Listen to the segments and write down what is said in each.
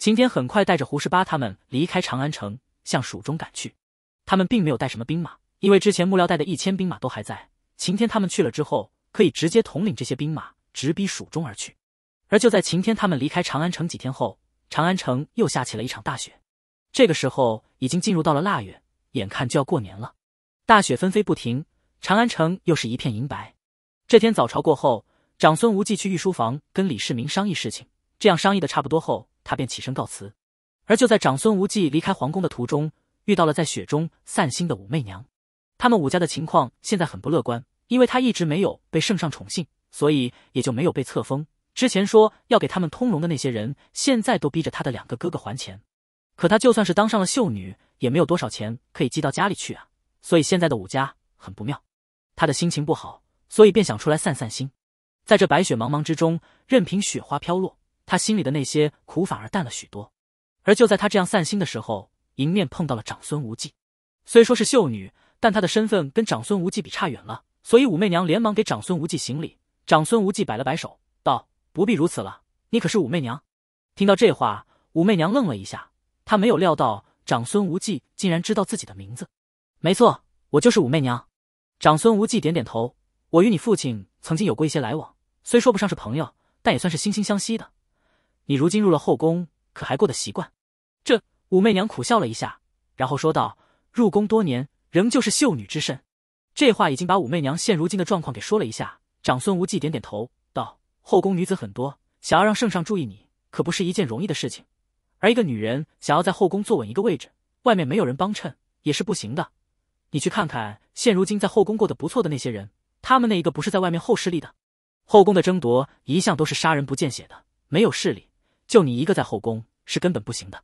晴天很快带着胡十八他们离开长安城，向蜀中赶去。他们并没有带什么兵马，因为之前木料带的一千兵马都还在。晴天他们去了之后，可以直接统领这些兵马，直逼蜀中而去。而就在晴天他们离开长安城几天后，长安城又下起了一场大雪。这个时候已经进入到了腊月，眼看就要过年了，大雪纷飞不停，长安城又是一片银白。这天早朝过后，长孙无忌去御书房跟李世民商议事情。这样商议的差不多后。他便起身告辞，而就在长孙无忌离开皇宫的途中，遇到了在雪中散心的武媚娘。他们武家的情况现在很不乐观，因为他一直没有被圣上宠幸，所以也就没有被册封。之前说要给他们通融的那些人，现在都逼着他的两个哥哥还钱。可他就算是当上了秀女，也没有多少钱可以寄到家里去啊。所以现在的武家很不妙，他的心情不好，所以便想出来散散心，在这白雪茫茫之中，任凭雪花飘落。他心里的那些苦反而淡了许多，而就在他这样散心的时候，迎面碰到了长孙无忌。虽说是秀女，但她的身份跟长孙无忌比差远了，所以武媚娘连忙给长孙无忌行礼。长孙无忌摆了摆手，道：“不必如此了，你可是武媚娘？”听到这话，武媚娘愣了一下，她没有料到长孙无忌竟然知道自己的名字。没错，我就是武媚娘。长孙无忌点点头：“我与你父亲曾经有过一些来往，虽说不上是朋友，但也算是惺惺相惜的。”你如今入了后宫，可还过得习惯？这武媚娘苦笑了一下，然后说道：“入宫多年，仍旧是秀女之身。”这话已经把武媚娘现如今的状况给说了一下。长孙无忌点点头，道：“后宫女子很多，想要让圣上注意你，可不是一件容易的事情。而一个女人想要在后宫坐稳一个位置，外面没有人帮衬也是不行的。你去看看，现如今在后宫过得不错的那些人，他们那一个不是在外面厚势力的？后宫的争夺一向都是杀人不见血的，没有势力。”就你一个在后宫是根本不行的。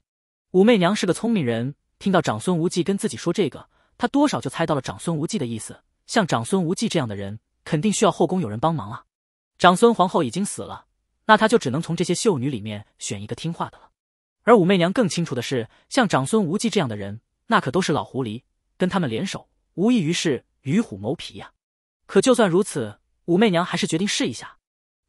武媚娘是个聪明人，听到长孙无忌跟自己说这个，她多少就猜到了长孙无忌的意思。像长孙无忌这样的人，肯定需要后宫有人帮忙啊。长孙皇后已经死了，那她就只能从这些秀女里面选一个听话的了。而武媚娘更清楚的是，像长孙无忌这样的人，那可都是老狐狸，跟他们联手无异于是与虎谋皮呀。可就算如此，武媚娘还是决定试一下。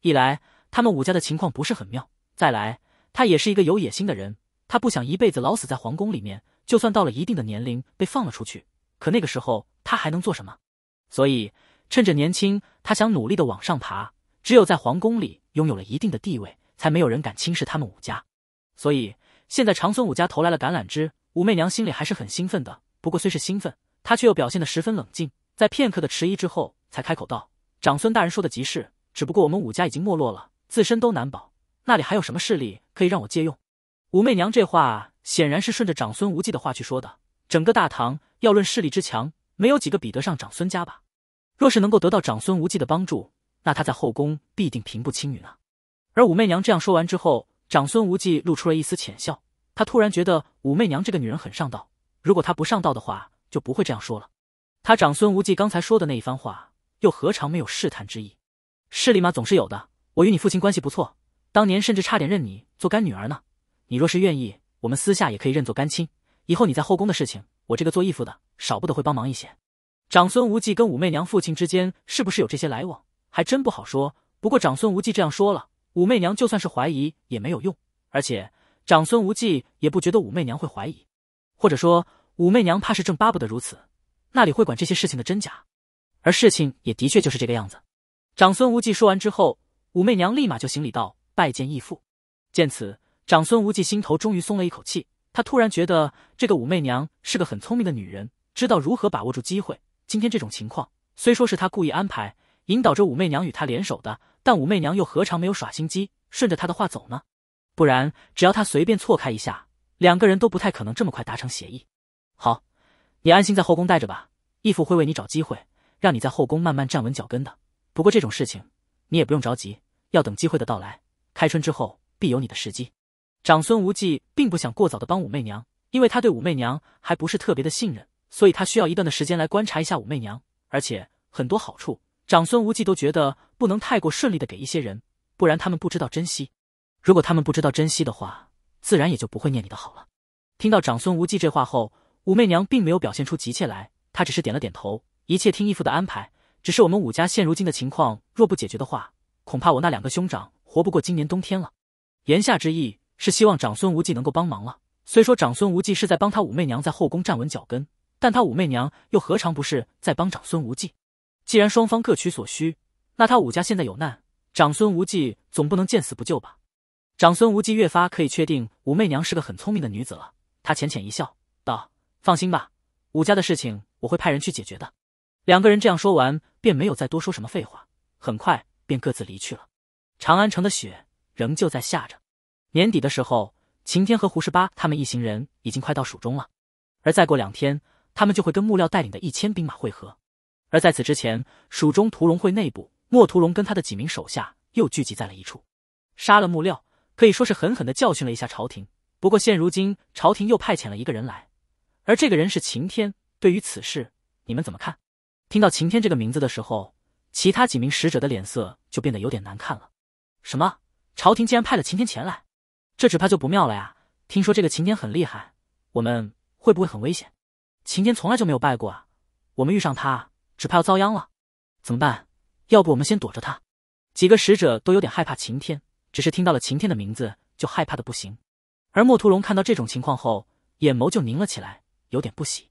一来，他们武家的情况不是很妙；再来。他也是一个有野心的人，他不想一辈子老死在皇宫里面。就算到了一定的年龄被放了出去，可那个时候他还能做什么？所以趁着年轻，他想努力的往上爬。只有在皇宫里拥有了一定的地位，才没有人敢轻视他们武家。所以现在长孙武家投来了橄榄枝，武媚娘心里还是很兴奋的。不过虽是兴奋，她却又表现得十分冷静。在片刻的迟疑之后，才开口道：“长孙大人说的极是，只不过我们武家已经没落了，自身都难保。”那里还有什么势力可以让我借用？武媚娘这话显然是顺着长孙无忌的话去说的。整个大唐要论势力之强，没有几个比得上长孙家吧？若是能够得到长孙无忌的帮助，那他在后宫必定平步青云啊！而武媚娘这样说完之后，长孙无忌露出了一丝浅笑。他突然觉得武媚娘这个女人很上道。如果她不上道的话，就不会这样说了。他长孙无忌刚才说的那一番话，又何尝没有试探之意？势力嘛，总是有的。我与你父亲关系不错。当年甚至差点认你做干女儿呢，你若是愿意，我们私下也可以认作干亲。以后你在后宫的事情，我这个做义父的少不得会帮忙一些。长孙无忌跟武媚娘父亲之间是不是有这些来往，还真不好说。不过长孙无忌这样说了，武媚娘就算是怀疑也没有用。而且长孙无忌也不觉得武媚娘会怀疑，或者说武媚娘怕是正巴不得如此，那里会管这些事情的真假？而事情也的确就是这个样子。长孙无忌说完之后，武媚娘立马就行礼道。拜见义父，见此，长孙无忌心头终于松了一口气。他突然觉得这个武媚娘是个很聪明的女人，知道如何把握住机会。今天这种情况，虽说是他故意安排，引导着武媚娘与他联手的，但武媚娘又何尝没有耍心机，顺着他的话走呢？不然，只要他随便错开一下，两个人都不太可能这么快达成协议。好，你安心在后宫待着吧，义父会为你找机会，让你在后宫慢慢站稳脚跟的。不过这种事情，你也不用着急，要等机会的到来。开春之后必有你的时机。长孙无忌并不想过早的帮武媚娘，因为他对武媚娘还不是特别的信任，所以他需要一段的时间来观察一下武媚娘。而且很多好处，长孙无忌都觉得不能太过顺利的给一些人，不然他们不知道珍惜。如果他们不知道珍惜的话，自然也就不会念你的好了。听到长孙无忌这话后，武媚娘并没有表现出急切来，她只是点了点头，一切听义父的安排。只是我们武家现如今的情况，若不解决的话，恐怕我那两个兄长。活不过今年冬天了，言下之意是希望长孙无忌能够帮忙了。虽说长孙无忌是在帮他武媚娘在后宫站稳脚跟，但他武媚娘又何尝不是在帮长孙无忌？既然双方各取所需，那他武家现在有难，长孙无忌总不能见死不救吧？长孙无忌越发可以确定武媚娘是个很聪明的女子了。他浅浅一笑，道：“放心吧，武家的事情我会派人去解决的。”两个人这样说完，便没有再多说什么废话，很快便各自离去了。长安城的雪仍旧在下着，年底的时候，晴天和胡十八他们一行人已经快到蜀中了，而再过两天，他们就会跟木料带领的一千兵马汇合。而在此之前，蜀中屠龙会内部，莫屠龙跟他的几名手下又聚集在了一处，杀了木料，可以说是狠狠的教训了一下朝廷。不过现如今，朝廷又派遣了一个人来，而这个人是晴天。对于此事，你们怎么看？听到晴天这个名字的时候，其他几名使者的脸色就变得有点难看了。什么？朝廷竟然派了秦天前来，这只怕就不妙了呀！听说这个秦天很厉害，我们会不会很危险？秦天从来就没有败过啊，我们遇上他，只怕要遭殃了。怎么办？要不我们先躲着他？几个使者都有点害怕秦天，只是听到了秦天的名字就害怕的不行。而莫屠龙看到这种情况后，眼眸就凝了起来，有点不喜。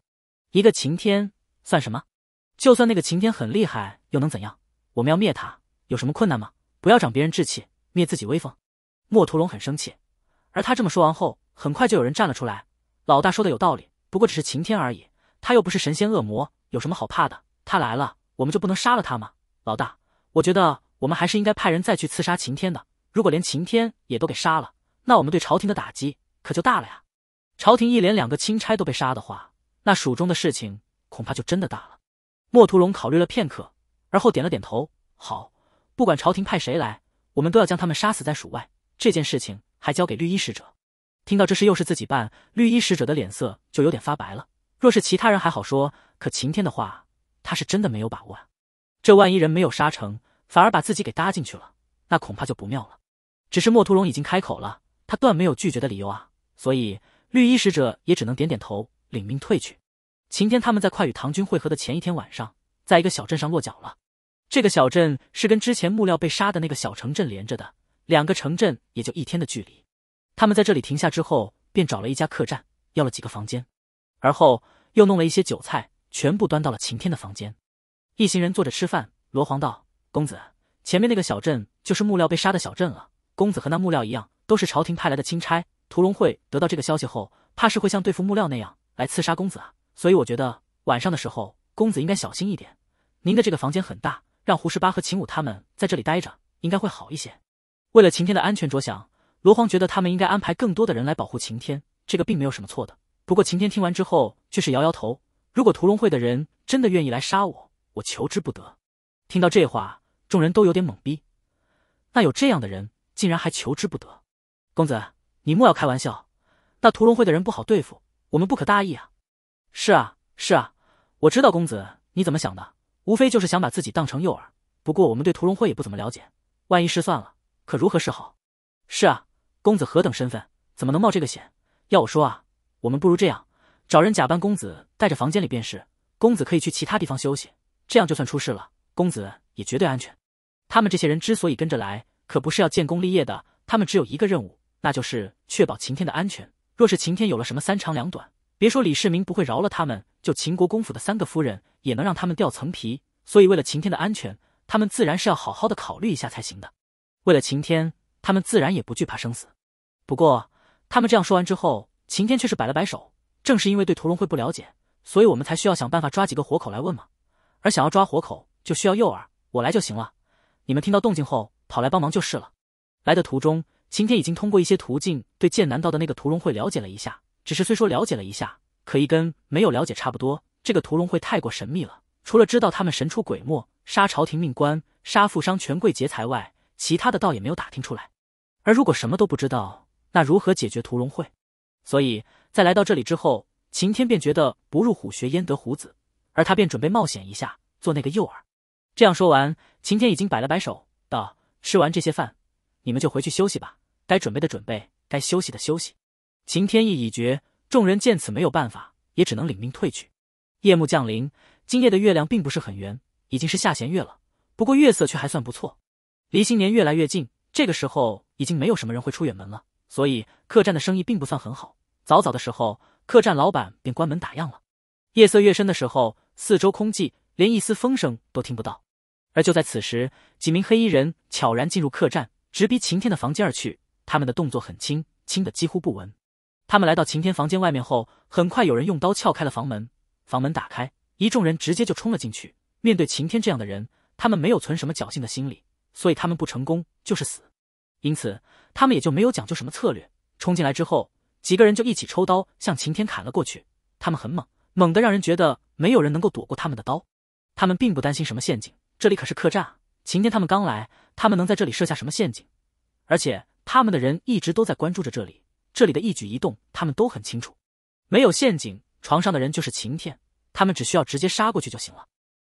一个秦天算什么？就算那个秦天很厉害，又能怎样？我们要灭他，有什么困难吗？不要长别人志气，灭自己威风。莫屠龙很生气，而他这么说完后，很快就有人站了出来。老大说的有道理，不过只是晴天而已，他又不是神仙恶魔，有什么好怕的？他来了，我们就不能杀了他吗？老大，我觉得我们还是应该派人再去刺杀晴天的。如果连晴天也都给杀了，那我们对朝廷的打击可就大了呀！朝廷一连两个钦差都被杀的话，那蜀中的事情恐怕就真的大了。莫屠龙考虑了片刻，而后点了点头，好。不管朝廷派谁来，我们都要将他们杀死在蜀外。这件事情还交给绿衣使者。听到这事又是自己办，绿衣使者的脸色就有点发白了。若是其他人还好说，可晴天的话，他是真的没有把握啊。这万一人没有杀成，反而把自己给搭进去了，那恐怕就不妙了。只是莫屠龙已经开口了，他断没有拒绝的理由啊。所以绿衣使者也只能点点头，领命退去。晴天他们在快与唐军会合的前一天晚上，在一个小镇上落脚了。这个小镇是跟之前木料被杀的那个小城镇连着的，两个城镇也就一天的距离。他们在这里停下之后，便找了一家客栈，要了几个房间，而后又弄了一些酒菜，全部端到了晴天的房间。一行人坐着吃饭，罗皇道：“公子，前面那个小镇就是木料被杀的小镇了。公子和那木料一样，都是朝廷派来的钦差。屠龙会得到这个消息后，怕是会像对付木料那样来刺杀公子啊。所以我觉得晚上的时候，公子应该小心一点。您的这个房间很大。”让胡十八和秦武他们在这里待着，应该会好一些。为了晴天的安全着想，罗皇觉得他们应该安排更多的人来保护晴天，这个并没有什么错的。不过晴天听完之后却是摇摇头：“如果屠龙会的人真的愿意来杀我，我求之不得。”听到这话，众人都有点懵逼。那有这样的人，竟然还求之不得？公子，你莫要开玩笑。那屠龙会的人不好对付，我们不可大意啊！是啊，是啊，我知道公子你怎么想的。无非就是想把自己当成诱饵，不过我们对屠龙会也不怎么了解，万一失算了，可如何是好？是啊，公子何等身份，怎么能冒这个险？要我说啊，我们不如这样，找人假扮公子，带着房间里便是，公子可以去其他地方休息，这样就算出事了，公子也绝对安全。他们这些人之所以跟着来，可不是要建功立业的，他们只有一个任务，那就是确保晴天的安全。若是晴天有了什么三长两短，别说李世民不会饶了他们。就秦国公府的三个夫人也能让他们掉层皮，所以为了秦天的安全，他们自然是要好好的考虑一下才行的。为了秦天，他们自然也不惧怕生死。不过，他们这样说完之后，秦天却是摆了摆手。正是因为对屠龙会不了解，所以我们才需要想办法抓几个活口来问嘛。而想要抓活口，就需要诱饵，我来就行了。你们听到动静后跑来帮忙就是了。来的途中，秦天已经通过一些途径对剑南道的那个屠龙会了解了一下，只是虽说了解了一下。可一跟没有了解差不多，这个屠龙会太过神秘了。除了知道他们神出鬼没、杀朝廷命官、杀富商权贵、劫财外，其他的倒也没有打听出来。而如果什么都不知道，那如何解决屠龙会？所以，在来到这里之后，秦天便觉得不入虎穴焉得虎子，而他便准备冒险一下，做那个诱饵。这样说完，秦天已经摆了摆手，道：“吃完这些饭，你们就回去休息吧。该准备的准备，该休息的休息。”秦天意已决。众人见此没有办法，也只能领命退去。夜幕降临，今夜的月亮并不是很圆，已经是下弦月了。不过月色却还算不错。离新年越来越近，这个时候已经没有什么人会出远门了，所以客栈的生意并不算很好。早早的时候，客栈老板便关门打烊了。夜色越深的时候，四周空寂，连一丝风声都听不到。而就在此时，几名黑衣人悄然进入客栈，直逼晴天的房间而去。他们的动作很轻，轻的几乎不闻。他们来到晴天房间外面后，很快有人用刀撬开了房门。房门打开，一众人直接就冲了进去。面对晴天这样的人，他们没有存什么侥幸的心理，所以他们不成功就是死。因此，他们也就没有讲究什么策略。冲进来之后，几个人就一起抽刀向晴天砍了过去。他们很猛，猛的让人觉得没有人能够躲过他们的刀。他们并不担心什么陷阱，这里可是客栈啊！晴天他们刚来，他们能在这里设下什么陷阱？而且他们的人一直都在关注着这里。这里的一举一动，他们都很清楚，没有陷阱，床上的人就是晴天，他们只需要直接杀过去就行了。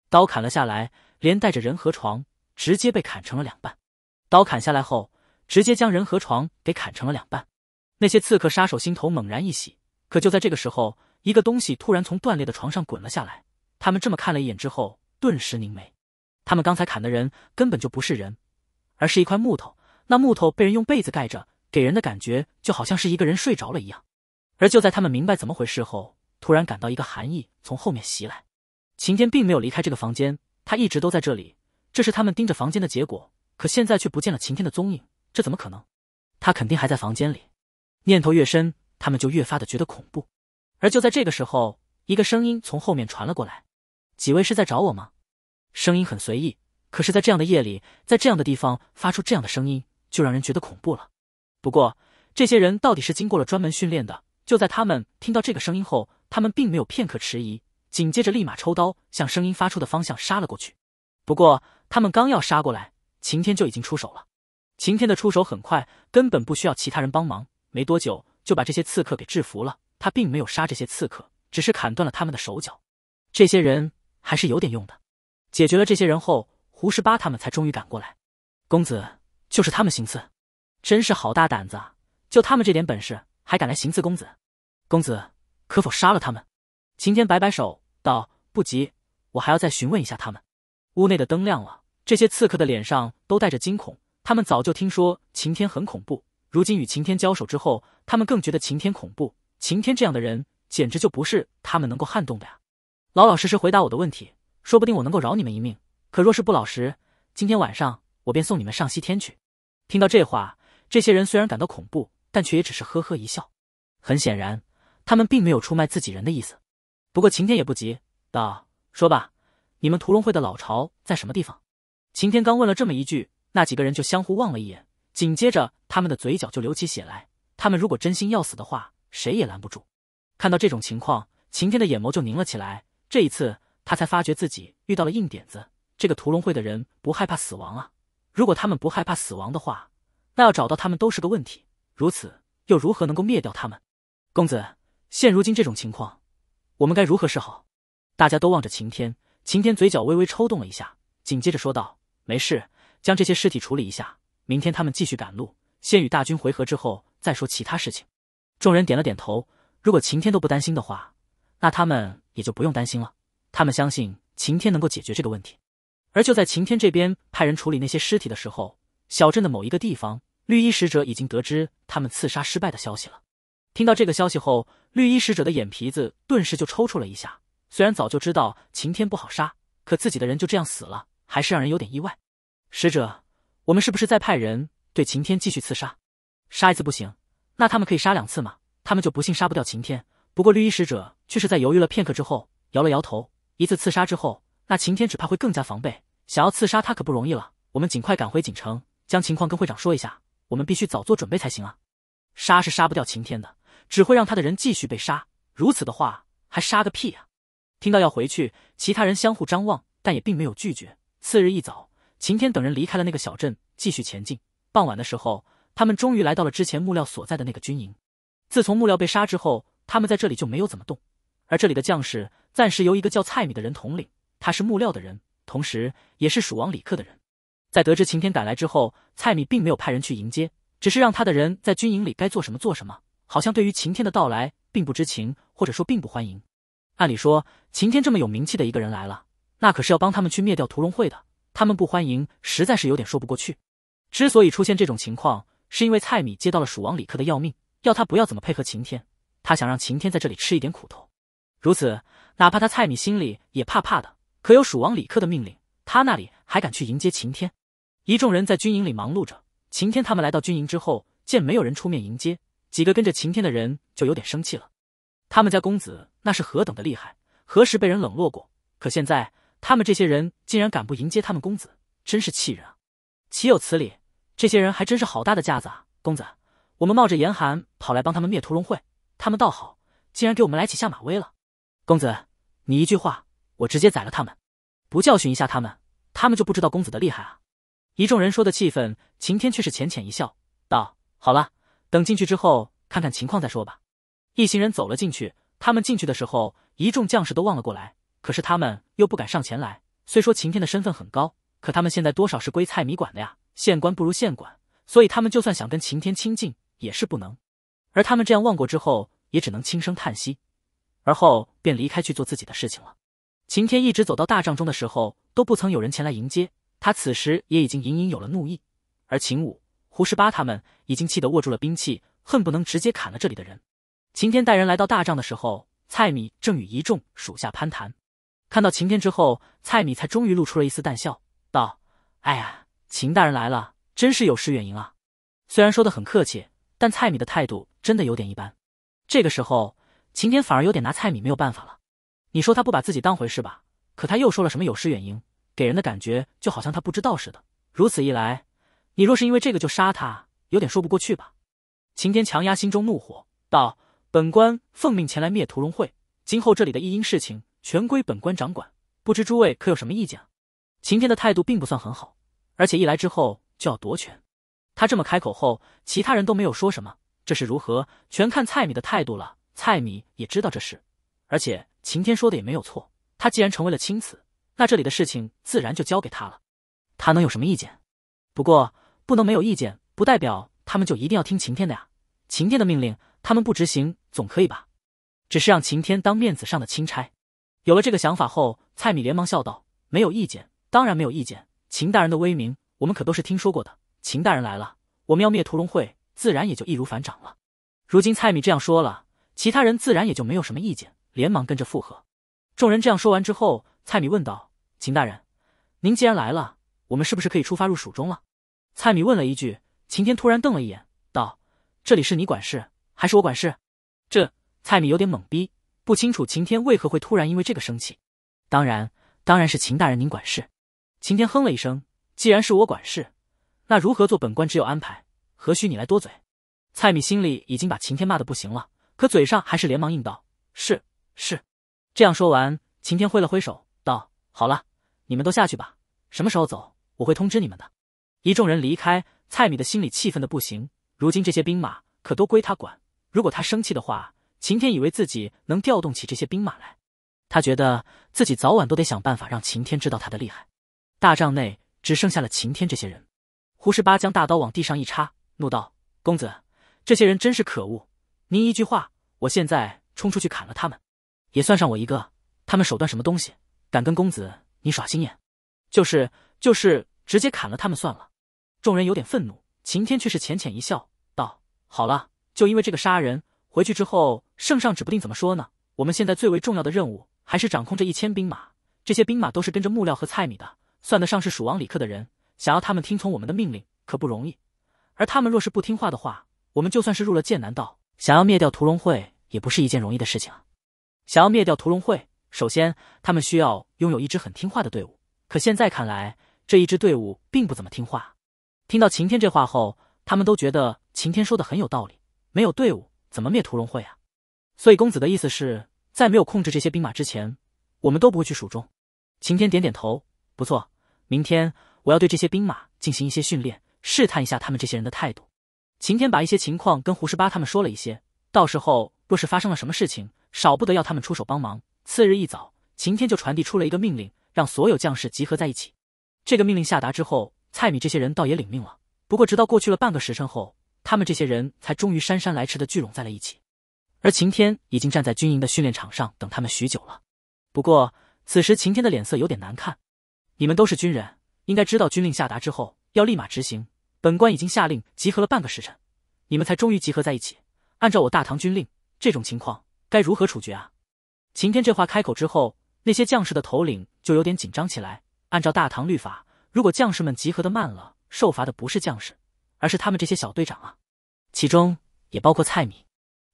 刀砍了下来，连带着人和床，直接被砍成了两半。刀砍下来后，直接将人和床给砍成了两半。那些刺客杀手心头猛然一喜，可就在这个时候，一个东西突然从断裂的床上滚了下来。他们这么看了一眼之后，顿时凝眉。他们刚才砍的人根本就不是人，而是一块木头。那木头被人用被子盖着。给人的感觉就好像是一个人睡着了一样，而就在他们明白怎么回事后，突然感到一个寒意从后面袭来。晴天并没有离开这个房间，他一直都在这里，这是他们盯着房间的结果。可现在却不见了晴天的踪影，这怎么可能？他肯定还在房间里。念头越深，他们就越发的觉得恐怖。而就在这个时候，一个声音从后面传了过来：“几位是在找我吗？”声音很随意，可是，在这样的夜里，在这样的地方发出这样的声音，就让人觉得恐怖了。不过，这些人到底是经过了专门训练的。就在他们听到这个声音后，他们并没有片刻迟疑，紧接着立马抽刀向声音发出的方向杀了过去。不过，他们刚要杀过来，晴天就已经出手了。晴天的出手很快，根本不需要其他人帮忙，没多久就把这些刺客给制服了。他并没有杀这些刺客，只是砍断了他们的手脚。这些人还是有点用的。解决了这些人后，胡十八他们才终于赶过来。公子，就是他们行刺。真是好大胆子！啊！就他们这点本事，还敢来行刺公子？公子可否杀了他们？秦天摆摆手道：“不急，我还要再询问一下他们。”屋内的灯亮了，这些刺客的脸上都带着惊恐。他们早就听说秦天很恐怖，如今与秦天交手之后，他们更觉得秦天恐怖。秦天这样的人，简直就不是他们能够撼动的呀！老老实实回答我的问题，说不定我能够饶你们一命。可若是不老实，今天晚上我便送你们上西天去。听到这话，这些人虽然感到恐怖，但却也只是呵呵一笑。很显然，他们并没有出卖自己人的意思。不过晴天也不急，道：“说吧，你们屠龙会的老巢在什么地方？”晴天刚问了这么一句，那几个人就相互望了一眼，紧接着他们的嘴角就流起血来。他们如果真心要死的话，谁也拦不住。看到这种情况，晴天的眼眸就凝了起来。这一次，他才发觉自己遇到了硬点子。这个屠龙会的人不害怕死亡啊！如果他们不害怕死亡的话，那要找到他们都是个问题，如此又如何能够灭掉他们？公子，现如今这种情况，我们该如何是好？大家都望着晴天，晴天嘴角微微抽动了一下，紧接着说道：“没事，将这些尸体处理一下，明天他们继续赶路，先与大军回合之后再说其他事情。”众人点了点头。如果晴天都不担心的话，那他们也就不用担心了。他们相信晴天能够解决这个问题。而就在晴天这边派人处理那些尸体的时候，小镇的某一个地方。绿衣使者已经得知他们刺杀失败的消息了。听到这个消息后，绿衣使者的眼皮子顿时就抽搐了一下。虽然早就知道晴天不好杀，可自己的人就这样死了，还是让人有点意外。使者，我们是不是再派人对晴天继续刺杀？杀一次不行，那他们可以杀两次嘛？他们就不信杀不掉晴天。不过绿衣使者却是在犹豫了片刻之后摇了摇头。一次刺杀之后，那晴天只怕会更加防备，想要刺杀他可不容易了。我们尽快赶回锦城，将情况跟会长说一下。我们必须早做准备才行啊！杀是杀不掉晴天的，只会让他的人继续被杀。如此的话，还杀个屁呀！听到要回去，其他人相互张望，但也并没有拒绝。次日一早，晴天等人离开了那个小镇，继续前进。傍晚的时候，他们终于来到了之前木料所在的那个军营。自从木料被杀之后，他们在这里就没有怎么动。而这里的将士暂时由一个叫蔡米的人统领，他是木料的人，同时也是蜀王李克的人。在得知晴天赶来之后，蔡米并没有派人去迎接，只是让他的人在军营里该做什么做什么，好像对于晴天的到来并不知情，或者说并不欢迎。按理说，晴天这么有名气的一个人来了，那可是要帮他们去灭掉屠龙会的，他们不欢迎，实在是有点说不过去。之所以出现这种情况，是因为蔡米接到了蜀王李克的要命，要他不要怎么配合晴天，他想让晴天在这里吃一点苦头。如此，哪怕他蔡米心里也怕怕的，可有蜀王李克的命令，他那里还敢去迎接晴天？一众人在军营里忙碌着。晴天他们来到军营之后，见没有人出面迎接，几个跟着晴天的人就有点生气了。他们家公子那是何等的厉害，何时被人冷落过？可现在他们这些人竟然敢不迎接他们公子，真是气人啊！岂有此理！这些人还真是好大的架子啊！公子，我们冒着严寒跑来帮他们灭屠龙会，他们倒好，竟然给我们来起下马威了。公子，你一句话，我直接宰了他们，不教训一下他们，他们就不知道公子的厉害啊！一众人说的气氛，晴天却是浅浅一笑，道：“好了，等进去之后看看情况再说吧。”一行人走了进去，他们进去的时候，一众将士都望了过来，可是他们又不敢上前来。虽说晴天的身份很高，可他们现在多少是归菜米管的呀，县官不如县管，所以他们就算想跟晴天亲近也是不能。而他们这样望过之后，也只能轻声叹息，而后便离开去做自己的事情了。晴天一直走到大帐中的时候，都不曾有人前来迎接。他此时也已经隐隐有了怒意，而秦武、胡十八他们已经气得握住了兵器，恨不能直接砍了这里的人。秦天带人来到大帐的时候，蔡米正与一众属下攀谈，看到秦天之后，蔡米才终于露出了一丝淡笑，道：“哎呀，秦大人来了，真是有失远迎啊。”虽然说的很客气，但蔡米的态度真的有点一般。这个时候，秦天反而有点拿蔡米没有办法了。你说他不把自己当回事吧？可他又说了什么“有失远迎”。给人的感觉就好像他不知道似的。如此一来，你若是因为这个就杀他，有点说不过去吧？秦天强压心中怒火，道：“本官奉命前来灭屠龙会，今后这里的一应事情全归本官掌管。不知诸位可有什么意见？”秦天的态度并不算很好，而且一来之后就要夺权。他这么开口后，其他人都没有说什么。这是如何，全看蔡米的态度了。蔡米也知道这事，而且秦天说的也没有错。他既然成为了青瓷。那这里的事情自然就交给他了，他能有什么意见？不过不能没有意见，不代表他们就一定要听晴天的呀。晴天的命令他们不执行总可以吧？只是让晴天当面子上的钦差。有了这个想法后，蔡米连忙笑道：“没有意见，当然没有意见。秦大人的威名，我们可都是听说过的。秦大人来了，我们要灭屠龙会，自然也就易如反掌了。”如今蔡米这样说了，其他人自然也就没有什么意见，连忙跟着附和。众人这样说完之后，蔡米问道。秦大人，您既然来了，我们是不是可以出发入蜀中了？蔡米问了一句。秦天突然瞪了一眼，道：“这里是你管事，还是我管事？”这蔡米有点懵逼，不清楚秦天为何会突然因为这个生气。当然，当然是秦大人您管事。秦天哼了一声：“既然是我管事，那如何做本官只有安排，何须你来多嘴？”蔡米心里已经把秦天骂的不行了，可嘴上还是连忙应道：“是是。”这样说完，秦天挥了挥手，道：“好了。”你们都下去吧，什么时候走我会通知你们的。一众人离开，蔡米的心里气愤的不行。如今这些兵马可都归他管，如果他生气的话，晴天以为自己能调动起这些兵马来。他觉得自己早晚都得想办法让晴天知道他的厉害。大帐内只剩下了晴天这些人。胡十八将大刀往地上一插，怒道：“公子，这些人真是可恶！您一句话，我现在冲出去砍了他们，也算上我一个。他们手段什么东西，敢跟公子？”你耍心眼，就是就是直接砍了他们算了。众人有点愤怒，晴天却是浅浅一笑，道：“好了，就因为这个杀人，回去之后圣上指不定怎么说呢。我们现在最为重要的任务，还是掌控这一千兵马。这些兵马都是跟着木料和菜米的，算得上是蜀王李克的人。想要他们听从我们的命令，可不容易。而他们若是不听话的话，我们就算是入了剑南道，想要灭掉屠龙会，也不是一件容易的事情啊。想要灭掉屠龙会。”首先，他们需要拥有一支很听话的队伍。可现在看来，这一支队伍并不怎么听话。听到晴天这话后，他们都觉得晴天说的很有道理。没有队伍，怎么灭屠龙会啊？所以公子的意思是，在没有控制这些兵马之前，我们都不会去蜀中。晴天点点头，不错。明天我要对这些兵马进行一些训练，试探一下他们这些人的态度。晴天把一些情况跟胡十八他们说了一些，到时候若是发生了什么事情，少不得要他们出手帮忙。次日一早，晴天就传递出了一个命令，让所有将士集合在一起。这个命令下达之后，蔡米这些人倒也领命了。不过，直到过去了半个时辰后，他们这些人才终于姗姗来迟的聚拢在了一起。而晴天已经站在军营的训练场上等他们许久了。不过，此时晴天的脸色有点难看。你们都是军人，应该知道军令下达之后要立马执行。本官已经下令集合了半个时辰，你们才终于集合在一起。按照我大唐军令，这种情况该如何处决啊？秦天这话开口之后，那些将士的头领就有点紧张起来。按照大唐律法，如果将士们集合的慢了，受罚的不是将士，而是他们这些小队长啊，其中也包括蔡米。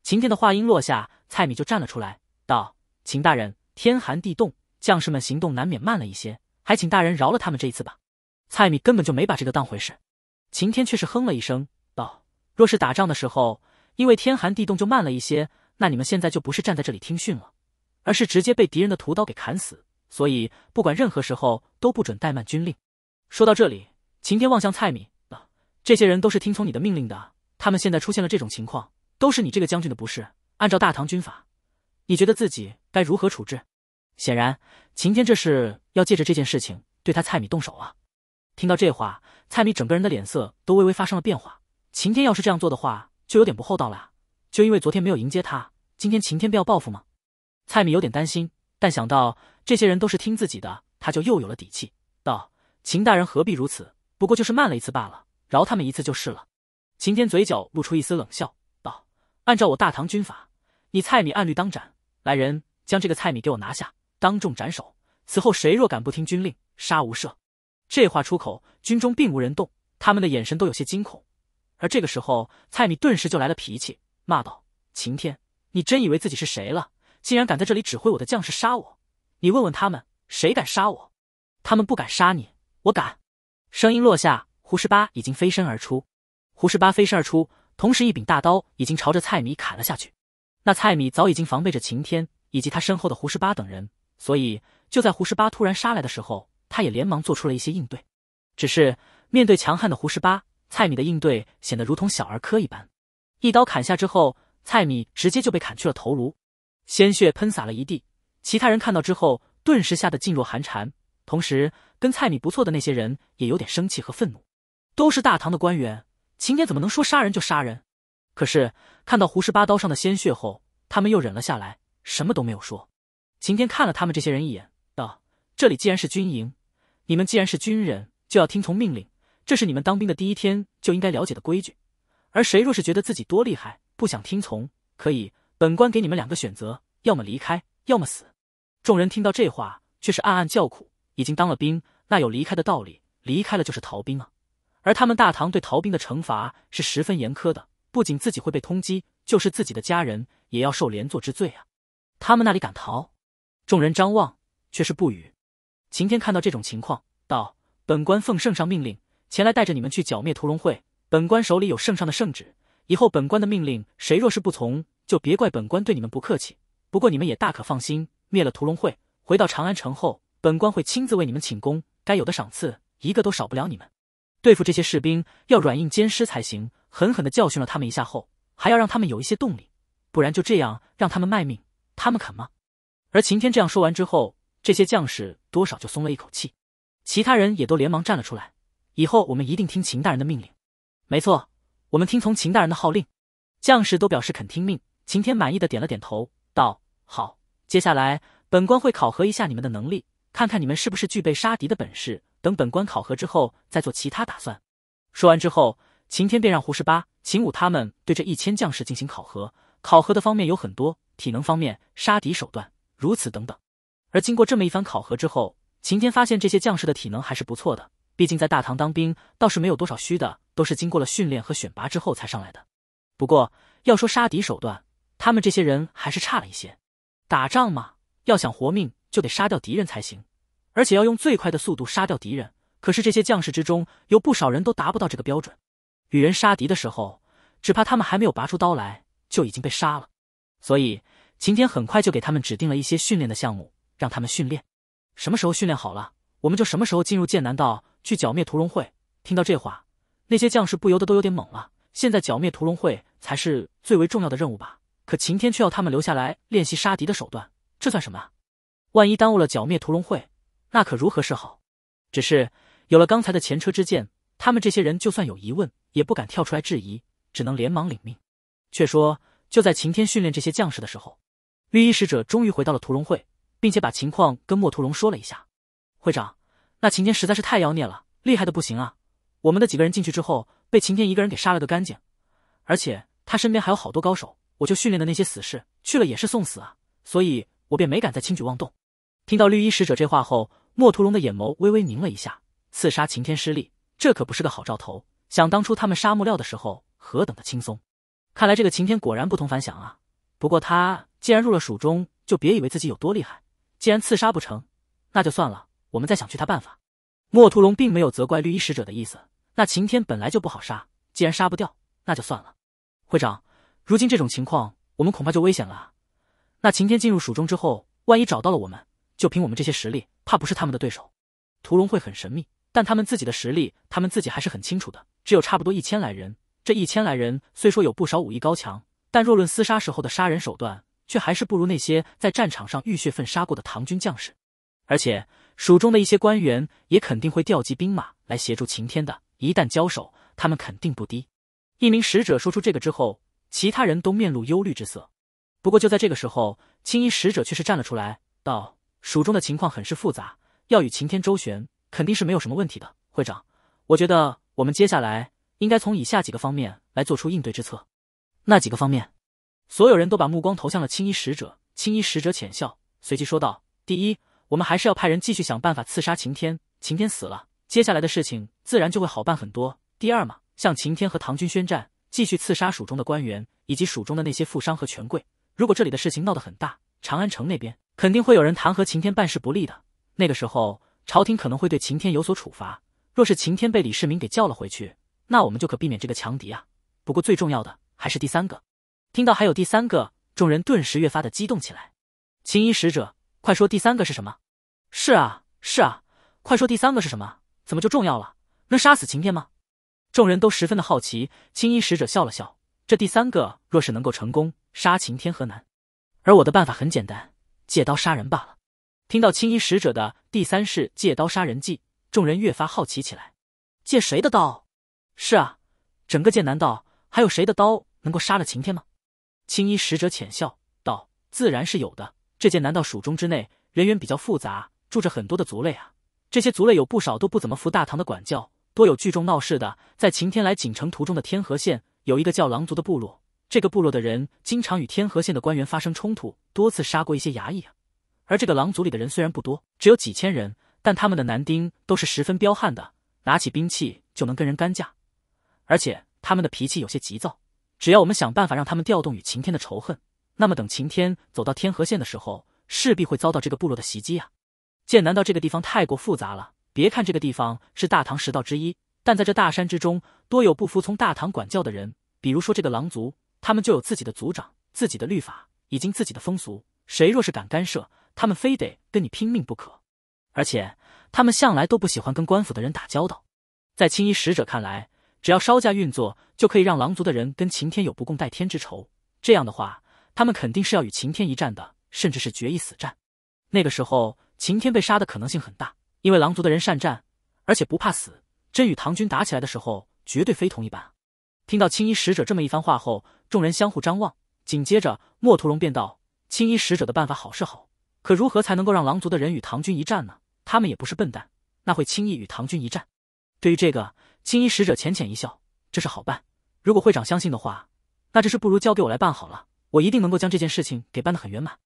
秦天的话音落下，蔡米就站了出来，道：“秦大人，天寒地冻，将士们行动难免慢了一些，还请大人饶了他们这一次吧。”蔡米根本就没把这个当回事。秦天却是哼了一声，道：“若是打仗的时候因为天寒地冻就慢了一些，那你们现在就不是站在这里听训了。”而是直接被敌人的屠刀给砍死，所以不管任何时候都不准怠慢军令。说到这里，秦天望向蔡米：“啊，这些人都是听从你的命令的，他们现在出现了这种情况，都是你这个将军的不是。按照大唐军法，你觉得自己该如何处置？”显然，秦天这是要借着这件事情对他蔡米动手啊！听到这话，蔡米整个人的脸色都微微发生了变化。秦天要是这样做的话，就有点不厚道了。就因为昨天没有迎接他，今天秦天便要报复吗？蔡米有点担心，但想到这些人都是听自己的，他就又有了底气，道：“秦大人何必如此？不过就是慢了一次罢了，饶他们一次就是了。”秦天嘴角露出一丝冷笑，道：“按照我大唐军法，你蔡米按律当斩。来人，将这个蔡米给我拿下，当众斩首。此后谁若敢不听军令，杀无赦。”这话出口，军中并无人动，他们的眼神都有些惊恐。而这个时候，蔡米顿时就来了脾气，骂道：“秦天，你真以为自己是谁了？”竟然敢在这里指挥我的将士杀我！你问问他们，谁敢杀我？他们不敢杀你，我敢。声音落下，胡十八已经飞身而出。胡十八飞身而出，同时一柄大刀已经朝着蔡米砍了下去。那蔡米早已经防备着晴天以及他身后的胡十八等人，所以就在胡十八突然杀来的时候，他也连忙做出了一些应对。只是面对强悍的胡十八，蔡米的应对显得如同小儿科一般。一刀砍下之后，蔡米直接就被砍去了头颅。鲜血喷洒了一地，其他人看到之后顿时吓得噤若寒蝉，同时跟菜米不错的那些人也有点生气和愤怒。都是大唐的官员，秦天怎么能说杀人就杀人？可是看到胡十八刀上的鲜血后，他们又忍了下来，什么都没有说。秦天看了他们这些人一眼，道：“这里既然是军营，你们既然是军人，就要听从命令，这是你们当兵的第一天就应该了解的规矩。而谁若是觉得自己多厉害，不想听从，可以。”本官给你们两个选择，要么离开，要么死。众人听到这话，却是暗暗叫苦。已经当了兵，那有离开的道理？离开了就是逃兵啊！而他们大唐对逃兵的惩罚是十分严苛的，不仅自己会被通缉，就是自己的家人也要受连坐之罪啊！他们那里敢逃？众人张望，却是不语。秦天看到这种情况，道：“本官奉圣上命令，前来带着你们去剿灭屠龙会。本官手里有圣上的圣旨，以后本官的命令，谁若是不从，”就别怪本官对你们不客气。不过你们也大可放心，灭了屠龙会，回到长安城后，本官会亲自为你们请功，该有的赏赐一个都少不了你们。对付这些士兵，要软硬兼施才行。狠狠地教训了他们一下后，还要让他们有一些动力，不然就这样让他们卖命，他们肯吗？而秦天这样说完之后，这些将士多少就松了一口气，其他人也都连忙站了出来。以后我们一定听秦大人的命令。没错，我们听从秦大人的号令。将士都表示肯听命。晴天满意的点了点头，道：“好，接下来本官会考核一下你们的能力，看看你们是不是具备杀敌的本事。等本官考核之后，再做其他打算。”说完之后，晴天便让胡十八、秦武他们对这一千将士进行考核。考核的方面有很多，体能方面、杀敌手段、如此等等。而经过这么一番考核之后，晴天发现这些将士的体能还是不错的，毕竟在大唐当兵倒是没有多少虚的，都是经过了训练和选拔之后才上来的。不过要说杀敌手段，他们这些人还是差了一些，打仗嘛，要想活命就得杀掉敌人才行，而且要用最快的速度杀掉敌人。可是这些将士之中有不少人都达不到这个标准，与人杀敌的时候，只怕他们还没有拔出刀来就已经被杀了。所以晴天很快就给他们指定了一些训练的项目，让他们训练。什么时候训练好了，我们就什么时候进入剑南道去剿灭屠龙会。听到这话，那些将士不由得都有点懵了。现在剿灭屠龙会才是最为重要的任务吧？可晴天却要他们留下来练习杀敌的手段，这算什么？万一耽误了剿灭屠龙会，那可如何是好？只是有了刚才的前车之鉴，他们这些人就算有疑问，也不敢跳出来质疑，只能连忙领命。却说，就在晴天训练这些将士的时候，绿衣使者终于回到了屠龙会，并且把情况跟莫屠龙说了一下。会长，那晴天实在是太妖孽了，厉害的不行啊！我们的几个人进去之后，被晴天一个人给杀了个干净，而且他身边还有好多高手。我就训练的那些死士去了也是送死啊，所以我便没敢再轻举妄动。听到绿衣使者这话后，墨屠龙的眼眸微微凝了一下。刺杀晴天失利，这可不是个好兆头。想当初他们杀木料的时候何等的轻松，看来这个晴天果然不同凡响啊。不过他既然入了蜀中，就别以为自己有多厉害。既然刺杀不成，那就算了，我们再想其他办法。墨屠龙并没有责怪绿衣使者的意思。那晴天本来就不好杀，既然杀不掉，那就算了。会长。如今这种情况，我们恐怕就危险了。那晴天进入蜀中之后，万一找到了我们，就凭我们这些实力，怕不是他们的对手。屠龙会很神秘，但他们自己的实力，他们自己还是很清楚的。只有差不多一千来人，这一千来人虽说有不少武艺高强，但若论厮杀时候的杀人手段，却还是不如那些在战场上浴血奋杀过的唐军将士。而且蜀中的一些官员也肯定会调集兵马来协助晴天的，一旦交手，他们肯定不低。一名使者说出这个之后。其他人都面露忧虑之色，不过就在这个时候，青衣使者却是站了出来，道：“蜀中的情况很是复杂，要与擎天周旋，肯定是没有什么问题的。会长，我觉得我们接下来应该从以下几个方面来做出应对之策。”那几个方面？所有人都把目光投向了青衣使者。青衣使者浅笑，随即说道：“第一，我们还是要派人继续想办法刺杀擎天。擎天死了，接下来的事情自然就会好办很多。第二嘛，向擎天和唐军宣战。”继续刺杀蜀中的官员，以及蜀中的那些富商和权贵。如果这里的事情闹得很大，长安城那边肯定会有人弹劾秦天办事不利的。那个时候，朝廷可能会对秦天有所处罚。若是秦天被李世民给叫了回去，那我们就可避免这个强敌啊。不过最重要的还是第三个。听到还有第三个，众人顿时越发的激动起来。青衣使者，快说第三个是什么？是啊，是啊，快说第三个是什么？怎么就重要了？能杀死秦天吗？众人都十分的好奇，青衣使者笑了笑：“这第三个若是能够成功杀秦天，何难？而我的办法很简单，借刀杀人罢了。”听到青衣使者的第三式“借刀杀人计”，众人越发好奇起来：“借谁的刀？”“是啊，整个剑南道还有谁的刀能够杀了秦天吗？”青衣使者浅笑道：“自然是有的。这剑南道蜀中之内，人员比较复杂，住着很多的族类啊。这些族类有不少都不怎么服大唐的管教。”多有聚众闹事的。在晴天来锦城途中的天河县，有一个叫狼族的部落。这个部落的人经常与天河县的官员发生冲突，多次杀过一些衙役而这个狼族里的人虽然不多，只有几千人，但他们的男丁都是十分彪悍的，拿起兵器就能跟人干架。而且他们的脾气有些急躁，只要我们想办法让他们调动与晴天的仇恨，那么等晴天走到天河县的时候，势必会遭到这个部落的袭击啊。剑南道这个地方太过复杂了。别看这个地方是大唐十道之一，但在这大山之中，多有不服从大唐管教的人。比如说这个狼族，他们就有自己的族长、自己的律法、以及自己的风俗。谁若是敢干涉，他们非得跟你拼命不可。而且他们向来都不喜欢跟官府的人打交道。在青衣使者看来，只要稍加运作，就可以让狼族的人跟晴天有不共戴天之仇。这样的话，他们肯定是要与晴天一战的，甚至是决一死战。那个时候，晴天被杀的可能性很大。因为狼族的人善战，而且不怕死，真与唐军打起来的时候，绝对非同一般。听到青衣使者这么一番话后，众人相互张望。紧接着，墨屠龙便道：“青衣使者的办法好是好，可如何才能够让狼族的人与唐军一战呢？他们也不是笨蛋，那会轻易与唐军一战？”对于这个，青衣使者浅浅一笑：“这是好办，如果会长相信的话，那这事不如交给我来办好了，我一定能够将这件事情给办得很圆满。”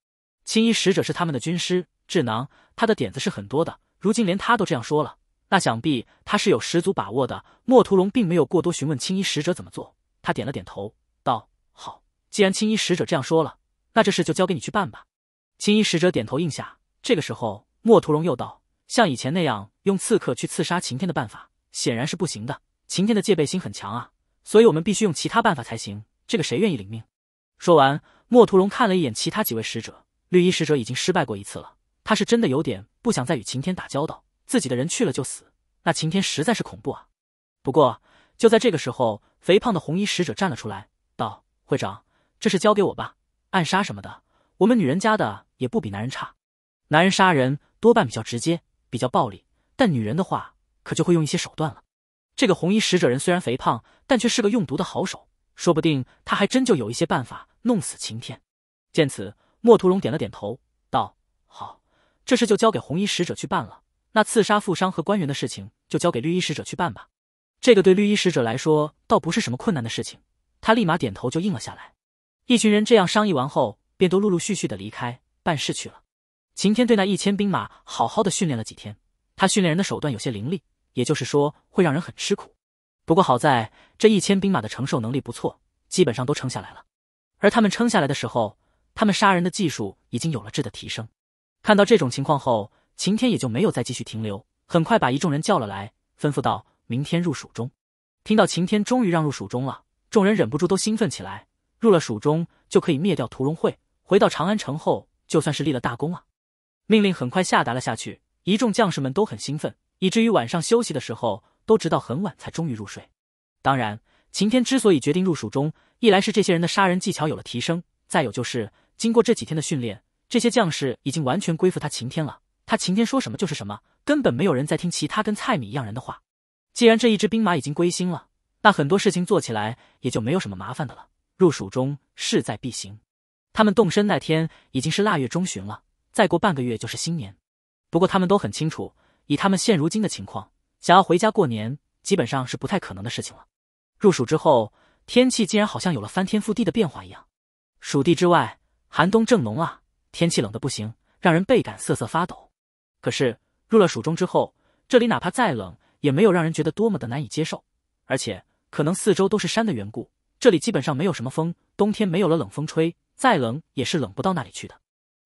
青衣使者是他们的军师。智囊，他的点子是很多的。如今连他都这样说了，那想必他是有十足把握的。莫屠龙并没有过多询问青衣使者怎么做，他点了点头，道：“好，既然青衣使者这样说了，那这事就交给你去办吧。”青衣使者点头应下。这个时候，莫屠龙又道：“像以前那样用刺客去刺杀晴天的办法显然是不行的，晴天的戒备心很强啊，所以我们必须用其他办法才行。这个谁愿意领命？”说完，莫屠龙看了一眼其他几位使者，绿衣使者已经失败过一次了。他是真的有点不想再与晴天打交道，自己的人去了就死，那晴天实在是恐怖啊。不过就在这个时候，肥胖的红衣使者站了出来，道：“会长，这事交给我吧，暗杀什么的，我们女人家的也不比男人差。男人杀人多半比较直接，比较暴力，但女人的话可就会用一些手段了。”这个红衣使者人虽然肥胖，但却是个用毒的好手，说不定他还真就有一些办法弄死晴天。见此，莫屠龙点了点头。这事就交给红衣使者去办了。那刺杀富商和官员的事情就交给绿衣使者去办吧。这个对绿衣使者来说倒不是什么困难的事情。他立马点头就应了下来。一群人这样商议完后，便都陆陆续续的离开办事去了。晴天对那一千兵马好好的训练了几天。他训练人的手段有些凌厉，也就是说会让人很吃苦。不过好在这一千兵马的承受能力不错，基本上都撑下来了。而他们撑下来的时候，他们杀人的技术已经有了质的提升。看到这种情况后，晴天也就没有再继续停留，很快把一众人叫了来，吩咐道：“明天入蜀中。”听到晴天终于让入蜀中了，众人忍不住都兴奋起来。入了蜀中就可以灭掉屠龙会，回到长安城后就算是立了大功啊！命令很快下达了下去，一众将士们都很兴奋，以至于晚上休息的时候都直到很晚才终于入睡。当然，晴天之所以决定入蜀中，一来是这些人的杀人技巧有了提升，再有就是经过这几天的训练。这些将士已经完全归附他秦天了，他秦天说什么就是什么，根本没有人在听其他跟菜米一样人的话。既然这一支兵马已经归心了，那很多事情做起来也就没有什么麻烦的了。入蜀中势在必行。他们动身那天已经是腊月中旬了，再过半个月就是新年。不过他们都很清楚，以他们现如今的情况，想要回家过年基本上是不太可能的事情了。入蜀之后，天气竟然好像有了翻天覆地的变化一样，蜀地之外寒冬正浓啊。天气冷的不行，让人倍感瑟瑟发抖。可是入了蜀中之后，这里哪怕再冷，也没有让人觉得多么的难以接受。而且可能四周都是山的缘故，这里基本上没有什么风，冬天没有了冷风吹，再冷也是冷不到那里去的。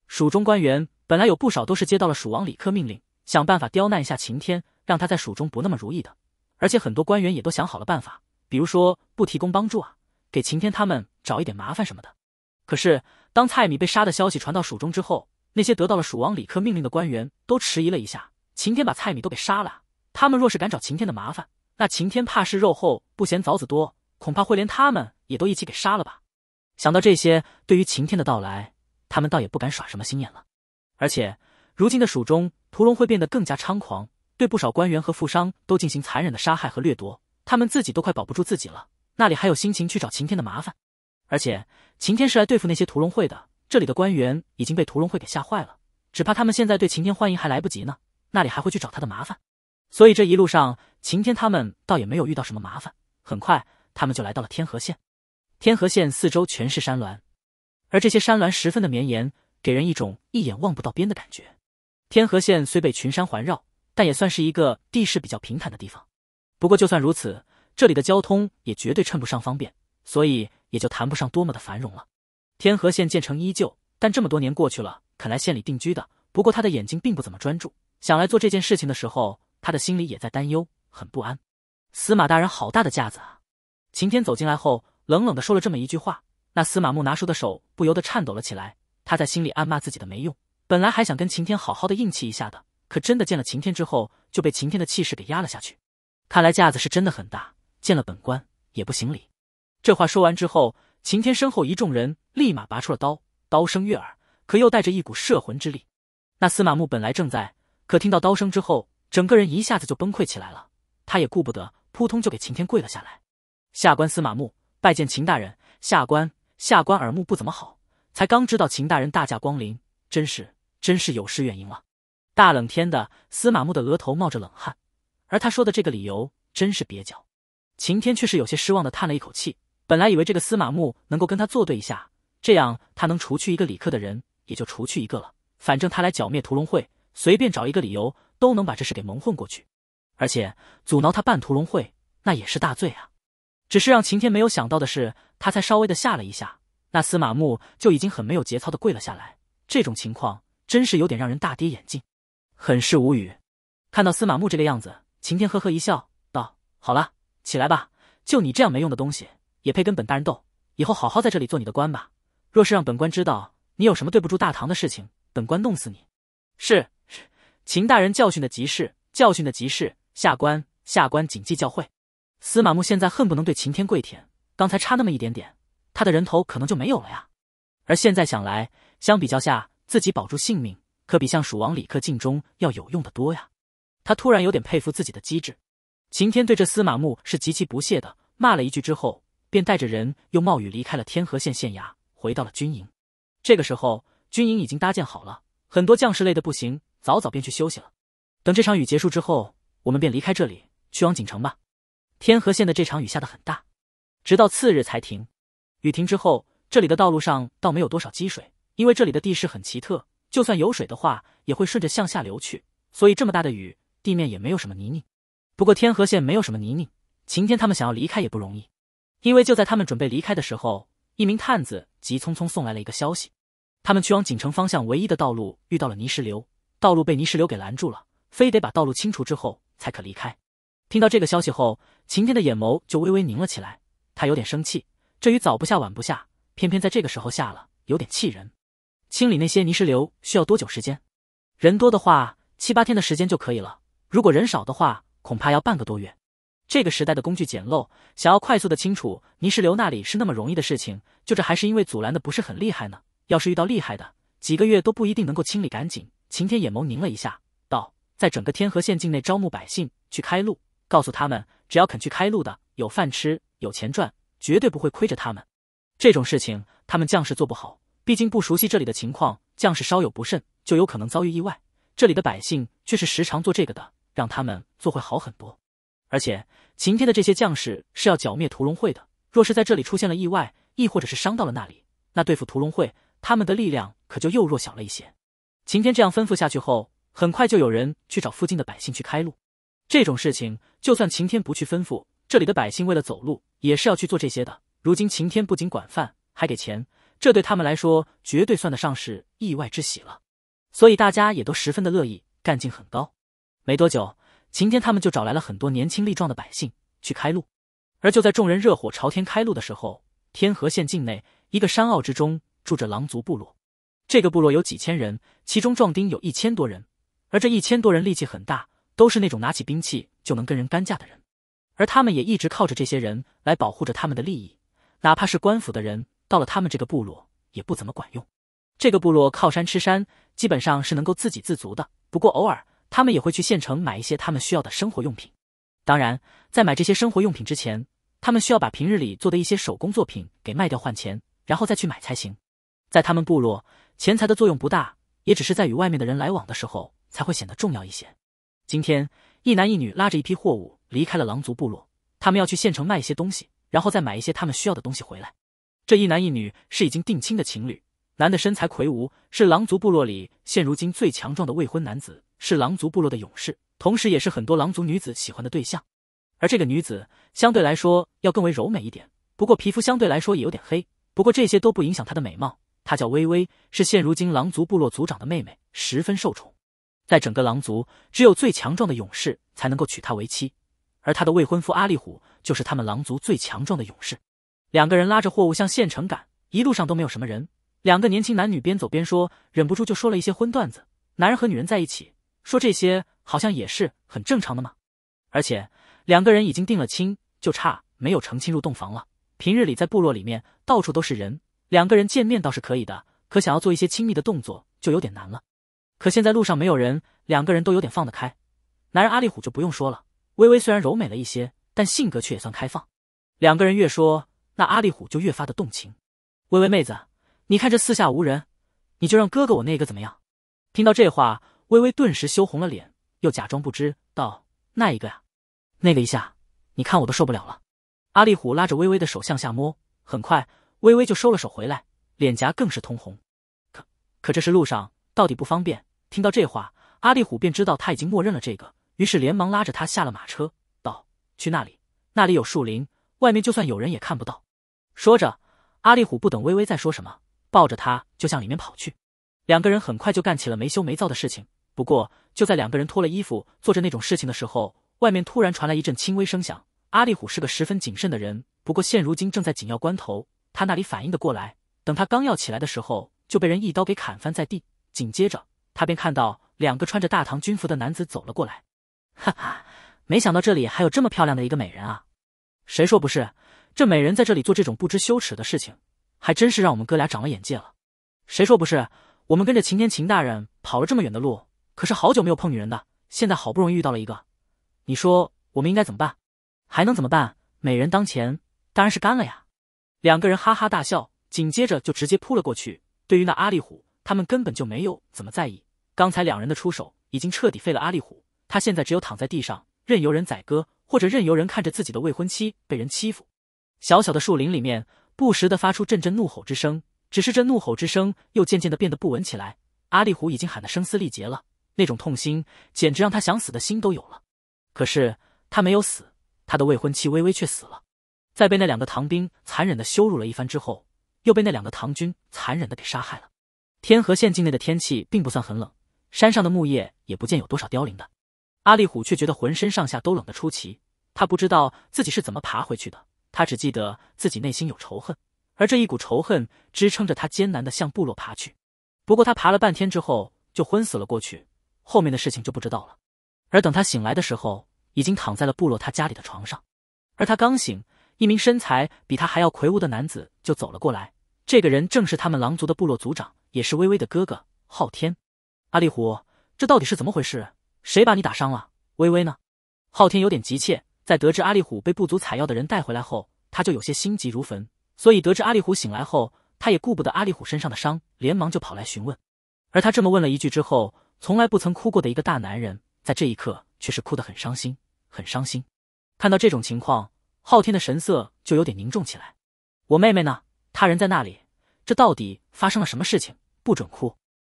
蜀中官员本来有不少都是接到了蜀王李恪命令，想办法刁难一下晴天，让他在蜀中不那么如意的。而且很多官员也都想好了办法，比如说不提供帮助啊，给晴天他们找一点麻烦什么的。可是，当蔡米被杀的消息传到蜀中之后，那些得到了蜀王李克命令的官员都迟疑了一下。晴天把蔡米都给杀了，他们若是敢找晴天的麻烦，那晴天怕是肉厚不嫌枣子多，恐怕会连他们也都一起给杀了吧？想到这些，对于晴天的到来，他们倒也不敢耍什么心眼了。而且，如今的蜀中屠龙会变得更加猖狂，对不少官员和富商都进行残忍的杀害和掠夺，他们自己都快保不住自己了，那里还有心情去找晴天的麻烦？而且晴天是来对付那些屠龙会的，这里的官员已经被屠龙会给吓坏了，只怕他们现在对晴天欢迎还来不及呢，那里还会去找他的麻烦。所以这一路上，晴天他们倒也没有遇到什么麻烦。很快，他们就来到了天河县。天河县四周全是山峦，而这些山峦十分的绵延，给人一种一眼望不到边的感觉。天河县虽被群山环绕，但也算是一个地势比较平坦的地方。不过就算如此，这里的交通也绝对称不上方便，所以。也就谈不上多么的繁荣了。天河县建成依旧，但这么多年过去了，肯来县里定居的。不过他的眼睛并不怎么专注，想来做这件事情的时候，他的心里也在担忧，很不安。司马大人好大的架子啊！晴天走进来后，冷冷的说了这么一句话，那司马木拿书的手不由得颤抖了起来。他在心里暗骂自己的没用，本来还想跟晴天好好的硬气一下的，可真的见了晴天之后，就被晴天的气势给压了下去。看来架子是真的很大，见了本官也不行礼。这话说完之后，秦天身后一众人立马拔出了刀，刀声悦耳，可又带着一股摄魂之力。那司马木本来正在，可听到刀声之后，整个人一下子就崩溃起来了。他也顾不得，扑通就给秦天跪了下来：“下官司马木拜见秦大人，下官下官耳目不怎么好，才刚知道秦大人大驾光临，真是真是有失远迎了。大冷天的，司马木的额头冒着冷汗，而他说的这个理由真是蹩脚。秦天却是有些失望的叹了一口气。”本来以为这个司马木能够跟他作对一下，这样他能除去一个李克的人，也就除去一个了。反正他来剿灭屠龙会，随便找一个理由都能把这事给蒙混过去。而且阻挠他办屠龙会，那也是大罪啊。只是让晴天没有想到的是，他才稍微的吓了一下，那司马木就已经很没有节操的跪了下来。这种情况真是有点让人大跌眼镜，很是无语。看到司马木这个样子，晴天呵呵一笑，道：“好了，起来吧，就你这样没用的东西。”也配跟本大人斗？以后好好在这里做你的官吧。若是让本官知道你有什么对不住大唐的事情，本官弄死你！是，秦大人教训的极是，教训的极是，下官下官谨记教诲。司马木现在恨不能对秦天跪舔，刚才差那么一点点，他的人头可能就没有了呀。而现在想来，相比较下，自己保住性命可比向蜀王李克尽忠要有用的多呀。他突然有点佩服自己的机智。秦天对这司马木是极其不屑的，骂了一句之后。便带着人又冒雨离开了天河县县衙，回到了军营。这个时候，军营已经搭建好了，很多将士累得不行，早早便去休息了。等这场雨结束之后，我们便离开这里，去往锦城吧。天河县的这场雨下得很大，直到次日才停。雨停之后，这里的道路上倒没有多少积水，因为这里的地势很奇特，就算有水的话，也会顺着向下流去。所以这么大的雨，地面也没有什么泥泞。不过天河县没有什么泥泞，晴天他们想要离开也不容易。因为就在他们准备离开的时候，一名探子急匆匆送来了一个消息：他们去往锦城方向唯一的道路遇到了泥石流，道路被泥石流给拦住了，非得把道路清除之后才可离开。听到这个消息后，晴天的眼眸就微微凝了起来，他有点生气，这雨早不下晚不下，偏偏在这个时候下了，有点气人。清理那些泥石流需要多久时间？人多的话，七八天的时间就可以了；如果人少的话，恐怕要半个多月。这个时代的工具简陋，想要快速的清除泥石流那里是那么容易的事情。就这还是因为阻拦的不是很厉害呢。要是遇到厉害的，几个月都不一定能够清理干净。晴天眼眸凝了一下，道：“在整个天河县境内招募百姓去开路，告诉他们，只要肯去开路的，有饭吃，有钱赚，绝对不会亏着他们。这种事情，他们将士做不好，毕竟不熟悉这里的情况，将士稍有不慎，就有可能遭遇意外。这里的百姓却是时常做这个的，让他们做会好很多。”而且晴天的这些将士是要剿灭屠龙会的，若是在这里出现了意外，亦或者是伤到了那里，那对付屠龙会他们的力量可就又弱小了一些。晴天这样吩咐下去后，很快就有人去找附近的百姓去开路。这种事情，就算晴天不去吩咐，这里的百姓为了走路也是要去做这些的。如今晴天不仅管饭，还给钱，这对他们来说绝对算得上是意外之喜了。所以大家也都十分的乐意，干劲很高。没多久。晴天，他们就找来了很多年轻力壮的百姓去开路。而就在众人热火朝天开路的时候，天河县境内一个山坳之中住着狼族部落。这个部落有几千人，其中壮丁有一千多人，而这一千多人力气很大，都是那种拿起兵器就能跟人干架的人。而他们也一直靠着这些人来保护着他们的利益，哪怕是官府的人到了他们这个部落，也不怎么管用。这个部落靠山吃山，基本上是能够自给自足的。不过偶尔。他们也会去县城买一些他们需要的生活用品，当然，在买这些生活用品之前，他们需要把平日里做的一些手工作品给卖掉换钱，然后再去买才行。在他们部落，钱财的作用不大，也只是在与外面的人来往的时候才会显得重要一些。今天，一男一女拉着一批货物离开了狼族部落，他们要去县城卖一些东西，然后再买一些他们需要的东西回来。这一男一女是已经定亲的情侣，男的身材魁梧，是狼族部落里现如今最强壮的未婚男子。是狼族部落的勇士，同时也是很多狼族女子喜欢的对象。而这个女子相对来说要更为柔美一点，不过皮肤相对来说也有点黑。不过这些都不影响她的美貌。她叫微微，是现如今狼族部落族长的妹妹，十分受宠。在整个狼族，只有最强壮的勇士才能够娶她为妻。而她的未婚夫阿力虎就是他们狼族最强壮的勇士。两个人拉着货物向县城赶，一路上都没有什么人。两个年轻男女边走边说，忍不住就说了一些荤段子。男人和女人在一起。说这些好像也是很正常的嘛。而且两个人已经定了亲，就差没有成亲入洞房了。平日里在部落里面到处都是人，两个人见面倒是可以的，可想要做一些亲密的动作就有点难了。可现在路上没有人，两个人都有点放得开。男人阿力虎就不用说了，微微虽然柔美了一些，但性格却也算开放。两个人越说，那阿力虎就越发的动情。微微妹子，你看这四下无人，你就让哥哥我那个怎么样？听到这话。微微顿时羞红了脸，又假装不知，道：“那一个呀，那个一下，你看我都受不了了。”阿力虎拉着微微的手向下摸，很快，微微就收了手回来，脸颊更是通红。可可这是路上到底不方便，听到这话，阿力虎便知道他已经默认了这个，于是连忙拉着他下了马车，道：“去那里，那里有树林，外面就算有人也看不到。”说着，阿力虎不等微微再说什么，抱着他就向里面跑去。两个人很快就干起了没羞没臊的事情。不过，就在两个人脱了衣服做着那种事情的时候，外面突然传来一阵轻微声响。阿力虎是个十分谨慎的人，不过现如今正在紧要关头，他那里反应的过来。等他刚要起来的时候，就被人一刀给砍翻在地。紧接着，他便看到两个穿着大唐军服的男子走了过来。哈哈，没想到这里还有这么漂亮的一个美人啊！谁说不是？这美人在这里做这种不知羞耻的事情，还真是让我们哥俩长了眼界了。谁说不是？我们跟着秦天秦大人跑了这么远的路。可是好久没有碰女人的，现在好不容易遇到了一个，你说我们应该怎么办？还能怎么办？美人当前，当然是干了呀！两个人哈哈大笑，紧接着就直接扑了过去。对于那阿力虎，他们根本就没有怎么在意。刚才两人的出手已经彻底废了阿力虎，他现在只有躺在地上，任由人宰割，或者任由人看着自己的未婚妻被人欺负。小小的树林里面，不时的发出阵阵怒吼之声，只是这怒吼之声又渐渐的变得不稳起来。阿力虎已经喊得声嘶力竭了。那种痛心简直让他想死的心都有了，可是他没有死，他的未婚妻微微却死了。在被那两个唐兵残忍的羞辱了一番之后，又被那两个唐军残忍的给杀害了。天河县境内的天气并不算很冷，山上的木叶也不见有多少凋零的。阿力虎却觉得浑身上下都冷得出奇，他不知道自己是怎么爬回去的，他只记得自己内心有仇恨，而这一股仇恨支撑着他艰难的向部落爬去。不过他爬了半天之后就昏死了过去。后面的事情就不知道了。而等他醒来的时候，已经躺在了部落他家里的床上。而他刚醒，一名身材比他还要魁梧的男子就走了过来。这个人正是他们狼族的部落族长，也是微微的哥哥昊天。阿力虎，这到底是怎么回事？谁把你打伤了？微微呢？昊天有点急切，在得知阿力虎被部族采药的人带回来后，他就有些心急如焚。所以得知阿力虎醒来后，他也顾不得阿力虎身上的伤，连忙就跑来询问。而他这么问了一句之后。从来不曾哭过的一个大男人，在这一刻却是哭得很伤心，很伤心。看到这种情况，昊天的神色就有点凝重起来。我妹妹呢？他人在那里？这到底发生了什么事情？不准哭！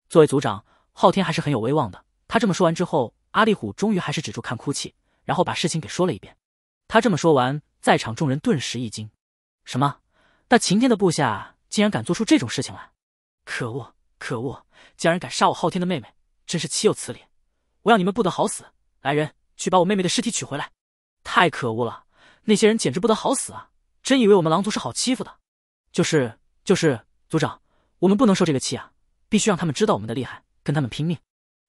作为族长，昊天还是很有威望的。他这么说完之后，阿力虎终于还是止住看哭泣，然后把事情给说了一遍。他这么说完，在场众人顿时一惊：什么？那晴天的部下竟然敢做出这种事情来？可恶！可恶！竟然敢杀我昊天的妹妹！真是岂有此理！我要你们不得好死！来人，去把我妹妹的尸体取回来！太可恶了！那些人简直不得好死啊！真以为我们狼族是好欺负的？就是就是，族长，我们不能受这个气啊！必须让他们知道我们的厉害，跟他们拼命！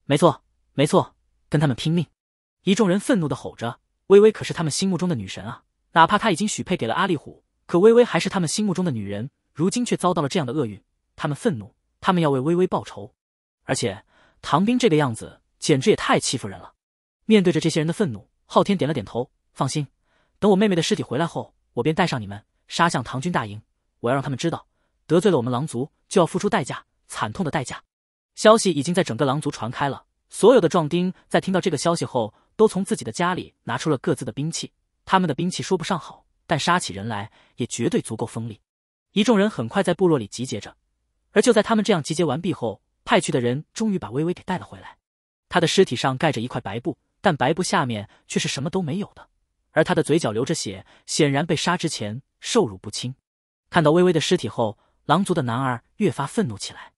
没错没错，跟他们拼命！一众人愤怒的吼着。微微可是他们心目中的女神啊，哪怕她已经许配给了阿力虎，可微微还是他们心目中的女人。如今却遭到了这样的厄运，他们愤怒，他们要为微微报仇，而且。唐兵这个样子，简直也太欺负人了。面对着这些人的愤怒，昊天点了点头，放心，等我妹妹的尸体回来后，我便带上你们，杀向唐军大营。我要让他们知道，得罪了我们狼族，就要付出代价，惨痛的代价。消息已经在整个狼族传开了，所有的壮丁在听到这个消息后，都从自己的家里拿出了各自的兵器。他们的兵器说不上好，但杀起人来也绝对足够锋利。一众人很快在部落里集结着，而就在他们这样集结完毕后。派去的人终于把微微给带了回来，她的尸体上盖着一块白布，但白布下面却是什么都没有的，而她的嘴角流着血，显然被杀之前受辱不轻。看到微微的尸体后，狼族的男儿越发愤怒起来，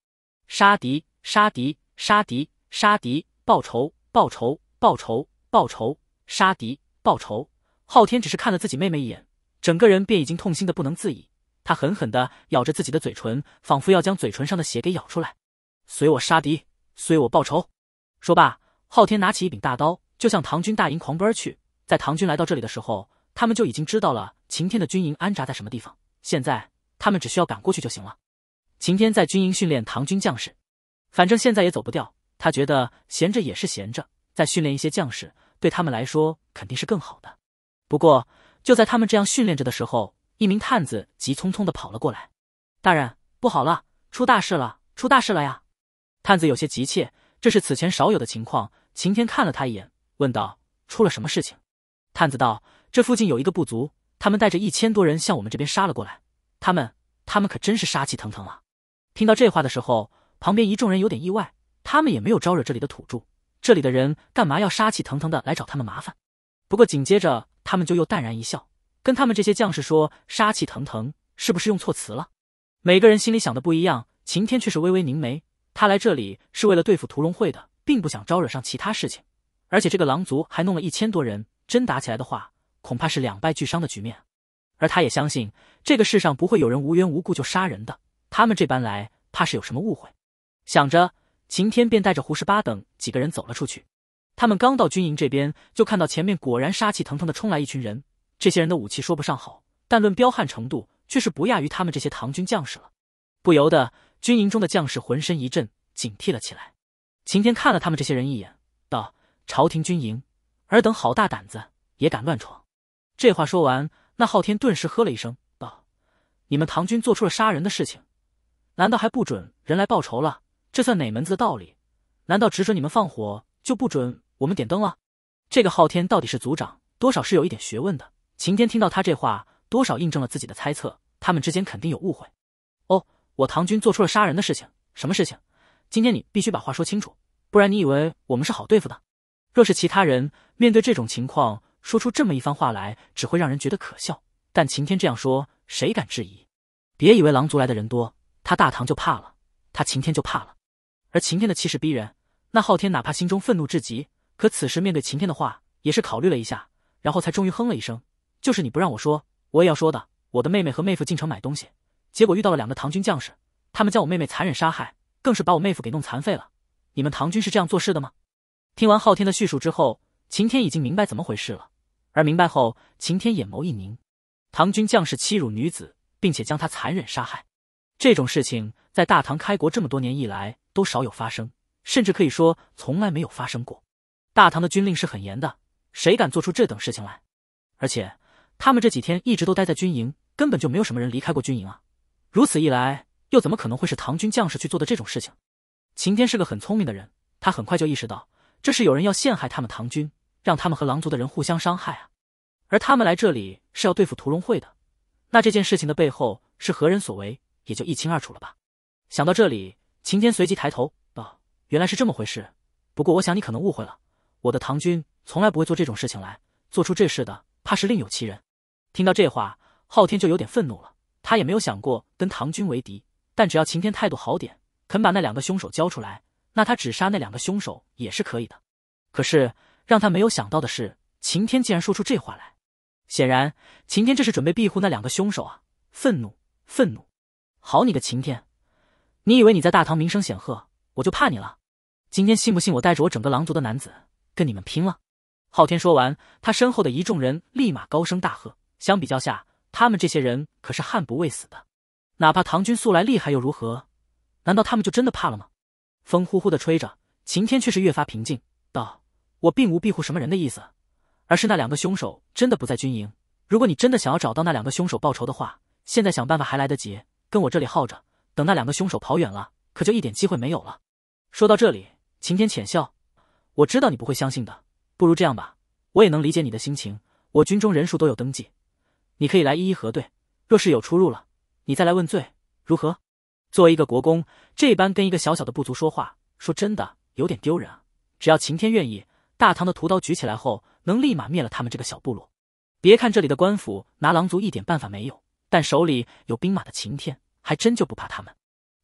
杀敌，杀敌，杀敌，杀敌，报仇，报仇，报仇，报仇，杀敌，报仇。昊天只是看了自己妹妹一眼，整个人便已经痛心的不能自已，他狠狠地咬着自己的嘴唇，仿佛要将嘴唇上的血给咬出来。随我杀敌，随我报仇！说罢，昊天拿起一柄大刀，就向唐军大营狂奔去。在唐军来到这里的时候，他们就已经知道了晴天的军营安扎在什么地方。现在他们只需要赶过去就行了。晴天在军营训练唐军将士，反正现在也走不掉，他觉得闲着也是闲着，再训练一些将士，对他们来说肯定是更好的。不过，就在他们这样训练着的时候，一名探子急匆匆地跑了过来：“大人，不好了，出大事了！出大事了呀！”探子有些急切，这是此前少有的情况。晴天看了他一眼，问道：“出了什么事情？”探子道：“这附近有一个部族，他们带着一千多人向我们这边杀了过来。他们，他们可真是杀气腾腾啊！”听到这话的时候，旁边一众人有点意外，他们也没有招惹这里的土著，这里的人干嘛要杀气腾腾的来找他们麻烦？不过紧接着，他们就又淡然一笑，跟他们这些将士说：“杀气腾腾是不是用错词了？”每个人心里想的不一样，晴天却是微微凝眉。他来这里是为了对付屠龙会的，并不想招惹上其他事情。而且这个狼族还弄了一千多人，真打起来的话，恐怕是两败俱伤的局面。而他也相信，这个世上不会有人无缘无故就杀人的。他们这般来，怕是有什么误会。想着，晴天便带着胡十八等几个人走了出去。他们刚到军营这边，就看到前面果然杀气腾腾的冲来一群人。这些人的武器说不上好，但论彪悍程度，却是不亚于他们这些唐军将士了。不由得。军营中的将士浑身一震，警惕了起来。秦天看了他们这些人一眼，道：“朝廷军营，尔等好大胆子，也敢乱闯！”这话说完，那昊天顿时喝了一声，道：“你们唐军做出了杀人的事情，难道还不准人来报仇了？这算哪门子的道理？难道只准你们放火，就不准我们点灯了？”这个昊天到底是族长，多少是有一点学问的。秦天听到他这话，多少印证了自己的猜测，他们之间肯定有误会。哦。我唐军做出了杀人的事情，什么事情？今天你必须把话说清楚，不然你以为我们是好对付的？若是其他人面对这种情况，说出这么一番话来，只会让人觉得可笑。但晴天这样说，谁敢质疑？别以为狼族来的人多，他大唐就怕了，他晴天就怕了。而晴天的气势逼人，那昊天哪怕心中愤怒至极，可此时面对晴天的话，也是考虑了一下，然后才终于哼了一声。就是你不让我说，我也要说的。我的妹妹和妹夫进城买东西。结果遇到了两个唐军将士，他们将我妹妹残忍杀害，更是把我妹夫给弄残废了。你们唐军是这样做事的吗？听完昊天的叙述之后，晴天已经明白怎么回事了。而明白后，晴天眼眸一凝：唐军将士欺辱女子，并且将她残忍杀害，这种事情在大唐开国这么多年以来都少有发生，甚至可以说从来没有发生过。大唐的军令是很严的，谁敢做出这等事情来？而且他们这几天一直都待在军营，根本就没有什么人离开过军营啊！如此一来，又怎么可能会是唐军将士去做的这种事情？秦天是个很聪明的人，他很快就意识到这是有人要陷害他们唐军，让他们和狼族的人互相伤害啊！而他们来这里是要对付屠龙会的，那这件事情的背后是何人所为，也就一清二楚了吧？想到这里，秦天随即抬头道：“原来是这么回事。不过我想你可能误会了，我的唐军从来不会做这种事情来做出这事的，怕是另有其人。”听到这话，昊天就有点愤怒了。他也没有想过跟唐军为敌，但只要晴天态度好点，肯把那两个凶手交出来，那他只杀那两个凶手也是可以的。可是让他没有想到的是，晴天竟然说出这话来。显然，晴天这是准备庇护那两个凶手啊！愤怒，愤怒！好你个晴天，你以为你在大唐名声显赫，我就怕你了？今天信不信我带着我整个狼族的男子跟你们拼了？昊天说完，他身后的一众人立马高声大喝。相比较下，他们这些人可是悍不畏死的，哪怕唐军素来厉害又如何？难道他们就真的怕了吗？风呼呼的吹着，晴天却是越发平静，道：“我并无庇护什么人的意思，而是那两个凶手真的不在军营。如果你真的想要找到那两个凶手报仇的话，现在想办法还来得及。跟我这里耗着，等那两个凶手跑远了，可就一点机会没有了。”说到这里，晴天浅笑：“我知道你不会相信的，不如这样吧，我也能理解你的心情。我军中人数都有登记。”你可以来一一核对，若是有出入了，你再来问罪，如何？作为一个国公，这般跟一个小小的部族说话，说真的有点丢人啊。只要晴天愿意，大唐的屠刀举起来后，能立马灭了他们这个小部落。别看这里的官府拿狼族一点办法没有，但手里有兵马的晴天还真就不怕他们。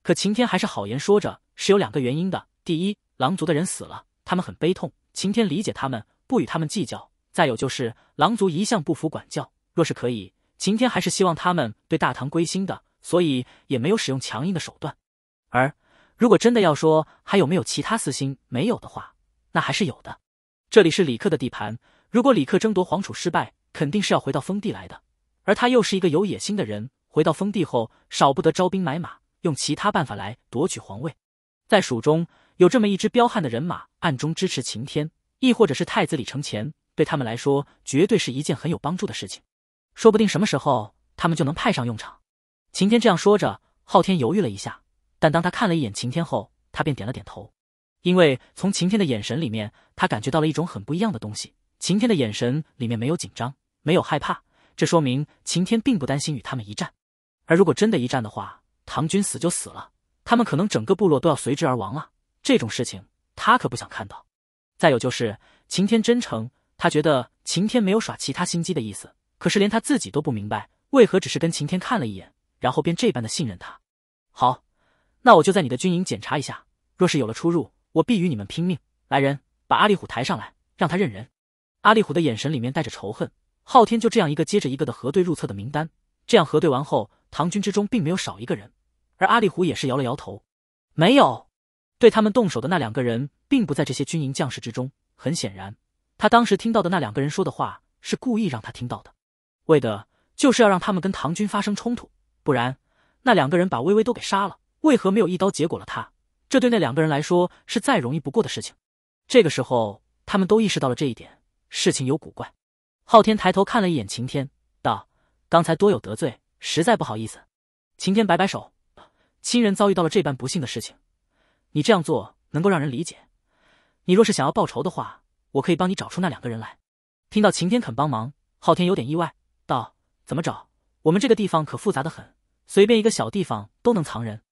可晴天还是好言说着，是有两个原因的。第一，狼族的人死了，他们很悲痛，晴天理解他们，不与他们计较；再有就是，狼族一向不服管教。若是可以，晴天还是希望他们对大唐归心的，所以也没有使用强硬的手段。而如果真的要说还有没有其他私心，没有的话，那还是有的。这里是李克的地盘，如果李克争夺皇储失败，肯定是要回到封地来的。而他又是一个有野心的人，回到封地后少不得招兵买马，用其他办法来夺取皇位。在蜀中有这么一支彪悍的人马暗中支持晴天，亦或者是太子李承乾，对他们来说绝对是一件很有帮助的事情。说不定什么时候他们就能派上用场。晴天这样说着，昊天犹豫了一下，但当他看了一眼晴天后，他便点了点头。因为从晴天的眼神里面，他感觉到了一种很不一样的东西。晴天的眼神里面没有紧张，没有害怕，这说明晴天并不担心与他们一战。而如果真的一战的话，唐军死就死了，他们可能整个部落都要随之而亡啊！这种事情他可不想看到。再有就是晴天真诚，他觉得晴天没有耍其他心机的意思。可是连他自己都不明白，为何只是跟晴天看了一眼，然后便这般的信任他。好，那我就在你的军营检查一下，若是有了出入，我必与你们拼命。来人，把阿力虎抬上来，让他认人。阿力虎的眼神里面带着仇恨。昊天就这样一个接着一个的核对入册的名单，这样核对完后，唐军之中并没有少一个人。而阿力虎也是摇了摇头，没有。对他们动手的那两个人，并不在这些军营将士之中。很显然，他当时听到的那两个人说的话，是故意让他听到的。为的就是要让他们跟唐军发生冲突，不然那两个人把微微都给杀了，为何没有一刀结果了他？这对那两个人来说是再容易不过的事情。这个时候，他们都意识到了这一点，事情有古怪。昊天抬头看了一眼晴天，道：“刚才多有得罪，实在不好意思。”晴天摆摆手：“亲人遭遇到了这般不幸的事情，你这样做能够让人理解。你若是想要报仇的话，我可以帮你找出那两个人来。”听到晴天肯帮忙，昊天有点意外。道怎么找？我们这个地方可复杂的很，随便一个小地方都能藏人。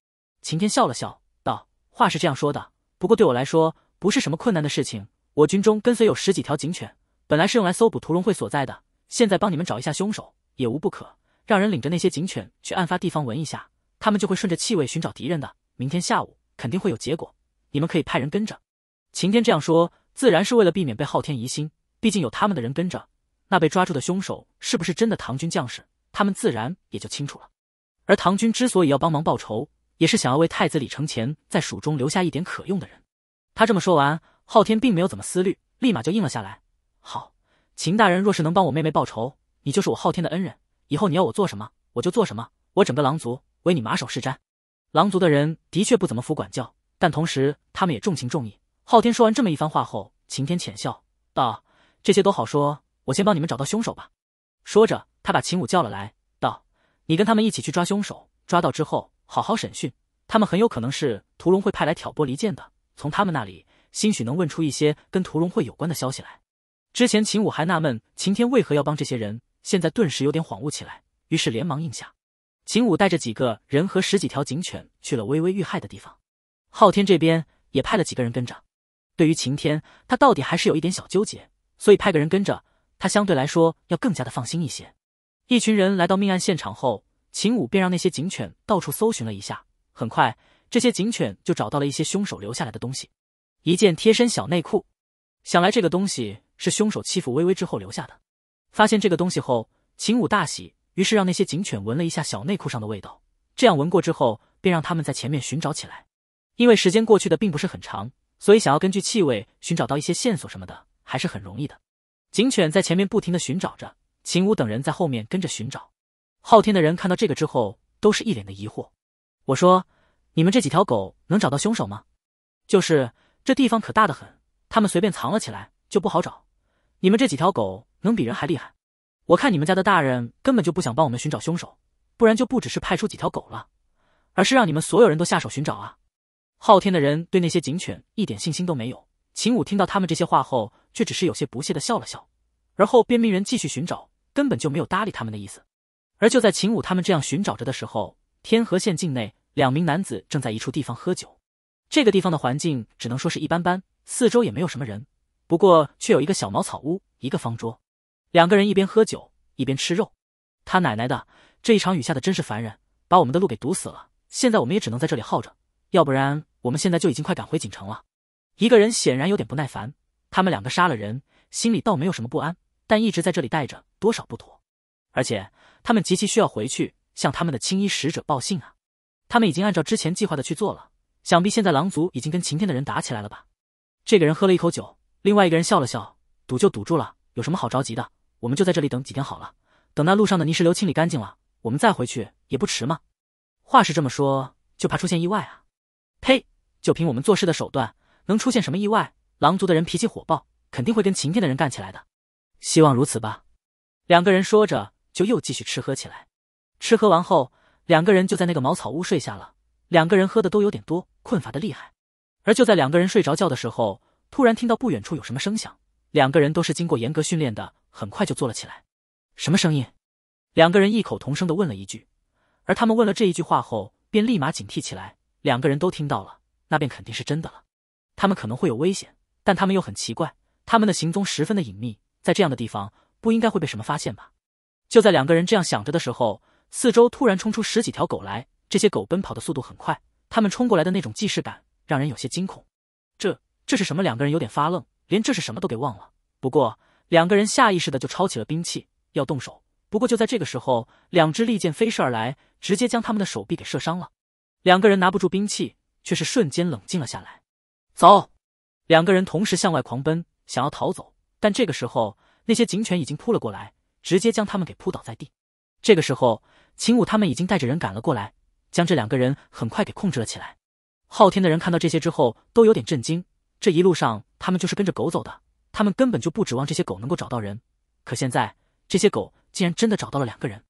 晴天笑了笑，道：“话是这样说的，不过对我来说不是什么困难的事情。我军中跟随有十几条警犬，本来是用来搜捕屠龙会所在的，现在帮你们找一下凶手也无不可。让人领着那些警犬去案发地方闻一下，他们就会顺着气味寻找敌人的。明天下午肯定会有结果，你们可以派人跟着。”晴天这样说，自然是为了避免被昊天疑心，毕竟有他们的人跟着。那被抓住的凶手是不是真的唐军将士？他们自然也就清楚了。而唐军之所以要帮忙报仇，也是想要为太子李承前在蜀中留下一点可用的人。他这么说完，昊天并没有怎么思虑，立马就应了下来。好，秦大人若是能帮我妹妹报仇，你就是我昊天的恩人。以后你要我做什么，我就做什么。我整个狼族为你马首是瞻。狼族的人的确不怎么服管教，但同时他们也重情重义。昊天说完这么一番话后，晴天浅笑道：“这些都好说。”我先帮你们找到凶手吧。说着，他把秦武叫了来，道：“你跟他们一起去抓凶手，抓到之后好好审讯。他们很有可能是屠龙会派来挑拨离间的，从他们那里，兴许能问出一些跟屠龙会有关的消息来。”之前秦武还纳闷晴天为何要帮这些人，现在顿时有点恍悟起来，于是连忙应下。秦武带着几个人和十几条警犬去了微微遇害的地方。昊天这边也派了几个人跟着。对于晴天，他到底还是有一点小纠结，所以派个人跟着。他相对来说要更加的放心一些。一群人来到命案现场后，秦武便让那些警犬到处搜寻了一下。很快，这些警犬就找到了一些凶手留下来的东西——一件贴身小内裤。想来这个东西是凶手欺负微微之后留下的。发现这个东西后，秦武大喜，于是让那些警犬闻了一下小内裤上的味道。这样闻过之后，便让他们在前面寻找起来。因为时间过去的并不是很长，所以想要根据气味寻找到一些线索什么的，还是很容易的。警犬在前面不停的寻找着，秦武等人在后面跟着寻找。昊天的人看到这个之后，都是一脸的疑惑。我说：“你们这几条狗能找到凶手吗？就是这地方可大的很，他们随便藏了起来就不好找。你们这几条狗能比人还厉害？我看你们家的大人根本就不想帮我们寻找凶手，不然就不只是派出几条狗了，而是让你们所有人都下手寻找啊！”昊天的人对那些警犬一点信心都没有。秦武听到他们这些话后，却只是有些不屑的笑了笑，而后便命人继续寻找，根本就没有搭理他们的意思。而就在秦武他们这样寻找着的时候，天河县境内两名男子正在一处地方喝酒。这个地方的环境只能说是一般般，四周也没有什么人，不过却有一个小茅草屋，一个方桌，两个人一边喝酒一边吃肉。他奶奶的，这一场雨下的真是烦人，把我们的路给堵死了。现在我们也只能在这里耗着，要不然我们现在就已经快赶回锦城了。一个人显然有点不耐烦，他们两个杀了人，心里倒没有什么不安，但一直在这里待着多少不妥，而且他们极其需要回去向他们的青衣使者报信啊！他们已经按照之前计划的去做了，想必现在狼族已经跟晴天的人打起来了吧？这个人喝了一口酒，另外一个人笑了笑：“堵就堵住了，有什么好着急的？我们就在这里等几天好了，等那路上的泥石流清理干净了，我们再回去也不迟嘛。”话是这么说，就怕出现意外啊！呸！就凭我们做事的手段。能出现什么意外？狼族的人脾气火爆，肯定会跟晴天的人干起来的。希望如此吧。两个人说着，就又继续吃喝起来。吃喝完后，两个人就在那个茅草屋睡下了。两个人喝的都有点多，困乏的厉害。而就在两个人睡着觉的时候，突然听到不远处有什么声响。两个人都是经过严格训练的，很快就坐了起来。什么声音？两个人异口同声的问了一句。而他们问了这一句话后，便立马警惕起来。两个人都听到了，那便肯定是真的了。他们可能会有危险，但他们又很奇怪，他们的行踪十分的隐秘，在这样的地方不应该会被什么发现吧？就在两个人这样想着的时候，四周突然冲出十几条狗来，这些狗奔跑的速度很快，他们冲过来的那种既视感让人有些惊恐。这这是什么？两个人有点发愣，连这是什么都给忘了。不过两个人下意识的就抄起了兵器要动手，不过就在这个时候，两支利箭飞射而来，直接将他们的手臂给射伤了。两个人拿不住兵器，却是瞬间冷静了下来。走，两个人同时向外狂奔，想要逃走。但这个时候，那些警犬已经扑了过来，直接将他们给扑倒在地。这个时候，秦武他们已经带着人赶了过来，将这两个人很快给控制了起来。昊天的人看到这些之后，都有点震惊。这一路上，他们就是跟着狗走的，他们根本就不指望这些狗能够找到人。可现在，这些狗竟然真的找到了两个人。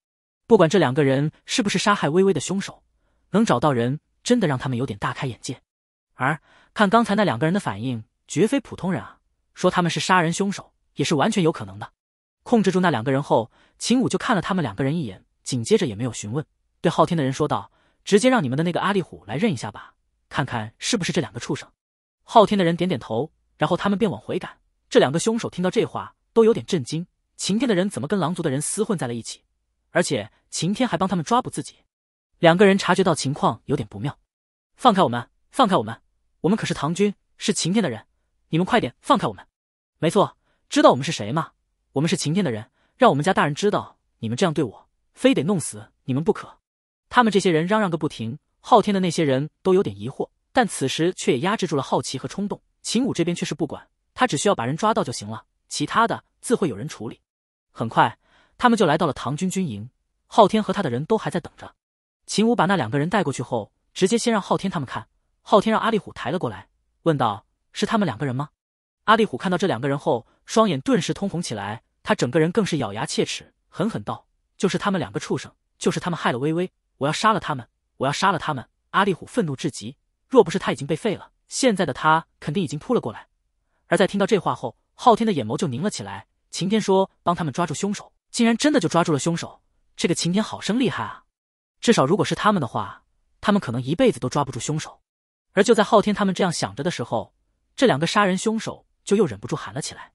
不管这两个人是不是杀害微微的凶手，能找到人，真的让他们有点大开眼界。而看刚才那两个人的反应，绝非普通人啊！说他们是杀人凶手，也是完全有可能的。控制住那两个人后，秦武就看了他们两个人一眼，紧接着也没有询问，对昊天的人说道：“直接让你们的那个阿力虎来认一下吧，看看是不是这两个畜生。”昊天的人点点头，然后他们便往回赶。这两个凶手听到这话都有点震惊：晴天的人怎么跟狼族的人厮混在了一起？而且晴天还帮他们抓捕自己。两个人察觉到情况有点不妙，放开我们，放开我们！我们可是唐军，是秦天的人，你们快点放开我们！没错，知道我们是谁吗？我们是秦天的人，让我们家大人知道你们这样对我，非得弄死你们不可！他们这些人嚷嚷个不停，昊天的那些人都有点疑惑，但此时却也压制住了好奇和冲动。秦武这边却是不管，他只需要把人抓到就行了，其他的自会有人处理。很快，他们就来到了唐军军营，昊天和他的人都还在等着。秦武把那两个人带过去后，直接先让昊天他们看。昊天让阿力虎抬了过来，问道：“是他们两个人吗？”阿力虎看到这两个人后，双眼顿时通红起来，他整个人更是咬牙切齿，狠狠道：“就是他们两个畜生，就是他们害了微微，我要杀了他们，我要杀了他们！”阿力虎愤怒至极，若不是他已经被废了，现在的他肯定已经扑了过来。而在听到这话后，昊天的眼眸就凝了起来。晴天说：“帮他们抓住凶手，竟然真的就抓住了凶手，这个晴天好生厉害啊！”至少如果是他们的话，他们可能一辈子都抓不住凶手。而就在昊天他们这样想着的时候，这两个杀人凶手就又忍不住喊了起来：“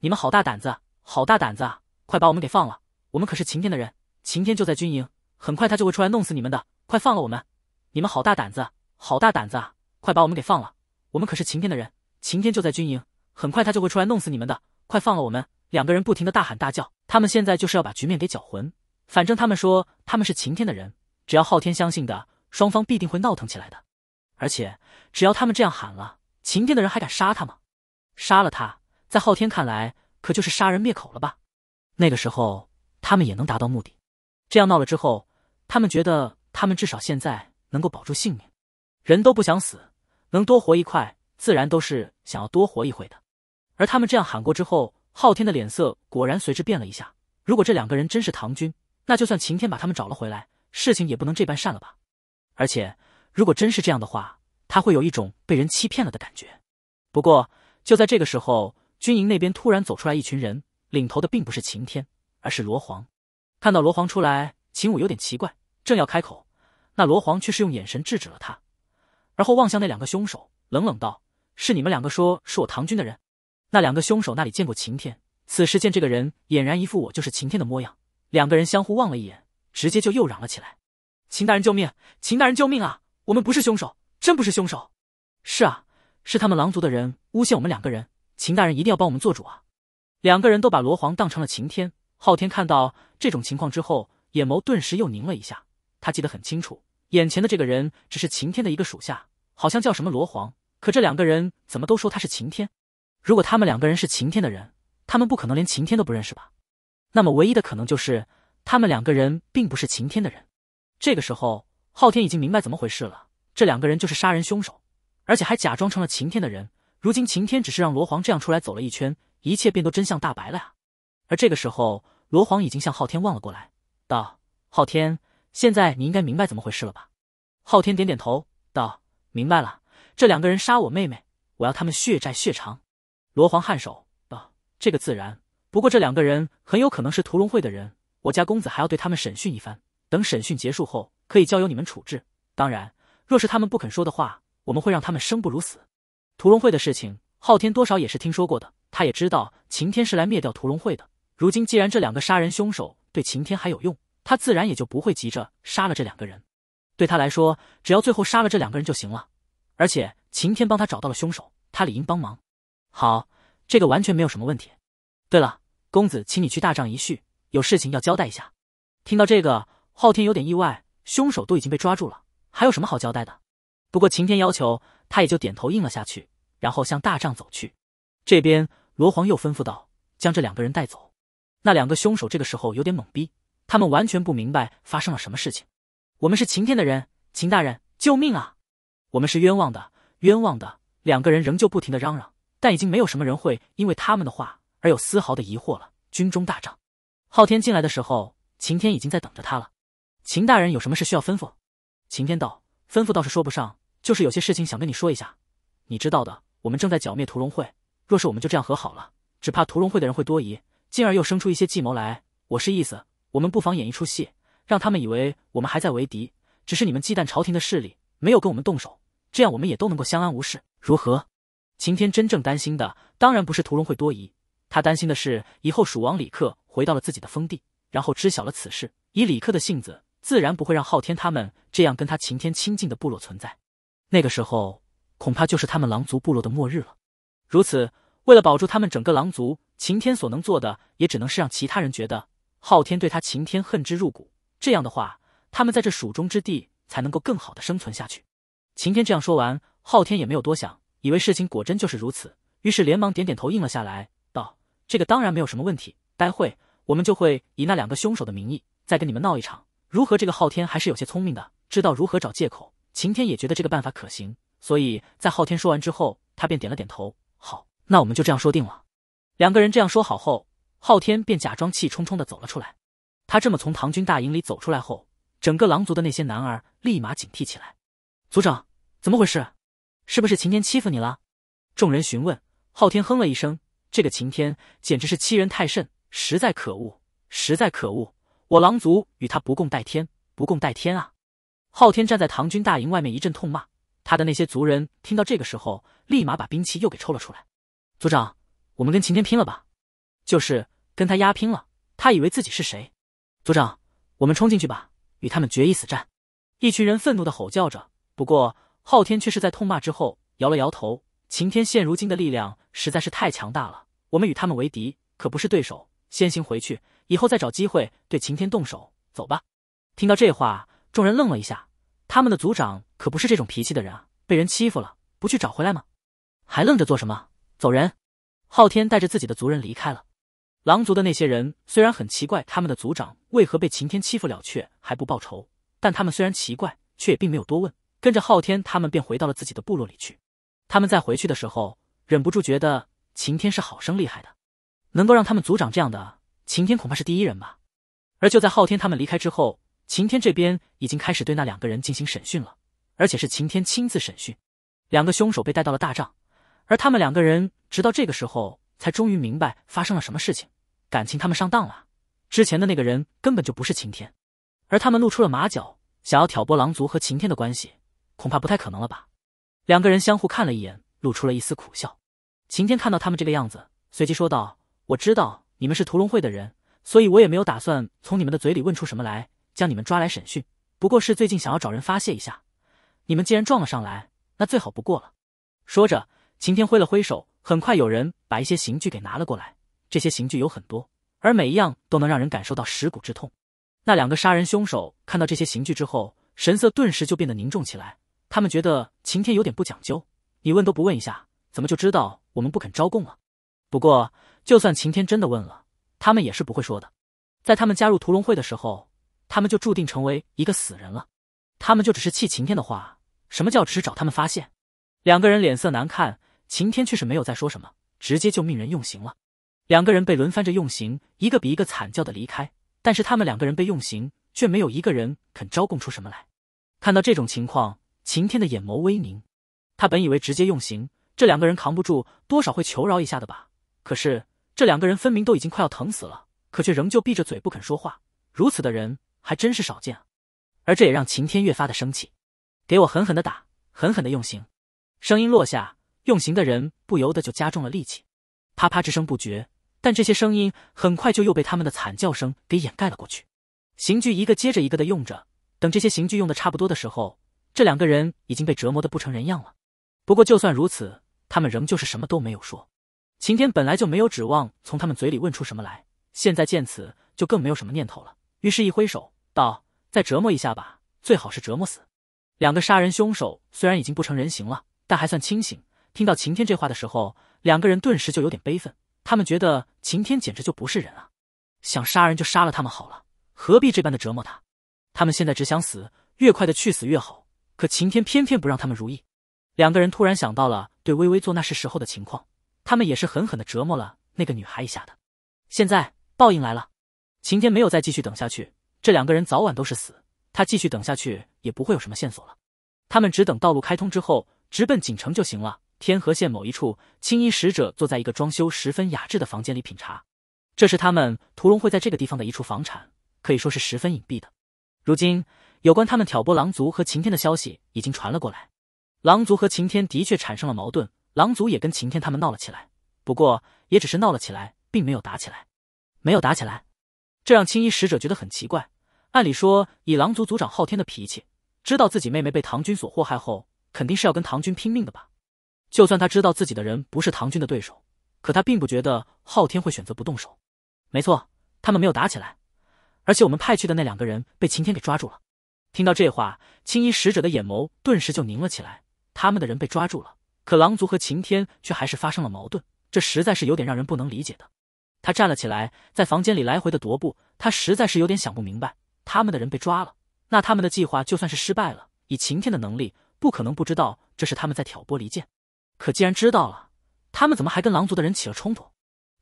你们好大胆子，好大胆子啊！快把我们给放了，我们可是晴天的人，晴天就在军营，很快他就会出来弄死你们的！快放了我们！”“你们好大胆子，好大胆子啊！快把我们给放了，我们可是晴天的人，晴天就在军营，很快他就会出来弄死你们的！快放了我们！”两个人不停的大喊大叫，他们现在就是要把局面给搅浑。反正他们说他们是晴天的人，只要昊天相信的，双方必定会闹腾起来的。而且，只要他们这样喊了，秦天的人还敢杀他吗？杀了他，在昊天看来，可就是杀人灭口了吧？那个时候，他们也能达到目的。这样闹了之后，他们觉得他们至少现在能够保住性命。人都不想死，能多活一块，自然都是想要多活一会的。而他们这样喊过之后，昊天的脸色果然随之变了一下。如果这两个人真是唐军，那就算晴天把他们找了回来，事情也不能这般善了吧？而且。如果真是这样的话，他会有一种被人欺骗了的感觉。不过就在这个时候，军营那边突然走出来一群人，领头的并不是晴天，而是罗皇。看到罗皇出来，秦武有点奇怪，正要开口，那罗皇却是用眼神制止了他，而后望向那两个凶手，冷冷道：“是你们两个说是我唐军的人？”那两个凶手那里见过晴天，此时见这个人俨然一副我就是晴天的模样，两个人相互望了一眼，直接就又嚷了起来：“秦大人救命！秦大人救命啊！”我们不是凶手，真不是凶手。是啊，是他们狼族的人诬陷我们两个人。秦大人一定要帮我们做主啊！两个人都把罗皇当成了晴天。昊天看到这种情况之后，眼眸顿时又凝了一下。他记得很清楚，眼前的这个人只是晴天的一个属下，好像叫什么罗皇。可这两个人怎么都说他是晴天？如果他们两个人是晴天的人，他们不可能连晴天都不认识吧？那么唯一的可能就是，他们两个人并不是晴天的人。这个时候。昊天已经明白怎么回事了，这两个人就是杀人凶手，而且还假装成了晴天的人。如今晴天只是让罗皇这样出来走了一圈，一切便都真相大白了呀。而这个时候，罗皇已经向昊天望了过来，道：“昊天，现在你应该明白怎么回事了吧？”昊天点点头，道：“明白了，这两个人杀我妹妹，我要他们血债血偿。”罗皇颔首，道：“这个自然，不过这两个人很有可能是屠龙会的人，我家公子还要对他们审讯一番。等审讯结束后。”可以交由你们处置。当然，若是他们不肯说的话，我们会让他们生不如死。屠龙会的事情，昊天多少也是听说过的，他也知道晴天是来灭掉屠龙会的。如今既然这两个杀人凶手对晴天还有用，他自然也就不会急着杀了这两个人。对他来说，只要最后杀了这两个人就行了。而且晴天帮他找到了凶手，他理应帮忙。好，这个完全没有什么问题。对了，公子，请你去大帐一叙，有事情要交代一下。听到这个，昊天有点意外。凶手都已经被抓住了，还有什么好交代的？不过晴天要求他，也就点头应了下去，然后向大帐走去。这边罗皇又吩咐道：“将这两个人带走。”那两个凶手这个时候有点懵逼，他们完全不明白发生了什么事情。我们是晴天的人，秦大人，救命啊！我们是冤枉的，冤枉的！两个人仍旧不停的嚷嚷，但已经没有什么人会因为他们的话而有丝毫的疑惑了。军中大帐，昊天进来的时候，晴天已经在等着他了。秦大人有什么事需要吩咐？秦天道：“吩咐倒是说不上，就是有些事情想跟你说一下。你知道的，我们正在剿灭屠龙会。若是我们就这样和好了，只怕屠龙会的人会多疑，进而又生出一些计谋来。我是意思，我们不妨演一出戏，让他们以为我们还在为敌。只是你们忌惮朝廷的势力，没有跟我们动手，这样我们也都能够相安无事，如何？”秦天真正担心的当然不是屠龙会多疑，他担心的是以后蜀王李克回到了自己的封地，然后知晓了此事，以李克的性子。自然不会让昊天他们这样跟他晴天亲近的部落存在，那个时候恐怕就是他们狼族部落的末日了。如此，为了保住他们整个狼族，晴天所能做的也只能是让其他人觉得昊天对他晴天恨之入骨。这样的话，他们在这蜀中之地才能够更好的生存下去。晴天这样说完，昊天也没有多想，以为事情果真就是如此，于是连忙点点头应了下来，道：“这个当然没有什么问题，待会我们就会以那两个凶手的名义再跟你们闹一场。”如何？这个昊天还是有些聪明的，知道如何找借口。晴天也觉得这个办法可行，所以在昊天说完之后，他便点了点头。好，那我们就这样说定了。两个人这样说好后，昊天便假装气冲冲的走了出来。他这么从唐军大营里走出来后，整个狼族的那些男儿立马警惕起来。族长，怎么回事？是不是晴天欺负你了？众人询问。昊天哼了一声，这个晴天简直是欺人太甚，实在可恶，实在可恶。我狼族与他不共戴天，不共戴天啊！昊天站在唐军大营外面一阵痛骂，他的那些族人听到这个时候，立马把兵器又给抽了出来。族长，我们跟晴天拼了吧，就是跟他压拼了！他以为自己是谁？族长，我们冲进去吧，与他们决一死战！一群人愤怒的吼叫着，不过昊天却是在痛骂之后摇了摇头。晴天现如今的力量实在是太强大了，我们与他们为敌可不是对手，先行回去。以后再找机会对晴天动手，走吧。听到这话，众人愣了一下。他们的族长可不是这种脾气的人啊，被人欺负了不去找回来吗？还愣着做什么？走人！昊天带着自己的族人离开了。狼族的那些人虽然很奇怪，他们的族长为何被晴天欺负了却还不报仇，但他们虽然奇怪，却也并没有多问，跟着昊天他们便回到了自己的部落里去。他们在回去的时候，忍不住觉得晴天是好生厉害的，能够让他们族长这样的。晴天恐怕是第一人吧。而就在昊天他们离开之后，晴天这边已经开始对那两个人进行审讯了，而且是晴天亲自审讯。两个凶手被带到了大帐，而他们两个人直到这个时候才终于明白发生了什么事情，感情他们上当了。之前的那个人根本就不是晴天，而他们露出了马脚，想要挑拨狼族和晴天的关系，恐怕不太可能了吧。两个人相互看了一眼，露出了一丝苦笑。晴天看到他们这个样子，随即说道：“我知道。”你们是屠龙会的人，所以我也没有打算从你们的嘴里问出什么来，将你们抓来审讯。不过是最近想要找人发泄一下，你们既然撞了上来，那最好不过了。说着，晴天挥了挥手，很快有人把一些刑具给拿了过来。这些刑具有很多，而每一样都能让人感受到蚀骨之痛。那两个杀人凶手看到这些刑具之后，神色顿时就变得凝重起来。他们觉得晴天有点不讲究，你问都不问一下，怎么就知道我们不肯招供了？不过。就算晴天真的问了，他们也是不会说的。在他们加入屠龙会的时候，他们就注定成为一个死人了。他们就只是气晴天的话，什么叫只是找他们发现？两个人脸色难看，晴天却是没有再说什么，直接就命人用刑了。两个人被轮番着用刑，一个比一个惨叫的离开。但是他们两个人被用刑，却没有一个人肯招供出什么来。看到这种情况，晴天的眼眸微凝。他本以为直接用刑，这两个人扛不住，多少会求饶一下的吧。可是。这两个人分明都已经快要疼死了，可却仍旧闭着嘴不肯说话。如此的人还真是少见，啊！而这也让晴天越发的生气。给我狠狠的打，狠狠的用刑！声音落下，用刑的人不由得就加重了力气，啪啪之声不绝。但这些声音很快就又被他们的惨叫声给掩盖了过去。刑具一个接着一个的用着，等这些刑具用的差不多的时候，这两个人已经被折磨的不成人样了。不过就算如此，他们仍旧是什么都没有说。晴天本来就没有指望从他们嘴里问出什么来，现在见此就更没有什么念头了。于是，一挥手道：“再折磨一下吧，最好是折磨死。”两个杀人凶手虽然已经不成人形了，但还算清醒。听到晴天这话的时候，两个人顿时就有点悲愤。他们觉得晴天简直就不是人啊！想杀人就杀了他们好了，何必这般的折磨他？他们现在只想死，越快的去死越好。可晴天偏偏不让他们如意。两个人突然想到了对微微做那是时候的情况。他们也是狠狠的折磨了那个女孩一下的，现在报应来了。晴天没有再继续等下去，这两个人早晚都是死，他继续等下去也不会有什么线索了。他们只等道路开通之后，直奔锦城就行了。天河县某一处，青衣使者坐在一个装修十分雅致的房间里品茶，这是他们屠龙会在这个地方的一处房产，可以说是十分隐蔽的。如今有关他们挑拨狼族和晴天的消息已经传了过来，狼族和晴天的确产生了矛盾。狼族也跟晴天他们闹了起来，不过也只是闹了起来，并没有打起来，没有打起来，这让青衣使者觉得很奇怪。按理说，以狼族族长昊天的脾气，知道自己妹妹被唐军所祸害后，肯定是要跟唐军拼命的吧？就算他知道自己的人不是唐军的对手，可他并不觉得昊天会选择不动手。没错，他们没有打起来，而且我们派去的那两个人被晴天给抓住了。听到这话，青衣使者的眼眸顿时就凝了起来，他们的人被抓住了。可狼族和晴天却还是发生了矛盾，这实在是有点让人不能理解的。他站了起来，在房间里来回的踱步。他实在是有点想不明白，他们的人被抓了，那他们的计划就算是失败了。以晴天的能力，不可能不知道这是他们在挑拨离间。可既然知道了，他们怎么还跟狼族的人起了冲突？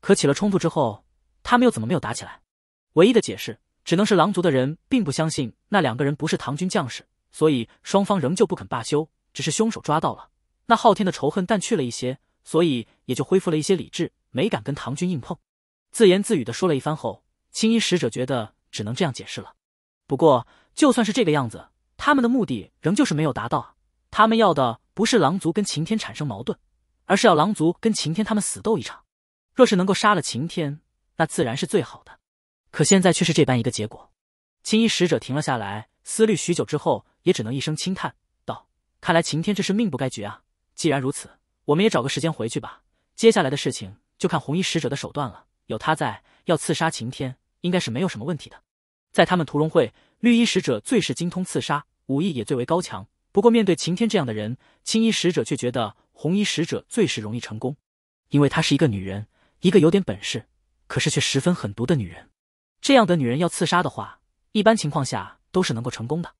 可起了冲突之后，他们又怎么没有打起来？唯一的解释只能是狼族的人并不相信那两个人不是唐军将士，所以双方仍旧不肯罢休。只是凶手抓到了。那昊天的仇恨淡去了一些，所以也就恢复了一些理智，没敢跟唐军硬碰。自言自语的说了一番后，青衣使者觉得只能这样解释了。不过就算是这个样子，他们的目的仍旧是没有达到啊！他们要的不是狼族跟晴天产生矛盾，而是要狼族跟晴天他们死斗一场。若是能够杀了晴天，那自然是最好的。可现在却是这般一个结果。青衣使者停了下来，思虑许久之后，也只能一声轻叹道：“看来晴天这是命不该绝啊！”既然如此，我们也找个时间回去吧。接下来的事情就看红衣使者的手段了。有他在，要刺杀晴天应该是没有什么问题的。在他们屠龙会，绿衣使者最是精通刺杀，武艺也最为高强。不过面对晴天这样的人，青衣使者却觉得红衣使者最是容易成功，因为她是一个女人，一个有点本事，可是却十分狠毒的女人。这样的女人要刺杀的话，一般情况下都是能够成功的。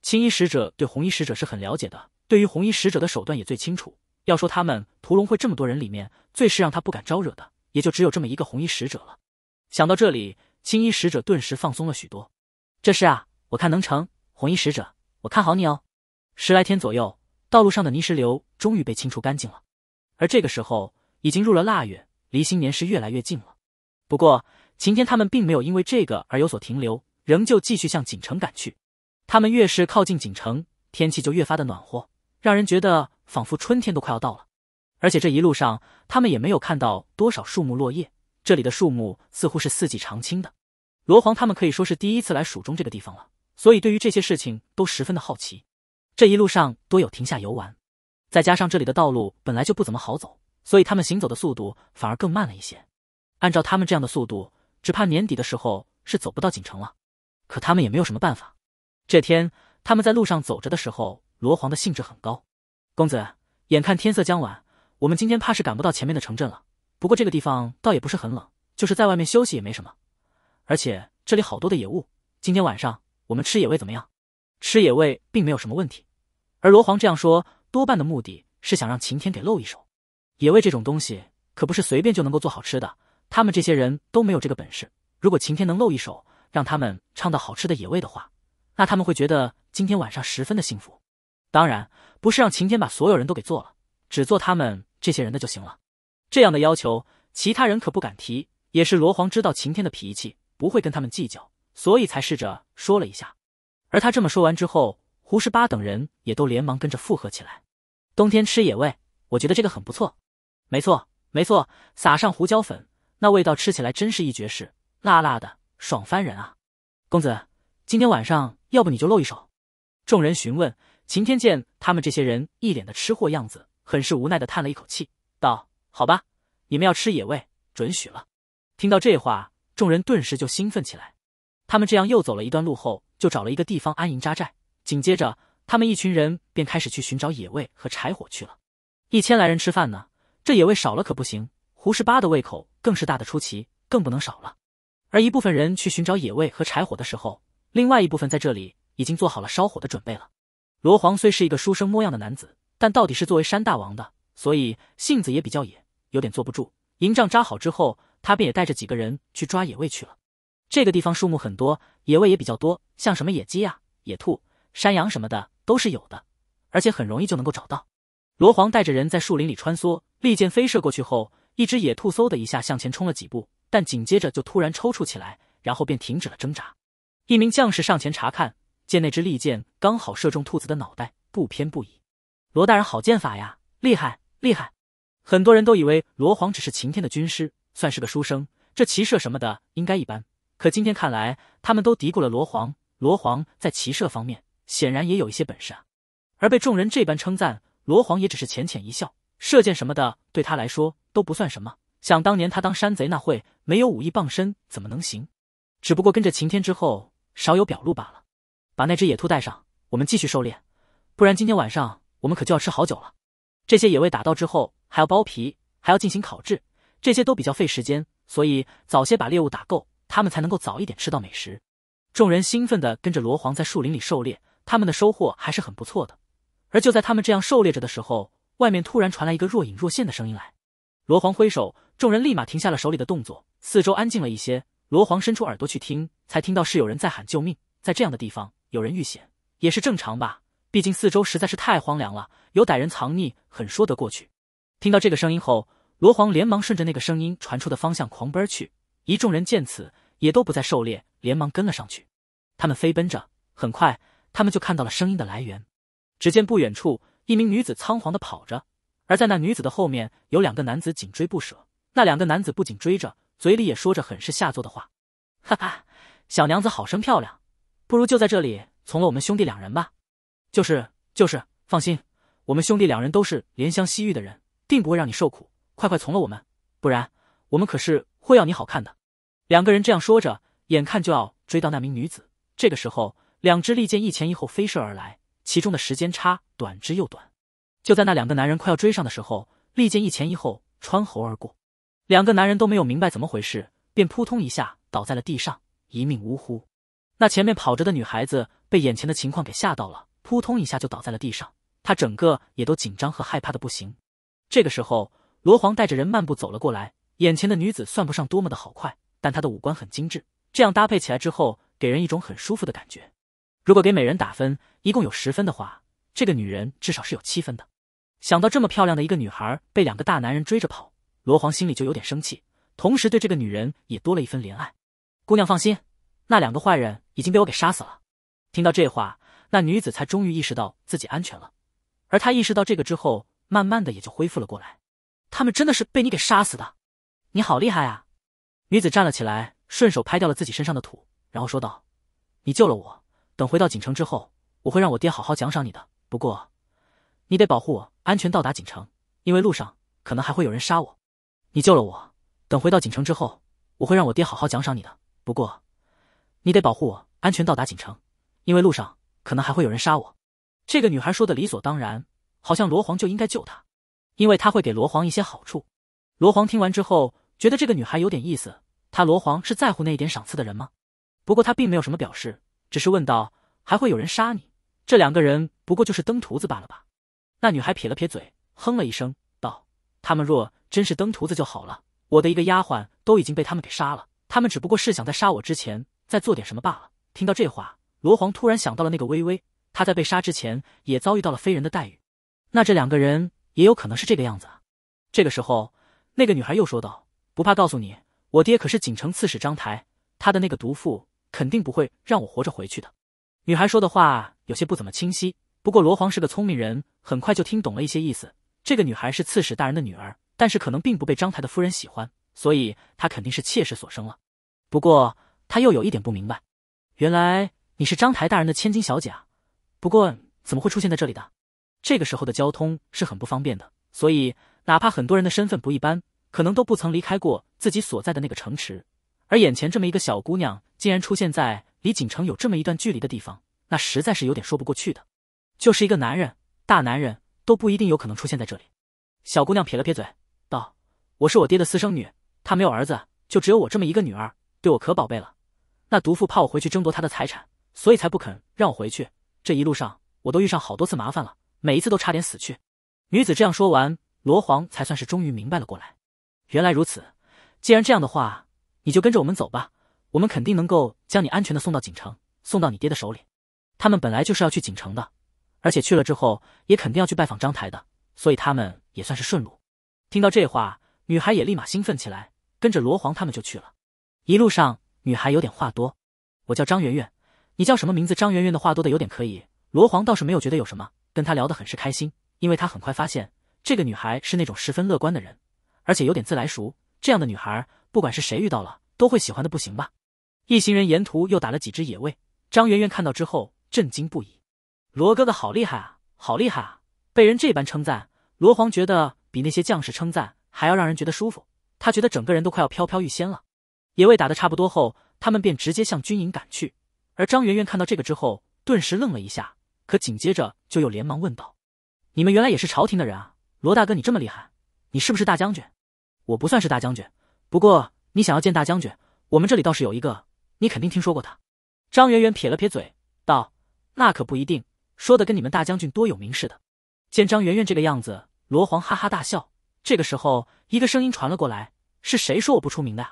青衣使者对红衣使者是很了解的。对于红衣使者的手段也最清楚。要说他们屠龙会这么多人里面，最是让他不敢招惹的，也就只有这么一个红衣使者了。想到这里，青衣使者顿时放松了许多。这事啊，我看能成。红衣使者，我看好你哦。十来天左右，道路上的泥石流终于被清除干净了。而这个时候，已经入了腊月，离新年是越来越近了。不过，晴天他们并没有因为这个而有所停留，仍旧继续向锦城赶去。他们越是靠近锦城，天气就越发的暖和。让人觉得仿佛春天都快要到了，而且这一路上他们也没有看到多少树木落叶，这里的树木似乎是四季常青的。罗皇他们可以说是第一次来蜀中这个地方了，所以对于这些事情都十分的好奇。这一路上多有停下游玩，再加上这里的道路本来就不怎么好走，所以他们行走的速度反而更慢了一些。按照他们这样的速度，只怕年底的时候是走不到锦城了。可他们也没有什么办法。这天他们在路上走着的时候。罗皇的兴致很高，公子，眼看天色将晚，我们今天怕是赶不到前面的城镇了。不过这个地方倒也不是很冷，就是在外面休息也没什么。而且这里好多的野物，今天晚上我们吃野味怎么样？吃野味并没有什么问题。而罗皇这样说，多半的目的是想让晴天给露一手。野味这种东西可不是随便就能够做好吃的，他们这些人都没有这个本事。如果晴天能露一手，让他们尝到好吃的野味的话，那他们会觉得今天晚上十分的幸福。当然不是让晴天把所有人都给做了，只做他们这些人的就行了。这样的要求，其他人可不敢提。也是罗皇知道晴天的脾气，不会跟他们计较，所以才试着说了一下。而他这么说完之后，胡十八等人也都连忙跟着附和起来。冬天吃野味，我觉得这个很不错。没错，没错，撒上胡椒粉，那味道吃起来真是一绝是辣辣的，爽翻人啊！公子，今天晚上要不你就露一手？众人询问。晴天见他们这些人一脸的吃货样子，很是无奈的叹了一口气，道：“好吧，你们要吃野味，准许了。”听到这话，众人顿时就兴奋起来。他们这样又走了一段路后，就找了一个地方安营扎寨。紧接着，他们一群人便开始去寻找野味和柴火去了。一千来人吃饭呢，这野味少了可不行。胡十八的胃口更是大的出奇，更不能少了。而一部分人去寻找野味和柴火的时候，另外一部分在这里已经做好了烧火的准备了。罗皇虽是一个书生模样的男子，但到底是作为山大王的，所以性子也比较野，有点坐不住。营帐扎好之后，他便也带着几个人去抓野味去了。这个地方树木很多，野味也比较多，像什么野鸡呀、野兔、山羊什么的都是有的，而且很容易就能够找到。罗皇带着人在树林里穿梭，利箭飞射过去后，一只野兔嗖的一下向前冲了几步，但紧接着就突然抽搐起来，然后便停止了挣扎。一名将士上前查看。见那支利箭刚好射中兔子的脑袋，不偏不倚。罗大人好剑法呀，厉害厉害！很多人都以为罗皇只是晴天的军师，算是个书生，这骑射什么的应该一般。可今天看来，他们都嘀咕了：罗皇，罗皇在骑射方面显然也有一些本事啊。而被众人这般称赞，罗皇也只是浅浅一笑。射箭什么的对他来说都不算什么。想当年他当山贼那会，没有武艺傍身怎么能行？只不过跟着晴天之后，少有表露罢了。把那只野兔带上，我们继续狩猎，不然今天晚上我们可就要吃好久了。这些野味打到之后还要剥皮，还要进行烤制，这些都比较费时间，所以早些把猎物打够，他们才能够早一点吃到美食。众人兴奋地跟着罗皇在树林里狩猎，他们的收获还是很不错的。而就在他们这样狩猎着的时候，外面突然传来一个若隐若现的声音来。罗皇挥手，众人立马停下了手里的动作，四周安静了一些。罗皇伸出耳朵去听，才听到是有人在喊救命。在这样的地方。有人遇险也是正常吧，毕竟四周实在是太荒凉了，有歹人藏匿很说得过去。听到这个声音后，罗皇连忙顺着那个声音传出的方向狂奔去。一众人见此也都不再狩猎，连忙跟了上去。他们飞奔着，很快他们就看到了声音的来源。只见不远处一名女子仓皇的跑着，而在那女子的后面有两个男子紧追不舍。那两个男子不仅追着，嘴里也说着很是下作的话。哈哈，小娘子好生漂亮。不如就在这里从了我们兄弟两人吧，就是就是放心，我们兄弟两人都是怜香惜玉的人，定不会让你受苦。快快从了我们，不然我们可是会要你好看的。两个人这样说着眼看就要追到那名女子，这个时候，两支利剑一前一后飞射而来，其中的时间差短之又短。就在那两个男人快要追上的时候，利剑一前一后穿喉而过，两个男人都没有明白怎么回事，便扑通一下倒在了地上，一命呜呼。那前面跑着的女孩子被眼前的情况给吓到了，扑通一下就倒在了地上。她整个也都紧张和害怕的不行。这个时候，罗皇带着人漫步走了过来。眼前的女子算不上多么的好快，但她的五官很精致，这样搭配起来之后，给人一种很舒服的感觉。如果给每人打分，一共有十分的话，这个女人至少是有七分的。想到这么漂亮的一个女孩被两个大男人追着跑，罗皇心里就有点生气，同时对这个女人也多了一分怜爱。姑娘放心，那两个坏人。已经被我给杀死了。听到这话，那女子才终于意识到自己安全了，而她意识到这个之后，慢慢的也就恢复了过来。他们真的是被你给杀死的，你好厉害啊！女子站了起来，顺手拍掉了自己身上的土，然后说道：“你救了我，等回到锦城之后，我会让我爹好好奖赏你的。不过，你得保护我安全到达锦城，因为路上可能还会有人杀我。你救了我，等回到锦城之后，我会让我爹好好奖赏你的。不过，你得保护我。”安全到达锦城，因为路上可能还会有人杀我。这个女孩说的理所当然，好像罗皇就应该救她，因为她会给罗皇一些好处。罗皇听完之后，觉得这个女孩有点意思。他罗皇是在乎那一点赏赐的人吗？不过他并没有什么表示，只是问道：“还会有人杀你？这两个人不过就是登徒子罢了吧？”那女孩撇了撇嘴，哼了一声，道：“他们若真是登徒子就好了。我的一个丫鬟都已经被他们给杀了。他们只不过是想在杀我之前再做点什么罢了。”听到这话，罗皇突然想到了那个微微，他在被杀之前也遭遇到了非人的待遇，那这两个人也有可能是这个样子啊。这个时候，那个女孩又说道：“不怕告诉你，我爹可是锦城刺史张台，他的那个毒妇肯定不会让我活着回去的。”女孩说的话有些不怎么清晰，不过罗皇是个聪明人，很快就听懂了一些意思。这个女孩是刺史大人的女儿，但是可能并不被张台的夫人喜欢，所以她肯定是妾室所生了。不过他又有一点不明白。原来你是章台大人的千金小姐啊？不过怎么会出现在这里的？这个时候的交通是很不方便的，所以哪怕很多人的身份不一般，可能都不曾离开过自己所在的那个城池。而眼前这么一个小姑娘，竟然出现在离锦城有这么一段距离的地方，那实在是有点说不过去的。就是一个男人，大男人都不一定有可能出现在这里。小姑娘撇了撇嘴，道：“我是我爹的私生女，他没有儿子，就只有我这么一个女儿，对我可宝贝了。”那毒妇怕我回去争夺她的财产，所以才不肯让我回去。这一路上，我都遇上好多次麻烦了，每一次都差点死去。女子这样说完，罗皇才算是终于明白了过来。原来如此，既然这样的话，你就跟着我们走吧，我们肯定能够将你安全的送到锦城，送到你爹的手里。他们本来就是要去锦城的，而且去了之后也肯定要去拜访张台的，所以他们也算是顺路。听到这话，女孩也立马兴奋起来，跟着罗皇他们就去了。一路上。女孩有点话多，我叫张媛媛，你叫什么名字？张媛媛的话多的有点可以，罗黄倒是没有觉得有什么，跟他聊得很是开心，因为他很快发现这个女孩是那种十分乐观的人，而且有点自来熟，这样的女孩不管是谁遇到了都会喜欢的不行吧。一行人沿途又打了几只野味，张媛媛看到之后震惊不已，罗哥哥好厉害啊，好厉害啊！被人这般称赞，罗黄觉得比那些将士称赞还要让人觉得舒服，他觉得整个人都快要飘飘欲仙了。野味打得差不多后，他们便直接向军营赶去。而张媛媛看到这个之后，顿时愣了一下，可紧接着就又连忙问道：“你们原来也是朝廷的人啊？罗大哥，你这么厉害，你是不是大将军？”“我不算是大将军，不过你想要见大将军，我们这里倒是有一个，你肯定听说过他。”张媛媛撇了撇嘴道：“那可不一定，说的跟你们大将军多有名似的。”见张媛媛这个样子，罗黄哈哈大笑。这个时候，一个声音传了过来：“是谁说我不出名的？”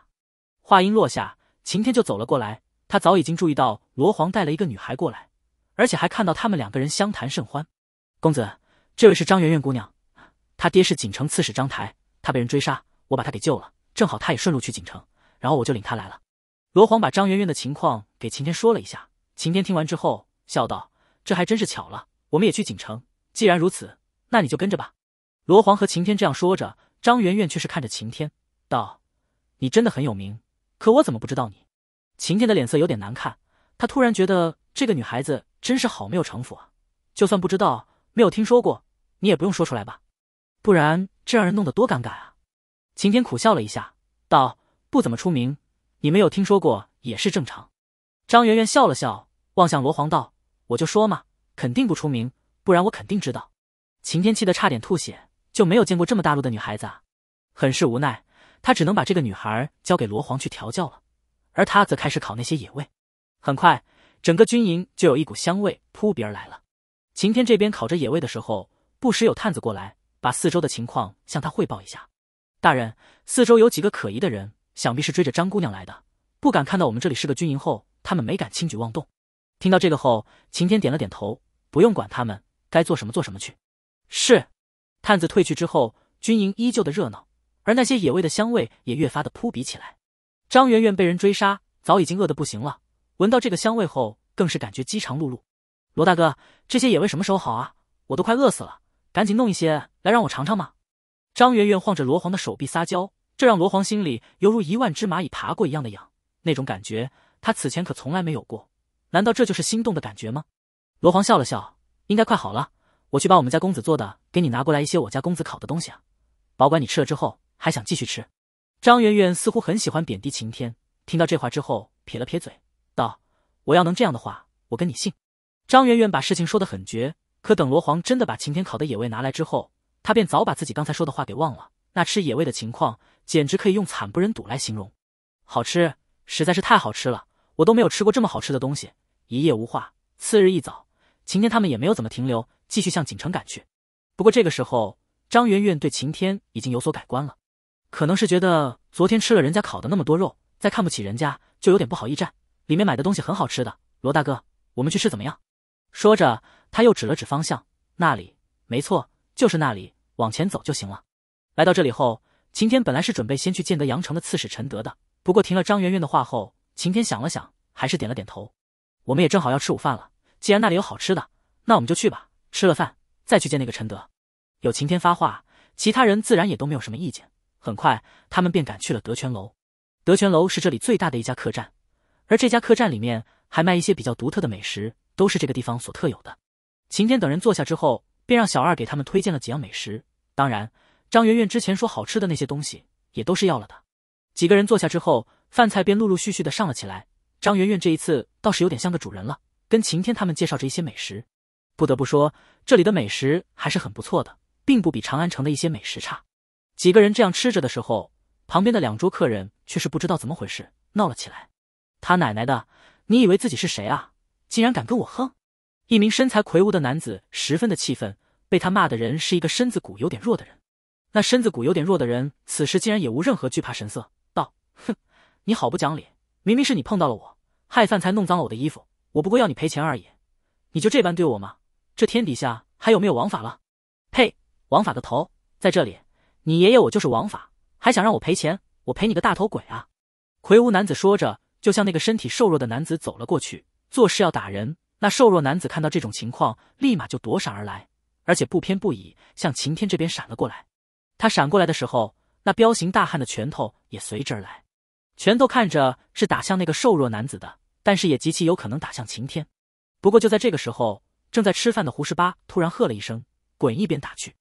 话音落下，晴天就走了过来。他早已经注意到罗黄带了一个女孩过来，而且还看到他们两个人相谈甚欢。公子，这位是张媛媛姑娘，她爹是锦城刺史张台，她被人追杀，我把她给救了，正好她也顺路去锦城，然后我就领她来了。罗黄把张媛媛的情况给晴天说了一下，晴天听完之后笑道：“这还真是巧了，我们也去锦城。既然如此，那你就跟着吧。”罗黄和晴天这样说着，张媛媛却是看着晴天道：“你真的很有名。”可我怎么不知道你？秦天的脸色有点难看，他突然觉得这个女孩子真是好没有城府啊！就算不知道、没有听说过，你也不用说出来吧？不然这让人弄得多尴尬啊！秦天苦笑了一下，道：“不怎么出名，你没有听说过也是正常。”张媛媛笑了笑，望向罗黄，道：“我就说嘛，肯定不出名，不然我肯定知道。”秦天气得差点吐血，就没有见过这么大陆的女孩子啊，很是无奈。他只能把这个女孩交给罗皇去调教了，而他则开始烤那些野味。很快，整个军营就有一股香味扑鼻而来了。晴天这边烤着野味的时候，不时有探子过来，把四周的情况向他汇报一下。大人，四周有几个可疑的人，想必是追着张姑娘来的。不敢看到我们这里是个军营后，他们没敢轻举妄动。听到这个后，晴天点了点头，不用管他们，该做什么做什么去。是。探子退去之后，军营依旧的热闹。而那些野味的香味也越发的扑鼻起来。张媛媛被人追杀，早已经饿得不行了。闻到这个香味后，更是感觉饥肠辘辘。罗大哥，这些野味什么时候好啊？我都快饿死了，赶紧弄一些来让我尝尝嘛！张媛媛晃着罗黄的手臂撒娇，这让罗黄心里犹如一万只蚂蚁爬过一样的痒，那种感觉他此前可从来没有过。难道这就是心动的感觉吗？罗黄笑了笑，应该快好了。我去把我们家公子做的给你拿过来一些，我家公子烤的东西啊，保管你吃了之后。还想继续吃，张媛媛似乎很喜欢贬低晴天。听到这话之后，撇了撇嘴，道：“我要能这样的话，我跟你姓。”张媛媛把事情说得很绝。可等罗皇真的把晴天烤的野味拿来之后，他便早把自己刚才说的话给忘了。那吃野味的情况，简直可以用惨不忍睹来形容。好吃，实在是太好吃了，我都没有吃过这么好吃的东西。一夜无话，次日一早，晴天他们也没有怎么停留，继续向锦城赶去。不过这个时候，张媛媛对晴天已经有所改观了。可能是觉得昨天吃了人家烤的那么多肉，再看不起人家就有点不好意站。里面买的东西很好吃的，罗大哥，我们去吃怎么样？说着，他又指了指方向，那里没错，就是那里，往前走就行了。来到这里后，晴天本来是准备先去建德阳城的刺史陈德的，不过听了张媛媛的话后，晴天想了想，还是点了点头。我们也正好要吃午饭了，既然那里有好吃的，那我们就去吧。吃了饭再去见那个陈德。有晴天发话，其他人自然也都没有什么意见。很快，他们便赶去了德全楼。德全楼是这里最大的一家客栈，而这家客栈里面还卖一些比较独特的美食，都是这个地方所特有的。晴天等人坐下之后，便让小二给他们推荐了几样美食。当然，张媛媛之前说好吃的那些东西也都是要了的。几个人坐下之后，饭菜便陆陆续续的上了起来。张媛媛这一次倒是有点像个主人了，跟晴天他们介绍着一些美食。不得不说，这里的美食还是很不错的，并不比长安城的一些美食差。几个人这样吃着的时候，旁边的两桌客人却是不知道怎么回事闹了起来。他奶奶的，你以为自己是谁啊？竟然敢跟我哼！一名身材魁梧的男子十分的气愤，被他骂的人是一个身子骨有点弱的人。那身子骨有点弱的人此时竟然也无任何惧怕神色，道：“哼，你好不讲理！明明是你碰到了我，害饭菜弄脏了我的衣服，我不过要你赔钱而已，你就这般对我吗？这天底下还有没有王法了？”呸！王法的头在这里。你爷爷我就是王法，还想让我赔钱？我赔你个大头鬼啊！魁梧男子说着，就向那个身体瘦弱的男子走了过去，作势要打人。那瘦弱男子看到这种情况，立马就躲闪而来，而且不偏不倚向晴天这边闪了过来。他闪过来的时候，那彪形大汉的拳头也随之而来。拳头看着是打向那个瘦弱男子的，但是也极其有可能打向晴天。不过就在这个时候，正在吃饭的胡十八突然喝了一声：“滚一边打去！”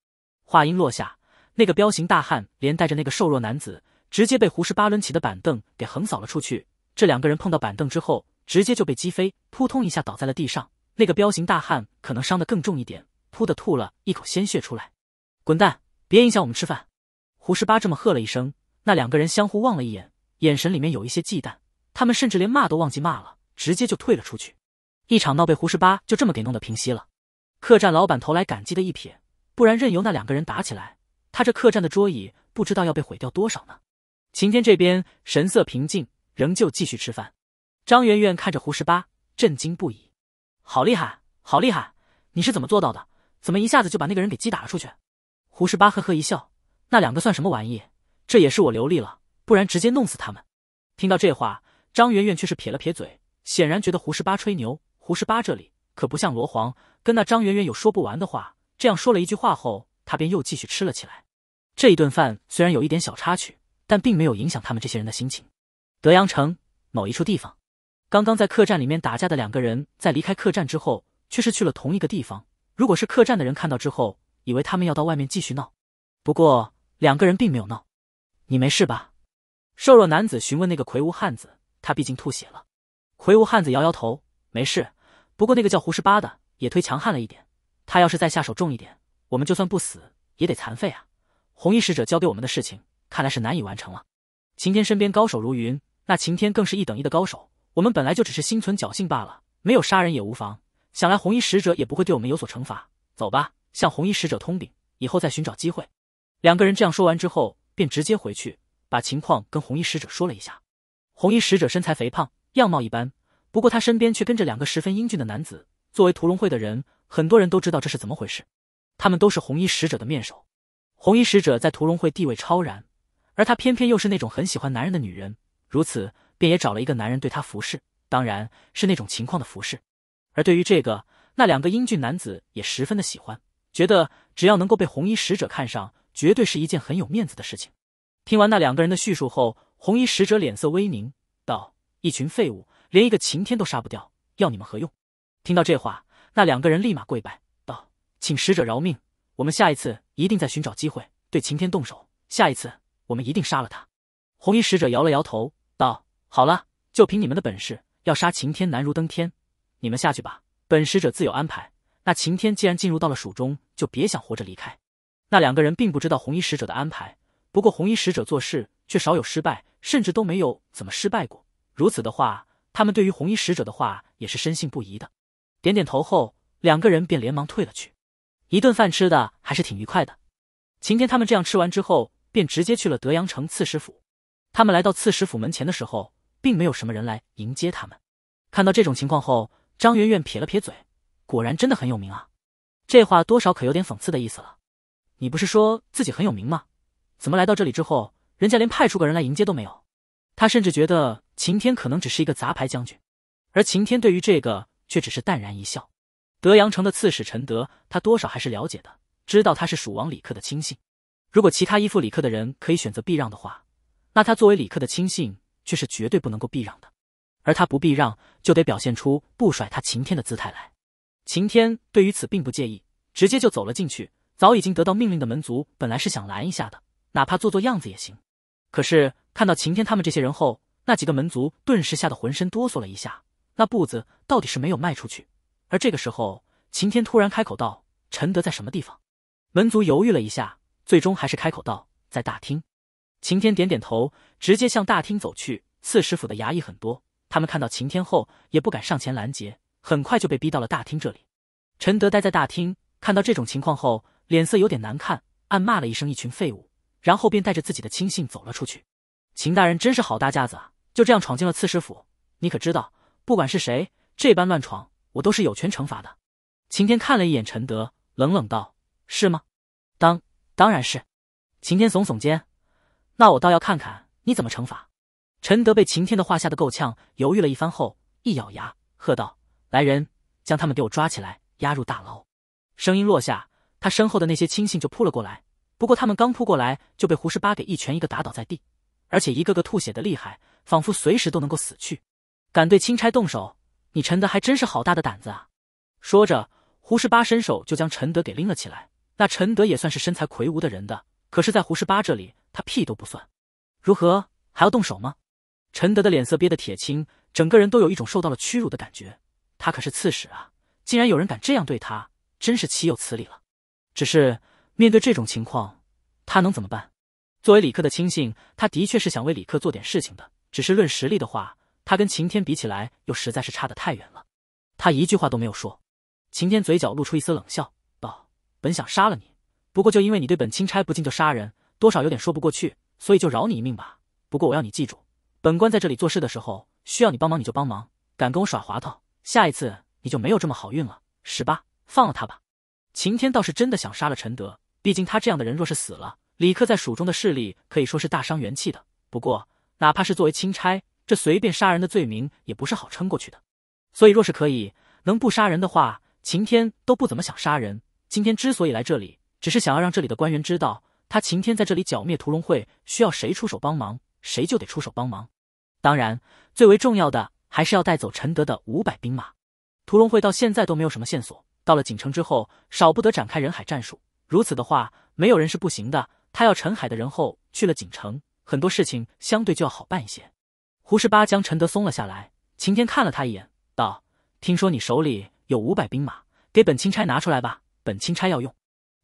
话音落下。那个彪形大汉连带着那个瘦弱男子，直接被胡十八抡起的板凳给横扫了出去。这两个人碰到板凳之后，直接就被击飞，扑通一下倒在了地上。那个彪形大汉可能伤得更重一点，噗的吐了一口鲜血出来。滚蛋！别影响我们吃饭！胡十八这么喝了一声。那两个人相互望了一眼，眼神里面有一些忌惮。他们甚至连骂都忘记骂了，直接就退了出去。一场闹被胡十八就这么给弄得平息了。客栈老板投来感激的一瞥，不然任由那两个人打起来。他这客栈的桌椅不知道要被毁掉多少呢。晴天这边神色平静，仍旧继续吃饭。张媛媛看着胡十八，震惊不已：“好厉害，好厉害！你是怎么做到的？怎么一下子就把那个人给击打了出去？”胡十八呵呵一笑：“那两个算什么玩意？这也是我流利了，不然直接弄死他们。”听到这话，张媛媛却是撇了撇嘴，显然觉得胡十八吹牛。胡十八这里可不像罗黄，跟那张媛媛有说不完的话。这样说了一句话后，他便又继续吃了起来。这一顿饭虽然有一点小插曲，但并没有影响他们这些人的心情。德阳城某一处地方，刚刚在客栈里面打架的两个人，在离开客栈之后，却是去了同一个地方。如果是客栈的人看到之后，以为他们要到外面继续闹。不过两个人并没有闹。你没事吧？瘦弱男子询问那个魁梧汉子。他毕竟吐血了。魁梧汉子摇摇头，没事。不过那个叫胡十八的也忒强悍了一点。他要是再下手重一点，我们就算不死也得残废啊。红衣使者交给我们的事情，看来是难以完成了。晴天身边高手如云，那晴天更是一等一的高手。我们本来就只是心存侥幸罢了，没有杀人也无妨。想来红衣使者也不会对我们有所惩罚。走吧，向红衣使者通禀，以后再寻找机会。两个人这样说完之后，便直接回去把情况跟红衣使者说了一下。红衣使者身材肥胖，样貌一般，不过他身边却跟着两个十分英俊的男子。作为屠龙会的人，很多人都知道这是怎么回事，他们都是红衣使者的面首。红衣使者在屠龙会地位超然，而她偏偏又是那种很喜欢男人的女人，如此便也找了一个男人对她服侍，当然是那种情况的服侍。而对于这个，那两个英俊男子也十分的喜欢，觉得只要能够被红衣使者看上，绝对是一件很有面子的事情。听完那两个人的叙述后，红衣使者脸色微凝，道：“一群废物，连一个晴天都杀不掉，要你们何用？”听到这话，那两个人立马跪拜道：“请使者饶命。”我们下一次一定再寻找机会对擎天动手，下一次我们一定杀了他。红衣使者摇了摇头，道：“好了，就凭你们的本事，要杀擎天难如登天。你们下去吧，本使者自有安排。那擎天既然进入到了蜀中，就别想活着离开。”那两个人并不知道红衣使者的安排，不过红衣使者做事却少有失败，甚至都没有怎么失败过。如此的话，他们对于红衣使者的话也是深信不疑的。点点头后，两个人便连忙退了去。一顿饭吃的还是挺愉快的。晴天他们这样吃完之后，便直接去了德阳城刺史府。他们来到刺史府门前的时候，并没有什么人来迎接他们。看到这种情况后，张媛媛撇了撇嘴，果然真的很有名啊。这话多少可有点讽刺的意思了。你不是说自己很有名吗？怎么来到这里之后，人家连派出个人来迎接都没有？他甚至觉得晴天可能只是一个杂牌将军，而晴天对于这个却只是淡然一笑。德阳城的刺史陈德，他多少还是了解的，知道他是蜀王李克的亲信。如果其他依附李克的人可以选择避让的话，那他作为李克的亲信，却是绝对不能够避让的。而他不避让，就得表现出不甩他晴天的姿态来。晴天对于此并不介意，直接就走了进去。早已经得到命令的门族本来是想拦一下的，哪怕做做样子也行。可是看到晴天他们这些人后，那几个门族顿时吓得浑身哆嗦了一下，那步子到底是没有迈出去。而这个时候，晴天突然开口道：“陈德在什么地方？”门卒犹豫了一下，最终还是开口道：“在大厅。”晴天点点头，直接向大厅走去。刺史府的衙役很多，他们看到晴天后也不敢上前拦截，很快就被逼到了大厅这里。陈德待在大厅，看到这种情况后，脸色有点难看，暗骂了一声：“一群废物！”然后便带着自己的亲信走了出去。秦大人真是好大架子啊，就这样闯进了刺史府。你可知道，不管是谁，这般乱闯。我都是有权惩罚的。晴天看了一眼陈德，冷冷道：“是吗？”“当当然是。”晴天耸耸肩，“那我倒要看看你怎么惩罚。”陈德被晴天的话吓得够呛，犹豫了一番后，一咬牙，喝道：“来人，将他们给我抓起来，押入大牢！”声音落下，他身后的那些亲信就扑了过来。不过他们刚扑过来，就被胡十八给一拳一个打倒在地，而且一个个吐血的厉害，仿佛随时都能够死去。敢对钦差动手！你陈德还真是好大的胆子啊！说着，胡十八伸手就将陈德给拎了起来。那陈德也算是身材魁梧的人的，可是，在胡十八这里，他屁都不算。如何还要动手吗？陈德的脸色憋得铁青，整个人都有一种受到了屈辱的感觉。他可是刺史啊，竟然有人敢这样对他，真是岂有此理了。只是面对这种情况，他能怎么办？作为李克的亲信，他的确是想为李克做点事情的，只是论实力的话，他跟晴天比起来，又实在是差得太远了。他一句话都没有说。晴天嘴角露出一丝冷笑，道：“本想杀了你，不过就因为你对本钦差不敬就杀人，多少有点说不过去，所以就饶你一命吧。不过我要你记住，本官在这里做事的时候，需要你帮忙你就帮忙，敢跟我耍滑头，下一次你就没有这么好运了。”十八，放了他吧。晴天倒是真的想杀了陈德，毕竟他这样的人若是死了，李克在蜀中的势力可以说是大伤元气的。不过，哪怕是作为钦差。这随便杀人的罪名也不是好撑过去的，所以若是可以能不杀人的话，晴天都不怎么想杀人。今天之所以来这里，只是想要让这里的官员知道，他晴天在这里剿灭屠龙会，需要谁出手帮忙，谁就得出手帮忙。当然，最为重要的还是要带走陈德的五百兵马。屠龙会到现在都没有什么线索，到了锦城之后，少不得展开人海战术。如此的话，没有人是不行的。他要陈海的人后去了锦城，很多事情相对就要好办一些。胡十八将陈德松了下来，秦天看了他一眼，道：“听说你手里有五百兵马，给本钦差拿出来吧，本钦差要用。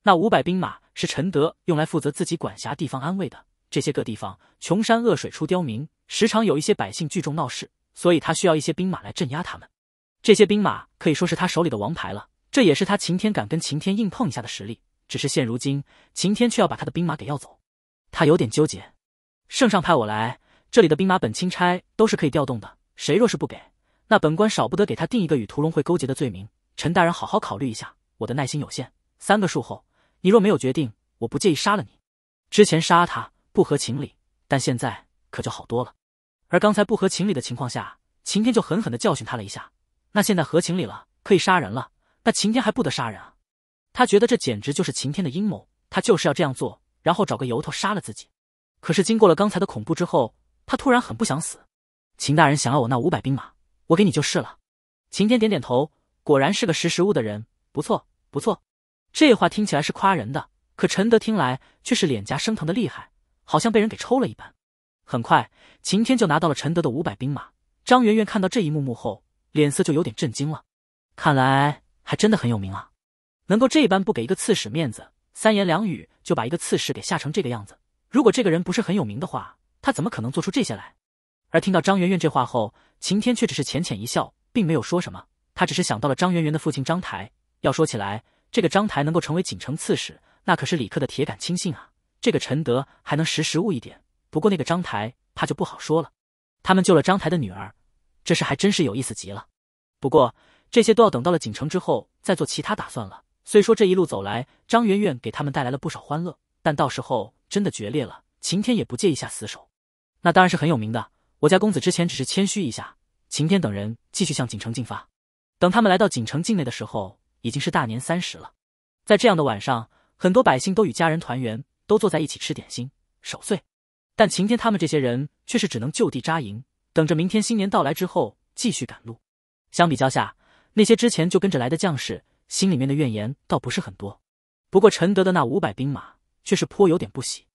那五百兵马是陈德用来负责自己管辖地方安危的。这些个地方穷山恶水出刁民，时常有一些百姓聚众闹事，所以他需要一些兵马来镇压他们。这些兵马可以说是他手里的王牌了，这也是他秦天敢跟秦天硬碰一下的实力。只是现如今秦天却要把他的兵马给要走，他有点纠结。圣上派我来。”这里的兵马本钦差都是可以调动的，谁若是不给，那本官少不得给他定一个与屠龙会勾结的罪名。陈大人，好好考虑一下，我的耐心有限，三个数后，你若没有决定，我不介意杀了你。之前杀他不合情理，但现在可就好多了。而刚才不合情理的情况下，晴天就狠狠的教训他了一下。那现在合情理了，可以杀人了，那晴天还不得杀人啊？他觉得这简直就是晴天的阴谋，他就是要这样做，然后找个由头杀了自己。可是经过了刚才的恐怖之后。他突然很不想死，秦大人想要我那五百兵马，我给你就是了。秦天点点头，果然是个识时务的人，不错不错。这话听起来是夸人的，可陈德听来却是脸颊生疼的厉害，好像被人给抽了一般。很快，秦天就拿到了陈德的五百兵马。张媛媛看到这一幕幕后，脸色就有点震惊了。看来还真的很有名啊，能够这般不给一个刺史面子，三言两语就把一个刺史给吓成这个样子。如果这个人不是很有名的话，他怎么可能做出这些来？而听到张媛媛这话后，秦天却只是浅浅一笑，并没有说什么。他只是想到了张媛媛的父亲张台。要说起来，这个张台能够成为锦城刺史，那可是李克的铁杆亲信啊。这个陈德还能识时务一点，不过那个张台，怕就不好说了。他们救了张台的女儿，这事还真是有意思极了。不过这些都要等到了锦城之后再做其他打算了。虽说这一路走来，张媛媛给他们带来了不少欢乐，但到时候真的决裂了，秦天也不介意下死手。那当然是很有名的。我家公子之前只是谦虚一下。晴天等人继续向锦城进发。等他们来到锦城境内的时候，已经是大年三十了。在这样的晚上，很多百姓都与家人团圆，都坐在一起吃点心、守岁。但晴天他们这些人却是只能就地扎营，等着明天新年到来之后继续赶路。相比较下，那些之前就跟着来的将士，心里面的怨言倒不是很多。不过陈德的那五百兵马却是颇有点不喜。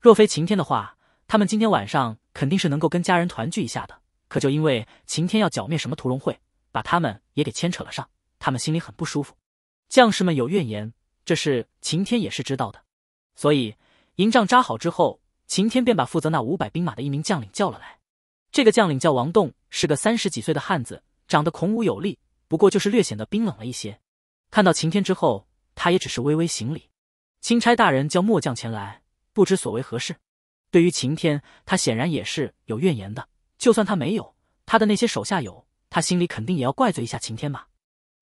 若非晴天的话。他们今天晚上肯定是能够跟家人团聚一下的，可就因为晴天要剿灭什么屠龙会，把他们也给牵扯了上，他们心里很不舒服。将士们有怨言，这事晴天也是知道的，所以营帐扎好之后，晴天便把负责那五百兵马的一名将领叫了来。这个将领叫王栋，是个三十几岁的汉子，长得孔武有力，不过就是略显得冰冷了一些。看到晴天之后，他也只是微微行礼。钦差大人叫末将前来，不知所为何事？对于晴天，他显然也是有怨言的。就算他没有，他的那些手下有，他心里肯定也要怪罪一下晴天吧。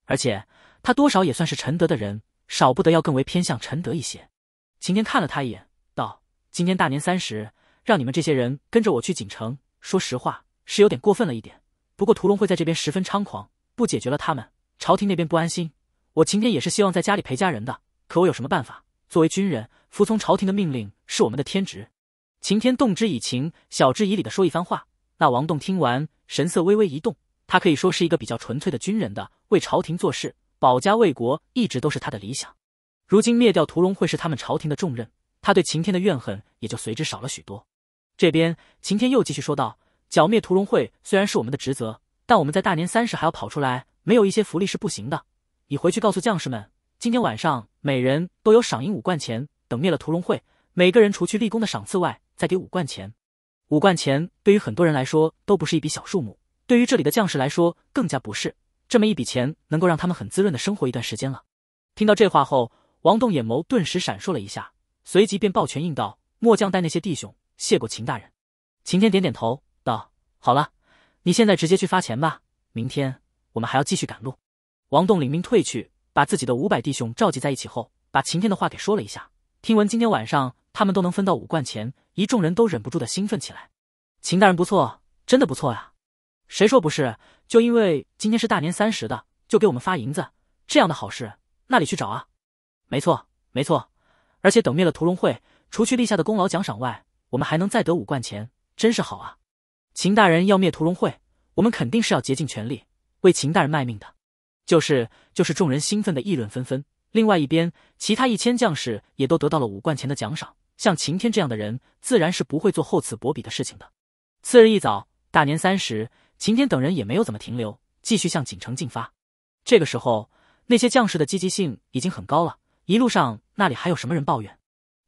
而且他多少也算是陈德的人，少不得要更为偏向陈德一些。晴天看了他一眼，道：“今天大年三十，让你们这些人跟着我去锦城，说实话是有点过分了一点。不过屠龙会在这边十分猖狂，不解决了他们，朝廷那边不安心。我晴天也是希望在家里陪家人的，可我有什么办法？作为军人，服从朝廷的命令是我们的天职。”晴天动之以情，晓之以理的说一番话。那王栋听完，神色微微一动。他可以说是一个比较纯粹的军人的，为朝廷做事、保家卫国，一直都是他的理想。如今灭掉屠龙会是他们朝廷的重任，他对晴天的怨恨也就随之少了许多。这边晴天又继续说道：“剿灭屠龙会虽然是我们的职责，但我们在大年三十还要跑出来，没有一些福利是不行的。你回去告诉将士们，今天晚上每人都有赏银五贯钱。等灭了屠龙会，每个人除去立功的赏赐外，”再给五贯钱，五贯钱对于很多人来说都不是一笔小数目，对于这里的将士来说更加不是。这么一笔钱能够让他们很滋润的生活一段时间了。听到这话后，王栋眼眸顿时闪烁了一下，随即便抱拳应道：“末将带那些弟兄，谢过秦大人。”秦天点点头，道：“好了，你现在直接去发钱吧，明天我们还要继续赶路。”王栋领命退去，把自己的五百弟兄召集在一起后，把秦天的话给说了一下。听闻今天晚上。他们都能分到五贯钱，一众人都忍不住的兴奋起来。秦大人不错，真的不错呀！谁说不是？就因为今天是大年三十的，就给我们发银子，这样的好事那里去找啊？没错，没错！而且等灭了屠龙会，除去立下的功劳奖赏外，我们还能再得五贯钱，真是好啊！秦大人要灭屠龙会，我们肯定是要竭尽全力为秦大人卖命的。就是，就是，众人兴奋的议论纷纷。另外一边，其他一千将士也都得到了五贯钱的奖赏。像晴天这样的人，自然是不会做厚此薄彼的事情的。次日一早，大年三十，晴天等人也没有怎么停留，继续向锦城进发。这个时候，那些将士的积极性已经很高了，一路上那里还有什么人抱怨？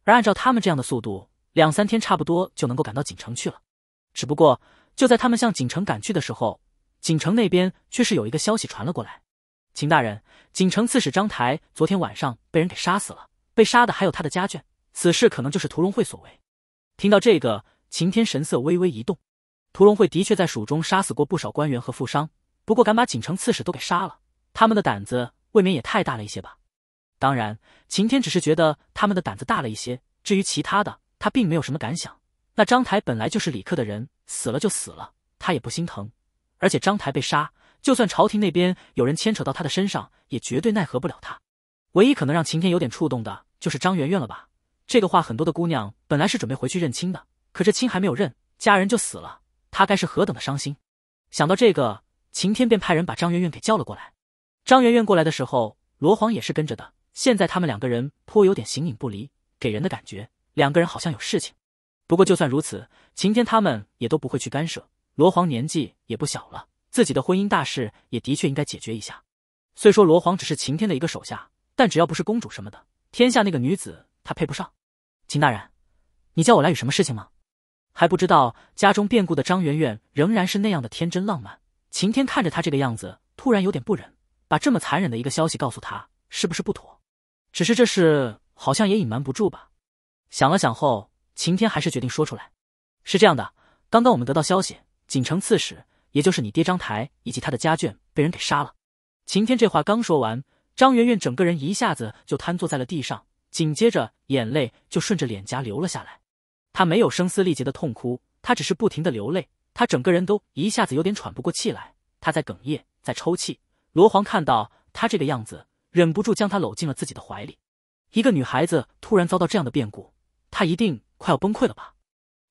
而按照他们这样的速度，两三天差不多就能够赶到锦城去了。只不过，就在他们向锦城赶去的时候，锦城那边却是有一个消息传了过来：秦大人，锦城刺史张台昨天晚上被人给杀死了，被杀的还有他的家眷。此事可能就是屠龙会所为。听到这个，秦天神色微微一动。屠龙会的确在蜀中杀死过不少官员和富商，不过敢把锦城刺史都给杀了，他们的胆子未免也太大了一些吧？当然，秦天只是觉得他们的胆子大了一些，至于其他的，他并没有什么感想。那张台本来就是李克的人，死了就死了，他也不心疼。而且张台被杀，就算朝廷那边有人牵扯到他的身上，也绝对奈何不了他。唯一可能让秦天有点触动的，就是张媛媛了吧？这个话很多的姑娘本来是准备回去认亲的，可这亲还没有认，家人就死了，她该是何等的伤心！想到这个，晴天便派人把张媛媛给叫了过来。张媛媛过来的时候，罗皇也是跟着的。现在他们两个人颇有点形影不离，给人的感觉两个人好像有事情。不过就算如此，晴天他们也都不会去干涉。罗皇年纪也不小了，自己的婚姻大事也的确应该解决一下。虽说罗皇只是晴天的一个手下，但只要不是公主什么的，天下那个女子。他配不上，秦大人，你叫我来有什么事情吗？还不知道家中变故的张媛媛仍然是那样的天真浪漫。秦天看着她这个样子，突然有点不忍，把这么残忍的一个消息告诉她，是不是不妥？只是这事好像也隐瞒不住吧。想了想后，秦天还是决定说出来。是这样的，刚刚我们得到消息，锦城刺史，也就是你爹张台以及他的家眷被人给杀了。秦天这话刚说完，张媛媛整个人一下子就瘫坐在了地上。紧接着，眼泪就顺着脸颊流了下来。他没有声嘶力竭的痛哭，他只是不停的流泪。他整个人都一下子有点喘不过气来。他在哽咽，在抽泣。罗皇看到他这个样子，忍不住将他搂进了自己的怀里。一个女孩子突然遭到这样的变故，她一定快要崩溃了吧？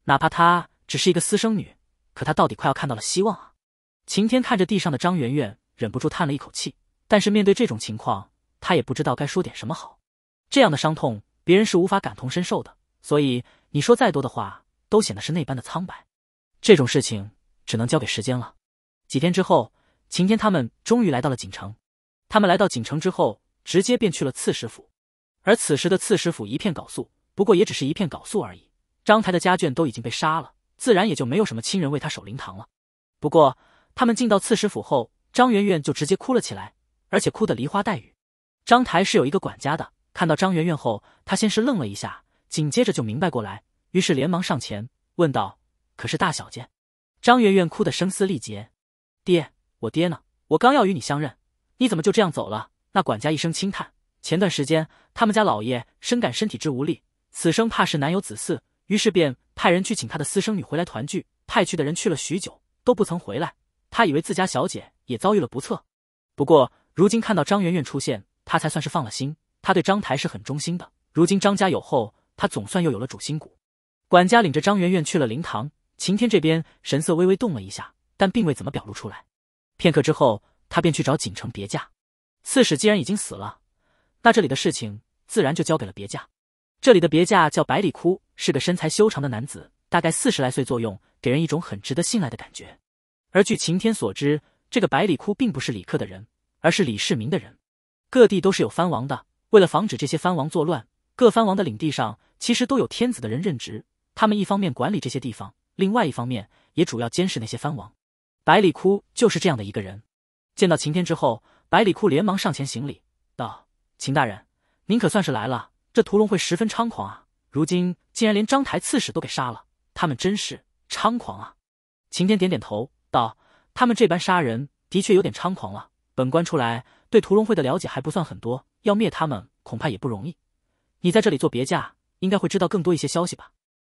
哪怕她只是一个私生女，可她到底快要看到了希望啊！晴天看着地上的张媛媛，忍不住叹了一口气。但是面对这种情况，他也不知道该说点什么好。这样的伤痛，别人是无法感同身受的，所以你说再多的话，都显得是那般的苍白。这种事情只能交给时间了。几天之后，晴天他们终于来到了锦城。他们来到锦城之后，直接便去了刺史府。而此时的刺史府一片缟素，不过也只是一片缟素而已。张台的家眷都已经被杀了，自然也就没有什么亲人为他守灵堂了。不过，他们进到刺史府后，张媛媛就直接哭了起来，而且哭得梨花带雨。张台是有一个管家的。看到张媛媛后，他先是愣了一下，紧接着就明白过来，于是连忙上前问道：“可是大小姐？”张媛媛哭得声嘶力竭：“爹，我爹呢？我刚要与你相认，你怎么就这样走了？”那管家一声轻叹：“前段时间，他们家老爷深感身体之无力，此生怕是难有子嗣，于是便派人去请他的私生女回来团聚。派去的人去了许久都不曾回来，他以为自家小姐也遭遇了不测。不过如今看到张媛媛出现，他才算是放了心。”他对张台是很忠心的。如今张家有后，他总算又有了主心骨。管家领着张媛媛去了灵堂。晴天这边神色微微动了一下，但并未怎么表露出来。片刻之后，他便去找锦城别驾。刺史既然已经死了，那这里的事情自然就交给了别驾。这里的别驾叫百里枯，是个身材修长的男子，大概四十来岁左右，给人一种很值得信赖的感觉。而据晴天所知，这个百里枯并不是李克的人，而是李世民的人。各地都是有藩王的。为了防止这些藩王作乱，各藩王的领地上其实都有天子的人任职。他们一方面管理这些地方，另外一方面也主要监视那些藩王。百里枯就是这样的一个人。见到秦天之后，百里枯连忙上前行礼，道：“秦大人，您可算是来了。这屠龙会十分猖狂啊，如今竟然连章台刺史都给杀了，他们真是猖狂啊！”秦天点点头，道：“他们这般杀人，的确有点猖狂了。本官出来对屠龙会的了解还不算很多。”要灭他们恐怕也不容易，你在这里做别驾，应该会知道更多一些消息吧？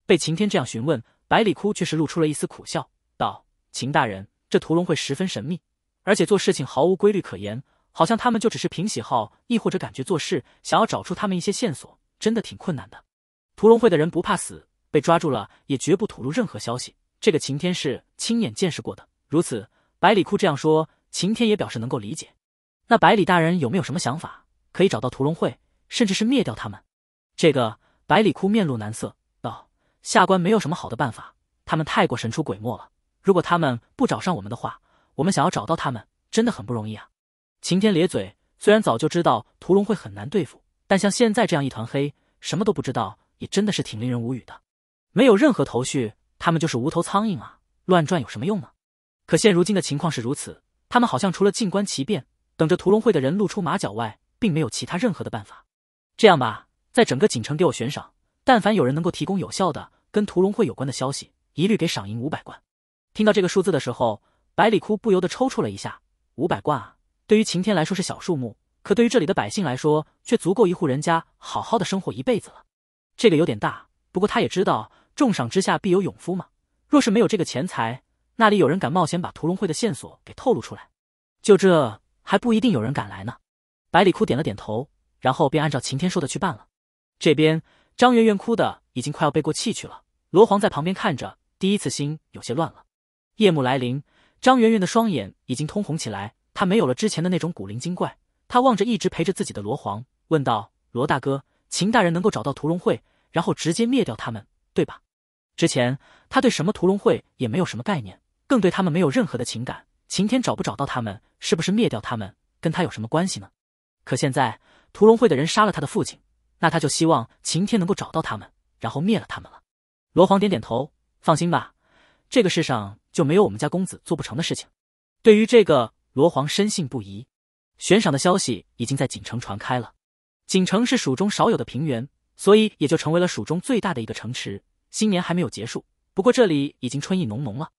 被晴天这样询问，百里枯却是露出了一丝苦笑，道：“秦大人，这屠龙会十分神秘，而且做事情毫无规律可言，好像他们就只是凭喜好，亦或者感觉做事。想要找出他们一些线索，真的挺困难的。屠龙会的人不怕死，被抓住了也绝不吐露任何消息。这个晴天是亲眼见识过的。如此，百里枯这样说，晴天也表示能够理解。那百里大人有没有什么想法？”可以找到屠龙会，甚至是灭掉他们。这个百里枯面露难色道：“下官没有什么好的办法，他们太过神出鬼没了。如果他们不找上我们的话，我们想要找到他们真的很不容易啊。”晴天咧嘴，虽然早就知道屠龙会很难对付，但像现在这样一团黑，什么都不知道，也真的是挺令人无语的。没有任何头绪，他们就是无头苍蝇啊，乱转有什么用呢？可现如今的情况是如此，他们好像除了静观其变，等着屠龙会的人露出马脚外，并没有其他任何的办法。这样吧，在整个锦城给我悬赏，但凡有人能够提供有效的跟屠龙会有关的消息，一律给赏银五百贯。听到这个数字的时候，百里枯不由得抽搐了一下。五百贯啊，对于晴天来说是小数目，可对于这里的百姓来说，却足够一户人家好好的生活一辈子了。这个有点大，不过他也知道重赏之下必有勇夫嘛。若是没有这个钱财，那里有人敢冒险把屠龙会的线索给透露出来？就这还不一定有人敢来呢。百里哭点了点头，然后便按照晴天说的去办了。这边张媛媛哭的已经快要背过气去了，罗皇在旁边看着，第一次心有些乱了。夜幕来临，张媛媛的双眼已经通红起来，她没有了之前的那种古灵精怪，她望着一直陪着自己的罗皇，问道：“罗大哥，秦大人能够找到屠龙会，然后直接灭掉他们，对吧？之前他对什么屠龙会也没有什么概念，更对他们没有任何的情感。晴天找不找到他们，是不是灭掉他们，跟他有什么关系呢？”可现在，屠龙会的人杀了他的父亲，那他就希望晴天能够找到他们，然后灭了他们了。罗皇点点头，放心吧，这个世上就没有我们家公子做不成的事情。对于这个，罗皇深信不疑。悬赏的消息已经在锦城传开了。锦城是蜀中少有的平原，所以也就成为了蜀中最大的一个城池。新年还没有结束，不过这里已经春意浓浓了。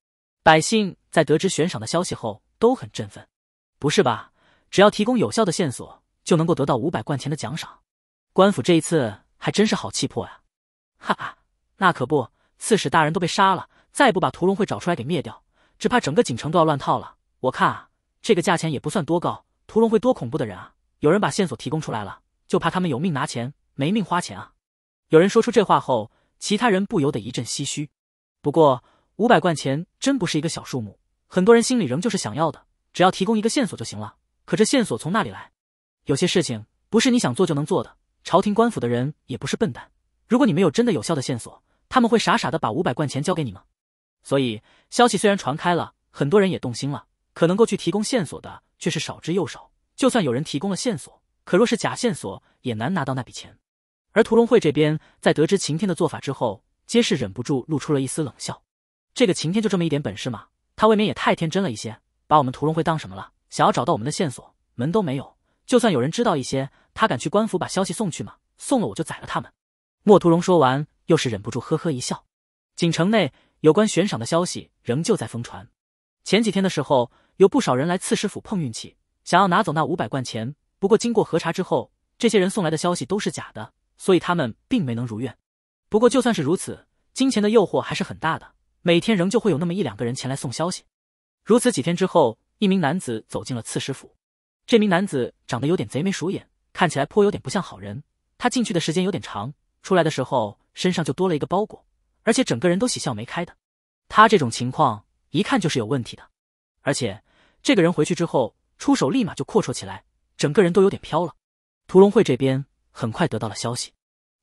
百姓在得知悬赏的消息后都很振奋。不是吧？只要提供有效的线索。就能够得到五百贯钱的奖赏，官府这一次还真是好气魄呀！哈哈，那可不，刺史大人都被杀了，再不把屠龙会找出来给灭掉，只怕整个锦城都要乱套了。我看啊，这个价钱也不算多高，屠龙会多恐怖的人啊！有人把线索提供出来了，就怕他们有命拿钱，没命花钱啊！有人说出这话后，其他人不由得一阵唏嘘。不过五百贯钱真不是一个小数目，很多人心里仍旧是想要的，只要提供一个线索就行了。可这线索从哪里来？有些事情不是你想做就能做的，朝廷官府的人也不是笨蛋。如果你没有真的有效的线索，他们会傻傻的把五百贯钱交给你吗？所以，消息虽然传开了，很多人也动心了，可能够去提供线索的却是少之又少。就算有人提供了线索，可若是假线索，也难拿到那笔钱。而屠龙会这边在得知晴天的做法之后，皆是忍不住露出了一丝冷笑。这个晴天就这么一点本事吗？他未免也太天真了一些，把我们屠龙会当什么了？想要找到我们的线索，门都没有。就算有人知道一些，他敢去官府把消息送去吗？送了我就宰了他们。莫屠龙说完，又是忍不住呵呵一笑。锦城内有关悬赏的消息仍旧在疯传。前几天的时候，有不少人来刺史府碰运气，想要拿走那五百贯钱。不过经过核查之后，这些人送来的消息都是假的，所以他们并没能如愿。不过就算是如此，金钱的诱惑还是很大的，每天仍旧会有那么一两个人前来送消息。如此几天之后，一名男子走进了刺史府。这名男子长得有点贼眉鼠眼，看起来颇有点不像好人。他进去的时间有点长，出来的时候身上就多了一个包裹，而且整个人都喜笑眉开的。他这种情况一看就是有问题的。而且这个人回去之后，出手立马就阔绰起来，整个人都有点飘了。屠龙会这边很快得到了消息，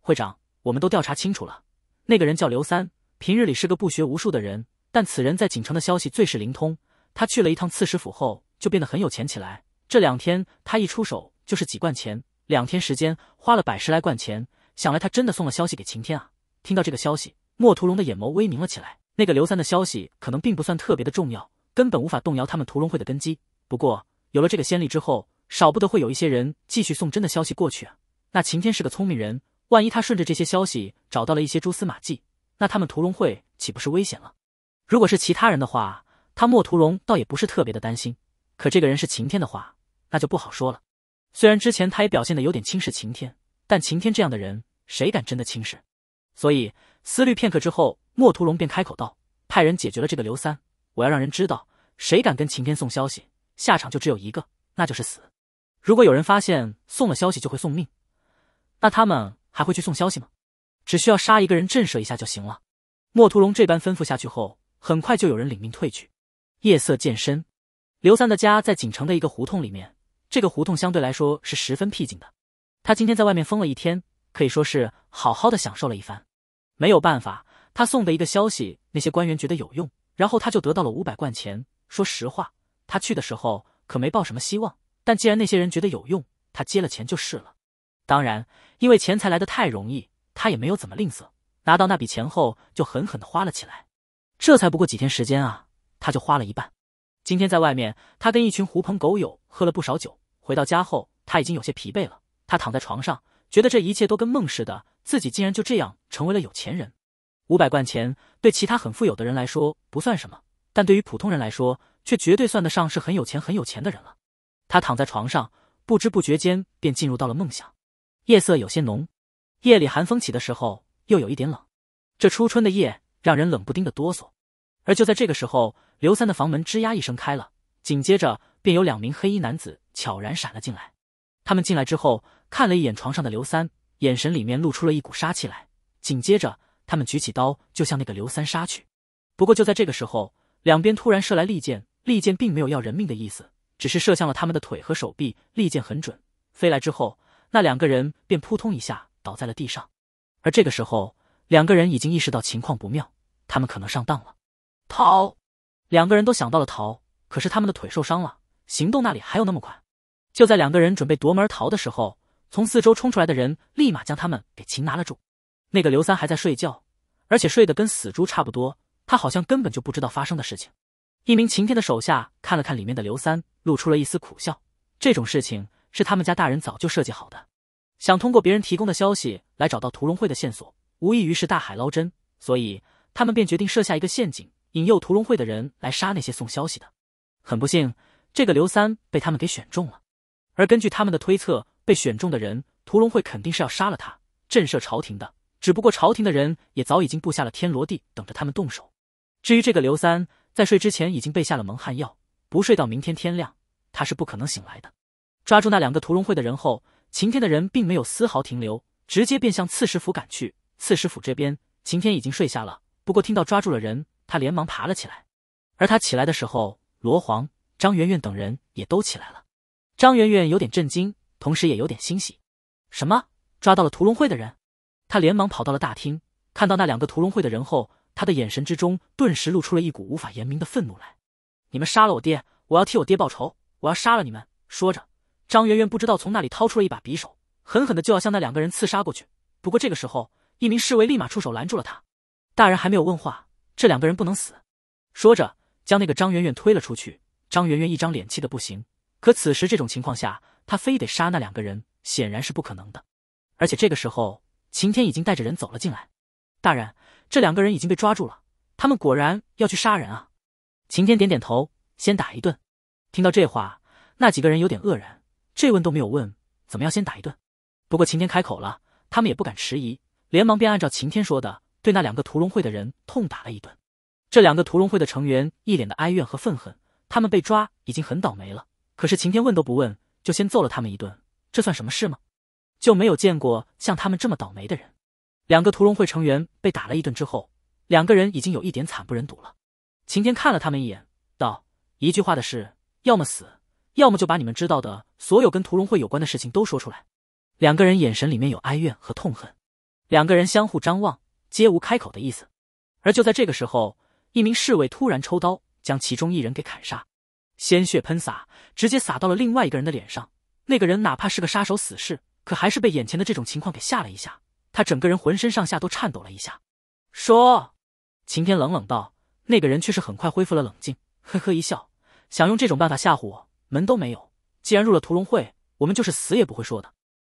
会长，我们都调查清楚了。那个人叫刘三，平日里是个不学无术的人，但此人在锦城的消息最是灵通。他去了一趟刺史府后，就变得很有钱起来。这两天他一出手就是几贯钱，两天时间花了百十来贯钱，想来他真的送了消息给晴天啊！听到这个消息，莫屠龙的眼眸微明了起来。那个刘三的消息可能并不算特别的重要，根本无法动摇他们屠龙会的根基。不过有了这个先例之后，少不得会有一些人继续送真的消息过去啊！那晴天是个聪明人，万一他顺着这些消息找到了一些蛛丝马迹，那他们屠龙会岂不是危险了？如果是其他人的话，他莫屠龙倒也不是特别的担心，可这个人是晴天的话。那就不好说了，虽然之前他也表现的有点轻视晴天，但晴天这样的人，谁敢真的轻视？所以思虑片刻之后，莫屠龙便开口道：“派人解决了这个刘三，我要让人知道，谁敢跟晴天送消息，下场就只有一个，那就是死。如果有人发现送了消息就会送命，那他们还会去送消息吗？只需要杀一个人震慑一下就行了。”莫屠龙这般吩咐下去后，很快就有人领命退去。夜色渐深，刘三的家在锦城的一个胡同里面。这个胡同相对来说是十分僻静的。他今天在外面疯了一天，可以说是好好的享受了一番。没有办法，他送的一个消息，那些官员觉得有用，然后他就得到了五百贯钱。说实话，他去的时候可没抱什么希望，但既然那些人觉得有用，他接了钱就是了。当然，因为钱财来的太容易，他也没有怎么吝啬。拿到那笔钱后，就狠狠的花了起来。这才不过几天时间啊，他就花了一半。今天在外面，他跟一群狐朋狗友喝了不少酒。回到家后，他已经有些疲惫了。他躺在床上，觉得这一切都跟梦似的，自己竟然就这样成为了有钱人。五百贯钱对其他很富有的人来说不算什么，但对于普通人来说，却绝对算得上是很有钱、很有钱的人了。他躺在床上，不知不觉间便进入到了梦想。夜色有些浓，夜里寒风起的时候又有一点冷。这初春的夜让人冷不丁的哆嗦。而就在这个时候，刘三的房门吱呀一声开了，紧接着。便有两名黑衣男子悄然闪了进来，他们进来之后看了一眼床上的刘三，眼神里面露出了一股杀气来。紧接着，他们举起刀就向那个刘三杀去。不过就在这个时候，两边突然射来利箭，利箭并没有要人命的意思，只是射向了他们的腿和手臂。利箭很准，飞来之后，那两个人便扑通一下倒在了地上。而这个时候，两个人已经意识到情况不妙，他们可能上当了，逃。两个人都想到了逃，可是他们的腿受伤了。行动那里还有那么快？就在两个人准备夺门逃的时候，从四周冲出来的人立马将他们给擒拿了住。那个刘三还在睡觉，而且睡得跟死猪差不多，他好像根本就不知道发生的事情。一名晴天的手下看了看里面的刘三，露出了一丝苦笑。这种事情是他们家大人早就设计好的，想通过别人提供的消息来找到屠龙会的线索，无异于是大海捞针，所以他们便决定设下一个陷阱，引诱屠龙会的人来杀那些送消息的。很不幸。这个刘三被他们给选中了，而根据他们的推测，被选中的人，屠龙会肯定是要杀了他，震慑朝廷的。只不过朝廷的人也早已经布下了天罗地，等着他们动手。至于这个刘三，在睡之前已经被下了蒙汗药，不睡到明天天亮，他是不可能醒来的。抓住那两个屠龙会的人后，晴天的人并没有丝毫停留，直接便向刺史府赶去。刺史府这边，晴天已经睡下了，不过听到抓住了人，他连忙爬了起来。而他起来的时候，罗黄。张媛媛等人也都起来了，张媛媛有点震惊，同时也有点欣喜。什么？抓到了屠龙会的人？她连忙跑到了大厅，看到那两个屠龙会的人后，她的眼神之中顿时露出了一股无法言明的愤怒来。你们杀了我爹，我要替我爹报仇！我要杀了你们！说着，张媛媛不知道从那里掏出了一把匕首，狠狠的就要向那两个人刺杀过去。不过这个时候，一名侍卫立马出手拦住了他。大人还没有问话，这两个人不能死。说着，将那个张媛媛推了出去。张媛媛一张脸气的不行，可此时这种情况下，她非得杀那两个人，显然是不可能的。而且这个时候，晴天已经带着人走了进来。大人，这两个人已经被抓住了，他们果然要去杀人啊！晴天点点头，先打一顿。听到这话，那几个人有点愕然，这问都没有问，怎么要先打一顿？不过晴天开口了，他们也不敢迟疑，连忙便按照晴天说的，对那两个屠龙会的人痛打了一顿。这两个屠龙会的成员一脸的哀怨和愤恨。他们被抓已经很倒霉了，可是晴天问都不问，就先揍了他们一顿，这算什么事吗？就没有见过像他们这么倒霉的人。两个屠龙会成员被打了一顿之后，两个人已经有一点惨不忍睹了。晴天看了他们一眼，道：“一句话的事，要么死，要么就把你们知道的所有跟屠龙会有关的事情都说出来。”两个人眼神里面有哀怨和痛恨，两个人相互张望，皆无开口的意思。而就在这个时候，一名侍卫突然抽刀。将其中一人给砍杀，鲜血喷洒，直接洒到了另外一个人的脸上。那个人哪怕是个杀手死士，可还是被眼前的这种情况给吓了一下，他整个人浑身上下都颤抖了一下。说，晴天冷冷道：“那个人却是很快恢复了冷静，呵呵一笑，想用这种办法吓唬我，门都没有。既然入了屠龙会，我们就是死也不会说的。”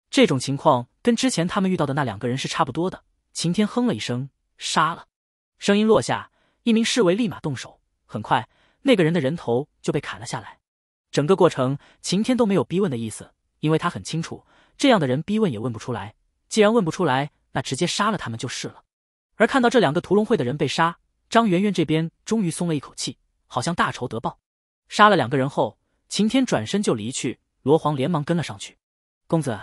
这种情况跟之前他们遇到的那两个人是差不多的。晴天哼了一声，杀了。声音落下，一名侍卫立马动手。很快，那个人的人头就被砍了下来。整个过程，晴天都没有逼问的意思，因为他很清楚，这样的人逼问也问不出来。既然问不出来，那直接杀了他们就是了。而看到这两个屠龙会的人被杀，张媛媛这边终于松了一口气，好像大仇得报。杀了两个人后，晴天转身就离去，罗皇连忙跟了上去。公子，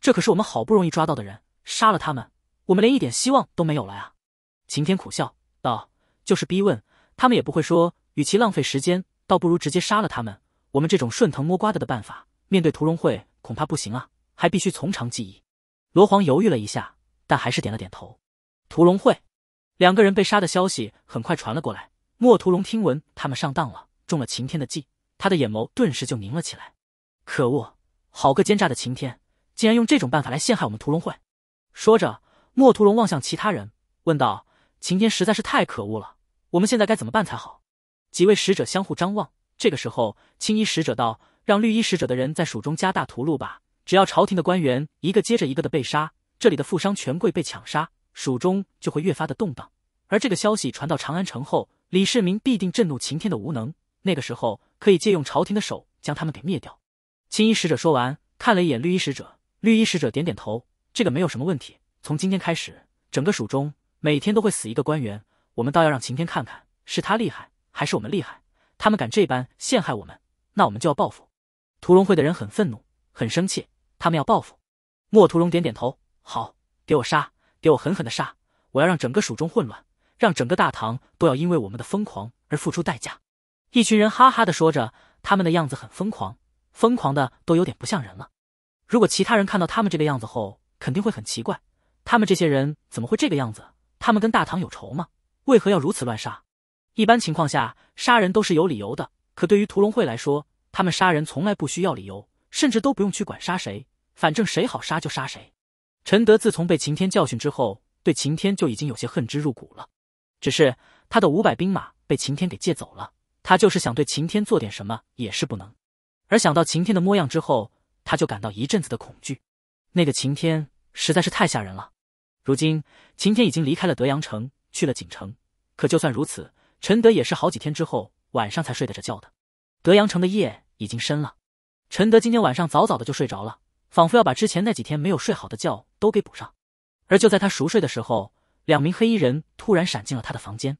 这可是我们好不容易抓到的人，杀了他们，我们连一点希望都没有了啊！晴天苦笑道：“就是逼问。”他们也不会说，与其浪费时间，倒不如直接杀了他们。我们这种顺藤摸瓜的的办法，面对屠龙会恐怕不行啊，还必须从长计议。罗皇犹豫了一下，但还是点了点头。屠龙会，两个人被杀的消息很快传了过来。莫屠龙听闻他们上当了，中了晴天的计，他的眼眸顿时就凝了起来。可恶，好个奸诈的晴天，竟然用这种办法来陷害我们屠龙会。说着，莫屠龙望向其他人，问道：“晴天实在是太可恶了。”我们现在该怎么办才好？几位使者相互张望。这个时候，青衣使者道：“让绿衣使者的人在蜀中加大屠戮吧。只要朝廷的官员一个接着一个的被杀，这里的富商权贵被抢杀，蜀中就会越发的动荡。而这个消息传到长安城后，李世民必定震怒秦天的无能。那个时候，可以借用朝廷的手将他们给灭掉。”青衣使者说完，看了一眼绿衣使者，绿衣使者点点头：“这个没有什么问题。从今天开始，整个蜀中每天都会死一个官员。”我们倒要让晴天看看，是他厉害还是我们厉害。他们敢这般陷害我们，那我们就要报复。屠龙会的人很愤怒，很生气，他们要报复。莫屠龙点点头，好，给我杀，给我狠狠的杀！我要让整个蜀中混乱，让整个大唐都要因为我们的疯狂而付出代价。一群人哈哈的说着，他们的样子很疯狂，疯狂的都有点不像人了。如果其他人看到他们这个样子后，肯定会很奇怪，他们这些人怎么会这个样子？他们跟大唐有仇吗？为何要如此乱杀？一般情况下，杀人都是有理由的。可对于屠龙会来说，他们杀人从来不需要理由，甚至都不用去管杀谁，反正谁好杀就杀谁。陈德自从被秦天教训之后，对秦天就已经有些恨之入骨了。只是他的五百兵马被秦天给借走了，他就是想对秦天做点什么也是不能。而想到秦天的模样之后，他就感到一阵子的恐惧。那个秦天实在是太吓人了。如今秦天已经离开了德阳城。去了锦城，可就算如此，陈德也是好几天之后晚上才睡得着觉的。德阳城的夜已经深了，陈德今天晚上早早的就睡着了，仿佛要把之前那几天没有睡好的觉都给补上。而就在他熟睡的时候，两名黑衣人突然闪进了他的房间。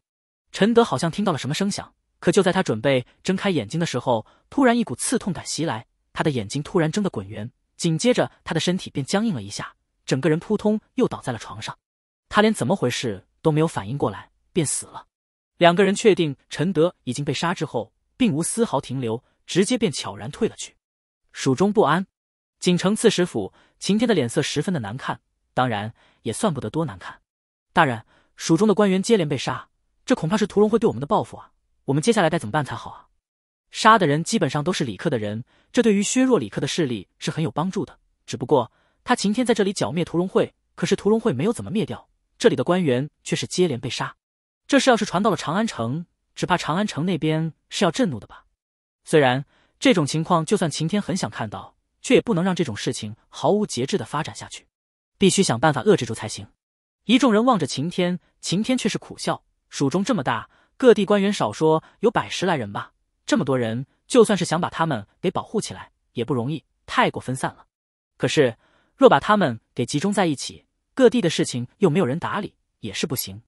陈德好像听到了什么声响，可就在他准备睁开眼睛的时候，突然一股刺痛感袭来，他的眼睛突然睁得滚圆，紧接着他的身体便僵硬了一下，整个人扑通又倒在了床上。他连怎么回事？都没有反应过来，便死了。两个人确定陈德已经被杀之后，并无丝毫停留，直接便悄然退了去。蜀中不安，锦城刺史府，秦天的脸色十分的难看，当然也算不得多难看。大人，蜀中的官员接连被杀，这恐怕是屠龙会对我们的报复啊！我们接下来该怎么办才好啊？杀的人基本上都是李克的人，这对于削弱李克的势力是很有帮助的。只不过他秦天在这里剿灭屠龙会，可是屠龙会没有怎么灭掉。这里的官员却是接连被杀，这事要是传到了长安城，只怕长安城那边是要震怒的吧。虽然这种情况，就算晴天很想看到，却也不能让这种事情毫无节制的发展下去，必须想办法遏制住才行。一众人望着晴天，晴天却是苦笑。蜀中这么大，各地官员少说有百十来人吧，这么多人，就算是想把他们给保护起来，也不容易，太过分散了。可是若把他们给集中在一起，各地的事情又没有人打理，也是不行。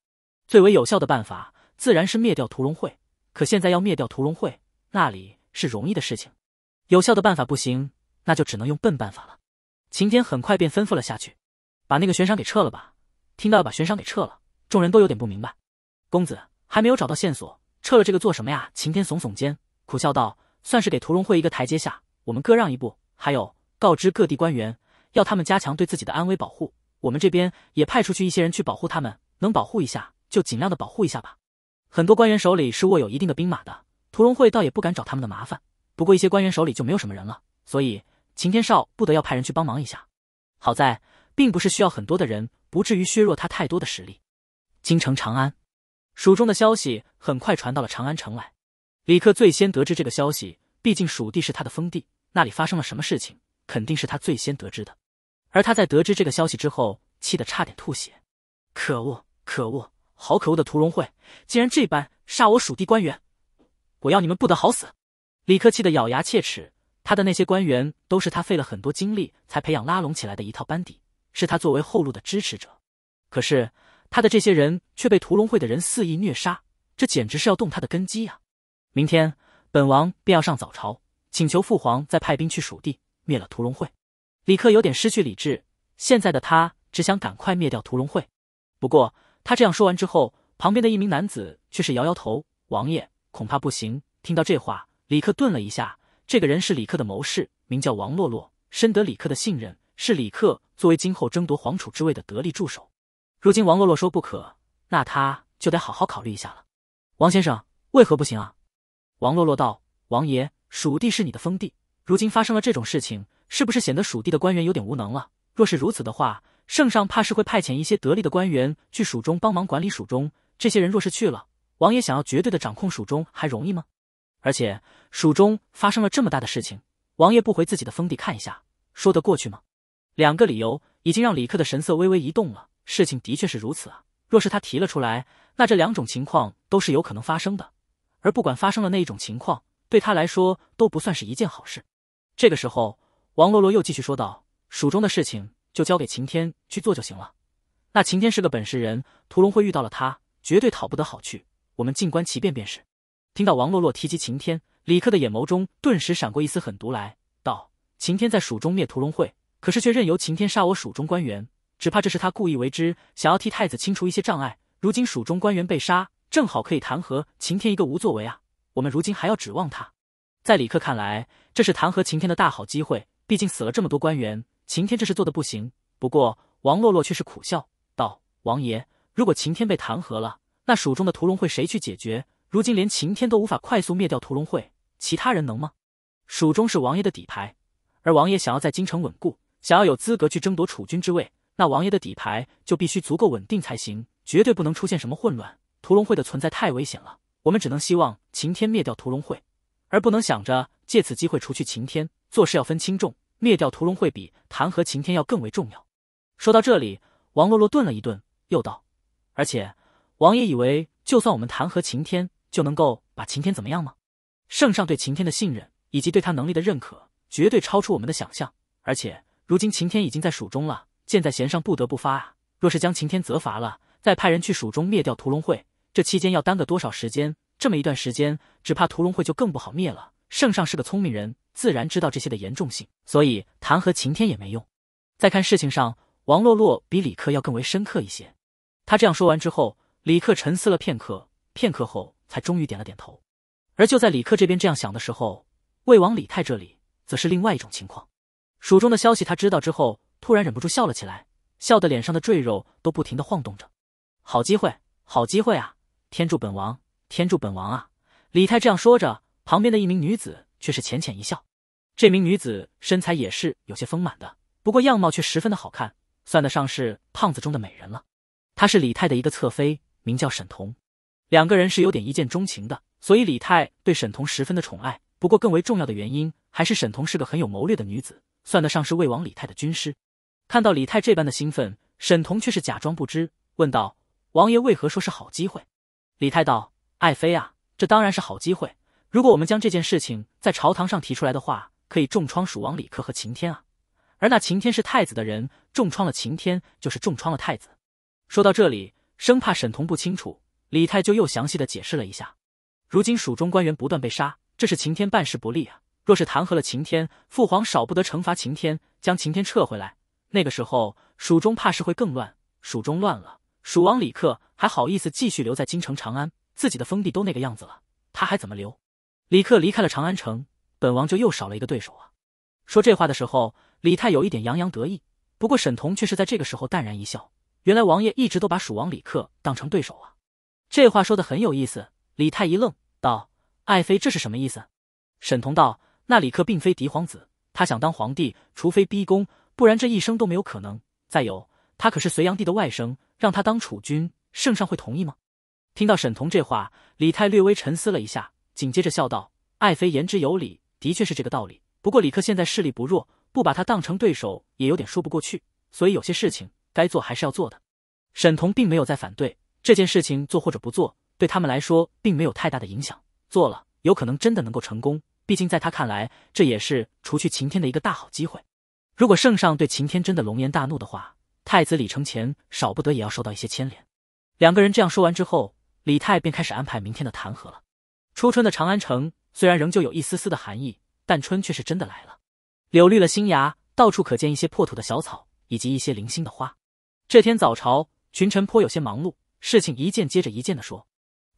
最为有效的办法自然是灭掉屠龙会，可现在要灭掉屠龙会，那里是容易的事情。有效的办法不行，那就只能用笨办法了。晴天很快便吩咐了下去，把那个悬赏给撤了吧。听到要把悬赏给撤了，众人都有点不明白。公子还没有找到线索，撤了这个做什么呀？晴天耸耸肩，苦笑道：“算是给屠龙会一个台阶下，我们各让一步。还有，告知各地官员，要他们加强对自己的安危保护。”我们这边也派出去一些人去保护他们，能保护一下就尽量的保护一下吧。很多官员手里是握有一定的兵马的，屠龙会倒也不敢找他们的麻烦。不过一些官员手里就没有什么人了，所以秦天少不得要派人去帮忙一下。好在并不是需要很多的人，不至于削弱他太多的实力。京城长安，蜀中的消息很快传到了长安城来。李克最先得知这个消息，毕竟蜀地是他的封地，那里发生了什么事情，肯定是他最先得知的。而他在得知这个消息之后，气得差点吐血。可恶，可恶，好可恶的屠龙会，竟然这般杀我蜀地官员！我要你们不得好死！李克气得咬牙切齿。他的那些官员都是他费了很多精力才培养拉拢起来的一套班底，是他作为后路的支持者。可是他的这些人却被屠龙会的人肆意虐杀，这简直是要动他的根基呀！明天本王便要上早朝，请求父皇再派兵去蜀地灭了屠龙会。李克有点失去理智，现在的他只想赶快灭掉屠龙会。不过他这样说完之后，旁边的一名男子却是摇摇头：“王爷恐怕不行。”听到这话，李克顿了一下。这个人是李克的谋士，名叫王洛洛，深得李克的信任，是李克作为今后争夺皇储之位的得力助手。如今王洛洛说不可，那他就得好好考虑一下了。王先生，为何不行啊？王洛洛道：“王爷，蜀地是你的封地，如今发生了这种事情。”是不是显得蜀地的官员有点无能了？若是如此的话，圣上怕是会派遣一些得力的官员去蜀中帮忙管理蜀中。这些人若是去了，王爷想要绝对的掌控蜀中还容易吗？而且蜀中发生了这么大的事情，王爷不回自己的封地看一下，说得过去吗？两个理由已经让李克的神色微微一动了。事情的确是如此啊。若是他提了出来，那这两种情况都是有可能发生的。而不管发生了那一种情况，对他来说都不算是一件好事。这个时候。王洛洛又继续说道：“蜀中的事情就交给晴天去做就行了。那晴天是个本事人，屠龙会遇到了他，绝对讨不得好去。我们静观其变便是。”听到王洛洛提及晴天，李克的眼眸中顿时闪过一丝狠毒，来道：“晴天在蜀中灭屠龙会，可是却任由晴天杀我蜀中官员，只怕这是他故意为之，想要替太子清除一些障碍。如今蜀中官员被杀，正好可以弹劾晴天一个无作为啊！我们如今还要指望他？在李克看来，这是弹劾晴天的大好机会。”毕竟死了这么多官员，晴天这是做的不行。不过王洛洛却是苦笑道：“王爷，如果晴天被弹劾了，那蜀中的屠龙会谁去解决？如今连晴天都无法快速灭掉屠龙会，其他人能吗？蜀中是王爷的底牌，而王爷想要在京城稳固，想要有资格去争夺储君之位，那王爷的底牌就必须足够稳定才行，绝对不能出现什么混乱。屠龙会的存在太危险了，我们只能希望晴天灭掉屠龙会，而不能想着借此机会除去晴天。”做事要分轻重，灭掉屠龙会比弹劾晴天要更为重要。说到这里，王洛洛顿了一顿，又道：“而且，王爷以为就算我们弹劾晴天，就能够把晴天怎么样吗？圣上对晴天的信任以及对他能力的认可，绝对超出我们的想象。而且，如今晴天已经在蜀中了，箭在弦上，不得不发啊！若是将晴天责罚了，再派人去蜀中灭掉屠龙会，这期间要耽搁多少时间？这么一段时间，只怕屠龙会就更不好灭了。”圣上是个聪明人，自然知道这些的严重性，所以弹劾晴天也没用。再看事情上，王洛洛比李克要更为深刻一些。他这样说完之后，李克沉思了片刻，片刻后才终于点了点头。而就在李克这边这样想的时候，魏王李泰这里则是另外一种情况。蜀中的消息他知道之后，突然忍不住笑了起来，笑得脸上的赘肉都不停的晃动着。好机会，好机会啊！天助本王，天助本王啊！李泰这样说着。旁边的一名女子却是浅浅一笑。这名女子身材也是有些丰满的，不过样貌却十分的好看，算得上是胖子中的美人了。她是李泰的一个侧妃，名叫沈彤。两个人是有点一见钟情的，所以李泰对沈彤十分的宠爱。不过更为重要的原因还是沈彤是个很有谋略的女子，算得上是魏王李泰的军师。看到李泰这般的兴奋，沈彤却是假装不知，问道：“王爷为何说是好机会？”李泰道：“爱妃啊，这当然是好机会。”如果我们将这件事情在朝堂上提出来的话，可以重创蜀王李克和秦天啊。而那秦天是太子的人，重创了秦天，就是重创了太子。说到这里，生怕沈彤不清楚，李泰就又详细的解释了一下。如今蜀中官员不断被杀，这是晴天办事不利啊。若是弹劾了晴天，父皇少不得惩罚晴天，将晴天撤回来。那个时候，蜀中怕是会更乱。蜀中乱了，蜀王李克还好意思继续留在京城长安，自己的封地都那个样子了，他还怎么留？李克离开了长安城，本王就又少了一个对手啊！说这话的时候，李泰有一点洋洋得意。不过沈彤却是在这个时候淡然一笑：“原来王爷一直都把蜀王李克当成对手啊！”这话说的很有意思。李泰一愣，道：“爱妃这是什么意思？”沈彤道：“那李克并非嫡皇子，他想当皇帝，除非逼宫，不然这一生都没有可能。再有，他可是隋炀帝的外甥，让他当储君，圣上会同意吗？”听到沈彤这话，李泰略微沉思了一下。紧接着笑道：“爱妃言之有理，的确是这个道理。不过李克现在势力不弱，不把他当成对手也有点说不过去。所以有些事情该做还是要做的。”沈彤并没有在反对这件事情做或者不做，对他们来说并没有太大的影响。做了，有可能真的能够成功。毕竟在他看来，这也是除去晴天的一个大好机会。如果圣上对晴天真的龙颜大怒的话，太子李承前少不得也要受到一些牵连。两个人这样说完之后，李泰便开始安排明天的弹劾了。初春的长安城虽然仍旧有一丝丝的寒意，但春却是真的来了。柳绿了新芽，到处可见一些破土的小草以及一些零星的花。这天早朝，群臣颇有些忙碌，事情一件接着一件的说。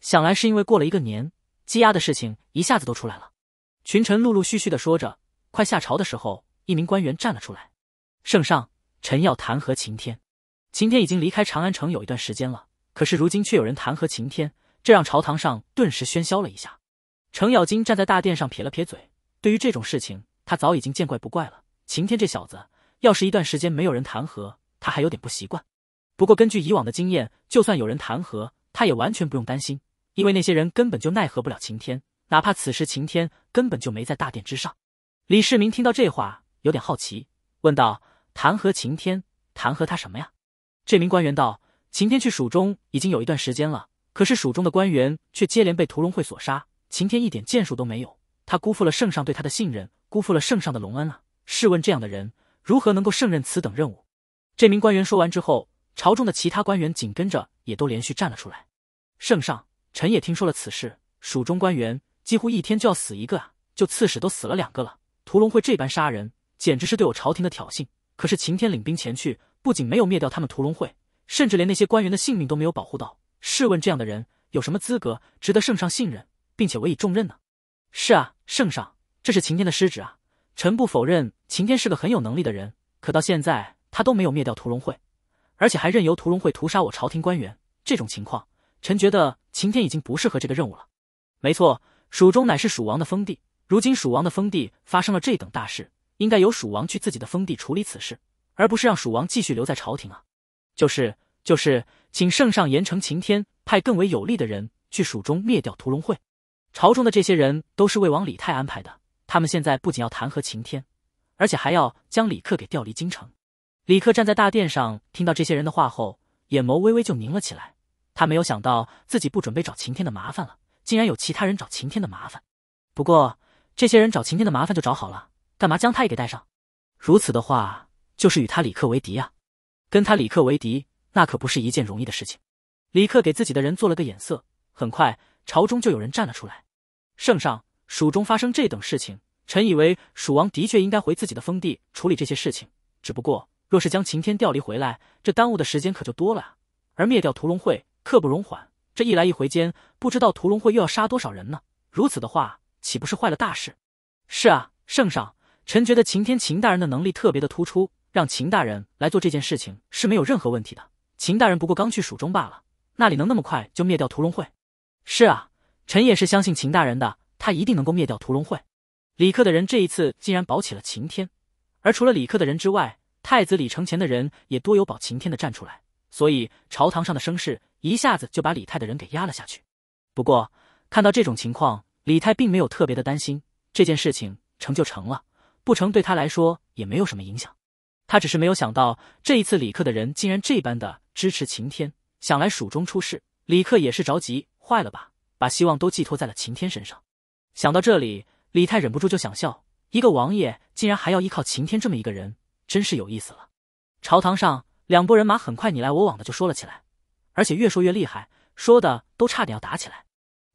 想来是因为过了一个年，积压的事情一下子都出来了。群臣陆陆续续的说着，快下朝的时候，一名官员站了出来：“圣上，臣要弹劾晴天。晴天已经离开长安城有一段时间了，可是如今却有人弹劾晴天。”这让朝堂上顿时喧嚣了一下。程咬金站在大殿上撇了撇嘴，对于这种事情，他早已经见怪不怪了。晴天这小子，要是一段时间没有人弹劾，他还有点不习惯。不过根据以往的经验，就算有人弹劾，他也完全不用担心，因为那些人根本就奈何不了晴天。哪怕此时晴天根本就没在大殿之上。李世民听到这话，有点好奇，问道：“弹劾晴天？弹劾他什么呀？”这名官员道：“晴天去蜀中已经有一段时间了。”可是蜀中的官员却接连被屠龙会所杀。秦天一点建树都没有，他辜负了圣上对他的信任，辜负了圣上的隆恩啊！试问这样的人如何能够胜任此等任务？这名官员说完之后，朝中的其他官员紧跟着也都连续站了出来。圣上，臣也听说了此事，蜀中官员几乎一天就要死一个啊！就刺史都死了两个了。屠龙会这般杀人，简直是对我朝廷的挑衅。可是秦天领兵前去，不仅没有灭掉他们屠龙会，甚至连那些官员的性命都没有保护到。试问这样的人有什么资格值得圣上信任，并且委以重任呢？是啊，圣上，这是晴天的失职啊！臣不否认晴天是个很有能力的人，可到现在他都没有灭掉屠龙会，而且还任由屠龙会屠杀我朝廷官员。这种情况，臣觉得晴天已经不适合这个任务了。没错，蜀中乃是蜀王的封地，如今蜀王的封地发生了这等大事，应该由蜀王去自己的封地处理此事，而不是让蜀王继续留在朝廷啊！就是就是。请圣上严惩晴天，派更为有力的人去蜀中灭掉屠龙会。朝中的这些人都是魏王李泰安排的，他们现在不仅要弹劾晴天，而且还要将李克给调离京城。李克站在大殿上，听到这些人的话后，眼眸微微就凝了起来。他没有想到自己不准备找晴天的麻烦了，竟然有其他人找晴天的麻烦。不过这些人找晴天的麻烦就找好了，干嘛将他也给带上？如此的话，就是与他李克为敌呀！跟他李克为敌。那可不是一件容易的事情。李克给自己的人做了个眼色，很快朝中就有人站了出来。圣上，蜀中发生这等事情，臣以为蜀王的确应该回自己的封地处理这些事情。只不过，若是将晴天调离回来，这耽误的时间可就多了啊。而灭掉屠龙会刻不容缓，这一来一回间，不知道屠龙会又要杀多少人呢？如此的话，岂不是坏了大事？是啊，圣上，臣觉得晴天秦大人的能力特别的突出，让秦大人来做这件事情是没有任何问题的。秦大人不过刚去蜀中罢了，那里能那么快就灭掉屠龙会？是啊，臣也是相信秦大人的，他一定能够灭掉屠龙会。李克的人这一次竟然保起了秦天，而除了李克的人之外，太子李承乾的人也多有保秦天的站出来，所以朝堂上的声势一下子就把李泰的人给压了下去。不过看到这种情况，李泰并没有特别的担心，这件事情成就成了，不成对他来说也没有什么影响。他只是没有想到这一次李克的人竟然这般的。支持晴天，想来蜀中出事，李克也是着急，坏了吧？把希望都寄托在了晴天身上。想到这里，李泰忍不住就想笑，一个王爷竟然还要依靠晴天这么一个人，真是有意思了。朝堂上，两拨人马很快你来我往的就说了起来，而且越说越厉害，说的都差点要打起来。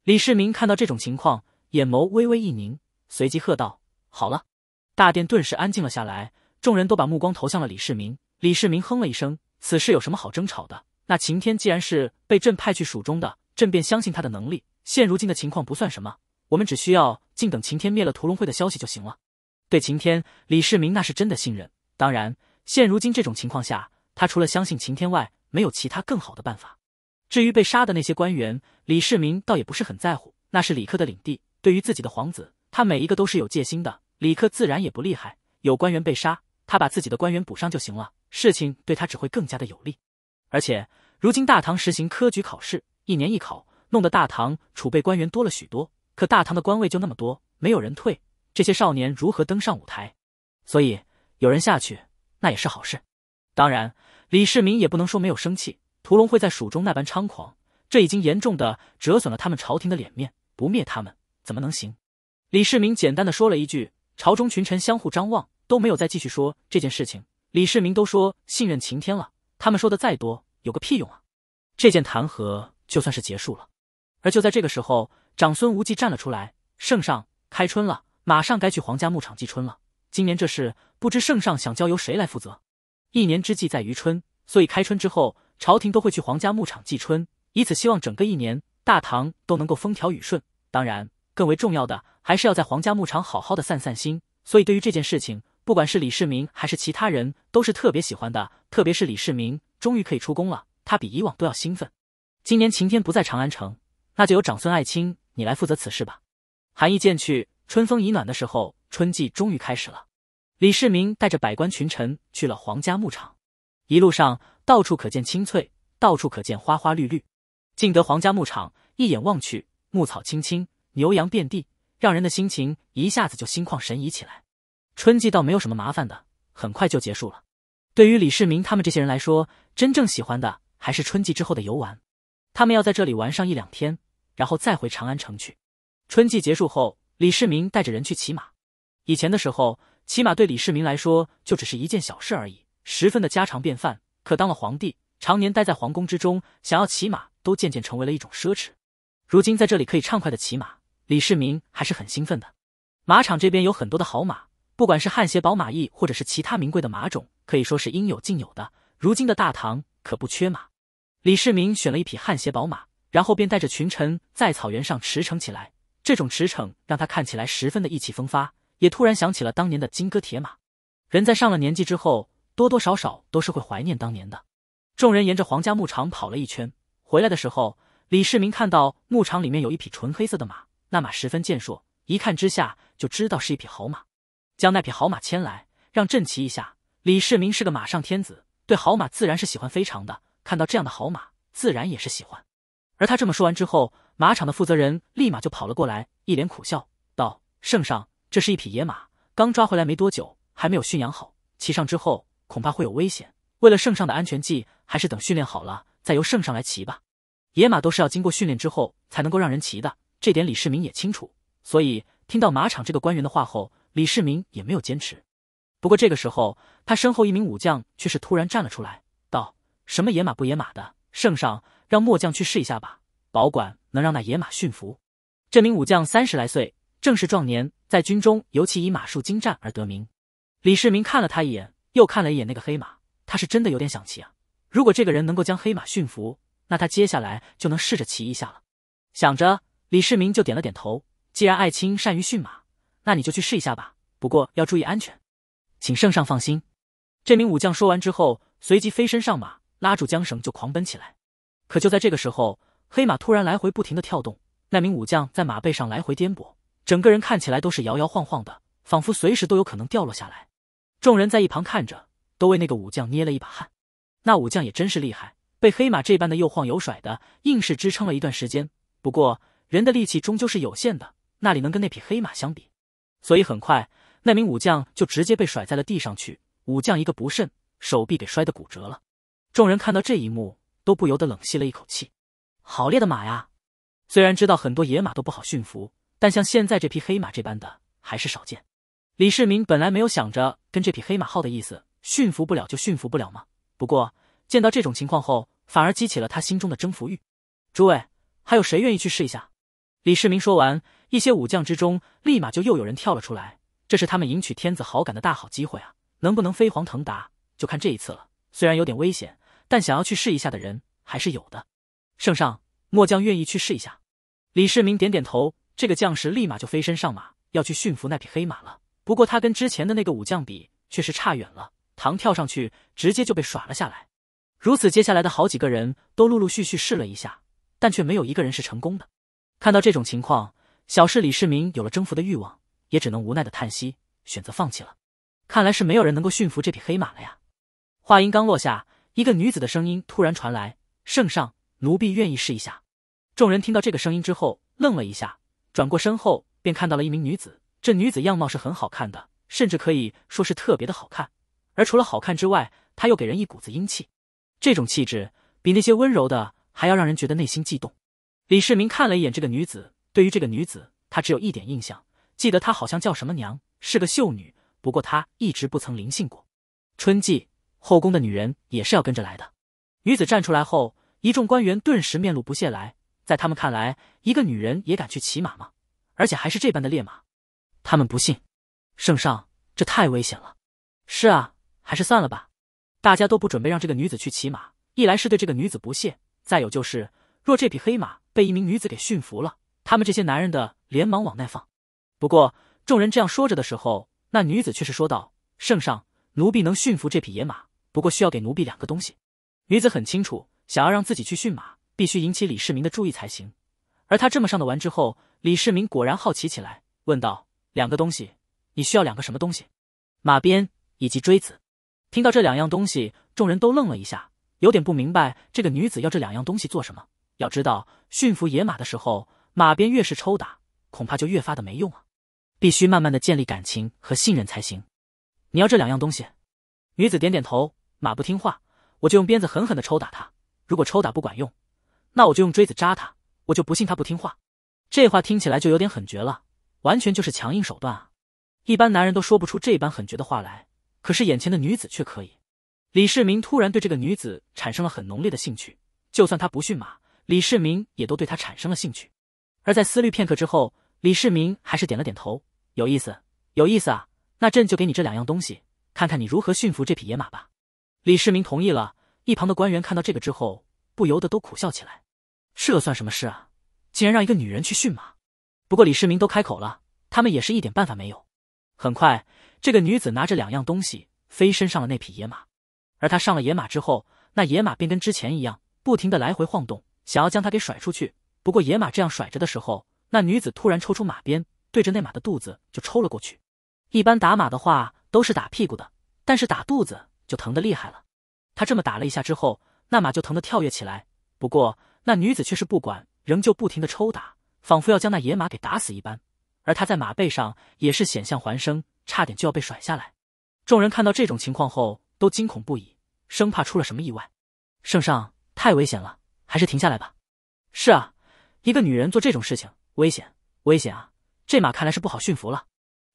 李世民看到这种情况，眼眸微微一凝，随即喝道：“好了！”大殿顿时安静了下来，众人都把目光投向了李世民。李世民哼了一声。此事有什么好争吵的？那秦天既然是被朕派去蜀中的，朕便相信他的能力。现如今的情况不算什么，我们只需要静等秦天灭了屠龙会的消息就行了。对秦天，李世民那是真的信任。当然，现如今这种情况下，他除了相信秦天外，没有其他更好的办法。至于被杀的那些官员，李世民倒也不是很在乎，那是李克的领地。对于自己的皇子，他每一个都是有戒心的。李克自然也不厉害，有官员被杀，他把自己的官员补上就行了。事情对他只会更加的有利，而且如今大唐实行科举考试，一年一考，弄得大唐储备官员多了许多。可大唐的官位就那么多，没有人退，这些少年如何登上舞台？所以有人下去，那也是好事。当然，李世民也不能说没有生气。屠龙会在蜀中那般猖狂，这已经严重的折损了他们朝廷的脸面，不灭他们怎么能行？李世民简单的说了一句，朝中群臣相互张望，都没有再继续说这件事情。李世民都说信任晴天了，他们说的再多有个屁用啊！这件弹劾就算是结束了。而就在这个时候，长孙无忌站了出来：“圣上，开春了，马上该去皇家牧场祭春了。今年这事，不知圣上想交由谁来负责？一年之计在于春，所以开春之后，朝廷都会去皇家牧场祭春，以此希望整个一年大唐都能够风调雨顺。当然，更为重要的还是要在皇家牧场好好的散散心。所以，对于这件事情。”不管是李世民还是其他人，都是特别喜欢的。特别是李世民，终于可以出宫了，他比以往都要兴奋。今年晴天不在长安城，那就由长孙爱卿你来负责此事吧。韩意见去，春风已暖的时候，春季终于开始了。李世民带着百官群臣去了皇家牧场，一路上到处可见青翠，到处可见花花绿绿。进得皇家牧场，一眼望去，牧草青青，牛羊遍地，让人的心情一下子就心旷神怡起来。春季倒没有什么麻烦的，很快就结束了。对于李世民他们这些人来说，真正喜欢的还是春季之后的游玩。他们要在这里玩上一两天，然后再回长安城去。春季结束后，李世民带着人去骑马。以前的时候，骑马对李世民来说就只是一件小事而已，十分的家常便饭。可当了皇帝，常年待在皇宫之中，想要骑马都渐渐成为了一种奢侈。如今在这里可以畅快的骑马，李世民还是很兴奋的。马场这边有很多的好马。不管是汗血宝马，驿，或者是其他名贵的马种，可以说是应有尽有的。如今的大唐可不缺马。李世民选了一匹汗血宝马，然后便带着群臣在草原上驰骋起来。这种驰骋让他看起来十分的意气风发，也突然想起了当年的金戈铁马。人在上了年纪之后，多多少少都是会怀念当年的。众人沿着皇家牧场跑了一圈，回来的时候，李世民看到牧场里面有一匹纯黑色的马，那马十分健硕，一看之下就知道是一匹好马。将那匹好马牵来，让朕骑一下。李世民是个马上天子，对好马自然是喜欢非常的。看到这样的好马，自然也是喜欢。而他这么说完之后，马场的负责人立马就跑了过来，一脸苦笑道：“圣上，这是一匹野马，刚抓回来没多久，还没有驯养好，骑上之后恐怕会有危险。为了圣上的安全计，还是等训练好了再由圣上来骑吧。野马都是要经过训练之后才能够让人骑的，这点李世民也清楚。所以听到马场这个官员的话后，”李世民也没有坚持，不过这个时候，他身后一名武将却是突然站了出来，道：“什么野马不野马的，圣上让末将去试一下吧，保管能让那野马驯服。”这名武将三十来岁，正是壮年，在军中尤其以马术精湛而得名。李世民看了他一眼，又看了一眼那个黑马，他是真的有点想骑啊。如果这个人能够将黑马驯服，那他接下来就能试着骑一下了。想着，李世民就点了点头，既然爱卿善于驯马。那你就去试一下吧，不过要注意安全，请圣上放心。这名武将说完之后，随即飞身上马，拉住缰绳就狂奔起来。可就在这个时候，黑马突然来回不停的跳动，那名武将在马背上来回颠簸，整个人看起来都是摇摇晃晃的，仿佛随时都有可能掉落下来。众人在一旁看着，都为那个武将捏了一把汗。那武将也真是厉害，被黑马这般的又晃又甩的，硬是支撑了一段时间。不过人的力气终究是有限的，那里能跟那匹黑马相比？所以很快，那名武将就直接被甩在了地上去。武将一个不慎，手臂给摔得骨折了。众人看到这一幕，都不由得冷吸了一口气。好烈的马呀！虽然知道很多野马都不好驯服，但像现在这匹黑马这般的还是少见。李世民本来没有想着跟这匹黑马耗的意思，驯服不了就驯服不了吗？不过见到这种情况后，反而激起了他心中的征服欲。诸位，还有谁愿意去试一下？李世民说完。一些武将之中，立马就又有人跳了出来。这是他们迎娶天子好感的大好机会啊！能不能飞黄腾达，就看这一次了。虽然有点危险，但想要去试一下的人还是有的。圣上，末将愿意去试一下。李世民点点头，这个将士立马就飞身上马，要去驯服那匹黑马了。不过他跟之前的那个武将比，却是差远了。唐跳上去，直接就被耍了下来。如此，接下来的好几个人都陆陆续续试了一下，但却没有一个人是成功的。看到这种情况。小市李世民有了征服的欲望，也只能无奈的叹息，选择放弃了。看来是没有人能够驯服这匹黑马了呀。话音刚落下，一个女子的声音突然传来：“圣上，奴婢愿意试一下。”众人听到这个声音之后，愣了一下，转过身后便看到了一名女子。这女子样貌是很好看的，甚至可以说是特别的好看。而除了好看之外，她又给人一股子英气。这种气质比那些温柔的还要让人觉得内心悸动。李世民看了一眼这个女子。对于这个女子，他只有一点印象，记得她好像叫什么娘，是个秀女。不过她一直不曾临幸过。春季后宫的女人也是要跟着来的。女子站出来后，一众官员顿时面露不屑。来，在他们看来，一个女人也敢去骑马吗？而且还是这般的烈马，他们不信。圣上，这太危险了。是啊，还是算了吧。大家都不准备让这个女子去骑马，一来是对这个女子不屑，再有就是，若这匹黑马被一名女子给驯服了。他们这些男人的连忙往那放。不过，众人这样说着的时候，那女子却是说道：“圣上，奴婢能驯服这匹野马，不过需要给奴婢两个东西。”女子很清楚，想要让自己去驯马，必须引起李世民的注意才行。而她这么上的完之后，李世民果然好奇起来，问道：“两个东西，你需要两个什么东西？马鞭以及锥子？”听到这两样东西，众人都愣了一下，有点不明白这个女子要这两样东西做什么。要知道，驯服野马的时候。马鞭越是抽打，恐怕就越发的没用啊！必须慢慢的建立感情和信任才行。你要这两样东西。女子点点头。马不听话，我就用鞭子狠狠的抽打他。如果抽打不管用，那我就用锥子扎他。我就不信他不听话。这话听起来就有点狠绝了，完全就是强硬手段啊！一般男人都说不出这般狠绝的话来，可是眼前的女子却可以。李世民突然对这个女子产生了很浓烈的兴趣。就算她不驯马，李世民也都对她产生了兴趣。而在思虑片刻之后，李世民还是点了点头。有意思，有意思啊！那朕就给你这两样东西，看看你如何驯服这匹野马吧。李世民同意了，一旁的官员看到这个之后，不由得都苦笑起来。这算什么事啊？竟然让一个女人去驯马！不过李世民都开口了，他们也是一点办法没有。很快，这个女子拿着两样东西飞身上了那匹野马，而她上了野马之后，那野马便跟之前一样，不停的来回晃动，想要将她给甩出去。不过野马这样甩着的时候，那女子突然抽出马鞭，对着那马的肚子就抽了过去。一般打马的话都是打屁股的，但是打肚子就疼得厉害了。她这么打了一下之后，那马就疼得跳跃起来。不过那女子却是不管，仍旧不停的抽打，仿佛要将那野马给打死一般。而她在马背上也是险象环生，差点就要被甩下来。众人看到这种情况后，都惊恐不已，生怕出了什么意外。圣上，太危险了，还是停下来吧。是啊。一个女人做这种事情，危险，危险啊！这马看来是不好驯服了。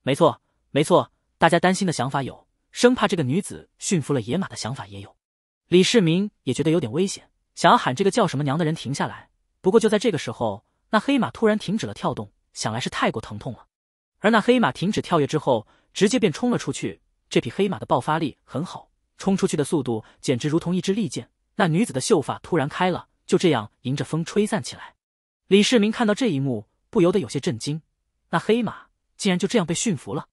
没错，没错，大家担心的想法有，生怕这个女子驯服了野马的想法也有。李世民也觉得有点危险，想要喊这个叫什么娘的人停下来。不过就在这个时候，那黑马突然停止了跳动，想来是太过疼痛了。而那黑马停止跳跃之后，直接便冲了出去。这匹黑马的爆发力很好，冲出去的速度简直如同一支利箭。那女子的秀发突然开了，就这样迎着风吹散起来。李世民看到这一幕，不由得有些震惊。那黑马竟然就这样被驯服了。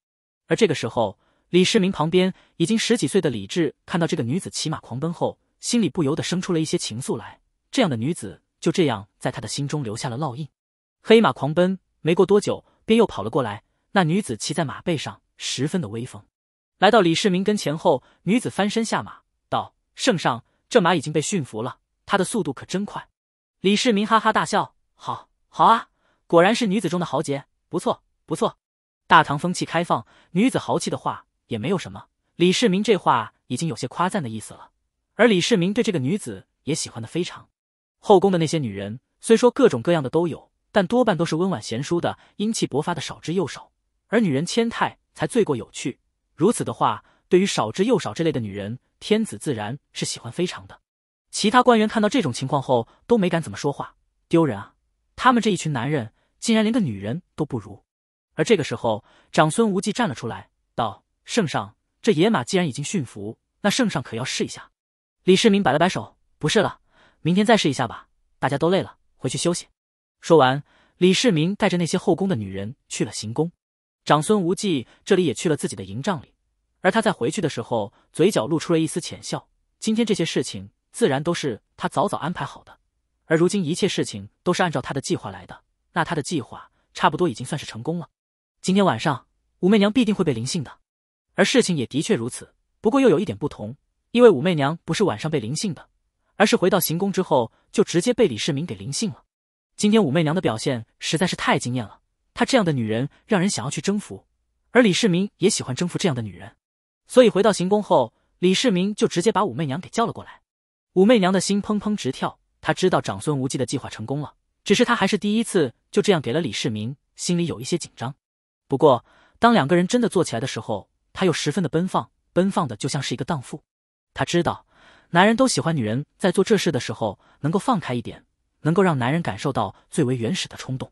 而这个时候，李世民旁边已经十几岁的李治看到这个女子骑马狂奔后，心里不由得生出了一些情愫来。这样的女子就这样在他的心中留下了烙印。黑马狂奔，没过多久便又跑了过来。那女子骑在马背上，十分的威风。来到李世民跟前后，女子翻身下马，道：“圣上，这马已经被驯服了，它的速度可真快。”李世民哈哈大笑。好，好啊！果然是女子中的豪杰，不错，不错。大唐风气开放，女子豪气的话也没有什么。李世民这话已经有些夸赞的意思了，而李世民对这个女子也喜欢的非常。后宫的那些女人虽说各种各样的都有，但多半都是温婉贤淑的，英气勃发的少之又少。而女人千态才最过有趣，如此的话，对于少之又少这类的女人，天子自然是喜欢非常的。其他官员看到这种情况后，都没敢怎么说话，丢人啊！他们这一群男人竟然连个女人都不如，而这个时候，长孙无忌站了出来，道：“圣上，这野马既然已经驯服，那圣上可要试一下。”李世民摆了摆手：“不试了，明天再试一下吧。大家都累了，回去休息。”说完，李世民带着那些后宫的女人去了行宫，长孙无忌这里也去了自己的营帐里。而他在回去的时候，嘴角露出了一丝浅笑。今天这些事情，自然都是他早早安排好的。而如今一切事情都是按照他的计划来的，那他的计划差不多已经算是成功了。今天晚上武媚娘必定会被临幸的，而事情也的确如此。不过又有一点不同，因为武媚娘不是晚上被临幸的，而是回到行宫之后就直接被李世民给临幸了。今天武媚娘的表现实在是太惊艳了，她这样的女人让人想要去征服，而李世民也喜欢征服这样的女人，所以回到行宫后，李世民就直接把武媚娘给叫了过来。武媚娘的心砰砰直跳。他知道长孙无忌的计划成功了，只是他还是第一次就这样给了李世民，心里有一些紧张。不过，当两个人真的做起来的时候，他又十分的奔放，奔放的就像是一个荡妇。他知道，男人都喜欢女人在做这事的时候能够放开一点，能够让男人感受到最为原始的冲动。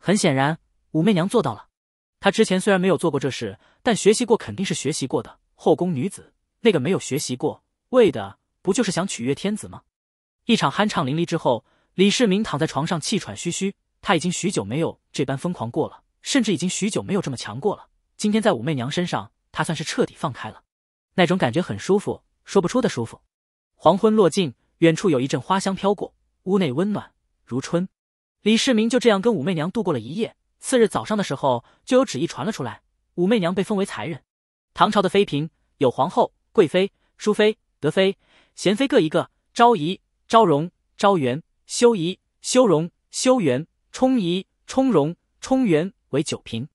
很显然，武媚娘做到了。她之前虽然没有做过这事，但学习过肯定是学习过的。后宫女子那个没有学习过，为的不就是想取悦天子吗？一场酣畅淋漓之后，李世民躺在床上气喘吁吁。他已经许久没有这般疯狂过了，甚至已经许久没有这么强过了。今天在武媚娘身上，他算是彻底放开了，那种感觉很舒服，说不出的舒服。黄昏落尽，远处有一阵花香飘过，屋内温暖如春。李世民就这样跟武媚娘度过了一夜。次日早上的时候，就有旨意传了出来，武媚娘被封为才人。唐朝的妃嫔有皇后、贵妃、淑妃、德妃、贤妃各一个，昭仪。昭容、昭媛、修仪、修容、修元、充仪、充容、充元为九嫔，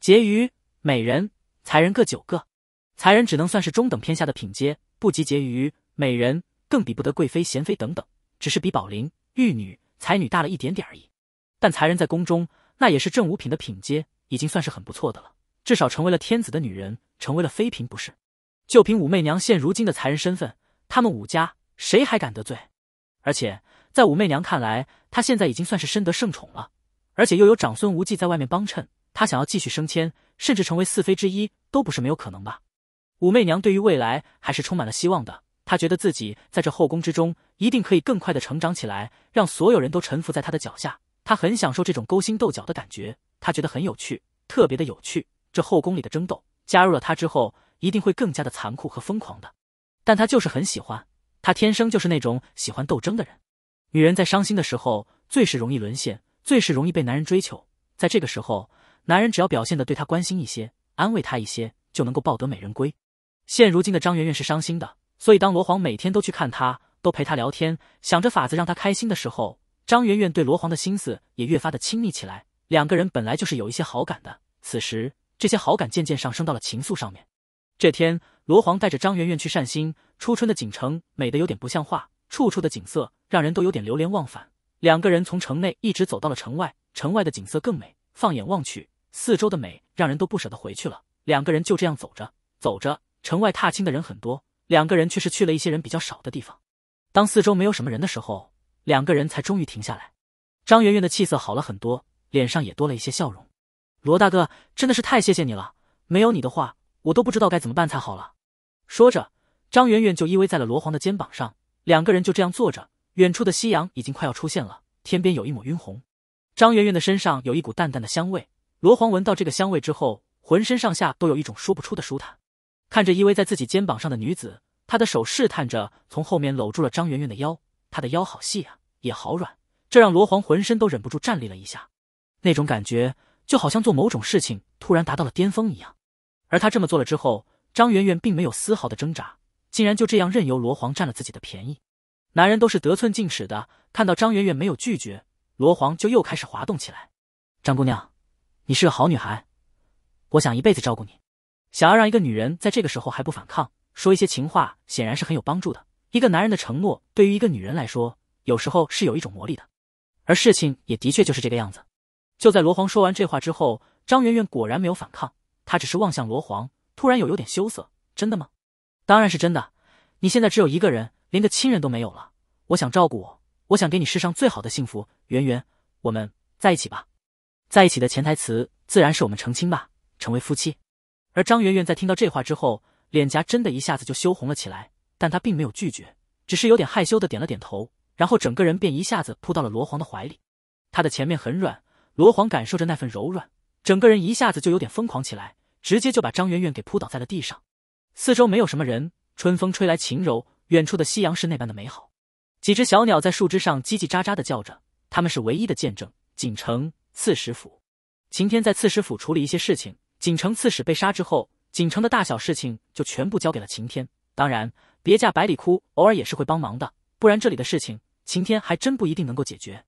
婕妤、美人、才人各九个。才人只能算是中等偏下的品阶，不及婕妤、美人，更比不得贵妃、贤妃等等，只是比宝林、玉女、才女大了一点点而已。但才人在宫中，那也是正五品的品阶，已经算是很不错的了。至少成为了天子的女人，成为了妃嫔，不是？就凭武媚娘现如今的才人身份，他们武家谁还敢得罪？而且在武媚娘看来，她现在已经算是深得圣宠了，而且又有长孙无忌在外面帮衬，她想要继续升迁，甚至成为四妃之一，都不是没有可能吧？武媚娘对于未来还是充满了希望的。她觉得自己在这后宫之中，一定可以更快的成长起来，让所有人都臣服在她的脚下。她很享受这种勾心斗角的感觉，她觉得很有趣，特别的有趣。这后宫里的争斗，加入了她之后，一定会更加的残酷和疯狂的。但她就是很喜欢。他天生就是那种喜欢斗争的人。女人在伤心的时候，最是容易沦陷，最是容易被男人追求。在这个时候，男人只要表现的对她关心一些，安慰她一些，就能够抱得美人归。现如今的张媛媛是伤心的，所以当罗黄每天都去看她，都陪她聊天，想着法子让她开心的时候，张媛媛对罗黄的心思也越发的亲密起来。两个人本来就是有一些好感的，此时这些好感渐渐上升到了情愫上面。这天。罗皇带着张媛媛去善心。初春的锦城美得有点不像话，处处的景色让人都有点流连忘返。两个人从城内一直走到了城外，城外的景色更美。放眼望去，四周的美让人都不舍得回去了。两个人就这样走着走着，城外踏青的人很多，两个人却是去了一些人比较少的地方。当四周没有什么人的时候，两个人才终于停下来。张媛媛的气色好了很多，脸上也多了一些笑容。罗大哥真的是太谢谢你了，没有你的话，我都不知道该怎么办才好了。说着，张媛媛就依偎在了罗黄的肩膀上，两个人就这样坐着。远处的夕阳已经快要出现了，天边有一抹晕红。张媛媛的身上有一股淡淡的香味，罗黄闻到这个香味之后，浑身上下都有一种说不出的舒坦。看着依偎在自己肩膀上的女子，他的手试探着从后面搂住了张媛媛的腰，她的腰好细啊，也好软，这让罗黄浑身都忍不住站立了一下。那种感觉就好像做某种事情突然达到了巅峰一样，而他这么做了之后。张媛媛并没有丝毫的挣扎，竟然就这样任由罗黄占了自己的便宜。男人都是得寸进尺的，看到张媛媛没有拒绝，罗黄就又开始滑动起来。张姑娘，你是个好女孩，我想一辈子照顾你。想要让一个女人在这个时候还不反抗，说一些情话显然是很有帮助的。一个男人的承诺对于一个女人来说，有时候是有一种魔力的。而事情也的确就是这个样子。就在罗黄说完这话之后，张媛媛果然没有反抗，她只是望向罗黄。突然有有点羞涩，真的吗？当然是真的。你现在只有一个人，连个亲人都没有了。我想照顾我，我想给你世上最好的幸福，圆圆，我们在一起吧。在一起的潜台词自然是我们成亲吧，成为夫妻。而张圆圆在听到这话之后，脸颊真的一下子就羞红了起来，但她并没有拒绝，只是有点害羞的点了点头，然后整个人便一下子扑到了罗黄的怀里。他的前面很软，罗黄感受着那份柔软，整个人一下子就有点疯狂起来。直接就把张媛媛给扑倒在了地上，四周没有什么人。春风吹来，轻柔，远处的夕阳是那般的美好。几只小鸟在树枝上叽叽喳喳的叫着，他们是唯一的见证。锦城刺史府，晴天在刺史府处理一些事情。锦城刺史被杀之后，锦城的大小事情就全部交给了晴天。当然，别驾百里库偶尔也是会帮忙的，不然这里的事情晴天还真不一定能够解决。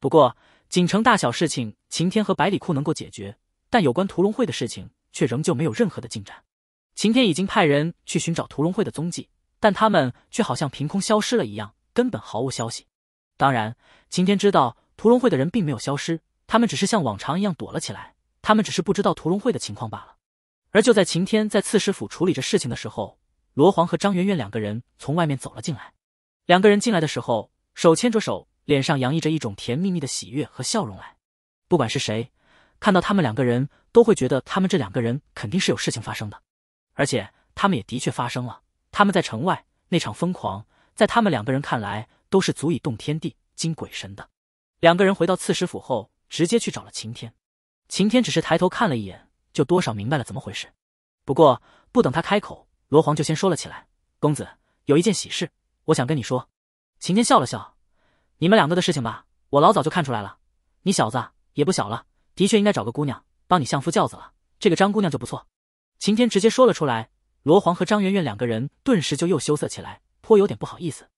不过，锦城大小事情晴天和百里库能够解决，但有关屠龙会的事情。却仍旧没有任何的进展。晴天已经派人去寻找屠龙会的踪迹，但他们却好像凭空消失了一样，根本毫无消息。当然，晴天知道屠龙会的人并没有消失，他们只是像往常一样躲了起来，他们只是不知道屠龙会的情况罢了。而就在晴天在刺史府处理着事情的时候，罗皇和张媛媛两个人从外面走了进来。两个人进来的时候，手牵着手，脸上洋溢着一种甜蜜蜜的喜悦和笑容来。不管是谁，看到他们两个人。都会觉得他们这两个人肯定是有事情发生的，而且他们也的确发生了。他们在城外那场疯狂，在他们两个人看来都是足以动天地惊鬼神的。两个人回到刺史府后，直接去找了晴天。晴天只是抬头看了一眼，就多少明白了怎么回事。不过不等他开口，罗皇就先说了起来：“公子有一件喜事，我想跟你说。”晴天笑了笑：“你们两个的事情吧，我老早就看出来了。你小子也不小了，的确应该找个姑娘。”帮你相夫教子了，这个张姑娘就不错。晴天直接说了出来，罗黄和张媛媛两个人顿时就又羞涩起来，颇有点不好意思。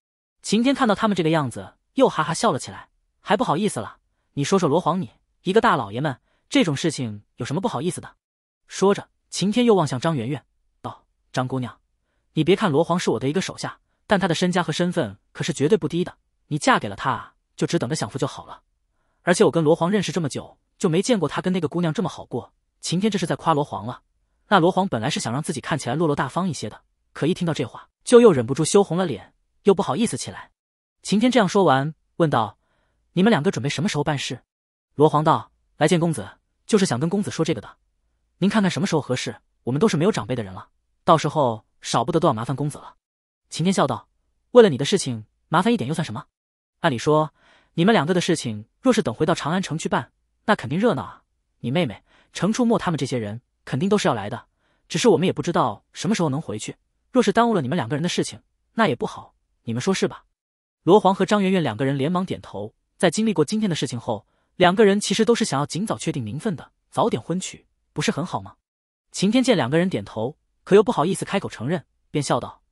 晴天看到他们这个样子，又哈哈笑了起来，还不好意思了？你说说罗黄，你一个大老爷们，这种事情有什么不好意思的？说着，晴天又望向张媛媛，道：“张姑娘，你别看罗黄是我的一个手下，但他的身家和身份可是绝对不低的。你嫁给了他，就只等着享福就好了。而且我跟罗黄认识这么久。”就没见过他跟那个姑娘这么好过。晴天这是在夸罗皇了。那罗皇本来是想让自己看起来落落大方一些的，可一听到这话，就又忍不住羞红了脸，又不好意思起来。晴天这样说完，问道：“你们两个准备什么时候办事？”罗皇道：“来见公子，就是想跟公子说这个的。您看看什么时候合适，我们都是没有长辈的人了，到时候少不得都要麻烦公子了。”晴天笑道：“为了你的事情，麻烦一点又算什么？按理说，你们两个的事情，若是等回到长安城去办。”那肯定热闹啊！你妹妹、程初墨他们这些人肯定都是要来的，只是我们也不知道什么时候能回去。若是耽误了你们两个人的事情，那也不好。你们说是吧？罗皇和张媛媛两个人连忙点头。在经历过今天的事情后，两个人其实都是想要尽早确定名分的，早点婚娶不是很好吗？晴天见两个人点头，可又不好意思开口承认，便笑道：“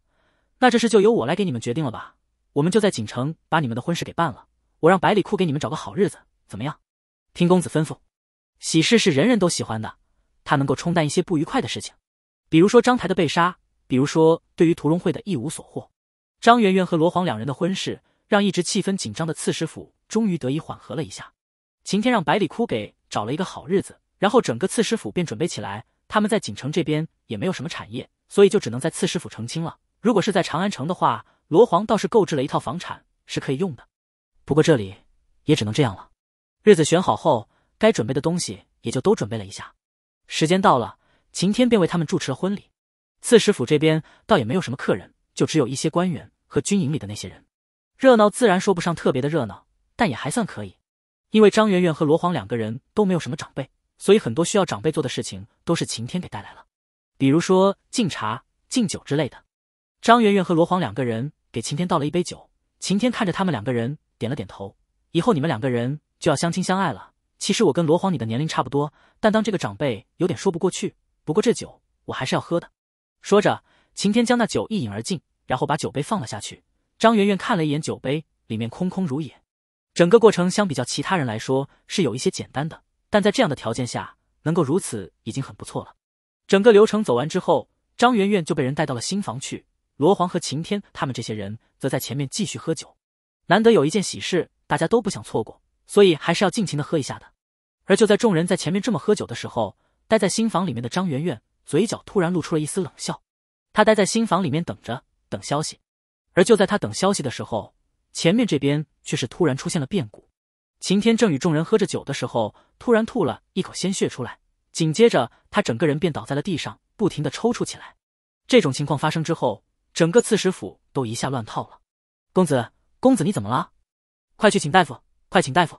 那这事就由我来给你们决定了吧。我们就在锦城把你们的婚事给办了。我让百里库给你们找个好日子，怎么样？”听公子吩咐，喜事是人人都喜欢的，它能够冲淡一些不愉快的事情，比如说张台的被杀，比如说对于屠龙会的一无所获。张媛媛和罗黄两人的婚事，让一直气氛紧张的刺史府终于得以缓和了一下。晴天让百里枯给找了一个好日子，然后整个刺史府便准备起来。他们在锦城这边也没有什么产业，所以就只能在刺史府成亲了。如果是在长安城的话，罗黄倒是购置了一套房产是可以用的，不过这里也只能这样了。日子选好后，该准备的东西也就都准备了一下。时间到了，晴天便为他们主持了婚礼。刺史府这边倒也没有什么客人，就只有一些官员和军营里的那些人。热闹自然说不上特别的热闹，但也还算可以。因为张媛媛和罗黄两个人都没有什么长辈，所以很多需要长辈做的事情都是晴天给带来了，比如说敬茶、敬酒之类的。张媛媛和罗黄两个人给晴天倒了一杯酒，晴天看着他们两个人点了点头，以后你们两个人。就要相亲相爱了。其实我跟罗皇你的年龄差不多，但当这个长辈有点说不过去。不过这酒我还是要喝的。说着，秦天将那酒一饮而尽，然后把酒杯放了下去。张媛媛看了一眼酒杯，里面空空如也。整个过程相比较其他人来说是有一些简单的，但在这样的条件下能够如此已经很不错了。整个流程走完之后，张媛媛就被人带到了新房去。罗皇和秦天他们这些人则在前面继续喝酒。难得有一件喜事，大家都不想错过。所以还是要尽情的喝一下的。而就在众人在前面这么喝酒的时候，待在新房里面的张媛媛嘴角突然露出了一丝冷笑。她待在新房里面等着等消息。而就在她等消息的时候，前面这边却是突然出现了变故。晴天正与众人喝着酒的时候，突然吐了一口鲜血出来，紧接着他整个人便倒在了地上，不停的抽搐起来。这种情况发生之后，整个刺史府都一下乱套了。公子，公子你怎么了？快去请大夫！快请大夫！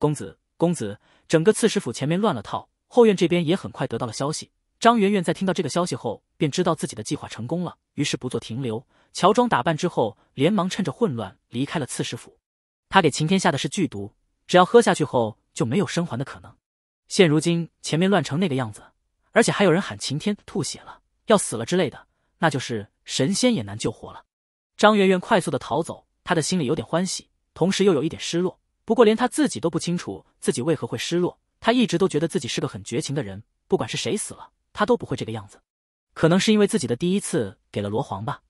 公子，公子，整个刺史府前面乱了套，后院这边也很快得到了消息。张媛媛在听到这个消息后，便知道自己的计划成功了，于是不做停留，乔装打扮之后，连忙趁着混乱离开了刺史府。他给晴天下的是剧毒，只要喝下去后就没有生还的可能。现如今前面乱成那个样子，而且还有人喊晴天吐血了，要死了之类的，那就是神仙也难救活了。张媛媛快速的逃走，她的心里有点欢喜，同时又有一点失落。不过，连他自己都不清楚自己为何会失落。他一直都觉得自己是个很绝情的人，不管是谁死了，他都不会这个样子。可能是因为自己的第一次给了罗皇吧。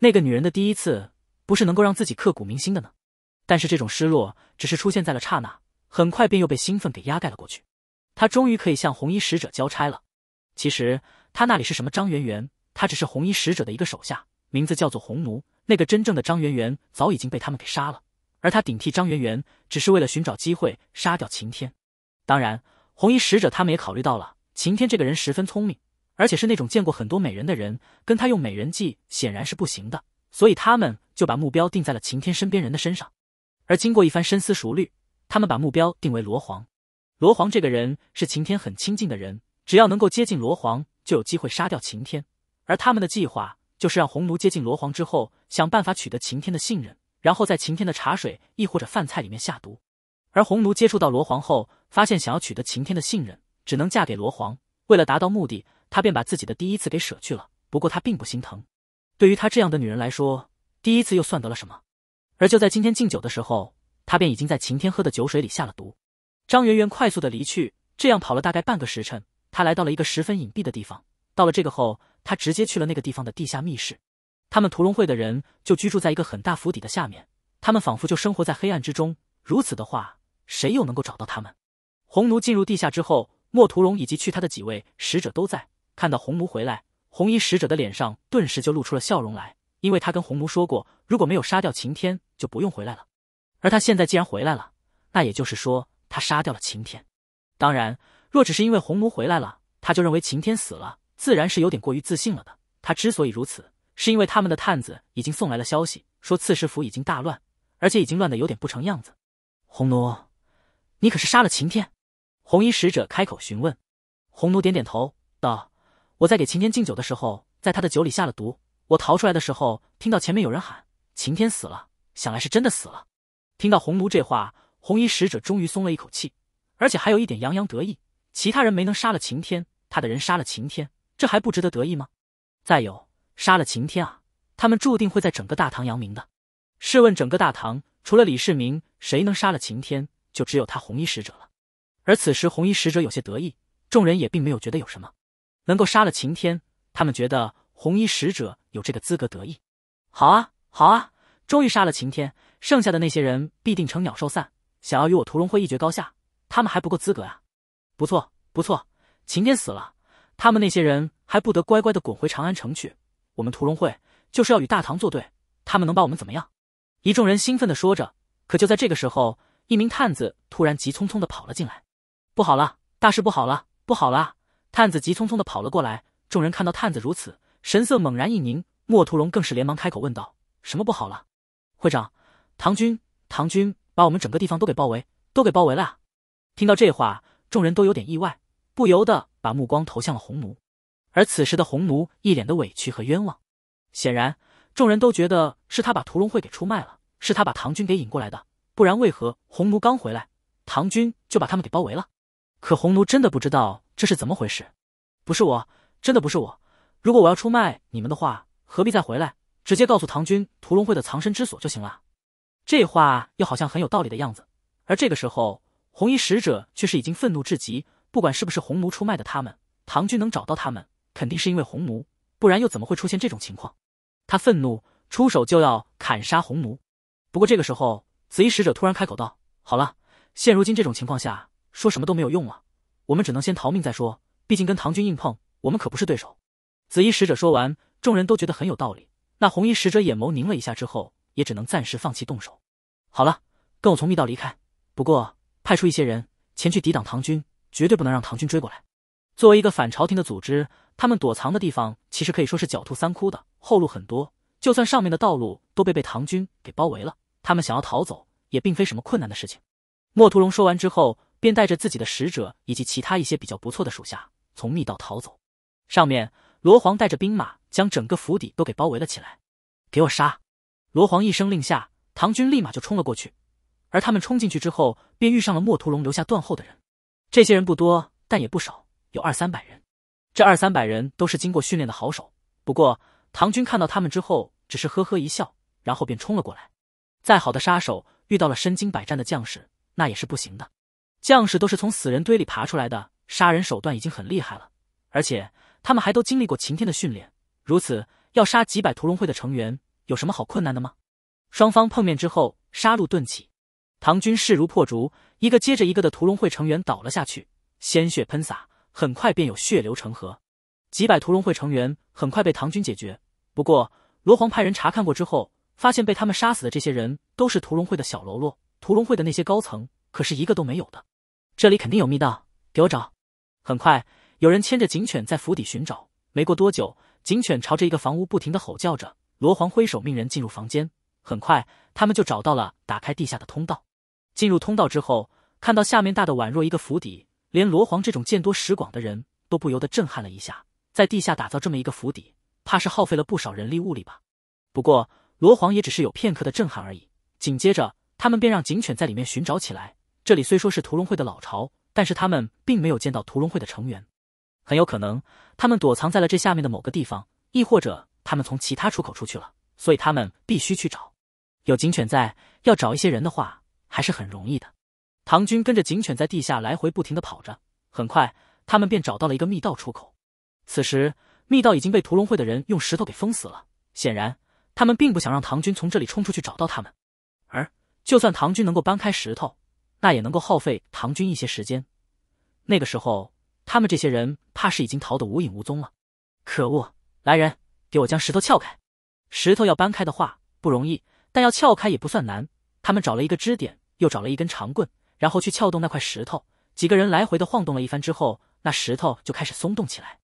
那个女人的第一次，不是能够让自己刻骨铭心的呢。但是这种失落只是出现在了刹那，很快便又被兴奋给压盖了过去。他终于可以向红衣使者交差了。其实他那里是什么张媛媛，他只是红衣使者的一个手下，名字叫做红奴。那个真正的张媛媛，早已经被他们给杀了。而他顶替张媛媛，只是为了寻找机会杀掉晴天。当然，红衣使者他们也考虑到了晴天这个人十分聪明，而且是那种见过很多美人的人，跟他用美人计显然是不行的。所以他们就把目标定在了晴天身边人的身上。而经过一番深思熟虑，他们把目标定为罗皇。罗皇这个人是晴天很亲近的人，只要能够接近罗皇，就有机会杀掉晴天。而他们的计划就是让红奴接近罗皇之后，想办法取得晴天的信任。然后在晴天的茶水亦或者饭菜里面下毒，而红奴接触到罗皇后，发现想要取得晴天的信任，只能嫁给罗皇。为了达到目的，她便把自己的第一次给舍去了。不过她并不心疼，对于她这样的女人来说，第一次又算得了什么？而就在今天敬酒的时候，她便已经在晴天喝的酒水里下了毒。张媛媛快速的离去，这样跑了大概半个时辰，她来到了一个十分隐蔽的地方。到了这个后，她直接去了那个地方的地下密室。他们屠龙会的人就居住在一个很大府邸的下面，他们仿佛就生活在黑暗之中。如此的话，谁又能够找到他们？红奴进入地下之后，莫屠龙以及去他的几位使者都在。看到红奴回来，红衣使者的脸上顿时就露出了笑容来，因为他跟红奴说过，如果没有杀掉晴天，就不用回来了。而他现在既然回来了，那也就是说他杀掉了晴天。当然，若只是因为红奴回来了，他就认为晴天死了，自然是有点过于自信了的。他之所以如此。是因为他们的探子已经送来了消息，说刺史府已经大乱，而且已经乱得有点不成样子。红奴，你可是杀了晴天？红衣使者开口询问。红奴点点头道：“我在给晴天敬酒的时候，在他的酒里下了毒。我逃出来的时候，听到前面有人喊晴天死了，想来是真的死了。”听到红奴这话，红衣使者终于松了一口气，而且还有一点洋洋得意。其他人没能杀了晴天，他的人杀了晴天，这还不值得得意吗？再有。杀了晴天啊！他们注定会在整个大唐扬名的。试问整个大唐，除了李世民，谁能杀了晴天？就只有他红衣使者了。而此时红衣使者有些得意，众人也并没有觉得有什么。能够杀了晴天，他们觉得红衣使者有这个资格得意。好啊，好啊，终于杀了晴天，剩下的那些人必定成鸟兽散。想要与我屠龙会一决高下，他们还不够资格啊！不错，不错，晴天死了，他们那些人还不得乖乖的滚回长安城去？我们屠龙会就是要与大唐作对，他们能把我们怎么样？一众人兴奋的说着。可就在这个时候，一名探子突然急匆匆的跑了进来：“不好了，大事不好了，不好了！”探子急匆匆的跑了过来，众人看到探子如此，神色猛然一凝。莫屠龙更是连忙开口问道：“什么不好了？”会长，唐军，唐军把我们整个地方都给包围，都给包围了！听到这话，众人都有点意外，不由得把目光投向了红奴。而此时的红奴一脸的委屈和冤枉，显然众人都觉得是他把屠龙会给出卖了，是他把唐军给引过来的，不然为何红奴刚回来，唐军就把他们给包围了？可红奴真的不知道这是怎么回事，不是我，真的不是我。如果我要出卖你们的话，何必再回来，直接告诉唐军屠龙会的藏身之所就行了。这话又好像很有道理的样子。而这个时候，红衣使者却是已经愤怒至极，不管是不是红奴出卖的，他们唐军能找到他们。肯定是因为红奴，不然又怎么会出现这种情况？他愤怒，出手就要砍杀红奴。不过这个时候，紫衣使者突然开口道：“好了，现如今这种情况下，说什么都没有用了，我们只能先逃命再说。毕竟跟唐军硬碰，我们可不是对手。”紫衣使者说完，众人都觉得很有道理。那红衣使者眼眸凝了一下之后，也只能暂时放弃动手。好了，跟我从密道离开。不过，派出一些人前去抵挡唐军，绝对不能让唐军追过来。作为一个反朝廷的组织。他们躲藏的地方其实可以说是狡兔三窟的，后路很多。就算上面的道路都被被唐军给包围了，他们想要逃走也并非什么困难的事情。莫屠龙说完之后，便带着自己的使者以及其他一些比较不错的属下，从密道逃走。上面罗皇带着兵马将整个府邸都给包围了起来，给我杀！罗皇一声令下，唐军立马就冲了过去。而他们冲进去之后，便遇上了莫屠龙留下断后的人。这些人不多，但也不少，有二三百人。这二三百人都是经过训练的好手，不过唐军看到他们之后，只是呵呵一笑，然后便冲了过来。再好的杀手遇到了身经百战的将士，那也是不行的。将士都是从死人堆里爬出来的，杀人手段已经很厉害了，而且他们还都经历过晴天的训练。如此，要杀几百屠龙会的成员，有什么好困难的吗？双方碰面之后，杀戮顿起，唐军势如破竹，一个接着一个的屠龙会成员倒了下去，鲜血喷洒。很快便有血流成河，几百屠龙会成员很快被唐军解决。不过罗皇派人查看过之后，发现被他们杀死的这些人都是屠龙会的小喽啰，屠龙会的那些高层可是一个都没有的。这里肯定有密道，给我找！很快有人牵着警犬在府邸寻找，没过多久，警犬朝着一个房屋不停的吼叫着。罗皇挥手命人进入房间，很快他们就找到了打开地下的通道。进入通道之后，看到下面大的宛若一个府邸。连罗皇这种见多识广的人都不由得震撼了一下，在地下打造这么一个府邸，怕是耗费了不少人力物力吧。不过罗皇也只是有片刻的震撼而已，紧接着他们便让警犬在里面寻找起来。这里虽说是屠龙会的老巢，但是他们并没有见到屠龙会的成员，很有可能他们躲藏在了这下面的某个地方，亦或者他们从其他出口出去了，所以他们必须去找。有警犬在，要找一些人的话，还是很容易的。唐军跟着警犬在地下来回不停的跑着，很快他们便找到了一个密道出口。此时，密道已经被屠龙会的人用石头给封死了。显然，他们并不想让唐军从这里冲出去找到他们。而就算唐军能够搬开石头，那也能够耗费唐军一些时间。那个时候，他们这些人怕是已经逃得无影无踪了。可恶！来人，给我将石头撬开。石头要搬开的话不容易，但要撬开也不算难。他们找了一个支点，又找了一根长棍。然后去撬动那块石头，几个人来回的晃动了一番之后，那石头就开始松动起来。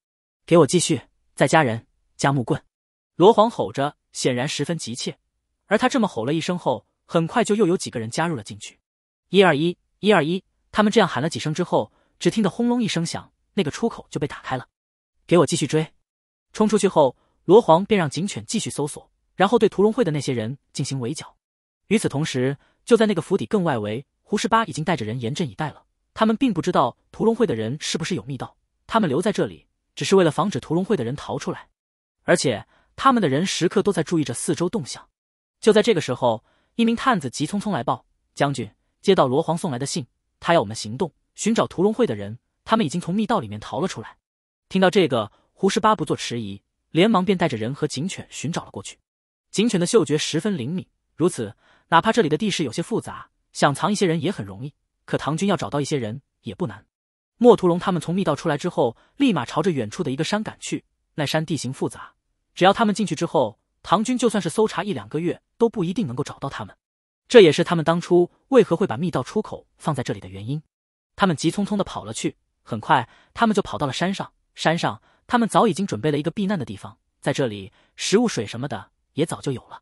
给我继续，再加人，加木棍！罗皇吼着，显然十分急切。而他这么吼了一声后，很快就又有几个人加入了进去。一二一，一二一，他们这样喊了几声之后，只听得轰隆一声响，那个出口就被打开了。给我继续追！冲出去后，罗皇便让警犬继续搜索，然后对屠龙会的那些人进行围剿。与此同时，就在那个府邸更外围。胡十八已经带着人严阵以待了。他们并不知道屠龙会的人是不是有密道，他们留在这里只是为了防止屠龙会的人逃出来，而且他们的人时刻都在注意着四周动向。就在这个时候，一名探子急匆匆来报：“将军，接到罗皇送来的信，他要我们行动，寻找屠龙会的人。他们已经从密道里面逃了出来。”听到这个，胡十八不做迟疑，连忙便带着人和警犬寻找了过去。警犬的嗅觉十分灵敏，如此，哪怕这里的地势有些复杂。想藏一些人也很容易，可唐军要找到一些人也不难。莫屠龙他们从密道出来之后，立马朝着远处的一个山赶去。那山地形复杂，只要他们进去之后，唐军就算是搜查一两个月，都不一定能够找到他们。这也是他们当初为何会把密道出口放在这里的原因。他们急匆匆的跑了去，很快他们就跑到了山上。山上，他们早已经准备了一个避难的地方，在这里，食物、水什么的也早就有了。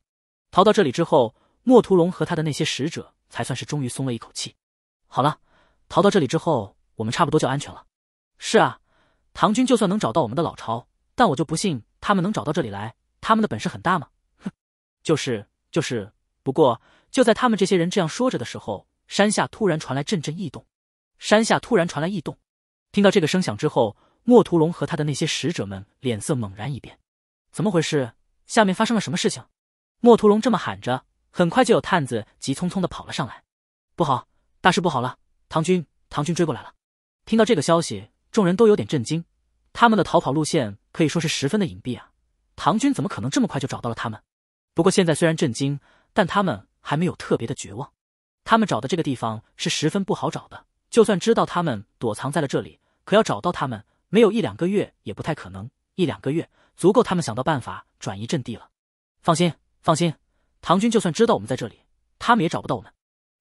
逃到这里之后，莫屠龙和他的那些使者。才算是终于松了一口气。好了，逃到这里之后，我们差不多就安全了。是啊，唐军就算能找到我们的老巢，但我就不信他们能找到这里来。他们的本事很大吗？哼，就是就是。不过就在他们这些人这样说着的时候，山下突然传来阵阵异动。山下突然传来异动，听到这个声响之后，莫屠龙和他的那些使者们脸色猛然一变。怎么回事？下面发生了什么事情？莫屠龙这么喊着。很快就有探子急匆匆的跑了上来，不好，大事不好了！唐军，唐军追过来了！听到这个消息，众人都有点震惊。他们的逃跑路线可以说是十分的隐蔽啊，唐军怎么可能这么快就找到了他们？不过现在虽然震惊，但他们还没有特别的绝望。他们找的这个地方是十分不好找的，就算知道他们躲藏在了这里，可要找到他们，没有一两个月也不太可能。一两个月足够他们想到办法转移阵地了。放心，放心。唐军就算知道我们在这里，他们也找不到我们。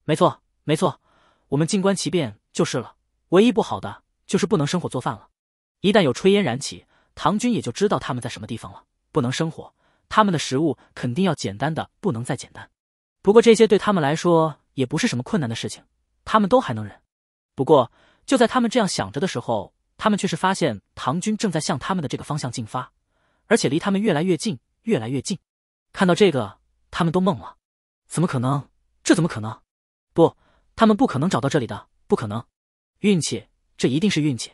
没错，没错，我们静观其变就是了。唯一不好的就是不能生火做饭了。一旦有炊烟燃起，唐军也就知道他们在什么地方了。不能生火，他们的食物肯定要简单的不能再简单。不过这些对他们来说也不是什么困难的事情，他们都还能忍。不过就在他们这样想着的时候，他们却是发现唐军正在向他们的这个方向进发，而且离他们越来越近，越来越近。看到这个。他们都懵了，怎么可能？这怎么可能？不，他们不可能找到这里的，不可能。运气，这一定是运气。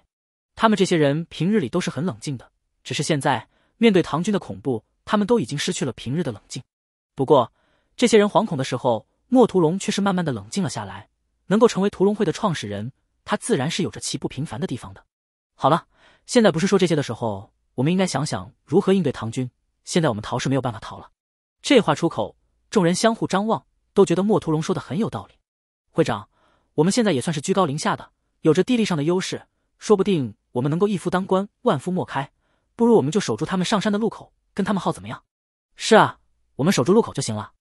他们这些人平日里都是很冷静的，只是现在面对唐军的恐怖，他们都已经失去了平日的冷静。不过，这些人惶恐的时候，莫屠龙却是慢慢的冷静了下来。能够成为屠龙会的创始人，他自然是有着其不平凡的地方的。好了，现在不是说这些的时候，我们应该想想如何应对唐军。现在我们逃是没有办法逃了。这话出口，众人相互张望，都觉得莫屠龙说的很有道理。会长，我们现在也算是居高临下的，有着地利上的优势，说不定我们能够一夫当关，万夫莫开。不如我们就守住他们上山的路口，跟他们耗，怎么样？是啊，我们守住路口就行了。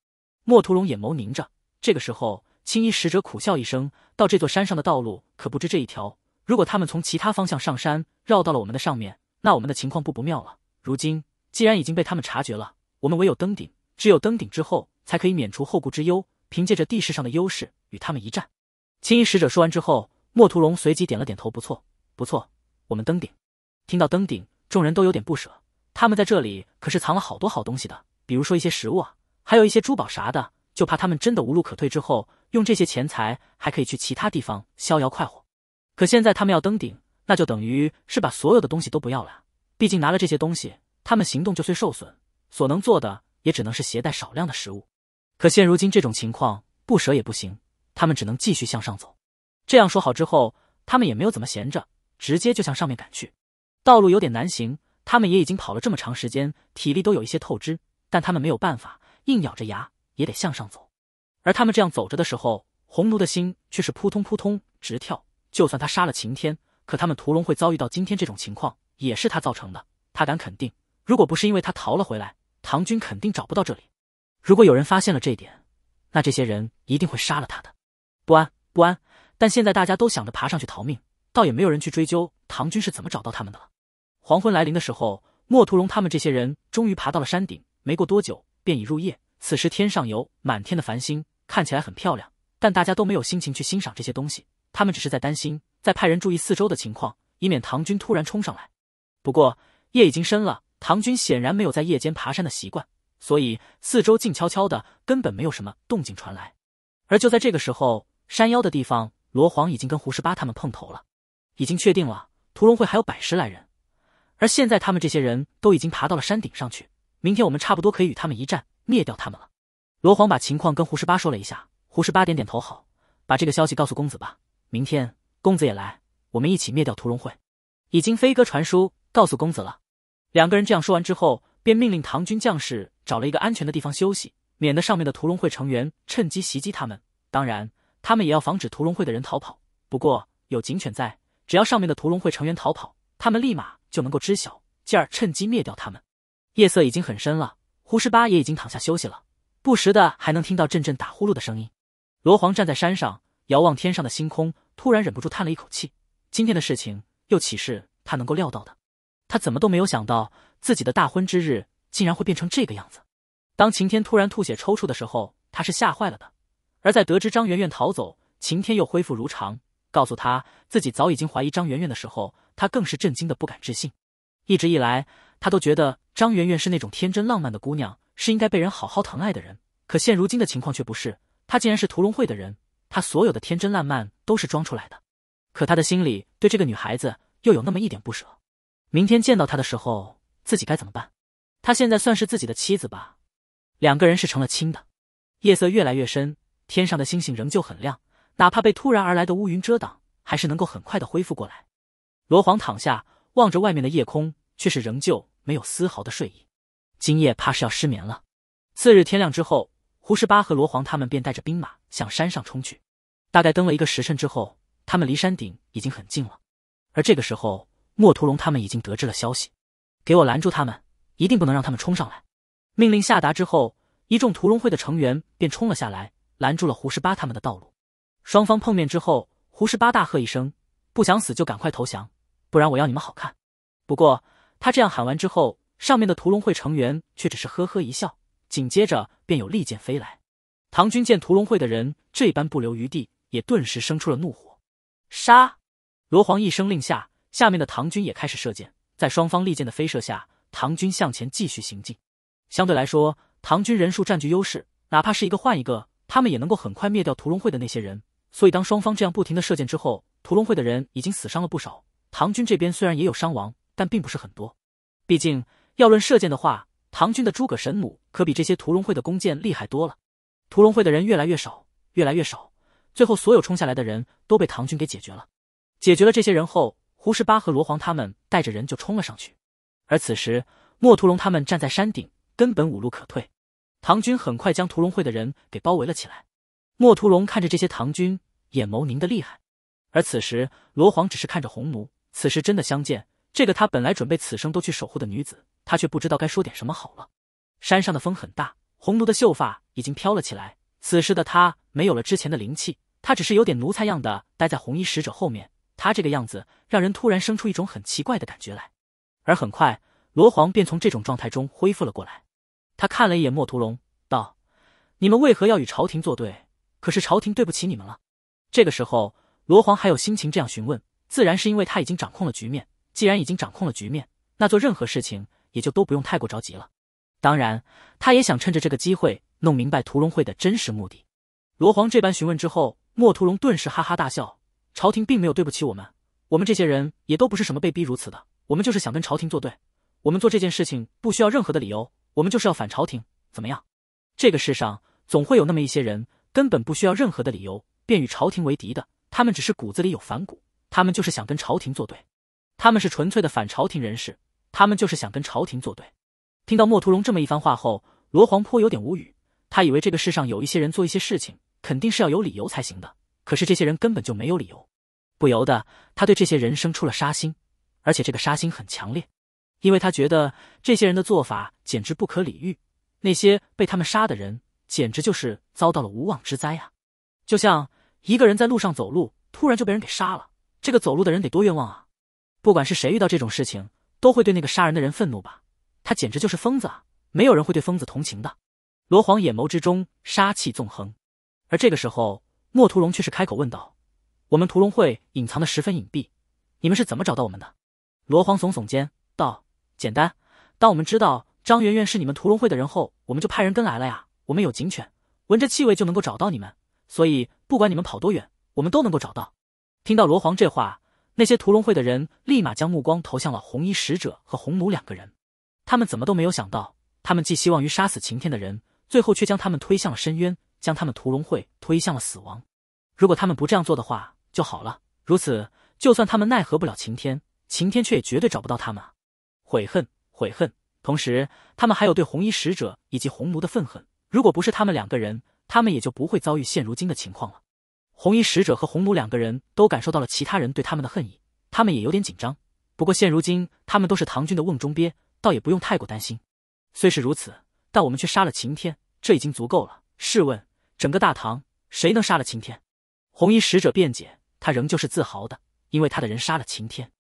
莫屠龙眼眸凝着，这个时候，青衣使者苦笑一声：“到这座山上的道路可不止这一条，如果他们从其他方向上山，绕到了我们的上面，那我们的情况不不妙了。如今既然已经被他们察觉了，我们唯有登顶。”只有登顶之后，才可以免除后顾之忧，凭借着地势上的优势与他们一战。青衣使者说完之后，墨屠龙随即点了点头：“不错，不错，我们登顶。”听到登顶，众人都有点不舍。他们在这里可是藏了好多好东西的，比如说一些食物啊，还有一些珠宝啥的。就怕他们真的无路可退之后，用这些钱财还可以去其他地方逍遥快活。可现在他们要登顶，那就等于是把所有的东西都不要了。毕竟拿了这些东西，他们行动就虽受损，所能做的。也只能是携带少量的食物，可现如今这种情况不舍也不行，他们只能继续向上走。这样说好之后，他们也没有怎么闲着，直接就向上面赶去。道路有点难行，他们也已经跑了这么长时间，体力都有一些透支，但他们没有办法，硬咬着牙也得向上走。而他们这样走着的时候，红奴的心却是扑通扑通直跳。就算他杀了晴天，可他们屠龙会遭遇到今天这种情况，也是他造成的。他敢肯定，如果不是因为他逃了回来。唐军肯定找不到这里，如果有人发现了这一点，那这些人一定会杀了他的。不安，不安！但现在大家都想着爬上去逃命，倒也没有人去追究唐军是怎么找到他们的了。黄昏来临的时候，莫屠龙他们这些人终于爬到了山顶，没过多久便已入夜。此时天上有满天的繁星，看起来很漂亮，但大家都没有心情去欣赏这些东西，他们只是在担心，在派人注意四周的情况，以免唐军突然冲上来。不过夜已经深了。唐军显然没有在夜间爬山的习惯，所以四周静悄悄的，根本没有什么动静传来。而就在这个时候，山腰的地方，罗黄已经跟胡十八他们碰头了，已经确定了屠龙会还有百十来人。而现在他们这些人都已经爬到了山顶上去，明天我们差不多可以与他们一战，灭掉他们了。罗黄把情况跟胡十八说了一下，胡十八点点头，好，把这个消息告诉公子吧。明天公子也来，我们一起灭掉屠龙会。已经飞鸽传书告诉公子了。两个人这样说完之后，便命令唐军将士找了一个安全的地方休息，免得上面的屠龙会成员趁机袭击他们。当然，他们也要防止屠龙会的人逃跑。不过有警犬在，只要上面的屠龙会成员逃跑，他们立马就能够知晓，进而趁机灭掉他们。夜色已经很深了，胡十八也已经躺下休息了，不时的还能听到阵阵打呼噜的声音。罗皇站在山上，遥望天上的星空，突然忍不住叹了一口气：今天的事情，又岂是他能够料到的？他怎么都没有想到，自己的大婚之日竟然会变成这个样子。当晴天突然吐血抽搐的时候，他是吓坏了的；而在得知张媛媛逃走，晴天又恢复如常，告诉他自己早已经怀疑张媛媛的时候，他更是震惊的不敢置信。一直以来，他都觉得张媛媛是那种天真浪漫的姑娘，是应该被人好好疼爱的人。可现如今的情况却不是，她竟然是屠龙会的人，她所有的天真烂漫都是装出来的。可他的心里对这个女孩子又有那么一点不舍。明天见到他的时候，自己该怎么办？他现在算是自己的妻子吧，两个人是成了亲的。夜色越来越深，天上的星星仍旧很亮，哪怕被突然而来的乌云遮挡，还是能够很快的恢复过来。罗皇躺下，望着外面的夜空，却是仍旧没有丝毫的睡意，今夜怕是要失眠了。次日天亮之后，胡十八和罗皇他们便带着兵马向山上冲去。大概登了一个时辰之后，他们离山顶已经很近了，而这个时候。墨屠龙他们已经得知了消息，给我拦住他们，一定不能让他们冲上来！命令下达之后，一众屠龙会的成员便冲了下来，拦住了胡十八他们的道路。双方碰面之后，胡十八大喝一声：“不想死就赶快投降，不然我要你们好看！”不过他这样喊完之后，上面的屠龙会成员却只是呵呵一笑，紧接着便有利剑飞来。唐军见屠龙会的人这般不留余地，也顿时生出了怒火。杀！罗皇一声令下。下面的唐军也开始射箭，在双方利箭的飞射下，唐军向前继续行进。相对来说，唐军人数占据优势，哪怕是一个换一个，他们也能够很快灭掉屠龙会的那些人。所以，当双方这样不停的射箭之后，屠龙会的人已经死伤了不少。唐军这边虽然也有伤亡，但并不是很多。毕竟要论射箭的话，唐军的诸葛神弩可比这些屠龙会的弓箭厉害多了。屠龙会的人越来越少，越来越少，最后所有冲下来的人都被唐军给解决了。解决了这些人后。胡十八和罗皇他们带着人就冲了上去，而此时莫屠龙他们站在山顶，根本无路可退。唐军很快将屠龙会的人给包围了起来。莫屠龙看着这些唐军，眼眸凝得厉害。而此时罗皇只是看着红奴，此时真的相见这个他本来准备此生都去守护的女子，他却不知道该说点什么好了。山上的风很大，红奴的秀发已经飘了起来。此时的他没有了之前的灵气，他只是有点奴才样的待在红衣使者后面。他这个样子，让人突然生出一种很奇怪的感觉来。而很快，罗皇便从这种状态中恢复了过来。他看了一眼莫屠龙，道：“你们为何要与朝廷作对？可是朝廷对不起你们了。”这个时候，罗皇还有心情这样询问，自然是因为他已经掌控了局面。既然已经掌控了局面，那做任何事情也就都不用太过着急了。当然，他也想趁着这个机会弄明白屠龙会的真实目的。罗皇这般询问之后，莫屠龙顿时哈哈大笑。朝廷并没有对不起我们，我们这些人也都不是什么被逼如此的，我们就是想跟朝廷作对。我们做这件事情不需要任何的理由，我们就是要反朝廷。怎么样？这个世上总会有那么一些人，根本不需要任何的理由便与朝廷为敌的。他们只是骨子里有反骨，他们就是想跟朝廷作对。他们是纯粹的反朝廷人士，他们就是想跟朝廷作对。听到莫屠龙这么一番话后，罗皇颇有点无语。他以为这个世上有一些人做一些事情，肯定是要有理由才行的。可是这些人根本就没有理由，不由得他对这些人生出了杀心，而且这个杀心很强烈，因为他觉得这些人的做法简直不可理喻，那些被他们杀的人简直就是遭到了无妄之灾啊！就像一个人在路上走路，突然就被人给杀了，这个走路的人得多冤枉啊！不管是谁遇到这种事情，都会对那个杀人的人愤怒吧？他简直就是疯子啊！没有人会对疯子同情的。罗黄眼眸之中杀气纵横，而这个时候。莫屠龙却是开口问道：“我们屠龙会隐藏的十分隐蔽，你们是怎么找到我们的？”罗皇耸耸肩道：“简单，当我们知道张媛媛是你们屠龙会的人后，我们就派人跟来了呀。我们有警犬，闻着气味就能够找到你们，所以不管你们跑多远，我们都能够找到。”听到罗皇这话，那些屠龙会的人立马将目光投向了红衣使者和红奴两个人。他们怎么都没有想到，他们寄希望于杀死晴天的人，最后却将他们推向了深渊。将他们屠龙会推向了死亡，如果他们不这样做的话就好了。如此，就算他们奈何不了晴天，晴天却也绝对找不到他们。悔恨，悔恨。同时，他们还有对红衣使者以及红奴的愤恨。如果不是他们两个人，他们也就不会遭遇现如今的情况了。红衣使者和红奴两个人都感受到了其他人对他们的恨意，他们也有点紧张。不过现如今他们都是唐军的瓮中鳖，倒也不用太过担心。虽是如此，但我们却杀了晴天，这已经足够了。试问？整个大唐，谁能杀了秦天？红衣使者辩解，他仍旧是自豪的，因为他的人杀了秦天。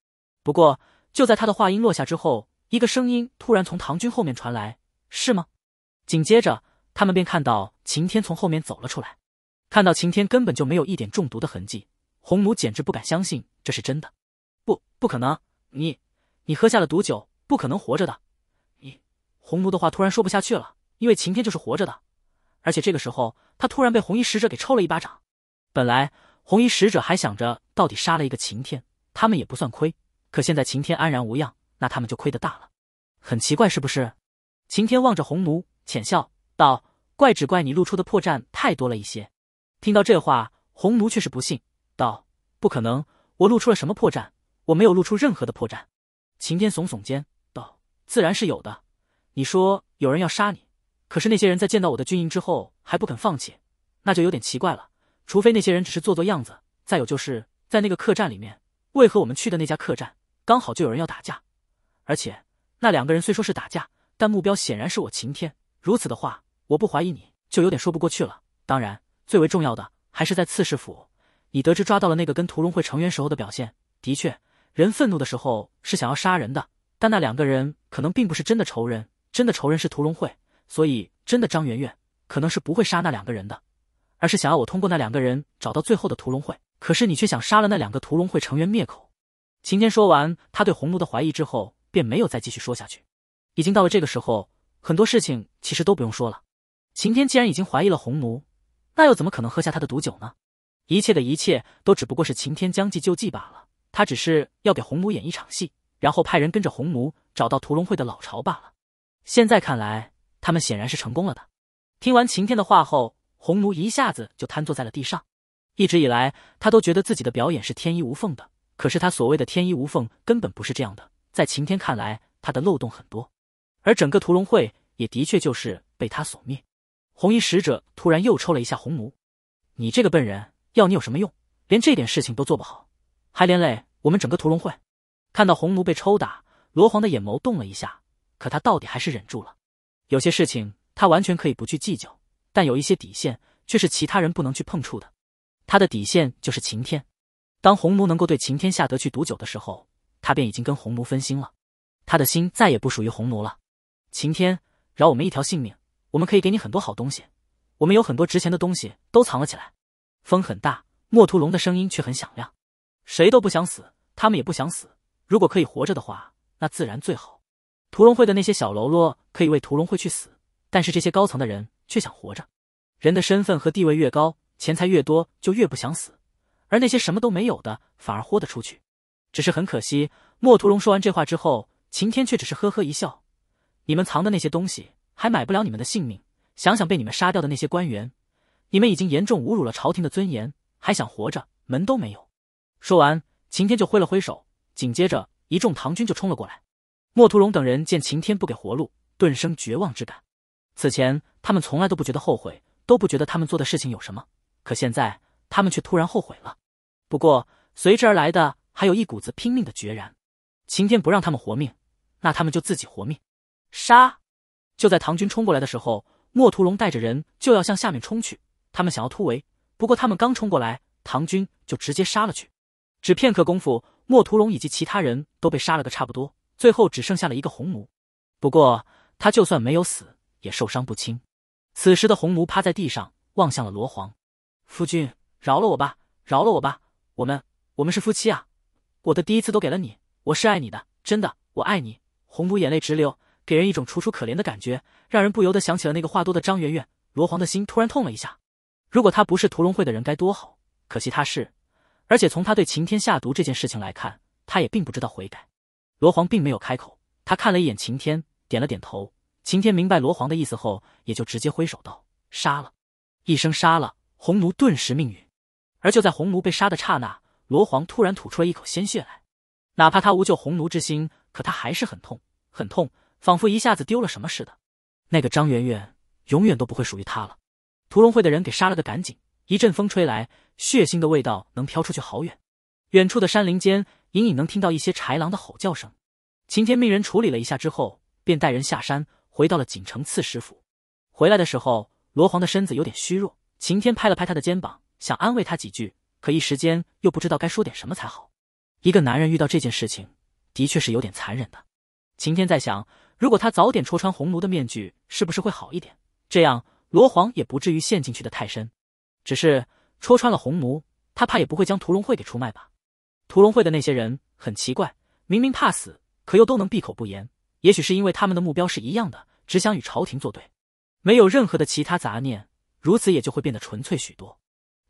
不过就在他的话音落下之后，一个声音突然从唐军后面传来：“是吗？”紧接着，他们便看到晴天从后面走了出来。看到晴天根本就没有一点中毒的痕迹，红奴简直不敢相信这是真的。不，不可能！你，你喝下了毒酒，不可能活着的。你，红奴的话突然说不下去了，因为晴天就是活着的，而且这个时候。他突然被红衣使者给抽了一巴掌。本来红衣使者还想着，到底杀了一个晴天，他们也不算亏。可现在晴天安然无恙，那他们就亏得大了。很奇怪，是不是？晴天望着红奴，浅笑道：“怪只怪你露出的破绽太多了一些。”听到这话，红奴却是不信，道：“不可能，我露出了什么破绽？我没有露出任何的破绽。”晴天耸耸肩，道：“自然是有的。你说有人要杀你，可是那些人在见到我的军营之后。”还不肯放弃，那就有点奇怪了。除非那些人只是做做样子。再有就是，在那个客栈里面，为何我们去的那家客栈刚好就有人要打架？而且那两个人虽说是打架，但目标显然是我晴天。如此的话，我不怀疑你，就有点说不过去了。当然，最为重要的还是在刺史府，你得知抓到了那个跟屠龙会成员时候的表现。的确，人愤怒的时候是想要杀人的，但那两个人可能并不是真的仇人，真的仇人是屠龙会。所以，真的张媛媛。可能是不会杀那两个人的，而是想要我通过那两个人找到最后的屠龙会。可是你却想杀了那两个屠龙会成员灭口。晴天说完他对红奴的怀疑之后，便没有再继续说下去。已经到了这个时候，很多事情其实都不用说了。晴天既然已经怀疑了红奴，那又怎么可能喝下他的毒酒呢？一切的一切都只不过是晴天将计就计罢了。他只是要给红奴演一场戏，然后派人跟着红奴找到屠龙会的老巢罢了。现在看来，他们显然是成功了的。听完晴天的话后，红奴一下子就瘫坐在了地上。一直以来，他都觉得自己的表演是天衣无缝的，可是他所谓的天衣无缝根本不是这样的。在晴天看来，他的漏洞很多，而整个屠龙会也的确就是被他所灭。红衣使者突然又抽了一下红奴：“你这个笨人，要你有什么用？连这点事情都做不好，还连累我们整个屠龙会。”看到红奴被抽打，罗皇的眼眸动了一下，可他到底还是忍住了，有些事情。他完全可以不去计较，但有一些底线却是其他人不能去碰触的。他的底线就是晴天。当红奴能够对晴天下得去毒酒的时候，他便已经跟红奴分心了。他的心再也不属于红奴了。晴天，饶我们一条性命，我们可以给你很多好东西。我们有很多值钱的东西都藏了起来。风很大，墨屠龙的声音却很响亮。谁都不想死，他们也不想死。如果可以活着的话，那自然最好。屠龙会的那些小喽啰可以为屠龙会去死。但是这些高层的人却想活着，人的身份和地位越高，钱财越多，就越不想死；而那些什么都没有的，反而豁得出去。只是很可惜，莫屠龙说完这话之后，晴天却只是呵呵一笑：“你们藏的那些东西，还买不了你们的性命。想想被你们杀掉的那些官员，你们已经严重侮辱了朝廷的尊严，还想活着，门都没有。”说完，晴天就挥了挥手，紧接着一众唐军就冲了过来。莫屠龙等人见晴天不给活路，顿生绝望之感。此前他们从来都不觉得后悔，都不觉得他们做的事情有什么。可现在他们却突然后悔了。不过随之而来的还有一股子拼命的决然。晴天不让他们活命，那他们就自己活命。杀！就在唐军冲过来的时候，墨屠龙带着人就要向下面冲去。他们想要突围，不过他们刚冲过来，唐军就直接杀了去。只片刻功夫，墨屠龙以及其他人都被杀了个差不多，最后只剩下了一个红奴。不过他就算没有死。也受伤不轻。此时的红奴趴在地上，望向了罗皇：“夫君，饶了我吧，饶了我吧！我们，我们是夫妻啊！我的第一次都给了你，我是爱你的，真的，我爱你。”红奴眼泪直流，给人一种楚楚可怜的感觉，让人不由得想起了那个话多的张媛媛。罗皇的心突然痛了一下。如果他不是屠龙会的人，该多好！可惜他是，而且从他对晴天下毒这件事情来看，他也并不知道悔改。罗皇并没有开口，他看了一眼晴天，点了点头。晴天明白罗皇的意思后，也就直接挥手道：“杀了！”一声杀了，红奴顿时命运。而就在红奴被杀的刹那，罗皇突然吐出了一口鲜血来。哪怕他无救红奴之心，可他还是很痛，很痛，仿佛一下子丢了什么似的。那个张媛媛，永远都不会属于他了。屠龙会的人给杀了个干净。一阵风吹来，血腥的味道能飘出去好远。远处的山林间，隐隐能听到一些豺狼的吼叫声。晴天命人处理了一下之后，便带人下山。回到了锦城刺史府，回来的时候，罗皇的身子有点虚弱。晴天拍了拍他的肩膀，想安慰他几句，可一时间又不知道该说点什么才好。一个男人遇到这件事情，的确是有点残忍的。晴天在想，如果他早点戳穿红奴的面具，是不是会好一点？这样罗皇也不至于陷进去的太深。只是戳穿了红奴，他怕也不会将屠龙会给出卖吧？屠龙会的那些人很奇怪，明明怕死，可又都能闭口不言。也许是因为他们的目标是一样的，只想与朝廷作对，没有任何的其他杂念，如此也就会变得纯粹许多。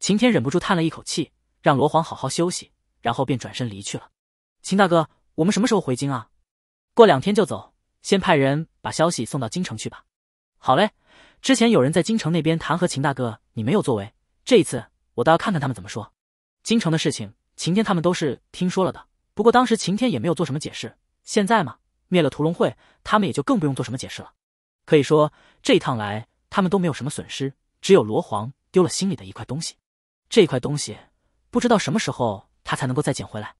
晴天忍不住叹了一口气，让罗皇好好休息，然后便转身离去了。秦大哥，我们什么时候回京啊？过两天就走，先派人把消息送到京城去吧。好嘞，之前有人在京城那边弹劾秦大哥，你没有作为，这一次我倒要看看他们怎么说。京城的事情，晴天他们都是听说了的，不过当时晴天也没有做什么解释，现在嘛，灭了屠龙会，他们也就更不用做什么解释了。可以说，这一趟来，他们都没有什么损失，只有罗皇丢了心里的一块东西。这一块东西，不知道什么时候他才能够再捡回来。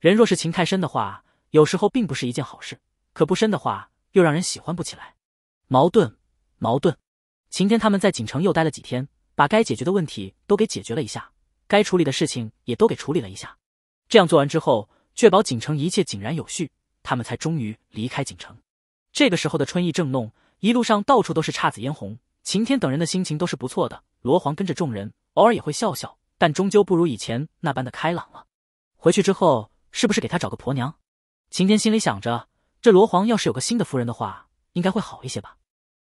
人若是情太深的话，有时候并不是一件好事；可不深的话，又让人喜欢不起来。矛盾，矛盾。晴天他们在锦城又待了几天，把该解决的问题都给解决了一下，该处理的事情也都给处理了一下。这样做完之后，确保锦城一切井然有序。他们才终于离开锦城。这个时候的春意正浓，一路上到处都是姹紫嫣红。晴天等人的心情都是不错的。罗皇跟着众人，偶尔也会笑笑，但终究不如以前那般的开朗了。回去之后，是不是给他找个婆娘？晴天心里想着，这罗皇要是有个新的夫人的话，应该会好一些吧。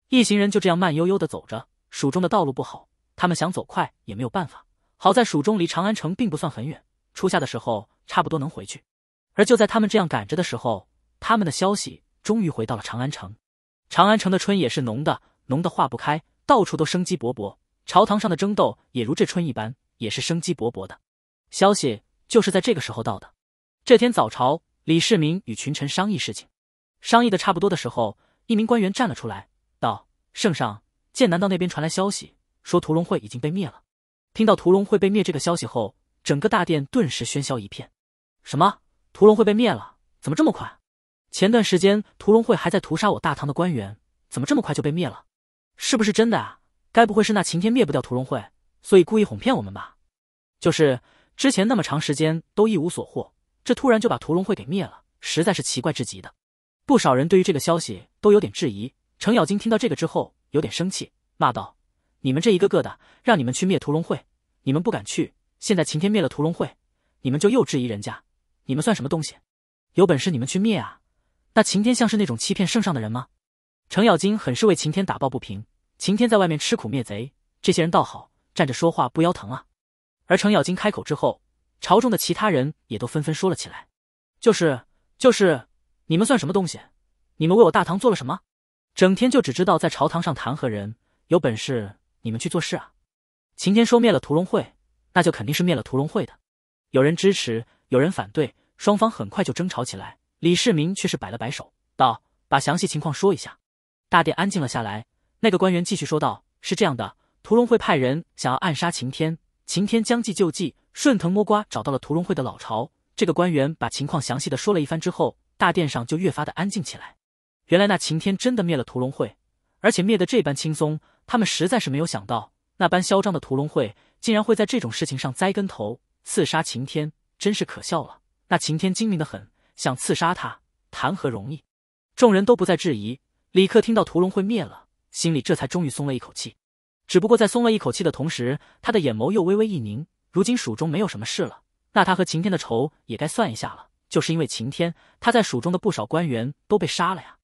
一行人就这样慢悠悠的走着。蜀中的道路不好，他们想走快也没有办法。好在蜀中离长安城并不算很远，初夏的时候差不多能回去。而就在他们这样赶着的时候，他们的消息终于回到了长安城。长安城的春也是浓的，浓的化不开，到处都生机勃勃。朝堂上的争斗也如这春一般，也是生机勃勃的。消息就是在这个时候到的。这天早朝，李世民与群臣商议事情，商议的差不多的时候，一名官员站了出来，道：“圣上，剑南道那边传来消息，说屠龙会已经被灭了。”听到屠龙会被灭这个消息后，整个大殿顿时喧嚣一片。什么？屠龙会被灭了？怎么这么快？前段时间屠龙会还在屠杀我大唐的官员，怎么这么快就被灭了？是不是真的啊？该不会是那晴天灭不掉屠龙会，所以故意哄骗我们吧？就是之前那么长时间都一无所获，这突然就把屠龙会给灭了，实在是奇怪至极的。不少人对于这个消息都有点质疑。程咬金听到这个之后有点生气，骂道：“你们这一个个的，让你们去灭屠龙会，你们不敢去；现在晴天灭了屠龙会，你们就又质疑人家。”你们算什么东西？有本事你们去灭啊！那晴天像是那种欺骗圣上的人吗？程咬金很是为晴天打抱不平。晴天在外面吃苦灭贼，这些人倒好，站着说话不腰疼啊！而程咬金开口之后，朝中的其他人也都纷纷说了起来：“就是，就是，你们算什么东西？你们为我大唐做了什么？整天就只知道在朝堂上弹劾人，有本事你们去做事啊！”晴天说：“灭了屠龙会，那就肯定是灭了屠龙会的。有人支持。”有人反对，双方很快就争吵起来。李世民却是摆了摆手，道：“把详细情况说一下。”大殿安静了下来。那个官员继续说道：“是这样的，屠龙会派人想要暗杀晴天，晴天将计就计，顺藤摸瓜找到了屠龙会的老巢。”这个官员把情况详细的说了一番之后，大殿上就越发的安静起来。原来那晴天真的灭了屠龙会，而且灭的这般轻松。他们实在是没有想到，那般嚣张的屠龙会，竟然会在这种事情上栽跟头，刺杀晴天。真是可笑了！那晴天精明的很，想刺杀他，谈何容易？众人都不再质疑。李克听到屠龙会灭了，心里这才终于松了一口气。只不过在松了一口气的同时，他的眼眸又微微一凝。如今蜀中没有什么事了，那他和晴天的仇也该算一下了。就是因为晴天，他在蜀中的不少官员都被杀了呀。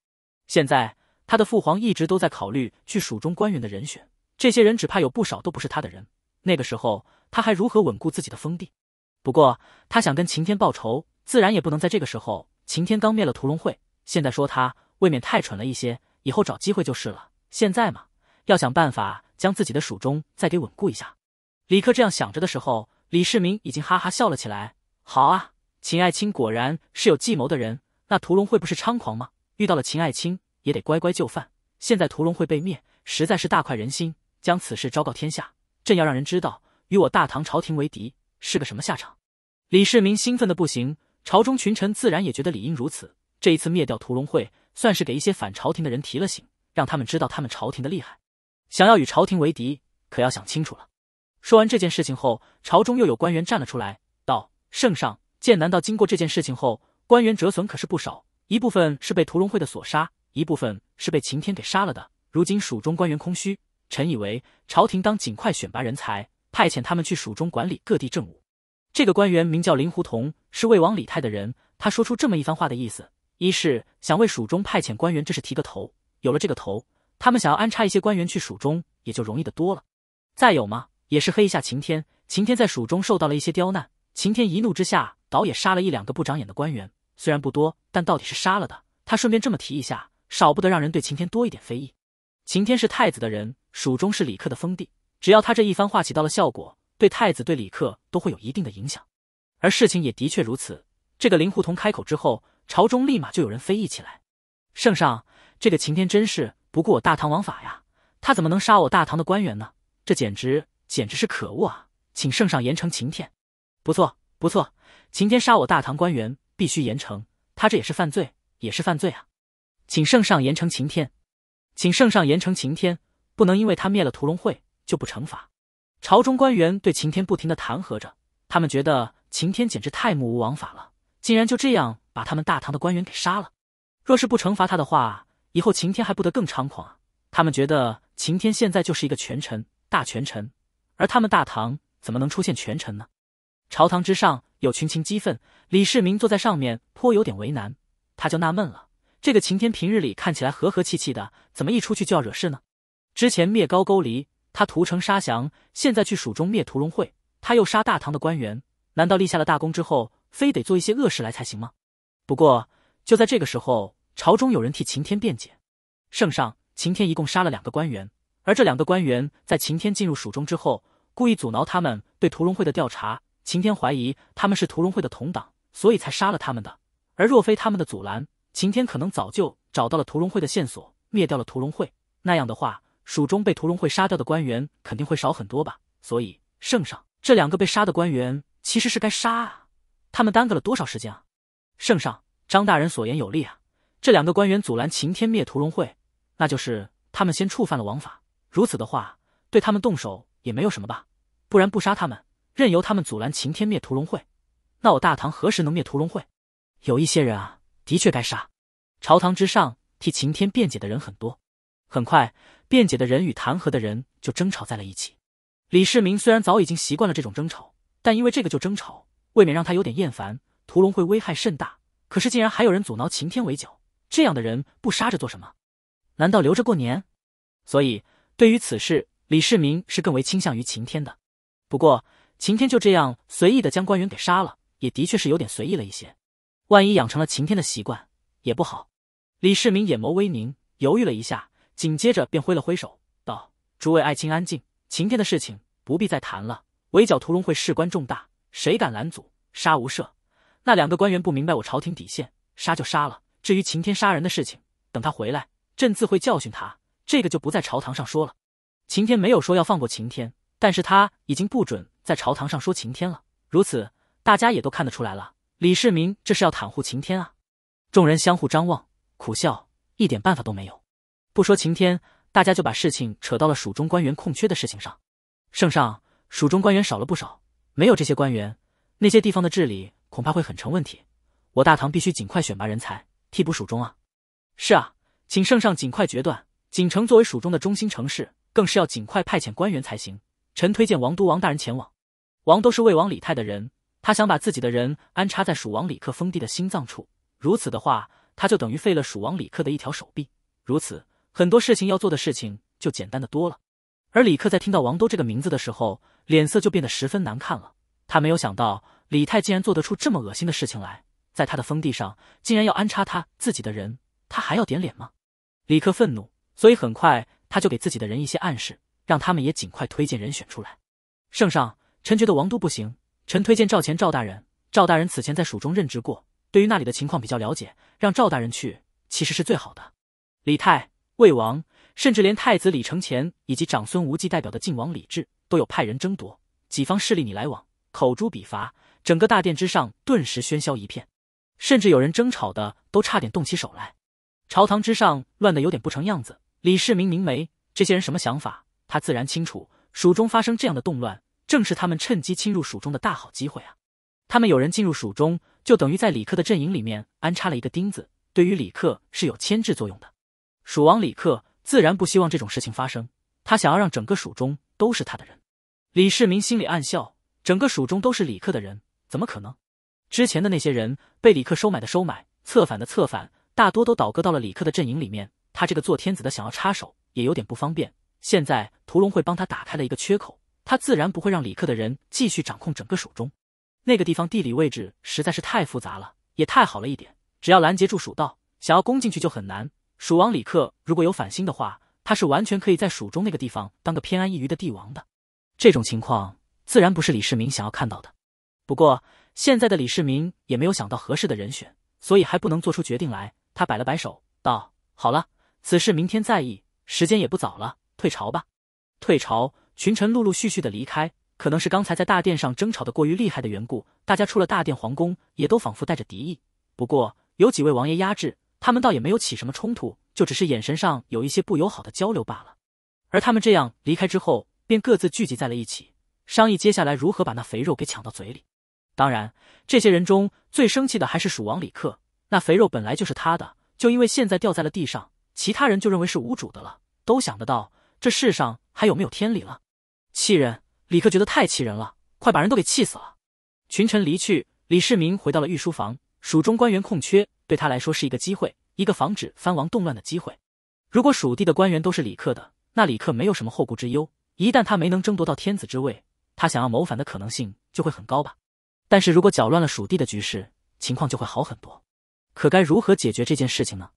现在他的父皇一直都在考虑去蜀中官员的人选，这些人只怕有不少都不是他的人。那个时候，他还如何稳固自己的封地？不过他想跟秦天报仇，自然也不能在这个时候。秦天刚灭了屠龙会，现在说他未免太蠢了一些。以后找机会就是了。现在嘛，要想办法将自己的蜀中再给稳固一下。李克这样想着的时候，李世民已经哈哈笑了起来。好啊，秦爱卿果然是有计谋的人。那屠龙会不是猖狂吗？遇到了秦爱卿也得乖乖就范。现在屠龙会被灭，实在是大快人心。将此事昭告天下，朕要让人知道，与我大唐朝廷为敌。是个什么下场？李世民兴奋的不行，朝中群臣自然也觉得理应如此。这一次灭掉屠龙会，算是给一些反朝廷的人提了醒，让他们知道他们朝廷的厉害。想要与朝廷为敌，可要想清楚了。说完这件事情后，朝中又有官员站了出来，道：“圣上，剑难道经过这件事情后，官员折损可是不少？一部分是被屠龙会的所杀，一部分是被晴天给杀了的。如今蜀中官员空虚，臣以为朝廷当尽快选拔人才。”派遣他们去蜀中管理各地政务。这个官员名叫林胡同，是魏王李泰的人。他说出这么一番话的意思，一是想为蜀中派遣官员，这是提个头，有了这个头，他们想要安插一些官员去蜀中也就容易的多了。再有嘛，也是黑一下晴天。晴天在蜀中受到了一些刁难，晴天一怒之下，倒也杀了一两个不长眼的官员，虽然不多，但到底是杀了的。他顺便这么提一下，少不得让人对晴天多一点非议。晴天是太子的人，蜀中是李克的封地。只要他这一番话起到了效果，对太子、对李克都会有一定的影响。而事情也的确如此。这个林护彤开口之后，朝中立马就有人非议起来：“圣上，这个秦天真是不顾我大唐王法呀！他怎么能杀我大唐的官员呢？这简直简直是可恶啊！请圣上严惩秦天！”“不错，不错，秦天杀我大唐官员必须严惩，他这也是犯罪，也是犯罪啊！请圣上严惩秦天，请圣上严惩秦天，不能因为他灭了屠龙会。”就不惩罚，朝中官员对晴天不停的弹劾着，他们觉得晴天简直太目无王法了，竟然就这样把他们大唐的官员给杀了。若是不惩罚他的话，以后晴天还不得更猖狂啊？他们觉得晴天现在就是一个权臣，大权臣，而他们大唐怎么能出现权臣呢？朝堂之上有群情激愤，李世民坐在上面颇有点为难，他就纳闷了：这个晴天平日里看起来和和气气的，怎么一出去就要惹事呢？之前灭高句丽。他屠城杀降，现在去蜀中灭屠龙会，他又杀大唐的官员，难道立下了大功之后，非得做一些恶事来才行吗？不过就在这个时候，朝中有人替秦天辩解：“圣上，秦天一共杀了两个官员，而这两个官员在秦天进入蜀中之后，故意阻挠他们对屠龙会的调查。秦天怀疑他们是屠龙会的同党，所以才杀了他们的。而若非他们的阻拦，秦天可能早就找到了屠龙会的线索，灭掉了屠龙会。那样的话。”蜀中被屠龙会杀掉的官员肯定会少很多吧？所以圣上，这两个被杀的官员其实是该杀啊！他们耽搁了多少时间啊？圣上，张大人所言有利啊！这两个官员阻拦秦天灭屠龙会，那就是他们先触犯了王法。如此的话，对他们动手也没有什么吧？不然不杀他们，任由他们阻拦秦天灭屠龙会，那我大唐何时能灭屠龙会？有一些人啊，的确该杀。朝堂之上替秦天辩解的人很多，很快。辩解的人与弹劾的人就争吵在了一起。李世民虽然早已经习惯了这种争吵，但因为这个就争吵，未免让他有点厌烦。屠龙会危害甚大，可是竟然还有人阻挠晴天围剿，这样的人不杀着做什么？难道留着过年？所以对于此事，李世民是更为倾向于晴天的。不过晴天就这样随意的将官员给杀了，也的确是有点随意了一些。万一养成了晴天的习惯，也不好。李世民眼眸微凝，犹豫了一下。紧接着便挥了挥手，道：“诸位爱卿，安静！晴天的事情不必再谈了。围剿屠龙会事关重大，谁敢拦阻，杀无赦。那两个官员不明白我朝廷底线，杀就杀了。至于晴天杀人的事情，等他回来，朕自会教训他。这个就不在朝堂上说了。”晴天没有说要放过晴天，但是他已经不准在朝堂上说晴天了。如此，大家也都看得出来了，李世民这是要袒护晴天啊！众人相互张望，苦笑，一点办法都没有。不说晴天，大家就把事情扯到了蜀中官员空缺的事情上。圣上，蜀中官员少了不少，没有这些官员，那些地方的治理恐怕会很成问题。我大唐必须尽快选拔人才替补蜀中啊！是啊，请圣上尽快决断。锦城作为蜀中的中心城市，更是要尽快派遣官员才行。臣推荐王都王大人前往。王都是魏王李泰的人，他想把自己的人安插在蜀王李克封地的心脏处，如此的话，他就等于废了蜀王李克的一条手臂。如此。很多事情要做的事情就简单的多了，而李克在听到王都这个名字的时候，脸色就变得十分难看了。他没有想到李泰竟然做得出这么恶心的事情来，在他的封地上竟然要安插他自己的人，他还要点脸吗？李克愤怒，所以很快他就给自己的人一些暗示，让他们也尽快推荐人选出来。圣上，臣觉得王都不行，臣推荐赵钱赵大人。赵大人此前在蜀中任职过，对于那里的情况比较了解，让赵大人去其实是最好的。李泰。魏王，甚至连太子李承乾以及长孙无忌代表的晋王李治，都有派人争夺，几方势力你来往，口诛笔伐，整个大殿之上顿时喧嚣一片，甚至有人争吵的都差点动起手来。朝堂之上乱的有点不成样子。李世民明眉，这些人什么想法？他自然清楚。蜀中发生这样的动乱，正是他们趁机侵入蜀中的大好机会啊！他们有人进入蜀中，就等于在李克的阵营里面安插了一个钉子，对于李克是有牵制作用的。蜀王李克自然不希望这种事情发生，他想要让整个蜀中都是他的人。李世民心里暗笑，整个蜀中都是李克的人，怎么可能？之前的那些人被李克收买的收买，策反的策反，大多都倒戈到了李克的阵营里面。他这个做天子的想要插手也有点不方便。现在屠龙会帮他打开了一个缺口，他自然不会让李克的人继续掌控整个蜀中。那个地方地理位置实在是太复杂了，也太好了一点，只要拦截住蜀道，想要攻进去就很难。蜀王李克如果有反心的话，他是完全可以在蜀中那个地方当个偏安一隅的帝王的。这种情况自然不是李世民想要看到的。不过现在的李世民也没有想到合适的人选，所以还不能做出决定来。他摆了摆手，道：“好了，此事明天再议。时间也不早了，退朝吧。”退朝，群臣陆陆续续的离开。可能是刚才在大殿上争吵的过于厉害的缘故，大家出了大殿皇宫，也都仿佛带着敌意。不过有几位王爷压制。他们倒也没有起什么冲突，就只是眼神上有一些不友好的交流罢了。而他们这样离开之后，便各自聚集在了一起，商议接下来如何把那肥肉给抢到嘴里。当然，这些人中最生气的还是蜀王李克，那肥肉本来就是他的，就因为现在掉在了地上，其他人就认为是无主的了，都想得到这世上还有没有天理了？气人！李克觉得太气人了，快把人都给气死了。群臣离去，李世民回到了御书房。蜀中官员空缺。对他来说是一个机会，一个防止藩王动乱的机会。如果蜀地的官员都是李克的，那李克没有什么后顾之忧。一旦他没能争夺到天子之位，他想要谋反的可能性就会很高吧？但是如果搅乱了蜀地的局势，情况就会好很多。可该如何解决这件事情呢？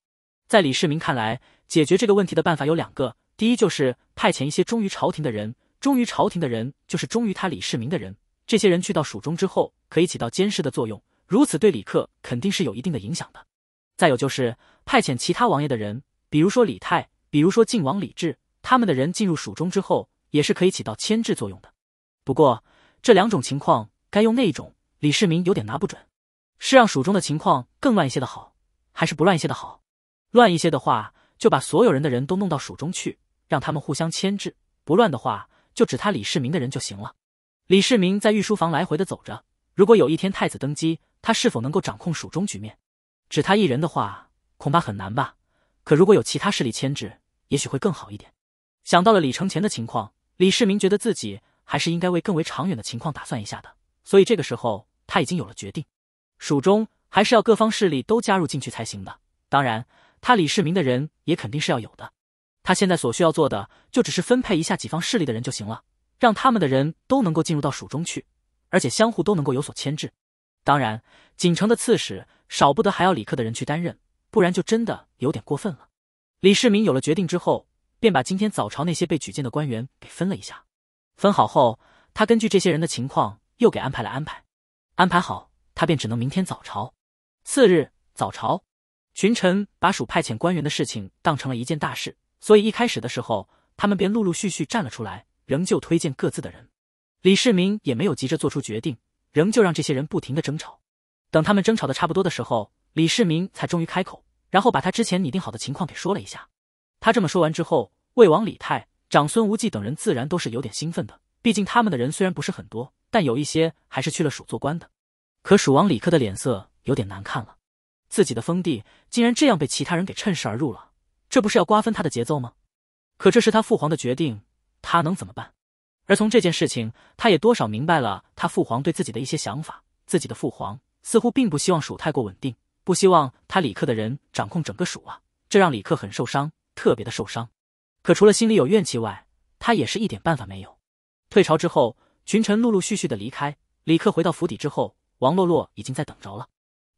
在李世民看来，解决这个问题的办法有两个，第一就是派遣一些忠于朝廷的人，忠于朝廷的人就是忠于他李世民的人。这些人去到蜀中之后，可以起到监视的作用。如此对李克肯定是有一定的影响的。再有就是派遣其他王爷的人，比如说李泰，比如说晋王李治，他们的人进入蜀中之后，也是可以起到牵制作用的。不过这两种情况该用那种，李世民有点拿不准，是让蜀中的情况更乱一些的好，还是不乱一些的好？乱一些的话，就把所有人的人都弄到蜀中去，让他们互相牵制；不乱的话，就只他李世民的人就行了。李世民在御书房来回的走着。如果有一天太子登基，他是否能够掌控蜀中局面？只他一人的话，恐怕很难吧。可如果有其他势力牵制，也许会更好一点。想到了李承乾的情况，李世民觉得自己还是应该为更为长远的情况打算一下的。所以这个时候，他已经有了决定：蜀中还是要各方势力都加入进去才行的。当然，他李世民的人也肯定是要有的。他现在所需要做的，就只是分配一下几方势力的人就行了，让他们的人都能够进入到蜀中去。而且相互都能够有所牵制，当然，锦城的刺史少不得还要李克的人去担任，不然就真的有点过分了。李世民有了决定之后，便把今天早朝那些被举荐的官员给分了一下，分好后，他根据这些人的情况又给安排了安排，安排好，他便只能明天早朝。次日早朝，群臣把署派遣官员的事情当成了一件大事，所以一开始的时候，他们便陆陆续续站了出来，仍旧推荐各自的人。李世民也没有急着做出决定，仍旧让这些人不停的争吵。等他们争吵的差不多的时候，李世民才终于开口，然后把他之前拟定好的情况给说了一下。他这么说完之后，魏王李泰、长孙无忌等人自然都是有点兴奋的，毕竟他们的人虽然不是很多，但有一些还是去了蜀做官的。可蜀王李克的脸色有点难看了，自己的封地竟然这样被其他人给趁势而入了，这不是要瓜分他的节奏吗？可这是他父皇的决定，他能怎么办？而从这件事情，他也多少明白了他父皇对自己的一些想法。自己的父皇似乎并不希望蜀太过稳定，不希望他李克的人掌控整个蜀啊，这让李克很受伤，特别的受伤。可除了心里有怨气外，他也是一点办法没有。退朝之后，群臣陆陆续续的离开。李克回到府邸之后，王洛洛已经在等着了。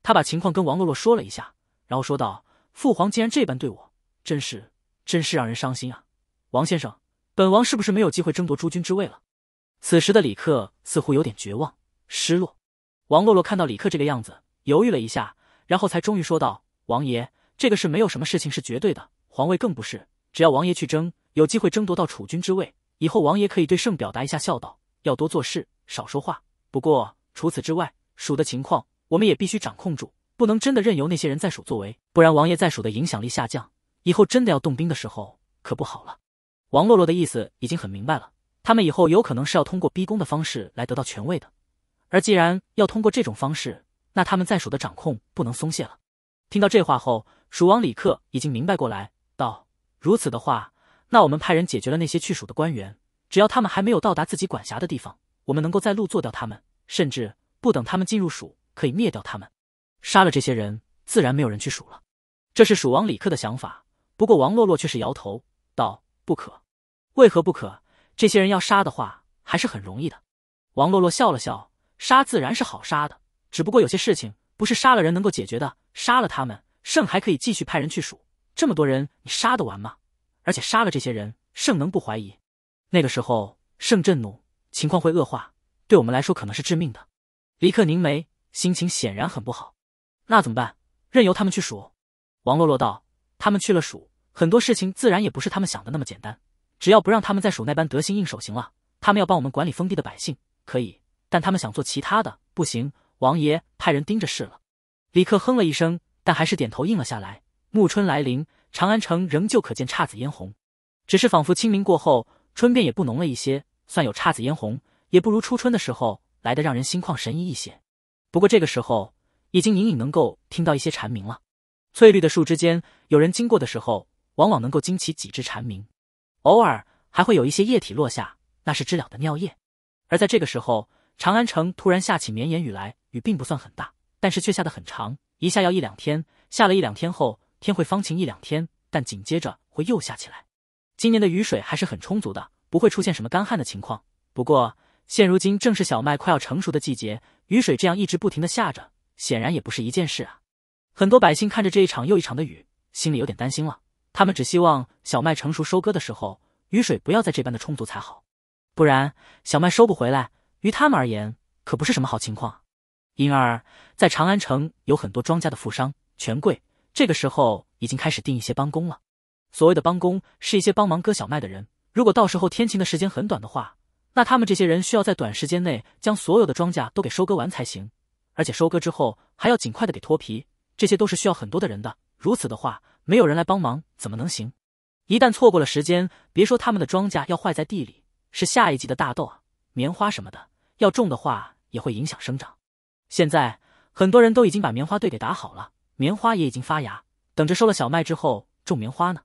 他把情况跟王洛洛说了一下，然后说道：“父皇竟然这般对我，真是真是让人伤心啊，王先生。”本王是不是没有机会争夺诸君之位了？此时的李克似乎有点绝望、失落。王洛洛看到李克这个样子，犹豫了一下，然后才终于说道：“王爷，这个是没有什么事情是绝对的，皇位更不是。只要王爷去争，有机会争夺到储君之位，以后王爷可以对圣表达一下孝道，要多做事，少说话。不过除此之外，蜀的情况我们也必须掌控住，不能真的任由那些人在蜀作为，不然王爷在蜀的影响力下降，以后真的要动兵的时候可不好了。”王洛洛的意思已经很明白了，他们以后有可能是要通过逼宫的方式来得到权位的。而既然要通过这种方式，那他们在蜀的掌控不能松懈了。听到这话后，蜀王李克已经明白过来，道：“如此的话，那我们派人解决了那些去蜀的官员，只要他们还没有到达自己管辖的地方，我们能够在路做掉他们，甚至不等他们进入蜀，可以灭掉他们。杀了这些人，自然没有人去蜀了。”这是蜀王李克的想法。不过王洛洛却是摇头道：“不可。”为何不可？这些人要杀的话，还是很容易的。王洛洛笑了笑：“杀自然是好杀的，只不过有些事情不是杀了人能够解决的。杀了他们，圣还可以继续派人去数。这么多人，你杀得完吗？而且杀了这些人，圣能不怀疑？那个时候，圣震怒，情况会恶化，对我们来说可能是致命的。”李克凝眉，心情显然很不好。那怎么办？任由他们去数？王洛洛道：“他们去了数，很多事情自然也不是他们想的那么简单。”只要不让他们再数那般得心应手行了，他们要帮我们管理封地的百姓可以，但他们想做其他的不行。王爷派人盯着是了。李克哼了一声，但还是点头应了下来。暮春来临，长安城仍旧可见姹紫嫣红，只是仿佛清明过后，春便也不浓了一些。算有姹紫嫣红，也不如初春的时候来得让人心旷神怡一些。不过这个时候，已经隐隐能够听到一些蝉鸣了。翠绿的树枝间，有人经过的时候，往往能够惊起几只蝉鸣。偶尔还会有一些液体落下，那是知了的尿液。而在这个时候，长安城突然下起绵延雨来，雨并不算很大，但是却下得很长，一下要一两天。下了一两天后，天会放晴一两天，但紧接着会又下起来。今年的雨水还是很充足的，不会出现什么干旱的情况。不过现如今正是小麦快要成熟的季节，雨水这样一直不停的下着，显然也不是一件事啊。很多百姓看着这一场又一场的雨，心里有点担心了。他们只希望小麦成熟收割的时候，雨水不要在这般的充足才好，不然小麦收不回来，于他们而言可不是什么好情况。因而，在长安城有很多庄稼的富商、权贵，这个时候已经开始定一些帮工了。所谓的帮工，是一些帮忙割小麦的人。如果到时候天晴的时间很短的话，那他们这些人需要在短时间内将所有的庄稼都给收割完才行，而且收割之后还要尽快的给脱皮，这些都是需要很多的人的。如此的话。没有人来帮忙，怎么能行？一旦错过了时间，别说他们的庄稼要坏在地里，是下一季的大豆啊、棉花什么的，要种的话也会影响生长。现在很多人都已经把棉花队给打好了，棉花也已经发芽，等着收了小麦之后种棉花呢。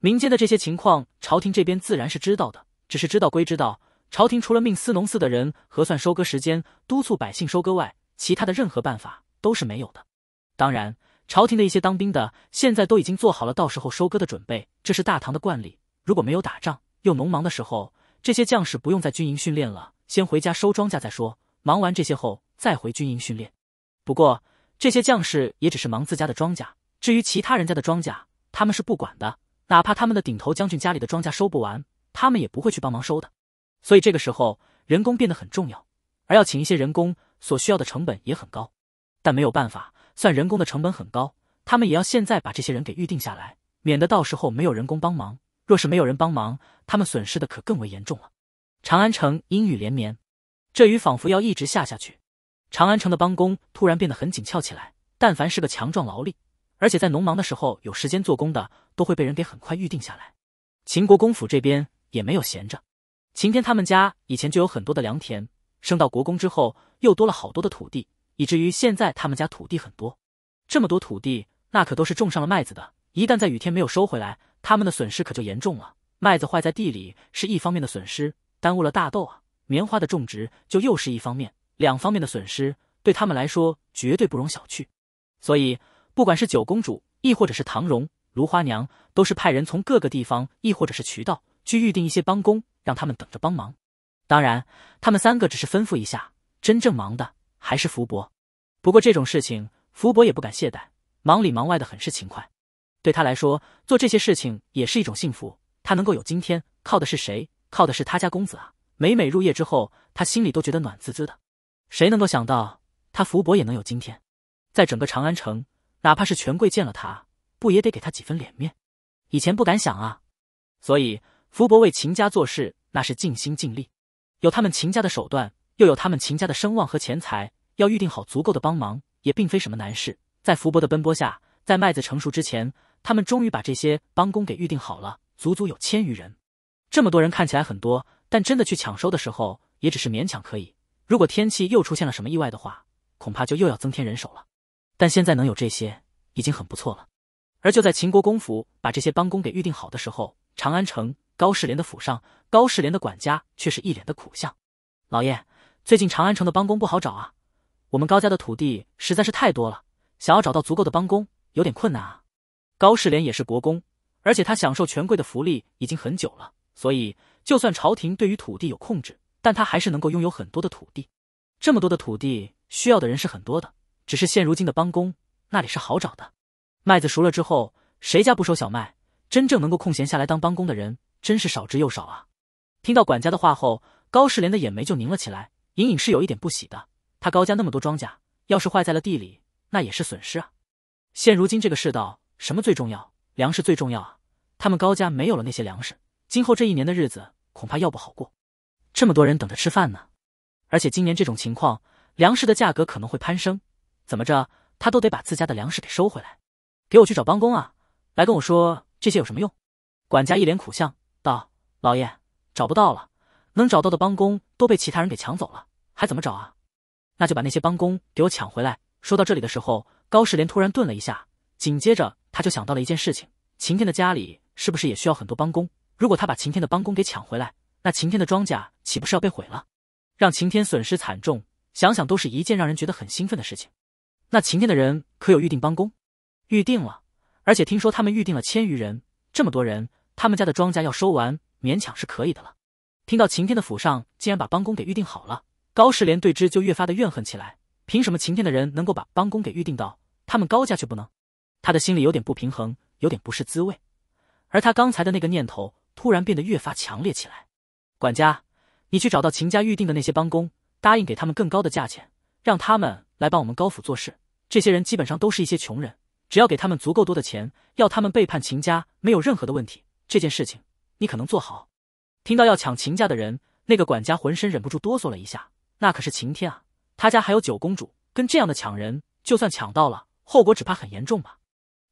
民间的这些情况，朝廷这边自然是知道的，只是知道归知道，朝廷除了命司农寺的人核算收割时间，督促百姓收割外，其他的任何办法都是没有的。当然。朝廷的一些当兵的现在都已经做好了到时候收割的准备，这是大唐的惯例。如果没有打仗又农忙的时候，这些将士不用在军营训练了，先回家收庄稼再说。忙完这些后再回军营训练。不过这些将士也只是忙自家的庄稼，至于其他人家的庄稼，他们是不管的。哪怕他们的顶头将军家里的庄稼收不完，他们也不会去帮忙收的。所以这个时候，人工变得很重要，而要请一些人工，所需要的成本也很高，但没有办法。算人工的成本很高，他们也要现在把这些人给预定下来，免得到时候没有人工帮忙。若是没有人帮忙，他们损失的可更为严重了。长安城阴雨连绵，这雨仿佛要一直下下去。长安城的帮工突然变得很紧俏起来，但凡是个强壮劳力，而且在农忙的时候有时间做工的，都会被人给很快预定下来。秦国公府这边也没有闲着，秦天他们家以前就有很多的良田，升到国公之后又多了好多的土地。以至于现在他们家土地很多，这么多土地那可都是种上了麦子的。一旦在雨天没有收回来，他们的损失可就严重了。麦子坏在地里是一方面的损失，耽误了大豆啊、棉花的种植就又是一方面，两方面的损失对他们来说绝对不容小觑。所以，不管是九公主，亦或者是唐荣、芦花娘，都是派人从各个地方，亦或者是渠道去预定一些帮工，让他们等着帮忙。当然，他们三个只是吩咐一下，真正忙的。还是福伯，不过这种事情福伯也不敢懈怠，忙里忙外的很是勤快。对他来说，做这些事情也是一种幸福。他能够有今天，靠的是谁？靠的是他家公子啊！每每入夜之后，他心里都觉得暖滋滋的。谁能够想到他福伯也能有今天？在整个长安城，哪怕是权贵见了他，不也得给他几分脸面？以前不敢想啊！所以福伯为秦家做事，那是尽心尽力。有他们秦家的手段。又有他们秦家的声望和钱财，要预定好足够的帮忙也并非什么难事。在福伯的奔波下，在麦子成熟之前，他们终于把这些帮工给预定好了，足足有千余人。这么多人看起来很多，但真的去抢收的时候也只是勉强可以。如果天气又出现了什么意外的话，恐怕就又要增添人手了。但现在能有这些已经很不错了。而就在秦国公府把这些帮工给预定好的时候，长安城高士廉的府上，高士廉的管家却是一脸的苦相，老爷。最近长安城的帮工不好找啊，我们高家的土地实在是太多了，想要找到足够的帮工有点困难啊。高世廉也是国公，而且他享受权贵的福利已经很久了，所以就算朝廷对于土地有控制，但他还是能够拥有很多的土地。这么多的土地，需要的人是很多的，只是现如今的帮工那里是好找的。麦子熟了之后，谁家不收小麦？真正能够空闲下来当帮工的人，真是少之又少啊。听到管家的话后，高世廉的眼眉就凝了起来。隐隐是有一点不喜的。他高家那么多庄稼，要是坏在了地里，那也是损失啊。现如今这个世道，什么最重要？粮食最重要啊！他们高家没有了那些粮食，今后这一年的日子恐怕要不好过。这么多人等着吃饭呢，而且今年这种情况，粮食的价格可能会攀升。怎么着，他都得把自家的粮食给收回来。给我去找帮工啊！来跟我说这些有什么用？管家一脸苦相道：“老爷，找不到了，能找到的帮工都被其他人给抢走了。”还怎么找啊？那就把那些帮工给我抢回来。说到这里的时候，高世廉突然顿了一下，紧接着他就想到了一件事情：晴天的家里是不是也需要很多帮工？如果他把晴天的帮工给抢回来，那晴天的庄稼岂不是要被毁了？让晴天损失惨重，想想都是一件让人觉得很兴奋的事情。那晴天的人可有预定帮工？预定了，而且听说他们预定了千余人。这么多人，他们家的庄稼要收完，勉强是可以的了。听到晴天的府上竟然把帮工给预定好了。高世廉对之就越发的怨恨起来。凭什么秦天的人能够把帮工给预定到，他们高家却不能？他的心里有点不平衡，有点不是滋味。而他刚才的那个念头突然变得越发强烈起来。管家，你去找到秦家预定的那些帮工，答应给他们更高的价钱，让他们来帮我们高府做事。这些人基本上都是一些穷人，只要给他们足够多的钱，要他们背叛秦家没有任何的问题。这件事情你可能做好。听到要抢秦家的人，那个管家浑身忍不住哆嗦了一下。那可是晴天啊！他家还有九公主，跟这样的抢人，就算抢到了，后果只怕很严重吧？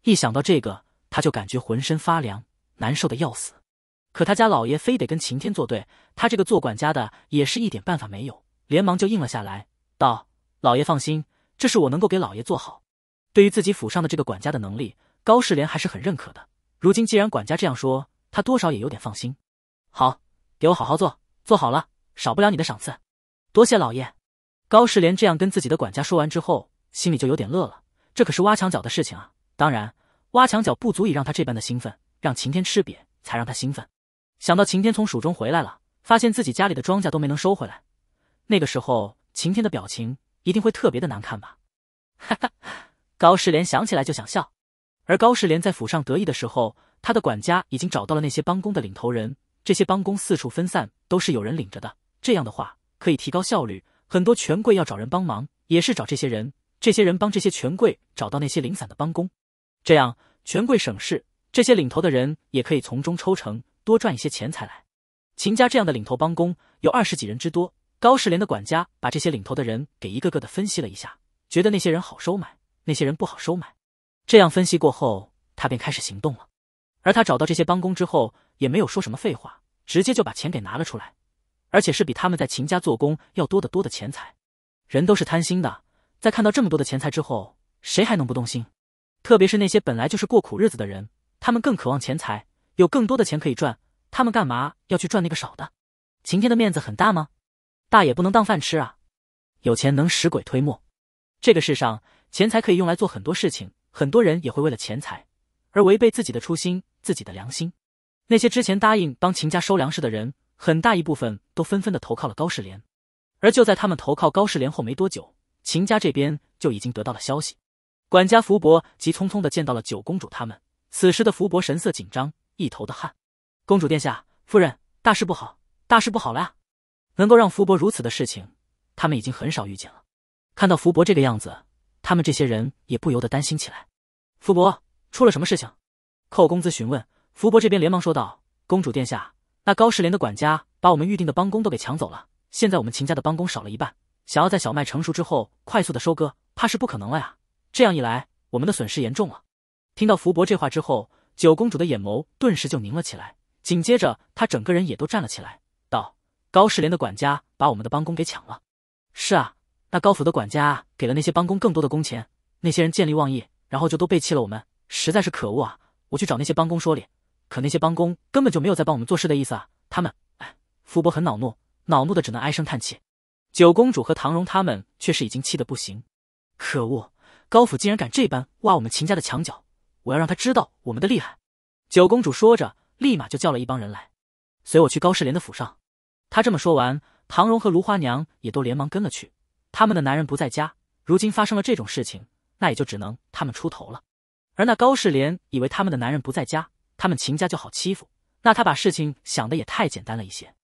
一想到这个，他就感觉浑身发凉，难受的要死。可他家老爷非得跟晴天作对，他这个做管家的也是一点办法没有，连忙就应了下来，道：“老爷放心，这是我能够给老爷做好。”对于自己府上的这个管家的能力，高世莲还是很认可的。如今既然管家这样说，他多少也有点放心。好，给我好好做，做好了，少不了你的赏赐。多谢老爷，高世廉这样跟自己的管家说完之后，心里就有点乐了。这可是挖墙脚的事情啊！当然，挖墙脚不足以让他这般的兴奋，让晴天吃瘪才让他兴奋。想到晴天从蜀中回来了，发现自己家里的庄稼都没能收回来，那个时候晴天的表情一定会特别的难看吧？哈哈，高世廉想起来就想笑。而高世廉在府上得意的时候，他的管家已经找到了那些帮工的领头人。这些帮工四处分散，都是有人领着的。这样的话。可以提高效率，很多权贵要找人帮忙，也是找这些人。这些人帮这些权贵找到那些零散的帮工，这样权贵省事，这些领头的人也可以从中抽成，多赚一些钱财来。秦家这样的领头帮工有二十几人之多，高世莲的管家把这些领头的人给一个个的分析了一下，觉得那些人好收买，那些人不好收买。这样分析过后，他便开始行动了。而他找到这些帮工之后，也没有说什么废话，直接就把钱给拿了出来。而且是比他们在秦家做工要多得多的钱财，人都是贪心的，在看到这么多的钱财之后，谁还能不动心？特别是那些本来就是过苦日子的人，他们更渴望钱财，有更多的钱可以赚，他们干嘛要去赚那个少的？晴天的面子很大吗？大也不能当饭吃啊！有钱能使鬼推磨，这个世上，钱财可以用来做很多事情，很多人也会为了钱财而违背自己的初心、自己的良心。那些之前答应帮秦家收粮食的人。很大一部分都纷纷的投靠了高士廉，而就在他们投靠高士廉后没多久，秦家这边就已经得到了消息。管家福伯急匆匆的见到了九公主他们，此时的福伯神色紧张，一头的汗。公主殿下，夫人大事不好，大事不好了！能够让福伯如此的事情，他们已经很少遇见了。看到福伯这个样子，他们这些人也不由得担心起来。福伯，出了什么事情？寇公子询问，福伯这边连忙说道：“公主殿下。”那高世廉的管家把我们预定的帮工都给抢走了，现在我们秦家的帮工少了一半，想要在小麦成熟之后快速的收割，怕是不可能了呀。这样一来，我们的损失严重了。听到福伯这话之后，九公主的眼眸顿时就凝了起来，紧接着她整个人也都站了起来，道：“高世廉的管家把我们的帮工给抢了。是啊，那高府的管家给了那些帮工更多的工钱，那些人见利忘义，然后就都背弃了我们，实在是可恶啊！我去找那些帮工说理。”可那些帮工根本就没有在帮我们做事的意思啊！他们，哎，福伯很恼怒，恼怒的只能唉声叹气。九公主和唐荣他们却是已经气得不行，可恶，高府竟然敢这般挖我们秦家的墙角！我要让他知道我们的厉害！九公主说着，立马就叫了一帮人来，随我去高世莲的府上。她这么说完，唐荣和芦花娘也都连忙跟了去。他们的男人不在家，如今发生了这种事情，那也就只能他们出头了。而那高世莲以为他们的男人不在家。他们秦家就好欺负，那他把事情想的也太简单了一些。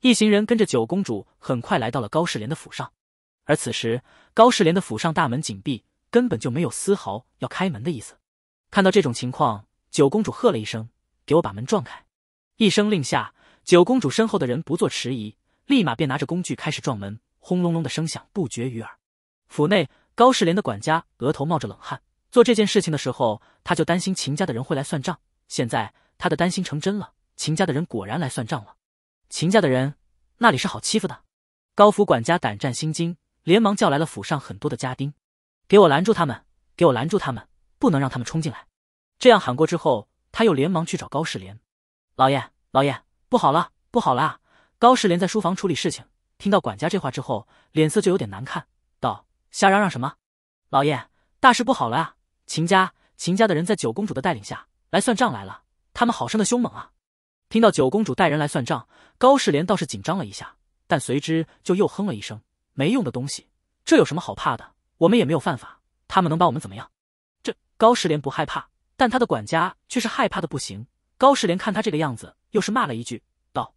一行人跟着九公主，很快来到了高世莲的府上。而此时，高世莲的府上大门紧闭，根本就没有丝毫要开门的意思。看到这种情况，九公主喝了一声：“给我把门撞开！”一声令下，九公主身后的人不做迟疑，立马便拿着工具开始撞门，轰隆隆的声响不绝于耳。府内，高世莲的管家额头冒着冷汗，做这件事情的时候，他就担心秦家的人会来算账。现在他的担心成真了，秦家的人果然来算账了。秦家的人那里是好欺负的，高府管家胆战心惊，连忙叫来了府上很多的家丁，给我拦住他们，给我拦住他们，不能让他们冲进来。这样喊过之后，他又连忙去找高世莲。老爷，老爷不好了，不好了！高世莲在书房处理事情，听到管家这话之后，脸色就有点难看，道：瞎嚷嚷什么？老爷，大事不好了啊！秦家，秦家的人在九公主的带领下。来算账来了，他们好生的凶猛啊！听到九公主带人来算账，高世廉倒是紧张了一下，但随之就又哼了一声：“没用的东西，这有什么好怕的？我们也没有犯法，他们能把我们怎么样？”这高世廉不害怕，但他的管家却是害怕的不行。高世廉看他这个样子，又是骂了一句：“道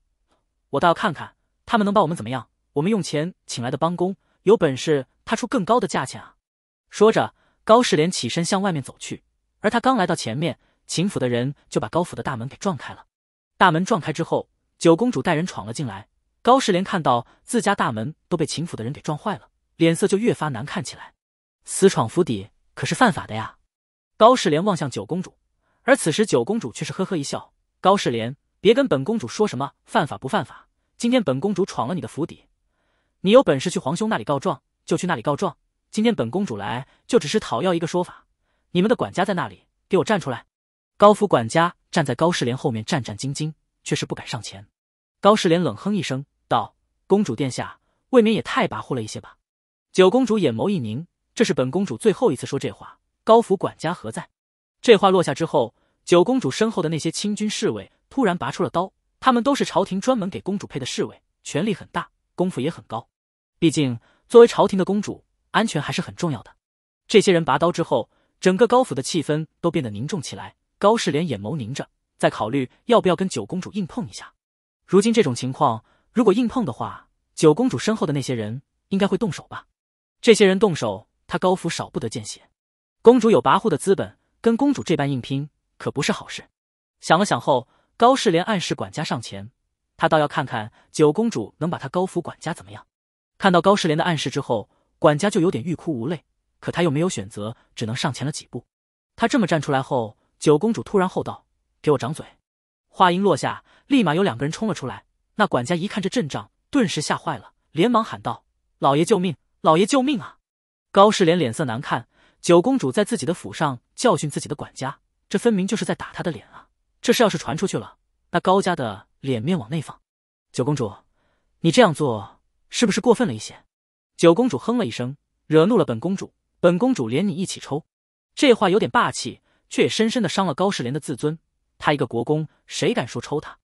我倒要看看他们能把我们怎么样！我们用钱请来的帮工，有本事他出更高的价钱啊！”说着，高世廉起身向外面走去，而他刚来到前面。秦府的人就把高府的大门给撞开了。大门撞开之后，九公主带人闯了进来。高士廉看到自家大门都被秦府的人给撞坏了，脸色就越发难看起来。私闯府邸可是犯法的呀！高士廉望向九公主，而此时九公主却是呵呵一笑：“高士廉，别跟本公主说什么犯法不犯法。今天本公主闯了你的府邸，你有本事去皇兄那里告状就去那里告状。今天本公主来就只是讨要一个说法。你们的管家在那里，给我站出来！”高府管家站在高士莲后面，战战兢兢，却是不敢上前。高士莲冷哼一声，道：“公主殿下，未免也太跋扈了一些吧？”九公主眼眸一凝，这是本公主最后一次说这话。高府管家何在？这话落下之后，九公主身后的那些清军侍卫突然拔出了刀。他们都是朝廷专门给公主配的侍卫，权力很大，功夫也很高。毕竟作为朝廷的公主，安全还是很重要的。这些人拔刀之后，整个高府的气氛都变得凝重起来。高世莲眼眸凝着，在考虑要不要跟九公主硬碰一下。如今这种情况，如果硬碰的话，九公主身后的那些人应该会动手吧？这些人动手，他高府少不得见血。公主有跋扈的资本，跟公主这般硬拼可不是好事。想了想后，高世莲暗示管家上前，他倒要看看九公主能把他高府管家怎么样。看到高世莲的暗示之后，管家就有点欲哭无泪，可他又没有选择，只能上前了几步。他这么站出来后。九公主突然吼道：“给我掌嘴！”话音落下，立马有两个人冲了出来。那管家一看这阵仗，顿时吓坏了，连忙喊道：“老爷救命！老爷救命啊！”高世廉脸色难看，九公主在自己的府上教训自己的管家，这分明就是在打他的脸啊！这事要是传出去了，那高家的脸面往哪放？九公主，你这样做是不是过分了一些？九公主哼了一声，惹怒了本公主，本公主连你一起抽。这话有点霸气。却也深深的伤了高世廉的自尊。他一个国公，谁敢说抽他？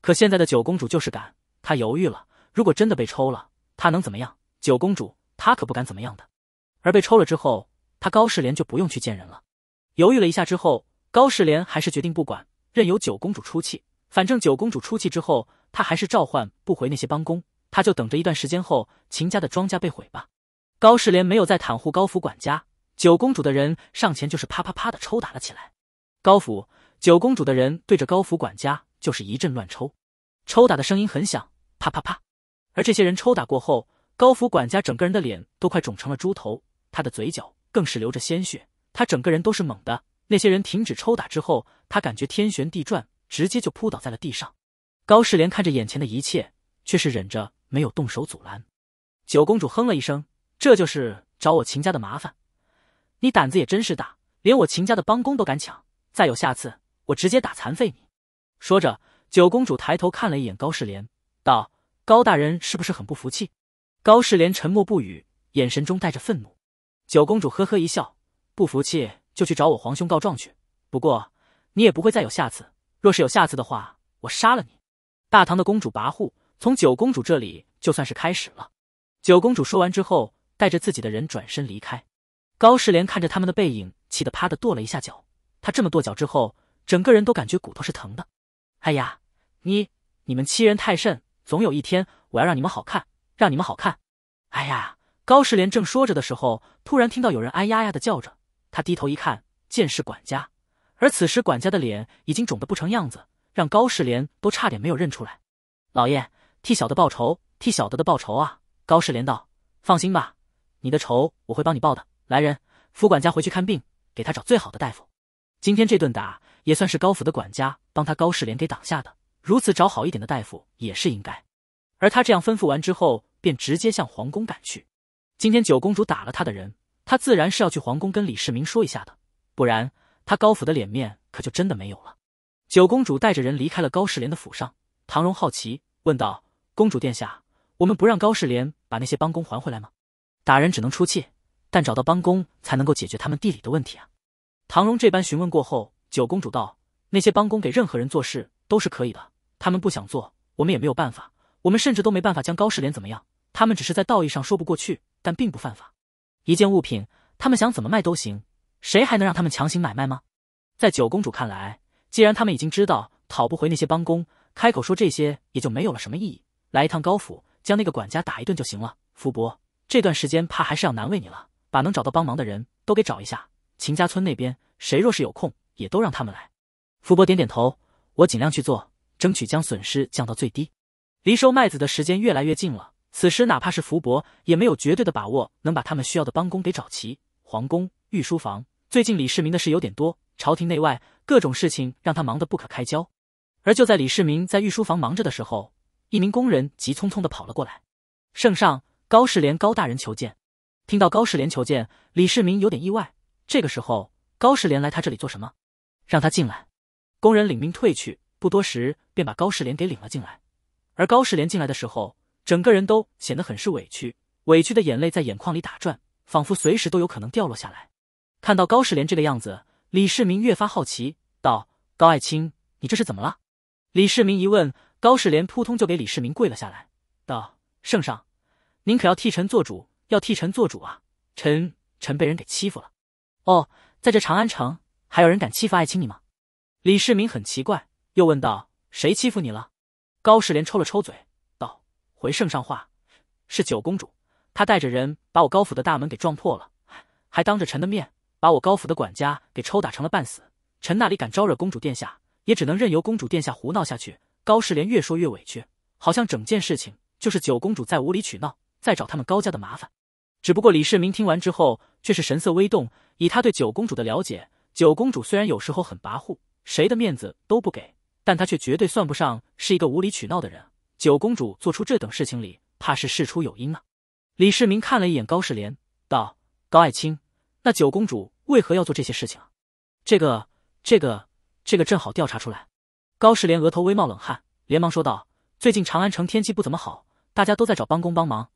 可现在的九公主就是敢。他犹豫了，如果真的被抽了，他能怎么样？九公主，他可不敢怎么样的。而被抽了之后，他高世廉就不用去见人了。犹豫了一下之后，高世廉还是决定不管，任由九公主出气。反正九公主出气之后，他还是召唤不回那些帮工，他就等着一段时间后秦家的庄稼被毁吧。高世廉没有再袒护高府管家。九公主的人上前就是啪啪啪的抽打了起来，高府九公主的人对着高府管家就是一阵乱抽，抽打的声音很响，啪啪啪。而这些人抽打过后，高府管家整个人的脸都快肿成了猪头，他的嘴角更是流着鲜血，他整个人都是猛的。那些人停止抽打之后，他感觉天旋地转，直接就扑倒在了地上。高世莲看着眼前的一切，却是忍着没有动手阻拦。九公主哼了一声，这就是找我秦家的麻烦。你胆子也真是大，连我秦家的帮工都敢抢。再有下次，我直接打残废你。说着，九公主抬头看了一眼高世廉道：“高大人是不是很不服气？”高世廉沉默不语，眼神中带着愤怒。九公主呵呵一笑：“不服气就去找我皇兄告状去。不过你也不会再有下次。若是有下次的话，我杀了你。”大唐的公主跋扈，从九公主这里就算是开始了。九公主说完之后，带着自己的人转身离开。高世莲看着他们的背影，气得啪的跺了一下脚。他这么跺脚之后，整个人都感觉骨头是疼的。哎呀，你你们欺人太甚！总有一天我要让你们好看，让你们好看！哎呀，高世莲正说着的时候，突然听到有人哎呀呀的叫着。他低头一看，见是管家。而此时管家的脸已经肿得不成样子，让高世莲都差点没有认出来。老爷，替小的报仇，替小的的报仇啊！高世莲道：“放心吧，你的仇我会帮你报的。”来人，府管家回去看病，给他找最好的大夫。今天这顿打也算是高府的管家帮他高世莲给挡下的，如此找好一点的大夫也是应该。而他这样吩咐完之后，便直接向皇宫赶去。今天九公主打了他的人，他自然是要去皇宫跟李世民说一下的，不然他高府的脸面可就真的没有了。九公主带着人离开了高世莲的府上，唐荣好奇问道：“公主殿下，我们不让高世莲把那些帮工还回来吗？打人只能出气。”但找到帮工才能够解决他们地理的问题啊！唐荣这般询问过后，九公主道：“那些帮工给任何人做事都是可以的，他们不想做，我们也没有办法。我们甚至都没办法将高世廉怎么样，他们只是在道义上说不过去，但并不犯法。一件物品，他们想怎么卖都行，谁还能让他们强行买卖吗？”在九公主看来，既然他们已经知道讨不回那些帮工，开口说这些也就没有了什么意义。来一趟高府，将那个管家打一顿就行了。福伯，这段时间怕还是要难为你了。把能找到帮忙的人都给找一下，秦家村那边谁若是有空，也都让他们来。福伯点点头，我尽量去做，争取将损失降到最低。离收麦子的时间越来越近了，此时哪怕是福伯也没有绝对的把握能把他们需要的帮工给找齐。皇宫御书房，最近李世民的事有点多，朝廷内外各种事情让他忙得不可开交。而就在李世民在御书房忙着的时候，一名工人急匆匆地跑了过来：“圣上，高士廉高大人求见。”听到高士廉求见，李世民有点意外。这个时候，高士廉来他这里做什么？让他进来。工人领命退去，不多时便把高士廉给领了进来。而高士廉进来的时候，整个人都显得很是委屈，委屈的眼泪在眼眶里打转，仿佛随时都有可能掉落下来。看到高士廉这个样子，李世民越发好奇，道：“高爱卿，你这是怎么了？”李世民一问，高士廉扑通就给李世民跪了下来，道：“圣上，您可要替臣做主。”要替臣做主啊！臣臣被人给欺负了。哦，在这长安城还有人敢欺负爱卿你吗？李世民很奇怪，又问道：“谁欺负你了？”高士廉抽了抽嘴，道：“回圣上话，是九公主，她带着人把我高府的大门给撞破了，还当着臣的面把我高府的管家给抽打成了半死。臣哪里敢招惹公主殿下，也只能任由公主殿下胡闹下去。”高士廉越说越委屈，好像整件事情就是九公主在无理取闹，在找他们高家的麻烦。只不过李世民听完之后，却是神色微动。以他对九公主的了解，九公主虽然有时候很跋扈，谁的面子都不给，但她却绝对算不上是一个无理取闹的人。九公主做出这等事情里，怕是事出有因啊！李世民看了一眼高士廉，道：“高爱卿，那九公主为何要做这些事情啊？”“这个，这个，这个正好调查出来。”高士廉额头微冒冷汗，连忙说道：“最近长安城天气不怎么好，大家都在找帮工帮忙。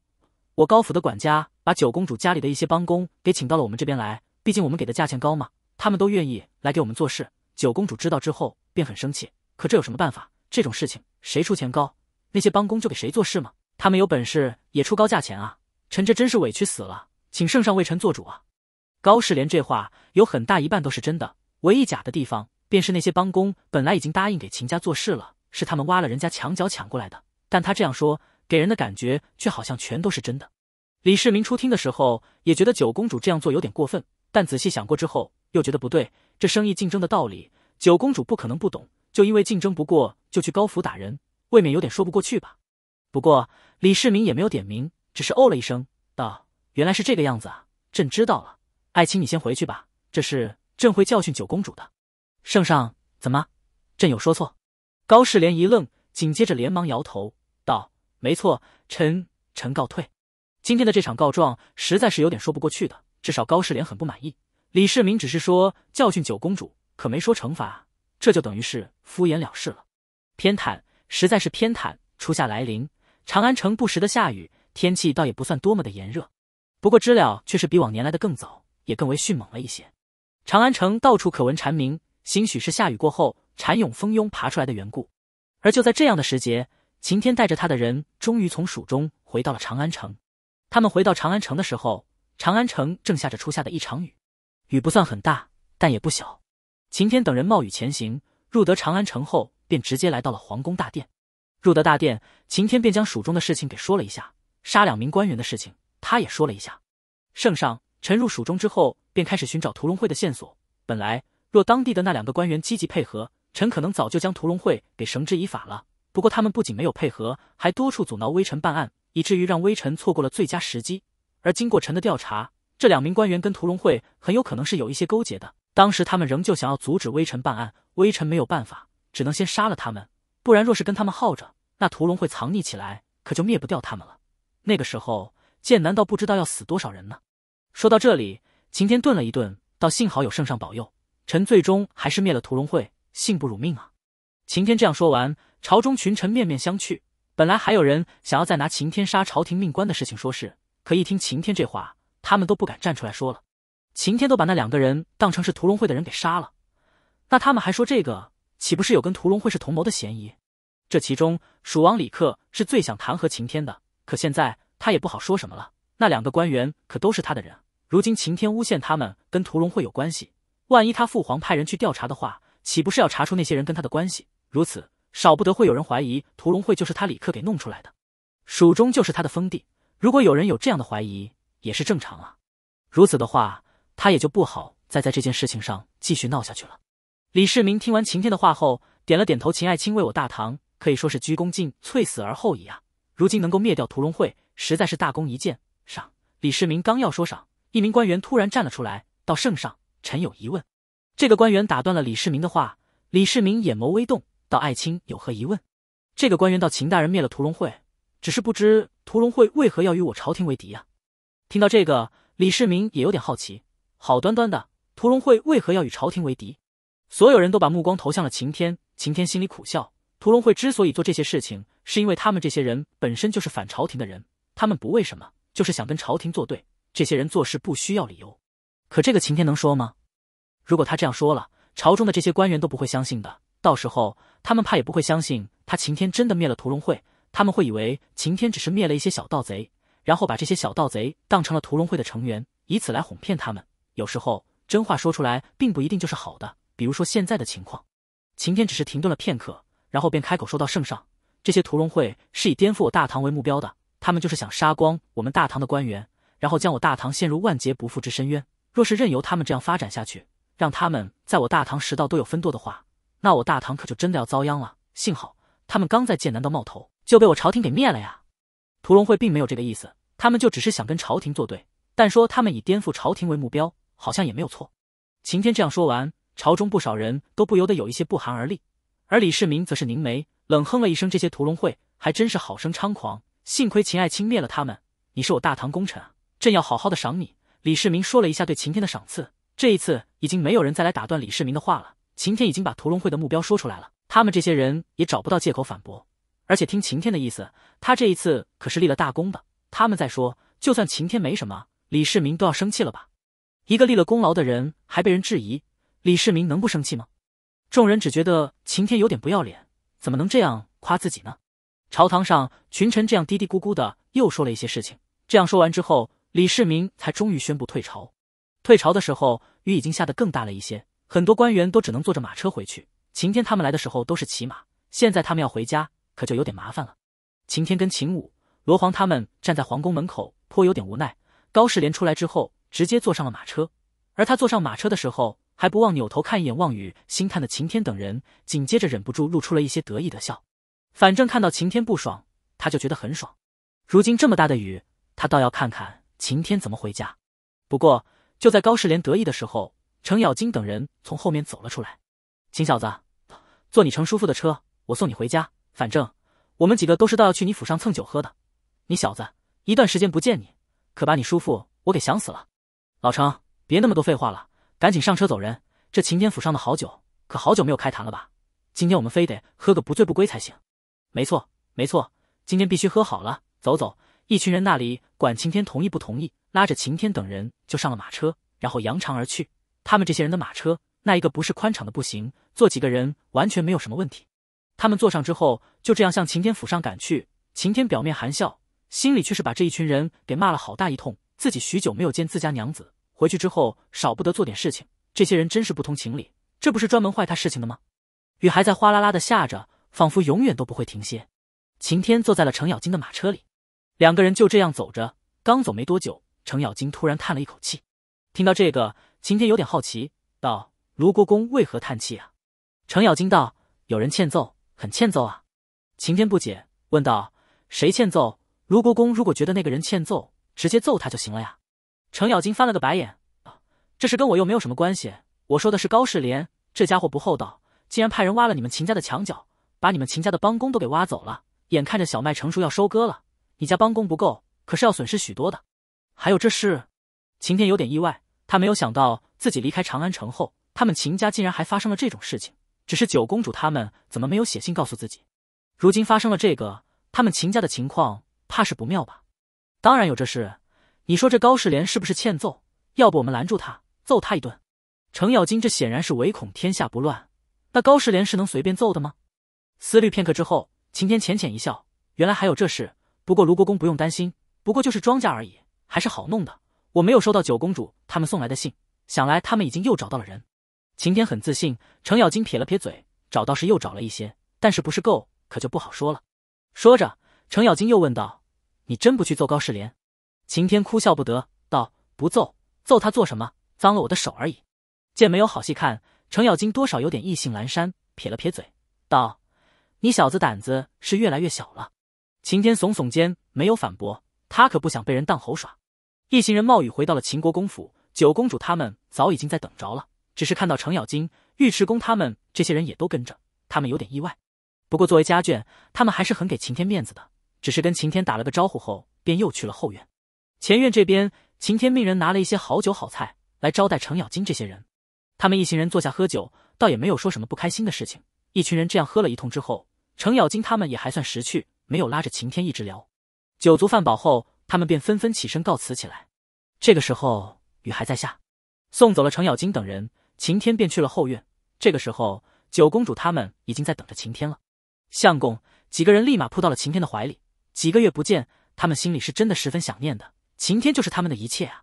我高府的管家。”把九公主家里的一些帮工给请到了我们这边来，毕竟我们给的价钱高嘛，他们都愿意来给我们做事。九公主知道之后便很生气，可这有什么办法？这种事情谁出钱高，那些帮工就给谁做事吗？他们有本事也出高价钱啊！臣这真是委屈死了，请圣上为臣做主啊！高士廉这话有很大一半都是真的，唯一假的地方便是那些帮工本来已经答应给秦家做事了，是他们挖了人家墙角抢过来的，但他这样说，给人的感觉却好像全都是真的。李世民初听的时候也觉得九公主这样做有点过分，但仔细想过之后又觉得不对。这生意竞争的道理，九公主不可能不懂。就因为竞争不过，就去高府打人，未免有点说不过去吧。不过李世民也没有点名，只是哦了一声，道：“原来是这个样子啊，朕知道了。爱卿，你先回去吧。这事朕会教训九公主的。”圣上怎么？朕有说错？高士廉一愣，紧接着连忙摇头道：“没错，臣臣告退。”今天的这场告状实在是有点说不过去的，至少高士廉很不满意。李世民只是说教训九公主，可没说惩罚，这就等于是敷衍了事了。偏袒，实在是偏袒。初夏来临，长安城不时的下雨，天气倒也不算多么的炎热，不过知了却是比往年来的更早，也更为迅猛了一些。长安城到处可闻蝉鸣，兴许是下雨过后，蝉蛹蜂拥爬出来的缘故。而就在这样的时节，晴天带着他的人终于从蜀中回到了长安城。他们回到长安城的时候，长安城正下着初夏的一场雨，雨不算很大，但也不小。晴天等人冒雨前行，入得长安城后，便直接来到了皇宫大殿。入得大殿，晴天便将蜀中的事情给说了一下，杀两名官员的事情，他也说了一下。圣上，臣入蜀中之后，便开始寻找屠龙会的线索。本来，若当地的那两个官员积极配合，臣可能早就将屠龙会给绳之以法了。不过，他们不仅没有配合，还多处阻挠微臣办案。以至于让微臣错过了最佳时机。而经过臣的调查，这两名官员跟屠龙会很有可能是有一些勾结的。当时他们仍旧想要阻止微臣办案，微臣没有办法，只能先杀了他们。不然若是跟他们耗着，那屠龙会藏匿起来，可就灭不掉他们了。那个时候，剑难道不知道要死多少人呢？说到这里，晴天顿了一顿，倒幸好有圣上保佑，臣最终还是灭了屠龙会，幸不辱命啊！晴天这样说完，朝中群臣面面相觑。本来还有人想要再拿晴天杀朝廷命官的事情说事，可一听晴天这话，他们都不敢站出来说了。晴天都把那两个人当成是屠龙会的人给杀了，那他们还说这个，岂不是有跟屠龙会是同谋的嫌疑？这其中，蜀王李克是最想弹劾晴天的，可现在他也不好说什么了。那两个官员可都是他的人，如今晴天诬陷他们跟屠龙会有关系，万一他父皇派人去调查的话，岂不是要查出那些人跟他的关系？如此。少不得会有人怀疑屠龙会就是他李克给弄出来的，蜀中就是他的封地，如果有人有这样的怀疑也是正常啊。如此的话，他也就不好再在这件事情上继续闹下去了。李世民听完秦天的话后，点了点头。秦爱卿为我大唐可以说是鞠躬尽瘁，死而后已啊。如今能够灭掉屠龙会，实在是大功一件。赏！李世民刚要说赏，一名官员突然站了出来，到圣上，臣有疑问。这个官员打断了李世民的话。李世民眼眸微动。道：“爱卿有何疑问？”这个官员道：“秦大人灭了屠龙会，只是不知屠龙会为何要与我朝廷为敌啊？”听到这个，李世民也有点好奇：好端端的屠龙会为何要与朝廷为敌？所有人都把目光投向了晴天。晴天心里苦笑：屠龙会之所以做这些事情，是因为他们这些人本身就是反朝廷的人，他们不为什么，就是想跟朝廷作对。这些人做事不需要理由，可这个晴天能说吗？如果他这样说了，朝中的这些官员都不会相信的。到时候。他们怕也不会相信他晴天真的灭了屠龙会，他们会以为晴天只是灭了一些小盗贼，然后把这些小盗贼当成了屠龙会的成员，以此来哄骗他们。有时候真话说出来并不一定就是好的，比如说现在的情况。晴天只是停顿了片刻，然后便开口说道：“圣上，这些屠龙会是以颠覆我大唐为目标的，他们就是想杀光我们大唐的官员，然后将我大唐陷入万劫不复之深渊。若是任由他们这样发展下去，让他们在我大唐十道都有分舵的话。”那我大唐可就真的要遭殃了。幸好他们刚在剑南道冒头，就被我朝廷给灭了呀。屠龙会并没有这个意思，他们就只是想跟朝廷作对。但说他们以颠覆朝廷为目标，好像也没有错。秦天这样说完，朝中不少人都不由得有一些不寒而栗。而李世民则是凝眉冷哼了一声：“这些屠龙会还真是好生猖狂，幸亏秦爱卿灭了他们。你是我大唐功臣，朕要好好的赏你。”李世民说了一下对秦天的赏赐。这一次已经没有人再来打断李世民的话了。晴天已经把屠龙会的目标说出来了，他们这些人也找不到借口反驳。而且听晴天的意思，他这一次可是立了大功的。他们再说，就算晴天没什么，李世民都要生气了吧？一个立了功劳的人还被人质疑，李世民能不生气吗？众人只觉得晴天有点不要脸，怎么能这样夸自己呢？朝堂上群臣这样嘀嘀咕咕的，又说了一些事情。这样说完之后，李世民才终于宣布退朝。退朝的时候，雨已经下得更大了一些。很多官员都只能坐着马车回去。晴天他们来的时候都是骑马，现在他们要回家，可就有点麻烦了。晴天跟秦武、罗皇他们站在皇宫门口，颇有点无奈。高世廉出来之后，直接坐上了马车，而他坐上马车的时候，还不忘扭头看一眼望雨心叹的晴天等人，紧接着忍不住露出了一些得意的笑。反正看到晴天不爽，他就觉得很爽。如今这么大的雨，他倒要看看晴天怎么回家。不过，就在高世廉得意的时候。程咬金等人从后面走了出来。秦小子，坐你程叔父的车，我送你回家。反正我们几个都是到要去你府上蹭酒喝的。你小子一段时间不见你，可把你叔父我给想死了。老程，别那么多废话了，赶紧上车走人。这秦天府上的好酒，可好久没有开坛了吧？今天我们非得喝个不醉不归才行。没错，没错，今天必须喝好了。走走，一群人那里管秦天同意不同意，拉着秦天等人就上了马车，然后扬长而去。他们这些人的马车，那一个不是宽敞的不行，坐几个人完全没有什么问题。他们坐上之后，就这样向晴天府上赶去。晴天表面含笑，心里却是把这一群人给骂了好大一通。自己许久没有见自家娘子，回去之后少不得做点事情。这些人真是不通情理，这不是专门坏他事情的吗？雨还在哗啦啦的下着，仿佛永远都不会停歇。晴天坐在了程咬金的马车里，两个人就这样走着。刚走没多久，程咬金突然叹了一口气，听到这个。晴天有点好奇，道：“卢国公为何叹气啊？”程咬金道：“有人欠揍，很欠揍啊！”晴天不解，问道：“谁欠揍？”卢国公如果觉得那个人欠揍，直接揍他就行了呀。程咬金翻了个白眼，啊，这事跟我又没有什么关系。我说的是高士廉这家伙不厚道，竟然派人挖了你们秦家的墙角，把你们秦家的帮工都给挖走了。眼看着小麦成熟要收割了，你家帮工不够，可是要损失许多的。还有这事，晴天有点意外。他没有想到自己离开长安城后，他们秦家竟然还发生了这种事情。只是九公主他们怎么没有写信告诉自己？如今发生了这个，他们秦家的情况怕是不妙吧？当然有这事，你说这高世廉是不是欠揍？要不我们拦住他，揍他一顿？程咬金这显然是唯恐天下不乱。那高世廉是能随便揍的吗？思虑片刻之后，秦天浅浅一笑，原来还有这事。不过卢国公不用担心，不过就是庄家而已，还是好弄的。我没有收到九公主他们送来的信，想来他们已经又找到了人。晴天很自信。程咬金撇了撇嘴，找倒是又找了一些，但是不是够，可就不好说了。说着，程咬金又问道：“你真不去揍高世廉？”晴天哭笑不得道：“不揍，揍他做什么？脏了我的手而已。”见没有好戏看，程咬金多少有点意兴阑珊，撇了撇嘴道：“你小子胆子是越来越小了。”晴天耸耸肩，没有反驳，他可不想被人当猴耍。一行人冒雨回到了秦国公府，九公主他们早已经在等着了。只是看到程咬金、尉迟恭他们这些人也都跟着，他们有点意外。不过作为家眷，他们还是很给秦天面子的。只是跟秦天打了个招呼后，便又去了后院。前院这边，秦天命人拿了一些好酒好菜来招待程咬金这些人。他们一行人坐下喝酒，倒也没有说什么不开心的事情。一群人这样喝了一通之后，程咬金他们也还算识趣，没有拉着秦天一直聊。酒足饭饱后。他们便纷纷起身告辞起来。这个时候雨还在下，送走了程咬金等人，晴天便去了后院。这个时候，九公主他们已经在等着晴天了。相公，几个人立马扑到了晴天的怀里。几个月不见，他们心里是真的十分想念的。晴天就是他们的一切啊！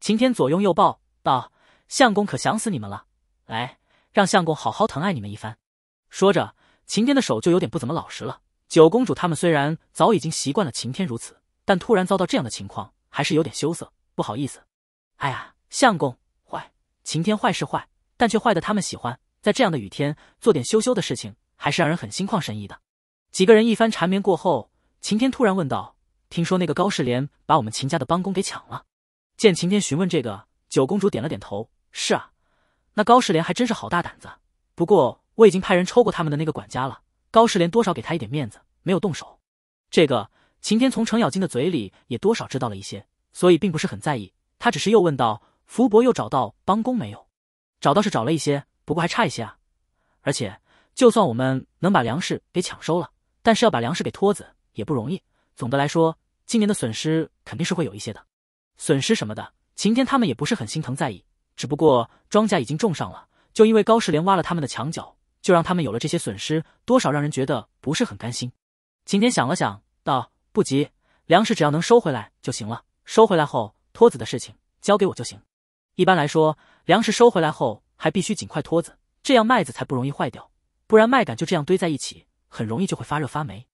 晴天左拥右抱道：“相公可想死你们了，来，让相公好好疼爱你们一番。”说着，晴天的手就有点不怎么老实了。九公主他们虽然早已经习惯了晴天如此。但突然遭到这样的情况，还是有点羞涩，不好意思。哎呀，相公，坏，晴天坏是坏，但却坏的他们喜欢。在这样的雨天做点羞羞的事情，还是让人很心旷神怡的。几个人一番缠绵过后，晴天突然问道：“听说那个高世廉把我们秦家的帮工给抢了？”见晴天询问这个，九公主点了点头：“是啊，那高世廉还真是好大胆子。不过我已经派人抽过他们的那个管家了，高世廉多少给他一点面子，没有动手。”这个。晴天从程咬金的嘴里也多少知道了一些，所以并不是很在意。他只是又问道：“福伯又找到帮工没有？”“找到是找了一些，不过还差一些啊。而且，就算我们能把粮食给抢收了，但是要把粮食给拖子也不容易。总的来说，今年的损失肯定是会有一些的。损失什么的，晴天他们也不是很心疼在意。只不过庄稼已经种上了，就因为高士廉挖了他们的墙角，就让他们有了这些损失，多少让人觉得不是很甘心。”晴天想了想，道。不急，粮食只要能收回来就行了。收回来后，托子的事情交给我就行。一般来说，粮食收回来后还必须尽快托子，这样麦子才不容易坏掉。不然麦秆就这样堆在一起，很容易就会发热发霉。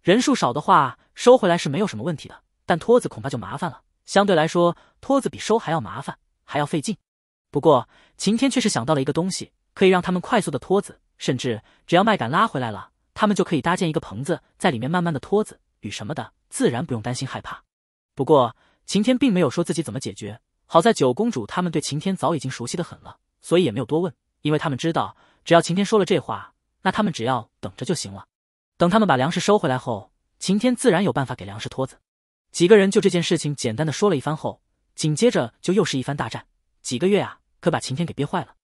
人数少的话，收回来是没有什么问题的，但托子恐怕就麻烦了。相对来说，托子比收还要麻烦，还要费劲。不过晴天却是想到了一个东西，可以让他们快速的托子，甚至只要麦秆拉回来了，他们就可以搭建一个棚子，在里面慢慢的托子，雨什么的，自然不用担心害怕。不过晴天并没有说自己怎么解决。好在九公主他们对晴天早已经熟悉的很了，所以也没有多问，因为他们知道，只要晴天说了这话，那他们只要等着就行了。等他们把粮食收回来后，晴天自然有办法给粮食脱子。几个人就这件事情简单的说了一番后，紧接着就又是一番大战。几个月啊，可把晴天给憋坏了。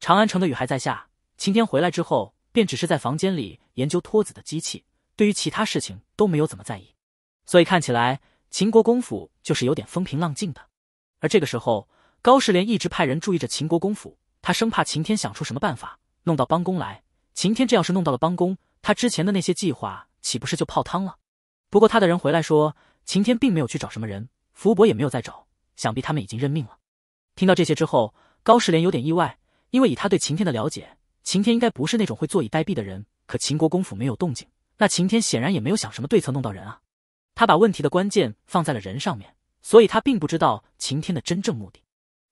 长安城的雨还在下，晴天回来之后，便只是在房间里研究脱子的机器。对于其他事情都没有怎么在意，所以看起来秦国公府就是有点风平浪静的。而这个时候，高世廉一直派人注意着秦国公府，他生怕晴天想出什么办法弄到帮工来。晴天这要是弄到了帮工，他之前的那些计划岂不是就泡汤了？不过他的人回来说，晴天并没有去找什么人，福伯也没有再找，想必他们已经认命了。听到这些之后，高世廉有点意外，因为以他对晴天的了解，晴天应该不是那种会坐以待毙的人。可秦国公府没有动静。那晴天显然也没有想什么对策弄到人啊，他把问题的关键放在了人上面，所以他并不知道晴天的真正目的，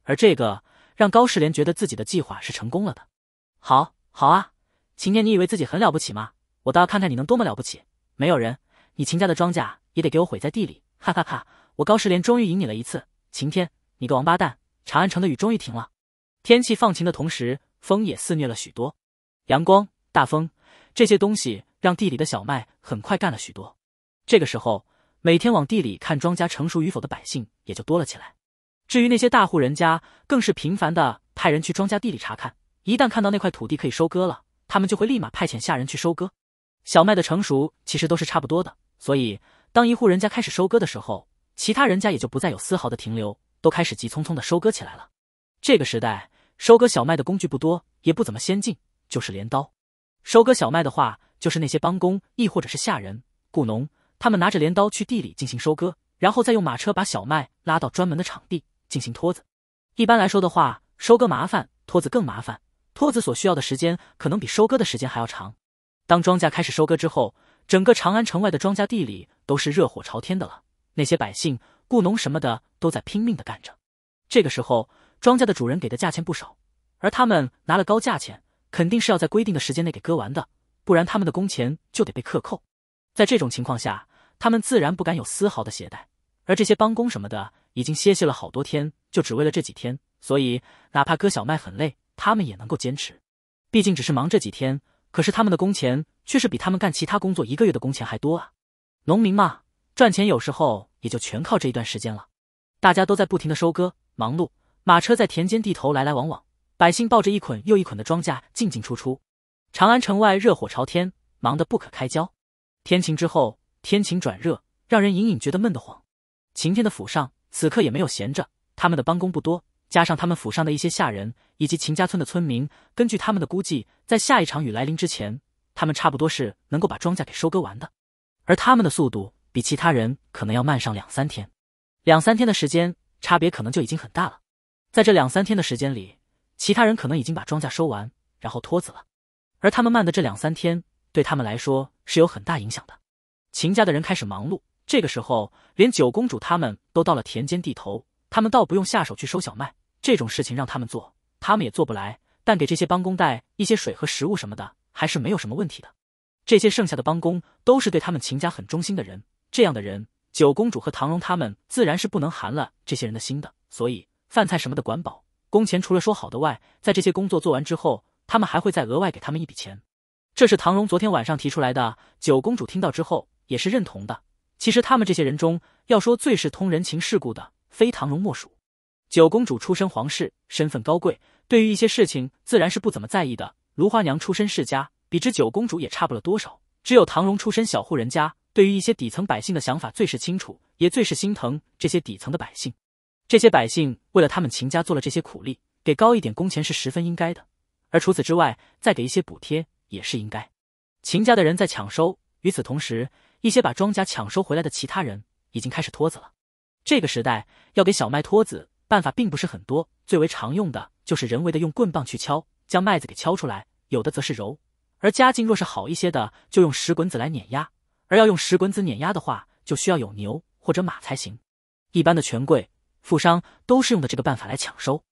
而这个让高世莲觉得自己的计划是成功了的。好，好啊，晴天，你以为自己很了不起吗？我倒要看看你能多么了不起。没有人，你秦家的庄稼也得给我毁在地里。哈哈哈，我高世莲终于赢你了一次，晴天，你个王八蛋！长安城的雨终于停了，天气放晴的同时，风也肆虐了许多，阳光，大风。这些东西让地里的小麦很快干了许多。这个时候，每天往地里看庄稼成熟与否的百姓也就多了起来。至于那些大户人家，更是频繁的派人去庄稼地里查看。一旦看到那块土地可以收割了，他们就会立马派遣下人去收割。小麦的成熟其实都是差不多的，所以当一户人家开始收割的时候，其他人家也就不再有丝毫的停留，都开始急匆匆的收割起来了。这个时代，收割小麦的工具不多，也不怎么先进，就是镰刀。收割小麦的话，就是那些帮工，亦或者是下人、雇农，他们拿着镰刀去地里进行收割，然后再用马车把小麦拉到专门的场地进行托子。一般来说的话，收割麻烦，托子更麻烦，托子所需要的时间可能比收割的时间还要长。当庄稼开始收割之后，整个长安城外的庄稼地里都是热火朝天的了，那些百姓、雇农什么的都在拼命的干着。这个时候，庄稼的主人给的价钱不少，而他们拿了高价钱。肯定是要在规定的时间内给割完的，不然他们的工钱就得被克扣。在这种情况下，他们自然不敢有丝毫的懈怠。而这些帮工什么的，已经歇息了好多天，就只为了这几天，所以哪怕割小麦很累，他们也能够坚持。毕竟只是忙这几天，可是他们的工钱却是比他们干其他工作一个月的工钱还多啊！农民嘛，赚钱有时候也就全靠这一段时间了。大家都在不停的收割、忙碌，马车在田间地头来来往往。百姓抱着一捆又一捆的庄稼进进出出，长安城外热火朝天，忙得不可开交。天晴之后，天晴转热，让人隐隐觉得闷得慌。晴天的府上此刻也没有闲着，他们的帮工不多，加上他们府上的一些下人以及秦家村的村民，根据他们的估计，在下一场雨来临之前，他们差不多是能够把庄稼给收割完的。而他们的速度比其他人可能要慢上两三天，两三天的时间差别可能就已经很大了。在这两三天的时间里。其他人可能已经把庄稼收完，然后脱子了，而他们慢的这两三天，对他们来说是有很大影响的。秦家的人开始忙碌，这个时候连九公主他们都到了田间地头，他们倒不用下手去收小麦，这种事情让他们做，他们也做不来。但给这些帮工带一些水和食物什么的，还是没有什么问题的。这些剩下的帮工都是对他们秦家很忠心的人，这样的人，九公主和唐荣他们自然是不能寒了这些人的心的，所以饭菜什么的管饱。工钱除了说好的外，在这些工作做完之后，他们还会再额外给他们一笔钱。这是唐荣昨天晚上提出来的。九公主听到之后也是认同的。其实他们这些人中，要说最是通人情世故的，非唐荣莫属。九公主出身皇室，身份高贵，对于一些事情自然是不怎么在意的。芦花娘出身世家，比之九公主也差不了多少。只有唐荣出身小户人家，对于一些底层百姓的想法最是清楚，也最是心疼这些底层的百姓。这些百姓为了他们秦家做了这些苦力，给高一点工钱是十分应该的。而除此之外，再给一些补贴也是应该。秦家的人在抢收，与此同时，一些把庄稼抢收回来的其他人已经开始脱籽了。这个时代要给小麦脱籽，办法并不是很多，最为常用的就是人为的用棍棒去敲，将麦子给敲出来。有的则是揉，而家境若是好一些的，就用石滚子来碾压。而要用石滚子碾压的话，就需要有牛或者马才行。一般的权贵。富商都是用的这个办法来抢收，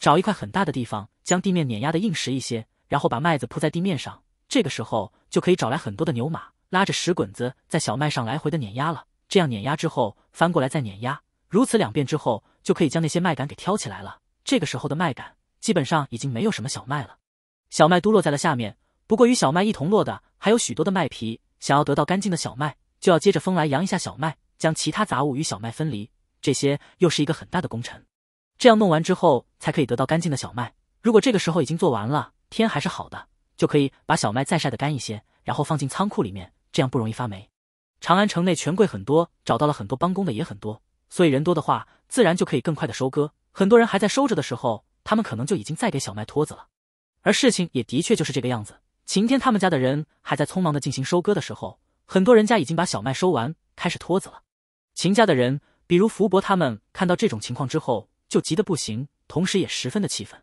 找一块很大的地方，将地面碾压的硬实一些，然后把麦子铺在地面上。这个时候就可以找来很多的牛马，拉着石滚子在小麦上来回的碾压了。这样碾压之后，翻过来再碾压，如此两遍之后，就可以将那些麦秆给挑起来了。这个时候的麦秆基本上已经没有什么小麦了，小麦都落在了下面。不过与小麦一同落的还有许多的麦皮。想要得到干净的小麦，就要接着风来扬一下小麦，将其他杂物与小麦分离。这些又是一个很大的工程。这样弄完之后才可以得到干净的小麦。如果这个时候已经做完了，天还是好的，就可以把小麦再晒得干一些，然后放进仓库里面，这样不容易发霉。长安城内权贵很多，找到了很多帮工的也很多，所以人多的话，自然就可以更快的收割。很多人还在收着的时候，他们可能就已经在给小麦脱子了。而事情也的确就是这个样子。晴天他们家的人还在匆忙的进行收割的时候，很多人家已经把小麦收完，开始脱子了。秦家的人。比如福伯他们看到这种情况之后就急得不行，同时也十分的气愤。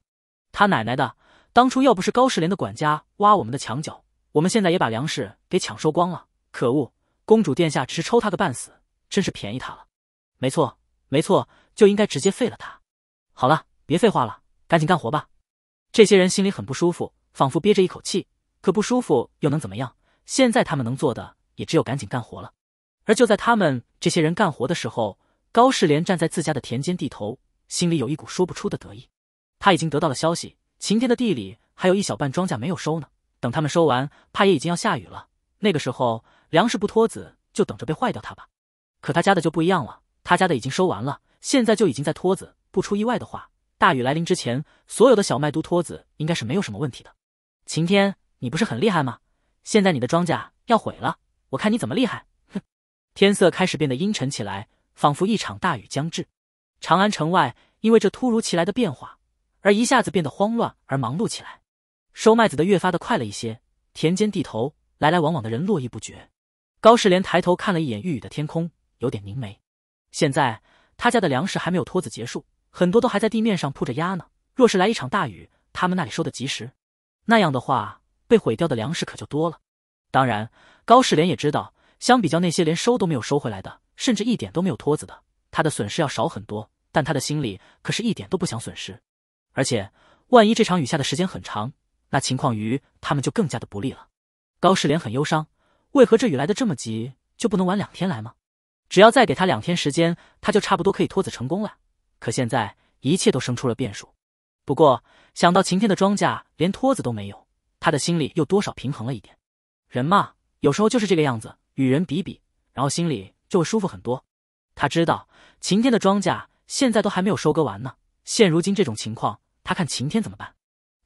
他奶奶的，当初要不是高世连的管家挖我们的墙角，我们现在也把粮食给抢收光了。可恶！公主殿下只是抽他个半死，真是便宜他了。没错，没错，就应该直接废了他。好了，别废话了，赶紧干活吧。这些人心里很不舒服，仿佛憋着一口气。可不舒服又能怎么样？现在他们能做的也只有赶紧干活了。而就在他们这些人干活的时候，高世廉站在自家的田间地头，心里有一股说不出的得意。他已经得到了消息，晴天的地里还有一小半庄稼没有收呢。等他们收完，怕也已经要下雨了。那个时候，粮食不脱籽，就等着被坏掉它吧。可他家的就不一样了，他家的已经收完了，现在就已经在脱籽。不出意外的话，大雨来临之前，所有的小麦都脱籽，应该是没有什么问题的。晴天，你不是很厉害吗？现在你的庄稼要毁了，我看你怎么厉害！哼！天色开始变得阴沉起来。仿佛一场大雨将至，长安城外因为这突如其来的变化而一下子变得慌乱而忙碌起来。收麦子的越发的快了一些，田间地头来来往往的人络绎不绝。高士廉抬头看了一眼欲雨的天空，有点凝眉。现在他家的粮食还没有脱子结束，很多都还在地面上铺着压呢。若是来一场大雨，他们那里收的及时，那样的话被毁掉的粮食可就多了。当然，高士廉也知道，相比较那些连收都没有收回来的。甚至一点都没有托子的，他的损失要少很多，但他的心里可是一点都不想损失。而且，万一这场雨下的时间很长，那情况于他们就更加的不利了。高世廉很忧伤，为何这雨来的这么急？就不能晚两天来吗？只要再给他两天时间，他就差不多可以脱子成功了。可现在一切都生出了变数。不过，想到晴天的庄稼连托子都没有，他的心里又多少平衡了一点。人嘛，有时候就是这个样子，与人比比，然后心里。就会舒服很多。他知道晴天的庄稼现在都还没有收割完呢。现如今这种情况，他看晴天怎么办？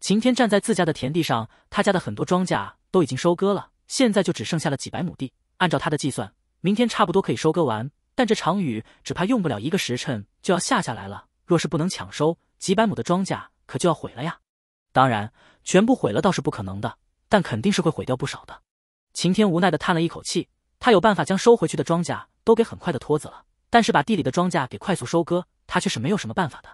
晴天站在自家的田地上，他家的很多庄稼都已经收割了，现在就只剩下了几百亩地。按照他的计算，明天差不多可以收割完，但这场雨只怕用不了一个时辰就要下下来了。若是不能抢收，几百亩的庄稼可就要毁了呀！当然，全部毁了倒是不可能的，但肯定是会毁掉不少的。晴天无奈地叹了一口气。他有办法将收回去的庄稼都给很快的拖子了，但是把地里的庄稼给快速收割，他却是没有什么办法的，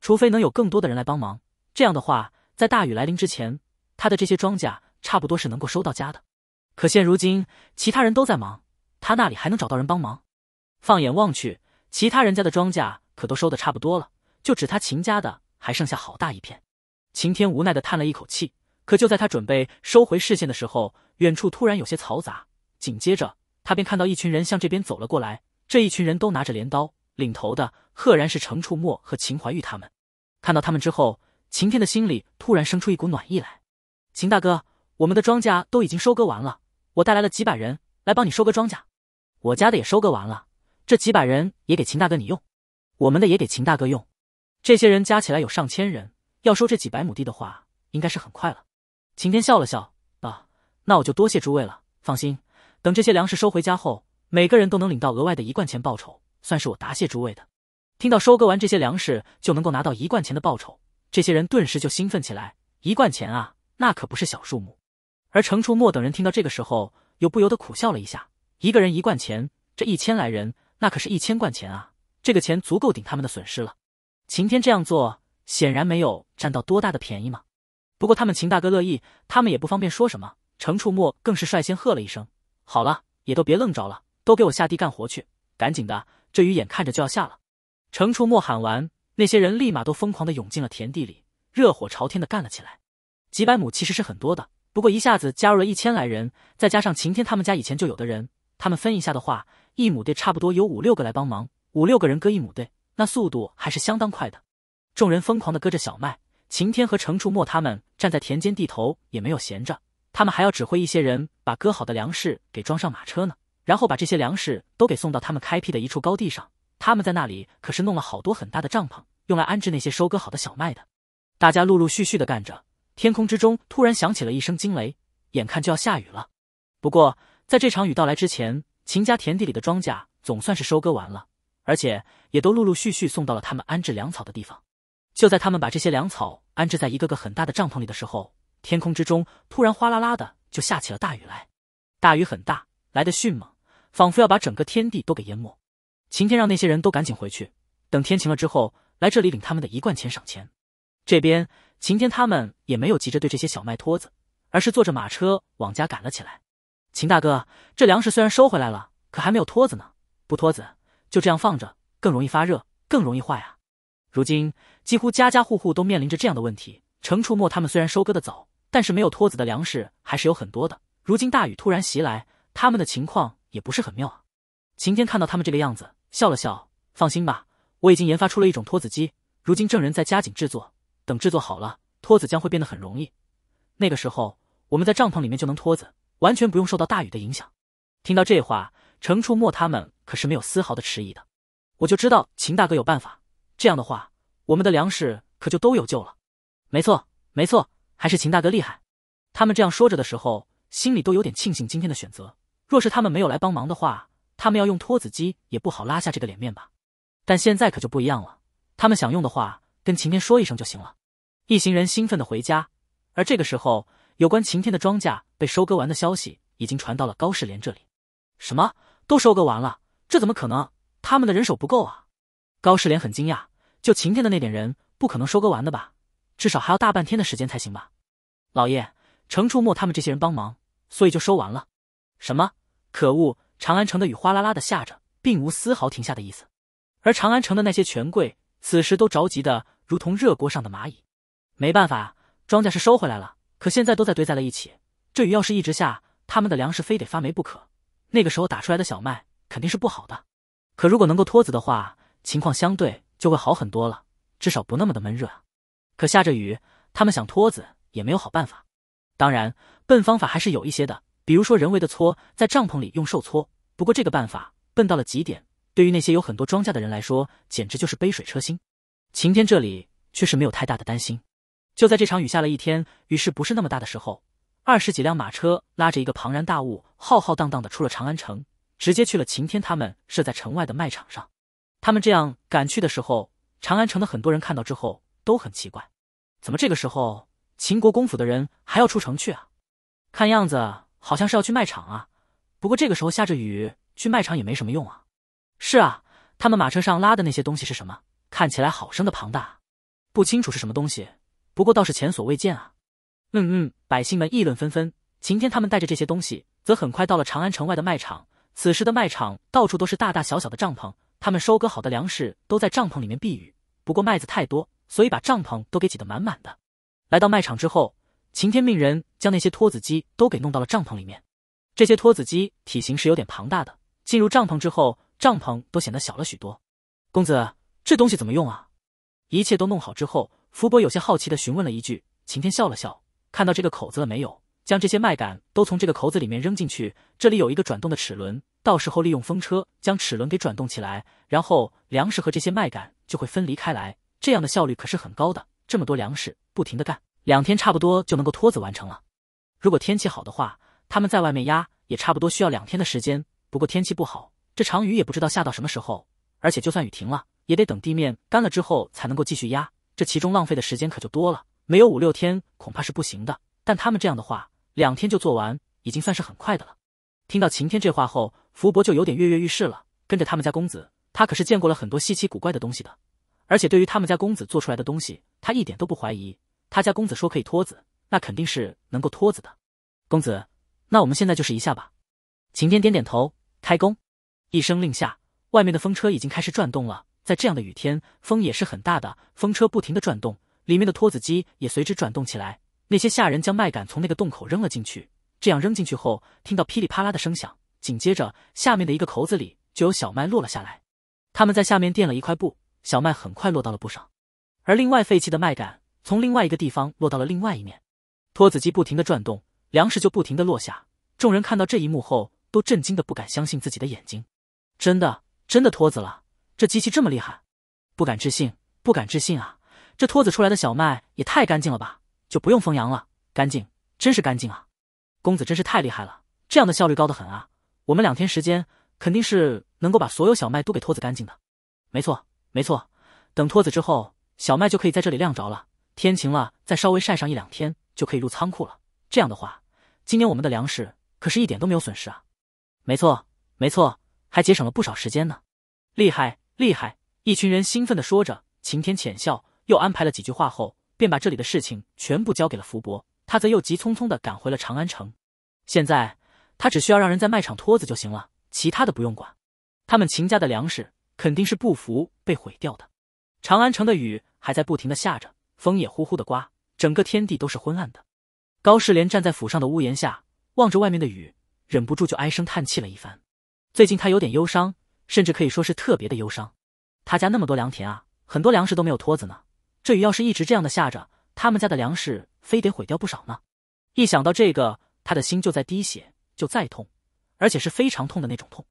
除非能有更多的人来帮忙。这样的话，在大雨来临之前，他的这些庄稼差不多是能够收到家的。可现如今，其他人都在忙，他那里还能找到人帮忙？放眼望去，其他人家的庄稼可都收的差不多了，就指他秦家的还剩下好大一片。秦天无奈的叹了一口气。可就在他准备收回视线的时候，远处突然有些嘈杂，紧接着。他便看到一群人向这边走了过来，这一群人都拿着镰刀，领头的赫然是程处默和秦怀玉。他们看到他们之后，秦天的心里突然生出一股暖意来。秦大哥，我们的庄稼都已经收割完了，我带来了几百人来帮你收割庄稼，我家的也收割完了，这几百人也给秦大哥你用，我们的也给秦大哥用。这些人加起来有上千人，要收这几百亩地的话，应该是很快了。秦天笑了笑，啊，那我就多谢诸位了，放心。等这些粮食收回家后，每个人都能领到额外的一贯钱报酬，算是我答谢诸位的。听到收割完这些粮食就能够拿到一贯钱的报酬，这些人顿时就兴奋起来。一贯钱啊，那可不是小数目。而程初墨等人听到这个时候，又不由得苦笑了一下。一个人一贯钱，这一千来人，那可是一千贯钱啊！这个钱足够顶他们的损失了。秦天这样做，显然没有占到多大的便宜嘛。不过他们秦大哥乐意，他们也不方便说什么。程初墨更是率先喝了一声。好了，也都别愣着了，都给我下地干活去，赶紧的，这雨眼看着就要下了。程初墨喊完，那些人立马都疯狂的涌进了田地里，热火朝天的干了起来。几百亩其实是很多的，不过一下子加入了一千来人，再加上晴天他们家以前就有的人，他们分一下的话，一亩地差不多有五六个来帮忙，五六个人割一亩地，那速度还是相当快的。众人疯狂的割着小麦，晴天和程初墨他们站在田间地头也没有闲着。他们还要指挥一些人把割好的粮食给装上马车呢，然后把这些粮食都给送到他们开辟的一处高地上。他们在那里可是弄了好多很大的帐篷，用来安置那些收割好的小麦的。大家陆陆续续的干着，天空之中突然响起了一声惊雷，眼看就要下雨了。不过在这场雨到来之前，秦家田地里的庄稼总算是收割完了，而且也都陆陆续续送到了他们安置粮草的地方。就在他们把这些粮草安置在一个个很大的帐篷里的时候。天空之中突然哗啦啦的就下起了大雨来，大雨很大，来得迅猛，仿佛要把整个天地都给淹没。晴天让那些人都赶紧回去，等天晴了之后来这里领他们的一贯钱赏钱。这边晴天他们也没有急着对这些小麦托子，而是坐着马车往家赶了起来。秦大哥，这粮食虽然收回来了，可还没有托子呢，不托子就这样放着，更容易发热，更容易坏啊。如今几乎家家户户都面临着这样的问题。程楚墨他们虽然收割的早。但是没有脱子的粮食还是有很多的。如今大雨突然袭来，他们的情况也不是很妙啊。晴天看到他们这个样子，笑了笑：“放心吧，我已经研发出了一种脱子机，如今证人在加紧制作。等制作好了，脱子将会变得很容易。那个时候，我们在帐篷里面就能脱子，完全不用受到大雨的影响。”听到这话，程处墨他们可是没有丝毫的迟疑的：“我就知道秦大哥有办法。这样的话，我们的粮食可就都有救了。”“没错，没错。”还是秦大哥厉害。他们这样说着的时候，心里都有点庆幸今天的选择。若是他们没有来帮忙的话，他们要用拖子机也不好拉下这个脸面吧。但现在可就不一样了，他们想用的话，跟晴天说一声就行了。一行人兴奋的回家，而这个时候，有关晴天的庄稼被收割完的消息已经传到了高世莲这里。什么？都收割完了？这怎么可能？他们的人手不够啊！高世莲很惊讶，就晴天的那点人，不可能收割完的吧？至少还要大半天的时间才行吧，老爷，程处墨他们这些人帮忙，所以就收完了。什么？可恶！长安城的雨哗啦啦的下着，并无丝毫停下的意思。而长安城的那些权贵此时都着急的如同热锅上的蚂蚁。没办法，庄稼是收回来了，可现在都在堆在了一起。这雨要是一直下，他们的粮食非得发霉不可。那个时候打出来的小麦肯定是不好的。可如果能够脱籽的话，情况相对就会好很多了，至少不那么的闷热啊。可下着雨，他们想脱子也没有好办法。当然，笨方法还是有一些的，比如说人为的搓，在帐篷里用手搓。不过这个办法笨到了极点，对于那些有很多庄稼的人来说，简直就是杯水车薪。晴天这里却是没有太大的担心。就在这场雨下了一天，雨势不是那么大的时候，二十几辆马车拉着一个庞然大物，浩浩荡荡的出了长安城，直接去了晴天他们设在城外的卖场上。他们这样赶去的时候，长安城的很多人看到之后。都很奇怪，怎么这个时候秦国公府的人还要出城去啊？看样子好像是要去卖场啊。不过这个时候下着雨，去卖场也没什么用啊。是啊，他们马车上拉的那些东西是什么？看起来好生的庞大，不清楚是什么东西，不过倒是前所未见啊。嗯嗯，百姓们议论纷纷。秦天他们带着这些东西，则很快到了长安城外的卖场。此时的卖场到处都是大大小小的帐篷，他们收割好的粮食都在帐篷里面避雨。不过麦子太多。所以把帐篷都给挤得满满的。来到卖场之后，晴天命人将那些脱子机都给弄到了帐篷里面。这些脱子机体型是有点庞大的，进入帐篷之后，帐篷都显得小了许多。公子，这东西怎么用啊？一切都弄好之后，福伯有些好奇的询问了一句。晴天笑了笑，看到这个口子了没有？将这些麦秆都从这个口子里面扔进去。这里有一个转动的齿轮，到时候利用风车将齿轮给转动起来，然后粮食和这些麦秆就会分离开来。这样的效率可是很高的，这么多粮食，不停的干，两天差不多就能够托子完成了。如果天气好的话，他们在外面压也差不多需要两天的时间。不过天气不好，这场雨也不知道下到什么时候。而且就算雨停了，也得等地面干了之后才能够继续压，这其中浪费的时间可就多了，没有五六天恐怕是不行的。但他们这样的话，两天就做完，已经算是很快的了。听到晴天这话后，福伯就有点跃跃欲试了，跟着他们家公子，他可是见过了很多稀奇古怪的东西的。而且对于他们家公子做出来的东西，他一点都不怀疑。他家公子说可以脱籽，那肯定是能够脱籽的。公子，那我们现在就是一下吧。晴天点点头，开工。一声令下，外面的风车已经开始转动了。在这样的雨天，风也是很大的，风车不停的转动，里面的脱籽机也随之转动起来。那些下人将麦秆从那个洞口扔了进去，这样扔进去后，听到噼里啪啦的声响，紧接着下面的一个口子里就有小麦落了下来。他们在下面垫了一块布。小麦很快落到了不少，而另外废弃的麦秆从另外一个地方落到了另外一面。脱籽机不停的转动，粮食就不停的落下。众人看到这一幕后，都震惊的不敢相信自己的眼睛。真的，真的脱子了！这机器这么厉害，不敢置信，不敢置信啊！这脱子出来的小麦也太干净了吧，就不用封阳了，干净，真是干净啊！公子真是太厉害了，这样的效率高得很啊！我们两天时间肯定是能够把所有小麦都给脱子干净的。没错。没错，等脱子之后，小麦就可以在这里晾着了。天晴了，再稍微晒上一两天，就可以入仓库了。这样的话，今年我们的粮食可是一点都没有损失啊！没错，没错，还节省了不少时间呢！厉害，厉害！一群人兴奋地说着。晴天浅笑，又安排了几句话后，便把这里的事情全部交给了福伯，他则又急匆匆地赶回了长安城。现在他只需要让人在卖场脱子就行了，其他的不用管。他们秦家的粮食。肯定是不服被毁掉的。长安城的雨还在不停的下着，风也呼呼的刮，整个天地都是昏暗的。高士廉站在府上的屋檐下，望着外面的雨，忍不住就唉声叹气了一番。最近他有点忧伤，甚至可以说是特别的忧伤。他家那么多良田啊，很多粮食都没有脱子呢。这雨要是一直这样的下着，他们家的粮食非得毁掉不少呢。一想到这个，他的心就在滴血，就再痛，而且是非常痛的那种痛。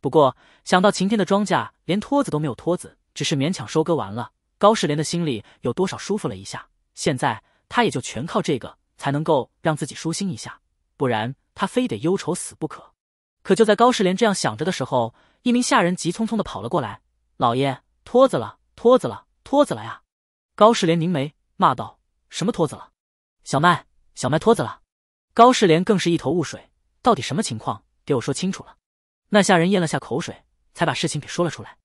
不过想到晴天的庄稼连托子都没有托子，只是勉强收割完了，高世莲的心里有多少舒服了一下。现在他也就全靠这个才能够让自己舒心一下，不然他非得忧愁死不可。可就在高世莲这样想着的时候，一名下人急匆匆的跑了过来：“老爷，托子了，托子了，托子了呀！”高世莲凝眉骂道：“什么托子了？小麦，小麦托子了？”高世莲更是一头雾水，到底什么情况？给我说清楚了。那下人咽了下口水，才把事情给说了出来。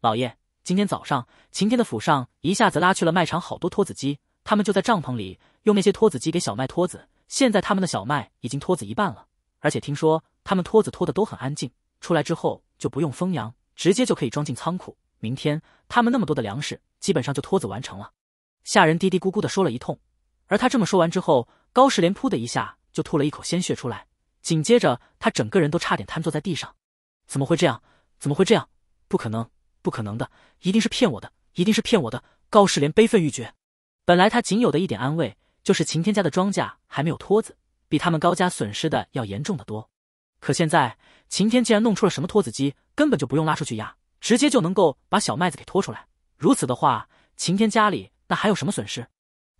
老爷，今天早上晴天的府上一下子拉去了卖场好多脱子机，他们就在帐篷里用那些脱子机给小麦脱子。现在他们的小麦已经脱子一半了，而且听说他们脱子脱的都很安静，出来之后就不用封羊，直接就可以装进仓库。明天他们那么多的粮食，基本上就脱子完成了。下人嘀嘀咕咕的说了一通，而他这么说完之后，高世廉噗的一下就吐了一口鲜血出来，紧接着他整个人都差点瘫坐在地上。怎么会这样？怎么会这样？不可能，不可能的！一定是骗我的，一定是骗我的！高世莲悲愤欲绝。本来他仅有的一点安慰，就是晴天家的庄稼还没有脱子，比他们高家损失的要严重的多。可现在晴天竟然弄出了什么脱子机，根本就不用拉出去压，直接就能够把小麦子给拖出来。如此的话，晴天家里那还有什么损失？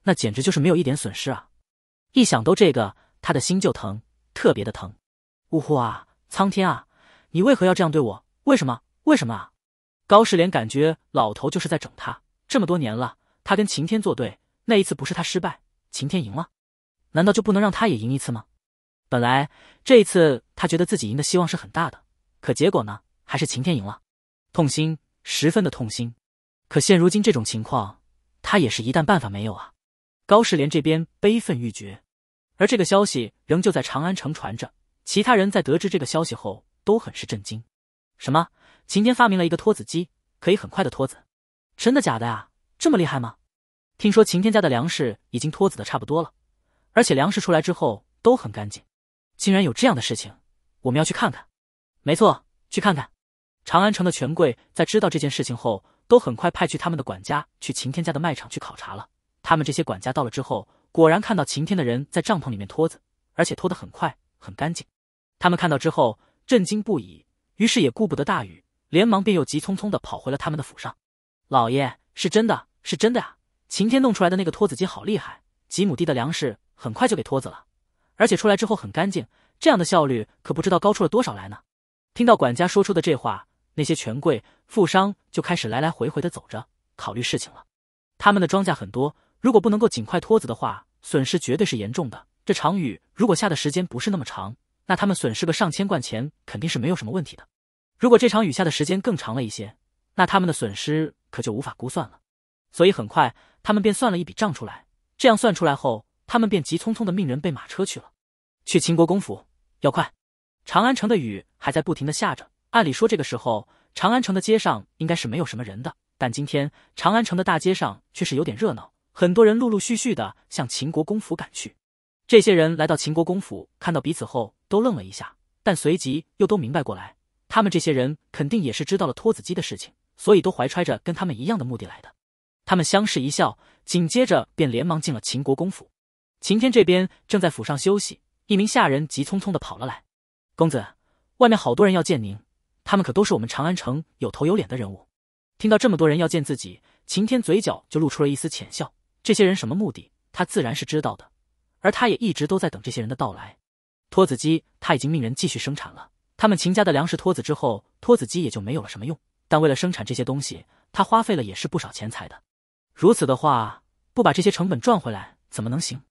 那简直就是没有一点损失啊！一想到这个，他的心就疼，特别的疼。呜呼啊，苍天啊！你为何要这样对我？为什么？为什么啊？高世莲感觉老头就是在整他。这么多年了，他跟晴天作对，那一次不是他失败，晴天赢了，难道就不能让他也赢一次吗？本来这一次他觉得自己赢的希望是很大的，可结果呢？还是晴天赢了，痛心，十分的痛心。可现如今这种情况，他也是一旦办法没有啊。高世莲这边悲愤欲绝，而这个消息仍旧在长安城传着。其他人在得知这个消息后。都很是震惊，什么？秦天发明了一个脱籽机，可以很快的脱籽，真的假的呀？这么厉害吗？听说秦天家的粮食已经脱籽的差不多了，而且粮食出来之后都很干净，竟然有这样的事情，我们要去看看。没错，去看看。长安城的权贵在知道这件事情后，都很快派去他们的管家去秦天家的卖场去考察了。他们这些管家到了之后，果然看到秦天的人在帐篷里面脱籽，而且脱得很快很干净。他们看到之后。震惊不已，于是也顾不得大雨，连忙便又急匆匆的跑回了他们的府上。老爷，是真的，是真的啊！晴天弄出来的那个托子机好厉害，几亩地的粮食很快就给托子了，而且出来之后很干净，这样的效率可不知道高出了多少来呢。听到管家说出的这话，那些权贵富商就开始来来回回的走着，考虑事情了。他们的庄稼很多，如果不能够尽快托子的话，损失绝对是严重的。这场雨如果下的时间不是那么长。那他们损失个上千贯钱肯定是没有什么问题的。如果这场雨下的时间更长了一些，那他们的损失可就无法估算了。所以很快他们便算了一笔账出来。这样算出来后，他们便急匆匆的命人备马车去了。去秦国公府要快。长安城的雨还在不停的下着。按理说这个时候长安城的街上应该是没有什么人的，但今天长安城的大街上却是有点热闹。很多人陆陆续续的向秦国公府赶去。这些人来到秦国公府，看到彼此后。都愣了一下，但随即又都明白过来。他们这些人肯定也是知道了托子机的事情，所以都怀揣着跟他们一样的目的来的。他们相视一笑，紧接着便连忙进了秦国公府。秦天这边正在府上休息，一名下人急匆匆的跑了来：“公子，外面好多人要见您，他们可都是我们长安城有头有脸的人物。”听到这么多人要见自己，秦天嘴角就露出了一丝浅笑。这些人什么目的，他自然是知道的，而他也一直都在等这些人的到来。脱子机，他已经命人继续生产了。他们秦家的粮食脱子之后，脱子机也就没有了什么用。但为了生产这些东西，他花费了也是不少钱财的。如此的话，不把这些成本赚回来怎么能行？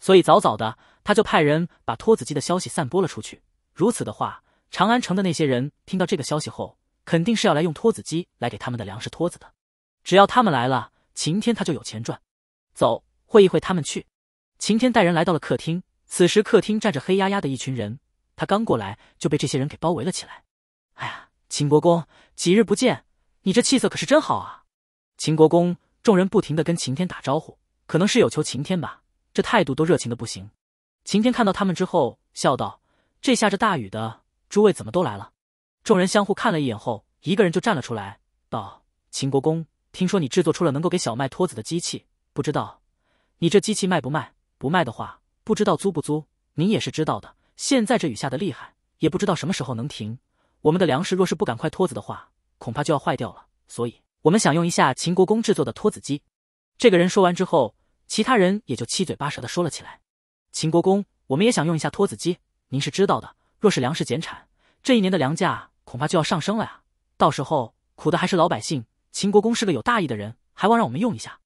所以早早的他就派人把脱子机的消息散播了出去。如此的话，长安城的那些人听到这个消息后，肯定是要来用脱子机来给他们的粮食脱子的。只要他们来了，晴天他就有钱赚。走，会一会他们去。晴天带人来到了客厅。此时客厅站着黑压压的一群人，他刚过来就被这些人给包围了起来。哎呀，秦国公，几日不见，你这气色可是真好啊！秦国公，众人不停的跟晴天打招呼，可能是有求晴天吧，这态度都热情的不行。晴天看到他们之后，笑道：“这下着大雨的，诸位怎么都来了？”众人相互看了一眼后，一个人就站了出来，道：“秦国公，听说你制作出了能够给小麦脱籽的机器，不知道你这机器卖不卖？不卖的话。”不知道租不租，您也是知道的。现在这雨下的厉害，也不知道什么时候能停。我们的粮食若是不赶快脱子的话，恐怕就要坏掉了。所以，我们想用一下秦国公制作的脱子机。这个人说完之后，其他人也就七嘴八舌的说了起来。秦国公，我们也想用一下脱子机。您是知道的，若是粮食减产，这一年的粮价恐怕就要上升了呀。到时候苦的还是老百姓。秦国公是个有大义的人，还望让我们用一下。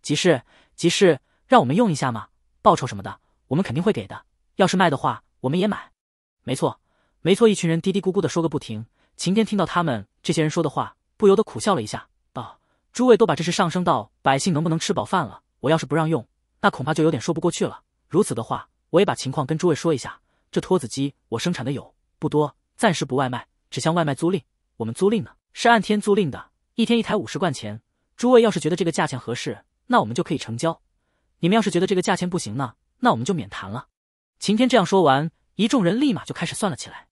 即是即是，让我们用一下嘛，报酬什么的。我们肯定会给的，要是卖的话，我们也买。没错，没错，一群人嘀嘀咕咕的说个不停。晴天听到他们这些人说的话，不由得苦笑了一下，道：“诸位都把这事上升到百姓能不能吃饱饭了？我要是不让用，那恐怕就有点说不过去了。如此的话，我也把情况跟诸位说一下。这托子机我生产的有不多，暂时不外卖，只向外卖租赁。我们租赁呢，是按天租赁的，一天一台五十块钱。诸位要是觉得这个价钱合适，那我们就可以成交。你们要是觉得这个价钱不行呢？”那我们就免谈了。晴天这样说完，一众人立马就开始算了起来。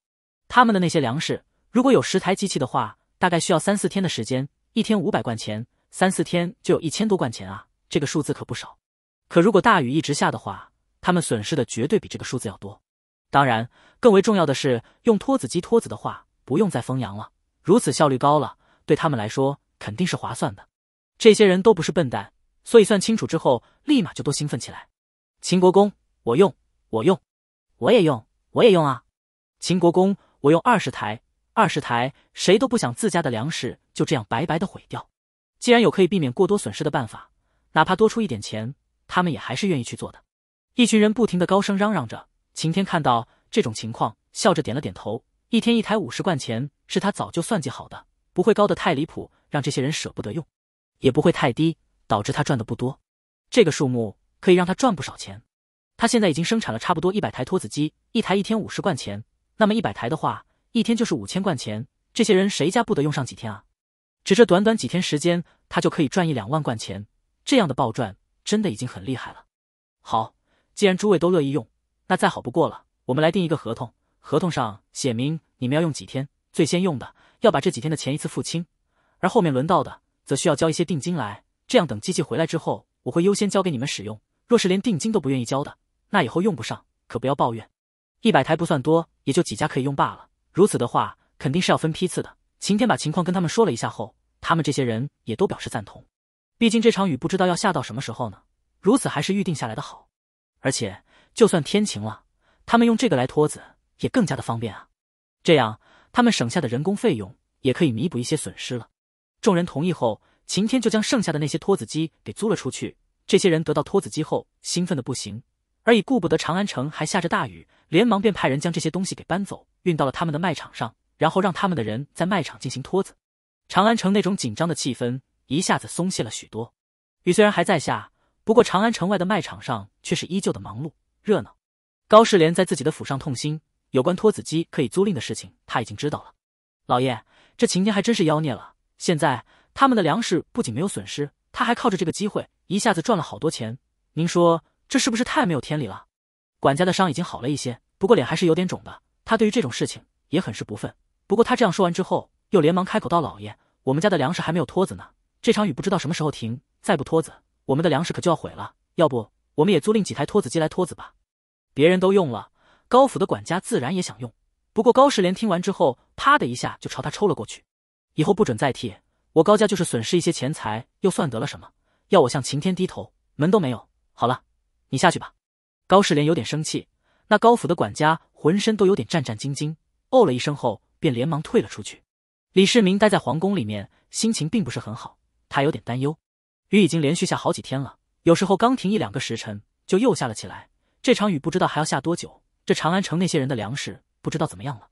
他们的那些粮食，如果有十台机器的话，大概需要三四天的时间，一天五百贯钱，三四天就有一千多贯钱啊，这个数字可不少。可如果大雨一直下的话，他们损失的绝对比这个数字要多。当然，更为重要的是用脱籽机脱籽的话，不用再封羊了，如此效率高了，对他们来说肯定是划算的。这些人都不是笨蛋，所以算清楚之后，立马就都兴奋起来。秦国公，我用，我用，我也用，我也用啊！秦国公，我用二十台，二十台，谁都不想自家的粮食就这样白白的毁掉。既然有可以避免过多损失的办法，哪怕多出一点钱，他们也还是愿意去做的。一群人不停的高声嚷嚷着。晴天看到这种情况，笑着点了点头。一天一台五十贯钱是他早就算计好的，不会高的太离谱，让这些人舍不得用；，也不会太低，导致他赚的不多。这个数目。可以让他赚不少钱，他现在已经生产了差不多一百台脱子机，一台一天五十贯钱，那么一百台的话，一天就是五千贯钱。这些人谁家不得用上几天啊？只这短短几天时间，他就可以赚一两万贯钱。这样的暴赚真的已经很厉害了。好，既然诸位都乐意用，那再好不过了。我们来定一个合同，合同上写明你们要用几天，最先用的要把这几天的钱一次付清，而后面轮到的则需要交一些定金来，这样等机器回来之后，我会优先交给你们使用。若是连定金都不愿意交的，那以后用不上，可不要抱怨。一百台不算多，也就几家可以用罢了。如此的话，肯定是要分批次的。晴天把情况跟他们说了一下后，他们这些人也都表示赞同。毕竟这场雨不知道要下到什么时候呢，如此还是预定下来的好。而且，就算天晴了，他们用这个来拖子也更加的方便啊。这样，他们省下的人工费用也可以弥补一些损失了。众人同意后，晴天就将剩下的那些拖子机给租了出去。这些人得到托子机后，兴奋的不行，而已顾不得长安城还下着大雨，连忙便派人将这些东西给搬走，运到了他们的卖场上，然后让他们的人在卖场进行托子。长安城那种紧张的气氛一下子松懈了许多。雨虽然还在下，不过长安城外的卖场上却是依旧的忙碌热闹。高世连在自己的府上痛心，有关托子机可以租赁的事情他已经知道了。老爷，这晴天还真是妖孽了。现在他们的粮食不仅没有损失，他还靠着这个机会。一下子赚了好多钱，您说这是不是太没有天理了？管家的伤已经好了一些，不过脸还是有点肿的。他对于这种事情也很是不忿。不过他这样说完之后，又连忙开口道：“老爷，我们家的粮食还没有脱子呢，这场雨不知道什么时候停，再不脱子，我们的粮食可就要毁了。要不我们也租赁几台脱子机来脱子吧？别人都用了，高府的管家自然也想用。不过高世莲听完之后，啪的一下就朝他抽了过去。以后不准再提，我高家就是损失一些钱财，又算得了什么？”要我向晴天低头，门都没有。好了，你下去吧。高世廉有点生气，那高府的管家浑身都有点战战兢兢，哦了一声后，便连忙退了出去。李世民待在皇宫里面，心情并不是很好，他有点担忧。雨已经连续下好几天了，有时候刚停一两个时辰，就又下了起来。这场雨不知道还要下多久，这长安城那些人的粮食不知道怎么样了。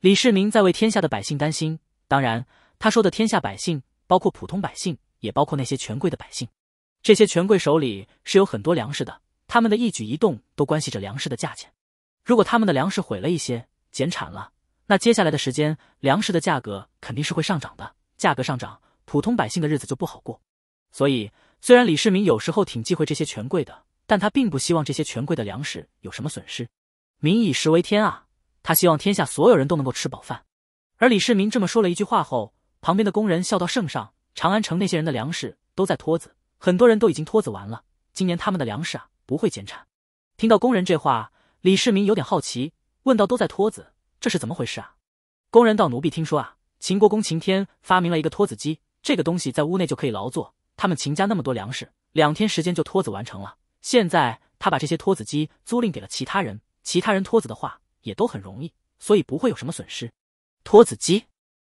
李世民在为天下的百姓担心，当然，他说的天下百姓，包括普通百姓。也包括那些权贵的百姓，这些权贵手里是有很多粮食的，他们的一举一动都关系着粮食的价钱。如果他们的粮食毁了一些，减产了，那接下来的时间粮食的价格肯定是会上涨的。价格上涨，普通百姓的日子就不好过。所以，虽然李世民有时候挺忌讳这些权贵的，但他并不希望这些权贵的粮食有什么损失。民以食为天啊，他希望天下所有人都能够吃饱饭。而李世民这么说了一句话后，旁边的工人笑道：“圣上。”长安城那些人的粮食都在脱子，很多人都已经脱子完了。今年他们的粮食啊不会减产。听到工人这话，李世民有点好奇，问道：“都在脱子，这是怎么回事啊？”工人道：“奴婢听说啊，秦国公秦天发明了一个脱子机，这个东西在屋内就可以劳作。他们秦家那么多粮食，两天时间就脱子完成了。现在他把这些脱子机租赁给了其他人，其他人脱子的话也都很容易，所以不会有什么损失。”脱子机，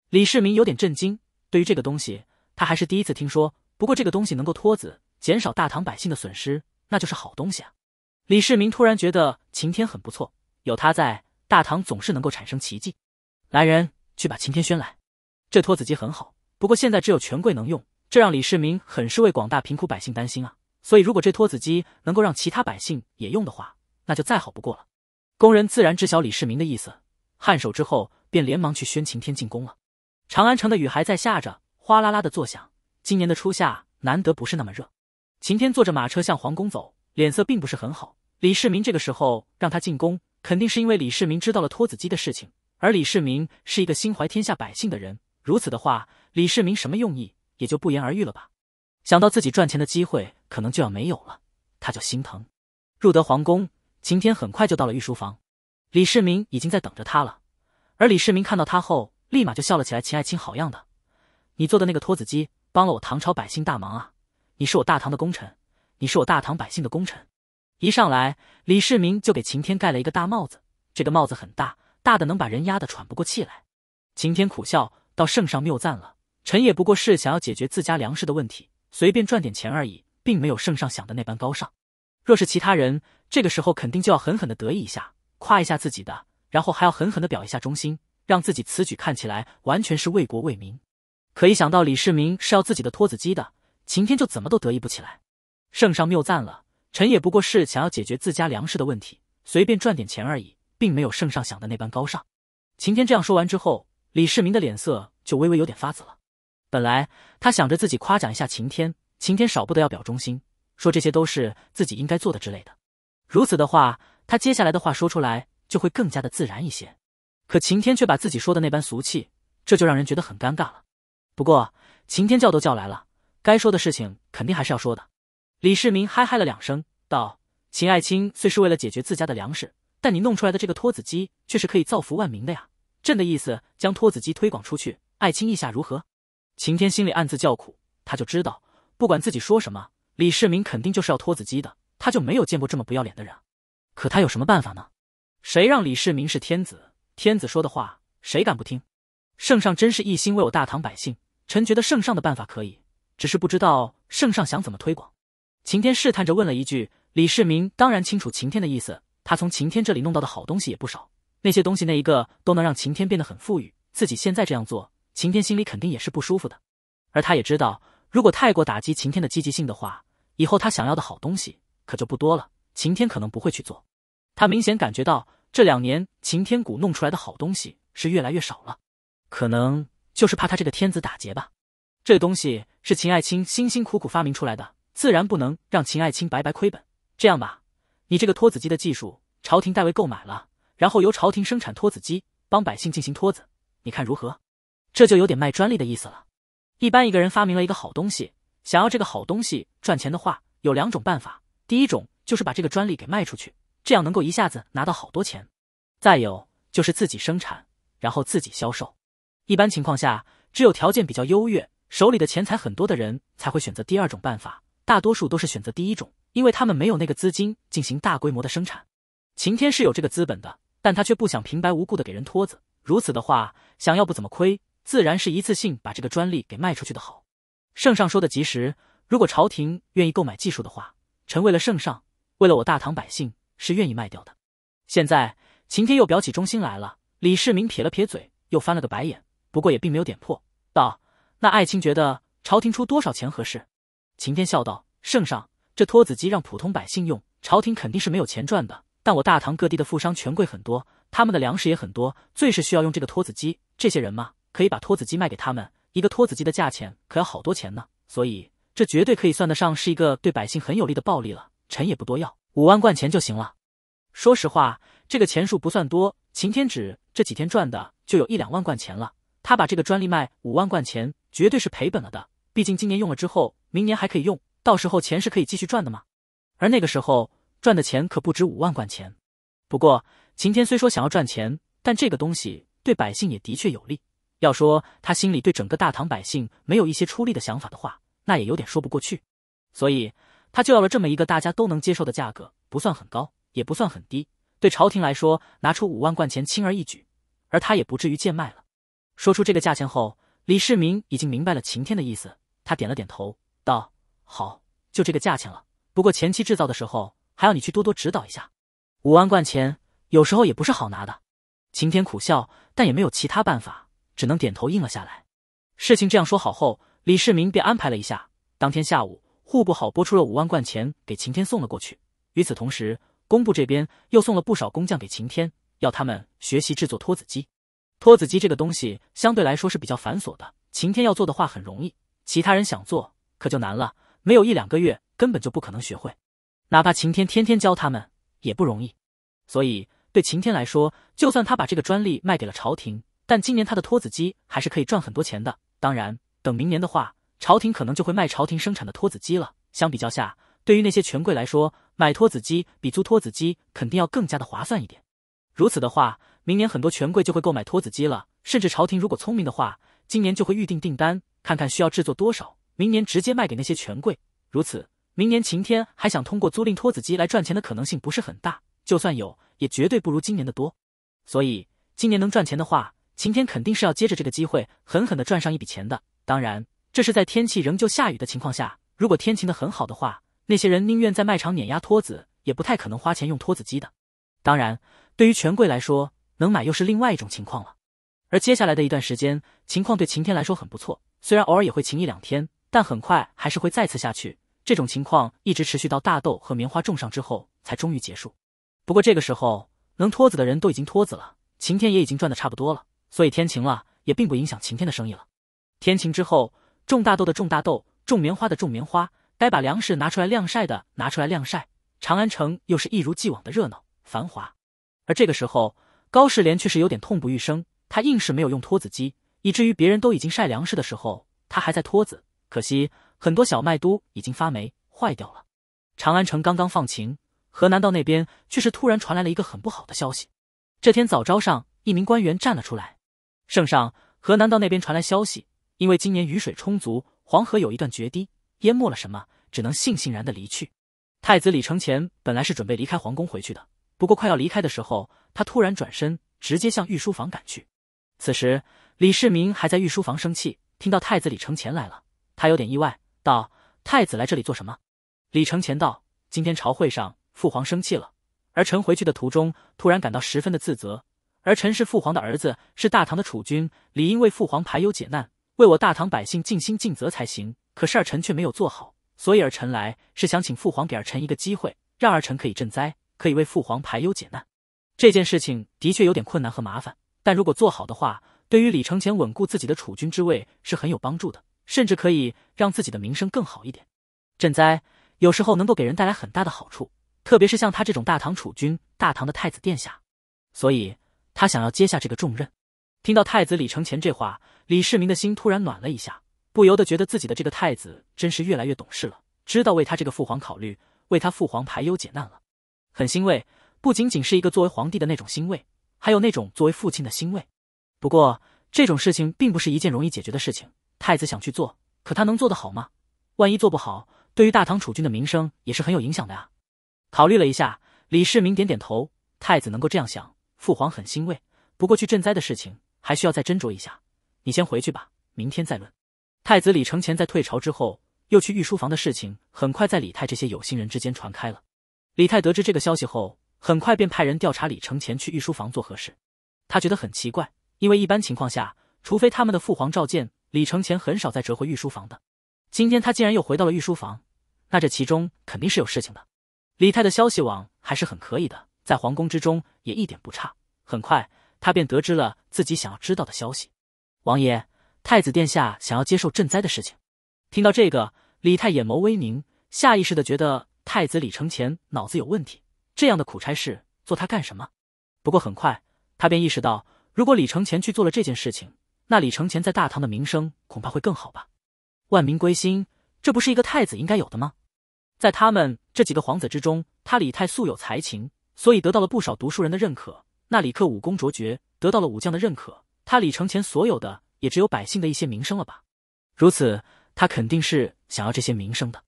李世民有点震惊，对于这个东西。他还是第一次听说，不过这个东西能够托子，减少大唐百姓的损失，那就是好东西啊！李世民突然觉得晴天很不错，有他在，大唐总是能够产生奇迹。来人，去把晴天宣来。这托子机很好，不过现在只有权贵能用，这让李世民很是为广大贫苦百姓担心啊！所以如果这托子机能够让其他百姓也用的话，那就再好不过了。工人自然知晓李世民的意思，颔首之后，便连忙去宣晴天进宫了。长安城的雨还在下着。哗啦啦的作响。今年的初夏难得不是那么热。秦天坐着马车向皇宫走，脸色并不是很好。李世民这个时候让他进宫，肯定是因为李世民知道了托子鸡的事情。而李世民是一个心怀天下百姓的人，如此的话，李世民什么用意也就不言而喻了吧。想到自己赚钱的机会可能就要没有了，他就心疼。入得皇宫，秦天很快就到了御书房。李世民已经在等着他了。而李世民看到他后，立马就笑了起来：“秦爱卿，好样的！”你做的那个脱子机帮了我唐朝百姓大忙啊！你是我大唐的功臣，你是我大唐百姓的功臣。一上来，李世民就给秦天盖了一个大帽子，这个帽子很大，大的能把人压得喘不过气来。秦天苦笑道：“圣上谬赞了，臣也不过是想要解决自家粮食的问题，随便赚点钱而已，并没有圣上想的那般高尚。若是其他人，这个时候肯定就要狠狠的得意一下，夸一下自己的，然后还要狠狠的表一下忠心，让自己此举看起来完全是为国为民。”可一想到李世民是要自己的托子鸡的，秦天就怎么都得意不起来。圣上谬赞了，臣也不过是想要解决自家粮食的问题，随便赚点钱而已，并没有圣上想的那般高尚。秦天这样说完之后，李世民的脸色就微微有点发紫了。本来他想着自己夸奖一下秦天，秦天少不得要表忠心，说这些都是自己应该做的之类的。如此的话，他接下来的话说出来就会更加的自然一些。可秦天却把自己说的那般俗气，这就让人觉得很尴尬了。不过晴天叫都叫来了，该说的事情肯定还是要说的。李世民嗨嗨了两声，道：“秦爱卿虽是为了解决自家的粮食，但你弄出来的这个脱子机却是可以造福万民的呀。朕的意思，将脱子机推广出去，爱卿意下如何？”晴天心里暗自叫苦，他就知道，不管自己说什么，李世民肯定就是要脱子机的。他就没有见过这么不要脸的人，可他有什么办法呢？谁让李世民是天子，天子说的话谁敢不听？圣上真是一心为我大唐百姓。臣觉得圣上的办法可以，只是不知道圣上想怎么推广。晴天试探着问了一句。李世民当然清楚晴天的意思，他从晴天这里弄到的好东西也不少，那些东西那一个都能让晴天变得很富裕。自己现在这样做，晴天心里肯定也是不舒服的。而他也知道，如果太过打击晴天的积极性的话，以后他想要的好东西可就不多了。晴天可能不会去做。他明显感觉到，这两年晴天谷弄出来的好东西是越来越少了，可能。就是怕他这个天子打劫吧，这东西是秦爱卿辛辛苦苦发明出来的，自然不能让秦爱卿白白亏本。这样吧，你这个脱子机的技术，朝廷代为购买了，然后由朝廷生产脱子机，帮百姓进行脱子，你看如何？这就有点卖专利的意思了。一般一个人发明了一个好东西，想要这个好东西赚钱的话，有两种办法：第一种就是把这个专利给卖出去，这样能够一下子拿到好多钱；再有就是自己生产，然后自己销售。一般情况下，只有条件比较优越、手里的钱财很多的人才会选择第二种办法，大多数都是选择第一种，因为他们没有那个资金进行大规模的生产。晴天是有这个资本的，但他却不想平白无故的给人托子。如此的话，想要不怎么亏，自然是一次性把这个专利给卖出去的好。圣上说的及时，如果朝廷愿意购买技术的话，臣为了圣上，为了我大唐百姓，是愿意卖掉的。现在晴天又表起忠心来了，李世民撇了撇嘴，又翻了个白眼。不过也并没有点破，道：“那爱卿觉得朝廷出多少钱合适？”晴天笑道：“圣上，这脱子机让普通百姓用，朝廷肯定是没有钱赚的。但我大唐各地的富商权贵很多，他们的粮食也很多，最是需要用这个脱子机。这些人嘛，可以把脱子机卖给他们，一个脱子机的价钱可要好多钱呢。所以这绝对可以算得上是一个对百姓很有利的暴利了。臣也不多要，五万贯钱就行了。说实话，这个钱数不算多，晴天指这几天赚的就有一两万贯钱了。”他把这个专利卖五万贯钱，绝对是赔本了的。毕竟今年用了之后，明年还可以用，到时候钱是可以继续赚的嘛。而那个时候赚的钱可不止五万贯钱。不过，秦天虽说想要赚钱，但这个东西对百姓也的确有利。要说他心里对整个大唐百姓没有一些出力的想法的话，那也有点说不过去。所以，他就要了这么一个大家都能接受的价格，不算很高，也不算很低。对朝廷来说，拿出五万贯钱轻而易举，而他也不至于贱卖了。说出这个价钱后，李世民已经明白了晴天的意思，他点了点头，道：“好，就这个价钱了。不过前期制造的时候，还要你去多多指导一下。五万贯钱，有时候也不是好拿的。”晴天苦笑，但也没有其他办法，只能点头应了下来。事情这样说好后，李世民便安排了一下，当天下午，户部好拨出了五万贯钱给晴天送了过去。与此同时，工部这边又送了不少工匠给晴天，要他们学习制作脱子机。托子机这个东西相对来说是比较繁琐的，晴天要做的话很容易，其他人想做可就难了，没有一两个月根本就不可能学会，哪怕晴天天天教他们也不容易。所以对晴天来说，就算他把这个专利卖给了朝廷，但今年他的托子机还是可以赚很多钱的。当然，等明年的话，朝廷可能就会卖朝廷生产的托子机了。相比较下，对于那些权贵来说，买托子机比租托子机肯定要更加的划算一点。如此的话，明年很多权贵就会购买脱子机了。甚至朝廷如果聪明的话，今年就会预定订单，看看需要制作多少，明年直接卖给那些权贵。如此，明年晴天还想通过租赁脱子机来赚钱的可能性不是很大。就算有，也绝对不如今年的多。所以，今年能赚钱的话，晴天肯定是要接着这个机会狠狠的赚上一笔钱的。当然，这是在天气仍旧下雨的情况下。如果天晴的很好的话，那些人宁愿在卖场碾压托子，也不太可能花钱用托子机的。当然。对于权贵来说，能买又是另外一种情况了。而接下来的一段时间，情况对晴天来说很不错，虽然偶尔也会晴一两天，但很快还是会再次下去。这种情况一直持续到大豆和棉花种上之后，才终于结束。不过这个时候，能脱籽的人都已经脱籽了，晴天也已经赚得差不多了，所以天晴了也并不影响晴天的生意了。天晴之后，种大豆的种大豆，种棉花的种棉花，该把粮食拿出来晾晒的拿出来晾晒，长安城又是一如既往的热闹繁华。而这个时候，高士廉却是有点痛不欲生。他硬是没有用脱子机，以至于别人都已经晒粮食的时候，他还在脱子。可惜，很多小麦都已经发霉坏掉了。长安城刚刚放晴，河南道那边却是突然传来了一个很不好的消息。这天早朝上，一名官员站了出来：“圣上，河南道那边传来消息，因为今年雨水充足，黄河有一段决堤，淹没了什么，只能悻悻然的离去。”太子李承乾本来是准备离开皇宫回去的。不过快要离开的时候，他突然转身，直接向御书房赶去。此时，李世民还在御书房生气，听到太子李承乾来了，他有点意外，道：“太子来这里做什么？”李承乾道：“今天朝会上，父皇生气了。儿臣回去的途中，突然感到十分的自责。儿臣是父皇的儿子，是大唐的储君，理应为父皇排忧解难，为我大唐百姓尽心尽责才行。可是儿臣却没有做好，所以儿臣来是想请父皇给儿臣一个机会，让儿臣可以赈灾。”可以为父皇排忧解难，这件事情的确有点困难和麻烦，但如果做好的话，对于李承乾稳固自己的储君之位是很有帮助的，甚至可以让自己的名声更好一点。赈灾有时候能够给人带来很大的好处，特别是像他这种大唐储君、大唐的太子殿下，所以他想要接下这个重任。听到太子李承乾这话，李世民的心突然暖了一下，不由得觉得自己的这个太子真是越来越懂事了，知道为他这个父皇考虑，为他父皇排忧解难了。很欣慰，不仅仅是一个作为皇帝的那种欣慰，还有那种作为父亲的欣慰。不过这种事情并不是一件容易解决的事情。太子想去做，可他能做得好吗？万一做不好，对于大唐储君的名声也是很有影响的啊。考虑了一下，李世民点点头。太子能够这样想，父皇很欣慰。不过去赈灾的事情还需要再斟酌一下。你先回去吧，明天再论。太子李承乾在退朝之后又去御书房的事情，很快在李泰这些有心人之间传开了。李泰得知这个消息后，很快便派人调查李承前去御书房做何事。他觉得很奇怪，因为一般情况下，除非他们的父皇召见，李承前很少再折回御书房的。今天他竟然又回到了御书房，那这其中肯定是有事情的。李泰的消息网还是很可以的，在皇宫之中也一点不差。很快，他便得知了自己想要知道的消息：王爷、太子殿下想要接受赈灾的事情。听到这个，李泰眼眸微凝，下意识的觉得。太子李承前脑子有问题，这样的苦差事做他干什么？不过很快他便意识到，如果李承前去做了这件事情，那李承前在大唐的名声恐怕会更好吧。万民归心，这不是一个太子应该有的吗？在他们这几个皇子之中，他李泰素有才情，所以得到了不少读书人的认可；那李克武功卓绝，得到了武将的认可；他李承前所有的也只有百姓的一些名声了吧。如此，他肯定是想要这些名声的。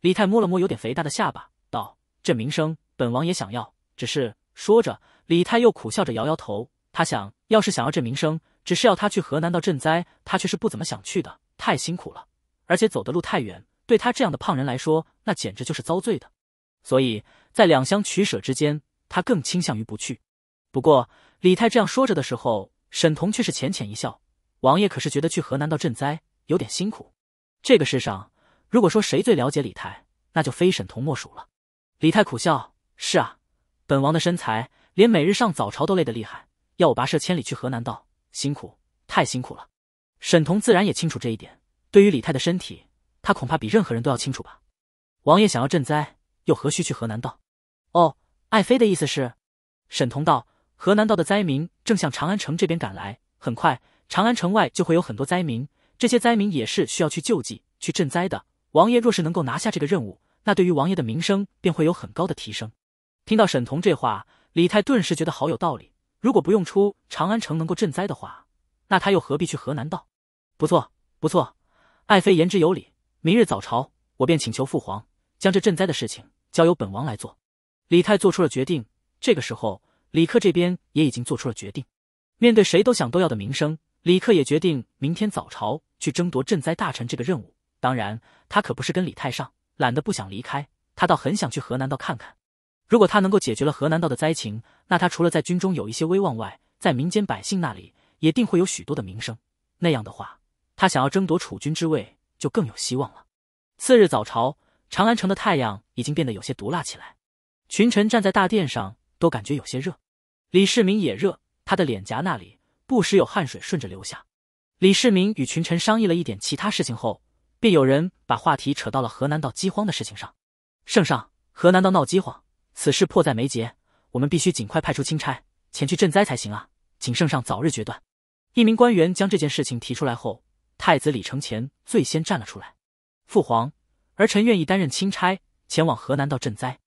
李泰摸了摸有点肥大的下巴，道：“这名声，本王也想要。只是说着，李泰又苦笑着摇摇头。他想，要是想要这名声，只是要他去河南道赈灾，他却是不怎么想去的。太辛苦了，而且走的路太远，对他这样的胖人来说，那简直就是遭罪的。所以在两相取舍之间，他更倾向于不去。不过，李泰这样说着的时候，沈彤却是浅浅一笑。王爷可是觉得去河南道赈灾有点辛苦？这个世上……如果说谁最了解李泰，那就非沈彤莫属了。李泰苦笑：“是啊，本王的身材，连每日上早朝都累得厉害。要我跋涉千里去河南道，辛苦，太辛苦了。”沈彤自然也清楚这一点，对于李泰的身体，他恐怕比任何人都要清楚吧。王爷想要赈灾，又何须去河南道？哦，爱妃的意思是？沈彤道：“河南道的灾民正向长安城这边赶来，很快，长安城外就会有很多灾民。这些灾民也是需要去救济、去赈灾的。”王爷若是能够拿下这个任务，那对于王爷的名声便会有很高的提升。听到沈彤这话，李泰顿时觉得好有道理。如果不用出长安城能够赈灾的话，那他又何必去河南道？不错，不错，爱妃言之有理。明日早朝，我便请求父皇将这赈灾的事情交由本王来做。李泰做出了决定。这个时候，李克这边也已经做出了决定。面对谁都想都要的名声，李克也决定明天早朝去争夺赈灾大臣这个任务。当然，他可不是跟李太上懒得不想离开。他倒很想去河南道看看。如果他能够解决了河南道的灾情，那他除了在军中有一些威望外，在民间百姓那里也定会有许多的名声。那样的话，他想要争夺储君之位就更有希望了。次日早朝，长安城的太阳已经变得有些毒辣起来，群臣站在大殿上都感觉有些热。李世民也热，他的脸颊那里不时有汗水顺着流下。李世民与群臣商议了一点其他事情后。便有人把话题扯到了河南道饥荒的事情上。圣上，河南道闹饥荒，此事迫在眉睫，我们必须尽快派出钦差前去赈灾才行啊！请圣上早日决断。一名官员将这件事情提出来后，太子李承乾最先站了出来：“父皇，儿臣愿意担任钦差，前往河南道赈灾。”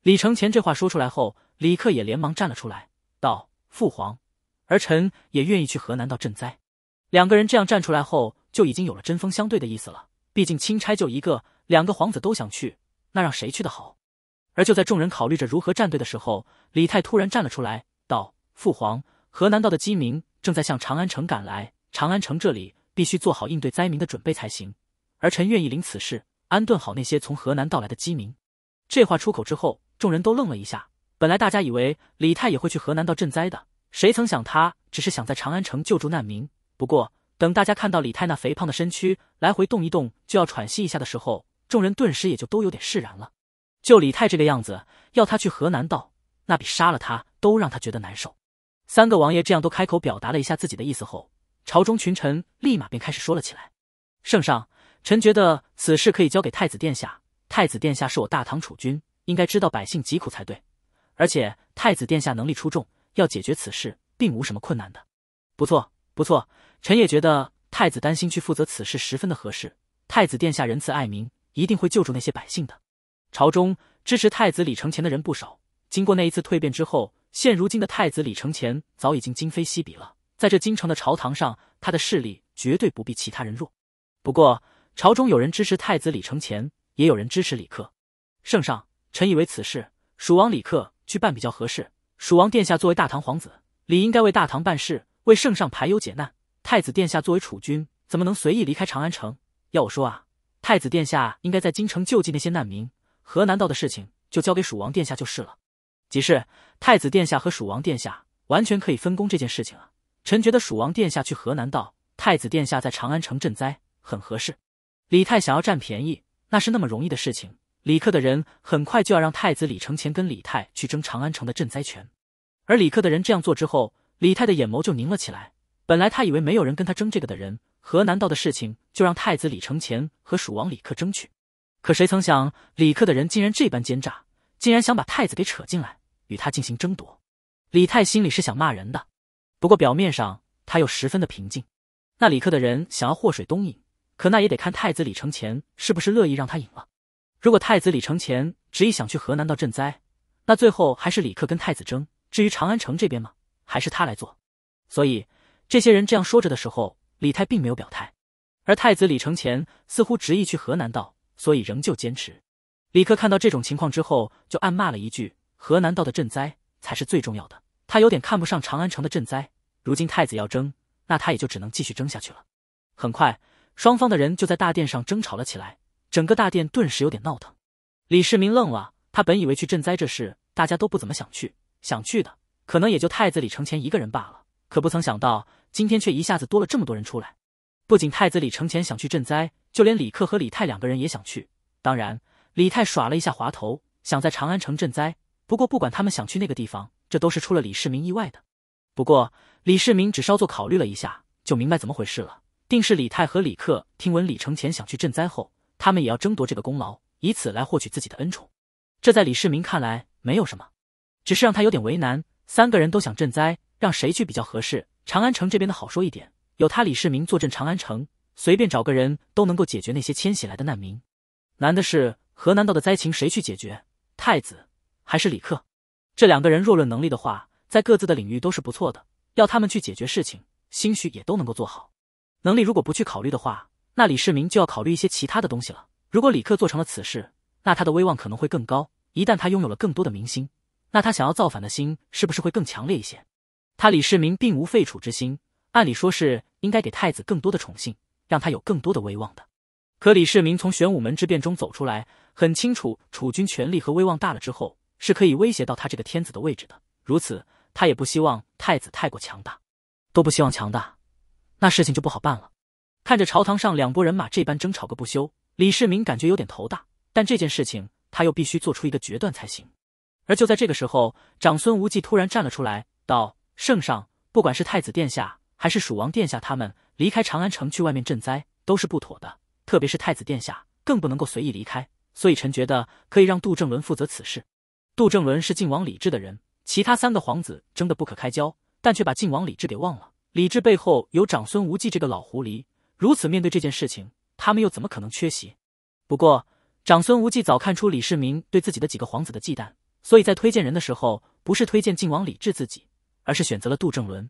李承乾这话说出来后，李克也连忙站了出来，道：“父皇，儿臣也愿意去河南道赈灾。”两个人这样站出来后，就已经有了针锋相对的意思了。毕竟钦差就一个，两个皇子都想去，那让谁去的好？而就在众人考虑着如何站队的时候，李泰突然站了出来，道：“父皇，河南道的饥民正在向长安城赶来，长安城这里必须做好应对灾民的准备才行。儿臣愿意领此事，安顿好那些从河南到来的饥民。”这话出口之后，众人都愣了一下。本来大家以为李泰也会去河南道赈灾的，谁曾想他只是想在长安城救助难民。不过。等大家看到李泰那肥胖的身躯来回动一动就要喘息一下的时候，众人顿时也就都有点释然了。就李泰这个样子，要他去河南道，那比杀了他都让他觉得难受。三个王爷这样都开口表达了一下自己的意思后，朝中群臣立马便开始说了起来：“圣上，臣觉得此事可以交给太子殿下。太子殿下是我大唐储君，应该知道百姓疾苦才对。而且太子殿下能力出众，要解决此事并无什么困难的。不错。”不错，臣也觉得太子担心去负责此事十分的合适。太子殿下仁慈爱民，一定会救助那些百姓的。朝中支持太子李承乾的人不少。经过那一次蜕变之后，现如今的太子李承乾早已经今非昔比了。在这京城的朝堂上，他的势力绝对不比其他人弱。不过，朝中有人支持太子李承乾，也有人支持李克。圣上，臣以为此事蜀王李克去办比较合适。蜀王殿下作为大唐皇子，理应该为大唐办事。为圣上排忧解难，太子殿下作为储君，怎么能随意离开长安城？要我说啊，太子殿下应该在京城救济那些难民，河南道的事情就交给蜀王殿下就是了。即是太子殿下和蜀王殿下完全可以分工这件事情啊。臣觉得蜀王殿下去河南道，太子殿下在长安城赈灾很合适。李泰想要占便宜，那是那么容易的事情。李克的人很快就要让太子李承乾跟李泰去争长安城的赈灾权，而李克的人这样做之后。李泰的眼眸就凝了起来。本来他以为没有人跟他争这个的人，河南道的事情就让太子李承乾和蜀王李克争取。可谁曾想，李克的人竟然这般奸诈，竟然想把太子给扯进来，与他进行争夺。李泰心里是想骂人的，不过表面上他又十分的平静。那李克的人想要祸水东引，可那也得看太子李承乾是不是乐意让他引了。如果太子李承乾执意想去河南道赈灾，那最后还是李克跟太子争。至于长安城这边吗？还是他来做，所以这些人这样说着的时候，李泰并没有表态，而太子李承乾似乎执意去河南道，所以仍旧坚持。李克看到这种情况之后，就暗骂了一句：“河南道的赈灾才是最重要的。”他有点看不上长安城的赈灾，如今太子要争，那他也就只能继续争下去了。很快，双方的人就在大殿上争吵了起来，整个大殿顿时有点闹腾。李世民愣了，他本以为去赈灾这事大家都不怎么想去，想去的。可能也就太子李承乾一个人罢了，可不曾想到今天却一下子多了这么多人出来。不仅太子李承乾想去赈灾，就连李克和李泰两个人也想去。当然，李泰耍了一下滑头，想在长安城赈灾。不过，不管他们想去那个地方，这都是出了李世民意外的。不过，李世民只稍作考虑了一下，就明白怎么回事了。定是李泰和李克听闻李承乾想去赈灾后，他们也要争夺这个功劳，以此来获取自己的恩宠。这在李世民看来没有什么，只是让他有点为难。三个人都想赈灾，让谁去比较合适？长安城这边的好说一点，有他李世民坐镇长安城，随便找个人都能够解决那些迁徙来的难民。难的是河南道的灾情，谁去解决？太子还是李克？这两个人若论能力的话，在各自的领域都是不错的，要他们去解决事情，兴许也都能够做好。能力如果不去考虑的话，那李世民就要考虑一些其他的东西了。如果李克做成了此事，那他的威望可能会更高。一旦他拥有了更多的民心。那他想要造反的心是不是会更强烈一些？他李世民并无废楚之心，按理说是应该给太子更多的宠幸，让他有更多的威望的。可李世民从玄武门之变中走出来，很清楚楚君权力和威望大了之后是可以威胁到他这个天子的位置的。如此，他也不希望太子太过强大，都不希望强大，那事情就不好办了。看着朝堂上两拨人马这般争吵个不休，李世民感觉有点头大，但这件事情他又必须做出一个决断才行。而就在这个时候，长孙无忌突然站了出来，道：“圣上，不管是太子殿下还是蜀王殿下，他们离开长安城去外面赈灾都是不妥的。特别是太子殿下，更不能够随意离开。所以臣觉得可以让杜正伦负责此事。杜正伦是晋王李治的人，其他三个皇子争得不可开交，但却把晋王李治给忘了。李治背后有长孙无忌这个老狐狸，如此面对这件事情，他们又怎么可能缺席？不过，长孙无忌早看出李世民对自己的几个皇子的忌惮。”所以在推荐人的时候，不是推荐晋王李治自己，而是选择了杜正伦。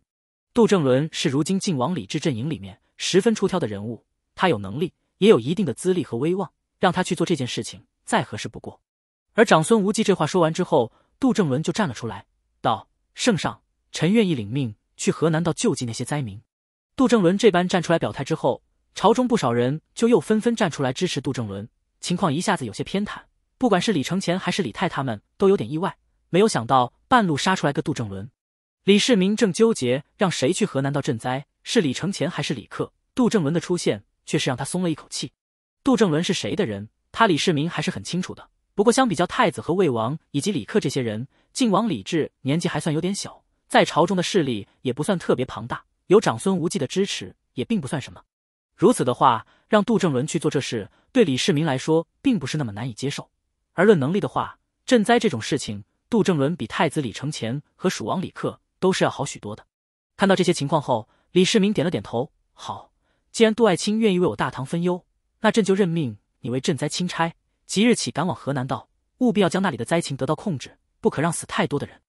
杜正伦是如今晋王李治阵营里面十分出挑的人物，他有能力，也有一定的资历和威望，让他去做这件事情再合适不过。而长孙无忌这话说完之后，杜正伦就站了出来，道：“圣上，臣愿意领命去河南道救济那些灾民。”杜正伦这般站出来表态之后，朝中不少人就又纷纷站出来支持杜正伦，情况一下子有些偏袒。不管是李承前还是李泰，他们都有点意外，没有想到半路杀出来个杜正伦。李世民正纠结让谁去河南道赈灾，是李承前还是李克？杜正伦的出现却是让他松了一口气。杜正伦是谁的人？他李世民还是很清楚的。不过相比较太子和魏王以及李克这些人，晋王李治年纪还算有点小，在朝中的势力也不算特别庞大，有长孙无忌的支持也并不算什么。如此的话，让杜正伦去做这事，对李世民来说并不是那么难以接受。而论能力的话，赈灾这种事情，杜正伦比太子李承乾和蜀王李克都是要好许多的。看到这些情况后，李世民点了点头：“好，既然杜爱卿愿意为我大唐分忧，那朕就任命你为赈灾钦差，即日起赶往河南道，务必要将那里的灾情得到控制，不可让死太多的人。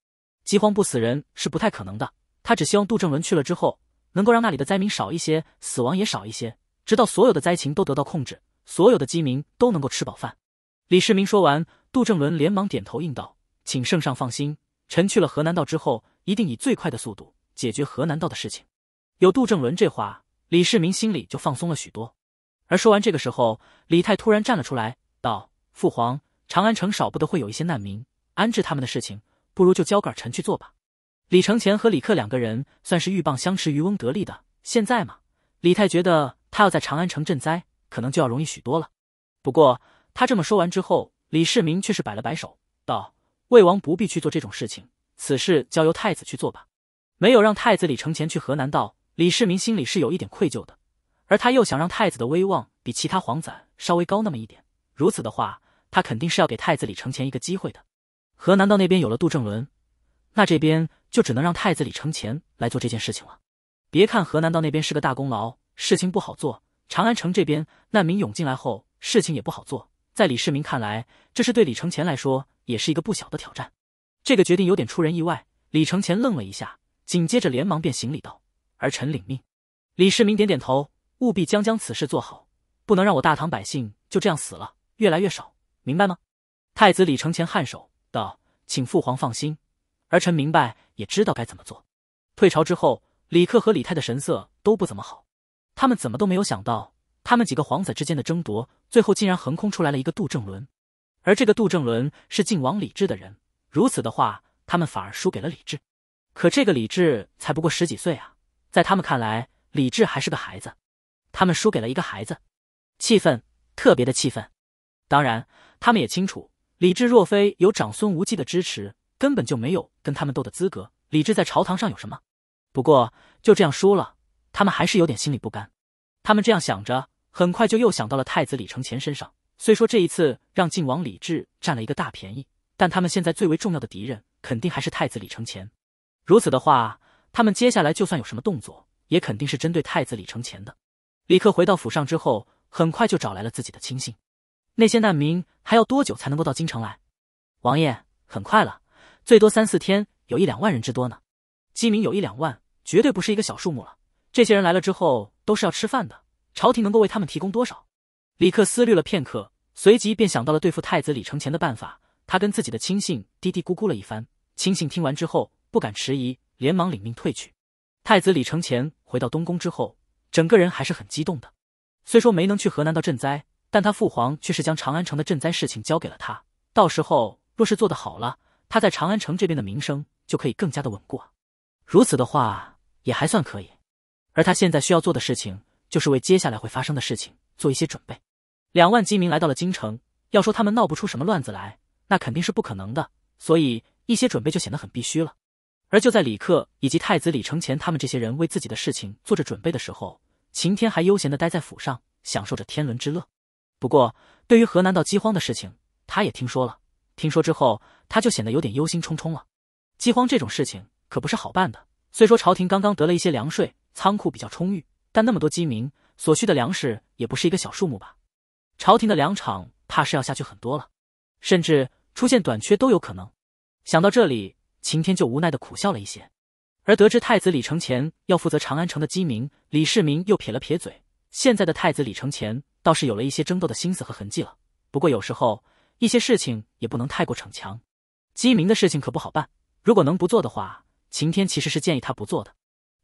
饥荒不死人是不太可能的，他只希望杜正伦去了之后，能够让那里的灾民少一些，死亡也少一些，直到所有的灾情都得到控制，所有的饥民都能够吃饱饭。”李世民说完，杜正伦连忙点头应道：“请圣上放心，臣去了河南道之后，一定以最快的速度解决河南道的事情。”有杜正伦这话，李世民心里就放松了许多。而说完这个时候，李泰突然站了出来，道：“父皇，长安城少不得会有一些难民，安置他们的事情，不如就交给臣去做吧。”李承乾和李克两个人算是鹬蚌相持，渔翁得利的。现在嘛，李泰觉得他要在长安城赈灾，可能就要容易许多了。不过。他这么说完之后，李世民却是摆了摆手，道：“魏王不必去做这种事情，此事交由太子去做吧。”没有让太子李承乾去河南道，李世民心里是有一点愧疚的。而他又想让太子的威望比其他皇子稍微高那么一点，如此的话，他肯定是要给太子李承乾一个机会的。河南道那边有了杜正伦，那这边就只能让太子李承乾来做这件事情了。别看河南道那边是个大功劳，事情不好做；长安城这边难民涌进来后，事情也不好做。在李世民看来，这是对李承乾来说也是一个不小的挑战。这个决定有点出人意外。李承乾愣了一下，紧接着连忙便行礼道：“儿臣领命。”李世民点点头，务必将将此事做好，不能让我大唐百姓就这样死了，越来越少，明白吗？太子李承乾颔首道：“请父皇放心，儿臣明白，也知道该怎么做。”退朝之后，李克和李泰的神色都不怎么好，他们怎么都没有想到。他们几个皇子之间的争夺，最后竟然横空出来了一个杜正伦，而这个杜正伦是晋王李治的人。如此的话，他们反而输给了李治。可这个李治才不过十几岁啊，在他们看来，李治还是个孩子，他们输给了一个孩子，气愤，特别的气愤。当然，他们也清楚，李治若非有长孙无忌的支持，根本就没有跟他们斗的资格。李治在朝堂上有什么？不过就这样输了，他们还是有点心里不甘。他们这样想着。很快就又想到了太子李承乾身上。虽说这一次让晋王李治占了一个大便宜，但他们现在最为重要的敌人肯定还是太子李承乾。如此的话，他们接下来就算有什么动作，也肯定是针对太子李承乾的。李克回到府上之后，很快就找来了自己的亲信。那些难民还要多久才能够到京城来？王爷，很快了，最多三四天，有一两万人之多呢。饥民有一两万，绝对不是一个小数目了。这些人来了之后，都是要吃饭的。朝廷能够为他们提供多少？李克思虑了片刻，随即便想到了对付太子李承乾的办法。他跟自己的亲信嘀嘀咕咕了一番，亲信听完之后不敢迟疑，连忙领命退去。太子李承乾回到东宫之后，整个人还是很激动的。虽说没能去河南道赈灾，但他父皇却是将长安城的赈灾事情交给了他。到时候若是做得好了，他在长安城这边的名声就可以更加的稳固啊。如此的话也还算可以。而他现在需要做的事情。就是为接下来会发生的事情做一些准备。两万饥民来到了京城，要说他们闹不出什么乱子来，那肯定是不可能的。所以一些准备就显得很必须了。而就在李克以及太子李承乾他们这些人为自己的事情做着准备的时候，晴天还悠闲的待在府上，享受着天伦之乐。不过，对于河南到饥荒的事情，他也听说了。听说之后，他就显得有点忧心忡忡了。饥荒这种事情可不是好办的。虽说朝廷刚刚得了一些粮税，仓库比较充裕。但那么多饥民所需的粮食也不是一个小数目吧？朝廷的粮场怕是要下去很多了，甚至出现短缺都有可能。想到这里，晴天就无奈的苦笑了一些。而得知太子李承乾要负责长安城的饥民，李世民又撇了撇嘴。现在的太子李承乾倒是有了一些争斗的心思和痕迹了。不过有时候一些事情也不能太过逞强。饥民的事情可不好办，如果能不做的话，晴天其实是建议他不做的。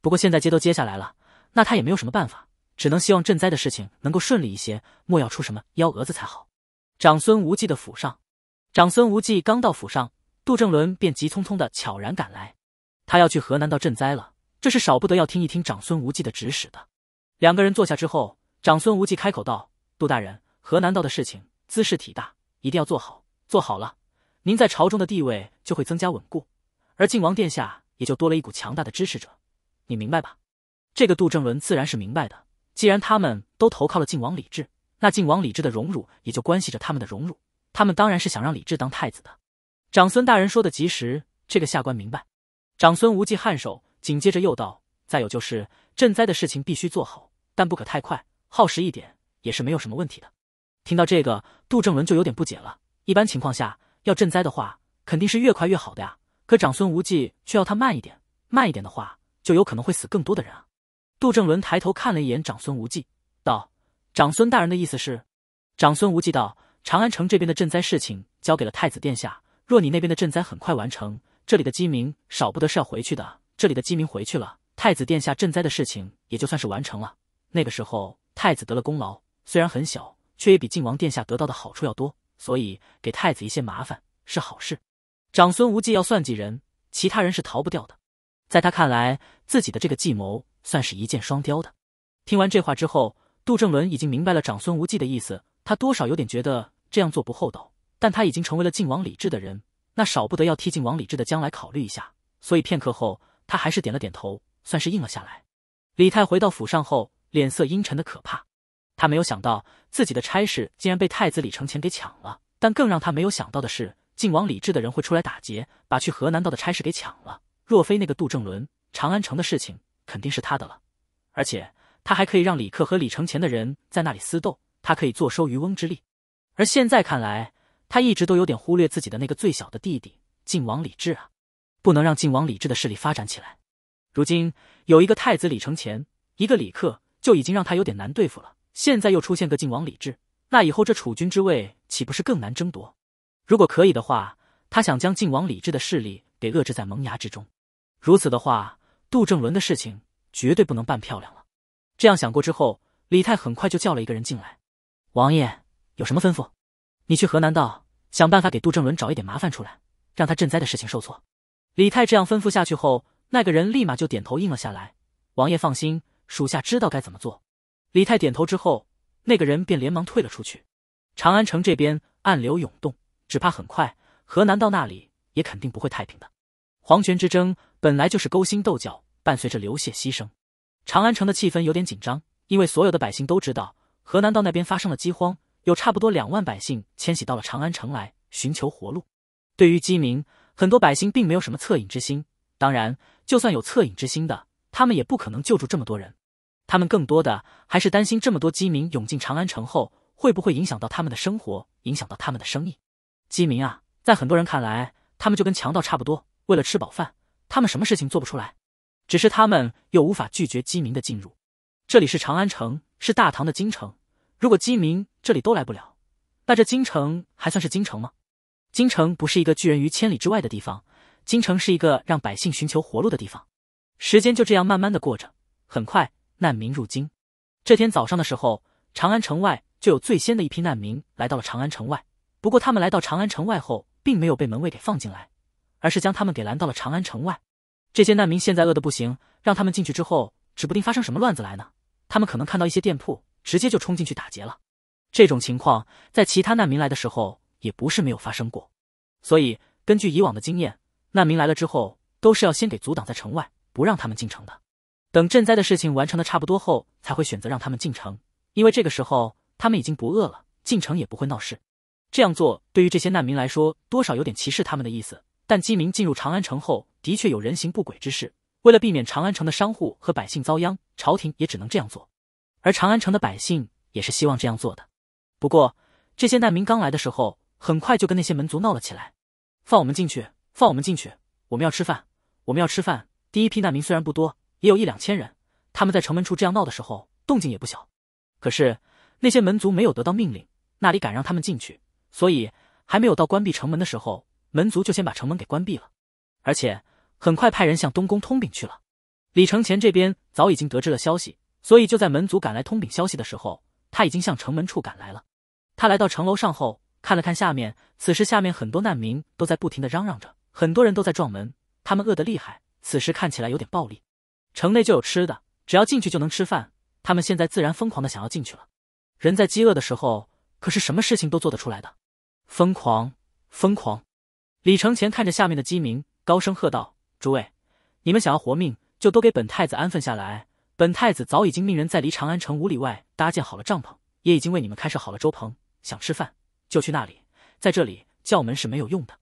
不过现在接都接下来了。那他也没有什么办法，只能希望赈灾的事情能够顺利一些，莫要出什么幺蛾子才好。长孙无忌的府上，长孙无忌刚到府上，杜正伦便急匆匆的悄然赶来，他要去河南道赈灾了，这是少不得要听一听长孙无忌的指使的。两个人坐下之后，长孙无忌开口道：“杜大人，河南道的事情，兹事体大，一定要做好，做好了，您在朝中的地位就会增加稳固，而靖王殿下也就多了一股强大的支持者，你明白吧？”这个杜正伦自然是明白的。既然他们都投靠了晋王李治，那晋王李治的荣辱也就关系着他们的荣辱。他们当然是想让李治当太子的。长孙大人说的及时，这个下官明白。长孙无忌颔首，紧接着又道：“再有就是赈灾的事情必须做好，但不可太快，耗时一点也是没有什么问题的。”听到这个，杜正伦就有点不解了。一般情况下，要赈灾的话，肯定是越快越好的呀。可长孙无忌却要他慢一点，慢一点的话，就有可能会死更多的人啊。杜正伦抬头看了一眼长孙无忌，道：“长孙大人的意思是？”长孙无忌道：“长安城这边的赈灾事情交给了太子殿下。若你那边的赈灾很快完成，这里的饥民少不得是要回去的。这里的饥民回去了，太子殿下赈灾的事情也就算是完成了。那个时候，太子得了功劳，虽然很小，却也比靖王殿下得到的好处要多。所以，给太子一些麻烦是好事。长孙无忌要算计人，其他人是逃不掉的。在他看来，自己的这个计谋。”算是一箭双雕的。听完这话之后，杜正伦已经明白了长孙无忌的意思，他多少有点觉得这样做不厚道，但他已经成为了晋王李治的人，那少不得要替晋王李治的将来考虑一下，所以片刻后，他还是点了点头，算是应了下来。李泰回到府上后，脸色阴沉的可怕，他没有想到自己的差事竟然被太子李承乾给抢了，但更让他没有想到的是，晋王李治的人会出来打劫，把去河南道的差事给抢了。若非那个杜正伦，长安城的事情。肯定是他的了，而且他还可以让李克和李承前的人在那里厮斗，他可以坐收渔翁之利。而现在看来，他一直都有点忽略自己的那个最小的弟弟晋王李治啊，不能让晋王李治的势力发展起来。如今有一个太子李承前，一个李克就已经让他有点难对付了，现在又出现个晋王李治，那以后这储君之位岂不是更难争夺？如果可以的话，他想将晋王李治的势力给遏制在萌芽之中，如此的话。杜正伦的事情绝对不能办漂亮了。这样想过之后，李泰很快就叫了一个人进来：“王爷有什么吩咐？你去河南道，想办法给杜正伦找一点麻烦出来，让他赈灾的事情受挫。”李泰这样吩咐下去后，那个人立马就点头应了下来：“王爷放心，属下知道该怎么做。”李泰点头之后，那个人便连忙退了出去。长安城这边暗流涌动，只怕很快河南道那里也肯定不会太平的。皇权之争。本来就是勾心斗角，伴随着流血牺牲。长安城的气氛有点紧张，因为所有的百姓都知道，河南道那边发生了饥荒，有差不多两万百姓迁徙到了长安城来寻求活路。对于饥民，很多百姓并没有什么恻隐之心。当然，就算有恻隐之心的，他们也不可能救助这么多人。他们更多的还是担心，这么多饥民涌进长安城后，会不会影响到他们的生活，影响到他们的生意。饥民啊，在很多人看来，他们就跟强盗差不多，为了吃饱饭。他们什么事情做不出来？只是他们又无法拒绝饥民的进入。这里是长安城，是大唐的京城。如果饥民这里都来不了，那这京城还算是京城吗？京城不是一个拒人于千里之外的地方，京城是一个让百姓寻求活路的地方。时间就这样慢慢的过着，很快难民入京。这天早上的时候，长安城外就有最先的一批难民来到了长安城外。不过他们来到长安城外后，并没有被门卫给放进来。而是将他们给拦到了长安城外。这些难民现在饿的不行，让他们进去之后，指不定发生什么乱子来呢？他们可能看到一些店铺，直接就冲进去打劫了。这种情况在其他难民来的时候也不是没有发生过。所以根据以往的经验，难民来了之后，都是要先给阻挡在城外，不让他们进城的。等赈灾的事情完成的差不多后，才会选择让他们进城。因为这个时候他们已经不饿了，进城也不会闹事。这样做对于这些难民来说，多少有点歧视他们的意思。但饥民进入长安城后，的确有人行不轨之事。为了避免长安城的商户和百姓遭殃，朝廷也只能这样做。而长安城的百姓也是希望这样做的。不过，这些难民刚来的时候，很快就跟那些门族闹了起来：“放我们进去！放我们进去！我们要吃饭！我们要吃饭！”第一批难民虽然不多，也有一两千人。他们在城门处这样闹的时候，动静也不小。可是那些门族没有得到命令，那里敢让他们进去？所以，还没有到关闭城门的时候。门族就先把城门给关闭了，而且很快派人向东宫通禀去了。李承前这边早已经得知了消息，所以就在门族赶来通禀消息的时候，他已经向城门处赶来了。他来到城楼上后，看了看下面，此时下面很多难民都在不停的嚷嚷着，很多人都在撞门。他们饿得厉害，此时看起来有点暴力。城内就有吃的，只要进去就能吃饭，他们现在自然疯狂的想要进去了。人在饥饿的时候，可是什么事情都做得出来的，疯狂，疯狂。李承前看着下面的饥民，高声喝道：“诸位，你们想要活命，就都给本太子安分下来。本太子早已经命人在离长安城五里外搭建好了帐篷，也已经为你们开设好了粥棚。想吃饭就去那里，在这里叫门是没有用的。”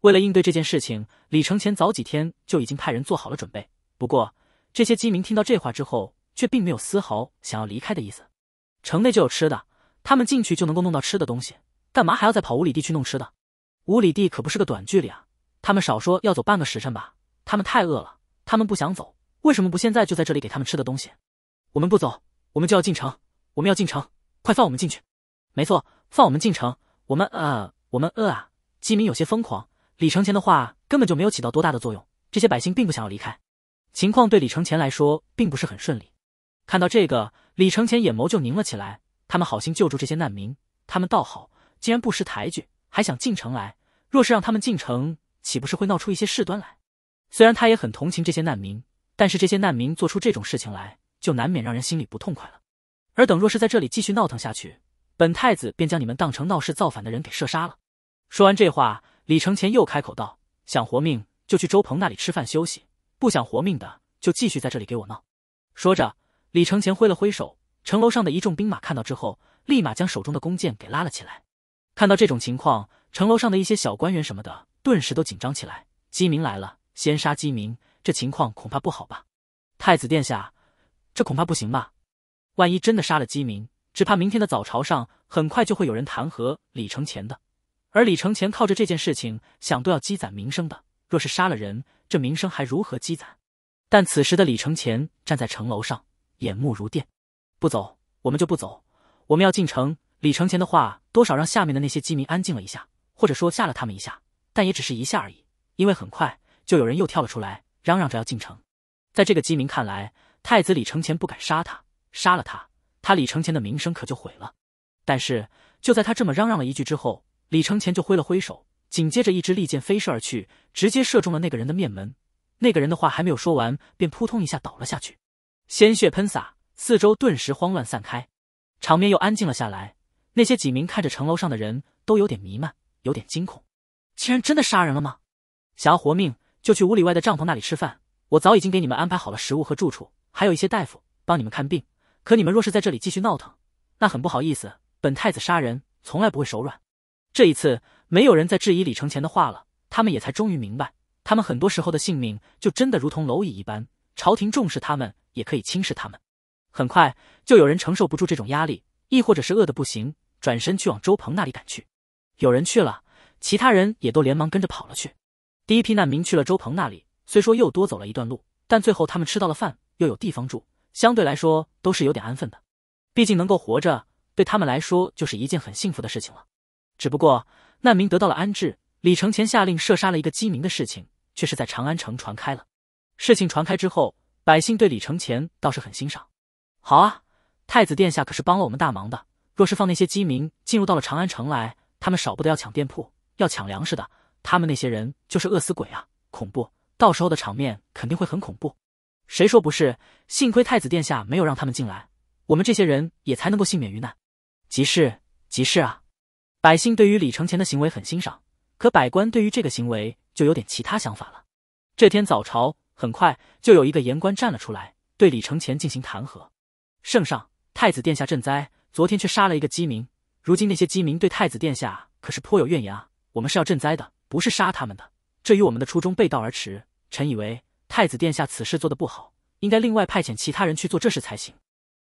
为了应对这件事情，李承前早几天就已经派人做好了准备。不过，这些饥民听到这话之后，却并没有丝毫想要离开的意思。城内就有吃的，他们进去就能够弄到吃的东西，干嘛还要再跑五里地去弄吃的？五里地可不是个短距离啊！他们少说要走半个时辰吧。他们太饿了，他们不想走。为什么不现在就在这里给他们吃的东西？我们不走，我们就要进城。我们要进城，快放我们进去！没错，放我们进城。我们呃，我们饿啊！饥民有些疯狂。李承前的话根本就没有起到多大的作用。这些百姓并不想要离开。情况对李承前来说并不是很顺利。看到这个，李承前眼眸就凝了起来。他们好心救助这些难民，他们倒好，竟然不识抬举。还想进城来？若是让他们进城，岂不是会闹出一些事端来？虽然他也很同情这些难民，但是这些难民做出这种事情来，就难免让人心里不痛快了。而等若是在这里继续闹腾下去，本太子便将你们当成闹事造反的人给射杀了。说完这话，李承前又开口道：“想活命，就去周鹏那里吃饭休息；不想活命的，就继续在这里给我闹。”说着，李承前挥了挥手，城楼上的一众兵马看到之后，立马将手中的弓箭给拉了起来。看到这种情况，城楼上的一些小官员什么的，顿时都紧张起来。鸡鸣来了，先杀鸡鸣，这情况恐怕不好吧？太子殿下，这恐怕不行吧？万一真的杀了鸡鸣，只怕明天的早朝上，很快就会有人弹劾李承前的。而李承前靠着这件事情，想都要积攒名声的。若是杀了人，这名声还如何积攒？但此时的李承前站在城楼上，眼目如电，不走，我们就不走，我们要进城。李承前的话。多少让下面的那些饥民安静了一下，或者说吓了他们一下，但也只是一下而已。因为很快就有人又跳了出来，嚷嚷着要进城。在这个饥民看来，太子李承前不敢杀他，杀了他，他李承前的名声可就毁了。但是就在他这么嚷嚷了一句之后，李承前就挥了挥手，紧接着一支利箭飞射而去，直接射中了那个人的面门。那个人的话还没有说完，便扑通一下倒了下去，鲜血喷洒，四周顿时慌乱散开，场面又安静了下来。那些几名看着城楼上的人都有点弥漫，有点惊恐。竟然真的杀人了吗？想要活命，就去五里外的帐篷那里吃饭。我早已经给你们安排好了食物和住处，还有一些大夫帮你们看病。可你们若是在这里继续闹腾，那很不好意思。本太子杀人从来不会手软。这一次，没有人在质疑李承前的话了。他们也才终于明白，他们很多时候的性命就真的如同蝼蚁一般。朝廷重视他们，也可以轻视他们。很快就有人承受不住这种压力，亦或者是饿得不行。转身去往周鹏那里赶去，有人去了，其他人也都连忙跟着跑了去。第一批难民去了周鹏那里，虽说又多走了一段路，但最后他们吃到了饭，又有地方住，相对来说都是有点安分的。毕竟能够活着，对他们来说就是一件很幸福的事情了。只不过难民得到了安置，李承前下令射杀了一个饥民的事情，却是在长安城传开了。事情传开之后，百姓对李承前倒是很欣赏。好啊，太子殿下可是帮了我们大忙的。若是放那些饥民进入到了长安城来，他们少不得要抢店铺，要抢粮食的。他们那些人就是饿死鬼啊，恐怖！到时候的场面肯定会很恐怖。谁说不是？幸亏太子殿下没有让他们进来，我们这些人也才能够幸免于难。即是即是啊！百姓对于李承前的行为很欣赏，可百官对于这个行为就有点其他想法了。这天早朝，很快就有一个言官站了出来，对李承前进行弹劾。圣上，太子殿下赈灾。昨天却杀了一个饥民，如今那些饥民对太子殿下可是颇有怨言。我们是要赈灾的，不是杀他们的，这与我们的初衷背道而驰。臣以为太子殿下此事做得不好，应该另外派遣其他人去做这事才行。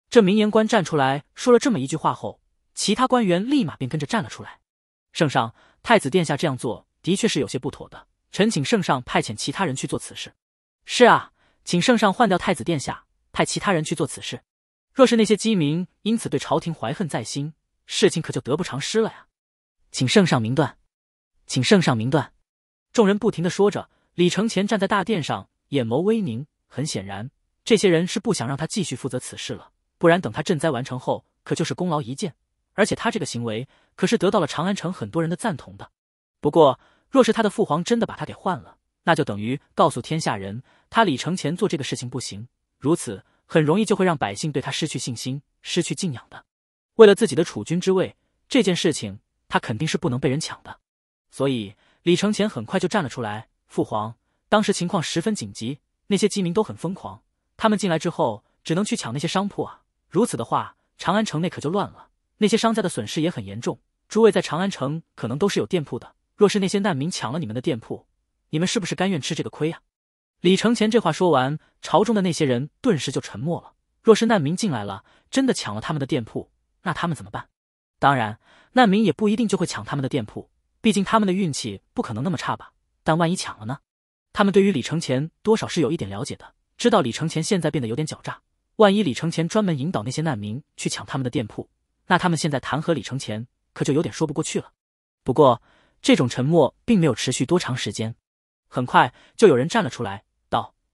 这名言官站出来说了这么一句话后，其他官员立马便跟着站了出来。圣上，太子殿下这样做的确是有些不妥的，臣请圣上派遣其他人去做此事。是啊，请圣上换掉太子殿下，派其他人去做此事。若是那些饥民因此对朝廷怀恨在心，事情可就得不偿失了呀！请圣上明断，请圣上明断！众人不停的说着。李承前站在大殿上，眼眸微凝。很显然，这些人是不想让他继续负责此事了。不然，等他赈灾完成后，可就是功劳一件。而且，他这个行为可是得到了长安城很多人的赞同的。不过，若是他的父皇真的把他给换了，那就等于告诉天下人，他李承前做这个事情不行。如此。很容易就会让百姓对他失去信心，失去敬仰的。为了自己的储君之位，这件事情他肯定是不能被人抢的。所以李承乾很快就站了出来。父皇，当时情况十分紧急，那些饥民都很疯狂，他们进来之后只能去抢那些商铺啊。如此的话，长安城内可就乱了，那些商家的损失也很严重。诸位在长安城可能都是有店铺的，若是那些难民抢了你们的店铺，你们是不是甘愿吃这个亏呀？李承前这话说完，朝中的那些人顿时就沉默了。若是难民进来了，真的抢了他们的店铺，那他们怎么办？当然，难民也不一定就会抢他们的店铺，毕竟他们的运气不可能那么差吧。但万一抢了呢？他们对于李承前多少是有一点了解的，知道李承前现在变得有点狡诈。万一李承前专门引导那些难民去抢他们的店铺，那他们现在弹劾李承前，可就有点说不过去了。不过，这种沉默并没有持续多长时间，很快就有人站了出来。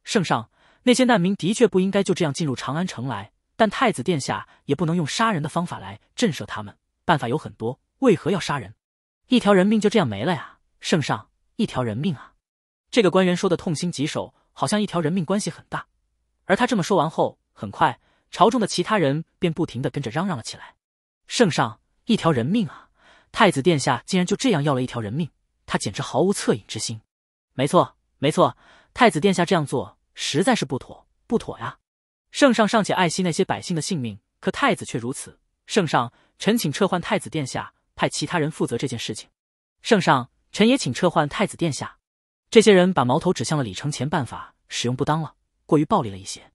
圣上，那些难民的确不应该就这样进入长安城来，但太子殿下也不能用杀人的方法来震慑他们。办法有很多，为何要杀人？一条人命就这样没了呀！圣上，一条人命啊！这个官员说的痛心疾首，好像一条人命关系很大。而他这么说完后，很快朝中的其他人便不停的跟着嚷嚷了起来：“圣上，一条人命啊！太子殿下竟然就这样要了一条人命，他简直毫无恻隐之心！”没错，没错。太子殿下这样做实在是不妥，不妥呀！圣上尚且爱惜那些百姓的性命，可太子却如此。圣上，臣请撤换太子殿下，派其他人负责这件事情。圣上，臣也请撤换太子殿下。这些人把矛头指向了李承前，办法使用不当了，过于暴力了一些。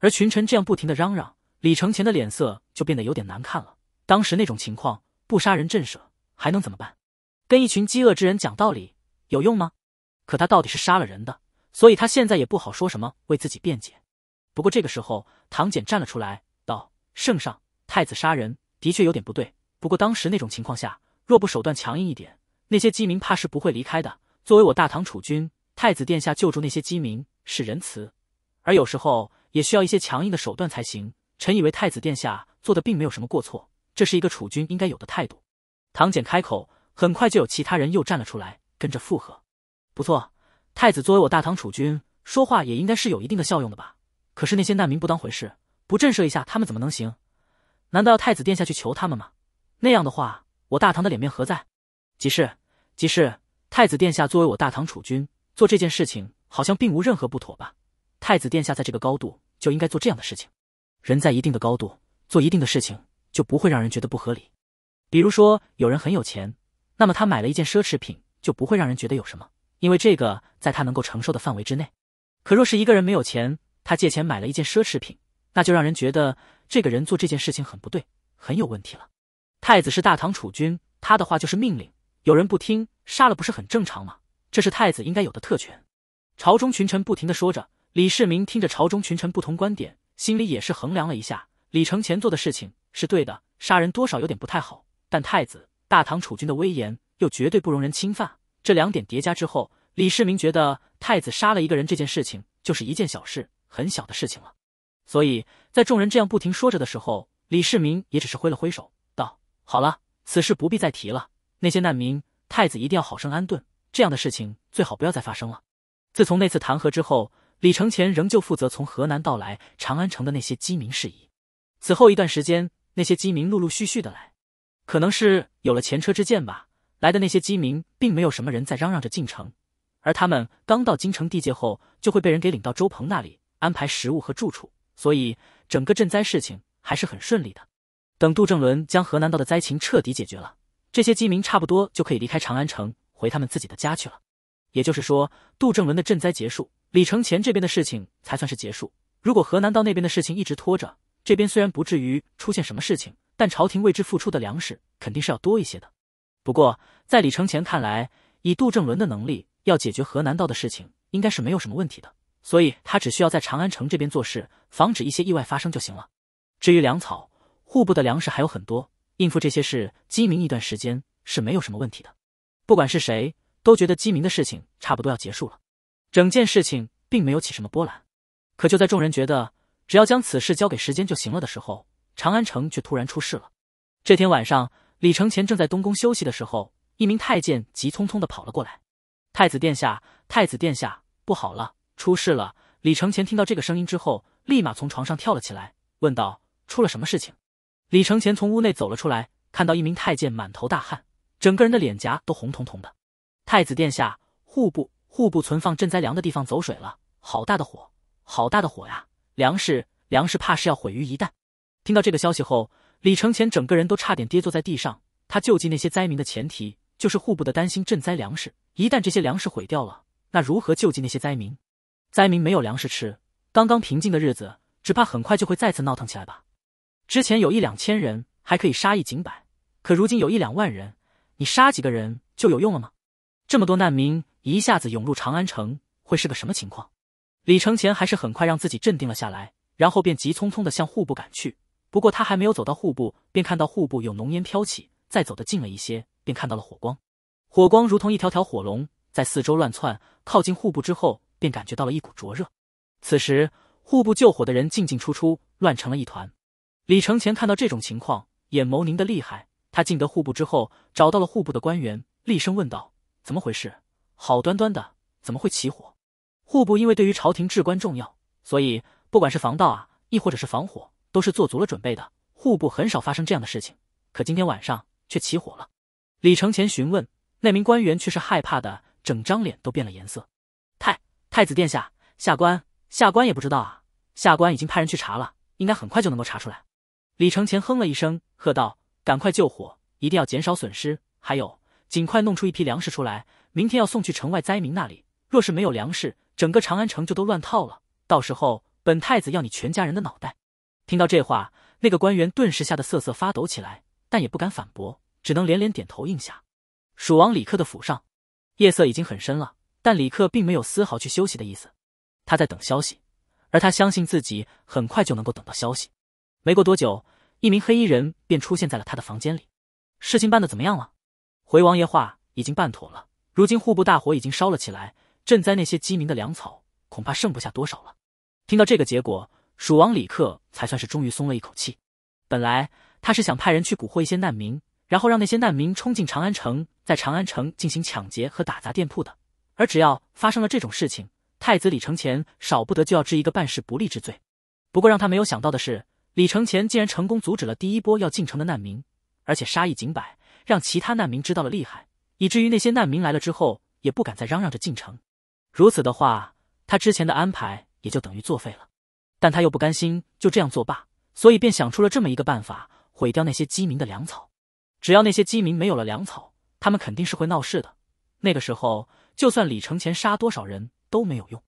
而群臣这样不停的嚷嚷，李承前的脸色就变得有点难看了。当时那种情况，不杀人震慑还能怎么办？跟一群饥饿之人讲道理有用吗？可他到底是杀了人的。所以他现在也不好说什么为自己辩解。不过这个时候，唐简站了出来，道：“圣上，太子杀人的确有点不对。不过当时那种情况下，若不手段强硬一点，那些饥民怕是不会离开的。作为我大唐储君，太子殿下救助那些饥民是仁慈，而有时候也需要一些强硬的手段才行。臣以为太子殿下做的并没有什么过错，这是一个储君应该有的态度。”唐简开口，很快就有其他人又站了出来，跟着附和：“不错。”太子作为我大唐储君，说话也应该是有一定的效用的吧。可是那些难民不当回事，不震慑一下他们怎么能行？难道要太子殿下去求他们吗？那样的话，我大唐的脸面何在？即是即是，太子殿下作为我大唐储君，做这件事情好像并无任何不妥吧。太子殿下在这个高度就应该做这样的事情。人在一定的高度做一定的事情，就不会让人觉得不合理。比如说，有人很有钱，那么他买了一件奢侈品，就不会让人觉得有什么。因为这个在他能够承受的范围之内，可若是一个人没有钱，他借钱买了一件奢侈品，那就让人觉得这个人做这件事情很不对，很有问题了。太子是大唐储君，他的话就是命令，有人不听，杀了不是很正常吗？这是太子应该有的特权。朝中群臣不停的说着，李世民听着朝中群臣不同观点，心里也是衡量了一下，李承前做的事情是对的，杀人多少有点不太好，但太子大唐储君的威严又绝对不容人侵犯。这两点叠加之后，李世民觉得太子杀了一个人这件事情就是一件小事，很小的事情了。所以，在众人这样不停说着的时候，李世民也只是挥了挥手，道：“好了，此事不必再提了。那些难民，太子一定要好生安顿。这样的事情最好不要再发生了。”自从那次弹劾之后，李承乾仍旧负责从河南到来长安城的那些饥民事宜。此后一段时间，那些饥民陆陆续续的来，可能是有了前车之鉴吧。来的那些饥民，并没有什么人在嚷嚷着进城，而他们刚到京城地界后，就会被人给领到粥棚那里，安排食物和住处，所以整个赈灾事情还是很顺利的。等杜正伦将河南道的灾情彻底解决了，这些饥民差不多就可以离开长安城，回他们自己的家去了。也就是说，杜正伦的赈灾结束，李承前这边的事情才算是结束。如果河南道那边的事情一直拖着，这边虽然不至于出现什么事情，但朝廷为之付出的粮食肯定是要多一些的。不过，在李承前看来，以杜正伦的能力，要解决河南道的事情，应该是没有什么问题的。所以，他只需要在长安城这边做事，防止一些意外发生就行了。至于粮草，户部的粮食还有很多，应付这些事，饥民一段时间是没有什么问题的。不管是谁，都觉得饥民的事情差不多要结束了。整件事情并没有起什么波澜。可就在众人觉得只要将此事交给时间就行了的时候，长安城却突然出事了。这天晚上。李承前正在东宫休息的时候，一名太监急匆匆地跑了过来：“太子殿下，太子殿下，不好了，出事了！”李承前听到这个声音之后，立马从床上跳了起来，问道：“出了什么事情？”李承前从屋内走了出来，看到一名太监满头大汗，整个人的脸颊都红彤彤的。“太子殿下，户部户部存放赈灾粮的地方走水了，好大的火，好大的火呀！粮食粮食怕是要毁于一旦。”听到这个消息后。李承前整个人都差点跌坐在地上。他救济那些灾民的前提，就是户部的担心赈灾粮食。一旦这些粮食毁掉了，那如何救济那些灾民？灾民没有粮食吃，刚刚平静的日子，只怕很快就会再次闹腾起来吧？之前有一两千人还可以杀一儆百，可如今有一两万人，你杀几个人就有用了吗？这么多难民一下子涌入长安城，会是个什么情况？李承前还是很快让自己镇定了下来，然后便急匆匆地向户部赶去。不过他还没有走到户部，便看到户部有浓烟飘起。再走得近了一些，便看到了火光。火光如同一条条火龙，在四周乱窜。靠近户部之后，便感觉到了一股灼热。此时，户部救火的人进进出出，乱成了一团。李承前看到这种情况，眼眸凝得厉害。他进得户部之后，找到了户部的官员，厉声问道：“怎么回事？好端端的，怎么会起火？”户部因为对于朝廷至关重要，所以不管是防盗啊，亦或者是防火。都是做足了准备的，户部很少发生这样的事情，可今天晚上却起火了。李承前询问那名官员，却是害怕的，整张脸都变了颜色。太太子殿下，下官下官也不知道啊，下官已经派人去查了，应该很快就能够查出来。李承前哼了一声，喝道：“赶快救火，一定要减少损失。还有，尽快弄出一批粮食出来，明天要送去城外灾民那里。若是没有粮食，整个长安城就都乱套了。到时候，本太子要你全家人的脑袋。”听到这话，那个官员顿时吓得瑟瑟发抖起来，但也不敢反驳，只能连连点头应下。蜀王李克的府上，夜色已经很深了，但李克并没有丝毫去休息的意思，他在等消息，而他相信自己很快就能够等到消息。没过多久，一名黑衣人便出现在了他的房间里。事情办的怎么样了？回王爷话，已经办妥了。如今户部大火已经烧了起来，赈灾那些饥民的粮草恐怕剩不下多少了。听到这个结果。蜀王李克才算是终于松了一口气。本来他是想派人去蛊惑一些难民，然后让那些难民冲进长安城，在长安城进行抢劫和打砸店铺的。而只要发生了这种事情，太子李承乾少不得就要治一个办事不利之罪。不过让他没有想到的是，李承乾竟然成功阻止了第一波要进城的难民，而且杀一儆百，让其他难民知道了厉害，以至于那些难民来了之后也不敢再嚷嚷着进城。如此的话，他之前的安排也就等于作废了。但他又不甘心就这样作罢，所以便想出了这么一个办法：毁掉那些饥民的粮草。只要那些饥民没有了粮草，他们肯定是会闹事的。那个时候，就算李承前杀多少人都没有用。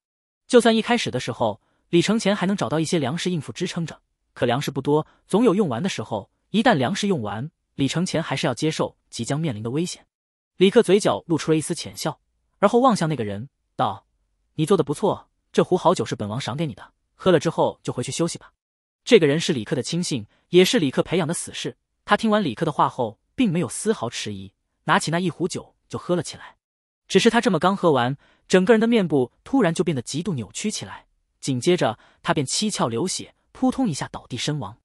就算一开始的时候，李承前还能找到一些粮食应付支撑着，可粮食不多，总有用完的时候。一旦粮食用完，李承前还是要接受即将面临的危险。李克嘴角露出了一丝浅笑，而后望向那个人，道：“你做的不错，这壶好酒是本王赏给你的。”喝了之后就回去休息吧。这个人是李克的亲信，也是李克培养的死士。他听完李克的话后，并没有丝毫迟疑，拿起那一壶酒就喝了起来。只是他这么刚喝完，整个人的面部突然就变得极度扭曲起来，紧接着他便七窍流血，扑通一下倒地身亡。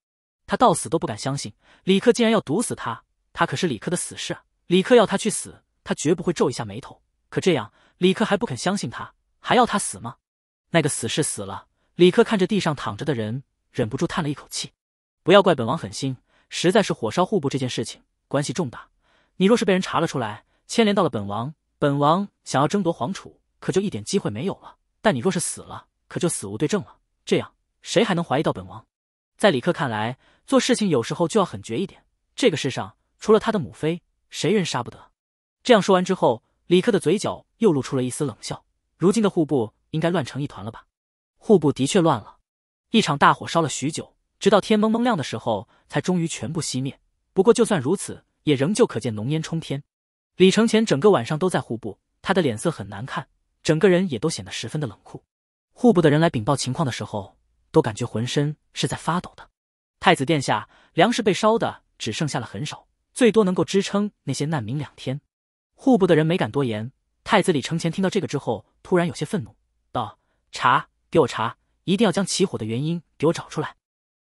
他到死都不敢相信李克竟然要毒死他。他可是李克的死士，李克要他去死，他绝不会皱一下眉头。可这样，李克还不肯相信他，还要他死吗？那个死士死了。李克看着地上躺着的人，忍不住叹了一口气。不要怪本王狠心，实在是火烧户部这件事情关系重大。你若是被人查了出来，牵连到了本王，本王想要争夺皇储，可就一点机会没有了。但你若是死了，可就死无对证了。这样，谁还能怀疑到本王？在李克看来，做事情有时候就要狠绝一点。这个世上，除了他的母妃，谁人杀不得？这样说完之后，李克的嘴角又露出了一丝冷笑。如今的户部应该乱成一团了吧？户部的确乱了，一场大火烧了许久，直到天蒙蒙亮的时候，才终于全部熄灭。不过，就算如此，也仍旧可见浓烟冲天。李承前整个晚上都在户部，他的脸色很难看，整个人也都显得十分的冷酷。户部的人来禀报情况的时候，都感觉浑身是在发抖的。太子殿下，粮食被烧的只剩下了很少，最多能够支撑那些难民两天。户部的人没敢多言。太子李承前听到这个之后，突然有些愤怒，道：“查。”给我查，一定要将起火的原因给我找出来。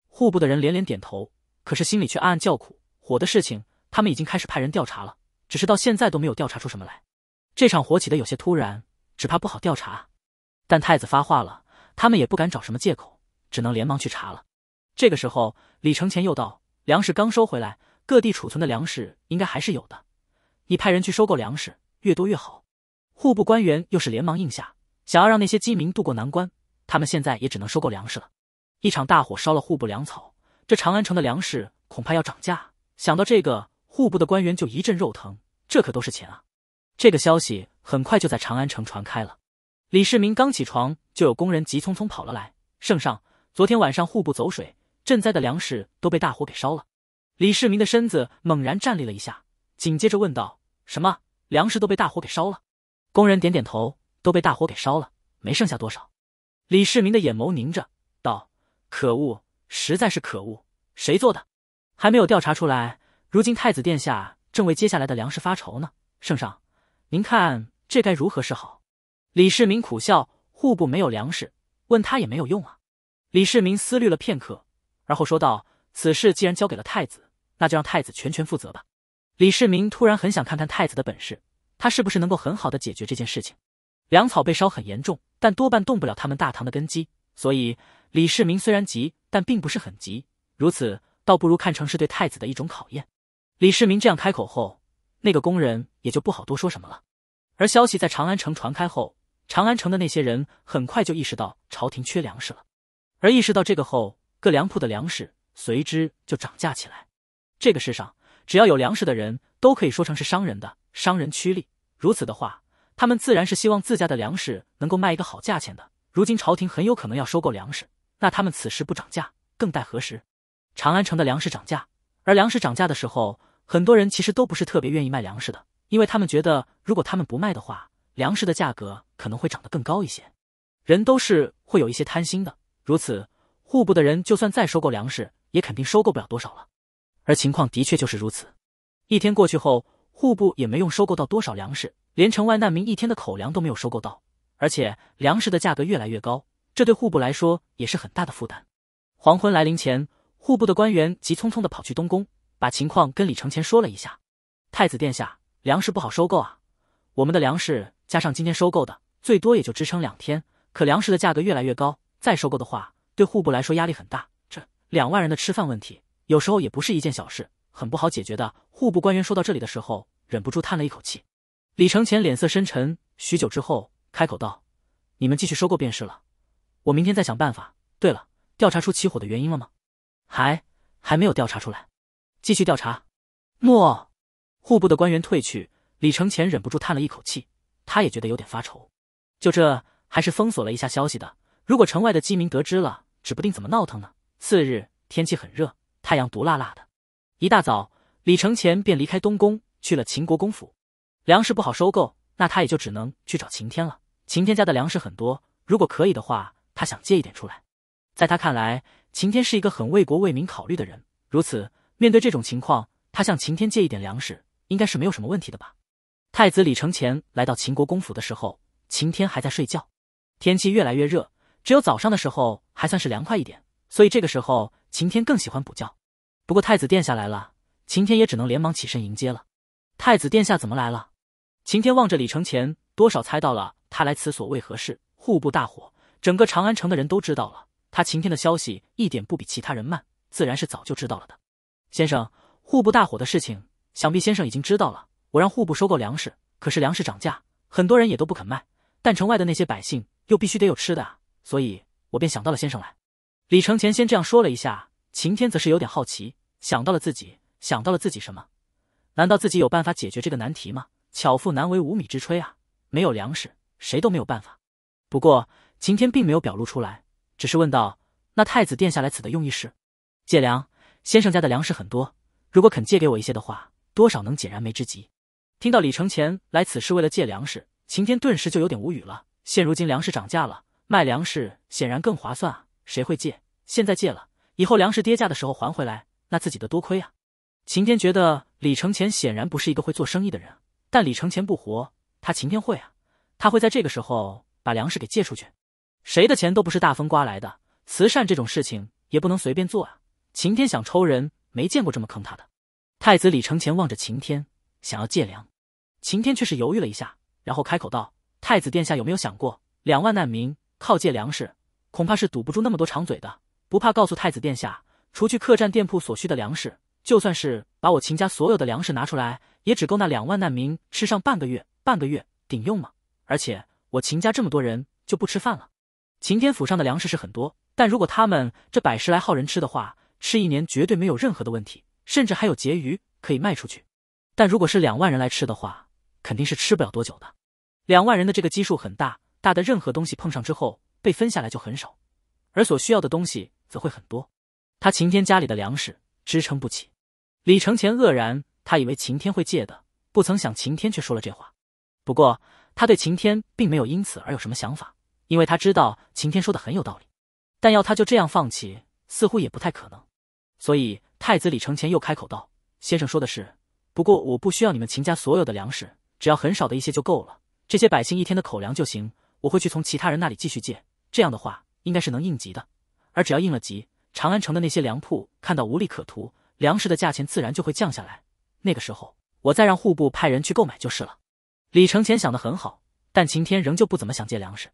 户部的人连连点头，可是心里却暗暗叫苦。火的事情，他们已经开始派人调查了，只是到现在都没有调查出什么来。这场火起的有些突然，只怕不好调查。但太子发话了，他们也不敢找什么借口，只能连忙去查了。这个时候，李承前又道：“粮食刚收回来，各地储存的粮食应该还是有的，你派人去收购粮食，越多越好。”户部官员又是连忙应下，想要让那些饥民度过难关。他们现在也只能收购粮食了。一场大火烧了户部粮草，这长安城的粮食恐怕要涨价。想到这个，户部的官员就一阵肉疼，这可都是钱啊！这个消息很快就在长安城传开了。李世民刚起床，就有工人急匆匆跑了来：“圣上，昨天晚上户部走水，赈灾的粮食都被大火给烧了。”李世民的身子猛然站立了一下，紧接着问道：“什么粮食都被大火给烧了？”工人点点头：“都被大火给烧了，没剩下多少。”李世民的眼眸凝着，道：“可恶，实在是可恶，谁做的？还没有调查出来。如今太子殿下正为接下来的粮食发愁呢。圣上，您看这该如何是好？”李世民苦笑：“户部没有粮食，问他也没有用啊。”李世民思虑了片刻，而后说道：“此事既然交给了太子，那就让太子全权负责吧。”李世民突然很想看看太子的本事，他是不是能够很好的解决这件事情。粮草被烧很严重，但多半动不了他们大唐的根基，所以李世民虽然急，但并不是很急。如此，倒不如看成是对太子的一种考验。李世民这样开口后，那个工人也就不好多说什么了。而消息在长安城传开后，长安城的那些人很快就意识到朝廷缺粮食了，而意识到这个后，各粮铺的粮食随之就涨价起来。这个世上，只要有粮食的人都可以说成是商人的，商人趋利。如此的话。他们自然是希望自家的粮食能够卖一个好价钱的。如今朝廷很有可能要收购粮食，那他们此时不涨价，更待何时？长安城的粮食涨价，而粮食涨价的时候，很多人其实都不是特别愿意卖粮食的，因为他们觉得，如果他们不卖的话，粮食的价格可能会涨得更高一些。人都是会有一些贪心的，如此，户部的人就算再收购粮食，也肯定收购不了多少了。而情况的确就是如此。一天过去后，户部也没用收购到多少粮食。连城外难民一天的口粮都没有收购到，而且粮食的价格越来越高，这对户部来说也是很大的负担。黄昏来临前，户部的官员急匆匆的跑去东宫，把情况跟李承前说了一下：“太子殿下，粮食不好收购啊，我们的粮食加上今天收购的，最多也就支撑两天。可粮食的价格越来越高，再收购的话，对户部来说压力很大。这两万人的吃饭问题，有时候也不是一件小事，很不好解决的。”户部官员说到这里的时候，忍不住叹了一口气。李承前脸色深沉，许久之后开口道：“你们继续收购便是了，我明天再想办法。对了，调查出起火的原因了吗？还还没有调查出来，继续调查。”“诺。”户部的官员退去，李承前忍不住叹了一口气，他也觉得有点发愁。就这，还是封锁了一下消息的。如果城外的饥民得知了，指不定怎么闹腾呢。次日天气很热，太阳毒辣辣的。一大早，李承前便离开东宫，去了秦国公府。粮食不好收购，那他也就只能去找晴天了。晴天家的粮食很多，如果可以的话，他想借一点出来。在他看来，晴天是一个很为国为民考虑的人。如此面对这种情况，他向晴天借一点粮食，应该是没有什么问题的吧？太子李承乾来到秦国公府的时候，晴天还在睡觉。天气越来越热，只有早上的时候还算是凉快一点，所以这个时候晴天更喜欢补觉。不过太子殿下来了，晴天也只能连忙起身迎接了。太子殿下怎么来了？秦天望着李承前，多少猜到了他来此所为何事。户部大火，整个长安城的人都知道了。他晴天的消息一点不比其他人慢，自然是早就知道了的。先生，户部大火的事情，想必先生已经知道了。我让户部收购粮食，可是粮食涨价，很多人也都不肯卖。但城外的那些百姓又必须得有吃的，啊，所以我便想到了先生来。李承前先这样说了一下，秦天则是有点好奇，想到了自己，想到了自己什么？难道自己有办法解决这个难题吗？巧妇难为无米之炊啊！没有粮食，谁都没有办法。不过秦天并没有表露出来，只是问道：“那太子殿下来此的用意是？”借粮。先生家的粮食很多，如果肯借给我一些的话，多少能解燃眉之急。听到李承乾来此是为了借粮食，秦天顿时就有点无语了。现如今粮食涨价了，卖粮食显然更划算啊！谁会借？现在借了，以后粮食跌价的时候还回来，那自己的多亏啊！秦天觉得李承乾显然不是一个会做生意的人。但李承前不活，他秦天会啊，他会在这个时候把粮食给借出去？谁的钱都不是大风刮来的，慈善这种事情也不能随便做啊。秦天想抽人，没见过这么坑他的。太子李承前望着秦天，想要借粮，秦天却是犹豫了一下，然后开口道：“太子殿下有没有想过，两万难民靠借粮食，恐怕是堵不住那么多长嘴的？不怕告诉太子殿下，除去客栈店铺所需的粮食，就算是把我秦家所有的粮食拿出来。”也只够那两万难民吃上半个月，半个月顶用吗？而且我秦家这么多人就不吃饭了。秦天府上的粮食是很多，但如果他们这百十来号人吃的话，吃一年绝对没有任何的问题，甚至还有结余可以卖出去。但如果是两万人来吃的话，肯定是吃不了多久的。两万人的这个基数很大，大的任何东西碰上之后被分下来就很少，而所需要的东西则会很多，他秦天家里的粮食支撑不起。李承前愕然。他以为晴天会借的，不曾想晴天却说了这话。不过他对晴天并没有因此而有什么想法，因为他知道晴天说的很有道理，但要他就这样放弃，似乎也不太可能。所以太子李承前又开口道：“先生说的是，不过我不需要你们秦家所有的粮食，只要很少的一些就够了，这些百姓一天的口粮就行。我会去从其他人那里继续借，这样的话应该是能应急的。而只要应了急，长安城的那些粮铺看到无利可图，粮食的价钱自然就会降下来。”那个时候，我再让户部派人去购买就是了。李承前想的很好，但晴天仍旧不怎么想借粮食。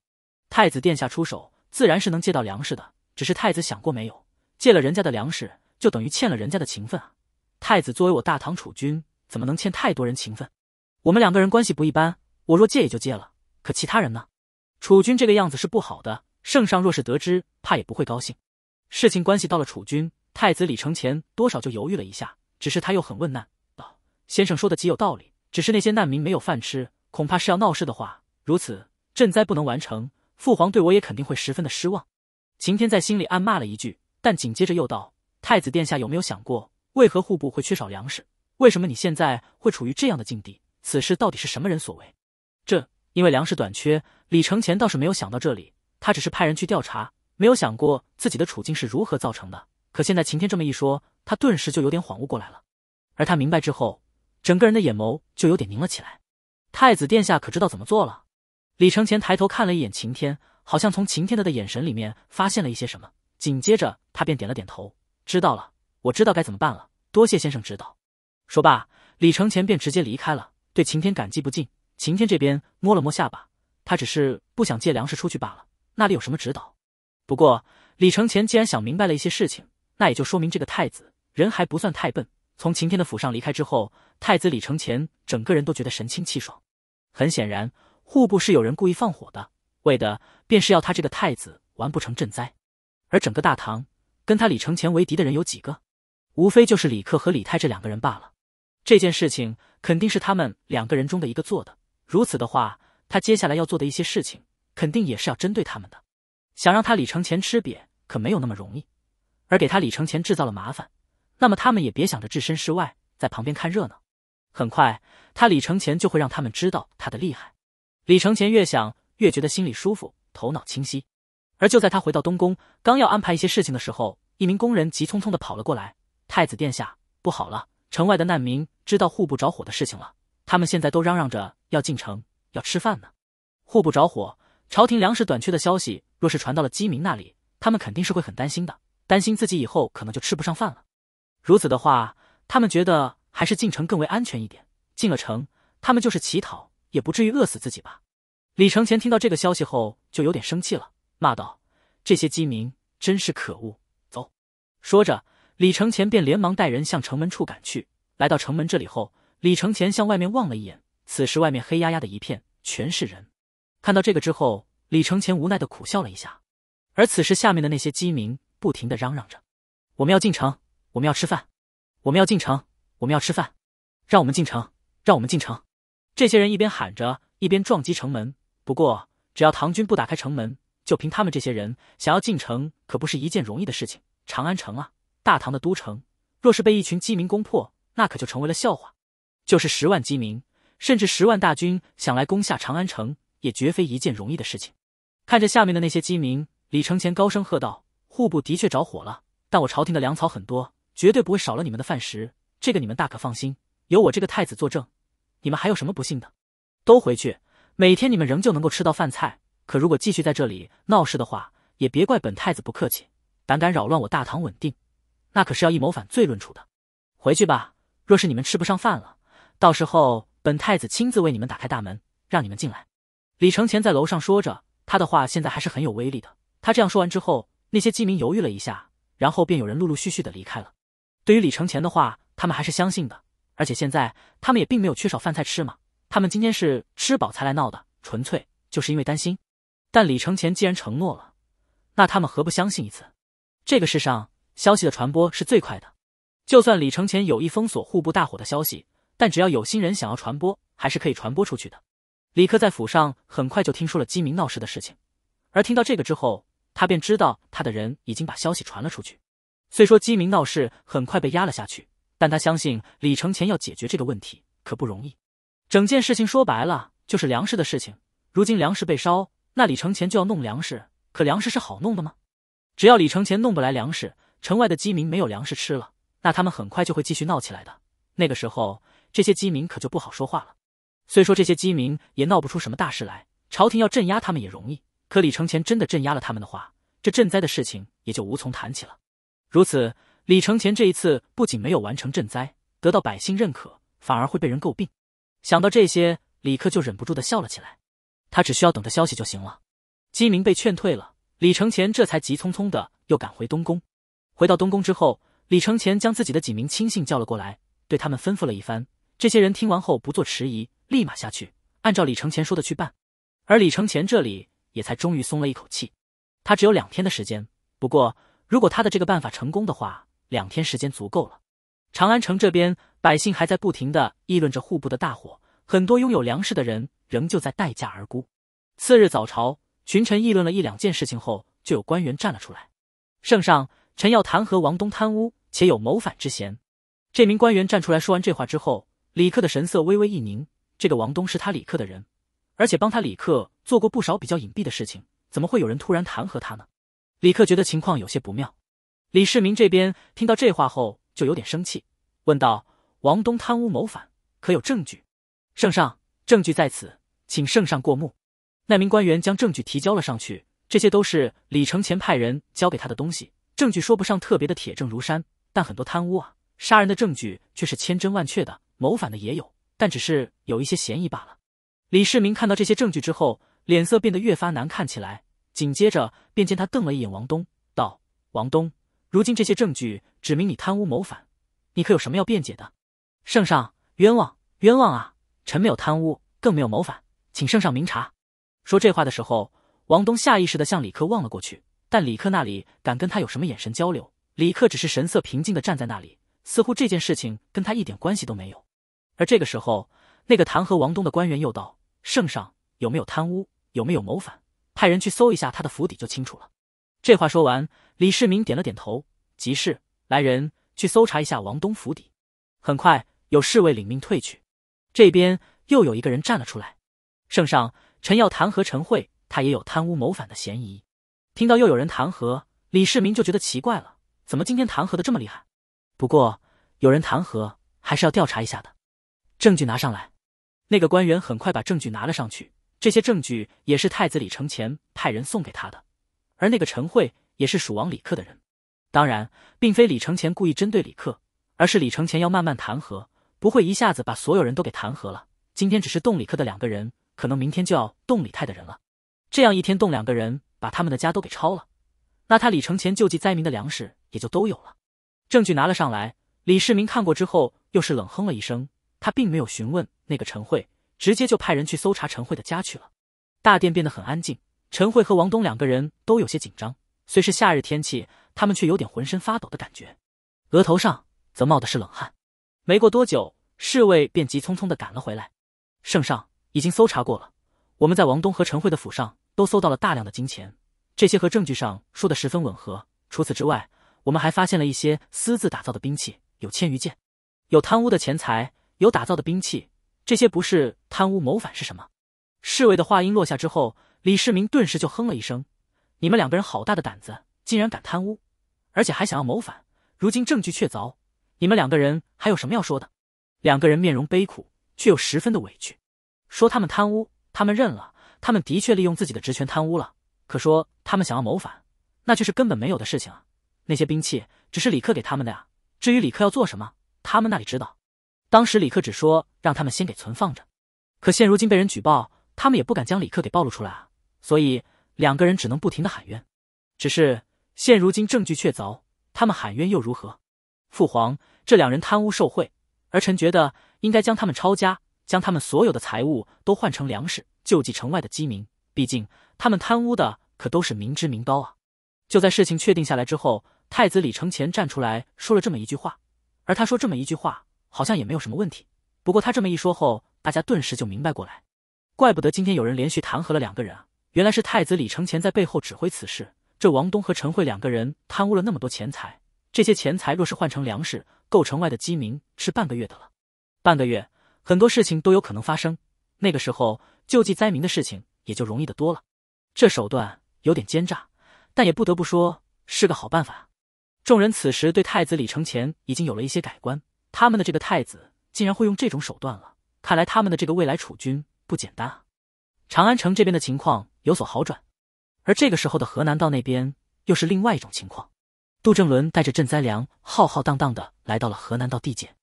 太子殿下出手，自然是能借到粮食的。只是太子想过没有，借了人家的粮食，就等于欠了人家的情分啊！太子作为我大唐储君，怎么能欠太多人情分？我们两个人关系不一般，我若借也就借了，可其他人呢？储君这个样子是不好的，圣上若是得知，怕也不会高兴。事情关系到了储君，太子李承前多少就犹豫了一下，只是他又很问难。先生说的极有道理，只是那些难民没有饭吃，恐怕是要闹事的话，如此赈灾不能完成，父皇对我也肯定会十分的失望。晴天在心里暗骂了一句，但紧接着又道：“太子殿下有没有想过，为何户部会缺少粮食？为什么你现在会处于这样的境地？此事到底是什么人所为？”这因为粮食短缺。李承前倒是没有想到这里，他只是派人去调查，没有想过自己的处境是如何造成的。可现在晴天这么一说，他顿时就有点恍悟过来了。而他明白之后。整个人的眼眸就有点凝了起来。太子殿下可知道怎么做了？李承前抬头看了一眼晴天，好像从晴天的眼神里面发现了一些什么，紧接着他便点了点头，知道了，我知道该怎么办了。多谢先生指导。说罢，李承前便直接离开了，对晴天感激不尽。晴天这边摸了摸下巴，他只是不想借粮食出去罢了。那里有什么指导？不过李承前既然想明白了一些事情，那也就说明这个太子人还不算太笨。从晴天的府上离开之后，太子李承前整个人都觉得神清气爽。很显然，户部是有人故意放火的，为的便是要他这个太子完不成赈灾。而整个大唐跟他李承前为敌的人有几个？无非就是李克和李泰这两个人罢了。这件事情肯定是他们两个人中的一个做的。如此的话，他接下来要做的一些事情，肯定也是要针对他们的。想让他李承前吃瘪，可没有那么容易。而给他李承前制造了麻烦。那么他们也别想着置身事外，在旁边看热闹。很快，他李承前就会让他们知道他的厉害。李承前越想越觉得心里舒服，头脑清晰。而就在他回到东宫，刚要安排一些事情的时候，一名工人急匆匆的跑了过来：“太子殿下，不好了！城外的难民知道户部着火的事情了，他们现在都嚷嚷着要进城，要吃饭呢。”户部着火，朝廷粮食短缺的消息，若是传到了饥民那里，他们肯定是会很担心的，担心自己以后可能就吃不上饭了。如此的话，他们觉得还是进城更为安全一点。进了城，他们就是乞讨，也不至于饿死自己吧？李承前听到这个消息后，就有点生气了，骂道：“这些饥民真是可恶！”走，说着，李承前便连忙带人向城门处赶去。来到城门这里后，李承前向外面望了一眼，此时外面黑压压的一片，全是人。看到这个之后，李承前无奈的苦笑了一下。而此时下面的那些饥民不停的嚷嚷着：“我们要进城！”我们要吃饭，我们要进城，我们要吃饭，让我们进城，让我们进城。这些人一边喊着，一边撞击城门。不过，只要唐军不打开城门，就凭他们这些人想要进城，可不是一件容易的事情。长安城啊，大唐的都城，若是被一群饥民攻破，那可就成为了笑话。就是十万饥民，甚至十万大军，想来攻下长安城，也绝非一件容易的事情。看着下面的那些饥民，李承乾高声喝道：“户部的确着火了，但我朝廷的粮草很多。”绝对不会少了你们的饭食，这个你们大可放心，有我这个太子作证，你们还有什么不信的？都回去，每天你们仍旧能够吃到饭菜。可如果继续在这里闹事的话，也别怪本太子不客气。胆敢扰乱我大唐稳定，那可是要以谋反罪论处的。回去吧，若是你们吃不上饭了，到时候本太子亲自为你们打开大门，让你们进来。李承前在楼上说着，他的话现在还是很有威力的。他这样说完之后，那些饥民犹豫了一下，然后便有人陆陆续续的离开了。对于李承前的话，他们还是相信的，而且现在他们也并没有缺少饭菜吃嘛。他们今天是吃饱才来闹的，纯粹就是因为担心。但李承前既然承诺了，那他们何不相信一次？这个世上消息的传播是最快的，就算李承前有意封锁户部大火的消息，但只要有心人想要传播，还是可以传播出去的。李克在府上很快就听说了饥民闹事的事情，而听到这个之后，他便知道他的人已经把消息传了出去。虽说鸡民闹事很快被压了下去，但他相信李承前要解决这个问题可不容易。整件事情说白了就是粮食的事情。如今粮食被烧，那李承前就要弄粮食，可粮食是好弄的吗？只要李承前弄不来粮食，城外的鸡民没有粮食吃了，那他们很快就会继续闹起来的。那个时候，这些鸡民可就不好说话了。虽说这些鸡民也闹不出什么大事来，朝廷要镇压他们也容易。可李承前真的镇压了他们的话，这赈灾的事情也就无从谈起了。如此，李承乾这一次不仅没有完成赈灾，得到百姓认可，反而会被人诟病。想到这些，李克就忍不住的笑了起来。他只需要等着消息就行了。鸡民被劝退了，李承乾这才急匆匆的又赶回东宫。回到东宫之后，李承乾将自己的几名亲信叫了过来，对他们吩咐了一番。这些人听完后不做迟疑，立马下去按照李承乾说的去办。而李承乾这里也才终于松了一口气。他只有两天的时间，不过。如果他的这个办法成功的话，两天时间足够了。长安城这边百姓还在不停的议论着户部的大火，很多拥有粮食的人仍旧在待价而沽。次日早朝，群臣议论了一两件事情后，就有官员站了出来：“圣上，臣要弹劾王东贪污，且有谋反之嫌。”这名官员站出来说完这话之后，李克的神色微微一凝。这个王东是他李克的人，而且帮他李克做过不少比较隐蔽的事情，怎么会有人突然弹劾他呢？李克觉得情况有些不妙，李世民这边听到这话后就有点生气，问道：“王东贪污谋反，可有证据？”“圣上，证据在此，请圣上过目。”那名官员将证据提交了上去，这些都是李承前派人交给他的东西。证据说不上特别的铁证如山，但很多贪污啊、杀人的证据却是千真万确的。谋反的也有，但只是有一些嫌疑罢了。李世民看到这些证据之后，脸色变得越发难看起来。紧接着便见他瞪了一眼王东，道：“王东，如今这些证据指明你贪污谋反，你可有什么要辩解的？”圣上，冤枉，冤枉啊！臣没有贪污，更没有谋反，请圣上明察。说这话的时候，王东下意识的向李克望了过去，但李克那里敢跟他有什么眼神交流？李克只是神色平静的站在那里，似乎这件事情跟他一点关系都没有。而这个时候，那个弹劾王东的官员又道：“圣上，有没有贪污？有没有谋反？”派人去搜一下他的府邸就清楚了。这话说完，李世民点了点头，即是来人去搜查一下王东府邸。很快有侍卫领命退去。这边又有一个人站了出来：“圣上，臣要弹劾陈慧，他也有贪污谋反的嫌疑。”听到又有人弹劾，李世民就觉得奇怪了，怎么今天弹劾的这么厉害？不过有人弹劾还是要调查一下的，证据拿上来。那个官员很快把证据拿了上去。这些证据也是太子李承乾派人送给他的，而那个陈慧也是蜀王李克的人。当然，并非李承乾故意针对李克，而是李承乾要慢慢弹劾，不会一下子把所有人都给弹劾了。今天只是动李克的两个人，可能明天就要动李泰的人了。这样一天动两个人，把他们的家都给抄了，那他李承乾救济灾民的粮食也就都有了。证据拿了上来，李世民看过之后，又是冷哼了一声。他并没有询问那个陈慧。直接就派人去搜查陈慧的家去了。大殿变得很安静，陈慧和王东两个人都有些紧张，虽是夏日天气，他们却有点浑身发抖的感觉，额头上则冒的是冷汗。没过多久，侍卫便急匆匆的赶了回来。圣上已经搜查过了，我们在王东和陈慧的府上都搜到了大量的金钱，这些和证据上说的十分吻合。除此之外，我们还发现了一些私自打造的兵器，有千余件，有贪污的钱财，有打造的兵器。这些不是贪污谋反是什么？侍卫的话音落下之后，李世民顿时就哼了一声：“你们两个人好大的胆子，竟然敢贪污，而且还想要谋反！如今证据确凿，你们两个人还有什么要说的？”两个人面容悲苦，却又十分的委屈，说：“他们贪污，他们认了，他们的确利用自己的职权贪污了。可说他们想要谋反，那却是根本没有的事情啊！那些兵器只是李克给他们的呀，至于李克要做什么，他们那里知道。”当时李克只说让他们先给存放着，可现如今被人举报，他们也不敢将李克给暴露出来啊，所以两个人只能不停的喊冤。只是现如今证据确凿，他们喊冤又如何？父皇，这两人贪污受贿，儿臣觉得应该将他们抄家，将他们所有的财物都换成粮食，救济城外的饥民。毕竟他们贪污的可都是民脂民膏啊。就在事情确定下来之后，太子李承乾站出来说了这么一句话，而他说这么一句话。好像也没有什么问题。不过他这么一说后，大家顿时就明白过来，怪不得今天有人连续弹劾了两个人啊！原来是太子李承前在背后指挥此事。这王东和陈慧两个人贪污了那么多钱财，这些钱财若是换成粮食，够城外的饥民吃半个月的了。半个月，很多事情都有可能发生。那个时候救济灾民的事情也就容易的多了。这手段有点奸诈，但也不得不说是个好办法。众人此时对太子李承前已经有了一些改观。他们的这个太子竟然会用这种手段了，看来他们的这个未来储君不简单啊！长安城这边的情况有所好转，而这个时候的河南道那边又是另外一种情况。杜正伦带着赈灾粮浩浩荡荡的来到了河南道地界，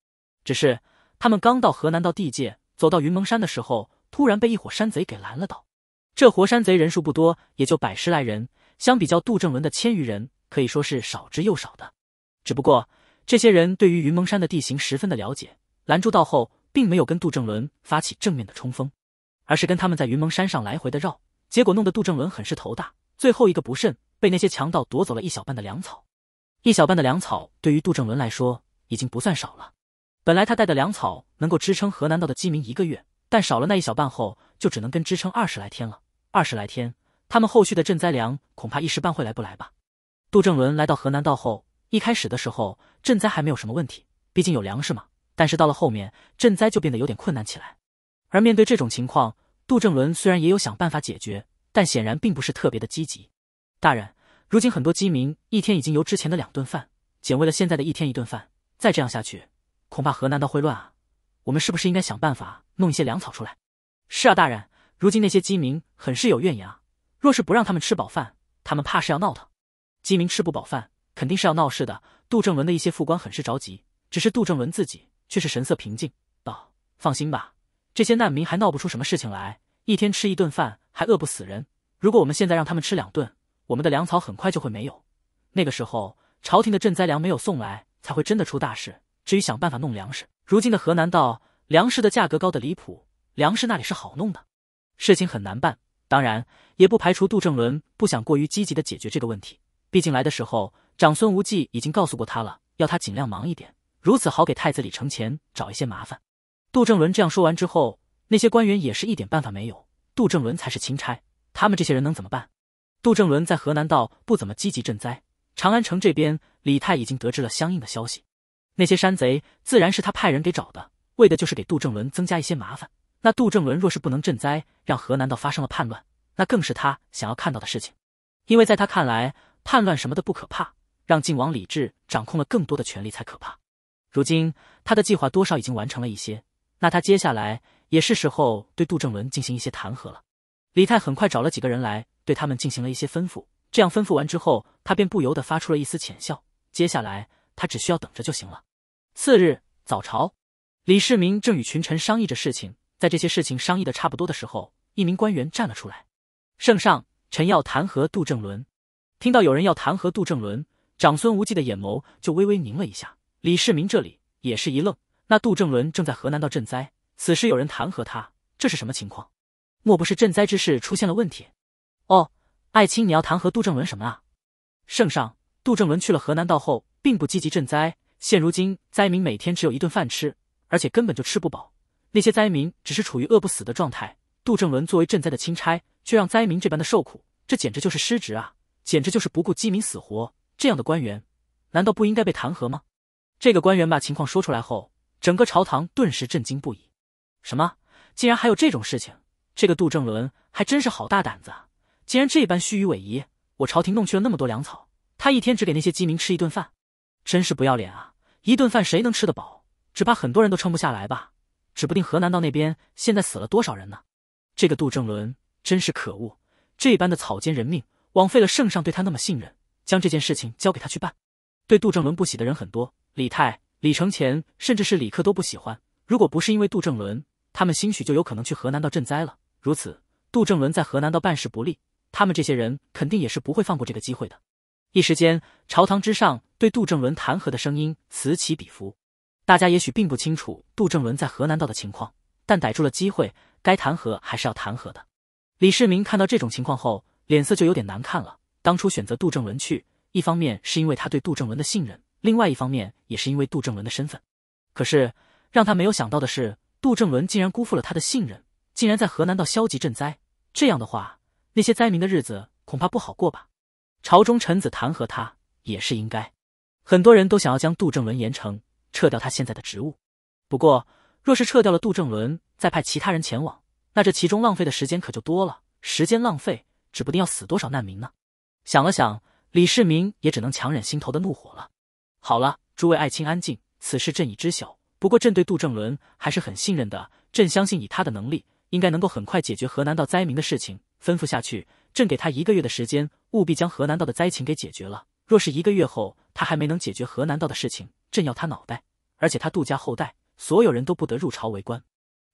只是他们刚到河南道地界，走到云蒙山的时候，突然被一伙山贼给拦了道。这伙山贼人数不多，也就百十来人，相比较杜正伦的千余人，可以说是少之又少的。只不过。这些人对于云蒙山的地形十分的了解，拦住道后，并没有跟杜正伦发起正面的冲锋，而是跟他们在云蒙山上来回的绕，结果弄得杜正伦很是头大。最后一个不慎，被那些强盗夺走了一小半的粮草。一小半的粮草对于杜正伦来说已经不算少了，本来他带的粮草能够支撑河南道的饥民一个月，但少了那一小半后，就只能跟支撑二十来天了。二十来天，他们后续的赈灾粮恐怕一时半会来不来吧？杜正伦来到河南道后。一开始的时候，赈灾还没有什么问题，毕竟有粮食嘛。但是到了后面，赈灾就变得有点困难起来。而面对这种情况，杜正伦虽然也有想办法解决，但显然并不是特别的积极。大人，如今很多饥民一天已经由之前的两顿饭，减为了现在的一天一顿饭。再这样下去，恐怕河南道会乱啊！我们是不是应该想办法弄一些粮草出来？是啊，大人，如今那些饥民很是有怨言啊。若是不让他们吃饱饭，他们怕是要闹腾。饥民吃不饱饭。肯定是要闹事的。杜正伦的一些副官很是着急，只是杜正伦自己却是神色平静，道：“放心吧，这些难民还闹不出什么事情来。一天吃一顿饭还饿不死人。如果我们现在让他们吃两顿，我们的粮草很快就会没有。那个时候，朝廷的赈灾粮没有送来，才会真的出大事。至于想办法弄粮食，如今的河南道粮食的价格高的离谱，粮食那里是好弄的，事情很难办。当然，也不排除杜正伦不想过于积极的解决这个问题，毕竟来的时候。”长孙无忌已经告诉过他了，要他尽量忙一点，如此好给太子李承乾找一些麻烦。杜正伦这样说完之后，那些官员也是一点办法没有。杜正伦才是钦差，他们这些人能怎么办？杜正伦在河南道不怎么积极赈灾，长安城这边李泰已经得知了相应的消息。那些山贼自然是他派人给找的，为的就是给杜正伦增加一些麻烦。那杜正伦若是不能赈灾，让河南道发生了叛乱，那更是他想要看到的事情。因为在他看来，叛乱什么的不可怕。让晋王李治掌控了更多的权力才可怕。如今他的计划多少已经完成了一些，那他接下来也是时候对杜正伦进行一些弹劾了。李泰很快找了几个人来，对他们进行了一些吩咐。这样吩咐完之后，他便不由得发出了一丝浅笑。接下来他只需要等着就行了。次日早朝，李世民正与群臣商议着事情，在这些事情商议的差不多的时候，一名官员站了出来：“圣上，臣要弹劾杜正伦。”听到有人要弹劾杜正伦。长孙无忌的眼眸就微微凝了一下，李世民这里也是一愣。那杜正伦正在河南道赈灾，此时有人弹劾他，这是什么情况？莫不是赈灾之事出现了问题？哦，爱卿，你要弹劾杜正伦什么啊？圣上，杜正伦去了河南道后，并不积极赈灾。现如今，灾民每天只有一顿饭吃，而且根本就吃不饱。那些灾民只是处于饿不死的状态。杜正伦作为赈灾的钦差，却让灾民这般的受苦，这简直就是失职啊！简直就是不顾饥民死活！这样的官员，难道不应该被弹劾吗？这个官员把情况说出来后，整个朝堂顿时震惊不已。什么？竟然还有这种事情！这个杜正伦还真是好大胆子，啊！竟然这般虚与委蛇。我朝廷弄去了那么多粮草，他一天只给那些饥民吃一顿饭，真是不要脸啊！一顿饭谁能吃得饱？只怕很多人都撑不下来吧？指不定河南道那边现在死了多少人呢？这个杜正伦真是可恶，这般的草菅人命，枉费了圣上对他那么信任。将这件事情交给他去办。对杜正伦不喜的人很多，李泰、李承乾，甚至是李克都不喜欢。如果不是因为杜正伦，他们兴许就有可能去河南道赈灾了。如此，杜正伦在河南道办事不利，他们这些人肯定也是不会放过这个机会的。一时间，朝堂之上对杜正伦弹劾的声音此起彼伏。大家也许并不清楚杜正伦在河南道的情况，但逮住了机会，该弹劾还是要弹劾的。李世民看到这种情况后，脸色就有点难看了。当初选择杜正伦去，一方面是因为他对杜正伦的信任，另外一方面也是因为杜正伦的身份。可是让他没有想到的是，杜正伦竟然辜负了他的信任，竟然在河南到消极赈灾。这样的话，那些灾民的日子恐怕不好过吧？朝中臣子弹劾他也是应该，很多人都想要将杜正伦严惩，撤掉他现在的职务。不过，若是撤掉了杜正伦，再派其他人前往，那这其中浪费的时间可就多了。时间浪费，指不定要死多少难民呢？想了想，李世民也只能强忍心头的怒火了。好了，诸位爱卿安静，此事朕已知晓。不过，朕对杜正伦还是很信任的。朕相信以他的能力，应该能够很快解决河南道灾民的事情。吩咐下去，朕给他一个月的时间，务必将河南道的灾情给解决了。若是一个月后他还没能解决河南道的事情，朕要他脑袋。而且他杜家后代所有人都不得入朝为官。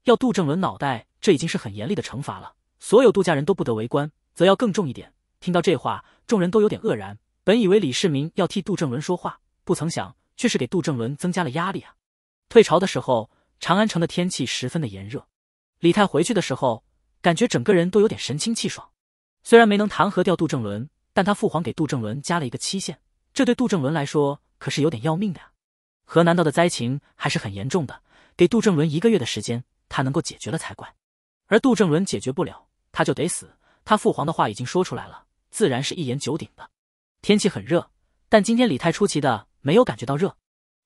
要杜正伦脑袋，这已经是很严厉的惩罚了。所有杜家人都不得为官，则要更重一点。听到这话，众人都有点愕然。本以为李世民要替杜正伦说话，不曾想却是给杜正伦增加了压力啊！退朝的时候，长安城的天气十分的炎热。李泰回去的时候，感觉整个人都有点神清气爽。虽然没能弹劾掉杜正伦，但他父皇给杜正伦加了一个期限，这对杜正伦来说可是有点要命的呀！河南道的灾情还是很严重的，给杜正伦一个月的时间，他能够解决了才怪。而杜正伦解决不了，他就得死。他父皇的话已经说出来了。自然是一言九鼎的。天气很热，但今天李泰出奇的没有感觉到热。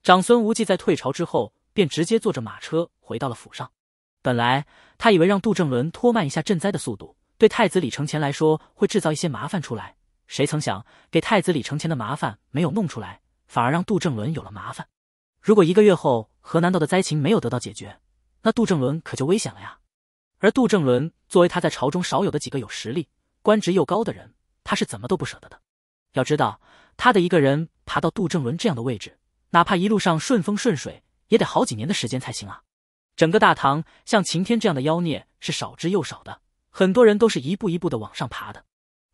长孙无忌在退朝之后，便直接坐着马车回到了府上。本来他以为让杜正伦拖慢一下赈灾的速度，对太子李承乾来说会制造一些麻烦出来。谁曾想，给太子李承乾的麻烦没有弄出来，反而让杜正伦有了麻烦。如果一个月后河南道的灾情没有得到解决，那杜正伦可就危险了呀。而杜正伦作为他在朝中少有的几个有实力、官职又高的人。他是怎么都不舍得的。要知道，他的一个人爬到杜正伦这样的位置，哪怕一路上顺风顺水，也得好几年的时间才行啊！整个大唐像晴天这样的妖孽是少之又少的，很多人都是一步一步的往上爬的。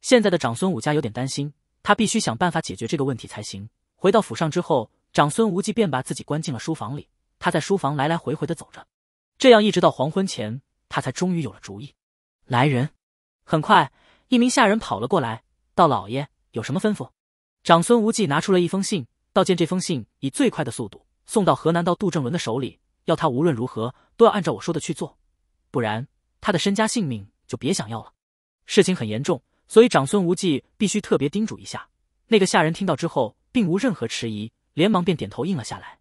现在的长孙武家有点担心，他必须想办法解决这个问题才行。回到府上之后，长孙无忌便把自己关进了书房里。他在书房来来回回的走着，这样一直到黄昏前，他才终于有了主意。来人！很快，一名下人跑了过来。道老爷有什么吩咐？长孙无忌拿出了一封信，道：“见这封信，以最快的速度送到河南道杜正伦的手里，要他无论如何都要按照我说的去做，不然他的身家性命就别想要了。事情很严重，所以长孙无忌必须特别叮嘱一下。”那个下人听到之后，并无任何迟疑，连忙便点头应了下来。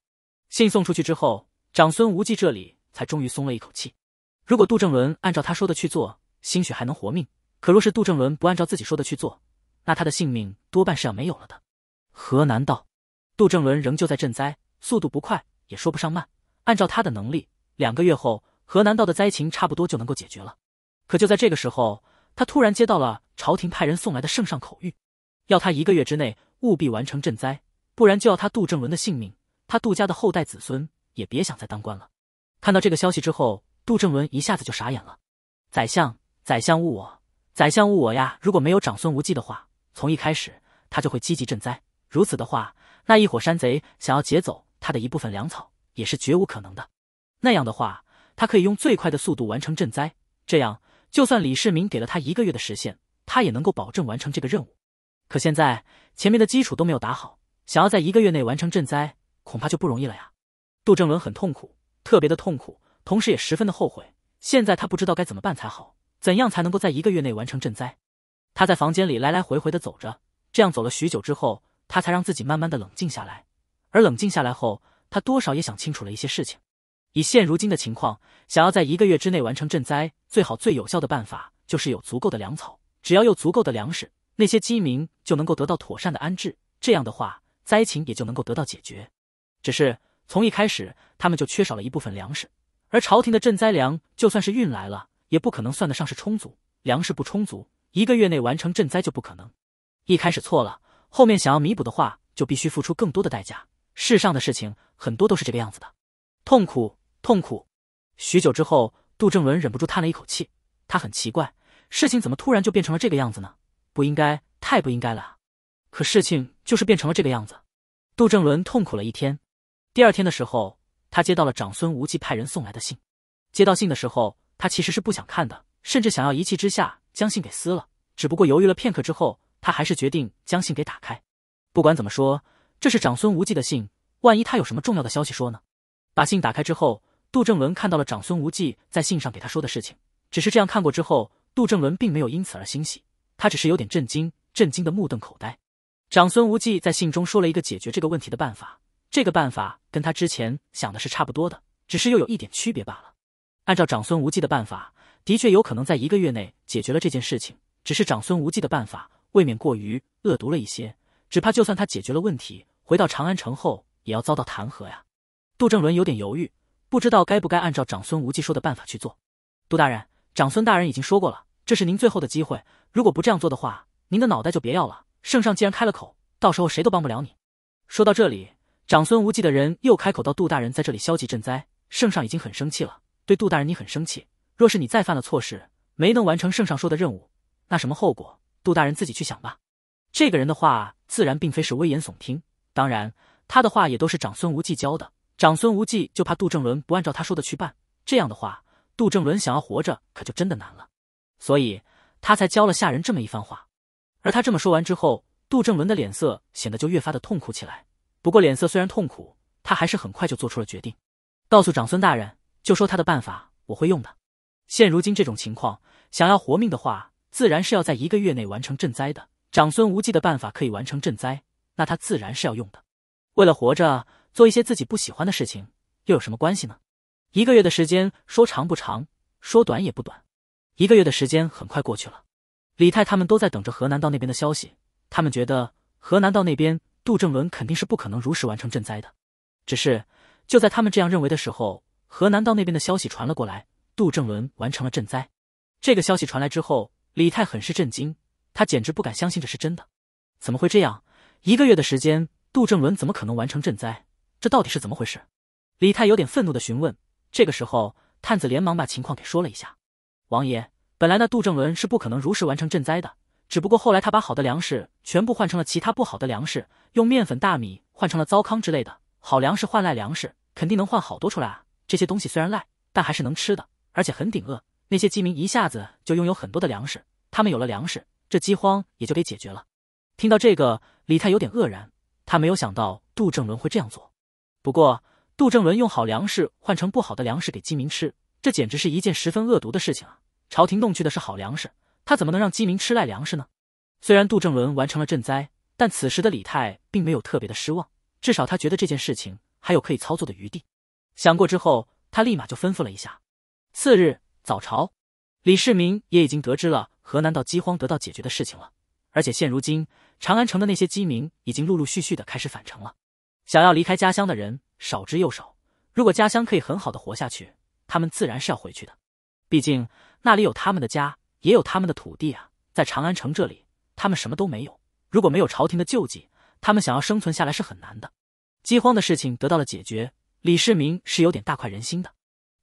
信送出去之后，长孙无忌这里才终于松了一口气。如果杜正伦按照他说的去做，兴许还能活命；可若是杜正伦不按照自己说的去做，那他的性命多半是要没有了的。河南道，杜正伦仍旧在赈灾，速度不快也说不上慢。按照他的能力，两个月后河南道的灾情差不多就能够解决了。可就在这个时候，他突然接到了朝廷派人送来的圣上口谕，要他一个月之内务必完成赈灾，不然就要他杜正伦的性命，他杜家的后代子孙也别想再当官了。看到这个消息之后，杜正伦一下子就傻眼了。宰相，宰相误我，宰相误我呀！如果没有长孙无忌的话，从一开始，他就会积极赈灾。如此的话，那一伙山贼想要劫走他的一部分粮草，也是绝无可能的。那样的话，他可以用最快的速度完成赈灾，这样就算李世民给了他一个月的时限，他也能够保证完成这个任务。可现在，前面的基础都没有打好，想要在一个月内完成赈灾，恐怕就不容易了呀。杜正伦很痛苦，特别的痛苦，同时也十分的后悔。现在他不知道该怎么办才好，怎样才能够在一个月内完成赈灾？他在房间里来来回回的走着，这样走了许久之后，他才让自己慢慢的冷静下来。而冷静下来后，他多少也想清楚了一些事情。以现如今的情况，想要在一个月之内完成赈灾，最好最有效的办法就是有足够的粮草。只要有足够的粮食，那些饥民就能够得到妥善的安置，这样的话，灾情也就能够得到解决。只是从一开始，他们就缺少了一部分粮食，而朝廷的赈灾粮就算是运来了，也不可能算得上是充足。粮食不充足。一个月内完成赈灾就不可能。一开始错了，后面想要弥补的话，就必须付出更多的代价。世上的事情很多都是这个样子的，痛苦，痛苦。许久之后，杜正伦忍不住叹了一口气。他很奇怪，事情怎么突然就变成了这个样子呢？不应该，太不应该了。可事情就是变成了这个样子。杜正伦痛苦了一天。第二天的时候，他接到了长孙无忌派人送来的信。接到信的时候，他其实是不想看的，甚至想要一气之下。将信给撕了，只不过犹豫了片刻之后，他还是决定将信给打开。不管怎么说，这是长孙无忌的信，万一他有什么重要的消息说呢？把信打开之后，杜正伦看到了长孙无忌在信上给他说的事情。只是这样看过之后，杜正伦并没有因此而欣喜，他只是有点震惊，震惊的目瞪口呆。长孙无忌在信中说了一个解决这个问题的办法，这个办法跟他之前想的是差不多的，只是又有一点区别罢了。按照长孙无忌的办法。的确有可能在一个月内解决了这件事情，只是长孙无忌的办法未免过于恶毒了一些，只怕就算他解决了问题，回到长安城后也要遭到弹劾呀。杜正伦有点犹豫，不知道该不该按照长孙无忌说的办法去做。杜大人，长孙大人已经说过了，这是您最后的机会，如果不这样做的话，您的脑袋就别要了。圣上既然开了口，到时候谁都帮不了你。说到这里，长孙无忌的人又开口道：“杜大人在这里消极赈灾，圣上已经很生气了，对杜大人你很生气。”若是你再犯了错事，没能完成圣上说的任务，那什么后果，杜大人自己去想吧。这个人的话自然并非是危言耸听，当然，他的话也都是长孙无忌教的。长孙无忌就怕杜正伦不按照他说的去办，这样的话，杜正伦想要活着可就真的难了，所以他才教了下人这么一番话。而他这么说完之后，杜正伦的脸色显得就越发的痛苦起来。不过脸色虽然痛苦，他还是很快就做出了决定，告诉长孙大人，就说他的办法我会用的。现如今这种情况，想要活命的话，自然是要在一个月内完成赈灾的。长孙无忌的办法可以完成赈灾，那他自然是要用的。为了活着，做一些自己不喜欢的事情，又有什么关系呢？一个月的时间，说长不长，说短也不短。一个月的时间很快过去了，李泰他们都在等着河南道那边的消息。他们觉得河南道那边杜正伦肯定是不可能如实完成赈灾的。只是就在他们这样认为的时候，河南道那边的消息传了过来。杜正伦完成了赈灾，这个消息传来之后，李泰很是震惊，他简直不敢相信这是真的。怎么会这样？一个月的时间，杜正伦怎么可能完成赈灾？这到底是怎么回事？李泰有点愤怒的询问。这个时候，探子连忙把情况给说了一下。王爷，本来那杜正伦是不可能如实完成赈灾的，只不过后来他把好的粮食全部换成了其他不好的粮食，用面粉、大米换成了糟糠之类的。好粮食换赖粮食，肯定能换好多出来啊。这些东西虽然赖，但还是能吃的。而且很顶饿，那些饥民一下子就拥有很多的粮食。他们有了粮食，这饥荒也就给解决了。听到这个，李泰有点愕然，他没有想到杜正伦会这样做。不过，杜正伦用好粮食换成不好的粮食给饥民吃，这简直是一件十分恶毒的事情啊！朝廷弄去的是好粮食，他怎么能让饥民吃赖粮食呢？虽然杜正伦完成了赈灾，但此时的李泰并没有特别的失望，至少他觉得这件事情还有可以操作的余地。想过之后，他立马就吩咐了一下。次日早朝，李世民也已经得知了河南到饥荒得到解决的事情了。而且现如今，长安城的那些饥民已经陆陆续续的开始返城了。想要离开家乡的人少之又少。如果家乡可以很好的活下去，他们自然是要回去的。毕竟那里有他们的家，也有他们的土地啊。在长安城这里，他们什么都没有。如果没有朝廷的救济，他们想要生存下来是很难的。饥荒的事情得到了解决，李世民是有点大快人心的。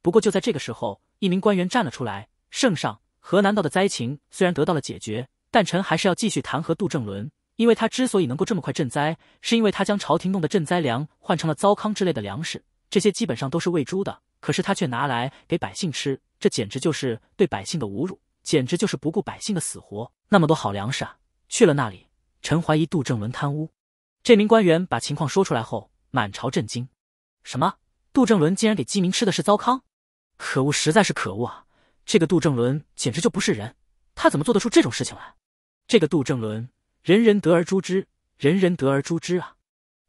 不过就在这个时候，一名官员站了出来：“圣上，河南道的灾情虽然得到了解决，但臣还是要继续弹劾杜正伦，因为他之所以能够这么快赈灾，是因为他将朝廷弄的赈灾粮换成了糟糠之类的粮食，这些基本上都是喂猪的，可是他却拿来给百姓吃，这简直就是对百姓的侮辱，简直就是不顾百姓的死活。那么多好粮食啊，去了那里，臣怀疑杜正伦贪污。”这名官员把情况说出来后，满朝震惊：“什么？杜正伦竟然给饥民吃的是糟糠？”可恶，实在是可恶啊！这个杜正伦简直就不是人，他怎么做得出这种事情来？这个杜正伦，人人得而诛之，人人得而诛之啊！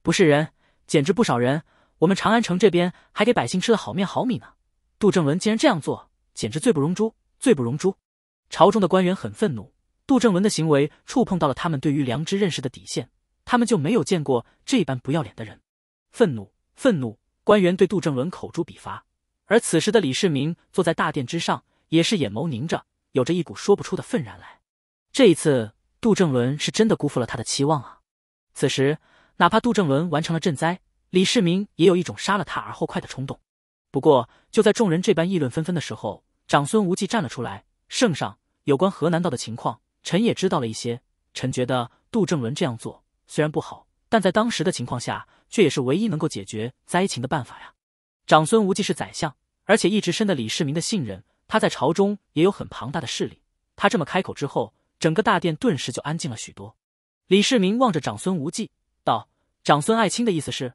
不是人，简直不少人。我们长安城这边还给百姓吃了好面好米呢，杜正伦竟然这样做，简直罪不容诛，罪不容诛！朝中的官员很愤怒，杜正伦的行为触碰到了他们对于良知认识的底线，他们就没有见过这般不要脸的人。愤怒，愤怒！官员对杜正伦口诛笔伐。而此时的李世民坐在大殿之上，也是眼眸凝着，有着一股说不出的愤然来。这一次，杜正伦是真的辜负了他的期望啊！此时，哪怕杜正伦完成了赈灾，李世民也有一种杀了他而后快的冲动。不过，就在众人这般议论纷纷的时候，长孙无忌站了出来：“圣上，有关河南道的情况，臣也知道了一些。臣觉得杜正伦这样做虽然不好，但在当时的情况下，却也是唯一能够解决灾情的办法呀。”长孙无忌是宰相。而且一直深得李世民的信任，他在朝中也有很庞大的势力。他这么开口之后，整个大殿顿时就安静了许多。李世民望着长孙无忌道：“长孙爱卿的意思是？”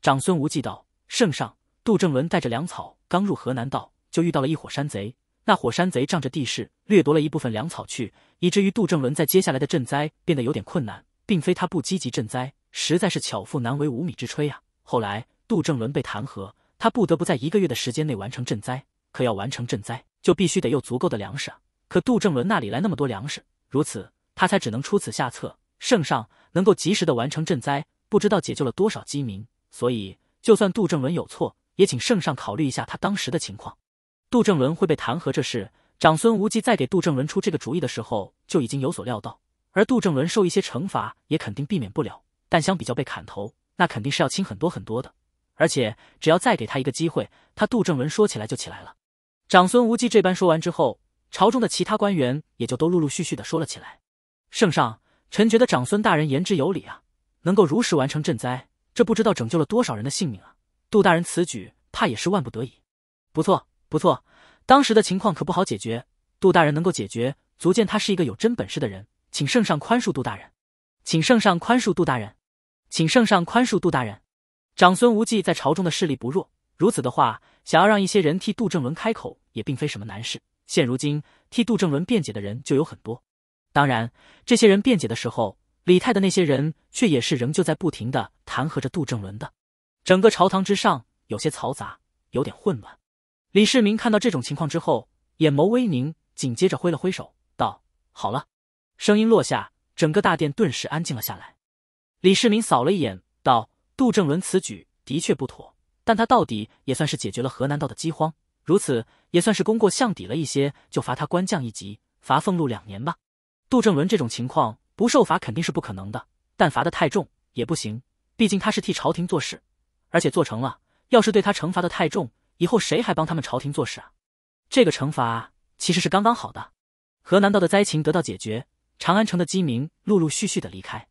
长孙无忌道：“圣上，杜正伦带着粮草刚入河南道，就遇到了一伙山贼。那伙山贼仗着地势，掠夺了一部分粮草去，以至于杜正伦在接下来的赈灾变得有点困难。并非他不积极赈灾，实在是巧妇难为无米之炊呀。后来，杜正伦被弹劾。”他不得不在一个月的时间内完成赈灾，可要完成赈灾，就必须得有足够的粮食。可杜正伦那里来那么多粮食，如此他才只能出此下策。圣上能够及时的完成赈灾，不知道解救了多少饥民，所以就算杜正伦有错，也请圣上考虑一下他当时的情况。杜正伦会被弹劾这事，长孙无忌在给杜正伦出这个主意的时候就已经有所料到，而杜正伦受一些惩罚也肯定避免不了，但相比较被砍头，那肯定是要轻很多很多的。而且，只要再给他一个机会，他杜正伦说起来就起来了。长孙无忌这般说完之后，朝中的其他官员也就都陆陆续续的说了起来。圣上，臣觉得长孙大人言之有理啊，能够如实完成赈灾，这不知道拯救了多少人的性命啊！杜大人此举，怕也是万不得已。不错，不错，当时的情况可不好解决，杜大人能够解决，足见他是一个有真本事的人，请圣上宽恕杜大人，请圣上宽恕杜大人，请圣上宽恕杜大人。长孙无忌在朝中的势力不弱，如此的话，想要让一些人替杜正伦开口也并非什么难事。现如今，替杜正伦辩解的人就有很多。当然，这些人辩解的时候，李泰的那些人却也是仍旧在不停的弹劾着杜正伦的。整个朝堂之上有些嘈杂，有点混乱。李世民看到这种情况之后，眼眸微凝，紧接着挥了挥手，道：“好了。”声音落下，整个大殿顿时安静了下来。李世民扫了一眼，道。杜正伦此举的确不妥，但他到底也算是解决了河南道的饥荒，如此也算是功过相抵了一些，就罚他官降一级，罚俸禄两年吧。杜正伦这种情况不受罚肯定是不可能的，但罚得太重也不行，毕竟他是替朝廷做事，而且做成了，要是对他惩罚的太重，以后谁还帮他们朝廷做事啊？这个惩罚其实是刚刚好的。河南道的灾情得到解决，长安城的饥民陆陆续续的离开。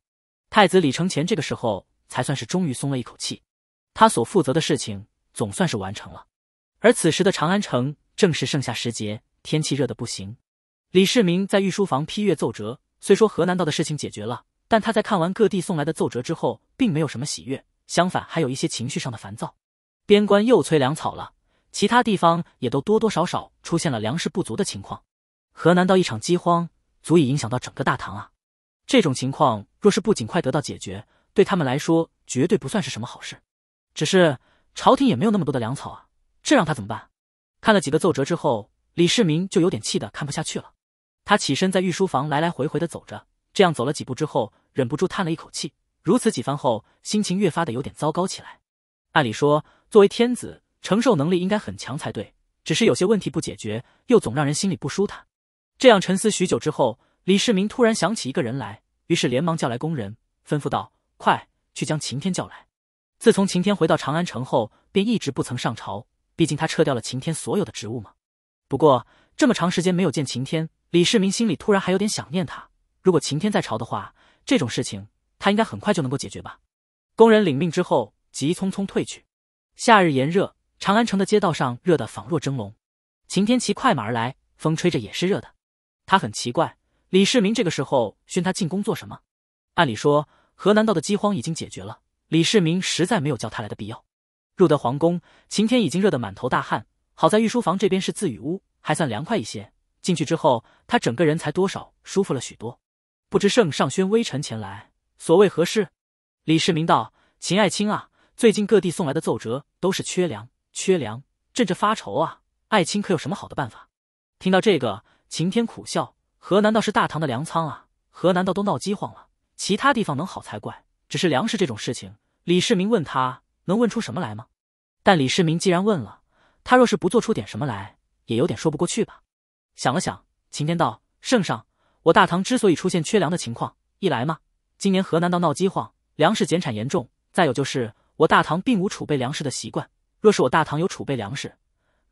太子李承乾这个时候。才算是终于松了一口气，他所负责的事情总算是完成了。而此时的长安城正是盛夏时节，天气热的不行。李世民在御书房批阅奏折，虽说河南道的事情解决了，但他在看完各地送来的奏折之后，并没有什么喜悦，相反还有一些情绪上的烦躁。边关又催粮草了，其他地方也都多多少少出现了粮食不足的情况。河南道一场饥荒，足以影响到整个大唐啊！这种情况若是不尽快得到解决，对他们来说绝对不算是什么好事，只是朝廷也没有那么多的粮草啊，这让他怎么办？看了几个奏折之后，李世民就有点气得看不下去了。他起身在御书房来来回回的走着，这样走了几步之后，忍不住叹了一口气。如此几番后，心情越发的有点糟糕起来。按理说，作为天子，承受能力应该很强才对，只是有些问题不解决，又总让人心里不舒坦。这样沉思许久之后，李世民突然想起一个人来，于是连忙叫来工人，吩咐道。快去将晴天叫来。自从晴天回到长安城后，便一直不曾上朝。毕竟他撤掉了晴天所有的职务嘛。不过这么长时间没有见晴天，李世民心里突然还有点想念他。如果晴天在朝的话，这种事情他应该很快就能够解决吧。工人领命之后，急匆匆退去。夏日炎热，长安城的街道上热得仿若蒸笼。晴天骑快马而来，风吹着也是热的。他很奇怪，李世民这个时候宣他进宫做什么？按理说。河南道的饥荒已经解决了，李世民实在没有叫他来的必要。入得皇宫，秦天已经热得满头大汗，好在御书房这边是自雨屋，还算凉快一些。进去之后，他整个人才多少舒服了许多。不知圣上宣微臣前来，所谓何事？李世民道：“秦爱卿啊，最近各地送来的奏折都是缺粮，缺粮，朕这发愁啊。爱卿可有什么好的办法？”听到这个，秦天苦笑：“河南道是大唐的粮仓啊，河南道都闹饥荒了。”其他地方能好才怪。只是粮食这种事情，李世民问他能问出什么来吗？但李世民既然问了，他若是不做出点什么来，也有点说不过去吧。想了想，秦天道：“圣上，我大唐之所以出现缺粮的情况，一来嘛，今年河南道闹饥荒，粮食减产严重；再有就是我大唐并无储备粮食的习惯。若是我大唐有储备粮食，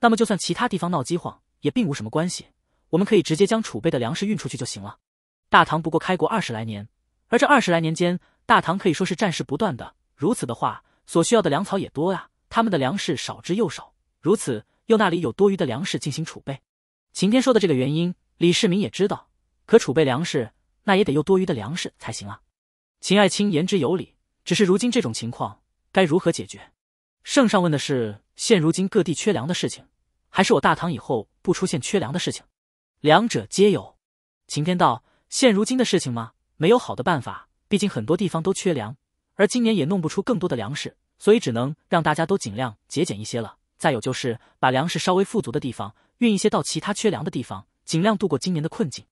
那么就算其他地方闹饥荒，也并无什么关系。我们可以直接将储备的粮食运出去就行了。大唐不过开国二十来年。”而这二十来年间，大唐可以说是战事不断的。如此的话，所需要的粮草也多呀。他们的粮食少之又少，如此又那里有多余的粮食进行储备？秦天说的这个原因，李世民也知道。可储备粮食，那也得有多余的粮食才行啊。秦爱卿言之有理，只是如今这种情况该如何解决？圣上问的是现如今各地缺粮的事情，还是我大唐以后不出现缺粮的事情？两者皆有。秦天道：现如今的事情吗？没有好的办法，毕竟很多地方都缺粮，而今年也弄不出更多的粮食，所以只能让大家都尽量节俭一些了。再有就是把粮食稍微富足的地方运一些到其他缺粮的地方，尽量度过今年的困境。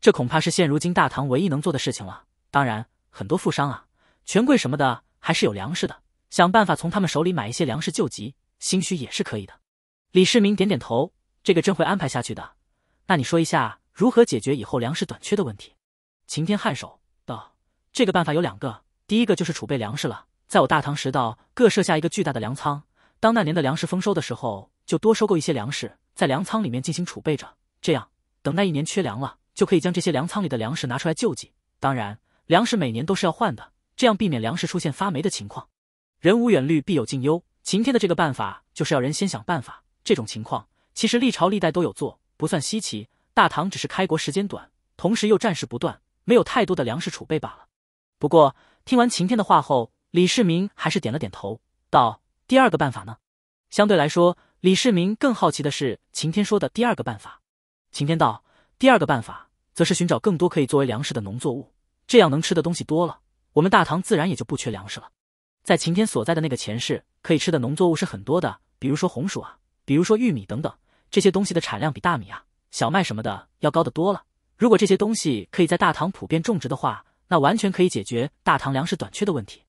这恐怕是现如今大唐唯一能做的事情了。当然，很多富商啊、权贵什么的还是有粮食的，想办法从他们手里买一些粮食救急，兴许也是可以的。李世民点点头：“这个朕会安排下去的。那你说一下如何解决以后粮食短缺的问题。”秦天颔首道：“这个办法有两个，第一个就是储备粮食了，在我大唐十道各设下一个巨大的粮仓。当那年的粮食丰收的时候，就多收购一些粮食，在粮仓里面进行储备着。这样，等那一年缺粮了，就可以将这些粮仓里的粮食拿出来救济。当然，粮食每年都是要换的，这样避免粮食出现发霉的情况。人无远虑，必有近忧。秦天的这个办法就是要人先想办法。这种情况其实历朝历代都有做，不算稀奇。大唐只是开国时间短，同时又战事不断。”没有太多的粮食储备罢了。不过听完晴天的话后，李世民还是点了点头，道：“第二个办法呢？”相对来说，李世民更好奇的是晴天说的第二个办法。晴天道：“第二个办法，则是寻找更多可以作为粮食的农作物，这样能吃的东西多了，我们大唐自然也就不缺粮食了。”在晴天所在的那个前世，可以吃的农作物是很多的，比如说红薯啊，比如说玉米等等，这些东西的产量比大米啊、小麦什么的要高得多了。如果这些东西可以在大唐普遍种植的话，那完全可以解决大唐粮食短缺的问题。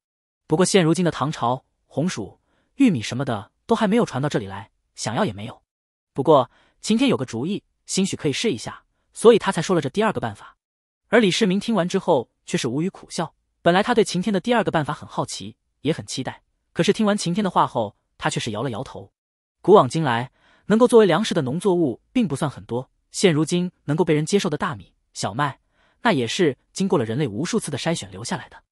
不过现如今的唐朝，红薯、玉米什么的都还没有传到这里来，想要也没有。不过晴天有个主意，兴许可以试一下，所以他才说了这第二个办法。而李世民听完之后却是无语苦笑。本来他对晴天的第二个办法很好奇，也很期待，可是听完晴天的话后，他却是摇了摇头。古往今来，能够作为粮食的农作物并不算很多。现如今能够被人接受的大米、小麦，那也是经过了人类无数次的筛选留下来的。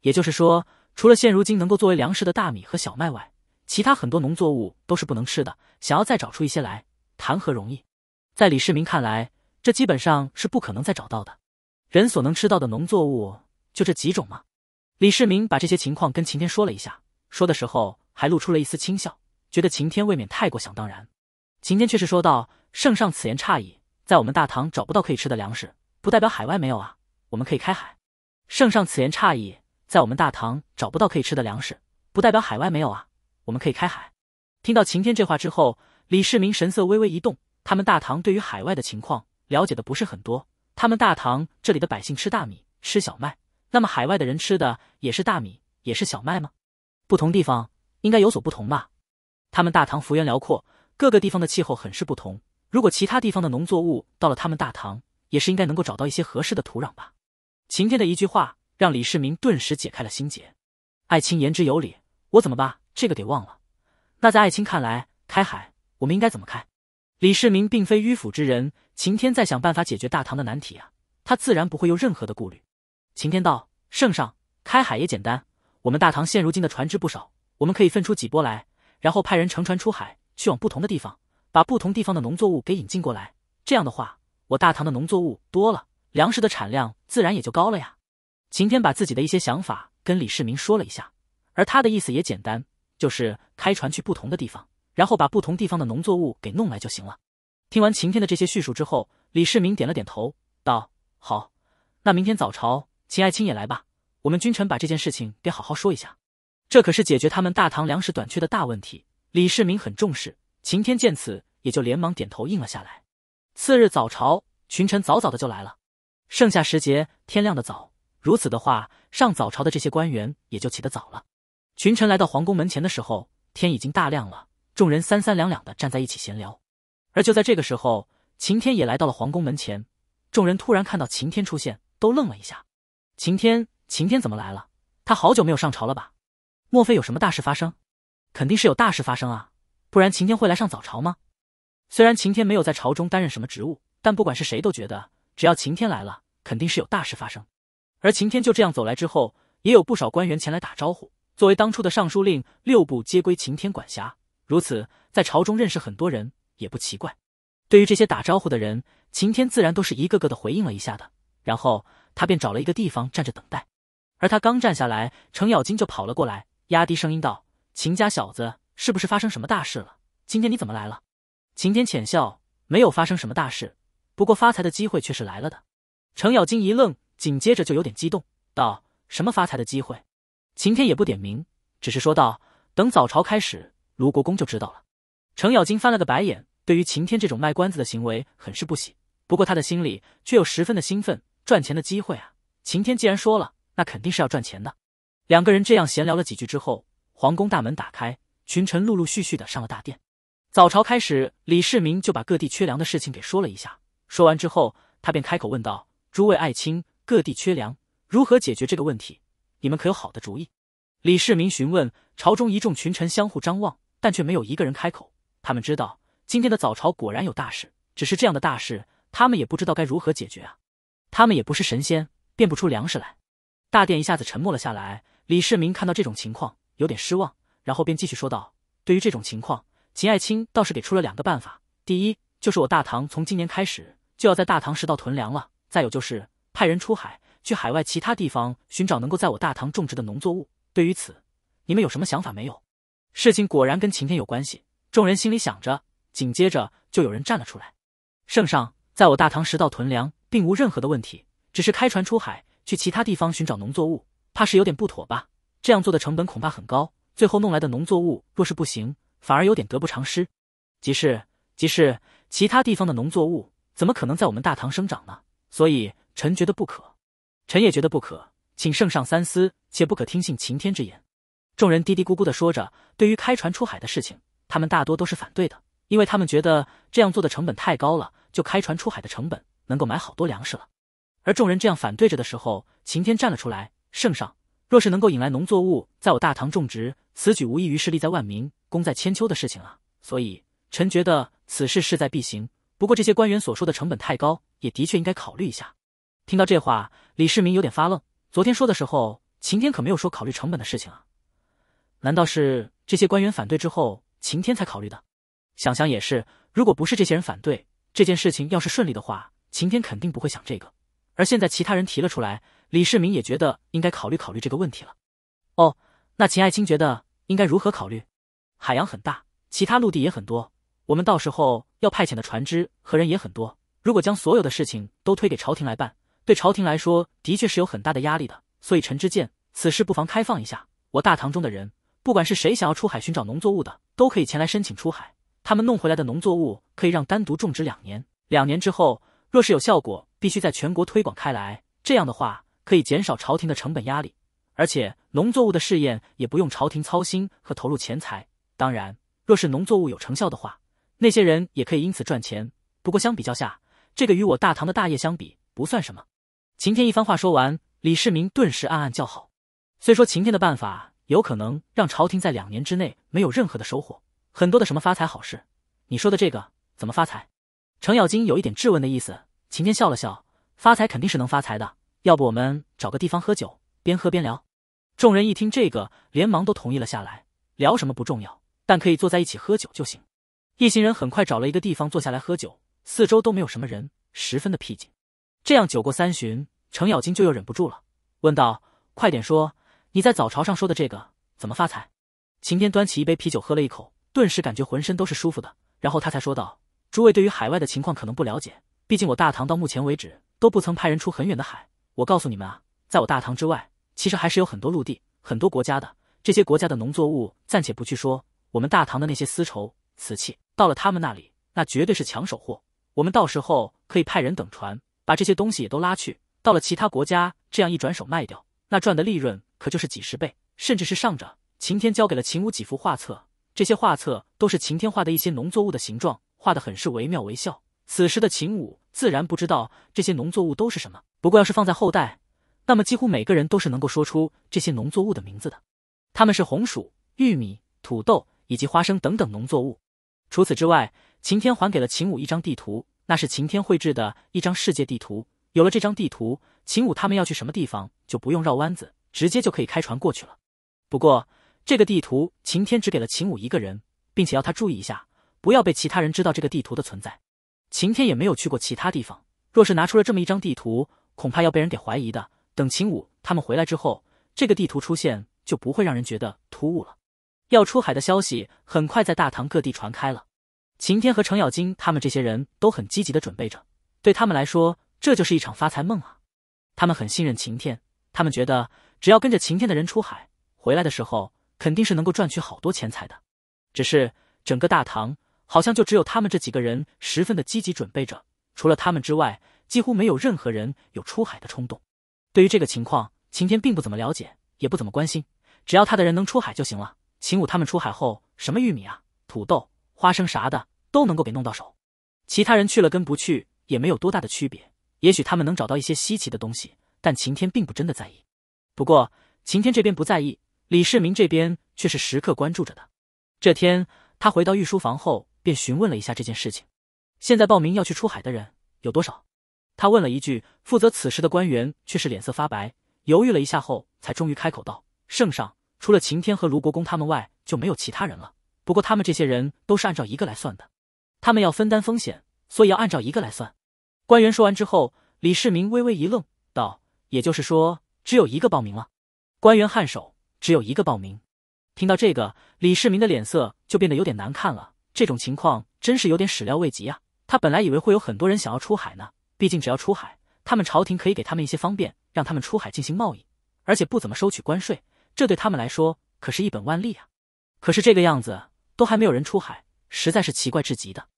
也就是说，除了现如今能够作为粮食的大米和小麦外，其他很多农作物都是不能吃的。想要再找出一些来，谈何容易？在李世民看来，这基本上是不可能再找到的。人所能吃到的农作物，就这几种吗？李世民把这些情况跟秦天说了一下，说的时候还露出了一丝轻笑，觉得秦天未免太过想当然。秦天却是说道：“圣上此言差矣。”在我们大唐找不到可以吃的粮食，不代表海外没有啊！我们可以开海。圣上此言差矣，在我们大唐找不到可以吃的粮食，不代表海外没有啊！我们可以开海。听到秦天这话之后，李世民神色微微一动。他们大唐对于海外的情况了解的不是很多。他们大唐这里的百姓吃大米、吃小麦，那么海外的人吃的也是大米、也是小麦吗？不同地方应该有所不同吧？他们大唐幅员辽阔，各个地方的气候很是不同。如果其他地方的农作物到了他们大唐，也是应该能够找到一些合适的土壤吧？晴天的一句话让李世民顿时解开了心结。爱卿言之有理，我怎么办？这个得忘了。那在爱卿看来，开海我们应该怎么开？李世民并非迂腐之人，晴天在想办法解决大唐的难题啊，他自然不会有任何的顾虑。晴天道：圣上，开海也简单，我们大唐现如今的船只不少，我们可以分出几波来，然后派人乘船出海，去往不同的地方。把不同地方的农作物给引进过来，这样的话，我大唐的农作物多了，粮食的产量自然也就高了呀。晴天把自己的一些想法跟李世民说了一下，而他的意思也简单，就是开船去不同的地方，然后把不同地方的农作物给弄来就行了。听完晴天的这些叙述之后，李世民点了点头，道：“好，那明天早朝，秦爱卿也来吧，我们君臣把这件事情给好好说一下。这可是解决他们大唐粮食短缺的大问题，李世民很重视。”晴天见此，也就连忙点头应了下来。次日早朝，群臣早早的就来了。盛夏时节，天亮的早，如此的话，上早朝的这些官员也就起得早了。群臣来到皇宫门前的时候，天已经大亮了。众人三三两两的站在一起闲聊。而就在这个时候，晴天也来到了皇宫门前。众人突然看到晴天出现，都愣了一下。晴天，晴天怎么来了？他好久没有上朝了吧？莫非有什么大事发生？肯定是有大事发生啊！不然晴天会来上早朝吗？虽然晴天没有在朝中担任什么职务，但不管是谁都觉得，只要晴天来了，肯定是有大事发生。而晴天就这样走来之后，也有不少官员前来打招呼。作为当初的尚书令，六部皆归晴天管辖，如此在朝中认识很多人也不奇怪。对于这些打招呼的人，晴天自然都是一个个的回应了一下的，然后他便找了一个地方站着等待。而他刚站下来，程咬金就跑了过来，压低声音道：“秦家小子。”是不是发生什么大事了？今天你怎么来了？晴天浅笑，没有发生什么大事，不过发财的机会却是来了的。程咬金一愣，紧接着就有点激动，道：“什么发财的机会？”晴天也不点名，只是说道：“等早朝开始，卢国公就知道了。”程咬金翻了个白眼，对于晴天这种卖关子的行为很是不喜。不过他的心里却又十分的兴奋，赚钱的机会啊！晴天既然说了，那肯定是要赚钱的。两个人这样闲聊了几句之后，皇宫大门打开。群臣陆陆续续的上了大殿，早朝开始，李世民就把各地缺粮的事情给说了一下。说完之后，他便开口问道：“诸位爱卿，各地缺粮，如何解决这个问题？你们可有好的主意？”李世民询问朝中一众群臣，相互张望，但却没有一个人开口。他们知道今天的早朝果然有大事，只是这样的大事，他们也不知道该如何解决啊！他们也不是神仙，变不出粮食来。大殿一下子沉默了下来。李世民看到这种情况，有点失望。然后便继续说道：“对于这种情况，秦爱卿倒是给出了两个办法。第一，就是我大唐从今年开始就要在大唐食道囤粮了；再有就是派人出海，去海外其他地方寻找能够在我大唐种植的农作物。对于此，你们有什么想法没有？”事情果然跟晴天有关系，众人心里想着，紧接着就有人站了出来：“圣上，在我大唐食道囤粮并无任何的问题，只是开船出海去其他地方寻找农作物，怕是有点不妥吧？这样做的成本恐怕很高。”最后弄来的农作物若是不行，反而有点得不偿失。即是即是，其他地方的农作物怎么可能在我们大唐生长呢？所以臣觉得不可，臣也觉得不可，请圣上三思，且不可听信晴天之言。众人嘀嘀咕咕的说着，对于开船出海的事情，他们大多都是反对的，因为他们觉得这样做的成本太高了。就开船出海的成本能够买好多粮食了。而众人这样反对着的时候，晴天站了出来，圣上。若是能够引来农作物在我大唐种植，此举无异于是利在万民，功在千秋的事情啊！所以臣觉得此事势在必行。不过这些官员所说的成本太高，也的确应该考虑一下。听到这话，李世民有点发愣。昨天说的时候，秦天可没有说考虑成本的事情啊？难道是这些官员反对之后，秦天才考虑的？想想也是，如果不是这些人反对，这件事情要是顺利的话，秦天肯定不会想这个。而现在，其他人提了出来，李世民也觉得应该考虑考虑这个问题了。哦，那秦爱卿觉得应该如何考虑？海洋很大，其他陆地也很多，我们到时候要派遣的船只和人也很多。如果将所有的事情都推给朝廷来办，对朝廷来说的确是有很大的压力的。所以，陈之见，此事不妨开放一下，我大唐中的人，不管是谁想要出海寻找农作物的，都可以前来申请出海。他们弄回来的农作物可以让单独种植两年，两年之后。若是有效果，必须在全国推广开来。这样的话，可以减少朝廷的成本压力，而且农作物的试验也不用朝廷操心和投入钱财。当然，若是农作物有成效的话，那些人也可以因此赚钱。不过相比较下，这个与我大唐的大业相比不算什么。秦天一番话说完，李世民顿时暗暗叫好。虽说秦天的办法有可能让朝廷在两年之内没有任何的收获，很多的什么发财好事。你说的这个怎么发财？程咬金有一点质问的意思，秦天笑了笑：“发财肯定是能发财的，要不我们找个地方喝酒，边喝边聊。”众人一听这个，连忙都同意了下来。聊什么不重要，但可以坐在一起喝酒就行。一行人很快找了一个地方坐下来喝酒，四周都没有什么人，十分的僻静。这样酒过三巡，程咬金就又忍不住了，问道：“快点说，你在早朝上说的这个怎么发财？”秦天端起一杯啤酒喝了一口，顿时感觉浑身都是舒服的，然后他才说道。诸位对于海外的情况可能不了解，毕竟我大唐到目前为止都不曾派人出很远的海。我告诉你们啊，在我大唐之外，其实还是有很多陆地、很多国家的。这些国家的农作物暂且不去说，我们大唐的那些丝绸、瓷器到了他们那里，那绝对是抢手货。我们到时候可以派人等船，把这些东西也都拉去到了其他国家，这样一转手卖掉，那赚的利润可就是几十倍，甚至是上着。晴天交给了秦武几幅画册，这些画册都是晴天画的一些农作物的形状。画的很是惟妙惟肖。此时的秦武自然不知道这些农作物都是什么，不过要是放在后代，那么几乎每个人都是能够说出这些农作物的名字的。他们是红薯、玉米、土豆以及花生等等农作物。除此之外，秦天还给了秦武一张地图，那是秦天绘制的一张世界地图。有了这张地图，秦武他们要去什么地方就不用绕弯子，直接就可以开船过去了。不过这个地图秦天只给了秦武一个人，并且要他注意一下。不要被其他人知道这个地图的存在。晴天也没有去过其他地方，若是拿出了这么一张地图，恐怕要被人给怀疑的。等秦武他们回来之后，这个地图出现就不会让人觉得突兀了。要出海的消息很快在大唐各地传开了，晴天和程咬金他们这些人都很积极的准备着。对他们来说，这就是一场发财梦啊！他们很信任晴天，他们觉得只要跟着晴天的人出海，回来的时候肯定是能够赚取好多钱财的。只是整个大唐。好像就只有他们这几个人十分的积极准备着，除了他们之外，几乎没有任何人有出海的冲动。对于这个情况，晴天并不怎么了解，也不怎么关心。只要他的人能出海就行了。秦武他们出海后，什么玉米啊、土豆、花生啥的都能够给弄到手。其他人去了跟不去也没有多大的区别。也许他们能找到一些稀奇的东西，但晴天并不真的在意。不过晴天这边不在意，李世民这边却是时刻关注着的。这天，他回到御书房后。便询问了一下这件事情，现在报名要去出海的人有多少？他问了一句，负责此事的官员却是脸色发白，犹豫了一下后，才终于开口道：“圣上，除了秦天和卢国公他们外，就没有其他人了。不过他们这些人都是按照一个来算的，他们要分担风险，所以要按照一个来算。”官员说完之后，李世民微微一愣，道：“也就是说，只有一个报名了？”官员颔首：“只有一个报名。”听到这个，李世民的脸色就变得有点难看了。这种情况真是有点始料未及啊！他本来以为会有很多人想要出海呢，毕竟只要出海，他们朝廷可以给他们一些方便，让他们出海进行贸易，而且不怎么收取关税，这对他们来说可是一本万利啊！可是这个样子都还没有人出海，实在是奇怪至极的。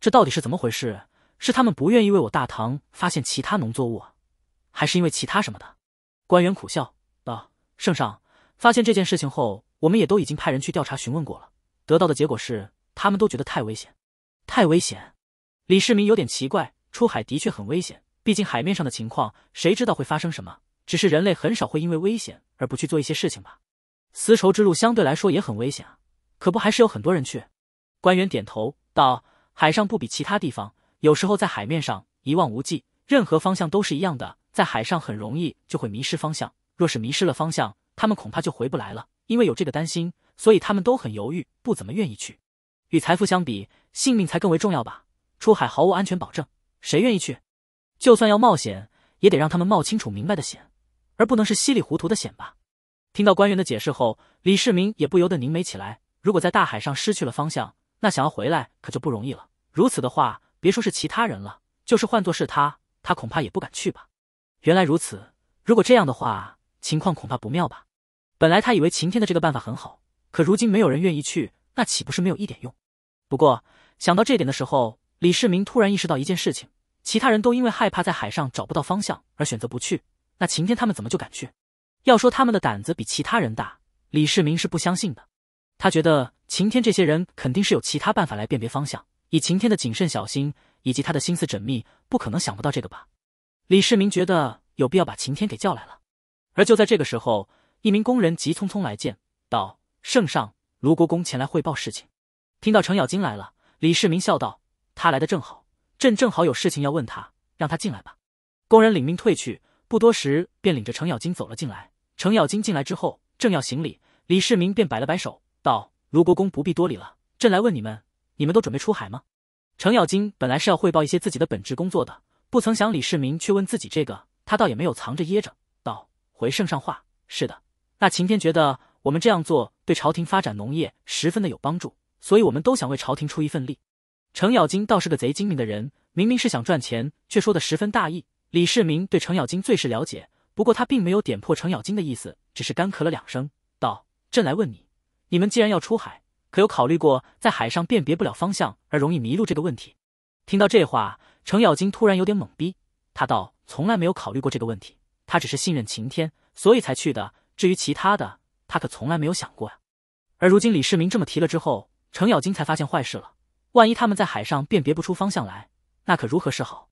这到底是怎么回事？是他们不愿意为我大唐发现其他农作物，啊，还是因为其他什么的？官员苦笑道：“圣上，发现这件事情后，我们也都已经派人去调查询问过了，得到的结果是……”他们都觉得太危险，太危险。李世民有点奇怪，出海的确很危险，毕竟海面上的情况谁知道会发生什么？只是人类很少会因为危险而不去做一些事情吧。丝绸之路相对来说也很危险啊，可不还是有很多人去？官员点头道：“海上不比其他地方，有时候在海面上一望无际，任何方向都是一样的，在海上很容易就会迷失方向。若是迷失了方向，他们恐怕就回不来了。因为有这个担心，所以他们都很犹豫，不怎么愿意去。”与财富相比，性命才更为重要吧？出海毫无安全保证，谁愿意去？就算要冒险，也得让他们冒清楚明白的险，而不能是稀里糊涂的险吧？听到官员的解释后，李世民也不由得凝眉起来。如果在大海上失去了方向，那想要回来可就不容易了。如此的话，别说是其他人了，就是换作是他，他恐怕也不敢去吧？原来如此，如果这样的话，情况恐怕不妙吧？本来他以为晴天的这个办法很好，可如今没有人愿意去，那岂不是没有一点用？不过想到这点的时候，李世民突然意识到一件事情：其他人都因为害怕在海上找不到方向而选择不去，那晴天他们怎么就敢去？要说他们的胆子比其他人大，李世民是不相信的。他觉得晴天这些人肯定是有其他办法来辨别方向。以晴天的谨慎小心以及他的心思缜密，不可能想不到这个吧？李世民觉得有必要把晴天给叫来了。而就在这个时候，一名工人急匆匆来见，道：“圣上，卢国公前来汇报事情。”听到程咬金来了，李世民笑道：“他来的正好，朕正好有事情要问他，让他进来吧。”工人领命退去，不多时便领着程咬金走了进来。程咬金进来之后，正要行礼，李世民便摆了摆手，道：“卢国公不必多礼了，朕来问你们，你们都准备出海吗？”程咬金本来是要汇报一些自己的本职工作的，不曾想李世民却问自己这个，他倒也没有藏着掖着，道：“回圣上话，是的。那秦天觉得我们这样做对朝廷发展农业十分的有帮助。”所以我们都想为朝廷出一份力。程咬金倒是个贼精明的人，明明是想赚钱，却说得十分大义。李世民对程咬金最是了解，不过他并没有点破程咬金的意思，只是干咳了两声，道：“朕来问你，你们既然要出海，可有考虑过在海上辨别不了方向而容易迷路这个问题？”听到这话，程咬金突然有点懵逼。他道：“从来没有考虑过这个问题，他只是信任晴天，所以才去的。至于其他的，他可从来没有想过呀。而如今李世民这么提了之后，程咬金才发现坏事了，万一他们在海上辨别不出方向来，那可如何是好？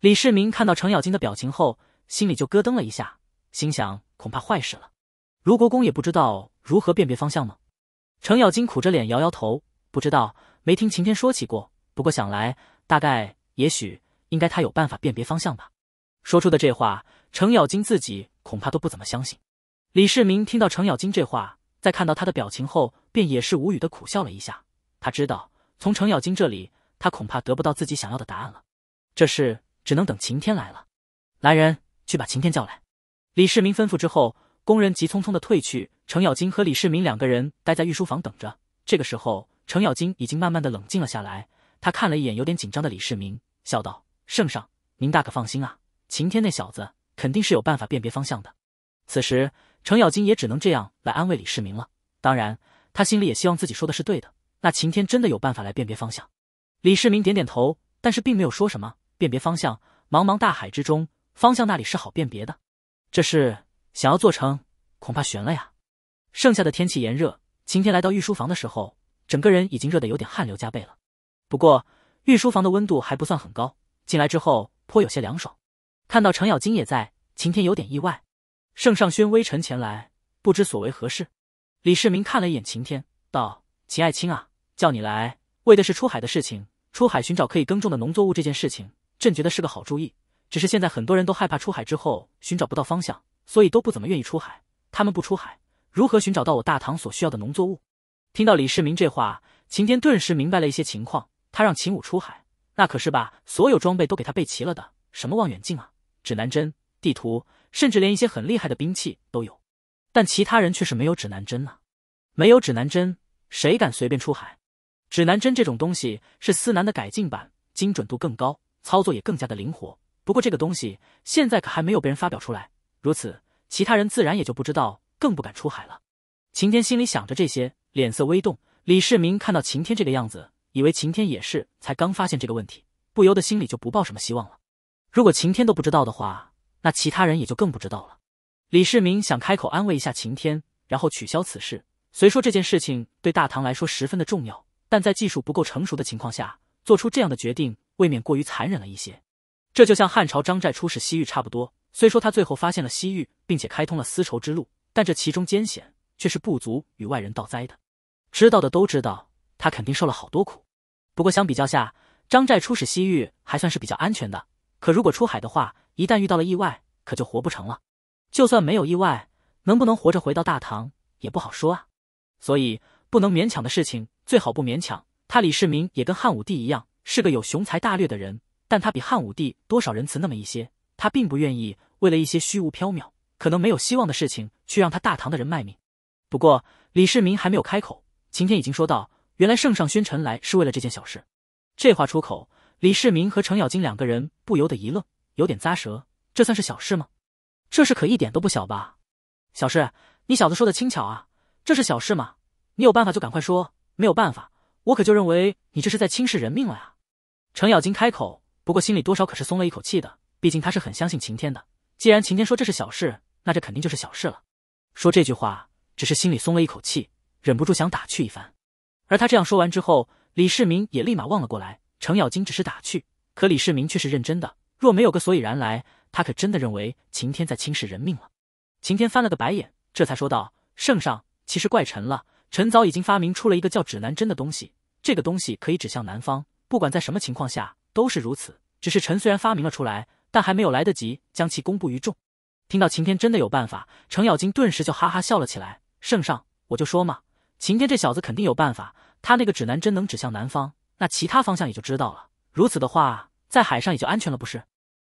李世民看到程咬金的表情后，心里就咯噔了一下，心想：恐怕坏事了。卢国公也不知道如何辨别方向吗？程咬金苦着脸摇摇头，不知道，没听晴天说起过。不过想来，大概，也许，应该他有办法辨别方向吧。说出的这话，程咬金自己恐怕都不怎么相信。李世民听到程咬金这话，在看到他的表情后。便也是无语的苦笑了一下，他知道从程咬金这里，他恐怕得不到自己想要的答案了。这事只能等晴天来了。来人，去把晴天叫来。李世民吩咐之后，工人急匆匆的退去。程咬金和李世民两个人待在御书房等着。这个时候，程咬金已经慢慢的冷静了下来。他看了一眼有点紧张的李世民，笑道：“圣上，您大可放心啊，晴天那小子肯定是有办法辨别方向的。”此时，程咬金也只能这样来安慰李世民了。当然。他心里也希望自己说的是对的，那晴天真的有办法来辨别方向。李世民点点头，但是并没有说什么辨别方向。茫茫大海之中，方向那里是好辨别的。这事想要做成，恐怕悬了呀。剩下的天气炎热，晴天来到御书房的时候，整个人已经热得有点汗流浃背了。不过御书房的温度还不算很高，进来之后颇有些凉爽。看到程咬金也在，晴天有点意外。圣上宣微臣前来，不知所为何事。李世民看了一眼晴天，道：“秦爱卿啊，叫你来为的是出海的事情。出海寻找可以耕种的农作物，这件事情，朕觉得是个好主意。只是现在很多人都害怕出海之后寻找不到方向，所以都不怎么愿意出海。他们不出海，如何寻找到我大唐所需要的农作物？”听到李世民这话，晴天顿时明白了一些情况。他让秦武出海，那可是把所有装备都给他备齐了的，什么望远镜啊、指南针、地图，甚至连一些很厉害的兵器都有。但其他人却是没有指南针呢，没有指南针，谁敢随便出海？指南针这种东西是思南的改进版，精准度更高，操作也更加的灵活。不过这个东西现在可还没有被人发表出来，如此，其他人自然也就不知道，更不敢出海了。晴天心里想着这些，脸色微动。李世民看到晴天这个样子，以为晴天也是才刚发现这个问题，不由得心里就不抱什么希望了。如果晴天都不知道的话，那其他人也就更不知道了。李世民想开口安慰一下晴天，然后取消此事。虽说这件事情对大唐来说十分的重要，但在技术不够成熟的情况下，做出这样的决定未免过于残忍了一些。这就像汉朝张寨出使西域差不多。虽说他最后发现了西域，并且开通了丝绸之路，但这其中艰险却是不足与外人道哉的。知道的都知道，他肯定受了好多苦。不过相比较下，张寨出使西域还算是比较安全的。可如果出海的话，一旦遇到了意外，可就活不成了。就算没有意外，能不能活着回到大唐也不好说啊。所以不能勉强的事情，最好不勉强。他李世民也跟汉武帝一样，是个有雄才大略的人，但他比汉武帝多少仁慈那么一些。他并不愿意为了一些虚无缥缈、可能没有希望的事情，去让他大唐的人卖命。不过李世民还没有开口，秦天已经说道：“原来圣上宣臣来是为了这件小事。”这话出口，李世民和程咬金两个人不由得一愣，有点咂舌：“这算是小事吗？”这事可一点都不小吧，小事？你小子说的轻巧啊！这是小事吗？你有办法就赶快说，没有办法，我可就认为你这是在轻视人命了呀！程咬金开口，不过心里多少可是松了一口气的，毕竟他是很相信秦天的。既然秦天说这是小事，那这肯定就是小事了。说这句话只是心里松了一口气，忍不住想打趣一番。而他这样说完之后，李世民也立马望了过来。程咬金只是打趣，可李世民却是认真的。若没有个所以然来。他可真的认为晴天在轻视人命了。晴天翻了个白眼，这才说道：“圣上，其实怪臣了。臣早已经发明出了一个叫指南针的东西，这个东西可以指向南方，不管在什么情况下都是如此。只是臣虽然发明了出来，但还没有来得及将其公布于众。”听到晴天真的有办法，程咬金顿时就哈哈笑了起来。“圣上，我就说嘛，晴天这小子肯定有办法。他那个指南针能指向南方，那其他方向也就知道了。如此的话，在海上也就安全了，不是？”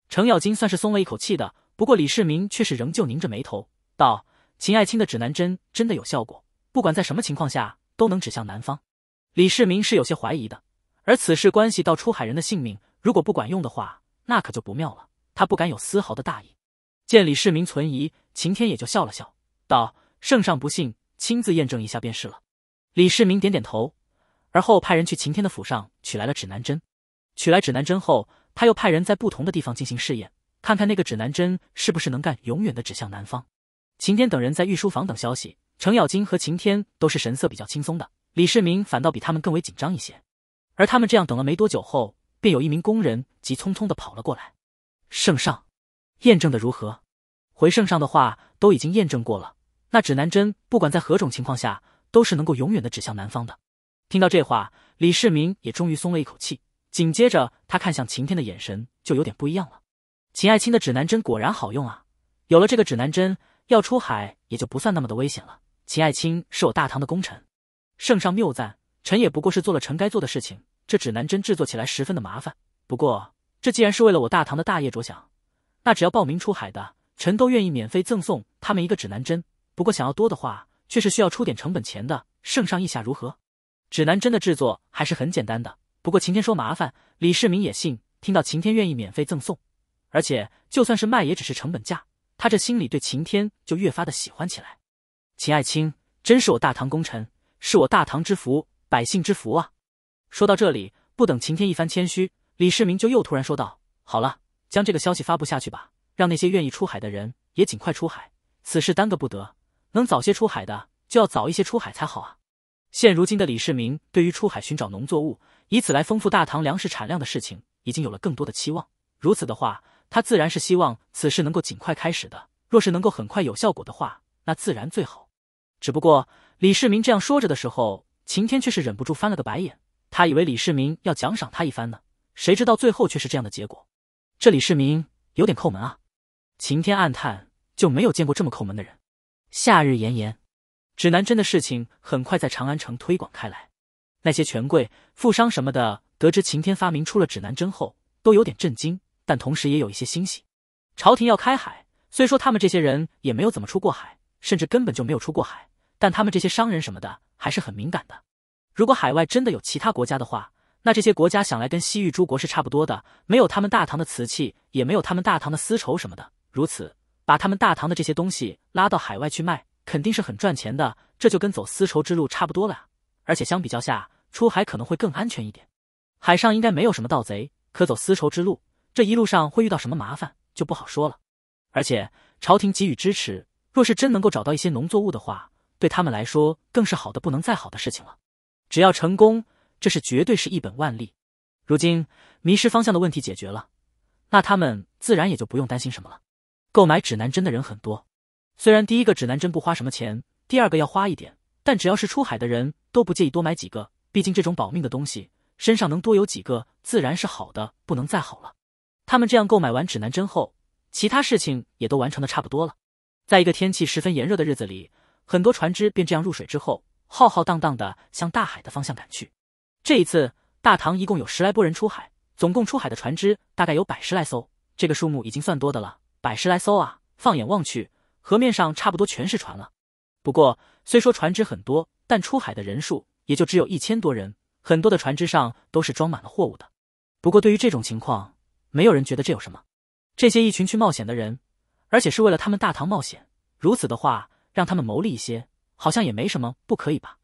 程咬金算是松了一口气的，不过李世民却是仍旧拧着眉头，道：“秦爱卿的指南针真的有效果？不管在什么情况下都能指向南方？”李世民是有些怀疑的，而此事关系到出海人的性命，如果不管用的话，那可就不妙了。他不敢有丝毫的大意。见李世民存疑，秦天也就笑了笑，道：“圣上不信，亲自验证一下便是了。”李世民点点头，而后派人去秦天的府上取来了指南针。取来指南针后，他又派人在不同的地方进行试验，看看那个指南针是不是能干永远的指向南方。秦天等人在御书房等消息，程咬金和秦天都是神色比较轻松的，李世民反倒比他们更为紧张一些。而他们这样等了没多久后，便有一名工人急匆匆的跑了过来：“圣上，验证的如何？”“回圣上的话，都已经验证过了。那指南针不管在何种情况下，都是能够永远的指向南方的。”听到这话，李世民也终于松了一口气。紧接着，他看向晴天的眼神就有点不一样了。秦爱卿的指南针果然好用啊！有了这个指南针，要出海也就不算那么的危险了。秦爱卿是我大唐的功臣，圣上谬赞，臣也不过是做了臣该做的事情。这指南针制作起来十分的麻烦，不过这既然是为了我大唐的大业着想，那只要报名出海的，臣都愿意免费赠送他们一个指南针。不过想要多的话，却是需要出点成本钱的。圣上意下如何？指南针的制作还是很简单的。不过晴天说麻烦，李世民也信。听到晴天愿意免费赠送，而且就算是卖，也只是成本价，他这心里对晴天就越发的喜欢起来。秦爱卿真是我大唐功臣，是我大唐之福，百姓之福啊！说到这里，不等晴天一番谦虚，李世民就又突然说道：“好了，将这个消息发布下去吧，让那些愿意出海的人也尽快出海，此事耽搁不得，能早些出海的就要早一些出海才好啊。”现如今的李世民对于出海寻找农作物，以此来丰富大唐粮食产量的事情，已经有了更多的期望。如此的话，他自然是希望此事能够尽快开始的。若是能够很快有效果的话，那自然最好。只不过李世民这样说着的时候，晴天却是忍不住翻了个白眼。他以为李世民要奖赏他一番呢，谁知道最后却是这样的结果。这李世民有点抠门啊！晴天暗叹，就没有见过这么抠门的人。夏日炎炎。指南针的事情很快在长安城推广开来，那些权贵、富商什么的，得知晴天发明出了指南针后，都有点震惊，但同时也有一些欣喜。朝廷要开海，虽说他们这些人也没有怎么出过海，甚至根本就没有出过海，但他们这些商人什么的还是很敏感的。如果海外真的有其他国家的话，那这些国家想来跟西域诸国是差不多的，没有他们大唐的瓷器，也没有他们大唐的丝绸什么的。如此，把他们大唐的这些东西拉到海外去卖。肯定是很赚钱的，这就跟走丝绸之路差不多了。而且相比较下，出海可能会更安全一点，海上应该没有什么盗贼。可走丝绸之路，这一路上会遇到什么麻烦就不好说了。而且朝廷给予支持，若是真能够找到一些农作物的话，对他们来说更是好的不能再好的事情了。只要成功，这是绝对是一本万利。如今迷失方向的问题解决了，那他们自然也就不用担心什么了。购买指南针的人很多。虽然第一个指南针不花什么钱，第二个要花一点，但只要是出海的人都不介意多买几个。毕竟这种保命的东西，身上能多有几个，自然是好的不能再好了。他们这样购买完指南针后，其他事情也都完成的差不多了。在一个天气十分炎热的日子里，很多船只便这样入水之后，浩浩荡荡的向大海的方向赶去。这一次，大唐一共有十来波人出海，总共出海的船只大概有百十来艘，这个数目已经算多的了。百十来艘啊，放眼望去。河面上差不多全是船了，不过虽说船只很多，但出海的人数也就只有一千多人，很多的船只上都是装满了货物的。不过对于这种情况，没有人觉得这有什么。这些一群去冒险的人，而且是为了他们大唐冒险，如此的话让他们牟利一些，好像也没什么不可以吧？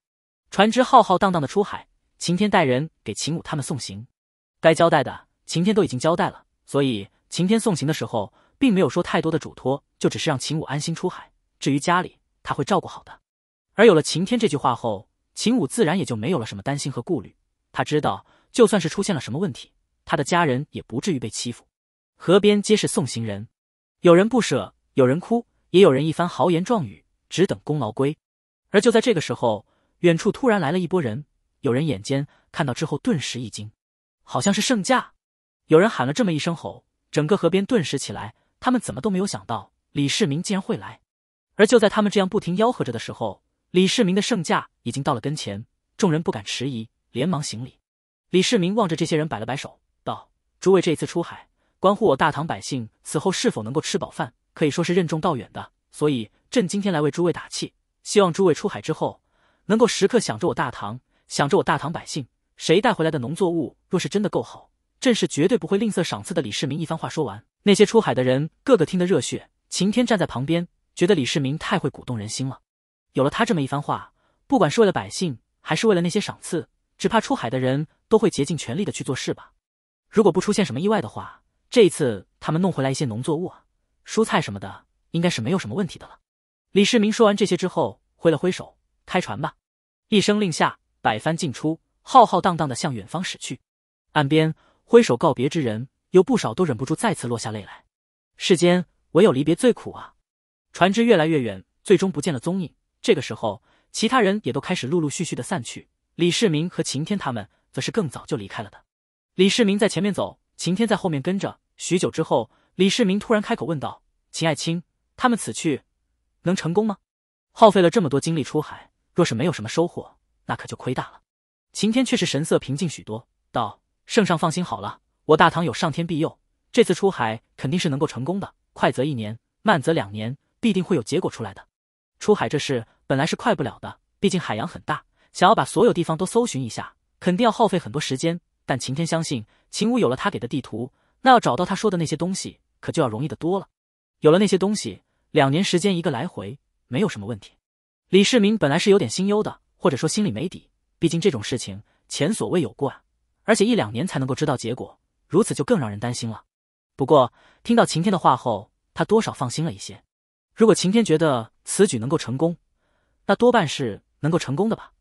船只浩浩荡荡的出海，晴天带人给秦武他们送行，该交代的晴天都已经交代了，所以晴天送行的时候。并没有说太多的嘱托，就只是让秦武安心出海。至于家里，他会照顾好的。而有了秦天这句话后，秦武自然也就没有了什么担心和顾虑。他知道，就算是出现了什么问题，他的家人也不至于被欺负。河边皆是送行人，有人不舍，有人哭，也有人一番豪言壮语，只等功劳归。而就在这个时候，远处突然来了一波人，有人眼尖看到之后顿时一惊，好像是圣驾。有人喊了这么一声吼，整个河边顿时起来。他们怎么都没有想到李世民竟然会来，而就在他们这样不停吆喝着的时候，李世民的圣驾已经到了跟前，众人不敢迟疑，连忙行礼。李世民望着这些人，摆了摆手，道：“诸位这一次出海，关乎我大唐百姓此后是否能够吃饱饭，可以说是任重道远的。所以，朕今天来为诸位打气，希望诸位出海之后，能够时刻想着我大唐，想着我大唐百姓。谁带回来的农作物，若是真的够好，朕是绝对不会吝啬赏赐的。”李世民一番话说完。那些出海的人个个听得热血。晴天站在旁边，觉得李世民太会鼓动人心了。有了他这么一番话，不管是为了百姓，还是为了那些赏赐，只怕出海的人都会竭尽全力的去做事吧。如果不出现什么意外的话，这一次他们弄回来一些农作物啊、蔬菜什么的，应该是没有什么问题的了。李世民说完这些之后，挥了挥手，开船吧！一声令下，百帆尽出，浩浩荡荡的向远方驶去。岸边挥手告别之人。有不少都忍不住再次落下泪来，世间唯有离别最苦啊！船只越来越远，最终不见了踪影。这个时候，其他人也都开始陆陆续续的散去。李世民和秦天他们则是更早就离开了的。李世民在前面走，秦天在后面跟着。许久之后，李世民突然开口问道：“秦爱卿，他们此去能成功吗？耗费了这么多精力出海，若是没有什么收获，那可就亏大了。”秦天却是神色平静许多，道：“圣上放心好了。”我大唐有上天庇佑，这次出海肯定是能够成功的。快则一年，慢则两年，必定会有结果出来的。出海这事本来是快不了的，毕竟海洋很大，想要把所有地方都搜寻一下，肯定要耗费很多时间。但晴天相信，秦武有了他给的地图，那要找到他说的那些东西，可就要容易的多了。有了那些东西，两年时间一个来回，没有什么问题。李世民本来是有点心忧的，或者说心里没底，毕竟这种事情前所未有过啊，而且一两年才能够知道结果。如此就更让人担心了。不过听到晴天的话后，他多少放心了一些。如果晴天觉得此举能够成功，那多半是能够成功的吧？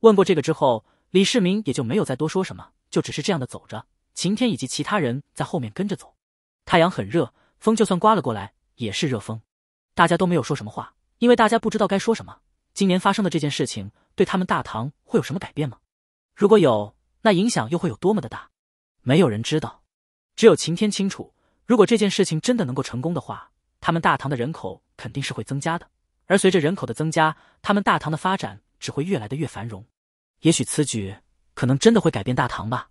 问过这个之后，李世民也就没有再多说什么，就只是这样的走着。晴天以及其他人在后面跟着走。太阳很热，风就算刮了过来也是热风。大家都没有说什么话，因为大家不知道该说什么。今年发生的这件事情对他们大唐会有什么改变吗？如果有，那影响又会有多么的大？没有人知道，只有晴天清楚。如果这件事情真的能够成功的话，他们大唐的人口肯定是会增加的。而随着人口的增加，他们大唐的发展只会越来的越繁荣。也许此举可能真的会改变大唐吧。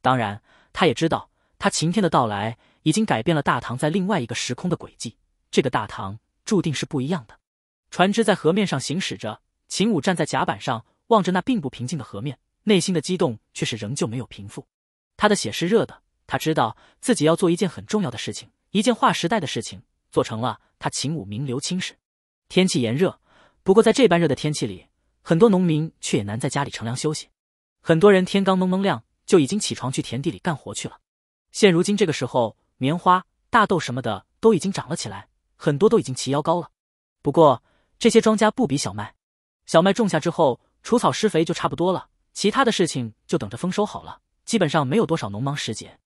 当然，他也知道，他晴天的到来已经改变了大唐在另外一个时空的轨迹。这个大唐注定是不一样的。船只在河面上行驶着，秦武站在甲板上，望着那并不平静的河面，内心的激动却是仍旧没有平复。他的血是热的，他知道自己要做一件很重要的事情，一件划时代的事情。做成了，他秦武名留青史。天气炎热，不过在这般热的天气里，很多农民却也难在家里乘凉休息。很多人天刚蒙蒙亮就已经起床去田地里干活去了。现如今这个时候，棉花、大豆什么的都已经长了起来，很多都已经齐腰高了。不过这些庄稼不比小麦，小麦种下之后除草施肥就差不多了，其他的事情就等着丰收好了。基本上没有多少农忙时节，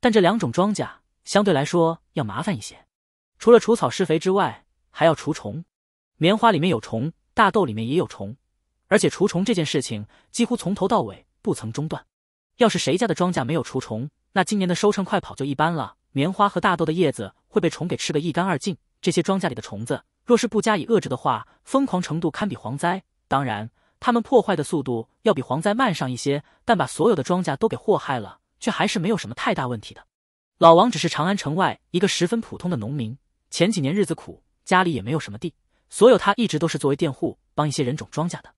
但这两种庄稼相对来说要麻烦一些。除了除草施肥之外，还要除虫。棉花里面有虫，大豆里面也有虫，而且除虫这件事情几乎从头到尾不曾中断。要是谁家的庄稼没有除虫，那今年的收成快跑就一般了。棉花和大豆的叶子会被虫给吃个一干二净。这些庄稼里的虫子，若是不加以遏制的话，疯狂程度堪比蝗灾。当然。他们破坏的速度要比蝗灾慢上一些，但把所有的庄稼都给祸害了，却还是没有什么太大问题的。老王只是长安城外一个十分普通的农民，前几年日子苦，家里也没有什么地，所有他一直都是作为佃户，帮一些人种庄稼的。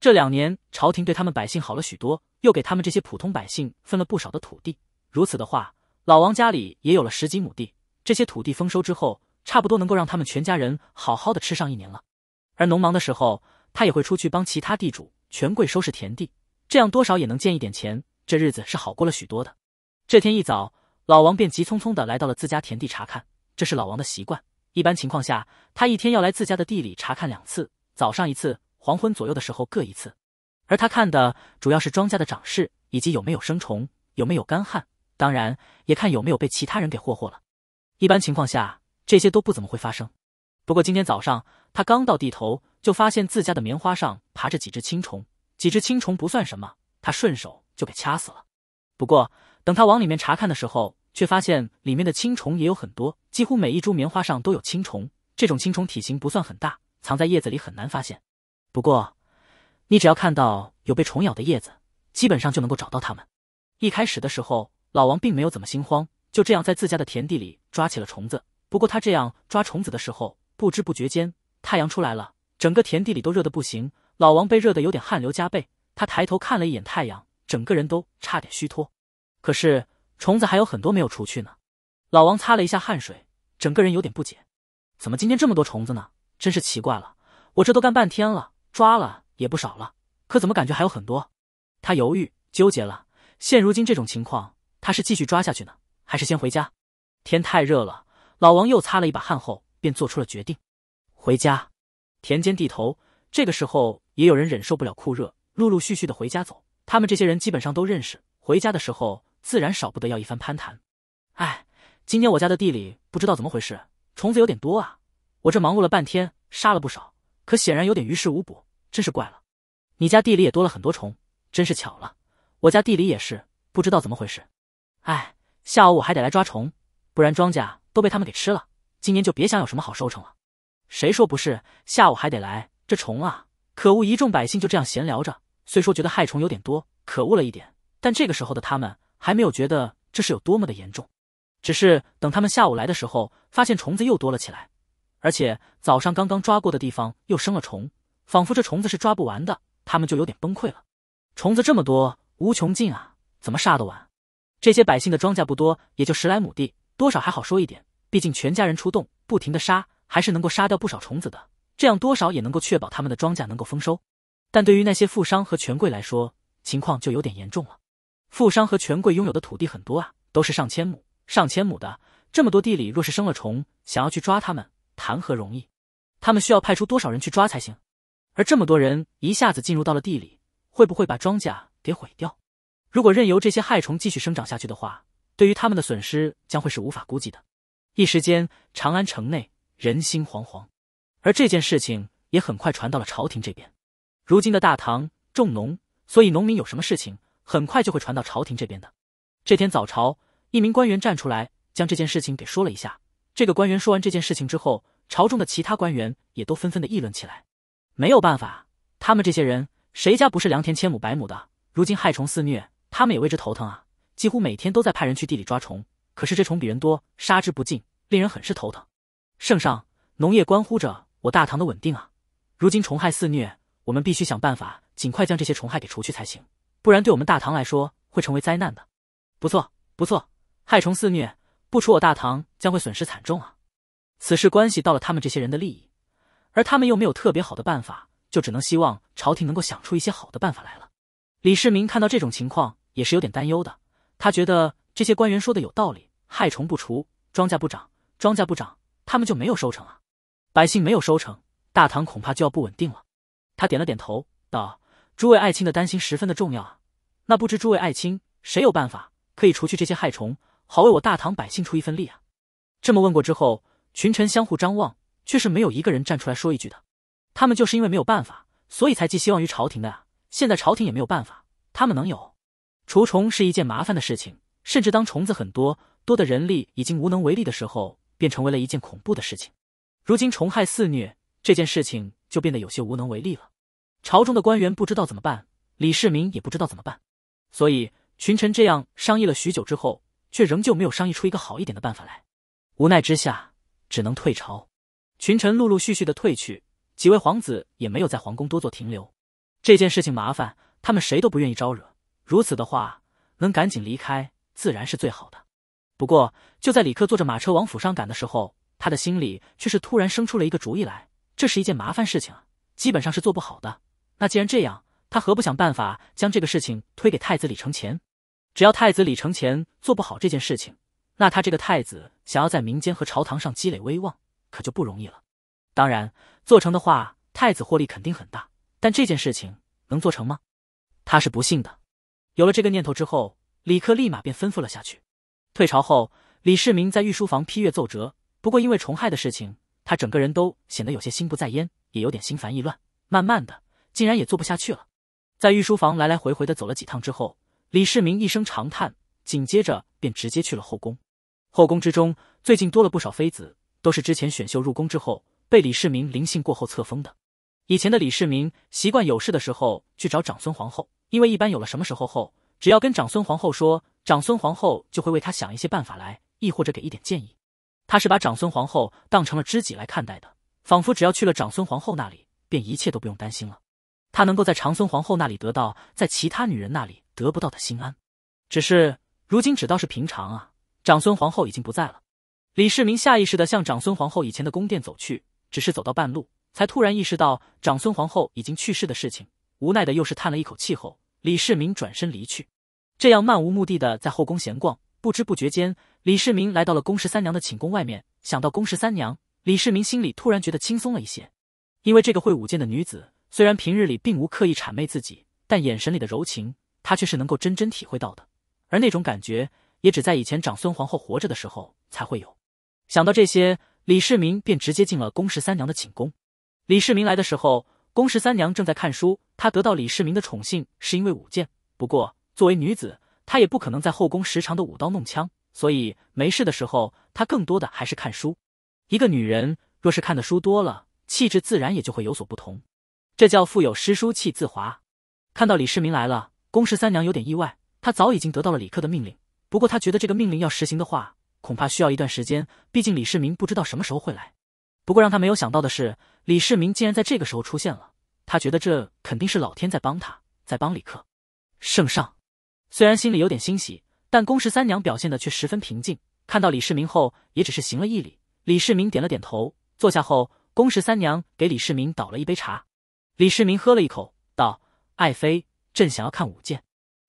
这两年朝廷对他们百姓好了许多，又给他们这些普通百姓分了不少的土地，如此的话，老王家里也有了十几亩地。这些土地丰收之后，差不多能够让他们全家人好好的吃上一年了。而农忙的时候。他也会出去帮其他地主、权贵收拾田地，这样多少也能见一点钱。这日子是好过了许多的。这天一早，老王便急匆匆的来到了自家田地查看，这是老王的习惯。一般情况下，他一天要来自家的地里查看两次，早上一次，黄昏左右的时候各一次。而他看的主要是庄稼的长势，以及有没有生虫，有没有干旱，当然也看有没有被其他人给霍霍了。一般情况下，这些都不怎么会发生。不过今天早上他刚到地头，就发现自家的棉花上爬着几只青虫。几只青虫不算什么，他顺手就给掐死了。不过等他往里面查看的时候，却发现里面的青虫也有很多，几乎每一株棉花上都有青虫。这种青虫体型不算很大，藏在叶子里很难发现。不过你只要看到有被虫咬的叶子，基本上就能够找到它们。一开始的时候，老王并没有怎么心慌，就这样在自家的田地里抓起了虫子。不过他这样抓虫子的时候，不知不觉间，太阳出来了，整个田地里都热得不行。老王被热得有点汗流浃背，他抬头看了一眼太阳，整个人都差点虚脱。可是虫子还有很多没有除去呢。老王擦了一下汗水，整个人有点不解：怎么今天这么多虫子呢？真是奇怪了。我这都干半天了，抓了也不少了，可怎么感觉还有很多？他犹豫纠结了。现如今这种情况，他是继续抓下去呢，还是先回家？天太热了，老王又擦了一把汗后。便做出了决定，回家。田间地头，这个时候也有人忍受不了酷热，陆陆续续的回家走。他们这些人基本上都认识，回家的时候自然少不得要一番攀谈。哎，今天我家的地里不知道怎么回事，虫子有点多啊。我这忙碌了半天，杀了不少，可显然有点于事无补，真是怪了。你家地里也多了很多虫，真是巧了。我家地里也是，不知道怎么回事。哎，下午我还得来抓虫，不然庄稼都被他们给吃了。今年就别想有什么好收成了，谁说不是？下午还得来这虫啊，可恶！一众百姓就这样闲聊着，虽说觉得害虫有点多，可恶了一点，但这个时候的他们还没有觉得这是有多么的严重。只是等他们下午来的时候，发现虫子又多了起来，而且早上刚刚抓过的地方又生了虫，仿佛这虫子是抓不完的，他们就有点崩溃了。虫子这么多，无穷尽啊，怎么杀得完？这些百姓的庄稼不多，也就十来亩地，多少还好说一点。毕竟全家人出动，不停的杀，还是能够杀掉不少虫子的。这样多少也能够确保他们的庄稼能够丰收。但对于那些富商和权贵来说，情况就有点严重了。富商和权贵拥有的土地很多啊，都是上千亩、上千亩的。这么多地里，若是生了虫，想要去抓他们，谈何容易？他们需要派出多少人去抓才行？而这么多人一下子进入到了地里，会不会把庄稼给毁掉？如果任由这些害虫继续生长下去的话，对于他们的损失将会是无法估计的。一时间，长安城内人心惶惶，而这件事情也很快传到了朝廷这边。如今的大唐重农，所以农民有什么事情，很快就会传到朝廷这边的。这天早朝，一名官员站出来，将这件事情给说了一下。这个官员说完这件事情之后，朝中的其他官员也都纷纷的议论起来。没有办法，他们这些人谁家不是良田千亩百亩的？如今害虫肆虐，他们也为之头疼啊！几乎每天都在派人去地里抓虫。可是这虫比人多，杀之不尽，令人很是头疼。圣上，农业关乎着我大唐的稳定啊！如今虫害肆虐，我们必须想办法尽快将这些虫害给除去才行，不然对我们大唐来说会成为灾难的。不错，不错，害虫肆虐，不除我大唐将会损失惨重啊！此事关系到了他们这些人的利益，而他们又没有特别好的办法，就只能希望朝廷能够想出一些好的办法来了。李世民看到这种情况也是有点担忧的，他觉得这些官员说的有道理。害虫不除，庄稼不长；庄稼不长，他们就没有收成啊！百姓没有收成，大唐恐怕就要不稳定了。他点了点头，道：“诸位爱卿的担心十分的重要啊！那不知诸位爱卿谁有办法可以除去这些害虫，好为我大唐百姓出一份力啊？”这么问过之后，群臣相互张望，却是没有一个人站出来说一句的。他们就是因为没有办法，所以才寄希望于朝廷的啊！现在朝廷也没有办法，他们能有？除虫是一件麻烦的事情，甚至当虫子很多。多的人力已经无能为力的时候，便成为了一件恐怖的事情。如今虫害肆虐，这件事情就变得有些无能为力了。朝中的官员不知道怎么办，李世民也不知道怎么办，所以群臣这样商议了许久之后，却仍旧没有商议出一个好一点的办法来。无奈之下，只能退朝。群臣陆陆续续的退去，几位皇子也没有在皇宫多做停留。这件事情麻烦，他们谁都不愿意招惹。如此的话，能赶紧离开自然是最好的。不过，就在李克坐着马车往府上赶的时候，他的心里却是突然生出了一个主意来。这是一件麻烦事情啊，基本上是做不好的。那既然这样，他何不想办法将这个事情推给太子李承乾？只要太子李承乾做不好这件事情，那他这个太子想要在民间和朝堂上积累威望，可就不容易了。当然，做成的话，太子获利肯定很大。但这件事情能做成吗？他是不信的。有了这个念头之后，李克立马便吩咐了下去。退朝后，李世民在御书房批阅奏折，不过因为虫害的事情，他整个人都显得有些心不在焉，也有点心烦意乱，慢慢的竟然也坐不下去了。在御书房来来回回的走了几趟之后，李世民一声长叹，紧接着便直接去了后宫。后宫之中最近多了不少妃子，都是之前选秀入宫之后被李世民临幸过后册封的。以前的李世民习惯有事的时候去找长孙皇后，因为一般有了什么时候后。只要跟长孙皇后说，长孙皇后就会为他想一些办法来，亦或者给一点建议。他是把长孙皇后当成了知己来看待的，仿佛只要去了长孙皇后那里，便一切都不用担心了。他能够在长孙皇后那里得到，在其他女人那里得不到的心安。只是如今只道是平常啊，长孙皇后已经不在了。李世民下意识的向长孙皇后以前的宫殿走去，只是走到半路，才突然意识到长孙皇后已经去世的事情，无奈的又是叹了一口气后。李世民转身离去，这样漫无目的的在后宫闲逛，不知不觉间，李世民来到了宫十三娘的寝宫外面。想到宫十三娘，李世民心里突然觉得轻松了一些，因为这个会舞剑的女子，虽然平日里并无刻意谄媚自己，但眼神里的柔情，她却是能够真真体会到的。而那种感觉，也只在以前长孙皇后活着的时候才会有。想到这些，李世民便直接进了宫十三娘的寝宫。李世民来的时候，宫十三娘正在看书。他得到李世民的宠幸是因为舞剑，不过作为女子，她也不可能在后宫时常的舞刀弄枪，所以没事的时候，她更多的还是看书。一个女人若是看的书多了，气质自然也就会有所不同，这叫腹有诗书气自华。看到李世民来了，宫十三娘有点意外，她早已经得到了李克的命令，不过她觉得这个命令要实行的话，恐怕需要一段时间，毕竟李世民不知道什么时候会来。不过让她没有想到的是，李世民竟然在这个时候出现了。他觉得这肯定是老天在帮他，在帮李克。圣上虽然心里有点欣喜，但宫十三娘表现的却十分平静。看到李世民后，也只是行了一礼。李世民点了点头，坐下后，宫十三娘给李世民倒了一杯茶。李世民喝了一口，道：“爱妃，朕想要看舞剑。”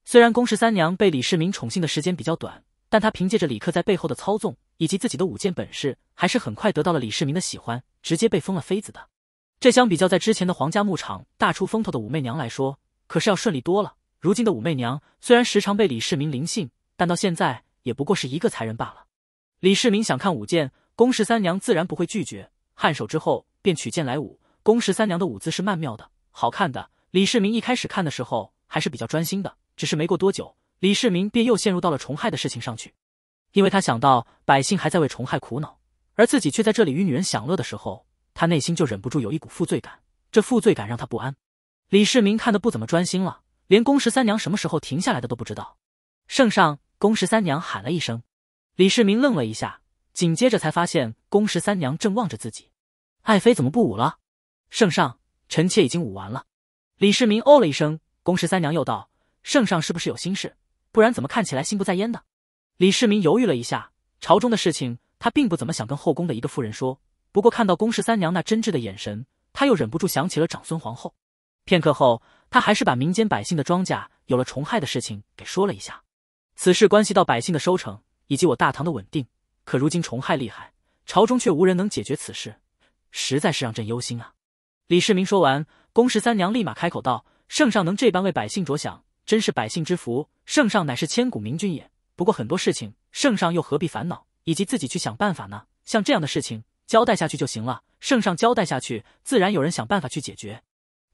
虽然宫十三娘被李世民宠幸的时间比较短，但她凭借着李克在背后的操纵，以及自己的舞剑本事，还是很快得到了李世民的喜欢，直接被封了妃子的。这相比较在之前的皇家牧场大出风头的武媚娘来说，可是要顺利多了。如今的武媚娘虽然时常被李世民临幸，但到现在也不过是一个才人罢了。李世民想看舞剑，宫十三娘自然不会拒绝，颔首之后便取剑来舞。宫十三娘的舞姿是曼妙的，好看的。李世民一开始看的时候还是比较专心的，只是没过多久，李世民便又陷入到了虫害的事情上去，因为他想到百姓还在为虫害苦恼，而自己却在这里与女人享乐的时候。他内心就忍不住有一股负罪感，这负罪感让他不安。李世民看的不怎么专心了，连宫十三娘什么时候停下来的都不知道。圣上，宫十三娘喊了一声。李世民愣了一下，紧接着才发现宫十三娘正望着自己。爱妃怎么不舞了？圣上，臣妾已经舞完了。李世民哦了一声。宫十三娘又道：“圣上是不是有心事？不然怎么看起来心不在焉的？”李世民犹豫了一下，朝中的事情他并不怎么想跟后宫的一个妇人说。不过看到宫十三娘那真挚的眼神，他又忍不住想起了长孙皇后。片刻后，他还是把民间百姓的庄稼有了虫害的事情给说了一下。此事关系到百姓的收成以及我大唐的稳定，可如今虫害厉害，朝中却无人能解决此事，实在是让朕忧心啊！李世民说完，宫十三娘立马开口道：“圣上能这般为百姓着想，真是百姓之福。圣上乃是千古明君也。不过很多事情，圣上又何必烦恼，以及自己去想办法呢？像这样的事情。”交代下去就行了，圣上交代下去，自然有人想办法去解决。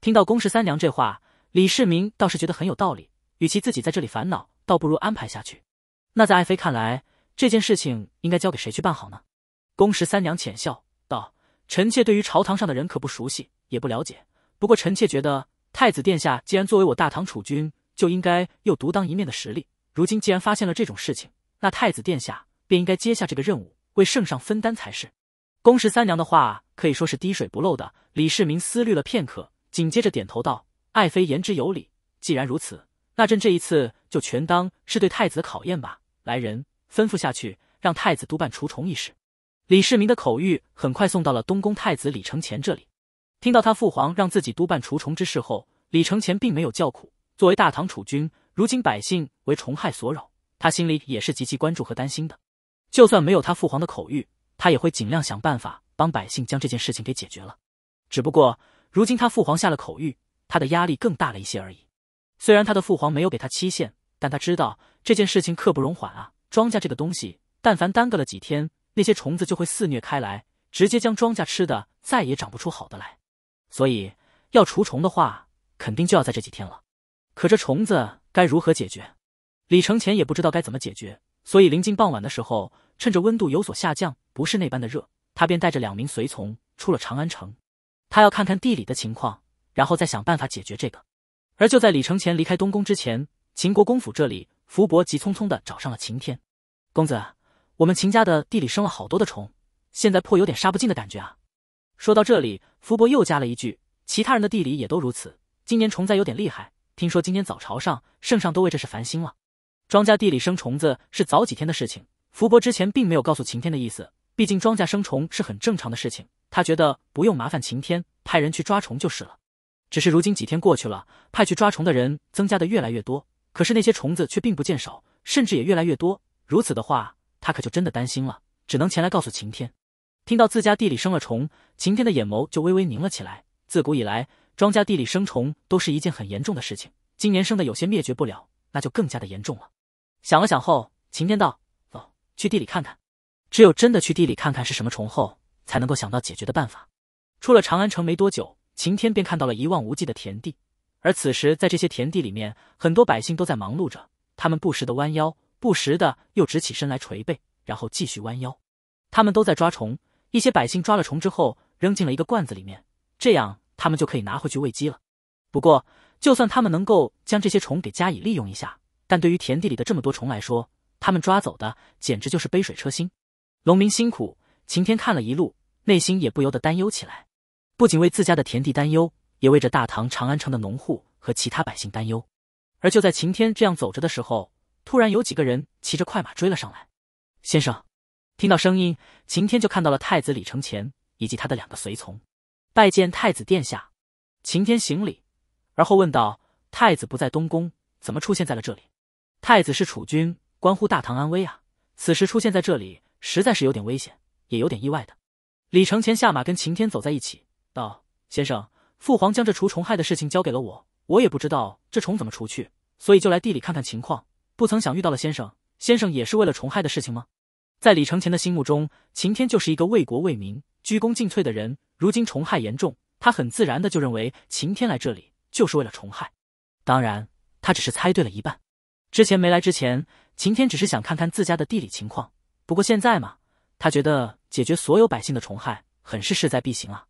听到宫十三娘这话，李世民倒是觉得很有道理，与其自己在这里烦恼，倒不如安排下去。那在爱妃看来，这件事情应该交给谁去办好呢？宫十三娘浅笑道：“臣妾对于朝堂上的人可不熟悉，也不了解。不过臣妾觉得，太子殿下既然作为我大唐储君，就应该有独当一面的实力。如今既然发现了这种事情，那太子殿下便应该接下这个任务，为圣上分担才是。”宫十三娘的话可以说是滴水不漏的。李世民思虑了片刻，紧接着点头道：“爱妃言之有理。既然如此，那朕这一次就全当是对太子的考验吧。”来人，吩咐下去，让太子督办除虫一事。李世民的口谕很快送到了东宫太子李承乾这里。听到他父皇让自己督办除虫之事后，李承乾并没有叫苦。作为大唐储君，如今百姓为虫害所扰，他心里也是极其关注和担心的。就算没有他父皇的口谕。他也会尽量想办法帮百姓将这件事情给解决了，只不过如今他父皇下了口谕，他的压力更大了一些而已。虽然他的父皇没有给他期限，但他知道这件事情刻不容缓啊！庄稼这个东西，但凡耽搁了几天，那些虫子就会肆虐开来，直接将庄稼吃的再也长不出好的来。所以要除虫的话，肯定就要在这几天了。可这虫子该如何解决？李承前也不知道该怎么解决，所以临近傍晚的时候，趁着温度有所下降。不是那般的热，他便带着两名随从出了长安城，他要看看地里的情况，然后再想办法解决这个。而就在李承前离开东宫之前，秦国公府这里，福伯急匆匆的找上了晴天，公子，我们秦家的地里生了好多的虫，现在颇有点杀不尽的感觉啊。说到这里，福伯又加了一句：“其他人的地里也都如此，今年虫灾有点厉害，听说今天早朝上，圣上都为这事烦心了。”庄家地里生虫子是早几天的事情，福伯之前并没有告诉晴天的意思。毕竟庄稼生虫是很正常的事情，他觉得不用麻烦晴天派人去抓虫就是了。只是如今几天过去了，派去抓虫的人增加的越来越多，可是那些虫子却并不见少，甚至也越来越多。如此的话，他可就真的担心了，只能前来告诉晴天。听到自家地里生了虫，晴天的眼眸就微微凝了起来。自古以来，庄稼地里生虫都是一件很严重的事情，今年生的有些灭绝不了，那就更加的严重了。想了想后，晴天道：“走去地里看看。”只有真的去地里看看是什么虫后，才能够想到解决的办法。出了长安城没多久，晴天便看到了一望无际的田地。而此时，在这些田地里面，很多百姓都在忙碌着。他们不时的弯腰，不时的又直起身来捶背，然后继续弯腰。他们都在抓虫。一些百姓抓了虫之后，扔进了一个罐子里面，这样他们就可以拿回去喂鸡了。不过，就算他们能够将这些虫给加以利用一下，但对于田地里的这么多虫来说，他们抓走的简直就是杯水车薪。农民辛苦，晴天看了一路，内心也不由得担忧起来，不仅为自家的田地担忧，也为着大唐长安城的农户和其他百姓担忧。而就在晴天这样走着的时候，突然有几个人骑着快马追了上来。先生，听到声音，晴天就看到了太子李承乾以及他的两个随从，拜见太子殿下。晴天行礼，而后问道：“太子不在东宫，怎么出现在了这里？”太子是储君，关乎大唐安危啊！此时出现在这里。实在是有点危险，也有点意外的。李承前下马，跟晴天走在一起，道：“先生，父皇将这除虫害的事情交给了我，我也不知道这虫怎么除去，所以就来地里看看情况。不曾想遇到了先生，先生也是为了虫害的事情吗？”在李承前的心目中，晴天就是一个为国为民、鞠躬尽瘁的人。如今虫害严重，他很自然的就认为晴天来这里就是为了虫害。当然，他只是猜对了一半。之前没来之前，晴天只是想看看自家的地理情况。不过现在嘛，他觉得解决所有百姓的虫害，很是势在必行了。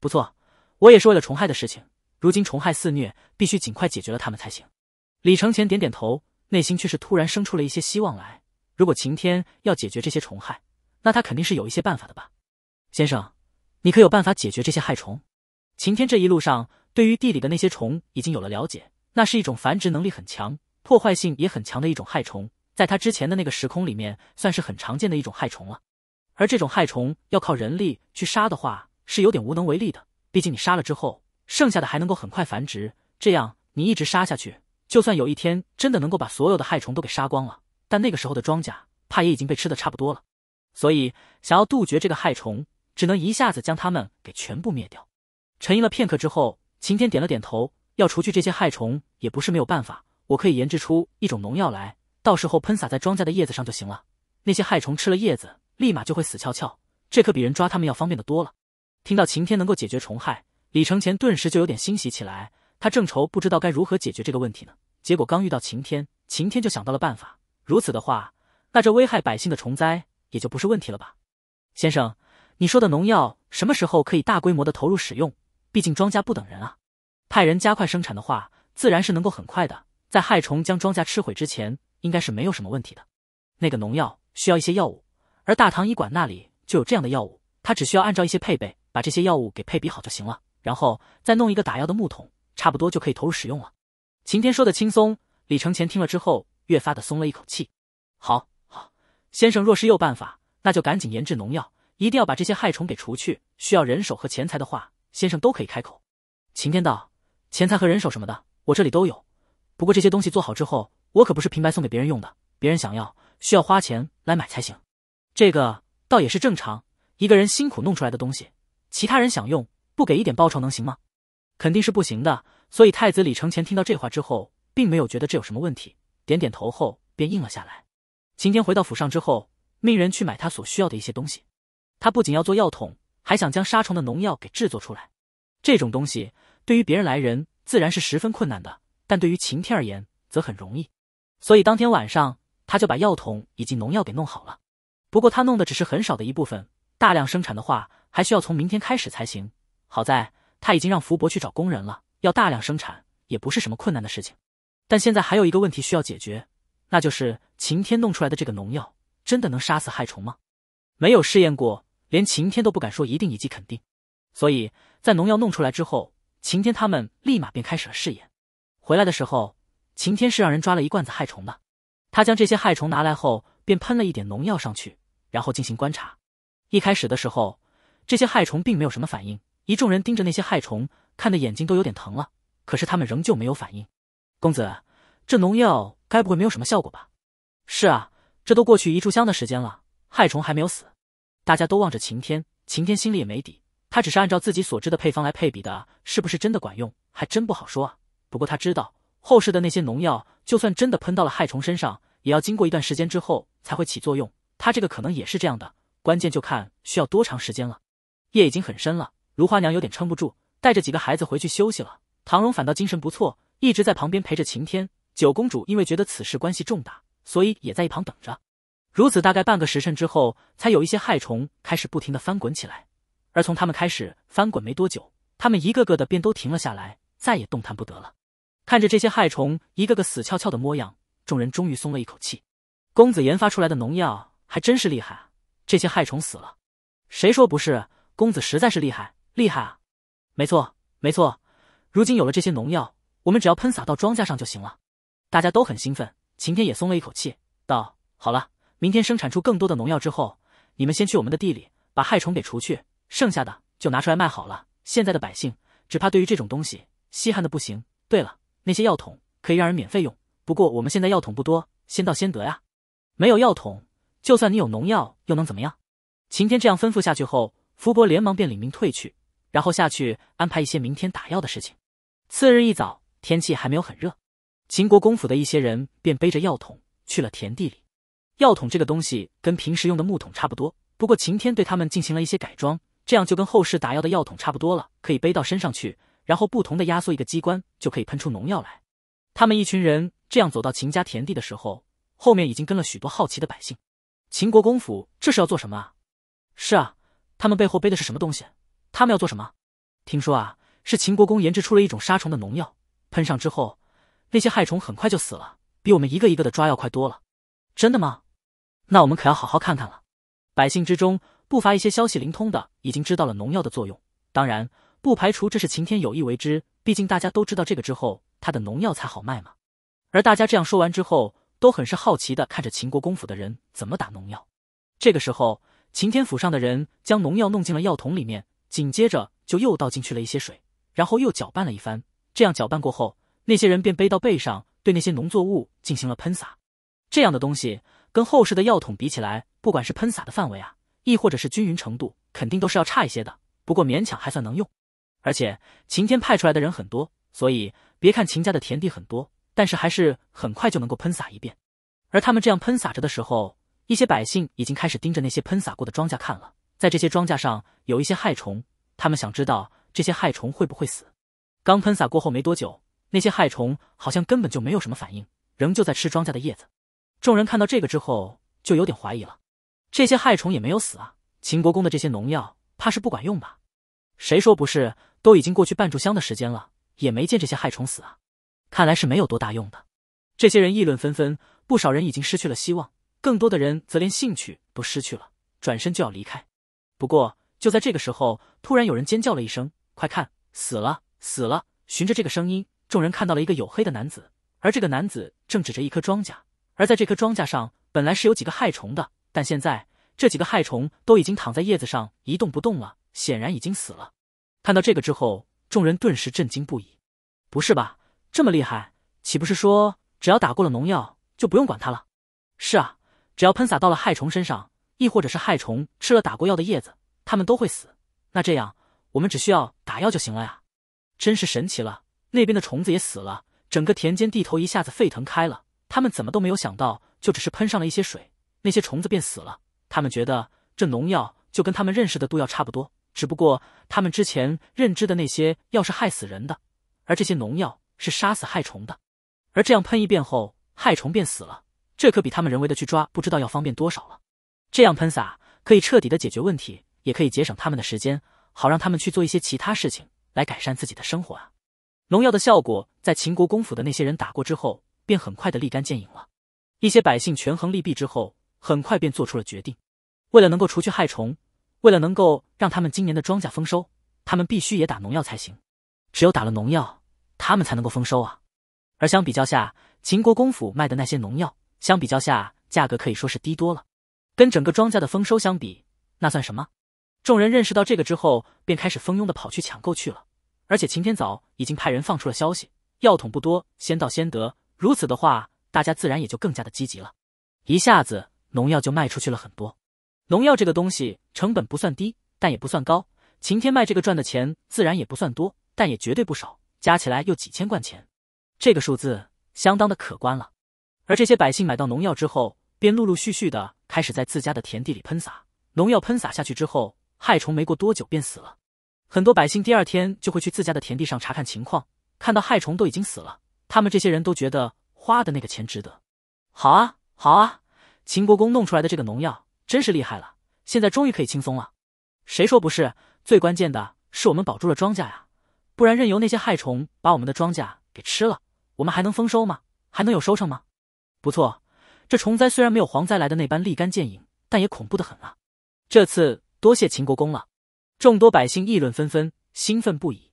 不错，我也是为了虫害的事情。如今虫害肆虐，必须尽快解决了他们才行。李承前点点头，内心却是突然生出了一些希望来。如果晴天要解决这些虫害，那他肯定是有一些办法的吧？先生，你可有办法解决这些害虫？晴天这一路上，对于地里的那些虫已经有了了解，那是一种繁殖能力很强、破坏性也很强的一种害虫。在它之前的那个时空里面，算是很常见的一种害虫了。而这种害虫要靠人力去杀的话，是有点无能为力的。毕竟你杀了之后，剩下的还能够很快繁殖，这样你一直杀下去，就算有一天真的能够把所有的害虫都给杀光了，但那个时候的庄稼怕也已经被吃的差不多了。所以想要杜绝这个害虫，只能一下子将它们给全部灭掉。沉吟了片刻之后，晴天点了点头，要除去这些害虫也不是没有办法，我可以研制出一种农药来。到时候喷洒在庄稼的叶子上就行了，那些害虫吃了叶子，立马就会死翘翘，这可比人抓它们要方便的多了。听到晴天能够解决虫害，李承前顿时就有点欣喜起来。他正愁不知道该如何解决这个问题呢，结果刚遇到晴天，晴天就想到了办法。如此的话，那这危害百姓的虫灾也就不是问题了吧？先生，你说的农药什么时候可以大规模的投入使用？毕竟庄稼不等人啊。派人加快生产的话，自然是能够很快的，在害虫将庄稼吃毁之前。应该是没有什么问题的。那个农药需要一些药物，而大唐医馆那里就有这样的药物，他只需要按照一些配备，把这些药物给配比好就行了，然后再弄一个打药的木桶，差不多就可以投入使用了。晴天说的轻松，李承前听了之后越发的松了一口气。好，好，先生若是有办法，那就赶紧研制农药，一定要把这些害虫给除去。需要人手和钱财的话，先生都可以开口。晴天道：钱财和人手什么的，我这里都有。不过这些东西做好之后。我可不是平白送给别人用的，别人想要需要花钱来买才行。这个倒也是正常，一个人辛苦弄出来的东西，其他人想用不给一点报酬能行吗？肯定是不行的。所以太子李承前听到这话之后，并没有觉得这有什么问题，点点头后便应了下来。晴天回到府上之后，命人去买他所需要的一些东西。他不仅要做药桶，还想将杀虫的农药给制作出来。这种东西对于别人来人自然是十分困难的，但对于晴天而言则很容易。所以当天晚上，他就把药桶以及农药给弄好了。不过他弄的只是很少的一部分，大量生产的话，还需要从明天开始才行。好在他已经让福伯去找工人了，要大量生产也不是什么困难的事情。但现在还有一个问题需要解决，那就是晴天弄出来的这个农药真的能杀死害虫吗？没有试验过，连晴天都不敢说一定以及肯定。所以在农药弄出来之后，晴天他们立马便开始了试验。回来的时候。晴天是让人抓了一罐子害虫的，他将这些害虫拿来后，便喷了一点农药上去，然后进行观察。一开始的时候，这些害虫并没有什么反应。一众人盯着那些害虫，看的眼睛都有点疼了。可是他们仍旧没有反应。公子，这农药该不会没有什么效果吧？是啊，这都过去一炷香的时间了，害虫还没有死。大家都望着晴天，晴天心里也没底。他只是按照自己所知的配方来配比的，是不是真的管用，还真不好说啊。不过他知道。后世的那些农药，就算真的喷到了害虫身上，也要经过一段时间之后才会起作用。他这个可能也是这样的，关键就看需要多长时间了。夜已经很深了，如花娘有点撑不住，带着几个孩子回去休息了。唐荣反倒精神不错，一直在旁边陪着晴天。九公主因为觉得此事关系重大，所以也在一旁等着。如此大概半个时辰之后，才有一些害虫开始不停的翻滚起来。而从他们开始翻滚没多久，他们一个个的便都停了下来，再也动弹不得了。看着这些害虫一个个死翘翘的模样，众人终于松了一口气。公子研发出来的农药还真是厉害啊！这些害虫死了，谁说不是？公子实在是厉害，厉害啊！没错，没错。如今有了这些农药，我们只要喷洒到庄稼上就行了。大家都很兴奋，晴天也松了一口气，道：“好了，明天生产出更多的农药之后，你们先去我们的地里把害虫给除去，剩下的就拿出来卖好了。现在的百姓只怕对于这种东西稀罕的不行。”对了。那些药桶可以让人免费用，不过我们现在药桶不多，先到先得呀。没有药桶，就算你有农药又能怎么样？晴天这样吩咐下去后，福伯连忙便领命退去，然后下去安排一些明天打药的事情。次日一早，天气还没有很热，秦国公府的一些人便背着药桶去了田地里。药桶这个东西跟平时用的木桶差不多，不过晴天对他们进行了一些改装，这样就跟后世打药的药桶差不多了，可以背到身上去。然后，不同的压缩一个机关就可以喷出农药来。他们一群人这样走到秦家田地的时候，后面已经跟了许多好奇的百姓。秦国公府这是要做什么啊？是啊，他们背后背的是什么东西？他们要做什么？听说啊，是秦国公研制出了一种杀虫的农药，喷上之后，那些害虫很快就死了，比我们一个一个的抓要快多了。真的吗？那我们可要好好看看了。百姓之中不乏一些消息灵通的，已经知道了农药的作用。当然。不排除这是晴天有意为之，毕竟大家都知道这个之后，他的农药才好卖嘛。而大家这样说完之后，都很是好奇的看着秦国公府的人怎么打农药。这个时候，晴天府上的人将农药弄进了药桶里面，紧接着就又倒进去了一些水，然后又搅拌了一番。这样搅拌过后，那些人便背到背上，对那些农作物进行了喷洒。这样的东西跟后世的药桶比起来，不管是喷洒的范围啊，亦或者是均匀程度，肯定都是要差一些的。不过勉强还算能用。而且秦天派出来的人很多，所以别看秦家的田地很多，但是还是很快就能够喷洒一遍。而他们这样喷洒着的时候，一些百姓已经开始盯着那些喷洒过的庄稼看了。在这些庄稼上有一些害虫，他们想知道这些害虫会不会死。刚喷洒过后没多久，那些害虫好像根本就没有什么反应，仍旧在吃庄稼的叶子。众人看到这个之后就有点怀疑了：这些害虫也没有死啊？秦国公的这些农药怕是不管用吧？谁说不是？都已经过去半炷香的时间了，也没见这些害虫死啊，看来是没有多大用的。这些人议论纷纷，不少人已经失去了希望，更多的人则连兴趣都失去了，转身就要离开。不过就在这个时候，突然有人尖叫了一声：“快看，死了，死了！”循着这个声音，众人看到了一个黝黑的男子，而这个男子正指着一棵庄稼，而在这棵庄稼上本来是有几个害虫的，但现在这几个害虫都已经躺在叶子上一动不动了，显然已经死了。看到这个之后，众人顿时震惊不已。不是吧？这么厉害？岂不是说只要打过了农药，就不用管它了？是啊，只要喷洒到了害虫身上，亦或者是害虫吃了打过药的叶子，它们都会死。那这样，我们只需要打药就行了呀！真是神奇了。那边的虫子也死了，整个田间地头一下子沸腾开了。他们怎么都没有想到，就只是喷上了一些水，那些虫子便死了。他们觉得这农药就跟他们认识的毒药差不多。只不过他们之前认知的那些药是害死人的，而这些农药是杀死害虫的。而这样喷一遍后，害虫便死了，这可比他们人为的去抓不知道要方便多少了。这样喷洒可以彻底的解决问题，也可以节省他们的时间，好让他们去做一些其他事情来改善自己的生活啊。农药的效果在秦国公府的那些人打过之后，便很快的立竿见影了。一些百姓权衡利弊之后，很快便做出了决定，为了能够除去害虫。为了能够让他们今年的庄稼丰收，他们必须也打农药才行。只有打了农药，他们才能够丰收啊。而相比较下，秦国公府卖的那些农药，相比较下价格可以说是低多了。跟整个庄稼的丰收相比，那算什么？众人认识到这个之后，便开始蜂拥的跑去抢购去了。而且秦天早已经派人放出了消息，药桶不多，先到先得。如此的话，大家自然也就更加的积极了。一下子，农药就卖出去了很多。农药这个东西成本不算低，但也不算高。晴天卖这个赚的钱自然也不算多，但也绝对不少，加起来又几千贯钱，这个数字相当的可观了。而这些百姓买到农药之后，便陆陆续续的开始在自家的田地里喷洒农药。喷洒下去之后，害虫没过多久便死了。很多百姓第二天就会去自家的田地上查看情况，看到害虫都已经死了，他们这些人都觉得花的那个钱值得。好啊，好啊，秦国公弄出来的这个农药。真是厉害了，现在终于可以轻松了。谁说不是？最关键的是我们保住了庄稼呀，不然任由那些害虫把我们的庄稼给吃了，我们还能丰收吗？还能有收成吗？不错，这虫灾虽然没有蝗灾来的那般立竿见影，但也恐怖的很啊。这次多谢秦国公了。众多百姓议论纷纷，兴奋不已。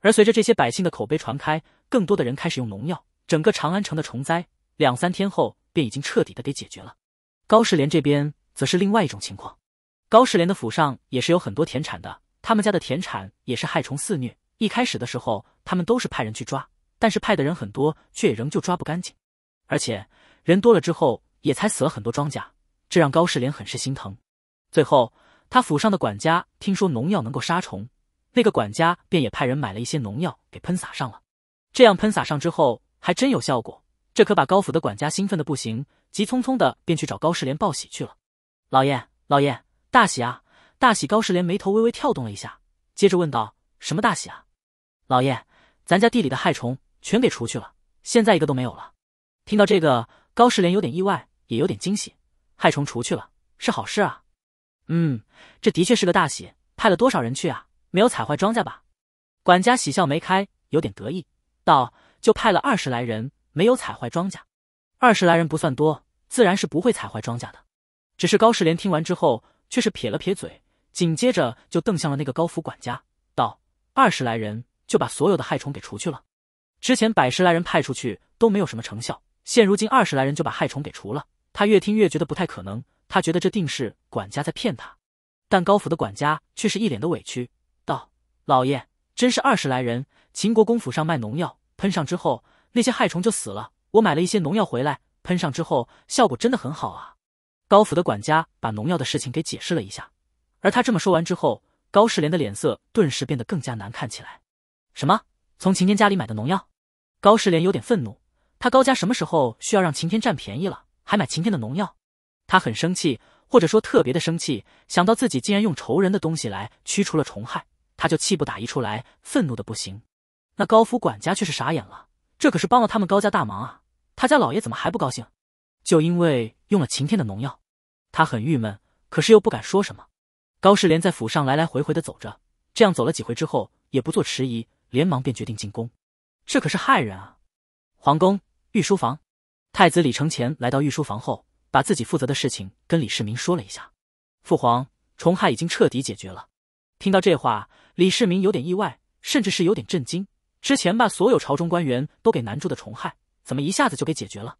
而随着这些百姓的口碑传开，更多的人开始用农药，整个长安城的虫灾两三天后便已经彻底的给解决了。高士廉这边。则是另外一种情况，高世廉的府上也是有很多田产的，他们家的田产也是害虫肆虐。一开始的时候，他们都是派人去抓，但是派的人很多，却也仍旧抓不干净。而且人多了之后，也才死了很多庄稼，这让高世廉很是心疼。最后，他府上的管家听说农药能够杀虫，那个管家便也派人买了一些农药给喷洒上了。这样喷洒上之后，还真有效果，这可把高府的管家兴奋的不行，急匆匆的便去找高世廉报喜去了。老爷，老爷，大喜啊！大喜！高世莲眉头微微跳动了一下，接着问道：“什么大喜啊？”老爷，咱家地里的害虫全给除去了，现在一个都没有了。听到这个，高世莲有点意外，也有点惊喜。害虫除去了是好事啊。嗯，这的确是个大喜。派了多少人去啊？没有踩坏庄稼吧？管家喜笑眉开，有点得意道：“就派了二十来人，没有踩坏庄稼。二十来人不算多，自然是不会踩坏庄稼的。”只是高世廉听完之后，却是撇了撇嘴，紧接着就瞪向了那个高府管家，道：“二十来人就把所有的害虫给除去了，之前百十来人派出去都没有什么成效，现如今二十来人就把害虫给除了。”他越听越觉得不太可能，他觉得这定是管家在骗他。但高府的管家却是一脸的委屈，道：“老爷，真是二十来人。秦国公府上卖农药，喷上之后那些害虫就死了。我买了一些农药回来，喷上之后效果真的很好啊。”高府的管家把农药的事情给解释了一下，而他这么说完之后，高世莲的脸色顿时变得更加难看起来。什么？从晴天家里买的农药？高世莲有点愤怒。他高家什么时候需要让晴天占便宜了，还买晴天的农药？他很生气，或者说特别的生气。想到自己竟然用仇人的东西来驱除了虫害，他就气不打一处来，愤怒的不行。那高府管家却是傻眼了，这可是帮了他们高家大忙啊！他家老爷怎么还不高兴？就因为。用了晴天的农药，他很郁闷，可是又不敢说什么。高士廉在府上来来回回的走着，这样走了几回之后，也不做迟疑，连忙便决定进宫。这可是害人啊！皇宫御书房，太子李承乾来到御书房后，把自己负责的事情跟李世民说了一下。父皇，虫害已经彻底解决了。听到这话，李世民有点意外，甚至是有点震惊。之前把所有朝中官员都给难住的虫害，怎么一下子就给解决了？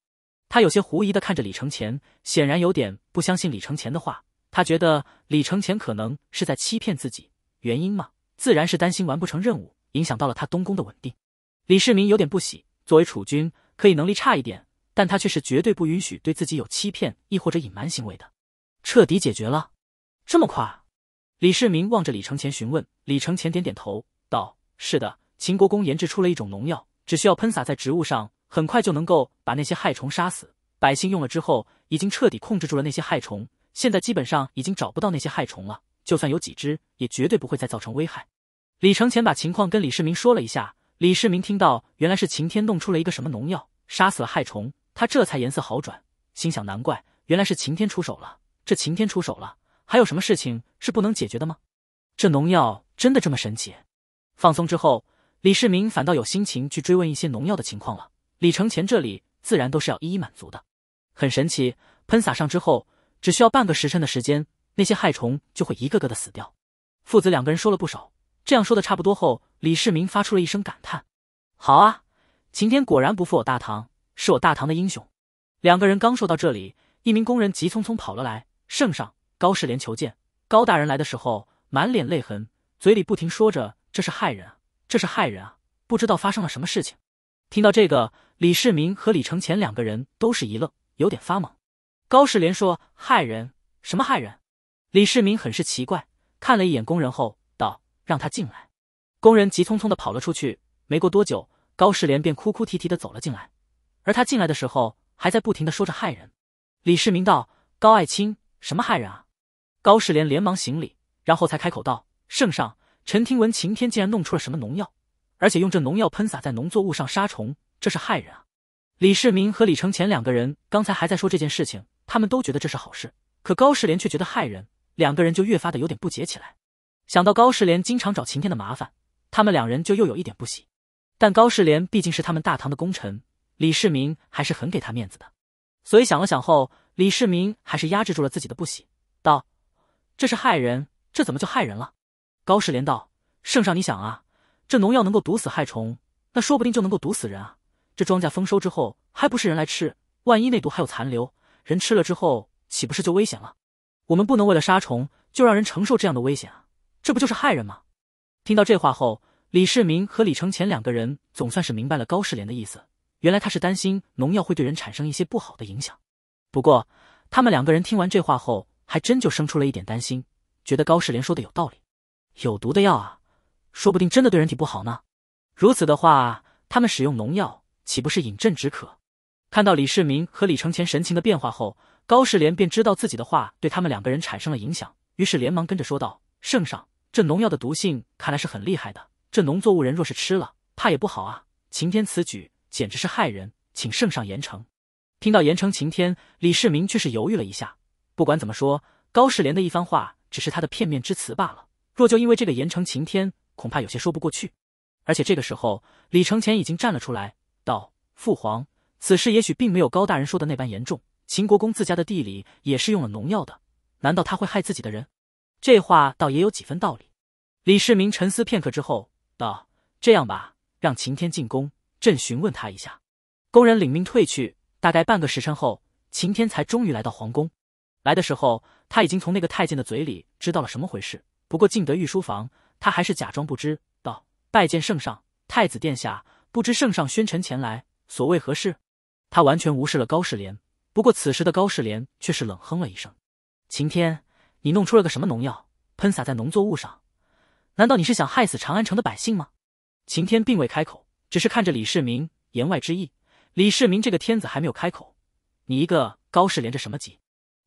他有些狐疑的看着李承前，显然有点不相信李承前的话，他觉得李承前可能是在欺骗自己。原因嘛，自然是担心完不成任务，影响到了他东宫的稳定。李世民有点不喜，作为储君，可以能力差一点，但他却是绝对不允许对自己有欺骗，亦或者隐瞒行为的。彻底解决了，这么快？李世民望着李承前询问，李承前点点头，道：“是的，秦国公研制出了一种农药，只需要喷洒在植物上。”很快就能够把那些害虫杀死，百姓用了之后，已经彻底控制住了那些害虫。现在基本上已经找不到那些害虫了，就算有几只，也绝对不会再造成危害。李承乾把情况跟李世民说了一下，李世民听到原来是晴天弄出了一个什么农药，杀死了害虫，他这才颜色好转，心想：难怪原来是晴天出手了。这晴天出手了，还有什么事情是不能解决的吗？这农药真的这么神奇？放松之后，李世民反倒有心情去追问一些农药的情况了。李承乾这里自然都是要一一满足的。很神奇，喷洒上之后，只需要半个时辰的时间，那些害虫就会一个个的死掉。父子两个人说了不少，这样说的差不多后，李世民发出了一声感叹：“好啊，晴天果然不负我大唐，是我大唐的英雄。”两个人刚说到这里，一名工人急匆匆跑了来：“圣上，高士廉求见。”高大人来的时候满脸泪痕，嘴里不停说着：“这是害人这是害人啊！”不知道发生了什么事情。听到这个。李世民和李承乾两个人都是一愣，有点发懵。高士廉说：“害人？什么害人？”李世民很是奇怪，看了一眼工人后，道：“让他进来。”工人急匆匆的跑了出去。没过多久，高士廉便哭哭啼啼的走了进来，而他进来的时候，还在不停的说着害人。李世民道：“高爱卿，什么害人啊？”高士廉连忙行礼，然后才开口道：“圣上，臣听闻晴天竟然弄出了什么农药，而且用这农药喷洒在农作物上杀虫。”这是害人啊！李世民和李承乾两个人刚才还在说这件事情，他们都觉得这是好事，可高士廉却觉得害人，两个人就越发的有点不解起来。想到高士廉经常找晴天的麻烦，他们两人就又有一点不喜。但高士廉毕竟是他们大唐的功臣，李世民还是很给他面子的，所以想了想后，李世民还是压制住了自己的不喜，道：“这是害人，这怎么就害人了？”高士廉道：“圣上，你想啊，这农药能够毒死害虫，那说不定就能够毒死人啊。”这庄稼丰收之后还不是人来吃？万一那毒还有残留，人吃了之后岂不是就危险了？我们不能为了杀虫就让人承受这样的危险啊！这不就是害人吗？听到这话后，李世民和李承乾两个人总算是明白了高士廉的意思。原来他是担心农药会对人产生一些不好的影响。不过他们两个人听完这话后，还真就生出了一点担心，觉得高士廉说的有道理。有毒的药啊，说不定真的对人体不好呢。如此的话，他们使用农药。岂不是饮鸩止渴？看到李世民和李承乾神情的变化后，高士廉便知道自己的话对他们两个人产生了影响，于是连忙跟着说道：“圣上，这农药的毒性看来是很厉害的，这农作物人若是吃了，怕也不好啊。晴天此举简直是害人，请圣上严惩。”听到严惩晴天，李世民却是犹豫了一下。不管怎么说，高士廉的一番话只是他的片面之词罢了。若就因为这个严惩晴天，恐怕有些说不过去。而且这个时候，李承乾已经站了出来。道：“父皇，此事也许并没有高大人说的那般严重。秦国公自家的地里也是用了农药的，难道他会害自己的人？”这话倒也有几分道理。李世民沉思片刻之后道：“这样吧，让秦天进宫，朕询问他一下。”工人领命退去。大概半个时辰后，秦天才终于来到皇宫。来的时候，他已经从那个太监的嘴里知道了什么回事。不过进得御书房，他还是假装不知道，拜见圣上、太子殿下。不知圣上宣臣前来，所谓何事？他完全无视了高士廉。不过此时的高士廉却是冷哼了一声：“秦天，你弄出了个什么农药，喷洒在农作物上？难道你是想害死长安城的百姓吗？”秦天并未开口，只是看着李世民，言外之意，李世民这个天子还没有开口，你一个高士廉着什么急？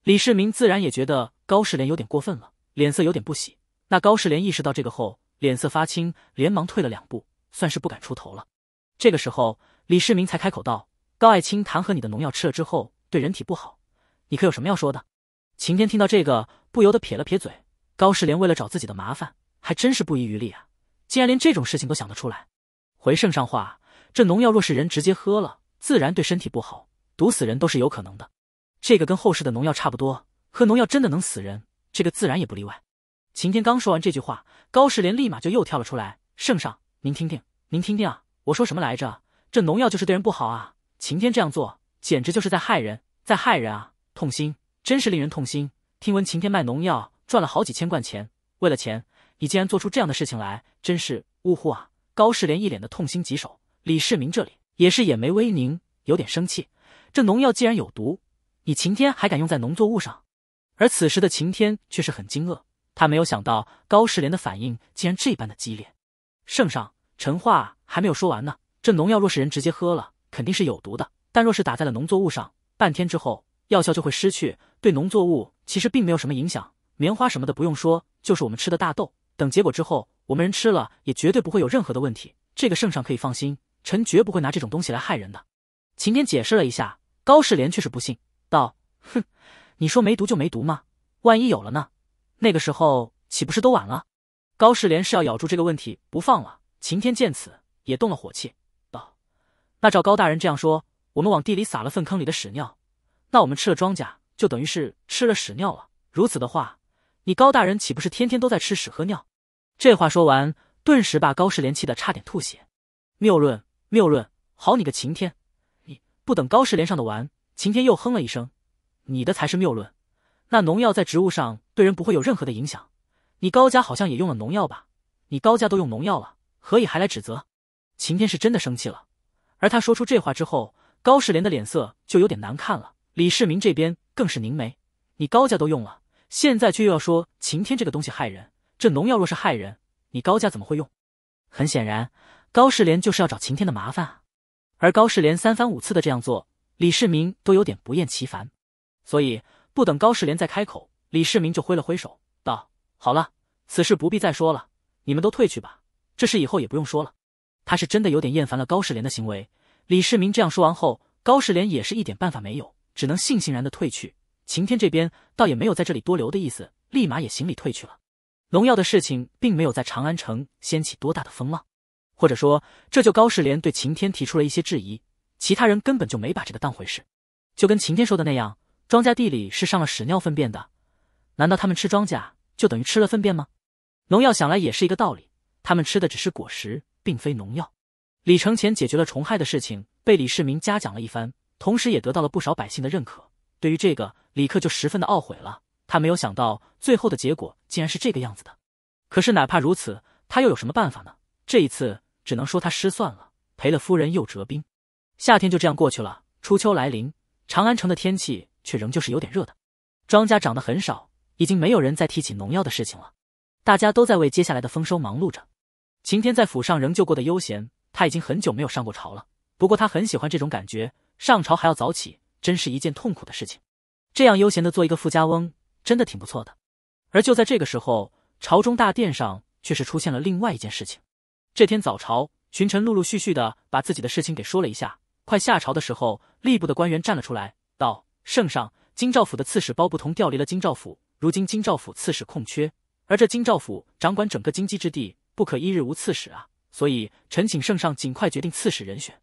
李世民自然也觉得高士廉有点过分了，脸色有点不喜。那高士廉意识到这个后，脸色发青，连忙退了两步，算是不敢出头了。这个时候，李世民才开口道：“高爱卿，弹劾你的农药吃了之后对人体不好，你可有什么要说的？”晴天听到这个，不由得撇了撇嘴。高士廉为了找自己的麻烦，还真是不遗余力啊！竟然连这种事情都想得出来。回圣上话，这农药若是人直接喝了，自然对身体不好，毒死人都是有可能的。这个跟后世的农药差不多，喝农药真的能死人，这个自然也不例外。晴天刚说完这句话，高士廉立马就又跳了出来：“圣上，您听听，您听听啊！”我说什么来着？这农药就是对人不好啊！晴天这样做，简直就是在害人，在害人啊！痛心，真是令人痛心。听闻晴天卖农药赚了好几千贯钱，为了钱，你竟然做出这样的事情来，真是呜呼啊！高士廉一脸的痛心疾首，李世民这里也是眼眉微凝，有点生气。这农药既然有毒，你晴天还敢用在农作物上？而此时的晴天却是很惊愕，他没有想到高士廉的反应竟然这般的激烈。圣上，陈化。还没有说完呢。这农药若是人直接喝了，肯定是有毒的；但若是打在了农作物上，半天之后药效就会失去，对农作物其实并没有什么影响。棉花什么的不用说，就是我们吃的大豆等结果之后，我们人吃了也绝对不会有任何的问题。这个圣上可以放心，臣绝不会拿这种东西来害人的。晴天解释了一下，高世廉却是不信，道：“哼，你说没毒就没毒吗？万一有了呢？那个时候岂不是都晚了？”高世廉是要咬住这个问题不放了。晴天见此。也动了火气，道：“那照高大人这样说，我们往地里撒了粪坑里的屎尿，那我们吃了庄稼就等于是吃了屎尿了。如此的话，你高大人岂不是天天都在吃屎喝尿？”这话说完，顿时把高世廉气得差点吐血。谬论，谬论！好你个晴天，你不等高世廉上的完，晴天又哼了一声：“你的才是谬论。那农药在植物上对人不会有任何的影响。你高家好像也用了农药吧？你高家都用农药了，何以还来指责？”晴天是真的生气了，而他说出这话之后，高世莲的脸色就有点难看了。李世民这边更是凝眉：“你高家都用了，现在却又要说晴天这个东西害人。这农药若是害人，你高家怎么会用？”很显然，高世莲就是要找晴天的麻烦啊。而高世莲三番五次的这样做，李世民都有点不厌其烦。所以不等高世莲再开口，李世民就挥了挥手，道：“好了，此事不必再说了，你们都退去吧。这事以后也不用说了。”他是真的有点厌烦了高世廉的行为。李世民这样说完后，高世廉也是一点办法没有，只能悻悻然的退去。晴天这边倒也没有在这里多留的意思，立马也行礼退去了。农药的事情并没有在长安城掀起多大的风浪，或者说，这就高世廉对晴天提出了一些质疑，其他人根本就没把这个当回事。就跟晴天说的那样，庄稼地里是上了屎尿粪便的，难道他们吃庄稼就等于吃了粪便吗？农药想来也是一个道理，他们吃的只是果实。并非农药，李承乾解决了虫害的事情，被李世民嘉奖了一番，同时也得到了不少百姓的认可。对于这个，李克就十分的懊悔了。他没有想到最后的结果竟然是这个样子的。可是哪怕如此，他又有什么办法呢？这一次只能说他失算了，赔了夫人又折兵。夏天就这样过去了，初秋来临，长安城的天气却仍旧是有点热的。庄稼长得很少，已经没有人再提起农药的事情了。大家都在为接下来的丰收忙碌着。晴天在府上仍旧过得悠闲，他已经很久没有上过朝了。不过他很喜欢这种感觉，上朝还要早起，真是一件痛苦的事情。这样悠闲的做一个富家翁，真的挺不错的。而就在这个时候，朝中大殿上却是出现了另外一件事情。这天早朝，群臣陆陆续续的把自己的事情给说了一下。快下朝的时候，吏部的官员站了出来，道：“圣上，京兆府的刺史包不同调离了京兆府，如今京兆府刺史空缺，而这京兆府掌管整个京畿之地。”不可一日无刺史啊！所以臣请圣上尽快决定刺史人选。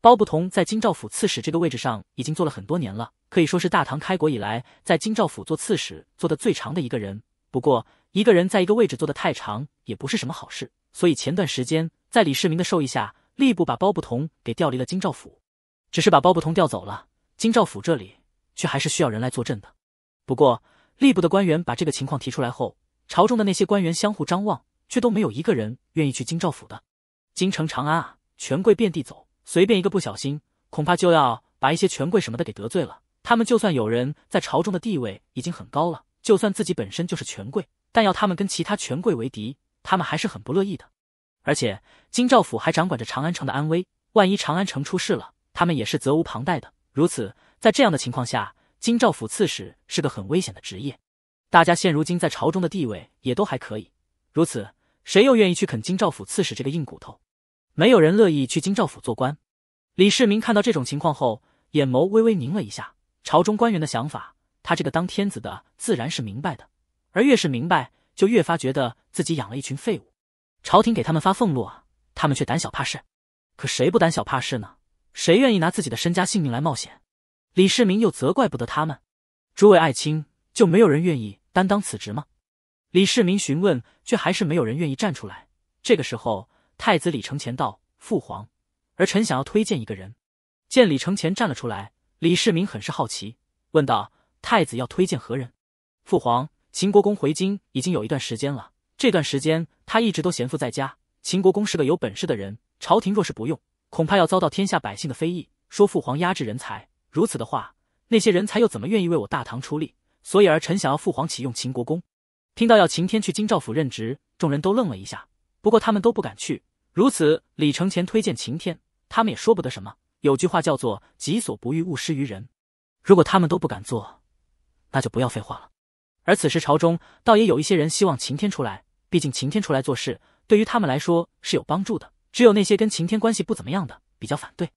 包不同在京兆府刺史这个位置上已经做了很多年了，可以说是大唐开国以来在京兆府做刺史做的最长的一个人。不过一个人在一个位置做的太长也不是什么好事，所以前段时间在李世民的授意下，吏部把包不同给调离了京兆府。只是把包不同调走了，京兆府这里却还是需要人来坐镇的。不过吏部的官员把这个情况提出来后，朝中的那些官员相互张望。却都没有一个人愿意去京兆府的。京城长安啊，权贵遍地走，随便一个不小心，恐怕就要把一些权贵什么的给得罪了。他们就算有人在朝中的地位已经很高了，就算自己本身就是权贵，但要他们跟其他权贵为敌，他们还是很不乐意的。而且京兆府还掌管着长安城的安危，万一长安城出事了，他们也是责无旁贷的。如此，在这样的情况下，京兆府刺史是个很危险的职业。大家现如今在朝中的地位也都还可以，如此。谁又愿意去啃京兆府刺史这个硬骨头？没有人乐意去京兆府做官。李世民看到这种情况后，眼眸微微凝了一下。朝中官员的想法，他这个当天子的自然是明白的。而越是明白，就越发觉得自己养了一群废物。朝廷给他们发俸禄啊，他们却胆小怕事。可谁不胆小怕事呢？谁愿意拿自己的身家性命来冒险？李世民又责怪不得他们。诸位爱卿，就没有人愿意担当此职吗？李世民询问，却还是没有人愿意站出来。这个时候，太子李承乾道：“父皇，而臣想要推荐一个人。”见李承乾站了出来，李世民很是好奇，问道：“太子要推荐何人？”“父皇，秦国公回京已经有一段时间了，这段时间他一直都闲赋在家。秦国公是个有本事的人，朝廷若是不用，恐怕要遭到天下百姓的非议，说父皇压制人才。如此的话，那些人才又怎么愿意为我大唐出力？所以儿臣想要父皇启用秦国公。”听到要晴天去京兆府任职，众人都愣了一下。不过他们都不敢去。如此，李承前推荐晴天，他们也说不得什么。有句话叫做“己所不欲，勿施于人”。如果他们都不敢做，那就不要废话了。而此时朝中倒也有一些人希望晴天出来，毕竟晴天出来做事，对于他们来说是有帮助的。只有那些跟晴天关系不怎么样的，比较反对。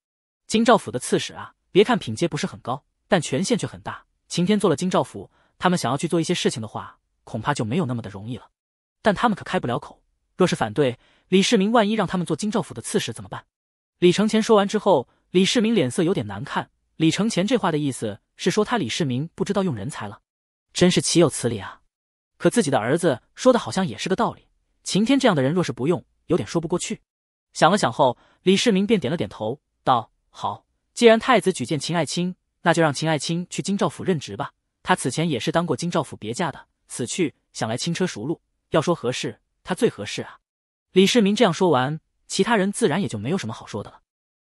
京兆府的刺史啊，别看品阶不是很高，但权限却很大。晴天做了京兆府，他们想要去做一些事情的话。恐怕就没有那么的容易了，但他们可开不了口。若是反对李世民，万一让他们做京兆府的刺史怎么办？李承前说完之后，李世民脸色有点难看。李承前这话的意思是说，他李世民不知道用人才了，真是岂有此理啊！可自己的儿子说的好像也是个道理。秦天这样的人，若是不用，有点说不过去。想了想后，李世民便点了点头，道：“好，既然太子举荐秦爱卿，那就让秦爱卿去京兆府任职吧。他此前也是当过京兆府别驾的。”此去想来轻车熟路，要说合适，他最合适啊！李世民这样说完，其他人自然也就没有什么好说的了。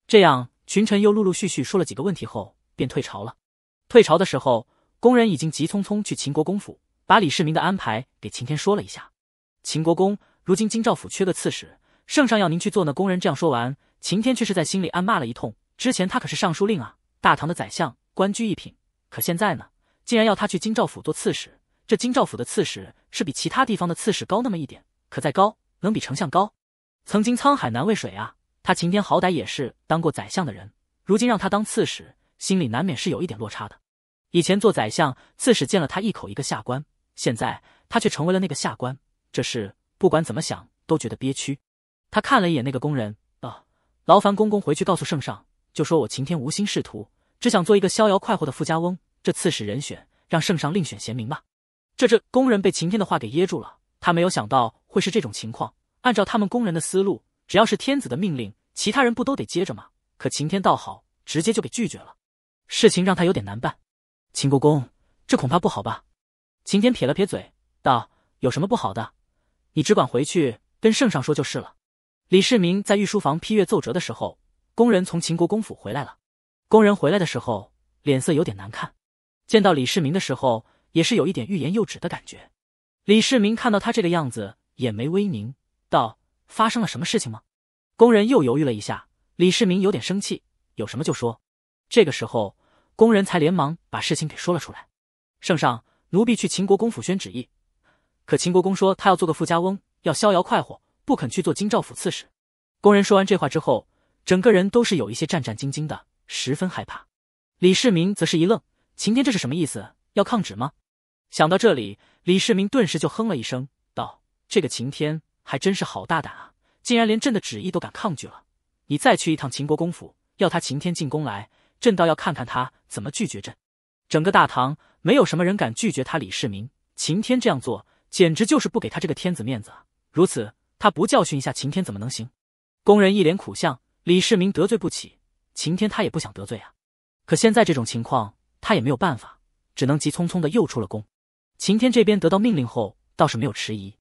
这样，群臣又陆陆续续说了几个问题后，便退朝了。退朝的时候，工人已经急匆匆去秦国公府，把李世民的安排给秦天说了一下。秦国公，如今京兆府缺个刺史，圣上要您去做呢。工人这样说完，秦天却是在心里暗骂了一通。之前他可是尚书令啊，大唐的宰相，官居一品，可现在呢，竟然要他去京兆府做刺史。这京兆府的刺史是比其他地方的刺史高那么一点，可再高能比丞相高？曾经沧海难为水啊！他秦天好歹也是当过宰相的人，如今让他当刺史，心里难免是有一点落差的。以前做宰相、刺史见了他一口一个下官，现在他却成为了那个下官，这事不管怎么想都觉得憋屈。他看了一眼那个工人，啊，劳烦公公回去告诉圣上，就说我秦天无心仕途，只想做一个逍遥快活的富家翁。这刺史人选，让圣上另选贤明吧。”这这工人被晴天的话给噎住了，他没有想到会是这种情况。按照他们工人的思路，只要是天子的命令，其他人不都得接着吗？可晴天倒好，直接就给拒绝了，事情让他有点难办。秦国公，这恐怕不好吧？晴天撇了撇嘴，道：“有什么不好的？你只管回去跟圣上说就是了。”李世民在御书房批阅奏折的时候，工人从秦国公府回来了。工人回来的时候，脸色有点难看，见到李世民的时候。也是有一点欲言又止的感觉。李世民看到他这个样子，眼眉微凝，道：“发生了什么事情吗？”工人又犹豫了一下，李世民有点生气：“有什么就说。”这个时候，工人才连忙把事情给说了出来：“圣上，奴婢去秦国公府宣旨意，可秦国公说他要做个富家翁，要逍遥快活，不肯去做京兆府刺史。”工人说完这话之后，整个人都是有一些战战兢兢的，十分害怕。李世民则是一愣：“秦天这是什么意思？要抗旨吗？”想到这里，李世民顿时就哼了一声，道：“这个秦天还真是好大胆啊，竟然连朕的旨意都敢抗拒了。你再去一趟秦国公府，要他秦天进宫来，朕倒要看看他怎么拒绝朕。整个大唐没有什么人敢拒绝他，李世民秦天这样做，简直就是不给他这个天子面子啊！如此，他不教训一下秦天怎么能行？”工人一脸苦相，李世民得罪不起秦天，他也不想得罪啊，可现在这种情况，他也没有办法，只能急匆匆的又出了宫。晴天这边得到命令后，倒是没有迟疑。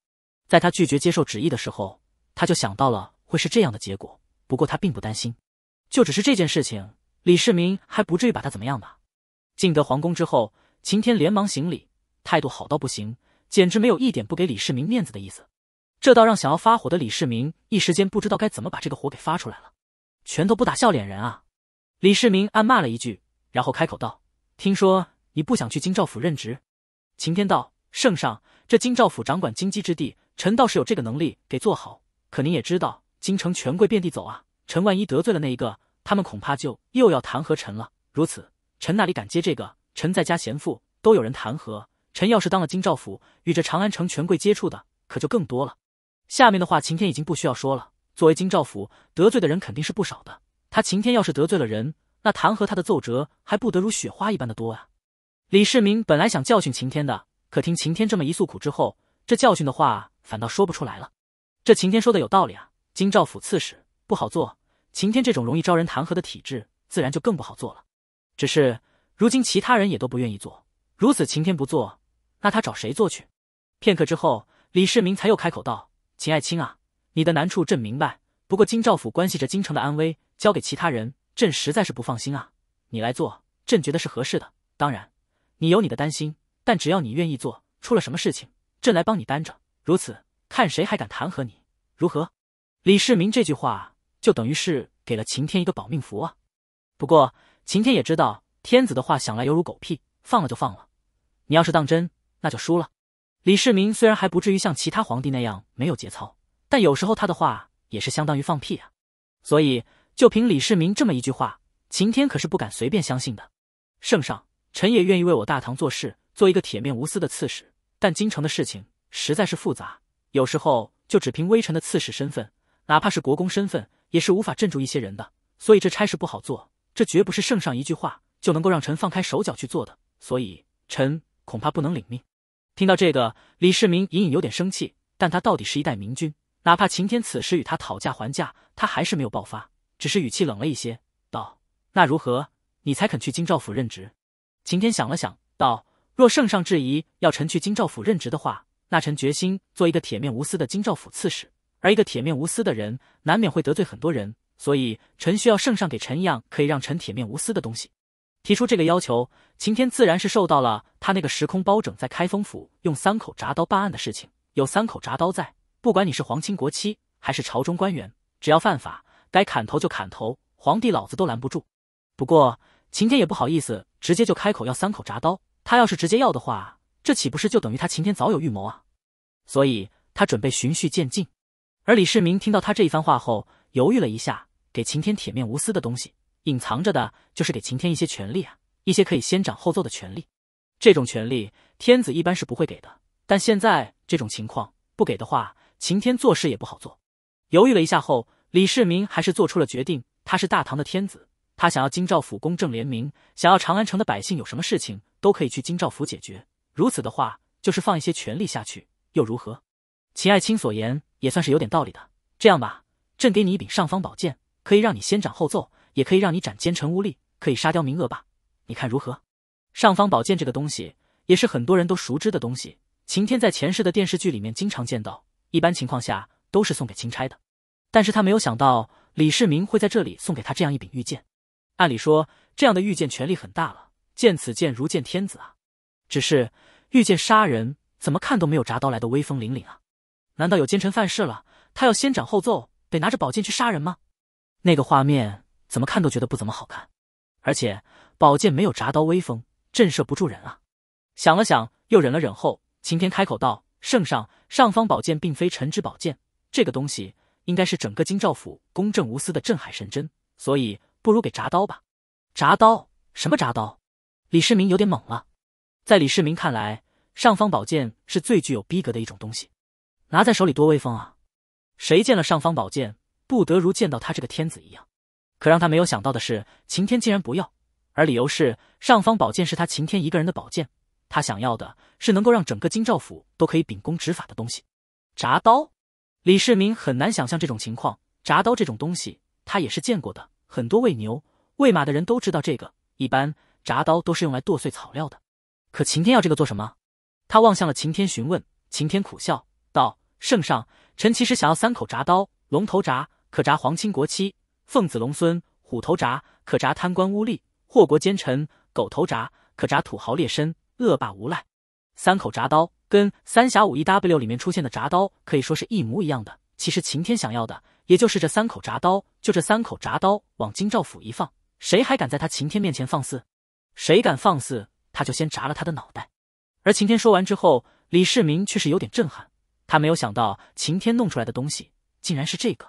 在他拒绝接受旨意的时候，他就想到了会是这样的结果。不过他并不担心，就只是这件事情，李世民还不至于把他怎么样吧？进得皇宫之后，晴天连忙行礼，态度好到不行，简直没有一点不给李世民面子的意思。这倒让想要发火的李世民一时间不知道该怎么把这个火给发出来了。拳头不打笑脸人啊！李世民暗骂了一句，然后开口道：“听说你不想去京兆府任职？”秦天道：“圣上，这京兆府掌管京畿之地，臣倒是有这个能力给做好。可您也知道，京城权贵遍地走啊，臣万一得罪了那一个，他们恐怕就又要弹劾臣了。如此，臣哪里敢接这个？臣在家贤赋，都有人弹劾，臣要是当了京兆府，与这长安城权贵接触的可就更多了。下面的话，晴天已经不需要说了。作为京兆府，得罪的人肯定是不少的。他晴天要是得罪了人，那弹劾他的奏折还不得如雪花一般的多啊？”李世民本来想教训秦天的，可听秦天这么一诉苦之后，这教训的话反倒说不出来了。这秦天说的有道理啊，京兆府刺史不好做，秦天这种容易招人弹劾的体质，自然就更不好做了。只是如今其他人也都不愿意做，如此秦天不做，那他找谁做去？片刻之后，李世民才又开口道：“秦爱卿啊，你的难处朕明白，不过京兆府关系着京城的安危，交给其他人，朕实在是不放心啊。你来做，朕觉得是合适的，当然。”你有你的担心，但只要你愿意做，出了什么事情，朕来帮你担着。如此，看谁还敢弹劾你？如何？李世民这句话就等于是给了秦天一个保命符啊。不过，秦天也知道，天子的话想来犹如狗屁，放了就放了。你要是当真，那就输了。李世民虽然还不至于像其他皇帝那样没有节操，但有时候他的话也是相当于放屁啊。所以，就凭李世民这么一句话，秦天可是不敢随便相信的。圣上。臣也愿意为我大唐做事，做一个铁面无私的刺史。但京城的事情实在是复杂，有时候就只凭微臣的刺史身份，哪怕是国公身份，也是无法镇住一些人的。所以这差事不好做，这绝不是圣上一句话就能够让臣放开手脚去做的。所以臣恐怕不能领命。听到这个，李世民隐隐有点生气，但他到底是一代明君，哪怕秦天此时与他讨价还价，他还是没有爆发，只是语气冷了一些，道：“那如何，你才肯去京兆府任职？”秦天想了想，道：“若圣上质疑要臣去京兆府任职的话，那臣决心做一个铁面无私的京兆府刺史。而一个铁面无私的人，难免会得罪很多人，所以臣需要圣上给臣一样可以让臣铁面无私的东西。”提出这个要求，秦天自然是受到了他那个时空包拯在开封府用三口铡刀办案的事情。有三口铡刀在，不管你是皇亲国戚还是朝中官员，只要犯法，该砍头就砍头，皇帝老子都拦不住。不过秦天也不好意思。直接就开口要三口铡刀，他要是直接要的话，这岂不是就等于他晴天早有预谋啊？所以他准备循序渐进。而李世民听到他这一番话后，犹豫了一下，给晴天铁面无私的东西，隐藏着的就是给晴天一些权利啊，一些可以先斩后奏的权利。这种权利，天子一般是不会给的，但现在这种情况不给的话，晴天做事也不好做。犹豫了一下后，李世民还是做出了决定，他是大唐的天子。他想要京兆府公正廉明，想要长安城的百姓有什么事情都可以去京兆府解决。如此的话，就是放一些权力下去又如何？秦爱卿所言也算是有点道理的。这样吧，朕给你一柄尚方宝剑，可以让你先斩后奏，也可以让你斩奸臣污吏，可以杀刁民恶霸，你看如何？尚方宝剑这个东西也是很多人都熟知的东西。秦天在前世的电视剧里面经常见到，一般情况下都是送给钦差的。但是他没有想到李世民会在这里送给他这样一柄玉剑。按理说，这样的御剑权力很大了，见此剑如见天子啊。只是御剑杀人，怎么看都没有铡刀来的威风凛凛啊。难道有奸臣犯事了，他要先斩后奏，得拿着宝剑去杀人吗？那个画面怎么看都觉得不怎么好看，而且宝剑没有铡刀威风，震慑不住人啊。想了想，又忍了忍后，晴天开口道：“圣上，上方宝剑并非臣之宝剑，这个东西应该是整个京兆府公正无私的镇海神针，所以。”不如给铡刀吧，铡刀什么铡刀？李世民有点懵了。在李世民看来，尚方宝剑是最具有逼格的一种东西，拿在手里多威风啊！谁见了尚方宝剑，不得如见到他这个天子一样？可让他没有想到的是，秦天竟然不要，而理由是尚方宝剑是他秦天一个人的宝剑，他想要的是能够让整个京兆府都可以秉公执法的东西。铡刀，李世民很难想象这种情况。铡刀这种东西，他也是见过的。很多喂牛、喂马的人都知道这个，一般铡刀都是用来剁碎草料的。可晴天要这个做什么？他望向了晴天，询问。晴天苦笑道：“圣上，臣其实想要三口铡刀，龙头铡可铡皇亲国戚、奉子龙孙；虎头铡可铡贪官污吏、祸国奸臣；狗头铡可铡土豪劣绅、恶霸无赖。三口铡刀跟《三侠五义》W 里面出现的铡刀可以说是一模一样的。其实晴天想要的也就是这三口铡刀。”就这三口铡刀往京兆府一放，谁还敢在他秦天面前放肆？谁敢放肆，他就先铡了他的脑袋。而秦天说完之后，李世民却是有点震撼，他没有想到秦天弄出来的东西竟然是这个。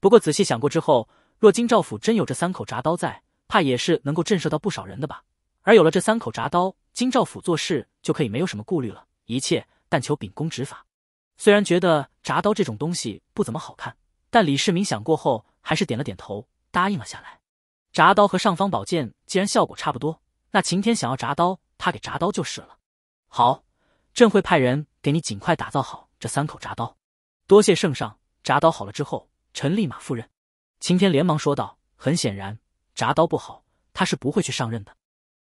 不过仔细想过之后，若京兆府真有这三口铡刀在，怕也是能够震慑到不少人的吧？而有了这三口铡刀，京兆府做事就可以没有什么顾虑了，一切但求秉公执法。虽然觉得铡刀这种东西不怎么好看。但李世民想过后，还是点了点头，答应了下来。铡刀和尚方宝剑既然效果差不多，那秦天想要铡刀，他给铡刀就是了。好，朕会派人给你尽快打造好这三口铡刀。多谢圣上，铡刀好了之后，臣立马赴任。秦天连忙说道。很显然，铡刀不好，他是不会去上任的。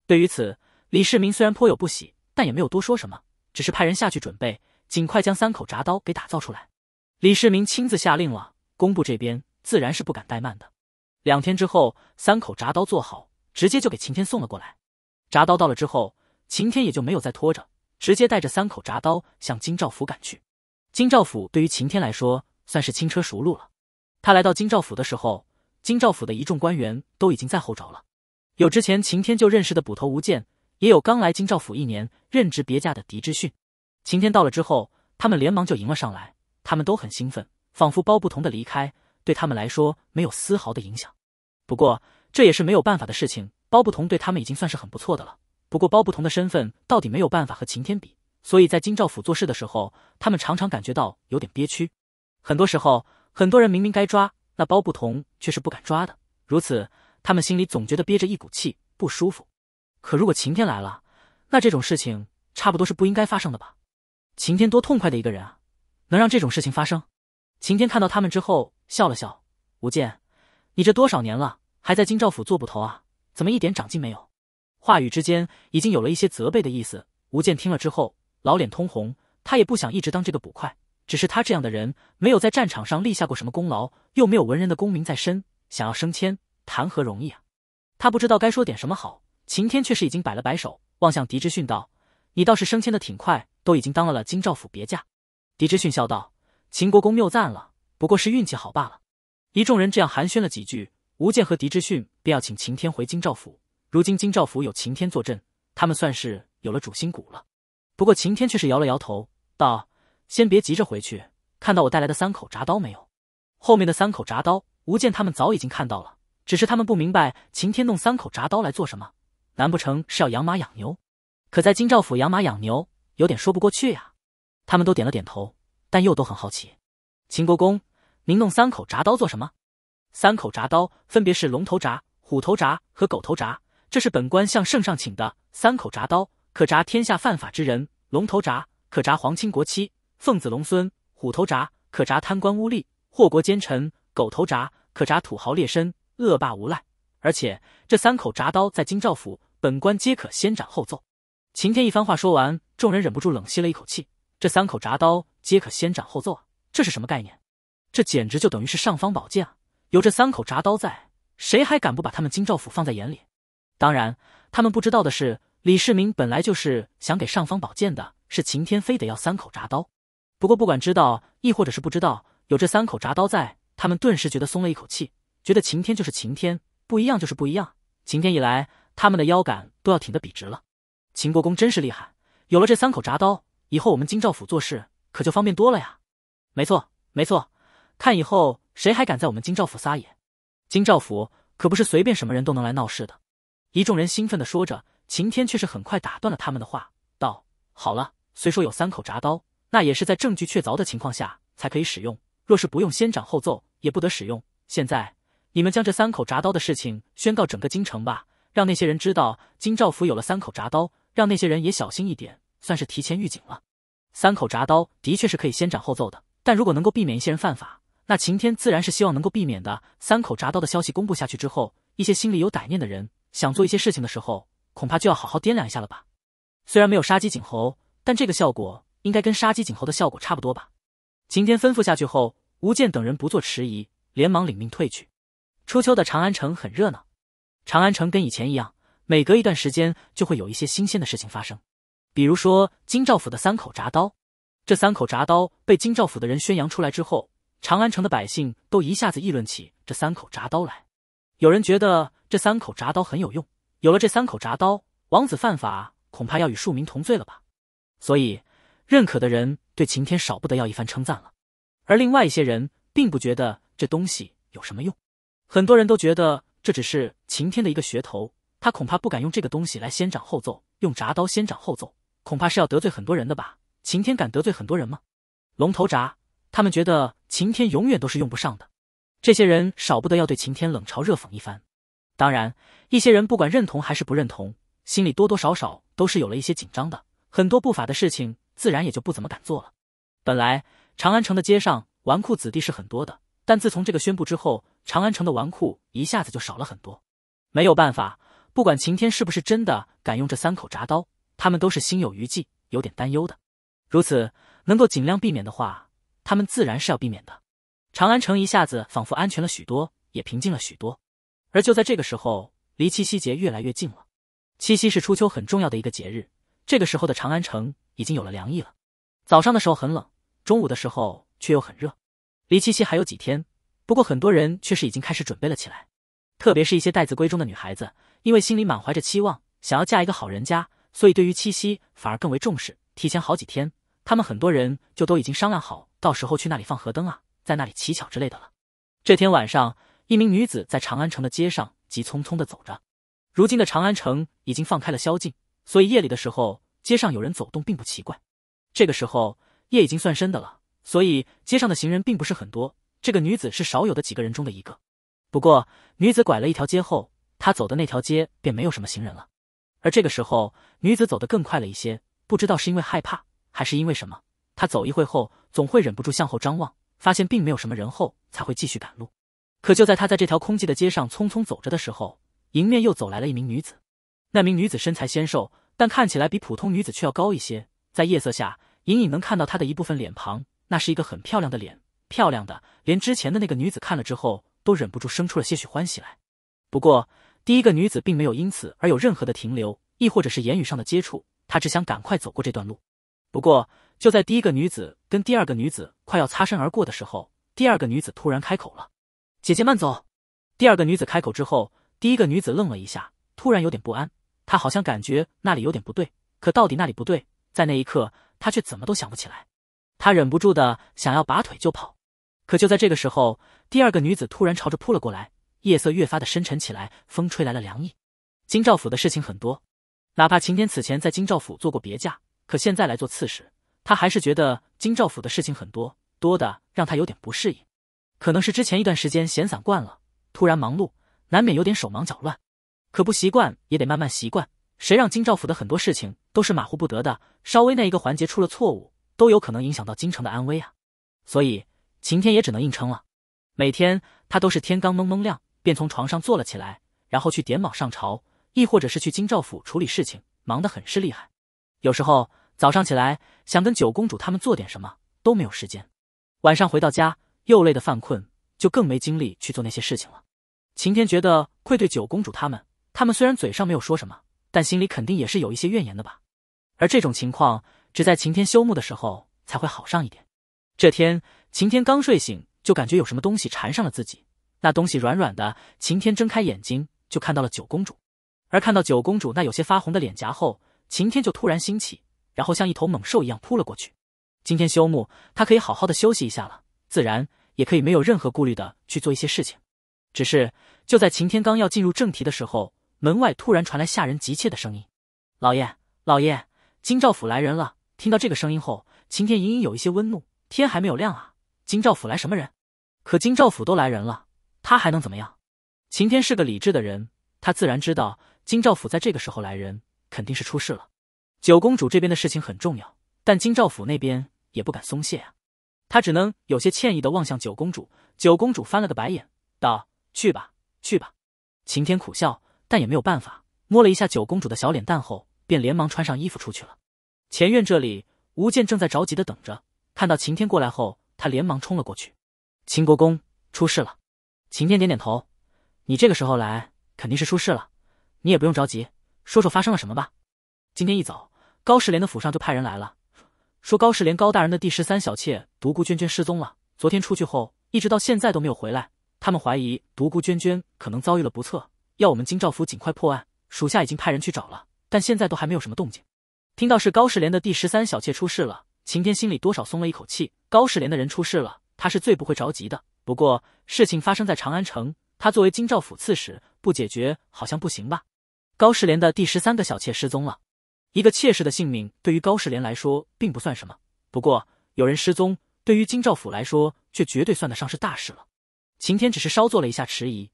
对于此，李世民虽然颇有不喜，但也没有多说什么，只是派人下去准备，尽快将三口铡刀给打造出来。李世民亲自下令了。工部这边自然是不敢怠慢的。两天之后，三口铡刀做好，直接就给晴天送了过来。铡刀到了之后，晴天也就没有再拖着，直接带着三口铡刀向金兆府赶去。金兆府对于晴天来说算是轻车熟路了。他来到金兆府的时候，金兆府的一众官员都已经在候着了，有之前晴天就认识的捕头吴健，也有刚来金兆府一年任职别驾的狄之逊。晴天到了之后，他们连忙就迎了上来，他们都很兴奋。仿佛包不同的离开对他们来说没有丝毫的影响，不过这也是没有办法的事情。包不同对他们已经算是很不错的了。不过包不同的身份到底没有办法和晴天比，所以在京兆府做事的时候，他们常常感觉到有点憋屈。很多时候，很多人明明该抓那包不同，却是不敢抓的。如此，他们心里总觉得憋着一股气，不舒服。可如果晴天来了，那这种事情差不多是不应该发生的吧？晴天多痛快的一个人啊，能让这种事情发生？晴天看到他们之后笑了笑：“吴健，你这多少年了，还在京兆府做捕头啊？怎么一点长进没有？”话语之间已经有了一些责备的意思。吴健听了之后，老脸通红。他也不想一直当这个捕快，只是他这样的人，没有在战场上立下过什么功劳，又没有文人的功名在身，想要升迁，谈何容易啊？他不知道该说点什么好。晴天却是已经摆了摆手，望向狄之训道：“你倒是升迁的挺快，都已经当了了京兆府别驾。”狄之训笑道。秦国公谬赞了，不过是运气好罢了。一众人这样寒暄了几句，吴健和狄之逊便要请秦天回京兆府。如今京兆府有秦天坐镇，他们算是有了主心骨了。不过秦天却是摇了摇头，道：“先别急着回去，看到我带来的三口铡刀没有？”后面的三口铡刀，吴健他们早已经看到了，只是他们不明白秦天弄三口铡刀来做什么。难不成是要养马养牛？可在京兆府养马养牛，有点说不过去呀。他们都点了点头。但又都很好奇，秦国公，您弄三口铡刀做什么？三口铡刀分别是龙头铡、虎头铡和狗头铡，这是本官向圣上请的。三口铡刀可铡天下犯法之人，龙头铡可铡皇亲国戚、奉子龙孙；虎头铡可铡贪官污吏、祸国奸臣；狗头铡可铡土豪劣绅、恶霸无赖。而且这三口铡刀在京兆府，本官皆可先斩后奏。秦天一番话说完，众人忍不住冷吸了一口气。这三口铡刀。皆可先斩后奏啊！这是什么概念？这简直就等于是尚方宝剑啊！有这三口铡刀在，谁还敢不把他们京兆府放在眼里？当然，他们不知道的是，李世民本来就是想给尚方宝剑的，是秦天非得要三口铡刀。不过不管知道亦或者是不知道，有这三口铡刀在，他们顿时觉得松了一口气，觉得晴天就是晴天，不一样就是不一样。晴天一来，他们的腰杆都要挺得笔直了。秦国公真是厉害，有了这三口铡刀，以后我们京兆府做事。可就方便多了呀！没错，没错，看以后谁还敢在我们金兆府撒野？金兆府可不是随便什么人都能来闹事的。一众人兴奋地说着，晴天却是很快打断了他们的话，道：“好了，虽说有三口铡刀，那也是在证据确凿的情况下才可以使用。若是不用先斩后奏，也不得使用。现在你们将这三口铡刀的事情宣告整个京城吧，让那些人知道金兆府有了三口铡刀，让那些人也小心一点，算是提前预警了。”三口铡刀的确是可以先斩后奏的，但如果能够避免一些人犯法，那晴天自然是希望能够避免的。三口铡刀的消息公布下去之后，一些心里有歹念的人想做一些事情的时候，恐怕就要好好掂量一下了吧。虽然没有杀鸡儆猴，但这个效果应该跟杀鸡儆猴的效果差不多吧。晴天吩咐下去后，吴健等人不做迟疑，连忙领命退去。初秋的长安城很热闹，长安城跟以前一样，每隔一段时间就会有一些新鲜的事情发生。比如说金兆府的三口铡刀，这三口铡刀被金兆府的人宣扬出来之后，长安城的百姓都一下子议论起这三口铡刀来。有人觉得这三口铡刀很有用，有了这三口铡刀，王子犯法恐怕要与庶民同罪了吧？所以认可的人对晴天少不得要一番称赞了。而另外一些人并不觉得这东西有什么用，很多人都觉得这只是晴天的一个噱头，他恐怕不敢用这个东西来先斩后奏，用铡刀先斩后奏。恐怕是要得罪很多人的吧？晴天敢得罪很多人吗？龙头铡，他们觉得晴天永远都是用不上的。这些人少不得要对晴天冷嘲热讽一番。当然，一些人不管认同还是不认同，心里多多少少都是有了一些紧张的。很多不法的事情自然也就不怎么敢做了。本来长安城的街上纨绔子弟是很多的，但自从这个宣布之后，长安城的纨绔一下子就少了很多。没有办法，不管晴天是不是真的敢用这三口铡刀。他们都是心有余悸，有点担忧的。如此能够尽量避免的话，他们自然是要避免的。长安城一下子仿佛安全了许多，也平静了许多。而就在这个时候，离七夕节越来越近了。七夕是初秋很重要的一个节日，这个时候的长安城已经有了凉意了。早上的时候很冷，中午的时候却又很热。离七夕还有几天，不过很多人却是已经开始准备了起来。特别是一些待字闺中的女孩子，因为心里满怀着期望，想要嫁一个好人家。所以，对于七夕反而更为重视，提前好几天，他们很多人就都已经商量好，到时候去那里放河灯啊，在那里乞巧之类的了。这天晚上，一名女子在长安城的街上急匆匆的走着。如今的长安城已经放开了宵禁，所以夜里的时候街上有人走动并不奇怪。这个时候夜已经算深的了，所以街上的行人并不是很多。这个女子是少有的几个人中的一个。不过，女子拐了一条街后，她走的那条街便没有什么行人了。而这个时候，女子走得更快了一些，不知道是因为害怕还是因为什么，她走一会后，总会忍不住向后张望，发现并没有什么人后，才会继续赶路。可就在她在这条空寂的街上匆匆走着的时候，迎面又走来了一名女子。那名女子身材纤瘦，但看起来比普通女子却要高一些，在夜色下，隐隐能看到她的一部分脸庞，那是一个很漂亮的脸，漂亮的连之前的那个女子看了之后，都忍不住生出了些许欢喜来。不过。第一个女子并没有因此而有任何的停留，亦或者是言语上的接触，她只想赶快走过这段路。不过就在第一个女子跟第二个女子快要擦身而过的时候，第二个女子突然开口了：“姐姐慢走。”第二个女子开口之后，第一个女子愣了一下，突然有点不安，她好像感觉那里有点不对，可到底那里不对，在那一刻她却怎么都想不起来。她忍不住的想要拔腿就跑，可就在这个时候，第二个女子突然朝着扑了过来。夜色越发的深沉起来，风吹来了凉意。京兆府的事情很多，哪怕秦天此前在京兆府做过别驾，可现在来做刺史，他还是觉得京兆府的事情很多，多的让他有点不适应。可能是之前一段时间闲散惯了，突然忙碌，难免有点手忙脚乱。可不习惯也得慢慢习惯，谁让京兆府的很多事情都是马虎不得的，稍微那一个环节出了错误，都有可能影响到京城的安危啊。所以晴天也只能硬撑了。每天他都是天刚蒙蒙亮。便从床上坐了起来，然后去点卯上朝，亦或者是去京兆府处理事情，忙得很是厉害。有时候早上起来想跟九公主他们做点什么都没有时间，晚上回到家又累得犯困，就更没精力去做那些事情了。晴天觉得愧对九公主他们，他们虽然嘴上没有说什么，但心里肯定也是有一些怨言的吧。而这种情况只在晴天休沐的时候才会好上一点。这天晴天刚睡醒，就感觉有什么东西缠上了自己。那东西软软的，晴天睁开眼睛就看到了九公主，而看到九公主那有些发红的脸颊后，晴天就突然兴起，然后像一头猛兽一样扑了过去。今天休沐，他可以好好的休息一下了，自然也可以没有任何顾虑的去做一些事情。只是就在晴天刚要进入正题的时候，门外突然传来下人急切的声音：“老爷，老爷，金兆府来人了。”听到这个声音后，晴天隐隐有一些温怒。天还没有亮啊，金兆府来什么人？可金兆府都来人了。他还能怎么样？晴天是个理智的人，他自然知道金兆府在这个时候来人肯定是出事了。九公主这边的事情很重要，但金兆府那边也不敢松懈啊。他只能有些歉意的望向九公主，九公主翻了个白眼，道：“去吧，去吧。”晴天苦笑，但也没有办法，摸了一下九公主的小脸蛋后，便连忙穿上衣服出去了。前院这里，吴健正在着急的等着，看到晴天过来后，他连忙冲了过去：“秦国公出事了。”晴天点点头，你这个时候来肯定是出事了，你也不用着急，说说发生了什么吧。今天一早，高世廉的府上就派人来了，说高世廉高大人的第十三小妾独孤娟娟失踪了，昨天出去后一直到现在都没有回来，他们怀疑独孤娟娟可能遭遇了不测，要我们京兆府尽快破案。属下已经派人去找了，但现在都还没有什么动静。听到是高世廉的第十三小妾出事了，晴天心里多少松了一口气，高世廉的人出事了，他是最不会着急的。不过事情发生在长安城，他作为京兆府刺史，不解决好像不行吧。高士廉的第十三个小妾失踪了，一个妾室的性命对于高士廉来说并不算什么，不过有人失踪对于京兆府来说却绝对算得上是大事了。秦天只是稍作了一下迟疑，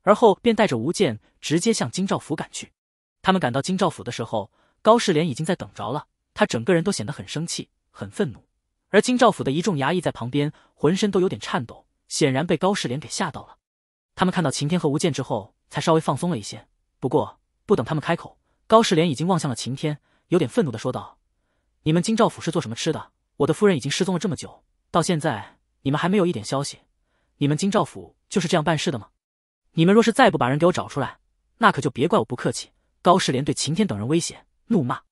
而后便带着吴健直接向京兆府赶去。他们赶到京兆府的时候，高士廉已经在等着了，他整个人都显得很生气、很愤怒，而京兆府的一众衙役在旁边，浑身都有点颤抖。显然被高世廉给吓到了，他们看到晴天和吴健之后，才稍微放松了一些。不过，不等他们开口，高世廉已经望向了晴天，有点愤怒的说道：“你们京兆府是做什么吃的？我的夫人已经失踪了这么久，到现在你们还没有一点消息，你们京兆府就是这样办事的吗？你们若是再不把人给我找出来，那可就别怪我不客气。”高世廉对晴天等人威胁怒骂，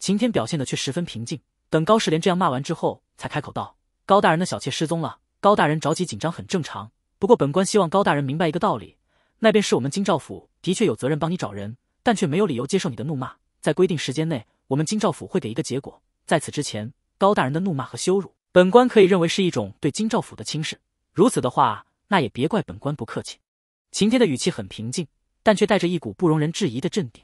晴天表现的却十分平静。等高世廉这样骂完之后，才开口道：“高大人的小妾失踪了。”高大人着急紧张很正常，不过本官希望高大人明白一个道理，那便是我们京兆府的确有责任帮你找人，但却没有理由接受你的怒骂。在规定时间内，我们京兆府会给一个结果。在此之前，高大人的怒骂和羞辱，本官可以认为是一种对京兆府的轻视。如此的话，那也别怪本官不客气。晴天的语气很平静，但却带着一股不容人质疑的镇定。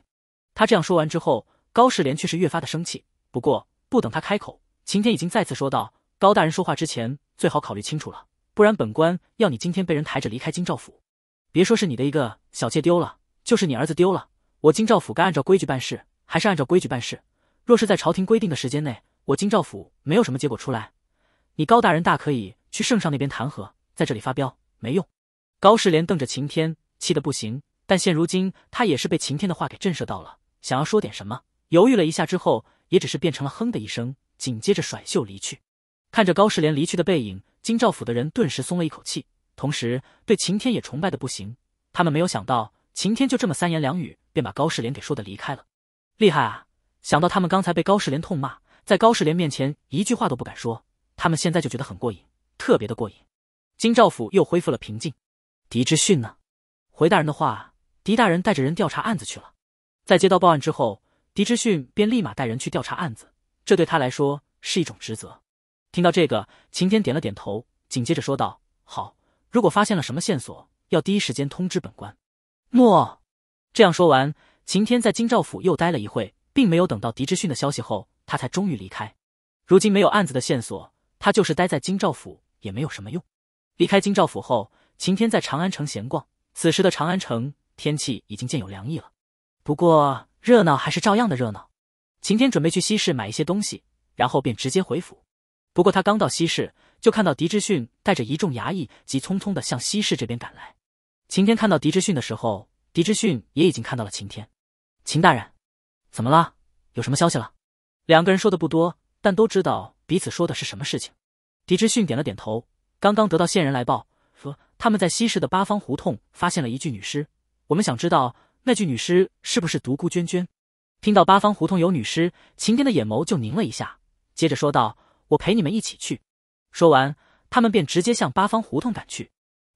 他这样说完之后，高世廉却是越发的生气。不过不等他开口，晴天已经再次说道：“高大人说话之前。”最好考虑清楚了，不然本官要你今天被人抬着离开京兆府。别说是你的一个小妾丢了，就是你儿子丢了，我京兆府该按照规矩办事，还是按照规矩办事。若是在朝廷规定的时间内，我京兆府没有什么结果出来，你高大人大可以去圣上那边弹劾，在这里发飙没用。高士廉瞪着晴天，气得不行，但现如今他也是被晴天的话给震慑到了，想要说点什么，犹豫了一下之后，也只是变成了哼的一声，紧接着甩袖离去。看着高士廉离去的背影，金兆府的人顿时松了一口气，同时对晴天也崇拜的不行。他们没有想到晴天就这么三言两语便把高士廉给说的离开了，厉害啊！想到他们刚才被高士廉痛骂，在高士廉面前一句话都不敢说，他们现在就觉得很过瘾，特别的过瘾。金兆府又恢复了平静。狄之训呢？回大人的话，狄大人带着人调查案子去了。在接到报案之后，狄之训便立马带人去调查案子，这对他来说是一种职责。听到这个，秦天点了点头，紧接着说道：“好，如果发现了什么线索，要第一时间通知本官。”“诺。”这样说完，秦天在京兆府又待了一会，并没有等到狄知训的消息后，他才终于离开。如今没有案子的线索，他就是待在京兆府也没有什么用。离开京兆府后，秦天在长安城闲逛。此时的长安城天气已经渐有凉意了，不过热闹还是照样的热闹。秦天准备去西市买一些东西，然后便直接回府。不过他刚到西市，就看到狄之逊带着一众衙役急匆匆的向西市这边赶来。晴天看到狄之训的时候，狄之训也已经看到了晴天。秦大人，怎么了？有什么消息了？两个人说的不多，但都知道彼此说的是什么事情。狄之训点了点头，刚刚得到线人来报，说他们在西市的八方胡同发现了一具女尸。我们想知道那具女尸是不是独孤娟娟。听到八方胡同有女尸，晴天的眼眸就凝了一下，接着说道。我陪你们一起去。说完，他们便直接向八方胡同赶去。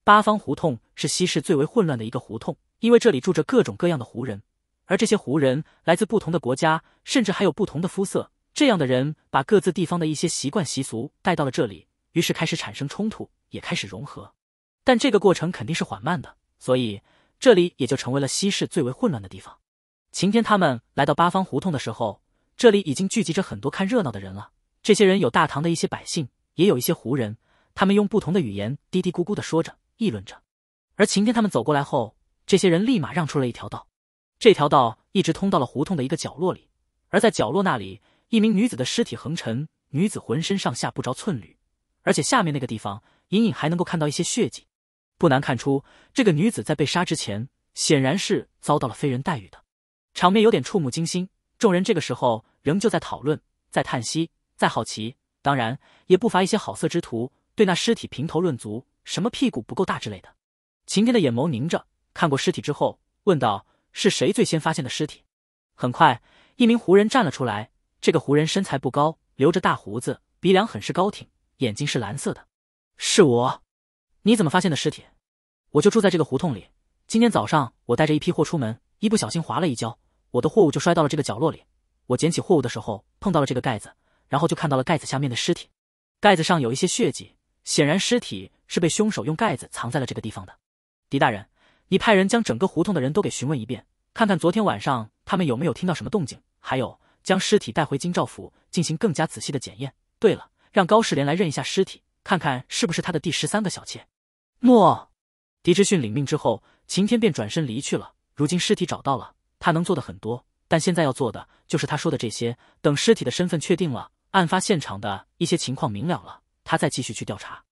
八方胡同是西市最为混乱的一个胡同，因为这里住着各种各样的胡人，而这些胡人来自不同的国家，甚至还有不同的肤色。这样的人把各自地方的一些习惯习俗带到了这里，于是开始产生冲突，也开始融合。但这个过程肯定是缓慢的，所以这里也就成为了西市最为混乱的地方。晴天他们来到八方胡同的时候，这里已经聚集着很多看热闹的人了。这些人有大唐的一些百姓，也有一些胡人，他们用不同的语言嘀嘀咕咕的说着、议论着。而晴天他们走过来后，这些人立马让出了一条道，这条道一直通到了胡同的一个角落里。而在角落那里，一名女子的尸体横陈，女子浑身上下不着寸缕，而且下面那个地方隐隐还能够看到一些血迹。不难看出，这个女子在被杀之前显然是遭到了非人待遇的，场面有点触目惊心。众人这个时候仍旧在讨论，在叹息。再好奇，当然也不乏一些好色之徒对那尸体评头论足，什么屁股不够大之类的。晴天的眼眸凝着，看过尸体之后，问道：“是谁最先发现的尸体？”很快，一名胡人站了出来。这个胡人身材不高，留着大胡子，鼻梁很是高挺，眼睛是蓝色的。是我。你怎么发现的尸体？我就住在这个胡同里。今天早上，我带着一批货出门，一不小心滑了一跤，我的货物就摔到了这个角落里。我捡起货物的时候，碰到了这个盖子。然后就看到了盖子下面的尸体，盖子上有一些血迹，显然尸体是被凶手用盖子藏在了这个地方的。狄大人，你派人将整个胡同的人都给询问一遍，看看昨天晚上他们有没有听到什么动静，还有将尸体带回京兆府进行更加仔细的检验。对了，让高世莲来认一下尸体，看看是不是他的第十三个小妾。诺。狄之逊领命之后，晴天便转身离去了。如今尸体找到了，他能做的很多，但现在要做的就是他说的这些。等尸体的身份确定了。案发现场的一些情况明了了，他再继续去调查。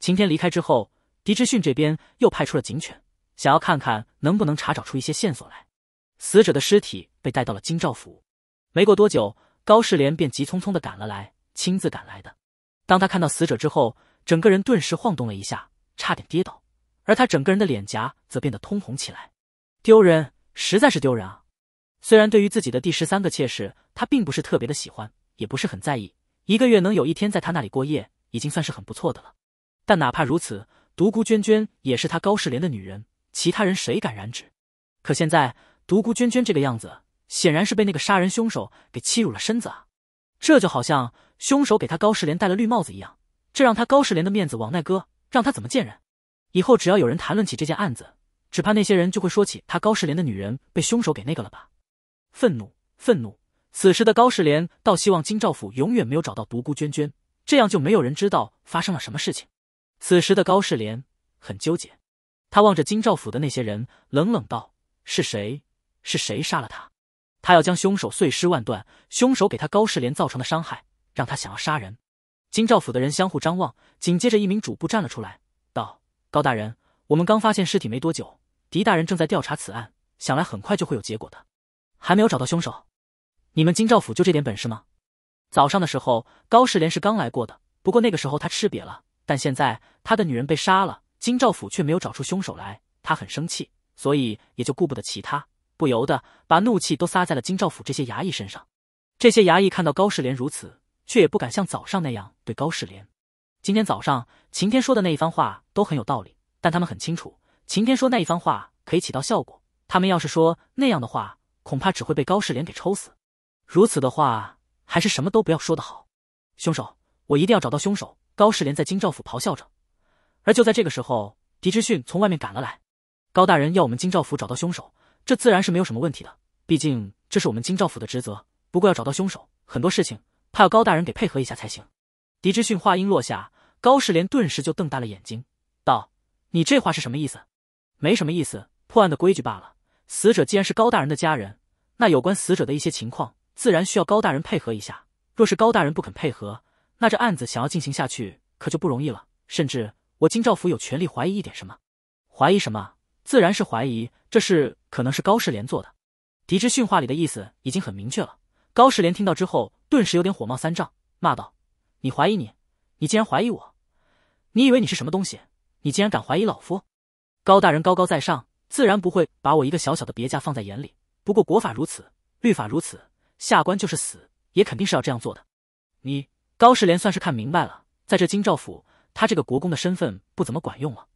晴天离开之后，狄之逊这边又派出了警犬，想要看看能不能查找出一些线索来。死者的尸体被带到了京兆府，没过多久，高世廉便急匆匆的赶了来，亲自赶来的。当他看到死者之后，整个人顿时晃动了一下，差点跌倒，而他整个人的脸颊则变得通红起来，丢人，实在是丢人啊！虽然对于自己的第十三个妾室，他并不是特别的喜欢。也不是很在意，一个月能有一天在他那里过夜，已经算是很不错的了。但哪怕如此，独孤娟娟也是他高世莲的女人，其他人谁敢染指？可现在独孤娟娟这个样子，显然是被那个杀人凶手给欺辱了身子啊！这就好像凶手给他高世莲戴了绿帽子一样，这让他高世莲的面子往那搁？让他怎么见人？以后只要有人谈论起这件案子，只怕那些人就会说起他高世莲的女人被凶手给那个了吧？愤怒，愤怒！此时的高世廉倒希望金兆府永远没有找到独孤娟娟，这样就没有人知道发生了什么事情。此时的高世廉很纠结，他望着金兆府的那些人，冷冷道：“是谁？是谁杀了他？他要将凶手碎尸万段。凶手给他高世廉造成的伤害，让他想要杀人。”金兆府的人相互张望，紧接着一名主簿站了出来，道：“高大人，我们刚发现尸体没多久，狄大人正在调查此案，想来很快就会有结果的。还没有找到凶手。”你们金兆府就这点本事吗？早上的时候，高世廉是刚来过的，不过那个时候他吃瘪了。但现在他的女人被杀了，金兆府却没有找出凶手来，他很生气，所以也就顾不得其他，不由得把怒气都撒在了金兆府这些衙役身上。这些衙役看到高世廉如此，却也不敢像早上那样对高世廉。今天早上，晴天说的那一番话都很有道理，但他们很清楚，晴天说那一番话可以起到效果。他们要是说那样的话，恐怕只会被高世廉给抽死。如此的话，还是什么都不要说的好。凶手，我一定要找到凶手！高士廉在京兆府咆哮着。而就在这个时候，狄之逊从外面赶了来。高大人要我们京兆府找到凶手，这自然是没有什么问题的，毕竟这是我们京兆府的职责。不过要找到凶手，很多事情，怕高大人给配合一下才行。狄之逊话音落下，高士廉顿时就瞪大了眼睛，道：“你这话是什么意思？”“没什么意思，破案的规矩罢了。死者既然是高大人的家人，那有关死者的一些情况。”自然需要高大人配合一下。若是高大人不肯配合，那这案子想要进行下去可就不容易了。甚至我金兆府有权利怀疑一点什么，怀疑什么？自然是怀疑这事可能是高世廉做的。狄之训话里的意思已经很明确了。高世廉听到之后，顿时有点火冒三丈，骂道：“你怀疑你？你竟然怀疑我？你以为你是什么东西？你竟然敢怀疑老夫？高大人高高在上，自然不会把我一个小小的别驾放在眼里。不过国法如此，律法如此。”下官就是死，也肯定是要这样做的。你高士廉算是看明白了，在这京兆府，他这个国公的身份不怎么管用了。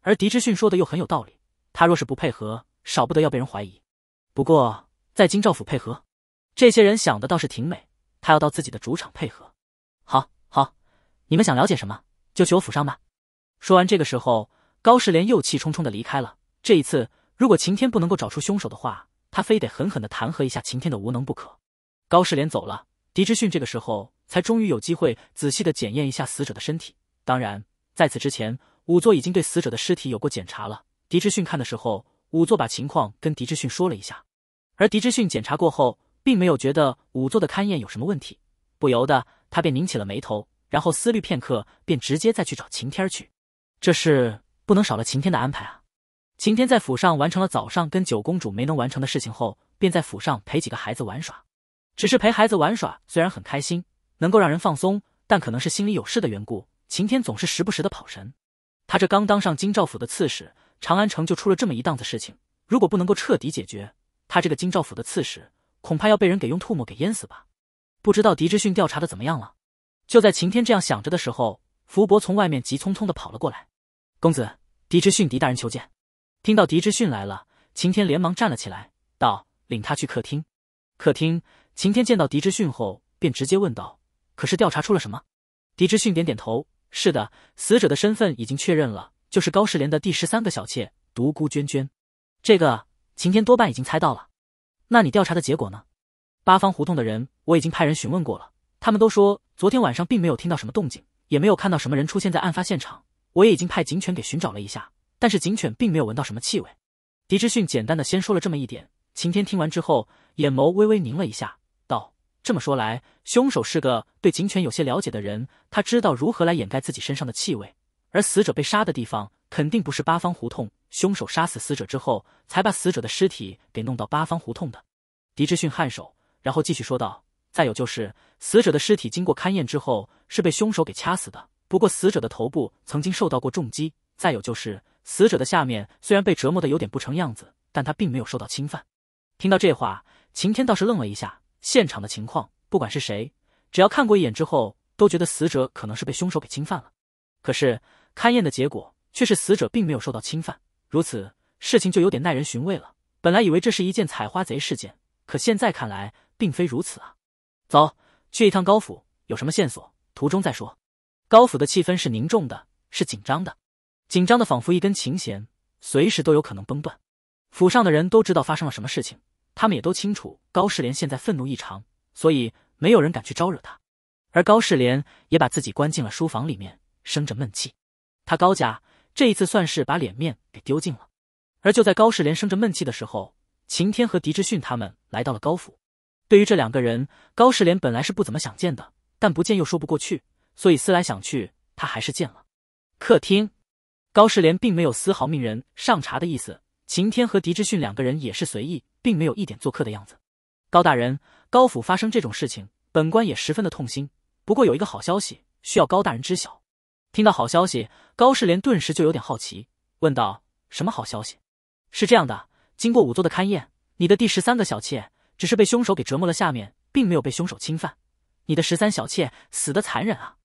而狄之逊说的又很有道理，他若是不配合，少不得要被人怀疑。不过在京兆府配合，这些人想的倒是挺美，他要到自己的主场配合。好，好，你们想了解什么，就去我府上吧。说完，这个时候，高士廉又气冲冲的离开了。这一次，如果晴天不能够找出凶手的话，他非得狠狠的弹劾一下晴天的无能不可。高世廉走了，狄之训这个时候才终于有机会仔细的检验一下死者的身体。当然，在此之前，仵作已经对死者的尸体有过检查了。狄之训看的时候，仵作把情况跟狄之训说了一下。而狄之训检查过后，并没有觉得仵作的勘验有什么问题，不由得他便拧起了眉头，然后思虑片刻，便直接再去找晴天去。这事不能少了晴天的安排啊！晴天在府上完成了早上跟九公主没能完成的事情后，便在府上陪几个孩子玩耍。只是陪孩子玩耍，虽然很开心，能够让人放松，但可能是心里有事的缘故，晴天总是时不时的跑神。他这刚当上京兆府的刺史，长安城就出了这么一档子事情，如果不能够彻底解决，他这个京兆府的刺史，恐怕要被人给用唾沫给淹死吧。不知道狄之逊调查的怎么样了。就在晴天这样想着的时候，福伯从外面急匆匆的跑了过来，公子，狄之逊，狄大人求见。听到狄之逊来了，晴天连忙站了起来，道：“领他去客厅。”客厅。晴天见到狄之迅后，便直接问道：“可是调查出了什么？”狄之迅点点头：“是的，死者的身份已经确认了，就是高世廉的第十三个小妾独孤娟娟。”这个晴天多半已经猜到了。那你调查的结果呢？八方胡同的人我已经派人询问过了，他们都说昨天晚上并没有听到什么动静，也没有看到什么人出现在案发现场。我也已经派警犬给寻找了一下，但是警犬并没有闻到什么气味。狄之迅简单的先说了这么一点。晴天听完之后，眼眸微微凝了一下。这么说来，凶手是个对警犬有些了解的人，他知道如何来掩盖自己身上的气味。而死者被杀的地方肯定不是八方胡同，凶手杀死死者之后，才把死者的尸体给弄到八方胡同的。狄之逊颔首，然后继续说道：“再有就是，死者的尸体经过勘验之后，是被凶手给掐死的。不过死者的头部曾经受到过重击。再有就是，死者的下面虽然被折磨的有点不成样子，但他并没有受到侵犯。”听到这话，秦天倒是愣了一下。现场的情况，不管是谁，只要看过一眼之后，都觉得死者可能是被凶手给侵犯了。可是，勘验的结果却是死者并没有受到侵犯，如此事情就有点耐人寻味了。本来以为这是一件采花贼事件，可现在看来，并非如此啊！走去一趟高府，有什么线索？途中再说。高府的气氛是凝重的，是紧张的，紧张的仿佛一根琴弦，随时都有可能崩断。府上的人都知道发生了什么事情。他们也都清楚高世廉现在愤怒异常，所以没有人敢去招惹他。而高世廉也把自己关进了书房里面，生着闷气。他高家这一次算是把脸面给丢尽了。而就在高世廉生着闷气的时候，晴天和狄之逊他们来到了高府。对于这两个人，高世廉本来是不怎么想见的，但不见又说不过去，所以思来想去，他还是见了。客厅，高世廉并没有丝毫命人上茶的意思。晴天和狄之逊两个人也是随意。并没有一点做客的样子。高大人，高府发生这种事情，本官也十分的痛心。不过有一个好消息需要高大人知晓。听到好消息，高士廉顿时就有点好奇，问道：“什么好消息？”是这样的，经过仵作的勘验，你的第十三个小妾只是被凶手给折磨了，下面并没有被凶手侵犯。你的十三小妾死得残忍啊！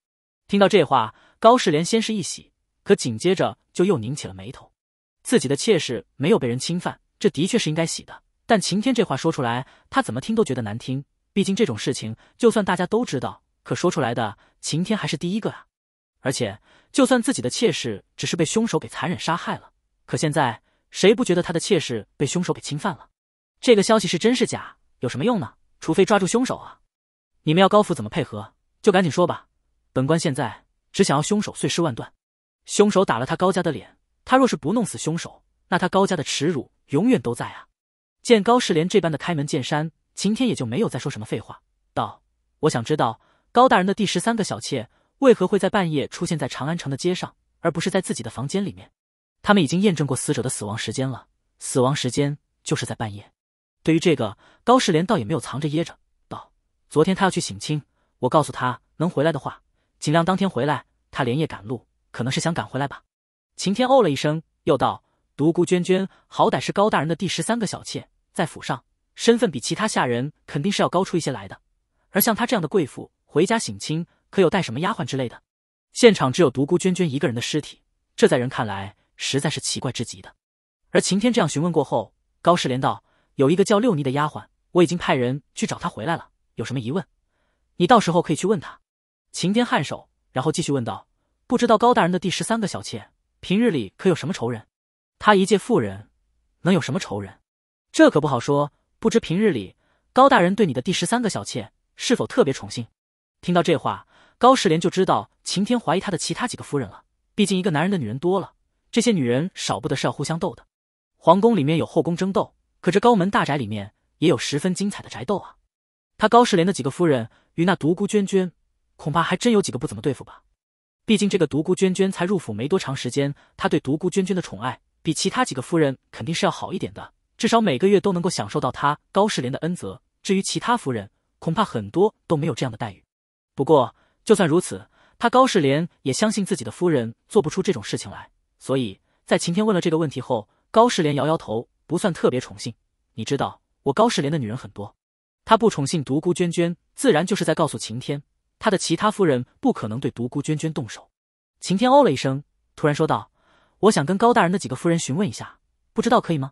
听到这话，高士廉先是一喜，可紧接着就又拧起了眉头。自己的妾室没有被人侵犯，这的确是应该喜的。但晴天这话说出来，他怎么听都觉得难听。毕竟这种事情，就算大家都知道，可说出来的晴天还是第一个啊。而且，就算自己的妾室只是被凶手给残忍杀害了，可现在谁不觉得他的妾室被凶手给侵犯了？这个消息是真是假，有什么用呢？除非抓住凶手啊！你们要高府怎么配合，就赶紧说吧。本官现在只想要凶手碎尸万段。凶手打了他高家的脸，他若是不弄死凶手，那他高家的耻辱永远都在啊！见高世廉这般的开门见山，晴天也就没有再说什么废话，道：“我想知道高大人的第十三个小妾为何会在半夜出现在长安城的街上，而不是在自己的房间里面？他们已经验证过死者的死亡时间了，死亡时间就是在半夜。”对于这个，高世廉倒也没有藏着掖着，道：“昨天他要去省亲，我告诉他能回来的话，尽量当天回来。他连夜赶路，可能是想赶回来吧。”晴天哦了一声，又道：“独孤娟娟好歹是高大人的第十三个小妾。”在府上，身份比其他下人肯定是要高出一些来的。而像她这样的贵妇回家省亲，可有带什么丫鬟之类的？现场只有独孤娟娟一个人的尸体，这在人看来实在是奇怪至极的。而晴天这样询问过后，高世连道：“有一个叫六妮的丫鬟，我已经派人去找她回来了。有什么疑问，你到时候可以去问她。”晴天颔首，然后继续问道：“不知道高大人的第十三个小妾，平日里可有什么仇人？她一介妇人，能有什么仇人？”这可不好说，不知平日里高大人对你的第十三个小妾是否特别宠幸？听到这话，高世莲就知道晴天怀疑他的其他几个夫人了。毕竟一个男人的女人多了，这些女人少不得是要互相斗的。皇宫里面有后宫争斗，可这高门大宅里面也有十分精彩的宅斗啊。他高世莲的几个夫人与那独孤娟娟，恐怕还真有几个不怎么对付吧？毕竟这个独孤娟娟才入府没多长时间，他对独孤娟娟的宠爱比其他几个夫人肯定是要好一点的。至少每个月都能够享受到他高世莲的恩泽。至于其他夫人，恐怕很多都没有这样的待遇。不过，就算如此，他高世莲也相信自己的夫人做不出这种事情来。所以在晴天问了这个问题后，高世莲摇摇头，不算特别宠幸。你知道，我高世莲的女人很多，他不宠幸独孤娟娟，自然就是在告诉晴天，他的其他夫人不可能对独孤娟娟动手。晴天哦了一声，突然说道：“我想跟高大人的几个夫人询问一下，不知道可以吗？”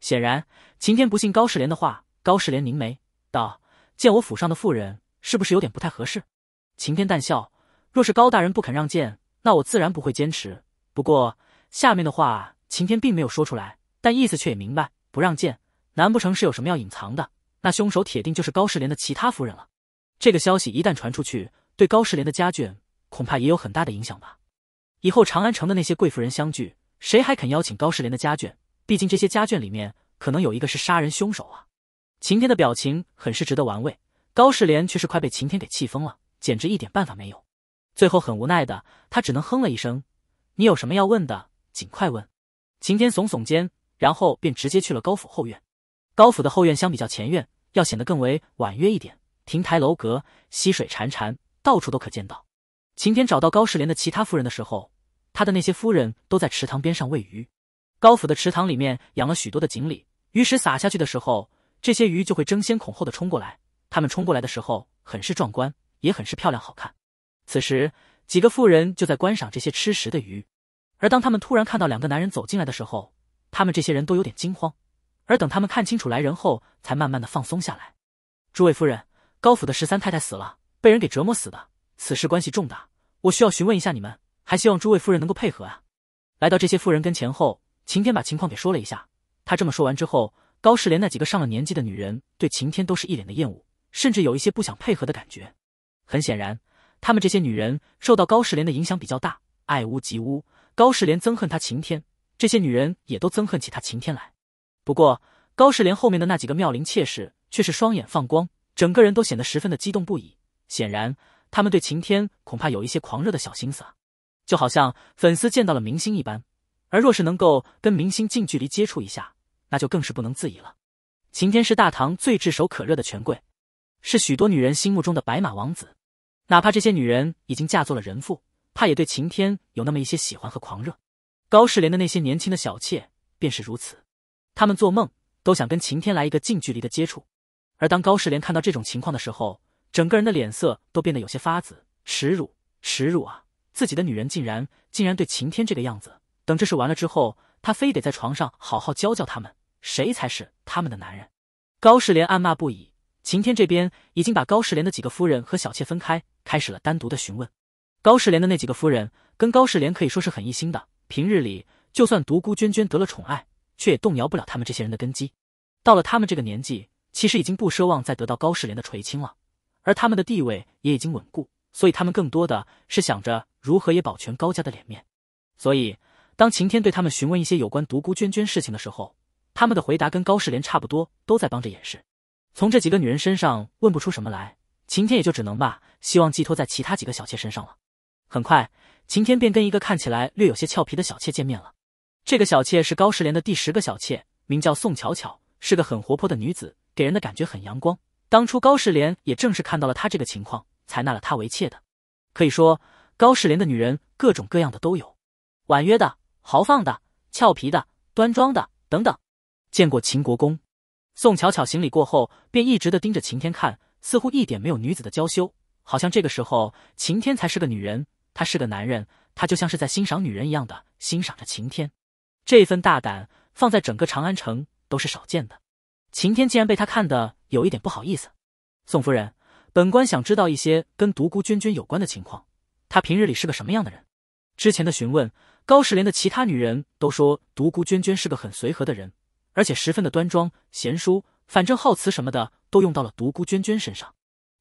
显然，晴天不信高世莲的话。高世莲凝眉道：“见我府上的妇人，是不是有点不太合适？”晴天淡笑：“若是高大人不肯让见，那我自然不会坚持。不过，下面的话晴天并没有说出来，但意思却也明白。不让见，难不成是有什么要隐藏的？那凶手铁定就是高世莲的其他夫人了。这个消息一旦传出去，对高世莲的家眷恐怕也有很大的影响吧？以后长安城的那些贵妇人相聚，谁还肯邀请高世莲的家眷？”毕竟这些家眷里面，可能有一个是杀人凶手啊！晴天的表情很是值得玩味。高世莲却是快被晴天给气疯了，简直一点办法没有。最后很无奈的，他只能哼了一声：“你有什么要问的，尽快问。”晴天耸耸肩，然后便直接去了高府后院。高府的后院相比较前院，要显得更为婉约一点，亭台楼阁，溪水潺潺，到处都可见到。晴天找到高世莲的其他夫人的时候，他的那些夫人都在池塘边上喂鱼。高府的池塘里面养了许多的锦鲤，鱼食撒下去的时候，这些鱼就会争先恐后的冲过来。他们冲过来的时候，很是壮观，也很是漂亮好看。此时，几个妇人就在观赏这些吃食的鱼。而当他们突然看到两个男人走进来的时候，他们这些人都有点惊慌。而等他们看清楚来人后，才慢慢的放松下来。诸位夫人，高府的十三太太死了，被人给折磨死的。此事关系重大，我需要询问一下你们，还希望诸位夫人能够配合啊。来到这些妇人跟前后。晴天把情况给说了一下。他这么说完之后，高世连那几个上了年纪的女人对晴天都是一脸的厌恶，甚至有一些不想配合的感觉。很显然，他们这些女人受到高世连的影响比较大，爱屋及乌。高世连憎恨他晴天，这些女人也都憎恨起他晴天来。不过，高世连后面的那几个妙龄妾室却是双眼放光，整个人都显得十分的激动不已。显然，他们对晴天恐怕有一些狂热的小心思啊，就好像粉丝见到了明星一般。而若是能够跟明星近距离接触一下，那就更是不能自已了。晴天是大唐最炙手可热的权贵，是许多女人心目中的白马王子，哪怕这些女人已经嫁作了人妇，怕也对晴天有那么一些喜欢和狂热。高世廉的那些年轻的小妾便是如此，他们做梦都想跟晴天来一个近距离的接触。而当高世廉看到这种情况的时候，整个人的脸色都变得有些发紫，耻辱，耻辱啊！自己的女人竟然竟然对晴天这个样子。等这事完了之后，他非得在床上好好教教他们谁才是他们的男人。高世莲暗骂不已。晴天这边已经把高世莲的几个夫人和小妾分开，开始了单独的询问。高世莲的那几个夫人跟高世莲可以说是很一心的。平日里，就算独孤娟娟得了宠爱，却也动摇不了他们这些人的根基。到了他们这个年纪，其实已经不奢望再得到高世莲的垂青了，而他们的地位也已经稳固，所以他们更多的是想着如何也保全高家的脸面，所以。当晴天对他们询问一些有关独孤娟娟事情的时候，他们的回答跟高世莲差不多，都在帮着掩饰。从这几个女人身上问不出什么来，晴天也就只能把希望寄托在其他几个小妾身上了。很快，晴天便跟一个看起来略有些俏皮的小妾见面了。这个小妾是高世莲的第十个小妾，名叫宋巧巧，是个很活泼的女子，给人的感觉很阳光。当初高世莲也正是看到了她这个情况，才纳了她为妾的。可以说，高世莲的女人各种各样的都有，婉约的。豪放的、俏皮的、端庄的，等等。见过秦国公，宋巧巧行礼过后，便一直的盯着晴天看，似乎一点没有女子的娇羞，好像这个时候晴天才是个女人，她是个男人，他就像是在欣赏女人一样的欣赏着晴天。这份大胆，放在整个长安城都是少见的。晴天竟然被他看得有一点不好意思。宋夫人，本官想知道一些跟独孤娟娟有关的情况，她平日里是个什么样的人？之前的询问。高世莲的其他女人都说独孤娟娟是个很随和的人，而且十分的端庄贤淑。反正好词什么的都用到了独孤娟娟身上，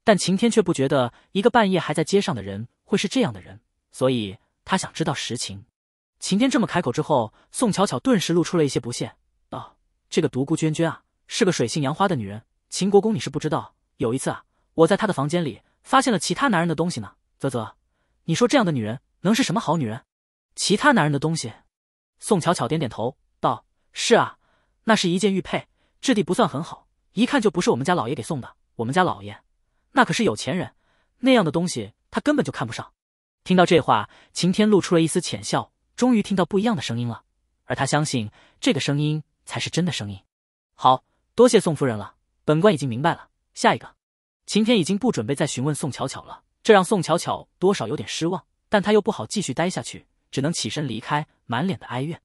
但晴天却不觉得一个半夜还在街上的人会是这样的人，所以他想知道实情。晴天这么开口之后，宋巧巧顿时露出了一些不屑，道：“这个独孤娟娟啊，是个水性杨花的女人。秦国公你是不知道，有一次啊，我在她的房间里发现了其他男人的东西呢。啧啧，你说这样的女人能是什么好女人？”其他男人的东西，宋巧巧点点头道：“是啊，那是一件玉佩，质地不算很好，一看就不是我们家老爷给送的。我们家老爷那可是有钱人，那样的东西他根本就看不上。”听到这话，晴天露出了一丝浅笑，终于听到不一样的声音了，而他相信这个声音才是真的声音。好多谢宋夫人了，本官已经明白了。下一个，晴天已经不准备再询问宋巧巧了，这让宋巧巧多少有点失望，但她又不好继续待下去。只能起身离开，满脸的哀怨。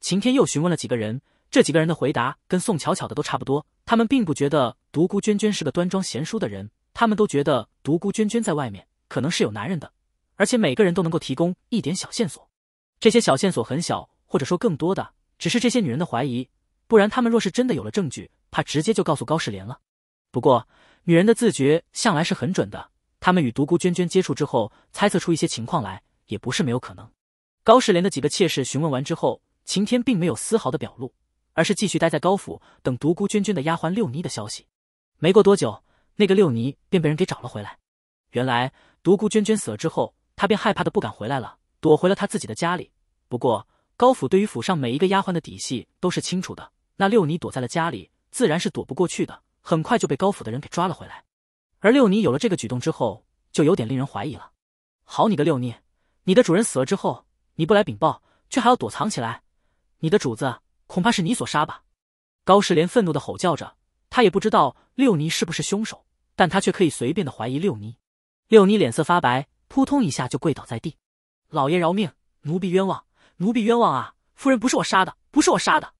晴天又询问了几个人，这几个人的回答跟宋巧巧的都差不多。他们并不觉得独孤娟娟是个端庄贤淑的人，他们都觉得独孤娟娟在外面可能是有男人的，而且每个人都能够提供一点小线索。这些小线索很小，或者说更多的只是这些女人的怀疑。不然他们若是真的有了证据，怕直接就告诉高世莲了。不过女人的自觉向来是很准的，他们与独孤娟娟接触之后，猜测出一些情况来也不是没有可能。高士廉的几个妾室询问完之后，晴天并没有丝毫的表露，而是继续待在高府等独孤娟娟的丫鬟六妮的消息。没过多久，那个六妮便被人给找了回来。原来，独孤娟娟死了之后，她便害怕的不敢回来了，躲回了她自己的家里。不过，高府对于府上每一个丫鬟的底细都是清楚的，那六妮躲在了家里，自然是躲不过去的，很快就被高府的人给抓了回来。而六妮有了这个举动之后，就有点令人怀疑了。好你个六妮，你的主人死了之后。你不来禀报，却还要躲藏起来，你的主子恐怕是你所杀吧？高士廉愤怒的吼叫着，他也不知道六妮是不是凶手，但他却可以随便的怀疑六妮。六妮脸色发白，扑通一下就跪倒在地：“老爷饶命，奴婢冤枉，奴婢冤枉啊！夫人不是我杀的，不是我杀的！”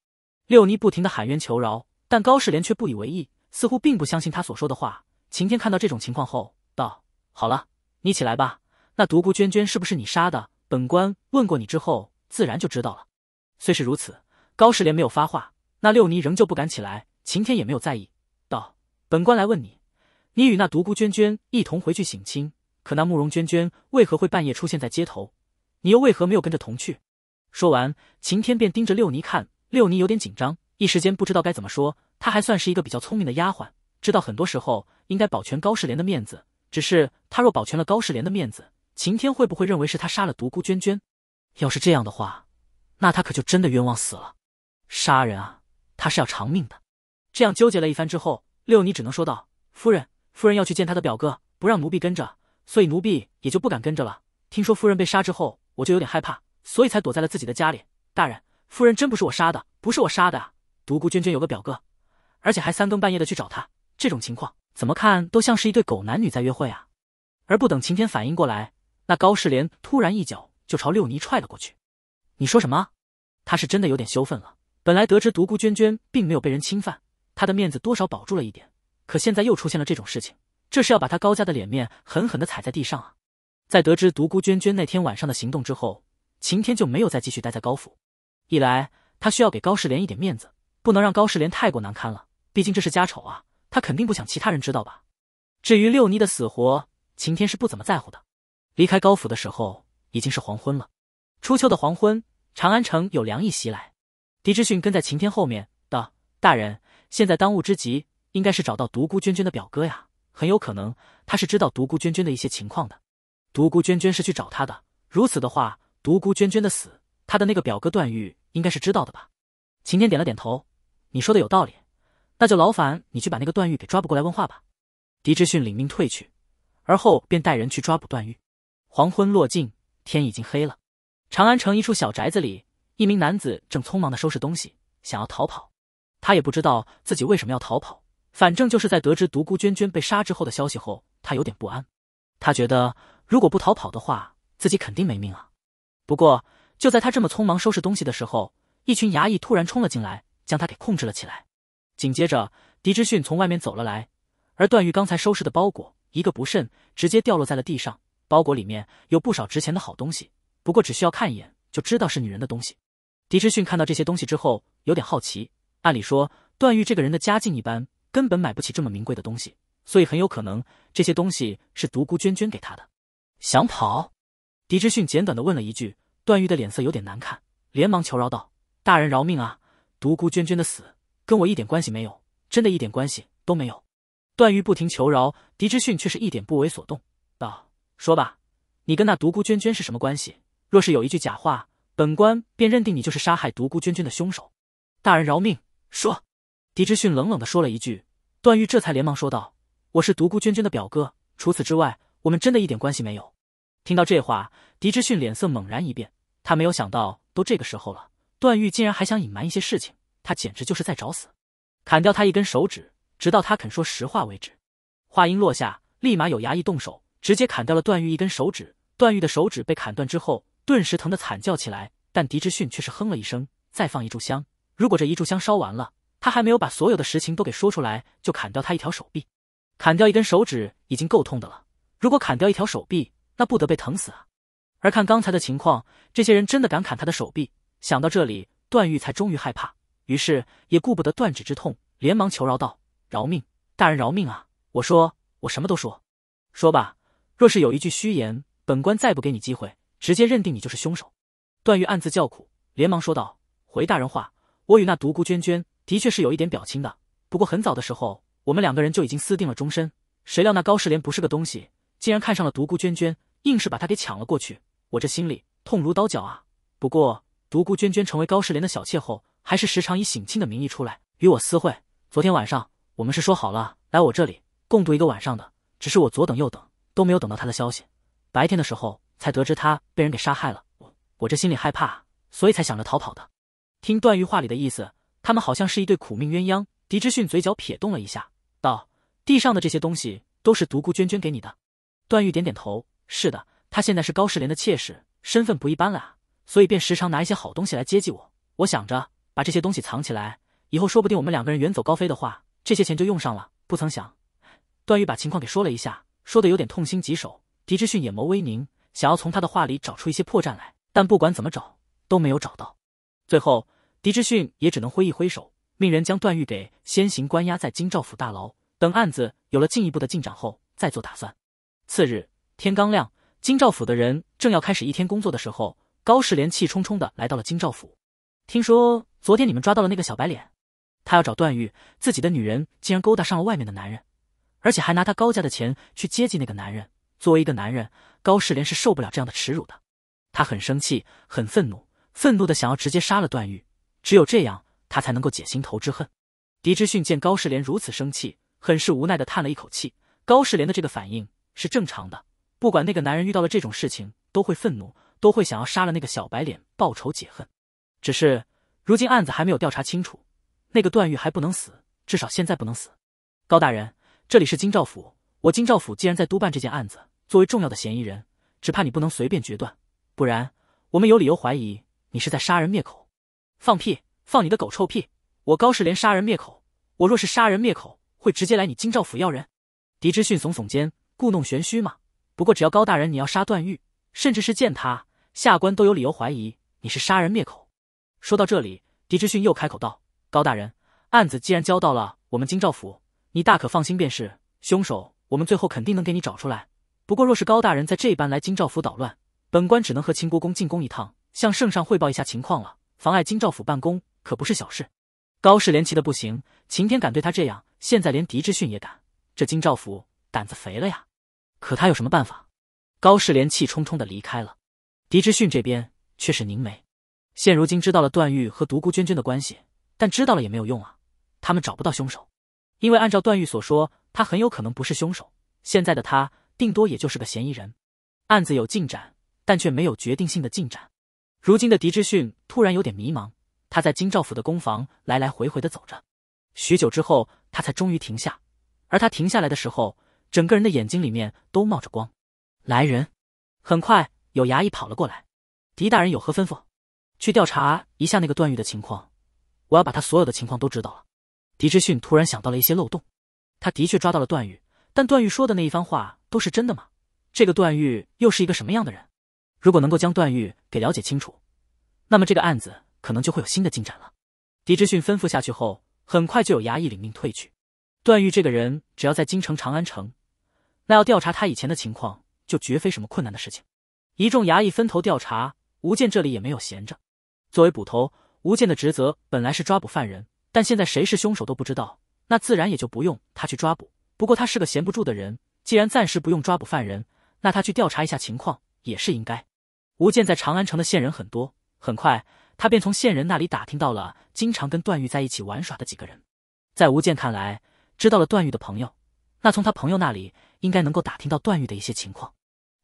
六妮不停的喊冤求饶，但高士廉却不以为意，似乎并不相信他所说的话。晴天看到这种情况后，道：“好了，你起来吧。那独孤娟娟是不是你杀的？”本官问过你之后，自然就知道了。虽是如此，高世廉没有发话，那六尼仍旧不敢起来。晴天也没有在意，道：“本官来问你，你与那独孤娟娟一同回去省亲，可那慕容娟娟为何会半夜出现在街头？你又为何没有跟着同去？”说完，晴天便盯着六尼看。六尼有点紧张，一时间不知道该怎么说。她还算是一个比较聪明的丫鬟，知道很多时候应该保全高世廉的面子。只是她若保全了高世廉的面子，晴天会不会认为是他杀了独孤娟娟？要是这样的话，那他可就真的冤枉死了。杀人啊，他是要偿命的。这样纠结了一番之后，六尼只能说道：“夫人，夫人要去见他的表哥，不让奴婢跟着，所以奴婢也就不敢跟着了。听说夫人被杀之后，我就有点害怕，所以才躲在了自己的家里。大人，夫人真不是我杀的，不是我杀的。独孤娟娟有个表哥，而且还三更半夜的去找他，这种情况怎么看都像是一对狗男女在约会啊！而不等晴天反应过来。那高世莲突然一脚就朝六妮踹了过去。你说什么？他是真的有点羞愤了。本来得知独孤娟娟并没有被人侵犯，他的面子多少保住了一点。可现在又出现了这种事情，这是要把他高家的脸面狠狠的踩在地上啊！在得知独孤娟娟那天晚上的行动之后，晴天就没有再继续待在高府。一来，他需要给高世莲一点面子，不能让高世莲太过难堪了。毕竟这是家丑啊，他肯定不想其他人知道吧。至于六妮的死活，晴天是不怎么在乎的。离开高府的时候已经是黄昏了，初秋的黄昏，长安城有凉意袭来。狄知逊跟在晴天后面道：“大人，现在当务之急应该是找到独孤娟娟的表哥呀，很有可能他是知道独孤娟娟的一些情况的。独孤娟娟是去找他的，如此的话，独孤娟娟的死，他的那个表哥段誉应该是知道的吧？”晴天点了点头：“你说的有道理，那就劳烦你去把那个段誉给抓捕过来问话吧。”狄知逊领命退去，而后便带人去抓捕段誉。黄昏落尽，天已经黑了。长安城一处小宅子里，一名男子正匆忙的收拾东西，想要逃跑。他也不知道自己为什么要逃跑，反正就是在得知独孤娟娟被杀之后的消息后，他有点不安。他觉得如果不逃跑的话，自己肯定没命啊。不过就在他这么匆忙收拾东西的时候，一群衙役突然冲了进来，将他给控制了起来。紧接着，狄之逊从外面走了来，而段誉刚才收拾的包裹一个不慎，直接掉落在了地上。包裹里面有不少值钱的好东西，不过只需要看一眼就知道是女人的东西。狄之逊看到这些东西之后，有点好奇。按理说，段誉这个人的家境一般，根本买不起这么名贵的东西，所以很有可能这些东西是独孤娟娟给他的。想跑？狄之逊简短的问了一句。段誉的脸色有点难看，连忙求饶道：“大人饶命啊！独孤娟娟的死跟我一点关系没有，真的一点关系都没有。”段誉不停求饶，狄之逊却是一点不为所动，道。说吧，你跟那独孤娟娟是什么关系？若是有一句假话，本官便认定你就是杀害独孤娟娟的凶手。大人饶命！说。狄之训冷冷的说了一句，段誉这才连忙说道：“我是独孤娟娟的表哥，除此之外，我们真的一点关系没有。”听到这话，狄之训脸色猛然一变，他没有想到，都这个时候了，段誉竟然还想隐瞒一些事情，他简直就是在找死，砍掉他一根手指，直到他肯说实话为止。话音落下，立马有衙役动手。直接砍掉了段誉一根手指，段誉的手指被砍断之后，顿时疼得惨叫起来。但狄志逊却是哼了一声，再放一炷香。如果这一炷香烧完了，他还没有把所有的实情都给说出来，就砍掉他一条手臂。砍掉一根手指已经够痛的了，如果砍掉一条手臂，那不得被疼死啊！而看刚才的情况，这些人真的敢砍他的手臂。想到这里，段誉才终于害怕，于是也顾不得断指之痛，连忙求饶道：“饶命，大人饶命啊！我说，我什么都说，说吧。”若是有一句虚言，本官再不给你机会，直接认定你就是凶手。段誉暗自叫苦，连忙说道：“回大人话，我与那独孤娟娟的确是有一点表亲的。不过很早的时候，我们两个人就已经私定了终身。谁料那高世莲不是个东西，竟然看上了独孤娟娟，硬是把她给抢了过去。我这心里痛如刀绞啊！不过独孤娟娟成为高世莲的小妾后，还是时常以省亲的名义出来与我私会。昨天晚上，我们是说好了来我这里共度一个晚上的，只是我左等右等。”都没有等到他的消息，白天的时候才得知他被人给杀害了。我我这心里害怕，所以才想着逃跑的。听段誉话里的意思，他们好像是一对苦命鸳鸯。狄之逊嘴角撇动了一下，道：“地上的这些东西都是独孤娟娟给你的。”段誉点点头，是的，她现在是高世莲的妾室，身份不一般了啊，所以便时常拿一些好东西来接济我。我想着把这些东西藏起来，以后说不定我们两个人远走高飞的话，这些钱就用上了。不曾想，段誉把情况给说了一下。说的有点痛心疾首，狄之逊眼眸微凝，想要从他的话里找出一些破绽来，但不管怎么找都没有找到。最后，狄之逊也只能挥一挥手，命人将段誉给先行关押在京兆府大牢，等案子有了进一步的进展后再做打算。次日天刚亮，京兆府的人正要开始一天工作的时候，高世廉气冲冲的来到了京兆府，听说昨天你们抓到了那个小白脸，他要找段誉，自己的女人竟然勾搭上了外面的男人。而且还拿他高家的钱去接济那个男人。作为一个男人，高世莲是受不了这样的耻辱的。他很生气，很愤怒，愤怒的想要直接杀了段誉。只有这样，他才能够解心头之恨。狄之训见高世莲如此生气，很是无奈的叹了一口气。高世莲的这个反应是正常的，不管那个男人遇到了这种事情，都会愤怒，都会想要杀了那个小白脸报仇解恨。只是如今案子还没有调查清楚，那个段誉还不能死，至少现在不能死。高大人。这里是京兆府，我京兆府既然在督办这件案子，作为重要的嫌疑人，只怕你不能随便决断，不然我们有理由怀疑你是在杀人灭口。放屁，放你的狗臭屁！我高士廉杀人灭口，我若是杀人灭口，会直接来你京兆府要人。狄之逊耸耸肩，故弄玄虚嘛。不过只要高大人你要杀段誉，甚至是见他，下官都有理由怀疑你是杀人灭口。说到这里，狄之逊又开口道：“高大人，案子既然交到了我们京兆府。”你大可放心便是，凶手我们最后肯定能给你找出来。不过若是高大人在这般来京兆府捣乱，本官只能和秦国公进宫一趟，向圣上汇报一下情况了。妨碍京兆府办公可不是小事。高士廉气得不行，秦天敢对他这样，现在连狄志逊也敢，这京兆府胆子肥了呀！可他有什么办法？高士廉气冲冲地离开了。狄志逊这边却是凝眉，现如今知道了段誉和独孤娟娟的关系，但知道了也没有用啊，他们找不到凶手。因为按照段誉所说，他很有可能不是凶手。现在的他，定多也就是个嫌疑人。案子有进展，但却没有决定性的进展。如今的狄之逊突然有点迷茫，他在京兆府的公房来来回回的走着，许久之后，他才终于停下。而他停下来的时候，整个人的眼睛里面都冒着光。来人，很快有衙役跑了过来。狄大人有何吩咐？去调查一下那个段誉的情况，我要把他所有的情况都知道了。狄之逊突然想到了一些漏洞，他的确抓到了段誉，但段誉说的那一番话都是真的吗？这个段誉又是一个什么样的人？如果能够将段誉给了解清楚，那么这个案子可能就会有新的进展了。狄之逊吩咐下去后，很快就有衙役领命退去。段誉这个人，只要在京城长安城，那要调查他以前的情况，就绝非什么困难的事情。一众衙役分头调查，吴健这里也没有闲着。作为捕头，吴健的职责本来是抓捕犯人。但现在谁是凶手都不知道，那自然也就不用他去抓捕。不过他是个闲不住的人，既然暂时不用抓捕犯人，那他去调查一下情况也是应该。吴健在长安城的线人很多，很快他便从线人那里打听到了经常跟段誉在一起玩耍的几个人。在吴健看来，知道了段誉的朋友，那从他朋友那里应该能够打听到段誉的一些情况。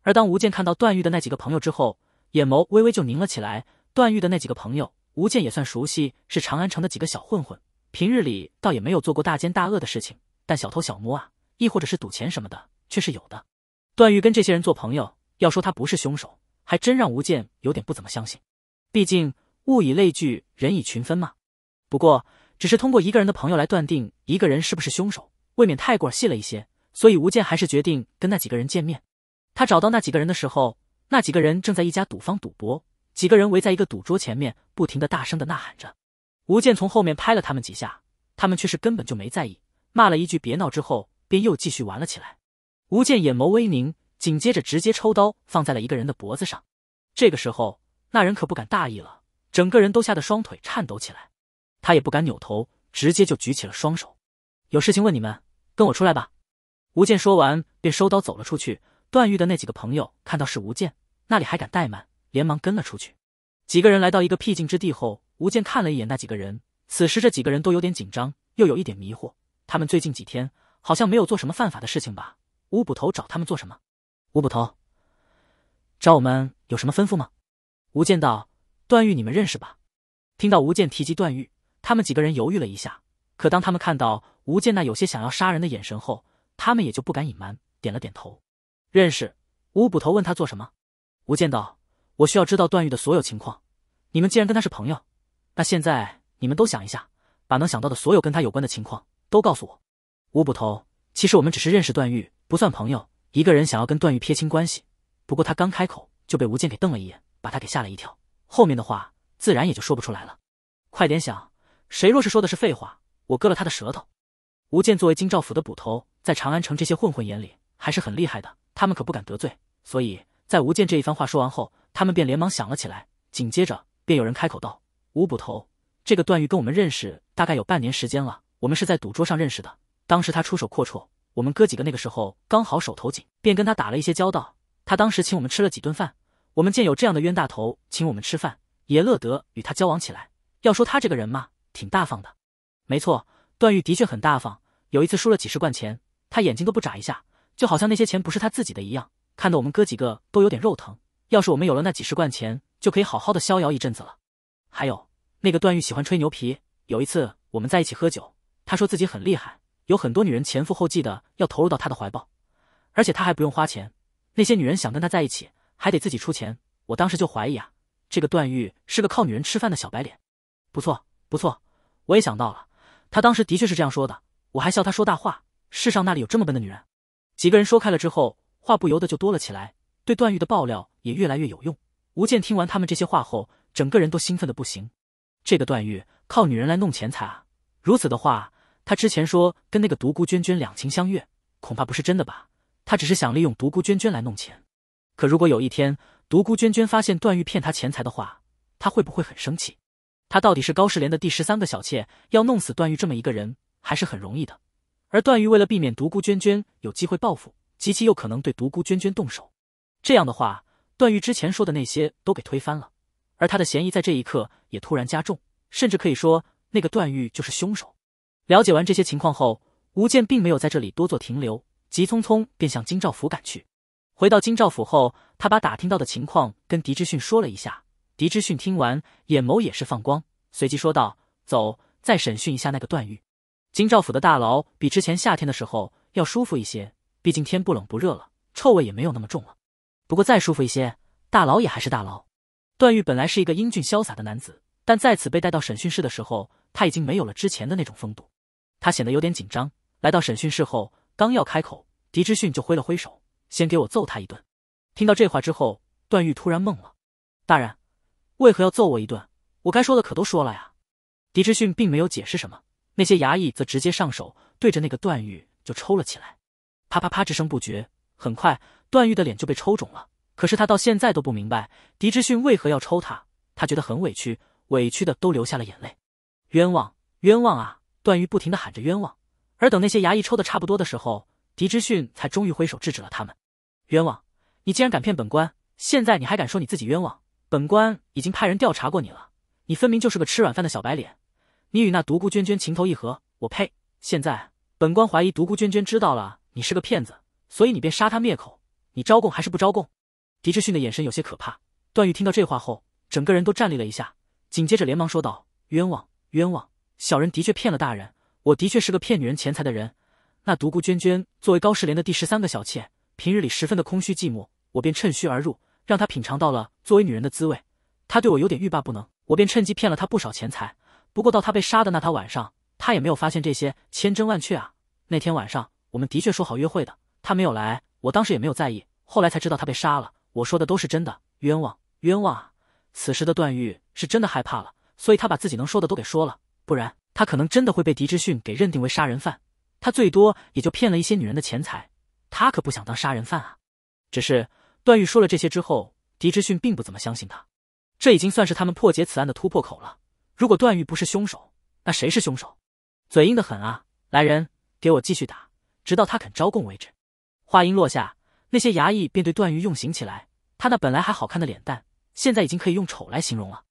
而当吴健看到段誉的那几个朋友之后，眼眸微微就凝了起来。段誉的那几个朋友。吴健也算熟悉是长安城的几个小混混，平日里倒也没有做过大奸大恶的事情，但小偷小摸啊，亦或者是赌钱什么的，却是有的。段誉跟这些人做朋友，要说他不是凶手，还真让吴健有点不怎么相信。毕竟物以类聚，人以群分嘛。不过，只是通过一个人的朋友来断定一个人是不是凶手，未免太过细了一些。所以，吴健还是决定跟那几个人见面。他找到那几个人的时候，那几个人正在一家赌坊赌博。几个人围在一个赌桌前面，不停的大声的呐喊着。吴健从后面拍了他们几下，他们却是根本就没在意，骂了一句“别闹”之后，便又继续玩了起来。吴健眼眸微凝，紧接着直接抽刀放在了一个人的脖子上。这个时候，那人可不敢大意了，整个人都吓得双腿颤抖起来，他也不敢扭头，直接就举起了双手。有事情问你们，跟我出来吧。吴健说完，便收刀走了出去。段誉的那几个朋友看到是吴健，那里还敢怠慢？连忙跟了出去。几个人来到一个僻静之地后，吴健看了一眼那几个人。此时这几个人都有点紧张，又有一点迷惑。他们最近几天好像没有做什么犯法的事情吧？吴捕头找他们做什么？吴捕头，找我们有什么吩咐吗？吴健道：“段誉，你们认识吧？”听到吴健提及段誉，他们几个人犹豫了一下。可当他们看到吴健那有些想要杀人的眼神后，他们也就不敢隐瞒，点了点头。认识。吴捕头问他做什么？吴健道。我需要知道段誉的所有情况。你们既然跟他是朋友，那现在你们都想一下，把能想到的所有跟他有关的情况都告诉我。吴捕头，其实我们只是认识段誉，不算朋友。一个人想要跟段誉撇清关系，不过他刚开口就被吴健给瞪了一眼，把他给吓了一跳，后面的话自然也就说不出来了。快点想，谁若是说的是废话，我割了他的舌头。吴健作为京兆府的捕头，在长安城这些混混眼里还是很厉害的，他们可不敢得罪。所以在吴健这一番话说完后。他们便连忙想了起来，紧接着便有人开口道：“吴捕头，这个段誉跟我们认识大概有半年时间了。我们是在赌桌上认识的，当时他出手阔绰，我们哥几个那个时候刚好手头紧，便跟他打了一些交道。他当时请我们吃了几顿饭，我们见有这样的冤大头请我们吃饭，也乐得与他交往起来。要说他这个人嘛，挺大方的。没错，段誉的确很大方。有一次输了几十贯钱，他眼睛都不眨一下，就好像那些钱不是他自己的一样，看得我们哥几个都有点肉疼。”要是我们有了那几十贯钱，就可以好好的逍遥一阵子了。还有那个段誉喜欢吹牛皮，有一次我们在一起喝酒，他说自己很厉害，有很多女人前赴后继的要投入到他的怀抱，而且他还不用花钱，那些女人想跟他在一起还得自己出钱。我当时就怀疑啊，这个段誉是个靠女人吃饭的小白脸。不错不错，我也想到了，他当时的确是这样说的，我还笑他说大话，世上哪里有这么笨的女人？几个人说开了之后，话不由得就多了起来。对段誉的爆料也越来越有用。吴健听完他们这些话后，整个人都兴奋的不行。这个段誉靠女人来弄钱财啊！如此的话，他之前说跟那个独孤娟娟两情相悦，恐怕不是真的吧？他只是想利用独孤娟娟来弄钱。可如果有一天独孤娟娟发现段誉骗她钱财的话，他会不会很生气？他到底是高世莲的第十三个小妾，要弄死段誉这么一个人还是很容易的。而段誉为了避免独孤娟娟有机会报复，极其有可能对独孤娟娟动手。这样的话，段誉之前说的那些都给推翻了，而他的嫌疑在这一刻也突然加重，甚至可以说那个段誉就是凶手。了解完这些情况后，吴健并没有在这里多做停留，急匆匆便向金兆府赶去。回到金兆府后，他把打听到的情况跟狄之逊说了一下。狄之逊听完，眼眸也是放光，随即说道：“走，再审讯一下那个段誉。”金兆府的大牢比之前夏天的时候要舒服一些，毕竟天不冷不热了，臭味也没有那么重了。不过再舒服一些，大牢也还是大牢。段誉本来是一个英俊潇洒的男子，但再次被带到审讯室的时候，他已经没有了之前的那种风度。他显得有点紧张。来到审讯室后，刚要开口，狄之训就挥了挥手：“先给我揍他一顿。”听到这话之后，段誉突然懵了：“大人，为何要揍我一顿？我该说的可都说了呀。”狄之训并没有解释什么，那些衙役则直接上手，对着那个段誉就抽了起来，啪啪啪之声不绝。很快。段誉的脸就被抽肿了，可是他到现在都不明白狄之逊为何要抽他，他觉得很委屈，委屈的都流下了眼泪。冤枉，冤枉啊！段誉不停的喊着冤枉。而等那些衙役抽的差不多的时候，狄之逊才终于挥手制止了他们。冤枉！你竟然敢骗本官，现在你还敢说你自己冤枉？本官已经派人调查过你了，你分明就是个吃软饭的小白脸。你与那独孤娟娟情投意合，我呸！现在本官怀疑独孤娟娟知道了你是个骗子，所以你便杀他灭口。你招供还是不招供？狄志逊的眼神有些可怕。段誉听到这话后，整个人都站立了一下，紧接着连忙说道：“冤枉，冤枉！小人的确骗了大人，我的确是个骗女人钱财的人。那独孤娟娟作为高世廉的第十三个小妾，平日里十分的空虚寂寞，我便趁虚而入，让她品尝到了作为女人的滋味。她对我有点欲罢不能，我便趁机骗了她不少钱财。不过到她被杀的那他晚上，她也没有发现这些，千真万确啊！那天晚上，我们的确说好约会的，她没有来。”我当时也没有在意，后来才知道他被杀了。我说的都是真的，冤枉，冤枉啊！此时的段誉是真的害怕了，所以他把自己能说的都给说了，不然他可能真的会被狄之逊给认定为杀人犯。他最多也就骗了一些女人的钱财，他可不想当杀人犯啊！只是段誉说了这些之后，狄之逊并不怎么相信他。这已经算是他们破解此案的突破口了。如果段誉不是凶手，那谁是凶手？嘴硬的很啊！来人，给我继续打，直到他肯招供为止。话音落下，那些衙役便对段誉用刑起来。他那本来还好看的脸蛋，现在已经可以用丑来形容了。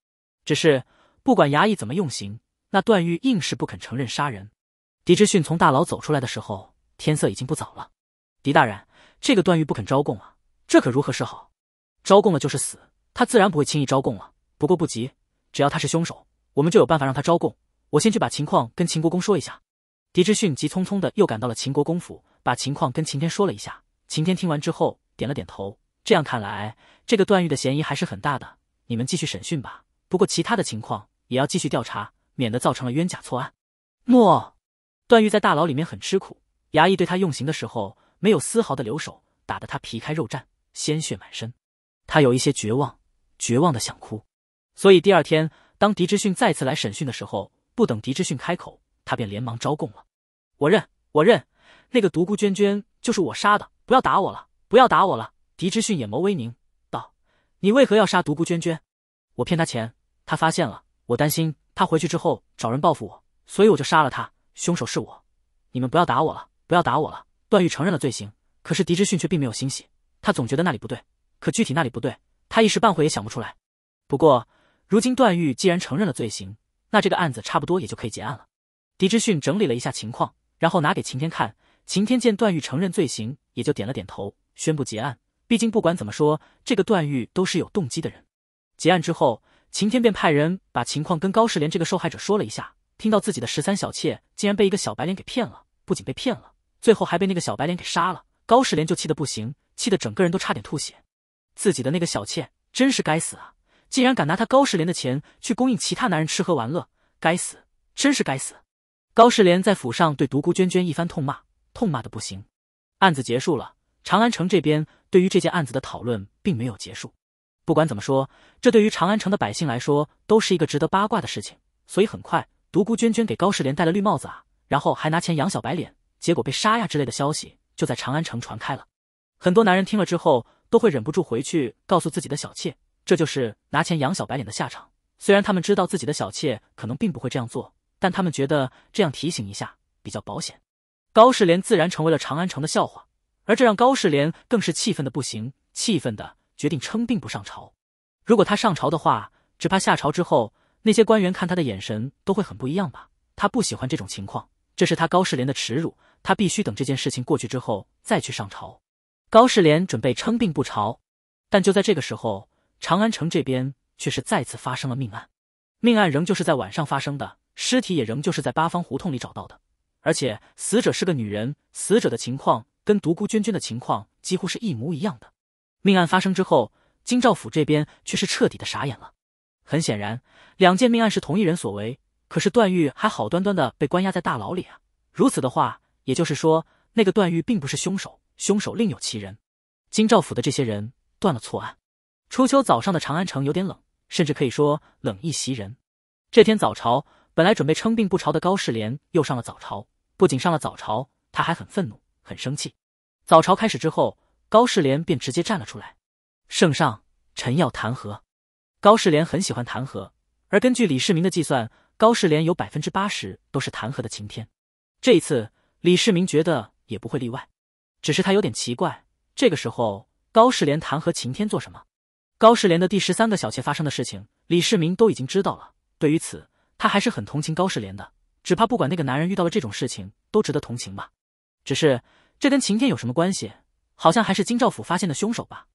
只是不管衙役怎么用刑，那段誉硬是不肯承认杀人。狄之逊从大牢走出来的时候，天色已经不早了。狄大人，这个段誉不肯招供啊，这可如何是好？招供了就是死，他自然不会轻易招供了。不过不急，只要他是凶手，我们就有办法让他招供。我先去把情况跟秦国公说一下。狄之逊急匆匆的又赶到了秦国公府。把情况跟晴天说了一下，晴天听完之后点了点头。这样看来，这个段誉的嫌疑还是很大的。你们继续审讯吧，不过其他的情况也要继续调查，免得造成了冤假错案。诺。段誉在大牢里面很吃苦，衙役对他用刑的时候没有丝毫的留手，打得他皮开肉绽，鲜血满身。他有一些绝望，绝望的想哭。所以第二天，当狄之训再次来审讯的时候，不等狄之训开口，他便连忙招供了：“我认，我认。”那个独孤娟娟就是我杀的，不要打我了，不要打我了！狄之训眼眸微凝，道：“你为何要杀独孤娟娟？我骗她钱，她发现了，我担心她回去之后找人报复我，所以我就杀了她。凶手是我，你们不要打我了，不要打我了！”段誉承认了罪行，可是狄之训却并没有欣喜，他总觉得那里不对，可具体那里不对，他一时半会也想不出来。不过，如今段誉既然承认了罪行，那这个案子差不多也就可以结案了。狄之训整理了一下情况，然后拿给晴天看。晴天见段誉承认罪行，也就点了点头，宣布结案。毕竟不管怎么说，这个段誉都是有动机的人。结案之后，晴天便派人把情况跟高世莲这个受害者说了一下。听到自己的十三小妾竟然被一个小白脸给骗了，不仅被骗了，最后还被那个小白脸给杀了，高世莲就气得不行，气得整个人都差点吐血。自己的那个小妾真是该死啊！竟然敢拿他高世莲的钱去供应其他男人吃喝玩乐，该死，真是该死！高世莲在府上对独孤娟娟一番痛骂。痛骂的不行，案子结束了。长安城这边对于这件案子的讨论并没有结束。不管怎么说，这对于长安城的百姓来说都是一个值得八卦的事情。所以很快，独孤娟娟给高世连戴了绿帽子啊，然后还拿钱养小白脸，结果被杀呀之类的消息就在长安城传开了。很多男人听了之后都会忍不住回去告诉自己的小妾，这就是拿钱养小白脸的下场。虽然他们知道自己的小妾可能并不会这样做，但他们觉得这样提醒一下比较保险。高士廉自然成为了长安城的笑话，而这让高士廉更是气愤的不行，气愤的决定称病不上朝。如果他上朝的话，只怕下朝之后那些官员看他的眼神都会很不一样吧？他不喜欢这种情况，这是他高士廉的耻辱，他必须等这件事情过去之后再去上朝。高士廉准备称病不朝，但就在这个时候，长安城这边却是再次发生了命案，命案仍旧是在晚上发生的，尸体也仍旧是在八方胡同里找到的。而且死者是个女人，死者的情况跟独孤娟娟的情况几乎是一模一样的。命案发生之后，京兆府这边却是彻底的傻眼了。很显然，两件命案是同一人所为，可是段誉还好端端的被关押在大牢里啊！如此的话，也就是说，那个段誉并不是凶手，凶手另有其人。京兆府的这些人断了错案。初秋早上的长安城有点冷，甚至可以说冷意袭人。这天早朝。本来准备称病不朝的高士廉又上了早朝，不仅上了早朝，他还很愤怒，很生气。早朝开始之后，高士廉便直接站了出来：“圣上，臣要弹劾。”高士廉很喜欢弹劾，而根据李世民的计算，高士廉有百分之八十都是弹劾的晴天。这一次，李世民觉得也不会例外，只是他有点奇怪，这个时候高士廉弹劾晴天做什么？高士廉的第十三个小妾发生的事情，李世民都已经知道了。对于此，他还是很同情高世廉的，只怕不管那个男人遇到了这种事情，都值得同情吧。只是这跟晴天有什么关系？好像还是京兆府发现的凶手吧。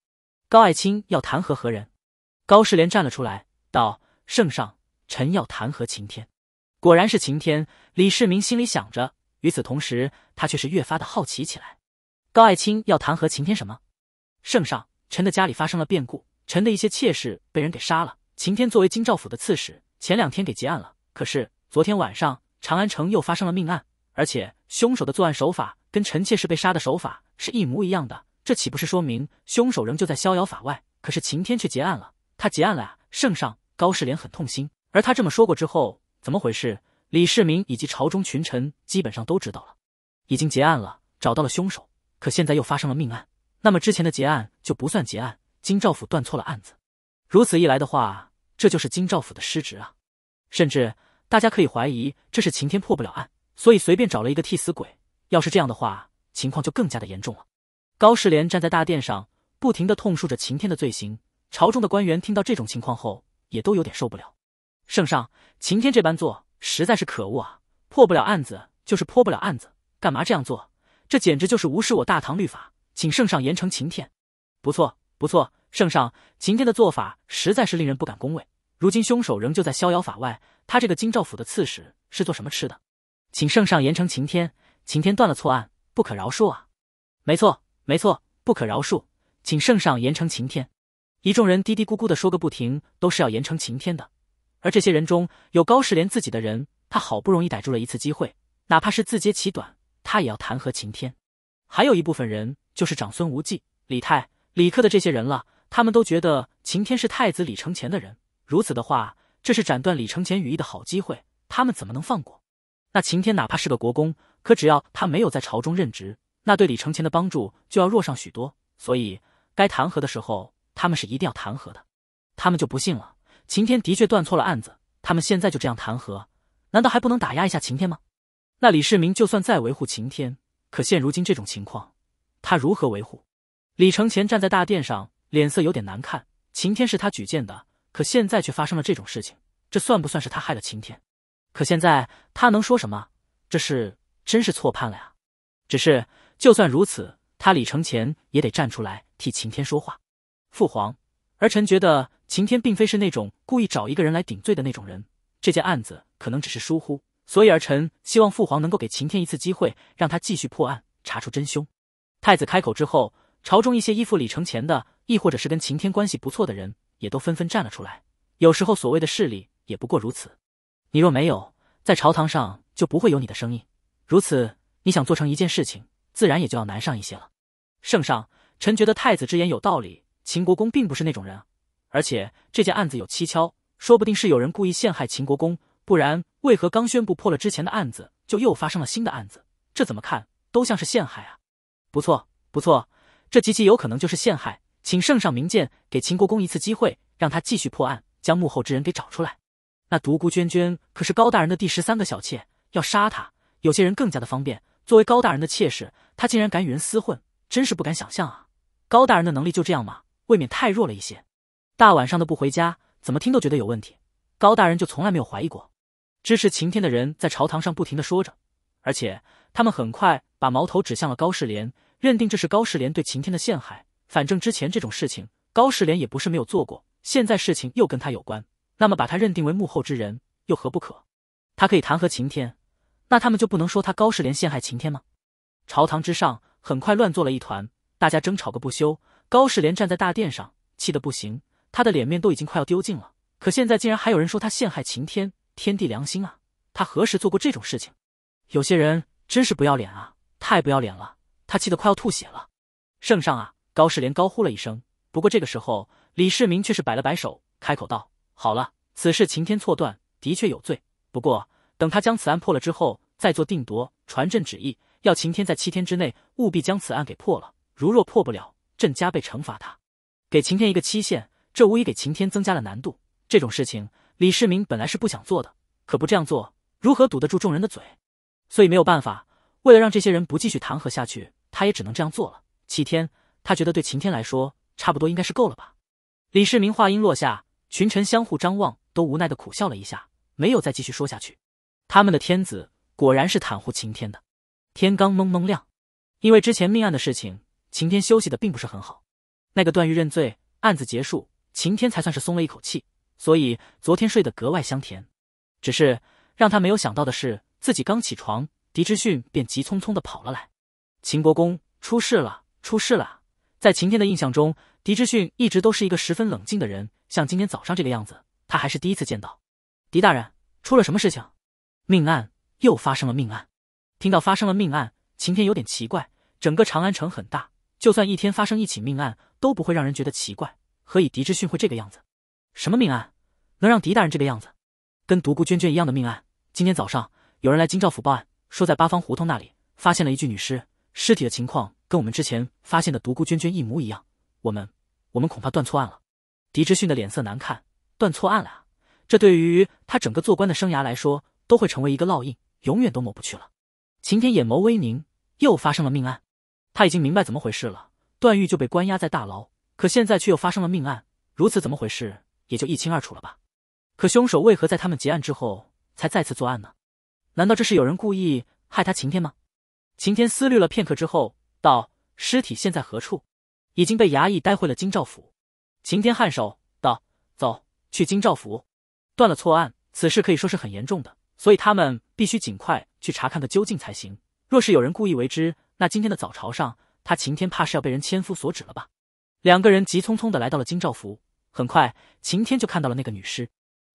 高爱卿要弹劾何人？高世廉站了出来，道：“圣上，臣要弹劾晴天。”果然是晴天。李世民心里想着，与此同时，他却是越发的好奇起来。高爱卿要弹劾晴天什么？圣上，臣的家里发生了变故，臣的一些妾室被人给杀了。晴天作为京兆府的刺史，前两天给结案了。可是昨天晚上长安城又发生了命案，而且凶手的作案手法跟臣妾是被杀的手法是一模一样的，这岂不是说明凶手仍旧在逍遥法外？可是晴天却结案了，他结案了啊！圣上，高士廉很痛心。而他这么说过之后，怎么回事？李世民以及朝中群臣基本上都知道了，已经结案了，找到了凶手。可现在又发生了命案，那么之前的结案就不算结案，京兆府断错了案子。如此一来的话，这就是京兆府的失职啊，甚至。大家可以怀疑这是晴天破不了案，所以随便找了一个替死鬼。要是这样的话，情况就更加的严重了。高士廉站在大殿上，不停的痛述着晴天的罪行。朝中的官员听到这种情况后，也都有点受不了。圣上，晴天这般做，实在是可恶啊！破不了案子就是破不了案子，干嘛这样做？这简直就是无视我大唐律法！请圣上严惩晴天。不错，不错，圣上，晴天的做法实在是令人不敢恭维。如今凶手仍旧在逍遥法外，他这个京兆府的刺史是做什么吃的？请圣上严惩晴天，晴天断了错案，不可饶恕啊！没错，没错，不可饶恕，请圣上严惩晴天。一众人嘀嘀咕咕的说个不停，都是要严惩晴天的。而这些人中有高士廉自己的人，他好不容易逮住了一次机会，哪怕是自揭其短，他也要弹劾晴天。还有一部分人就是长孙无忌、李泰、李克的这些人了，他们都觉得晴天是太子李承乾的人。如此的话，这是斩断李承乾羽翼的好机会，他们怎么能放过？那秦天哪怕是个国公，可只要他没有在朝中任职，那对李承乾的帮助就要弱上许多。所以该弹劾的时候，他们是一定要弹劾的。他们就不信了，秦天的确断错了案子。他们现在就这样弹劾，难道还不能打压一下秦天吗？那李世民就算再维护秦天，可现如今这种情况，他如何维护？李承乾站在大殿上，脸色有点难看。秦天是他举荐的。可现在却发生了这种事情，这算不算是他害了晴天？可现在他能说什么？这事真是错判了呀！只是，就算如此，他李承前也得站出来替晴天说话。父皇，儿臣觉得晴天并非是那种故意找一个人来顶罪的那种人，这件案子可能只是疏忽，所以儿臣希望父皇能够给晴天一次机会，让他继续破案，查出真凶。太子开口之后，朝中一些依附李承前的，亦或者是跟晴天关系不错的人。也都纷纷站了出来。有时候所谓的势力也不过如此。你若没有在朝堂上，就不会有你的声音。如此，你想做成一件事情，自然也就要难上一些了。圣上，臣觉得太子之言有道理。秦国公并不是那种人，而且这件案子有蹊跷，说不定是有人故意陷害秦国公。不然，为何刚宣布破了之前的案子，就又发生了新的案子？这怎么看都像是陷害啊！不错，不错，这极其有可能就是陷害。请圣上明鉴，给秦国公一次机会，让他继续破案，将幕后之人给找出来。那独孤娟娟可是高大人的第十三个小妾，要杀她，有些人更加的方便。作为高大人的妾室，她竟然敢与人厮混，真是不敢想象啊！高大人的能力就这样吗？未免太弱了一些。大晚上的不回家，怎么听都觉得有问题。高大人就从来没有怀疑过。支持晴天的人在朝堂上不停的说着，而且他们很快把矛头指向了高士廉，认定这是高士廉对晴天的陷害。反正之前这种事情高世廉也不是没有做过，现在事情又跟他有关，那么把他认定为幕后之人又何不可？他可以弹劾晴天，那他们就不能说他高世廉陷害晴天吗？朝堂之上很快乱作了一团，大家争吵个不休。高世廉站在大殿上，气得不行，他的脸面都已经快要丢尽了。可现在竟然还有人说他陷害晴天，天地良心啊！他何时做过这种事情？有些人真是不要脸啊，太不要脸了！他气得快要吐血了，圣上啊！高士廉高呼了一声，不过这个时候，李世民却是摆了摆手，开口道：“好了，此事秦天错断，的确有罪。不过等他将此案破了之后，再做定夺。传朕旨意，要秦天在七天之内，务必将此案给破了。如若破不了，朕加倍惩罚他。给秦天一个期限，这无疑给秦天增加了难度。这种事情，李世民本来是不想做的，可不这样做，如何堵得住众人的嘴？所以没有办法，为了让这些人不继续弹劾下去，他也只能这样做了。七天。”他觉得对晴天来说，差不多应该是够了吧。李世民话音落下，群臣相互张望，都无奈的苦笑了一下，没有再继续说下去。他们的天子果然是袒护晴天的。天刚蒙蒙亮，因为之前命案的事情，晴天休息的并不是很好。那个段誉认罪案子结束，晴天才算是松了一口气，所以昨天睡得格外香甜。只是让他没有想到的是，自己刚起床，狄之训便急匆匆的跑了来。秦国公出事了，出事了！在晴天的印象中，狄之训一直都是一个十分冷静的人。像今天早上这个样子，他还是第一次见到。狄大人，出了什么事情？命案又发生了！命案！听到发生了命案，晴天有点奇怪。整个长安城很大，就算一天发生一起命案，都不会让人觉得奇怪。何以狄之训会这个样子？什么命案能让狄大人这个样子？跟独孤娟娟一样的命案。今天早上，有人来京兆府报案，说在八方胡同那里发现了一具女尸，尸体的情况。跟我们之前发现的独孤娟娟一模一样，我们我们恐怕断错案了。狄之迅的脸色难看，断错案了，这对于他整个做官的生涯来说，都会成为一个烙印，永远都抹不去了。晴天眼眸微凝，又发生了命案，他已经明白怎么回事了。段誉就被关押在大牢，可现在却又发生了命案，如此怎么回事也就一清二楚了吧。可凶手为何在他们结案之后才再次作案呢？难道这是有人故意害他晴天吗？晴天思虑了片刻之后。道尸体现在何处？已经被衙役带回了京兆府。秦天颔首道：“走去京兆府，断了错案。此事可以说是很严重的，所以他们必须尽快去查看个究竟才行。若是有人故意为之，那今天的早朝上，他秦天怕是要被人千夫所指了吧？”两个人急匆匆的来到了京兆府，很快秦天就看到了那个女尸。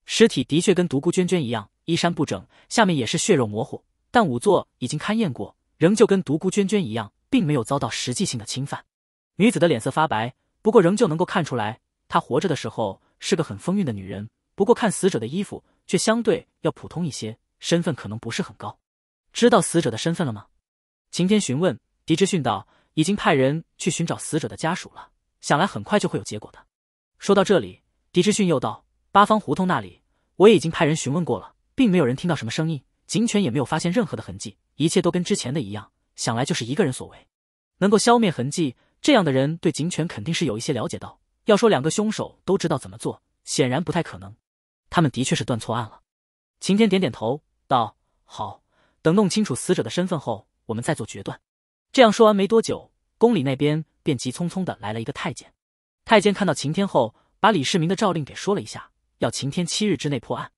尸体的确跟独孤娟娟一样，衣衫不整，下面也是血肉模糊。但仵作已经勘验过，仍旧跟独孤娟娟一样。并没有遭到实际性的侵犯。女子的脸色发白，不过仍旧能够看出来，她活着的时候是个很风韵的女人。不过看死者的衣服，却相对要普通一些，身份可能不是很高。知道死者的身份了吗？晴天询问狄之训道：“已经派人去寻找死者的家属了，想来很快就会有结果的。”说到这里，狄之训又道：“八方胡同那里，我也已经派人询问过了，并没有人听到什么声音，警犬也没有发现任何的痕迹，一切都跟之前的一样。”想来就是一个人所为，能够消灭痕迹，这样的人对警犬肯定是有一些了解到。要说两个凶手都知道怎么做，显然不太可能。他们的确是断错案了。晴天点点头道：“好，等弄清楚死者的身份后，我们再做决断。”这样说完没多久，宫里那边便急匆匆的来了一个太监。太监看到晴天后，把李世民的诏令给说了一下，要晴天七日之内破案。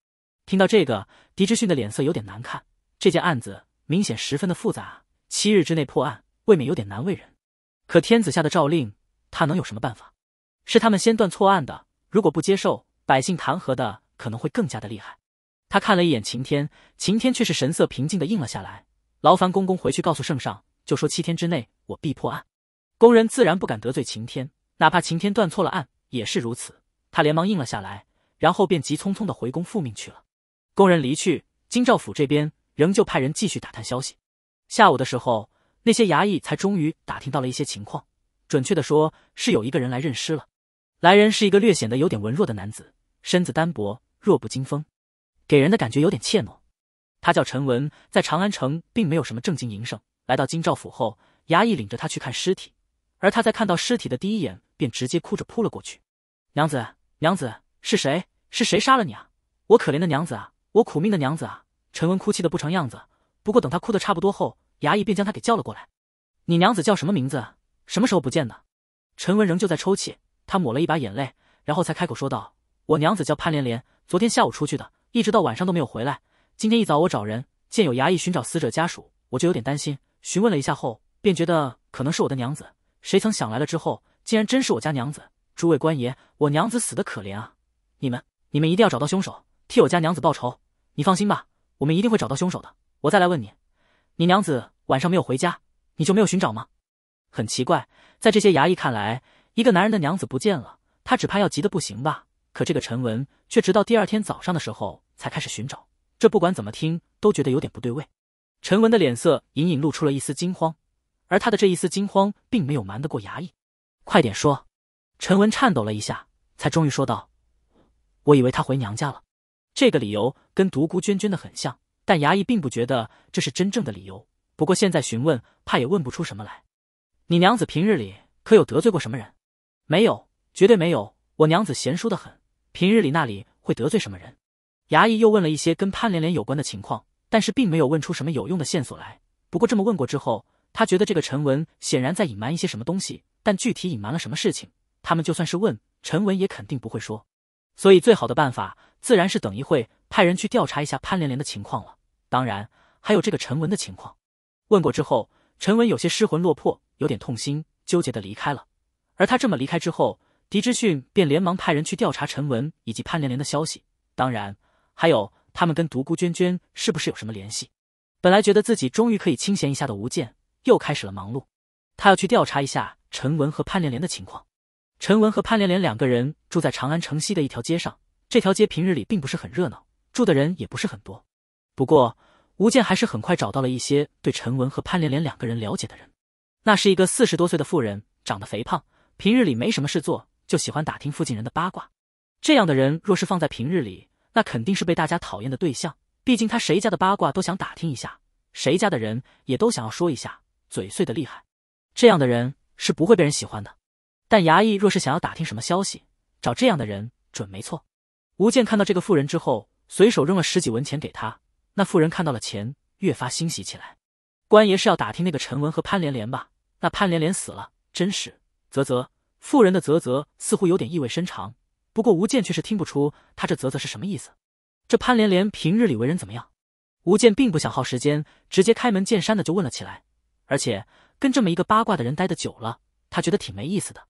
听到这个，狄志逊的脸色有点难看。这件案子明显十分的复杂。七日之内破案，未免有点难为人。可天子下的诏令，他能有什么办法？是他们先断错案的，如果不接受，百姓弹劾的可能会更加的厉害。他看了一眼晴天，晴天却是神色平静的应了下来。劳烦公公回去告诉圣上，就说七天之内我必破案。工人自然不敢得罪晴天，哪怕晴天断错了案也是如此。他连忙应了下来，然后便急匆匆的回宫复命去了。工人离去，京兆府这边仍旧派人继续打探消息。下午的时候，那些衙役才终于打听到了一些情况。准确的说，是有一个人来认尸了。来人是一个略显得有点文弱的男子，身子单薄，弱不禁风，给人的感觉有点怯懦。他叫陈文，在长安城并没有什么正经营生。来到京兆府后，衙役领着他去看尸体，而他在看到尸体的第一眼，便直接哭着扑了过去：“娘子，娘子，是谁？是谁杀了你啊？我可怜的娘子啊，我苦命的娘子啊！”陈文哭泣的不成样子。不过等他哭的差不多后，衙役便将他给叫了过来。你娘子叫什么名字？什么时候不见的？陈文仍旧在抽泣，他抹了一把眼泪，然后才开口说道：“我娘子叫潘连连，昨天下午出去的，一直到晚上都没有回来。今天一早我找人，见有衙役寻找死者家属，我就有点担心。询问了一下后，便觉得可能是我的娘子。谁曾想来了之后，竟然真是我家娘子。诸位官爷，我娘子死得可怜啊！你们，你们一定要找到凶手，替我家娘子报仇。你放心吧，我们一定会找到凶手的。我再来问你。”你娘子晚上没有回家，你就没有寻找吗？很奇怪，在这些衙役看来，一个男人的娘子不见了，他只怕要急得不行吧。可这个陈文却直到第二天早上的时候才开始寻找，这不管怎么听都觉得有点不对味。陈文的脸色隐隐露出了一丝惊慌，而他的这一丝惊慌并没有瞒得过衙役。快点说！陈文颤抖了一下，才终于说道：“我以为她回娘家了。”这个理由跟独孤娟娟的很像。但衙役并不觉得这是真正的理由，不过现在询问，怕也问不出什么来。你娘子平日里可有得罪过什么人？没有，绝对没有。我娘子贤淑的很，平日里那里会得罪什么人？衙役又问了一些跟潘连连有关的情况，但是并没有问出什么有用的线索来。不过这么问过之后，他觉得这个陈文显然在隐瞒一些什么东西，但具体隐瞒了什么事情，他们就算是问陈文，也肯定不会说。所以最好的办法，自然是等一会。派人去调查一下潘连连的情况了，当然还有这个陈文的情况。问过之后，陈文有些失魂落魄，有点痛心，纠结的离开了。而他这么离开之后，狄之逊便连忙派人去调查陈文以及潘连连的消息，当然还有他们跟独孤娟娟是不是有什么联系。本来觉得自己终于可以清闲一下的吴健，又开始了忙碌。他要去调查一下陈文和潘连连的情况。陈文和潘连连两个人住在长安城西的一条街上，这条街平日里并不是很热闹。住的人也不是很多，不过吴健还是很快找到了一些对陈文和潘连连两个人了解的人。那是一个四十多岁的妇人，长得肥胖，平日里没什么事做，就喜欢打听附近人的八卦。这样的人若是放在平日里，那肯定是被大家讨厌的对象。毕竟他谁家的八卦都想打听一下，谁家的人也都想要说一下，嘴碎的厉害。这样的人是不会被人喜欢的。但衙役若是想要打听什么消息，找这样的人准没错。吴健看到这个妇人之后。随手扔了十几文钱给他，那妇人看到了钱，越发欣喜起来。官爷是要打听那个陈文和潘连连吧？那潘连连死了，真是啧啧。妇人的啧啧似乎有点意味深长，不过吴健却是听不出他这啧啧是什么意思。这潘连连平日里为人怎么样？吴健并不想耗时间，直接开门见山的就问了起来。而且跟这么一个八卦的人待得久了，他觉得挺没意思的。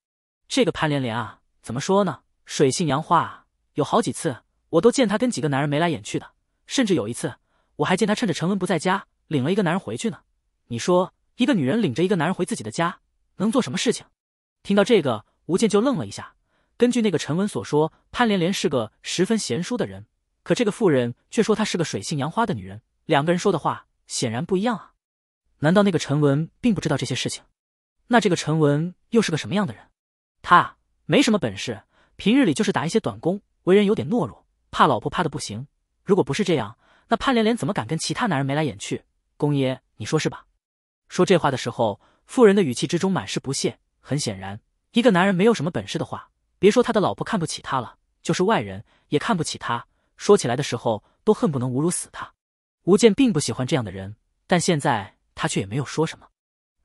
这个潘连连啊，怎么说呢？水性杨花，有好几次。我都见他跟几个男人眉来眼去的，甚至有一次我还见他趁着陈文不在家，领了一个男人回去呢。你说一个女人领着一个男人回自己的家，能做什么事情？听到这个，吴健就愣了一下。根据那个陈文所说，潘连连是个十分贤淑的人，可这个妇人却说她是个水性杨花的女人。两个人说的话显然不一样啊。难道那个陈文并不知道这些事情？那这个陈文又是个什么样的人？他啊，没什么本事，平日里就是打一些短工，为人有点懦弱。怕老婆怕的不行，如果不是这样，那潘连莲怎么敢跟其他男人眉来眼去？公爷，你说是吧？说这话的时候，妇人的语气之中满是不屑。很显然，一个男人没有什么本事的话，别说他的老婆看不起他了，就是外人也看不起他。说起来的时候，都恨不能侮辱死他。吴健并不喜欢这样的人，但现在他却也没有说什么。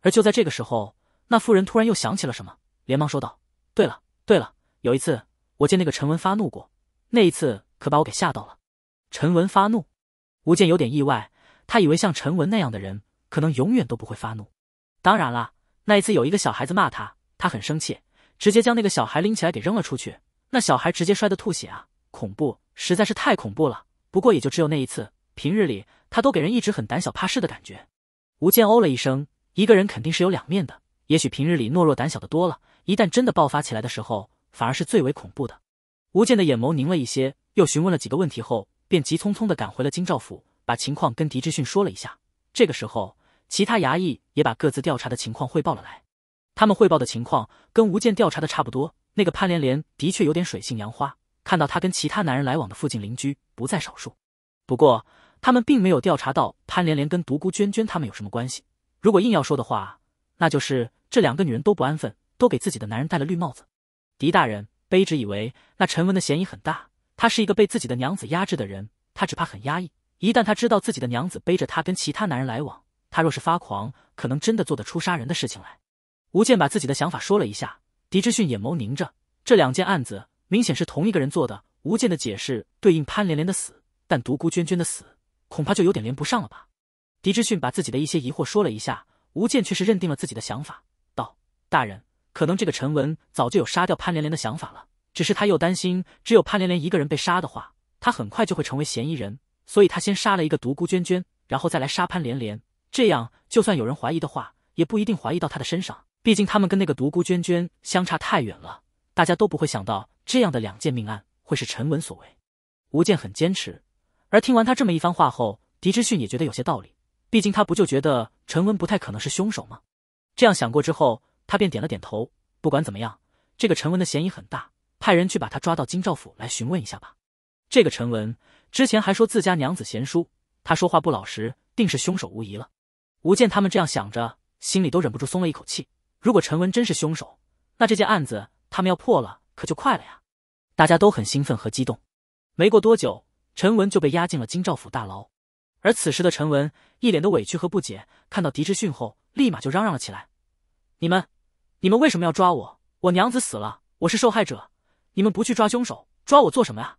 而就在这个时候，那妇人突然又想起了什么，连忙说道：“对了，对了，有一次我见那个陈文发怒过，那一次。”可把我给吓到了，陈文发怒，吴健有点意外，他以为像陈文那样的人，可能永远都不会发怒。当然了，那一次有一个小孩子骂他，他很生气，直接将那个小孩拎起来给扔了出去，那小孩直接摔得吐血啊，恐怖，实在是太恐怖了。不过也就只有那一次，平日里他都给人一直很胆小怕事的感觉。吴健哦了一声，一个人肯定是有两面的，也许平日里懦弱胆小的多了，一旦真的爆发起来的时候，反而是最为恐怖的。吴健的眼眸凝了一些，又询问了几个问题后，便急匆匆地赶回了京兆府，把情况跟狄之训说了一下。这个时候，其他衙役也把各自调查的情况汇报了来。他们汇报的情况跟吴健调查的差不多。那个潘连连的确有点水性杨花，看到她跟其他男人来往的附近邻居不在少数。不过，他们并没有调查到潘连连跟独孤娟娟他们有什么关系。如果硬要说的话，那就是这两个女人都不安分，都给自己的男人戴了绿帽子。狄大人。卑职以为那陈文的嫌疑很大，他是一个被自己的娘子压制的人，他只怕很压抑。一旦他知道自己的娘子背着他跟其他男人来往，他若是发狂，可能真的做得出杀人的事情来。吴健把自己的想法说了一下，狄之逊眼眸凝着，这两件案子明显是同一个人做的。吴健的解释对应潘连连的死，但独孤娟娟的死恐怕就有点连不上了吧。狄之逊把自己的一些疑惑说了一下，吴健却是认定了自己的想法，道：“大人。”可能这个陈文早就有杀掉潘连连的想法了，只是他又担心，只有潘连连一个人被杀的话，他很快就会成为嫌疑人，所以他先杀了一个独孤娟娟，然后再来杀潘连连，这样就算有人怀疑的话，也不一定怀疑到他的身上，毕竟他们跟那个独孤娟娟相差太远了，大家都不会想到这样的两件命案会是陈文所为。吴健很坚持，而听完他这么一番话后，狄之逊也觉得有些道理，毕竟他不就觉得陈文不太可能是凶手吗？这样想过之后。他便点了点头。不管怎么样，这个陈文的嫌疑很大，派人去把他抓到京兆府来询问一下吧。这个陈文之前还说自家娘子贤淑，他说话不老实，定是凶手无疑了。吴健他们这样想着，心里都忍不住松了一口气。如果陈文真是凶手，那这件案子他们要破了，可就快了呀！大家都很兴奋和激动。没过多久，陈文就被押进了京兆府大牢。而此时的陈文一脸的委屈和不解，看到狄志逊后，立马就嚷嚷了起来：“你们！”你们为什么要抓我？我娘子死了，我是受害者。你们不去抓凶手，抓我做什么啊？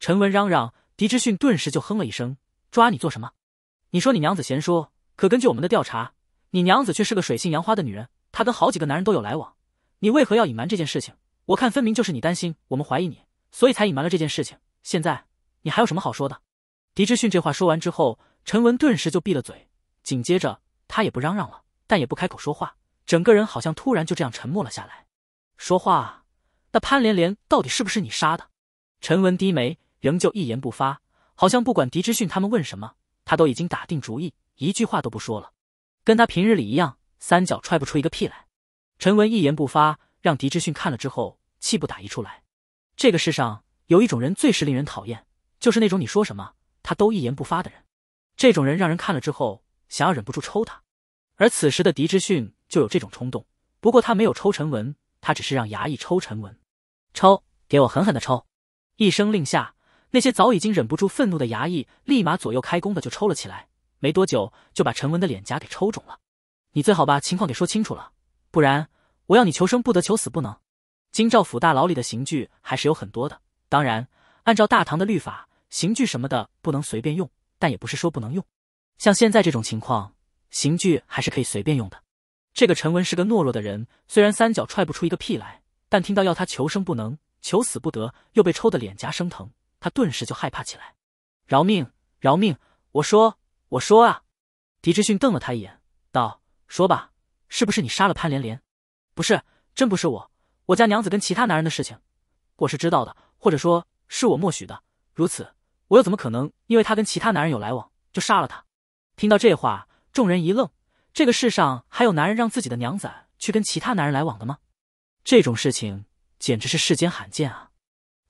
陈文嚷嚷，狄之逊顿时就哼了一声：“抓你做什么？你说你娘子贤淑，可根据我们的调查，你娘子却是个水性杨花的女人。她跟好几个男人都有来往，你为何要隐瞒这件事情？我看分明就是你担心我们怀疑你，所以才隐瞒了这件事情。现在你还有什么好说的？”狄之逊这话说完之后，陈文顿时就闭了嘴，紧接着他也不嚷嚷了，但也不开口说话。整个人好像突然就这样沉默了下来。说话，那潘连连到底是不是你杀的？陈文低眉，仍旧一言不发，好像不管狄之训他们问什么，他都已经打定主意，一句话都不说了，跟他平日里一样，三脚踹不出一个屁来。陈文一言不发，让狄之训看了之后气不打一处来。这个世上有一种人最是令人讨厌，就是那种你说什么他都一言不发的人。这种人让人看了之后想要忍不住抽他。而此时的狄之训就有这种冲动，不过他没有抽陈文，他只是让衙役抽陈文。抽，给我狠狠的抽！一声令下，那些早已经忍不住愤怒的衙役立马左右开弓的就抽了起来，没多久就把陈文的脸颊给抽肿了。你最好把情况给说清楚了，不然我要你求生不得，求死不能。京兆府大牢里的刑具还是有很多的，当然，按照大唐的律法，刑具什么的不能随便用，但也不是说不能用。像现在这种情况，刑具还是可以随便用的。这个陈文是个懦弱的人，虽然三脚踹不出一个屁来，但听到要他求生不能、求死不得，又被抽得脸颊生疼，他顿时就害怕起来：“饶命，饶命！我说，我说啊！”狄志逊瞪了他一眼，道：“说吧，是不是你杀了潘连连？”“不是，真不是我。我家娘子跟其他男人的事情，我是知道的，或者说是我默许的。如此，我又怎么可能因为他跟其他男人有来往就杀了他？”听到这话，众人一愣。这个世上还有男人让自己的娘子去跟其他男人来往的吗？这种事情简直是世间罕见啊！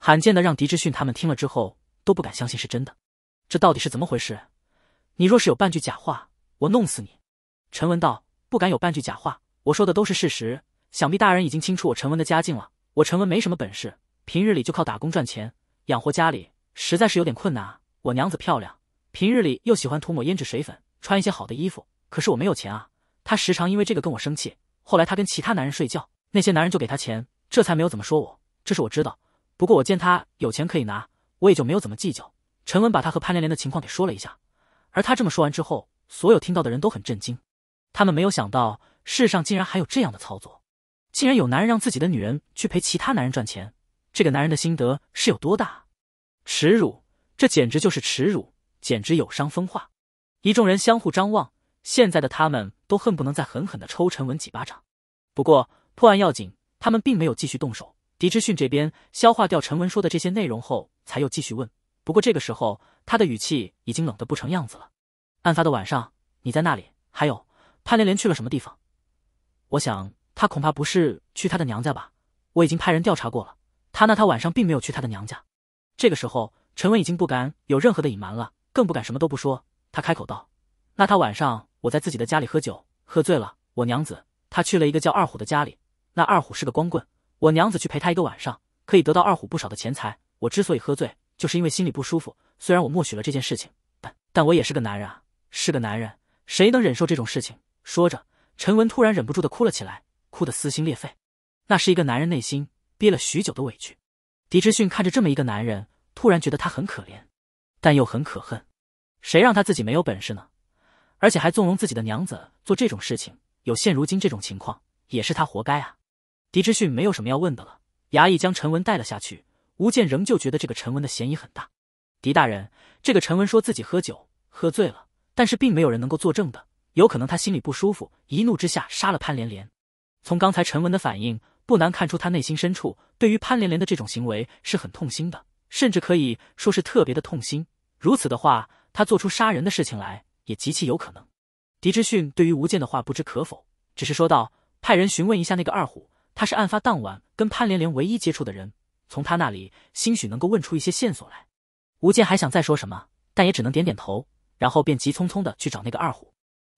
罕见的让狄志逊他们听了之后都不敢相信是真的。这到底是怎么回事？你若是有半句假话，我弄死你！陈文道不敢有半句假话，我说的都是事实。想必大人已经清楚我陈文的家境了。我陈文没什么本事，平日里就靠打工赚钱养活家里，实在是有点困难啊。我娘子漂亮，平日里又喜欢涂抹胭脂水粉，穿一些好的衣服。可是我没有钱啊！他时常因为这个跟我生气。后来他跟其他男人睡觉，那些男人就给他钱，这才没有怎么说我。这是我知道。不过我见他有钱可以拿，我也就没有怎么计较。陈文把他和潘连连的情况给说了一下，而他这么说完之后，所有听到的人都很震惊。他们没有想到世上竟然还有这样的操作，竟然有男人让自己的女人去陪其他男人赚钱。这个男人的心得是有多大？耻辱！这简直就是耻辱，简直有伤风化。一众人相互张望。现在的他们都恨不能再狠狠的抽陈文几巴掌，不过破案要紧，他们并没有继续动手。狄之迅这边消化掉陈文说的这些内容后，才又继续问。不过这个时候他的语气已经冷的不成样子了。案发的晚上，你在那里？还有潘连连去了什么地方？我想他恐怕不是去他的娘家吧？我已经派人调查过了，他那他晚上并没有去他的娘家。这个时候陈文已经不敢有任何的隐瞒了，更不敢什么都不说。他开口道：“那他晚上？”我在自己的家里喝酒，喝醉了。我娘子，她去了一个叫二虎的家里。那二虎是个光棍，我娘子去陪他一个晚上，可以得到二虎不少的钱财。我之所以喝醉，就是因为心里不舒服。虽然我默许了这件事情，但但我也是个男人啊，是个男人，谁能忍受这种事情？说着，陈文突然忍不住的哭了起来，哭得撕心裂肺。那是一个男人内心憋了许久的委屈。狄之逊看着这么一个男人，突然觉得他很可怜，但又很可恨。谁让他自己没有本事呢？而且还纵容自己的娘子做这种事情，有现如今这种情况，也是他活该啊！狄之训没有什么要问的了，衙役将陈文带了下去。吴健仍旧觉得这个陈文的嫌疑很大。狄大人，这个陈文说自己喝酒喝醉了，但是并没有人能够作证的，有可能他心里不舒服，一怒之下杀了潘连莲。从刚才陈文的反应，不难看出他内心深处对于潘连莲的这种行为是很痛心的，甚至可以说是特别的痛心。如此的话，他做出杀人的事情来。也极其有可能。狄之逊对于吴健的话不知可否，只是说道：“派人询问一下那个二虎，他是案发当晚跟潘连连唯一接触的人，从他那里兴许能够问出一些线索来。”吴健还想再说什么，但也只能点点头，然后便急匆匆的去找那个二虎。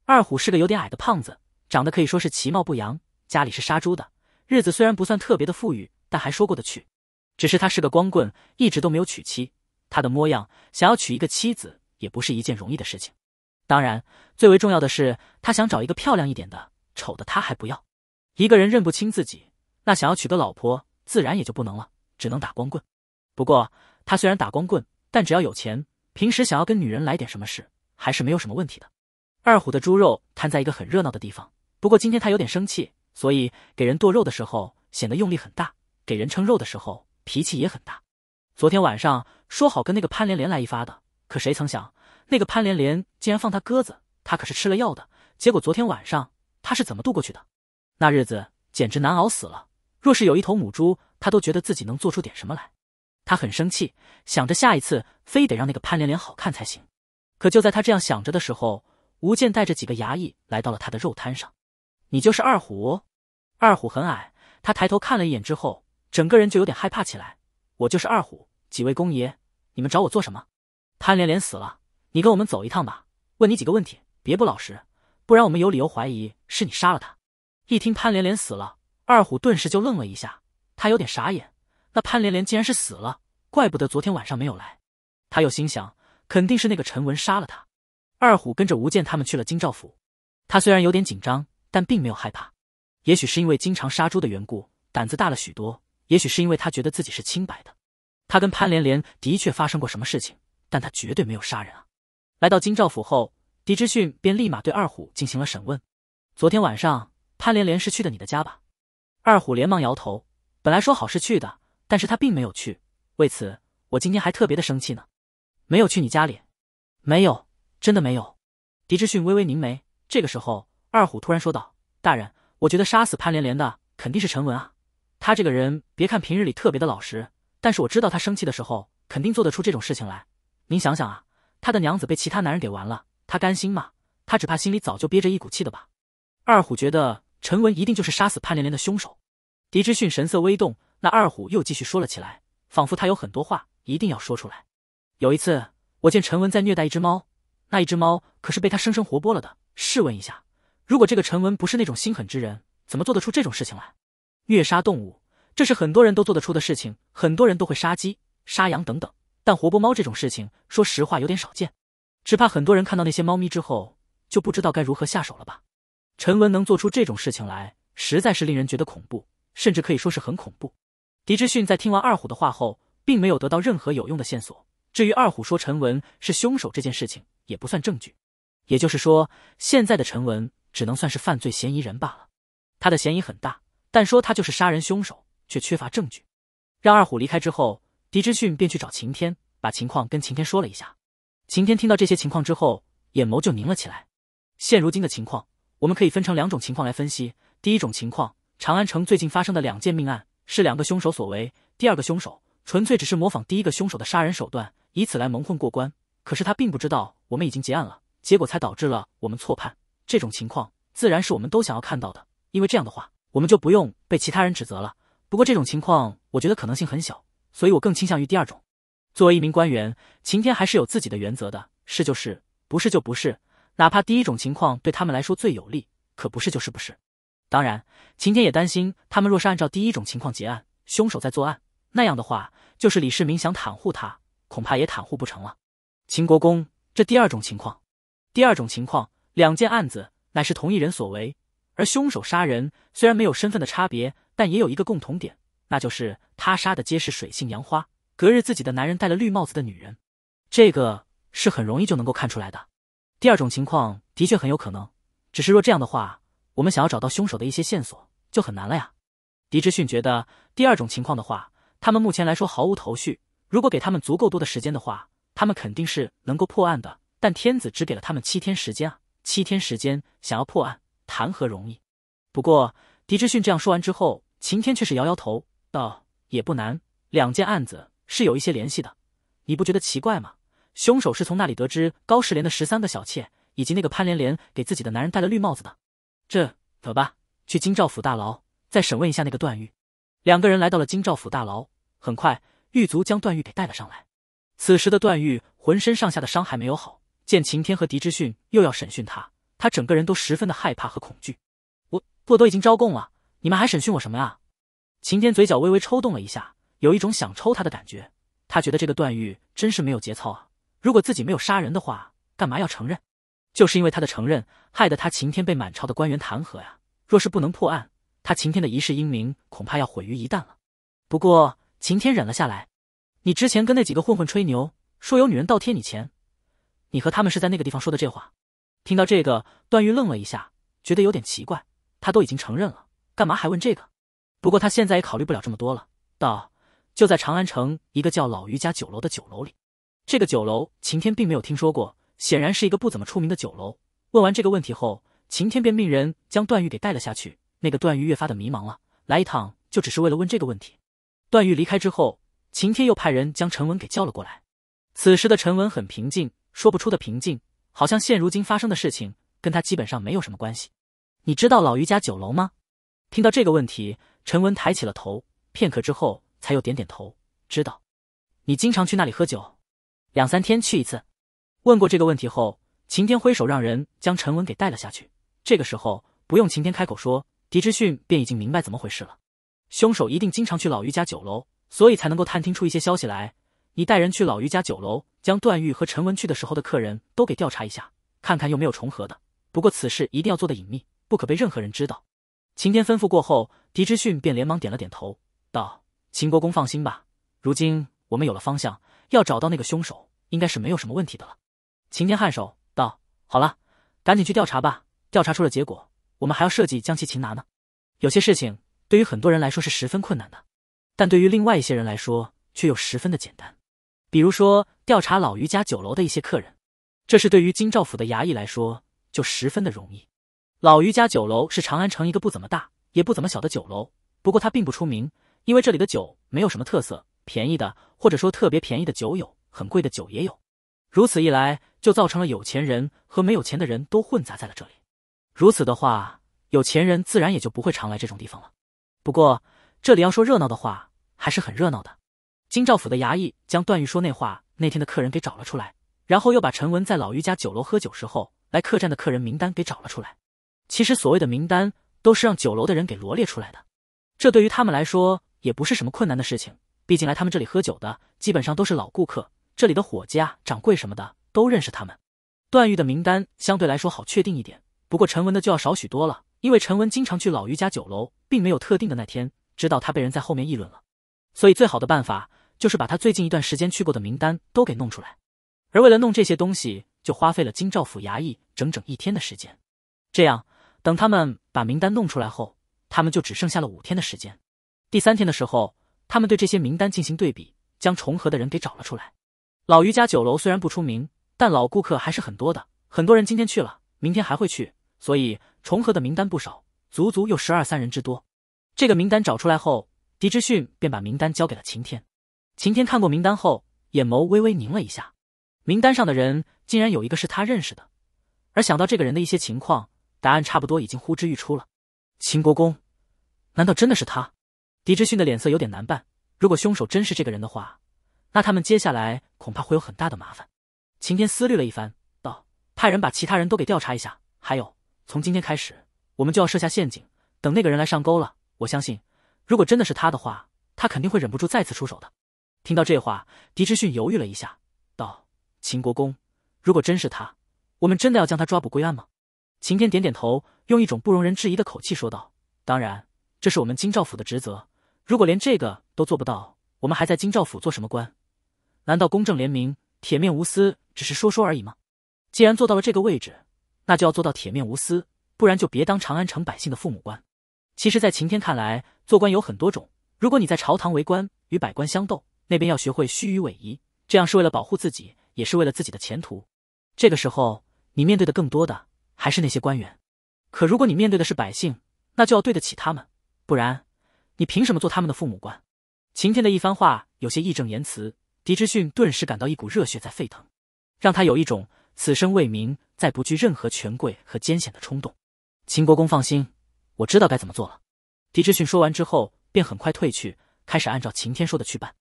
二虎是个有点矮的胖子，长得可以说是其貌不扬，家里是杀猪的，日子虽然不算特别的富裕，但还说过得去。只是他是个光棍，一直都没有娶妻，他的模样想要娶一个妻子也不是一件容易的事情。当然，最为重要的是，他想找一个漂亮一点的，丑的他还不要。一个人认不清自己，那想要娶个老婆，自然也就不能了，只能打光棍。不过，他虽然打光棍，但只要有钱，平时想要跟女人来点什么事，还是没有什么问题的。二虎的猪肉摊在一个很热闹的地方，不过今天他有点生气，所以给人剁肉的时候显得用力很大，给人称肉的时候脾气也很大。昨天晚上说好跟那个潘连连来一发的，可谁曾想？那个潘连连竟然放他鸽子，他可是吃了药的。结果昨天晚上他是怎么度过去的？那日子简直难熬死了。若是有一头母猪，他都觉得自己能做出点什么来。他很生气，想着下一次非得让那个潘连连好看才行。可就在他这样想着的时候，吴健带着几个衙役来到了他的肉摊上。“你就是二虎？”二虎很矮，他抬头看了一眼之后，整个人就有点害怕起来。“我就是二虎，几位公爷，你们找我做什么？”潘连连死了。你跟我们走一趟吧，问你几个问题，别不老实，不然我们有理由怀疑是你杀了他。一听潘连连死了，二虎顿时就愣了一下，他有点傻眼，那潘连连竟然是死了，怪不得昨天晚上没有来。他又心想，肯定是那个陈文杀了他。二虎跟着吴健他们去了京兆府，他虽然有点紧张，但并没有害怕，也许是因为经常杀猪的缘故，胆子大了许多；也许是因为他觉得自己是清白的，他跟潘连连的确发生过什么事情，但他绝对没有杀人啊。来到京兆府后，狄之训便立马对二虎进行了审问。昨天晚上潘连连是去的你的家吧？二虎连忙摇头。本来说好是去的，但是他并没有去。为此，我今天还特别的生气呢。没有去你家里？没有，真的没有。狄之训微微凝眉。这个时候，二虎突然说道：“大人，我觉得杀死潘连连的肯定是陈文啊。他这个人，别看平日里特别的老实，但是我知道他生气的时候，肯定做得出这种事情来。您想想啊。”他的娘子被其他男人给玩了，他甘心吗？他只怕心里早就憋着一股气的吧。二虎觉得陈文一定就是杀死潘连连的凶手。狄之逊神色微动，那二虎又继续说了起来，仿佛他有很多话一定要说出来。有一次，我见陈文在虐待一只猫，那一只猫可是被他生生活剥了的。试问一下，如果这个陈文不是那种心狠之人，怎么做得出这种事情来？虐杀动物，这是很多人都做得出的事情，很多人都会杀鸡、杀羊等等。但活泼猫这种事情，说实话有点少见，只怕很多人看到那些猫咪之后，就不知道该如何下手了吧？陈文能做出这种事情来，实在是令人觉得恐怖，甚至可以说是很恐怖。狄之逊在听完二虎的话后，并没有得到任何有用的线索。至于二虎说陈文是凶手这件事情，也不算证据，也就是说，现在的陈文只能算是犯罪嫌疑人罢了。他的嫌疑很大，但说他就是杀人凶手，却缺乏证据。让二虎离开之后。狄之训便去找晴天，把情况跟晴天说了一下。晴天听到这些情况之后，眼眸就凝了起来。现如今的情况，我们可以分成两种情况来分析。第一种情况，长安城最近发生的两件命案是两个凶手所为；第二个凶手纯粹只是模仿第一个凶手的杀人手段，以此来蒙混过关。可是他并不知道我们已经结案了，结果才导致了我们错判。这种情况自然是我们都想要看到的，因为这样的话，我们就不用被其他人指责了。不过这种情况，我觉得可能性很小。所以我更倾向于第二种。作为一名官员，晴天还是有自己的原则的，是就是，不是就不是。哪怕第一种情况对他们来说最有利，可不是就是不是。当然，晴天也担心，他们若是按照第一种情况结案，凶手在作案，那样的话，就是李世民想袒护他，恐怕也袒护不成了。秦国公，这第二种情况，第二种情况，两件案子乃是同一人所为，而凶手杀人虽然没有身份的差别，但也有一个共同点。那就是他杀的皆是水性杨花，隔日自己的男人戴了绿帽子的女人，这个是很容易就能够看出来的。第二种情况的确很有可能，只是若这样的话，我们想要找到凶手的一些线索就很难了呀。狄之逊觉得第二种情况的话，他们目前来说毫无头绪。如果给他们足够多的时间的话，他们肯定是能够破案的。但天子只给了他们七天时间啊，七天时间想要破案谈何容易？不过狄之逊这样说完之后，晴天却是摇摇头。道也不难，两件案子是有一些联系的，你不觉得奇怪吗？凶手是从那里得知高世莲的十三个小妾以及那个潘莲莲给自己的男人戴了绿帽子的。这走吧，去京兆府大牢再审问一下那个段誉。两个人来到了京兆府大牢，很快狱卒将段誉给带了上来。此时的段誉浑身上下的伤还没有好，见晴天和狄之训又要审讯他，他整个人都十分的害怕和恐惧。我我都已经招供了，你们还审讯我什么呀？秦天嘴角微微抽动了一下，有一种想抽他的感觉。他觉得这个段誉真是没有节操啊！如果自己没有杀人的话，干嘛要承认？就是因为他的承认，害得他秦天被满朝的官员弹劾呀！若是不能破案，他秦天的一世英名恐怕要毁于一旦了。不过秦天忍了下来。你之前跟那几个混混吹牛，说有女人倒贴你钱，你和他们是在那个地方说的这话？听到这个，段誉愣了一下，觉得有点奇怪。他都已经承认了，干嘛还问这个？不过他现在也考虑不了这么多了。道就在长安城一个叫老于家酒楼的酒楼里，这个酒楼晴天并没有听说过，显然是一个不怎么出名的酒楼。问完这个问题后，晴天便命人将段誉给带了下去。那个段誉越发的迷茫了，来一趟就只是为了问这个问题。段誉离开之后，晴天又派人将陈文给叫了过来。此时的陈文很平静，说不出的平静，好像现如今发生的事情跟他基本上没有什么关系。你知道老于家酒楼吗？听到这个问题。陈文抬起了头，片刻之后才又点点头，知道。你经常去那里喝酒，两三天去一次。问过这个问题后，秦天挥手让人将陈文给带了下去。这个时候不用秦天开口说，狄之逊便已经明白怎么回事了。凶手一定经常去老余家酒楼，所以才能够探听出一些消息来。你带人去老余家酒楼，将段誉和陈文去的时候的客人都给调查一下，看看有没有重合的。不过此事一定要做的隐秘，不可被任何人知道。秦天吩咐过后，狄知训便连忙点了点头，道：“秦国公放心吧，如今我们有了方向，要找到那个凶手，应该是没有什么问题的了。”秦天颔首道：“好了，赶紧去调查吧。调查出了结果，我们还要设计将其擒拿呢。有些事情对于很多人来说是十分困难的，但对于另外一些人来说却又十分的简单。比如说调查老余家酒楼的一些客人，这是对于京兆府的衙役来说就十分的容易。”老余家酒楼是长安城一个不怎么大也不怎么小的酒楼，不过它并不出名，因为这里的酒没有什么特色，便宜的或者说特别便宜的酒有，很贵的酒也有。如此一来，就造成了有钱人和没有钱的人都混杂在了这里。如此的话，有钱人自然也就不会常来这种地方了。不过这里要说热闹的话，还是很热闹的。京兆府的衙役将段誉说那话那天的客人给找了出来，然后又把陈文在老余家酒楼喝酒时候来客栈的客人名单给找了出来。其实所谓的名单都是让酒楼的人给罗列出来的，这对于他们来说也不是什么困难的事情。毕竟来他们这里喝酒的基本上都是老顾客，这里的伙计啊、掌柜什么的都认识他们。段誉的名单相对来说好确定一点，不过陈文的就要少许多了，因为陈文经常去老余家酒楼，并没有特定的那天知道他被人在后面议论了。所以最好的办法就是把他最近一段时间去过的名单都给弄出来。而为了弄这些东西，就花费了京兆府衙役整整一天的时间，这样。等他们把名单弄出来后，他们就只剩下了五天的时间。第三天的时候，他们对这些名单进行对比，将重合的人给找了出来。老余家酒楼虽然不出名，但老顾客还是很多的。很多人今天去了，明天还会去，所以重合的名单不少，足足有十二三人之多。这个名单找出来后，狄之逊便把名单交给了晴天。晴天看过名单后，眼眸微微凝了一下，名单上的人竟然有一个是他认识的，而想到这个人的一些情况。答案差不多已经呼之欲出了，秦国公，难道真的是他？狄之逊的脸色有点难办。如果凶手真是这个人的话，那他们接下来恐怕会有很大的麻烦。晴天思虑了一番，道：“派人把其他人都给调查一下，还有，从今天开始，我们就要设下陷阱，等那个人来上钩了。我相信，如果真的是他的话，他肯定会忍不住再次出手的。”听到这话，狄之逊犹豫了一下，道：“秦国公，如果真是他，我们真的要将他抓捕归案吗？”晴天点点头，用一种不容人质疑的口气说道：“当然，这是我们京兆府的职责。如果连这个都做不到，我们还在京兆府做什么官？难道公正廉明、铁面无私只是说说而已吗？既然做到了这个位置，那就要做到铁面无私，不然就别当长安城百姓的父母官。其实，在晴天看来，做官有很多种。如果你在朝堂为官，与百官相斗，那边要学会虚与委蛇，这样是为了保护自己，也是为了自己的前途。这个时候，你面对的更多的……”还是那些官员，可如果你面对的是百姓，那就要对得起他们，不然你凭什么做他们的父母官？秦天的一番话有些义正言辞，狄之逊顿时感到一股热血在沸腾，让他有一种此生为民，再不惧任何权贵和艰险的冲动。秦国公放心，我知道该怎么做了。狄之逊说完之后，便很快退去，开始按照秦天说的去办。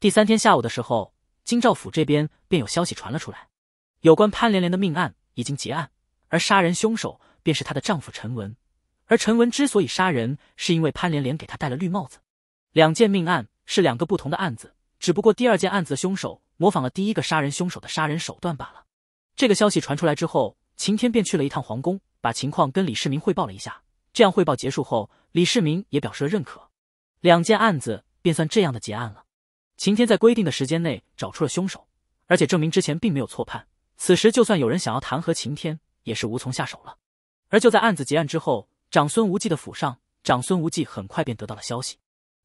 第三天下午的时候，京兆府这边便有消息传了出来，有关潘连连的命案已经结案。而杀人凶手便是她的丈夫陈文，而陈文之所以杀人，是因为潘连连给他戴了绿帽子。两件命案是两个不同的案子，只不过第二件案子的凶手模仿了第一个杀人凶手的杀人手段罢了。这个消息传出来之后，秦天便去了一趟皇宫，把情况跟李世民汇报了一下。这样汇报结束后，李世民也表示了认可，两件案子便算这样的结案了。秦天在规定的时间内找出了凶手，而且证明之前并没有错判。此时，就算有人想要弹劾秦天。也是无从下手了。而就在案子结案之后，长孙无忌的府上，长孙无忌很快便得到了消息。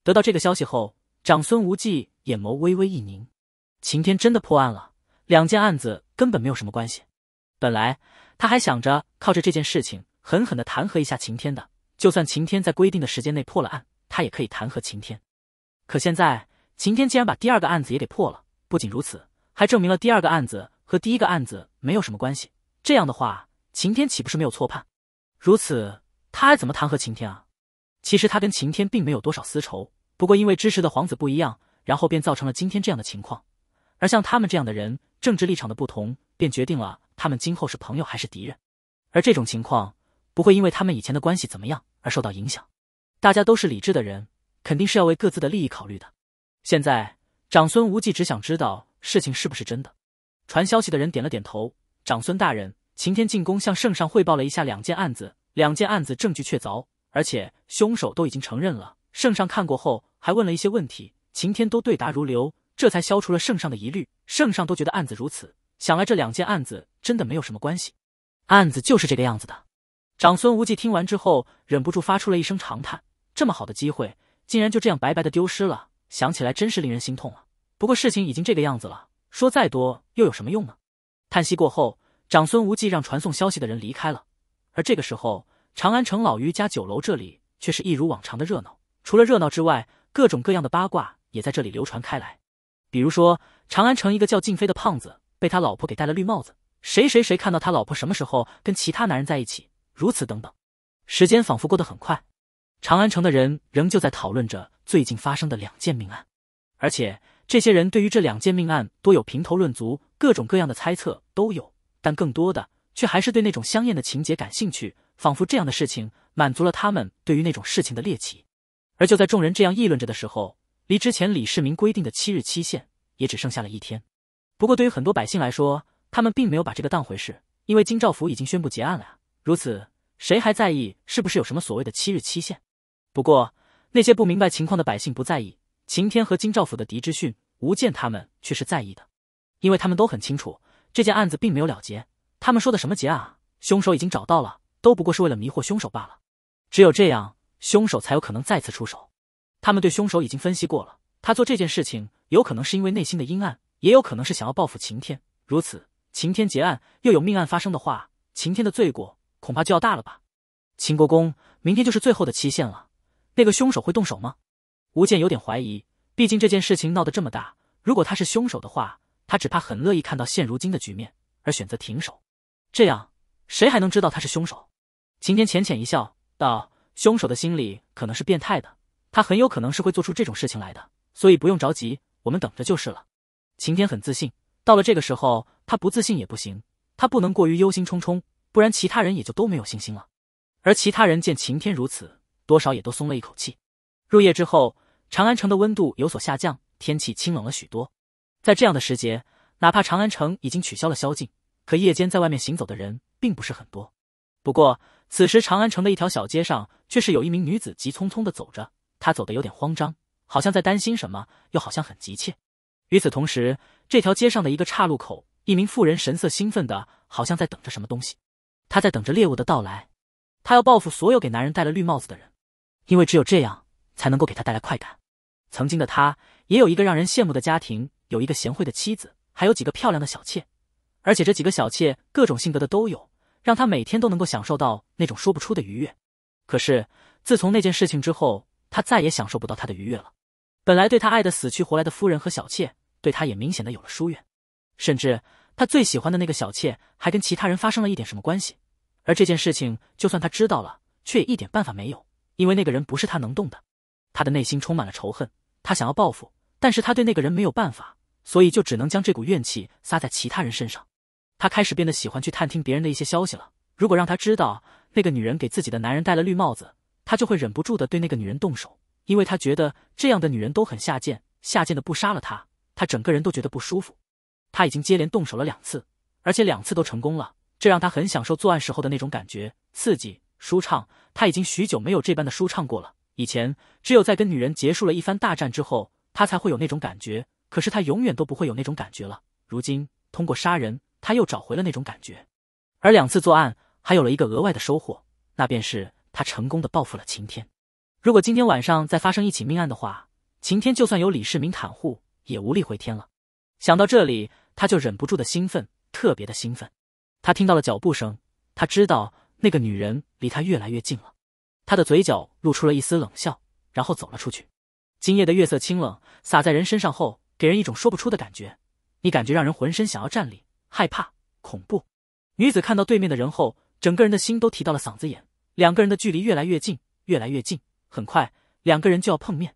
得到这个消息后，长孙无忌眼眸微微一凝。晴天真的破案了，两件案子根本没有什么关系。本来他还想着靠着这件事情狠狠的弹劾一下晴天的，就算晴天在规定的时间内破了案，他也可以弹劾晴天。可现在，晴天竟然把第二个案子也给破了，不仅如此，还证明了第二个案子和第一个案子没有什么关系。这样的话。晴天岂不是没有错判？如此，他还怎么弹劾晴天啊？其实他跟晴天并没有多少私仇，不过因为支持的皇子不一样，然后便造成了今天这样的情况。而像他们这样的人，政治立场的不同，便决定了他们今后是朋友还是敌人。而这种情况不会因为他们以前的关系怎么样而受到影响。大家都是理智的人，肯定是要为各自的利益考虑的。现在，长孙无忌只想知道事情是不是真的。传消息的人点了点头，长孙大人。晴天进宫向圣上汇报了一下两件案子，两件案子证据确凿，而且凶手都已经承认了。圣上看过后还问了一些问题，晴天都对答如流，这才消除了圣上的疑虑。圣上都觉得案子如此，想来这两件案子真的没有什么关系。案子就是这个样子的。长孙无忌听完之后，忍不住发出了一声长叹：这么好的机会，竟然就这样白白的丢失了，想起来真是令人心痛啊！不过事情已经这个样子了，说再多又有什么用呢？叹息过后。长孙无忌让传送消息的人离开了，而这个时候，长安城老余家酒楼这里却是一如往常的热闹。除了热闹之外，各种各样的八卦也在这里流传开来。比如说，长安城一个叫静妃的胖子被他老婆给戴了绿帽子，谁谁谁看到他老婆什么时候跟其他男人在一起，如此等等。时间仿佛过得很快，长安城的人仍旧在讨论着最近发生的两件命案，而且这些人对于这两件命案多有评头论足，各种各样的猜测都有。但更多的却还是对那种香艳的情节感兴趣，仿佛这样的事情满足了他们对于那种事情的猎奇。而就在众人这样议论着的时候，离之前李世民规定的七日期限也只剩下了一天。不过对于很多百姓来说，他们并没有把这个当回事，因为京兆府已经宣布结案了呀。如此，谁还在意是不是有什么所谓的七日期限？不过那些不明白情况的百姓不在意，晴天和京兆府的狄之逊、吴健他们却是在意的，因为他们都很清楚。这件案子并没有了结，他们说的什么结案啊？凶手已经找到了，都不过是为了迷惑凶手罢了。只有这样，凶手才有可能再次出手。他们对凶手已经分析过了，他做这件事情有可能是因为内心的阴暗，也有可能是想要报复晴天。如此，晴天结案又有命案发生的话，晴天的罪过恐怕就要大了吧？秦国公，明天就是最后的期限了，那个凶手会动手吗？吴健有点怀疑，毕竟这件事情闹得这么大，如果他是凶手的话。他只怕很乐意看到现如今的局面，而选择停手。这样，谁还能知道他是凶手？晴天浅浅一笑，道：“凶手的心理可能是变态的，他很有可能是会做出这种事情来的。所以不用着急，我们等着就是了。”晴天很自信，到了这个时候，他不自信也不行，他不能过于忧心忡忡，不然其他人也就都没有信心了。而其他人见晴天如此，多少也都松了一口气。入夜之后，长安城的温度有所下降，天气清冷了许多。在这样的时节，哪怕长安城已经取消了宵禁，可夜间在外面行走的人并不是很多。不过，此时长安城的一条小街上却是有一名女子急匆匆地走着，她走得有点慌张，好像在担心什么，又好像很急切。与此同时，这条街上的一个岔路口，一名妇人神色兴奋，的好像在等着什么东西。她在等着猎物的到来，她要报复所有给男人戴了绿帽子的人，因为只有这样才能够给她带来快感。曾经的她也有一个让人羡慕的家庭。有一个贤惠的妻子，还有几个漂亮的小妾，而且这几个小妾各种性格的都有，让他每天都能够享受到那种说不出的愉悦。可是自从那件事情之后，他再也享受不到他的愉悦了。本来对他爱的死去活来的夫人和小妾，对他也明显的有了疏远，甚至他最喜欢的那个小妾还跟其他人发生了一点什么关系。而这件事情，就算他知道了，却也一点办法没有，因为那个人不是他能动的。他的内心充满了仇恨，他想要报复，但是他对那个人没有办法。所以就只能将这股怨气撒在其他人身上。他开始变得喜欢去探听别人的一些消息了。如果让他知道那个女人给自己的男人戴了绿帽子，他就会忍不住的对那个女人动手，因为他觉得这样的女人都很下贱，下贱的不杀了她，他整个人都觉得不舒服。他已经接连动手了两次，而且两次都成功了，这让他很享受作案时候的那种感觉，刺激、舒畅。他已经许久没有这般的舒畅过了。以前只有在跟女人结束了一番大战之后，他才会有那种感觉。可是他永远都不会有那种感觉了。如今通过杀人，他又找回了那种感觉。而两次作案，还有了一个额外的收获，那便是他成功的报复了晴天。如果今天晚上再发生一起命案的话，晴天就算有李世民袒护，也无力回天了。想到这里，他就忍不住的兴奋，特别的兴奋。他听到了脚步声，他知道那个女人离他越来越近了。他的嘴角露出了一丝冷笑，然后走了出去。今夜的月色清冷，洒在人身上后。给人一种说不出的感觉，你感觉让人浑身想要站立、害怕、恐怖。女子看到对面的人后，整个人的心都提到了嗓子眼。两个人的距离越来越近，越来越近，很快两个人就要碰面。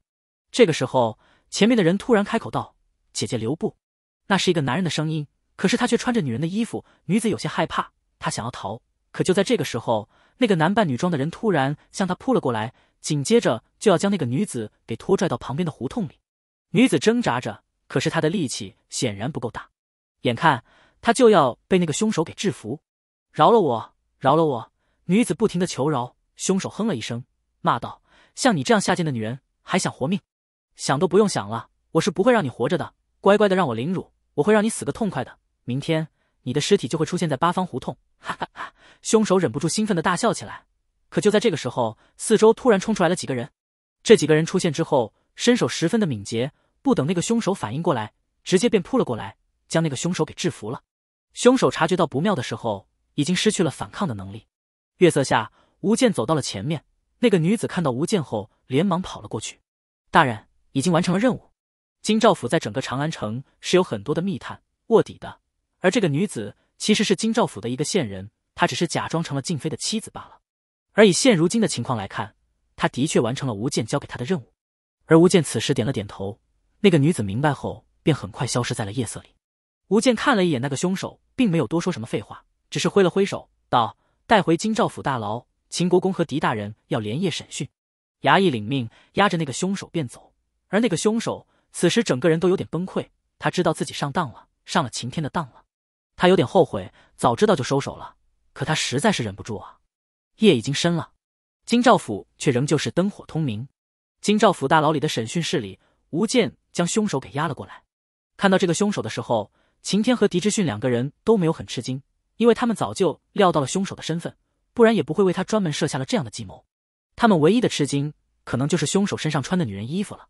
这个时候，前面的人突然开口道：“姐姐留步。”那是一个男人的声音，可是他却穿着女人的衣服。女子有些害怕，她想要逃，可就在这个时候，那个男扮女装的人突然向她扑了过来，紧接着就要将那个女子给拖拽到旁边的胡同里。女子挣扎着。可是他的力气显然不够大，眼看他就要被那个凶手给制服，饶了我，饶了我！女子不停的求饶，凶手哼了一声，骂道：“像你这样下贱的女人还想活命？想都不用想了，我是不会让你活着的，乖乖的让我凌辱，我会让你死个痛快的。明天你的尸体就会出现在八方胡同。”哈哈哈！凶手忍不住兴奋的大笑起来。可就在这个时候，四周突然冲出来了几个人，这几个人出现之后，身手十分的敏捷。不等那个凶手反应过来，直接便扑了过来，将那个凶手给制服了。凶手察觉到不妙的时候，已经失去了反抗的能力。月色下，吴健走到了前面。那个女子看到吴健后，连忙跑了过去。大人已经完成了任务。金兆府在整个长安城是有很多的密探卧底的，而这个女子其实是金兆府的一个线人，她只是假装成了静妃的妻子罢了。而以现如今的情况来看，她的确完成了吴健交给她的任务。而吴健此时点了点头。那个女子明白后，便很快消失在了夜色里。吴健看了一眼那个凶手，并没有多说什么废话，只是挥了挥手，道：“带回京兆府大牢，秦国公和狄大人要连夜审讯。”衙役领命，押着那个凶手便走。而那个凶手此时整个人都有点崩溃，他知道自己上当了，上了晴天的当了。他有点后悔，早知道就收手了，可他实在是忍不住啊。夜已经深了，京兆府却仍旧是灯火通明。京兆府大牢里的审讯室里。吴健将凶手给压了过来，看到这个凶手的时候，秦天和狄志训两个人都没有很吃惊，因为他们早就料到了凶手的身份，不然也不会为他专门设下了这样的计谋。他们唯一的吃惊，可能就是凶手身上穿的女人衣服了。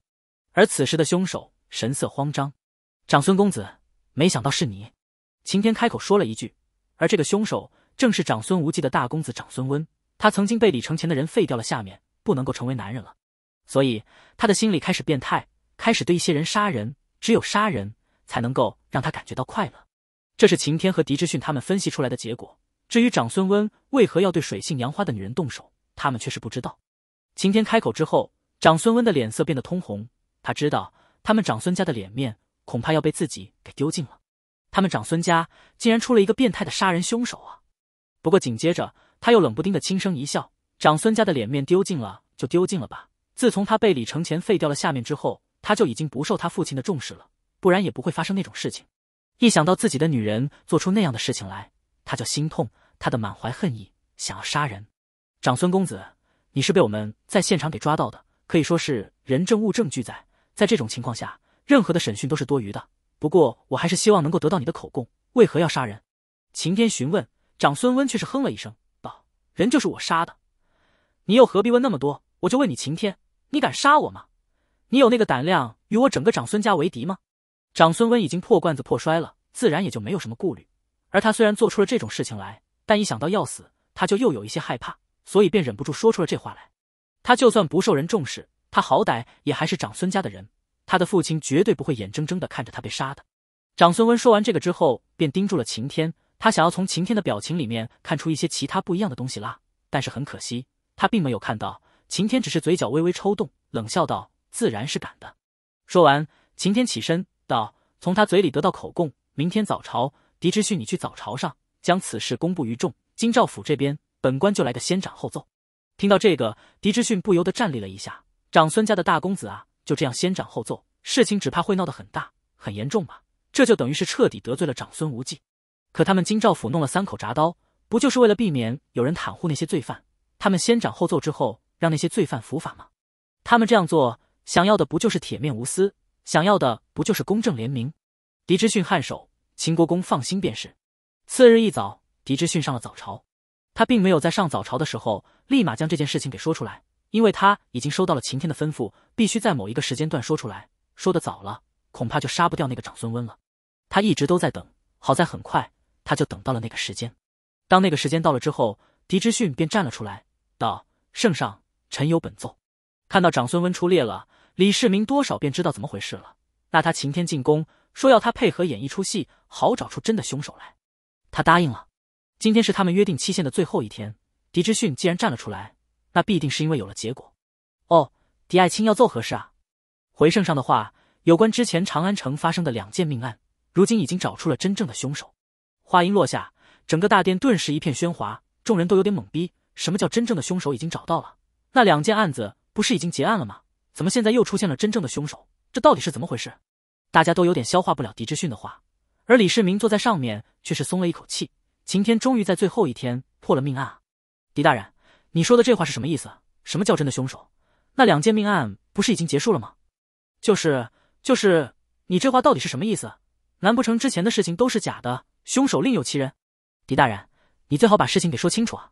而此时的凶手神色慌张，“长孙公子，没想到是你。”秦天开口说了一句。而这个凶手正是长孙无忌的大公子长孙温，他曾经被李承前的人废掉了下面，不能够成为男人了，所以他的心里开始变态。开始对一些人杀人，只有杀人才能够让他感觉到快乐。这是晴天和狄之训他们分析出来的结果。至于长孙温为何要对水性杨花的女人动手，他们却是不知道。晴天开口之后，长孙温的脸色变得通红。他知道他们长孙家的脸面恐怕要被自己给丢尽了。他们长孙家竟然出了一个变态的杀人凶手啊！不过紧接着他又冷不丁的轻声一笑：“长孙家的脸面丢尽了就丢尽了吧。自从他被李承乾废掉了下面之后。”他就已经不受他父亲的重视了，不然也不会发生那种事情。一想到自己的女人做出那样的事情来，他就心痛，他的满怀恨意，想要杀人。长孙公子，你是被我们在现场给抓到的，可以说是人证物证俱在。在这种情况下，任何的审讯都是多余的。不过，我还是希望能够得到你的口供。为何要杀人？晴天询问长孙温，却是哼了一声道：“人就是我杀的，你又何必问那么多？我就问你，晴天，你敢杀我吗？”你有那个胆量与我整个长孙家为敌吗？长孙温已经破罐子破摔了，自然也就没有什么顾虑。而他虽然做出了这种事情来，但一想到要死，他就又有一些害怕，所以便忍不住说出了这话来。他就算不受人重视，他好歹也还是长孙家的人，他的父亲绝对不会眼睁睁的看着他被杀的。长孙温说完这个之后，便盯住了晴天，他想要从晴天的表情里面看出一些其他不一样的东西啦，但是很可惜，他并没有看到。晴天只是嘴角微微抽动，冷笑道。自然是敢的。说完，秦天起身道：“从他嘴里得到口供，明天早朝，狄知逊，你去早朝上将此事公布于众。京兆府这边，本官就来个先斩后奏。”听到这个，狄知逊不由得站立了一下。长孙家的大公子啊，就这样先斩后奏，事情只怕会闹得很大，很严重吧？这就等于是彻底得罪了长孙无忌。可他们京兆府弄了三口铡刀，不就是为了避免有人袒护那些罪犯，他们先斩后奏之后，让那些罪犯伏法吗？他们这样做。想要的不就是铁面无私？想要的不就是公正廉明？狄之逊颔首，秦国公放心便是。次日一早，狄之逊上了早朝。他并没有在上早朝的时候立马将这件事情给说出来，因为他已经收到了秦天的吩咐，必须在某一个时间段说出来。说的早了，恐怕就杀不掉那个长孙温了。他一直都在等，好在很快他就等到了那个时间。当那个时间到了之后，狄之逊便站了出来，道：“圣上，臣有本奏。”看到长孙温出列了。李世民多少便知道怎么回事了。那他晴天进宫说要他配合演一出戏，好找出真的凶手来。他答应了。今天是他们约定期限的最后一天。狄之逊既然站了出来，那必定是因为有了结果。哦，狄爱卿要做何事啊？回圣上的话，有关之前长安城发生的两件命案，如今已经找出了真正的凶手。话音落下，整个大殿顿时一片喧哗，众人都有点懵逼。什么叫真正的凶手已经找到了？那两件案子不是已经结案了吗？怎么现在又出现了真正的凶手？这到底是怎么回事？大家都有点消化不了狄之逊的话，而李世民坐在上面却是松了一口气。晴天终于在最后一天破了命案啊！狄大人，你说的这话是什么意思？什么叫真的凶手？那两件命案不是已经结束了吗？就是就是，你这话到底是什么意思？难不成之前的事情都是假的？凶手另有其人？狄大人，你最好把事情给说清楚啊！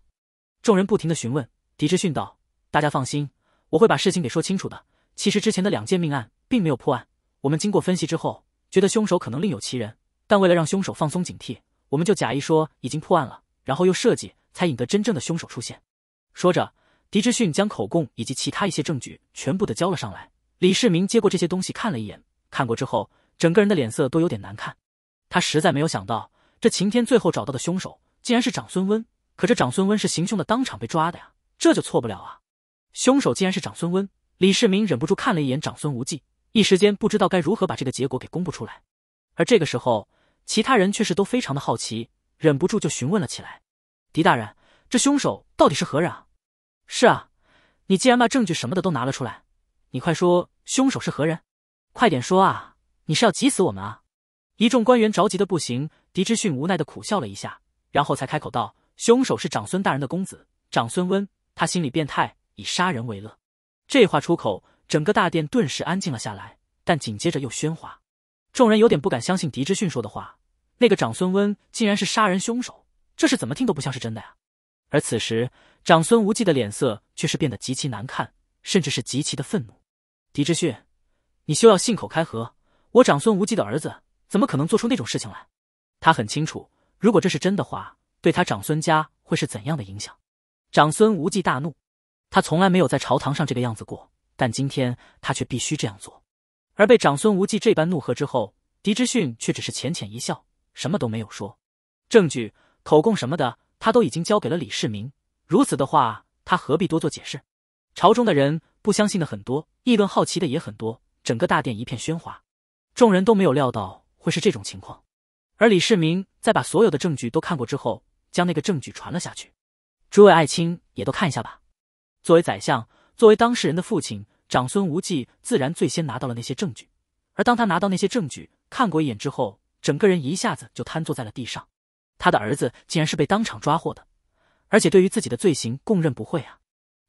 众人不停的询问。狄之逊道：“大家放心，我会把事情给说清楚的。”其实之前的两件命案并没有破案，我们经过分析之后，觉得凶手可能另有其人。但为了让凶手放松警惕，我们就假意说已经破案了，然后又设计才引得真正的凶手出现。说着，狄志逊将口供以及其他一些证据全部的交了上来。李世民接过这些东西，看了一眼，看过之后，整个人的脸色都有点难看。他实在没有想到，这晴天最后找到的凶手竟然是长孙温。可这长孙温是行凶的当场被抓的呀，这就错不了啊！凶手竟然是长孙温。李世民忍不住看了一眼长孙无忌，一时间不知道该如何把这个结果给公布出来。而这个时候，其他人却是都非常的好奇，忍不住就询问了起来：“狄大人，这凶手到底是何人啊？”“是啊，你既然把证据什么的都拿了出来，你快说凶手是何人，快点说啊！你是要急死我们啊！”一众官员着急的不行。狄之逊无奈的苦笑了一下，然后才开口道：“凶手是长孙大人的公子长孙温，他心理变态，以杀人为乐。”这话出口，整个大殿顿时安静了下来，但紧接着又喧哗。众人有点不敢相信狄之训说的话：“那个长孙温竟然是杀人凶手，这是怎么听都不像是真的呀！”而此时，长孙无忌的脸色却是变得极其难看，甚至是极其的愤怒。狄之训，你休要信口开河！我长孙无忌的儿子怎么可能做出那种事情来？他很清楚，如果这是真的话，对他长孙家会是怎样的影响。长孙无忌大怒。他从来没有在朝堂上这个样子过，但今天他却必须这样做。而被长孙无忌这般怒喝之后，狄之逊却只是浅浅一笑，什么都没有说。证据、口供什么的，他都已经交给了李世民。如此的话，他何必多做解释？朝中的人不相信的很多，议论好奇的也很多，整个大殿一片喧哗。众人都没有料到会是这种情况。而李世民在把所有的证据都看过之后，将那个证据传了下去。诸位爱卿也都看一下吧。作为宰相，作为当事人的父亲，长孙无忌自然最先拿到了那些证据。而当他拿到那些证据，看过一眼之后，整个人一下子就瘫坐在了地上。他的儿子竟然是被当场抓获的，而且对于自己的罪行供认不讳啊！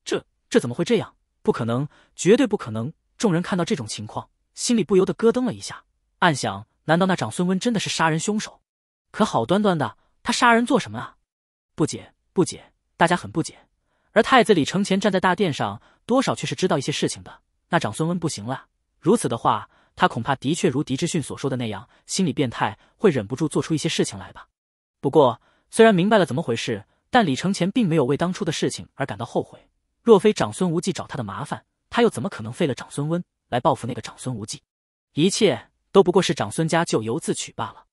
这这怎么会这样？不可能，绝对不可能！众人看到这种情况，心里不由得咯噔了一下，暗想：难道那长孙温真的是杀人凶手？可好端端的，他杀人做什么啊？不解，不解，大家很不解。而太子李承前站在大殿上，多少却是知道一些事情的。那长孙温不行了，如此的话，他恐怕的确如狄志逊所说的那样，心理变态，会忍不住做出一些事情来吧。不过，虽然明白了怎么回事，但李承前并没有为当初的事情而感到后悔。若非长孙无忌找他的麻烦，他又怎么可能废了长孙温来报复那个长孙无忌？一切都不过是长孙家咎由自取罢了。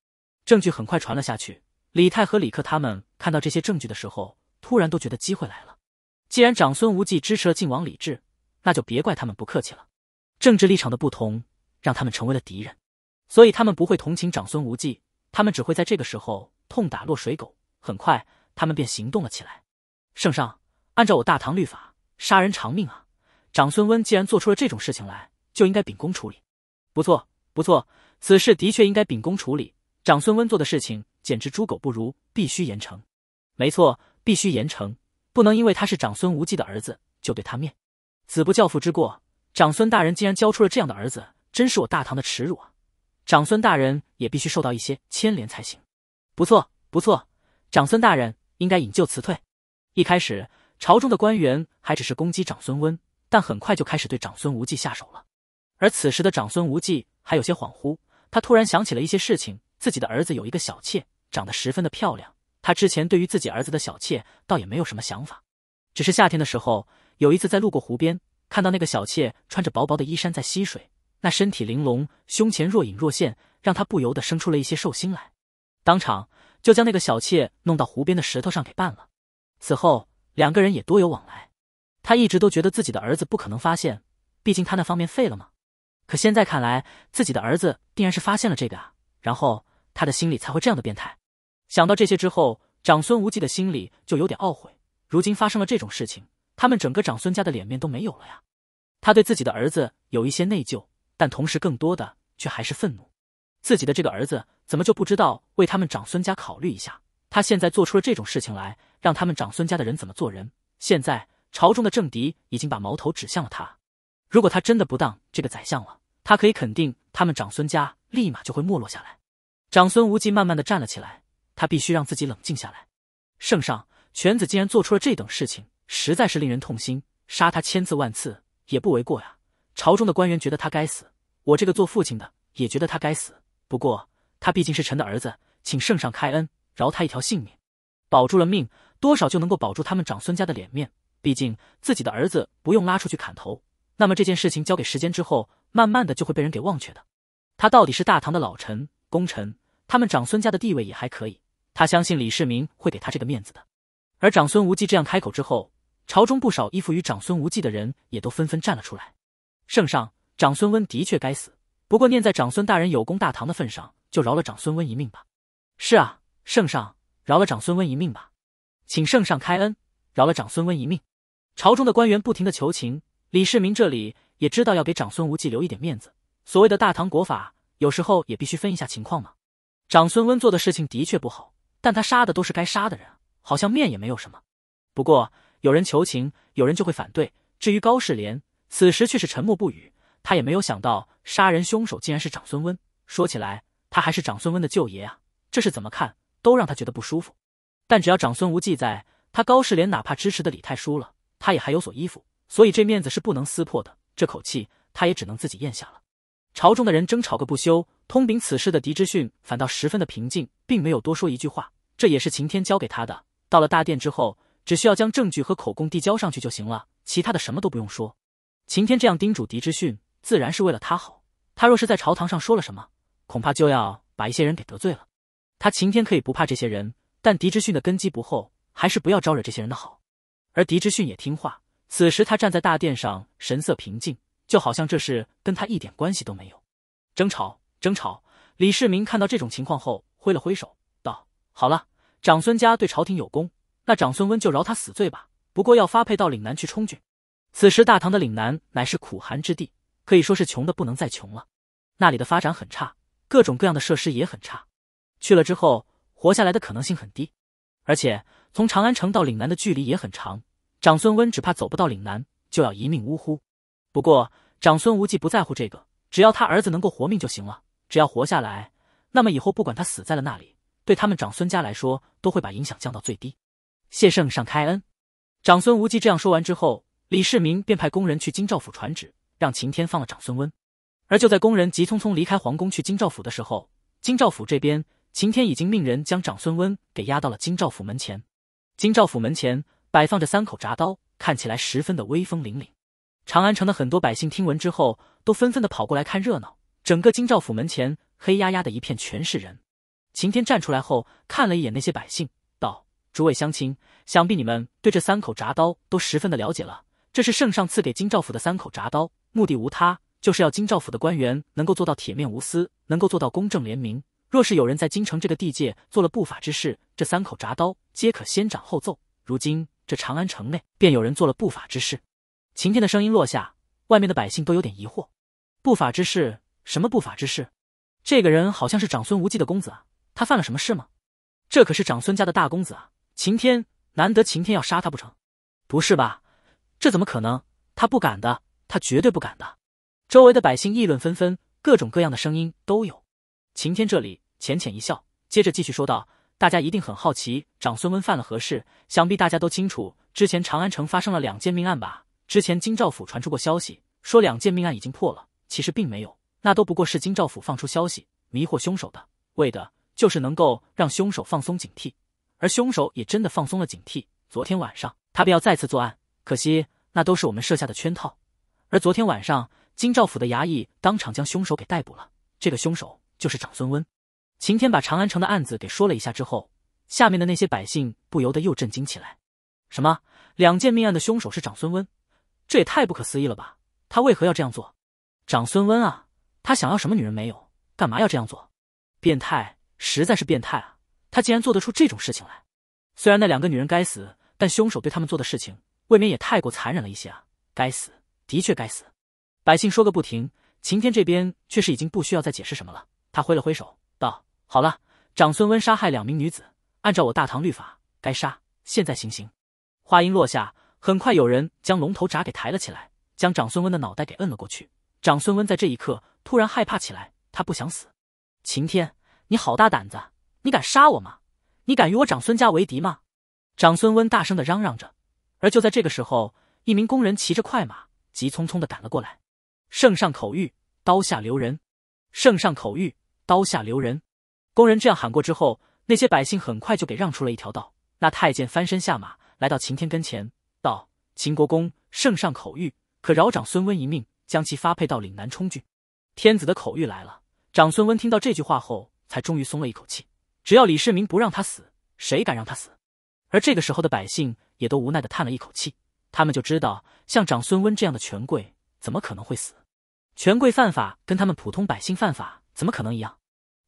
证据很快传了下去，李泰和李克他们看到这些证据的时候，突然都觉得机会来了。既然长孙无忌支持了晋王李治，那就别怪他们不客气了。政治立场的不同让他们成为了敌人，所以他们不会同情长孙无忌，他们只会在这个时候痛打落水狗。很快，他们便行动了起来。圣上，按照我大唐律法，杀人偿命啊！长孙温既然做出了这种事情来，就应该秉公处理。不错，不错，此事的确应该秉公处理。长孙温做的事情简直猪狗不如，必须严惩。没错，必须严惩。不能因为他是长孙无忌的儿子就对他灭。子不教，父之过。长孙大人竟然教出了这样的儿子，真是我大唐的耻辱啊！长孙大人也必须受到一些牵连才行。不错，不错，长孙大人应该引咎辞退。一开始，朝中的官员还只是攻击长孙温，但很快就开始对长孙无忌下手了。而此时的长孙无忌还有些恍惚，他突然想起了一些事情：自己的儿子有一个小妾，长得十分的漂亮。他之前对于自己儿子的小妾倒也没有什么想法，只是夏天的时候有一次在路过湖边，看到那个小妾穿着薄薄的衣衫在吸水，那身体玲珑，胸前若隐若现，让他不由得生出了一些兽心来，当场就将那个小妾弄到湖边的石头上给办了。此后两个人也多有往来，他一直都觉得自己的儿子不可能发现，毕竟他那方面废了嘛。可现在看来，自己的儿子定然是发现了这个啊，然后他的心里才会这样的变态。想到这些之后，长孙无忌的心里就有点懊悔。如今发生了这种事情，他们整个长孙家的脸面都没有了呀。他对自己的儿子有一些内疚，但同时更多的却还是愤怒。自己的这个儿子怎么就不知道为他们长孙家考虑一下？他现在做出了这种事情来，让他们长孙家的人怎么做人？现在朝中的政敌已经把矛头指向了他。如果他真的不当这个宰相了，他可以肯定他们长孙家立马就会没落下来。长孙无忌慢慢的站了起来。他必须让自己冷静下来。圣上，犬子竟然做出了这等事情，实在是令人痛心。杀他千次万次也不为过呀！朝中的官员觉得他该死，我这个做父亲的也觉得他该死。不过，他毕竟是臣的儿子，请圣上开恩，饶他一条性命。保住了命，多少就能够保住他们长孙家的脸面。毕竟自己的儿子不用拉出去砍头，那么这件事情交给时间之后，慢慢的就会被人给忘却的。他到底是大唐的老臣、功臣，他们长孙家的地位也还可以。他相信李世民会给他这个面子的，而长孙无忌这样开口之后，朝中不少依附于长孙无忌的人也都纷纷站了出来。圣上，长孙温的确该死，不过念在长孙大人有功大唐的份上，就饶了长孙温一命吧。是啊，圣上饶了长孙温一命吧，请圣上开恩，饶了长孙温一命。朝中的官员不停的求情，李世民这里也知道要给长孙无忌留一点面子。所谓的大唐国法，有时候也必须分一下情况嘛。长孙温做的事情的确不好。但他杀的都是该杀的人，好像面也没有什么。不过有人求情，有人就会反对。至于高士廉，此时却是沉默不语。他也没有想到，杀人凶手竟然是长孙温。说起来，他还是长孙温的舅爷啊，这是怎么看都让他觉得不舒服。但只要长孙无忌在，他高士廉哪怕支持的李泰输了，他也还有所依附，所以这面子是不能撕破的。这口气，他也只能自己咽下了。朝中的人争吵个不休，通禀此事的狄之逊反倒十分的平静，并没有多说一句话。这也是晴天交给他的。到了大殿之后，只需要将证据和口供递交上去就行了，其他的什么都不用说。晴天这样叮嘱狄之逊，自然是为了他好。他若是在朝堂上说了什么，恐怕就要把一些人给得罪了。他晴天可以不怕这些人，但狄之逊的根基不厚，还是不要招惹这些人的好。而狄之逊也听话，此时他站在大殿上，神色平静。就好像这事跟他一点关系都没有。争吵，争吵。李世民看到这种情况后，挥了挥手，道：“好了，长孙家对朝廷有功，那长孙温就饶他死罪吧。不过要发配到岭南去充军。”此时大唐的岭南乃是苦寒之地，可以说是穷的不能再穷了。那里的发展很差，各种各样的设施也很差。去了之后，活下来的可能性很低。而且从长安城到岭南的距离也很长，长孙温只怕走不到岭南就要一命呜呼。不过。长孙无忌不在乎这个，只要他儿子能够活命就行了。只要活下来，那么以后不管他死在了那里，对他们长孙家来说，都会把影响降到最低。谢圣上开恩。长孙无忌这样说完之后，李世民便派工人去京兆府传旨，让秦天放了长孙温。而就在工人急匆匆离开皇宫去京兆府的时候，京兆府这边，秦天已经命人将长孙温给押到了京兆府门前。京兆府门前摆放着三口铡刀，看起来十分的威风凛凛。长安城的很多百姓听闻之后，都纷纷的跑过来看热闹。整个京兆府门前黑压压的一片，全是人。秦天站出来后，看了一眼那些百姓，道：“诸位乡亲，想必你们对这三口铡刀都十分的了解了。这是圣上赐给京兆府的三口铡刀，目的无他，就是要京兆府的官员能够做到铁面无私，能够做到公正廉明。若是有人在京城这个地界做了不法之事，这三口铡刀皆可先斩后奏。如今这长安城内便有人做了不法之事。”晴天的声音落下，外面的百姓都有点疑惑：不法之事？什么不法之事？这个人好像是长孙无忌的公子啊，他犯了什么事吗？这可是长孙家的大公子啊！晴天，难得晴天要杀他不成？不是吧？这怎么可能？他不敢的，他绝对不敢的。周围的百姓议论纷纷，各种各样的声音都有。晴天这里浅浅一笑，接着继续说道：“大家一定很好奇长孙温犯了何事，想必大家都清楚，之前长安城发生了两件命案吧？”之前京兆府传出过消息，说两件命案已经破了，其实并没有，那都不过是京兆府放出消息迷惑凶手的，为的就是能够让凶手放松警惕，而凶手也真的放松了警惕。昨天晚上他便要再次作案，可惜那都是我们设下的圈套。而昨天晚上，京兆府的衙役当场将凶手给逮捕了。这个凶手就是长孙温。晴天把长安城的案子给说了一下之后，下面的那些百姓不由得又震惊起来：什么？两件命案的凶手是长孙温？这也太不可思议了吧！他为何要这样做？长孙温啊，他想要什么女人没有？干嘛要这样做？变态，实在是变态啊！他竟然做得出这种事情来！虽然那两个女人该死，但凶手对他们做的事情，未免也太过残忍了一些啊！该死，的确该死！百姓说个不停，秦天这边却是已经不需要再解释什么了。他挥了挥手，道：“好了，长孙温杀害两名女子，按照我大唐律法，该杀，现在行刑。”话音落下。很快有人将龙头铡给抬了起来，将长孙温的脑袋给摁了过去。长孙温在这一刻突然害怕起来，他不想死。晴天，你好大胆子，你敢杀我吗？你敢与我长孙家为敌吗？长孙温大声的嚷嚷着。而就在这个时候，一名工人骑着快马急匆匆的赶了过来。圣上口谕，刀下留人。圣上口谕，刀下留人。工人这样喊过之后，那些百姓很快就给让出了一条道。那太监翻身下马，来到晴天跟前。秦国公，圣上口谕，可饶长孙温一命，将其发配到岭南充军。天子的口谕来了，长孙温听到这句话后，才终于松了一口气。只要李世民不让他死，谁敢让他死？而这个时候的百姓也都无奈的叹了一口气，他们就知道，像长孙温这样的权贵，怎么可能会死？权贵犯法，跟他们普通百姓犯法，怎么可能一样？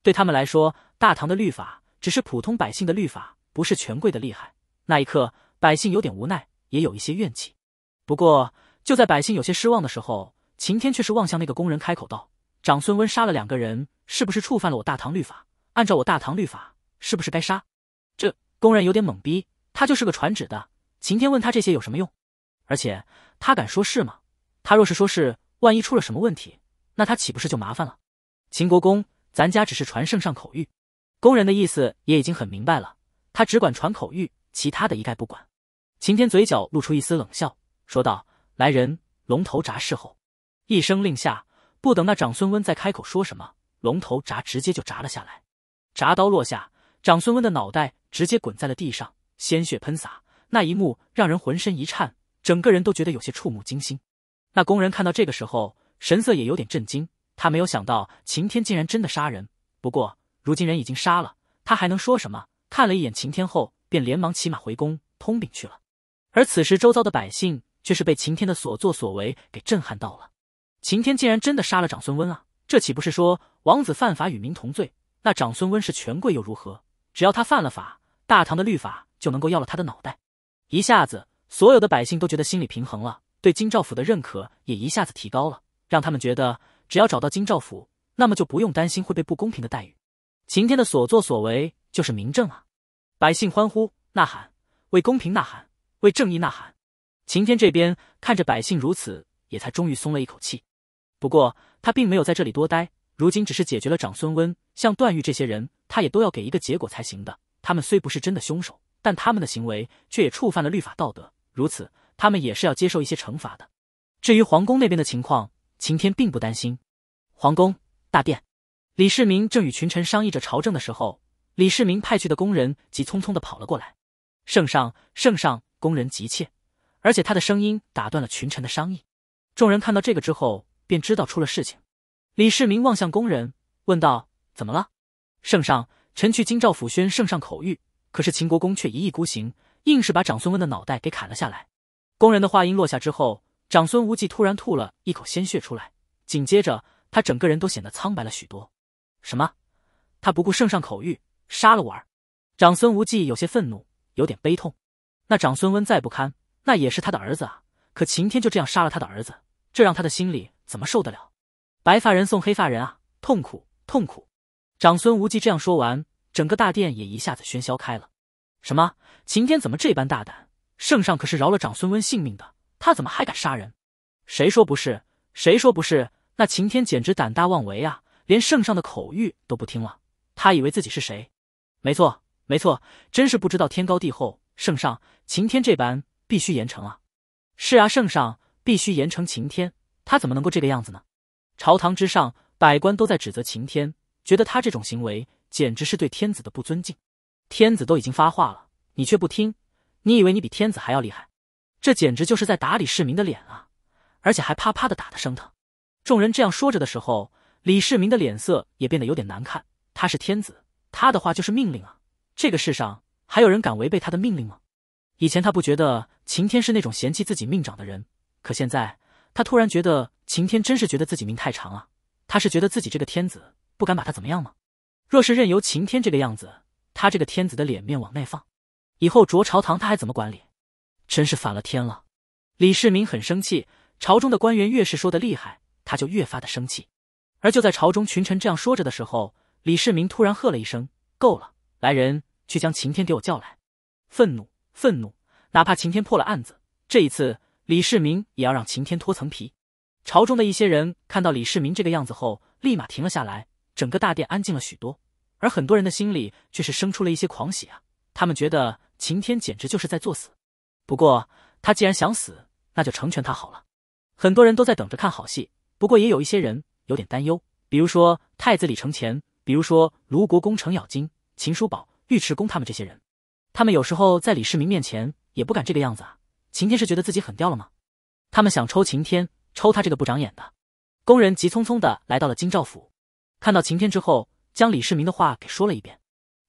对他们来说，大唐的律法只是普通百姓的律法，不是权贵的厉害。那一刻，百姓有点无奈。也有一些怨气，不过就在百姓有些失望的时候，秦天却是望向那个工人，开口道：“长孙温杀了两个人，是不是触犯了我大唐律法？按照我大唐律法，是不是该杀？”这工人有点懵逼，他就是个传旨的。秦天问他这些有什么用？而且他敢说是吗？他若是说是，万一出了什么问题，那他岂不是就麻烦了？秦国公，咱家只是传圣上口谕，工人的意思也已经很明白了，他只管传口谕，其他的一概不管。晴天嘴角露出一丝冷笑，说道：“来人，龙头铡侍候。”一声令下，不等那长孙温再开口说什么，龙头铡直接就铡了下来。铡刀落下，长孙温的脑袋直接滚在了地上，鲜血喷洒。那一幕让人浑身一颤，整个人都觉得有些触目惊心。那工人看到这个时候，神色也有点震惊。他没有想到晴天竟然真的杀人。不过如今人已经杀了，他还能说什么？看了一眼晴天后，便连忙骑马回宫通禀去了。而此时，周遭的百姓却是被晴天的所作所为给震撼到了。晴天竟然真的杀了长孙温啊！这岂不是说王子犯法与民同罪？那长孙温是权贵又如何？只要他犯了法，大唐的律法就能够要了他的脑袋。一下子，所有的百姓都觉得心理平衡了，对京兆府的认可也一下子提高了，让他们觉得只要找到京兆府，那么就不用担心会被不公平的待遇。晴天的所作所为就是明证啊！百姓欢呼呐喊，为公平呐喊。为正义呐喊，晴天这边看着百姓如此，也才终于松了一口气。不过他并没有在这里多待，如今只是解决了长孙温、像段誉这些人，他也都要给一个结果才行的。他们虽不是真的凶手，但他们的行为却也触犯了律法道德，如此他们也是要接受一些惩罚的。至于皇宫那边的情况，晴天并不担心。皇宫大殿，李世民正与群臣商议着朝政的时候，李世民派去的工人急匆匆的跑了过来：“圣上，圣上！”工人急切，而且他的声音打断了群臣的商议。众人看到这个之后，便知道出了事情。李世民望向工人，问道：“怎么了？”圣上，臣去京兆府宣圣上口谕，可是秦国公却一意孤行，硬是把长孙温的脑袋给砍了下来。工人的话音落下之后，长孙无忌突然吐了一口鲜血出来，紧接着他整个人都显得苍白了许多。什么？他不顾圣上口谕，杀了我儿？长孙无忌有些愤怒，有点悲痛。那长孙温再不堪，那也是他的儿子啊。可秦天就这样杀了他的儿子，这让他的心里怎么受得了？白发人送黑发人啊，痛苦，痛苦！长孙无忌这样说完，整个大殿也一下子喧嚣开了。什么？秦天怎么这般大胆？圣上可是饶了长孙温性命的，他怎么还敢杀人？谁说不是？谁说不是？那秦天简直胆大妄为啊！连圣上的口谕都不听了，他以为自己是谁？没错，没错，真是不知道天高地厚。圣上，晴天这般，必须严惩啊！是啊，圣上必须严惩晴天，他怎么能够这个样子呢？朝堂之上，百官都在指责晴天，觉得他这种行为简直是对天子的不尊敬。天子都已经发话了，你却不听，你以为你比天子还要厉害？这简直就是在打李世民的脸啊！而且还啪啪的打的生疼。众人这样说着的时候，李世民的脸色也变得有点难看。他是天子，他的话就是命令啊！这个世上。还有人敢违背他的命令吗？以前他不觉得秦天是那种嫌弃自己命长的人，可现在他突然觉得秦天真是觉得自己命太长了。他是觉得自己这个天子不敢把他怎么样吗？若是任由秦天这个样子，他这个天子的脸面往内放，以后着朝堂他还怎么管理？真是反了天了！李世民很生气，朝中的官员越是说的厉害，他就越发的生气。而就在朝中群臣这样说着的时候，李世民突然喝了一声：“够了！来人！”去将秦天给我叫来！愤怒，愤怒！哪怕秦天破了案子，这一次李世民也要让秦天脱层皮。朝中的一些人看到李世民这个样子后，立马停了下来，整个大殿安静了许多。而很多人的心里却是生出了一些狂喜啊！他们觉得秦天简直就是在作死。不过他既然想死，那就成全他好了。很多人都在等着看好戏，不过也有一些人有点担忧，比如说太子李承乾，比如说卢国公程咬金、秦叔宝。尉迟恭他们这些人，他们有时候在李世民面前也不敢这个样子啊。晴天是觉得自己很掉了吗？他们想抽晴天，抽他这个不长眼的。工人急匆匆的来到了京兆府，看到晴天之后，将李世民的话给说了一遍：“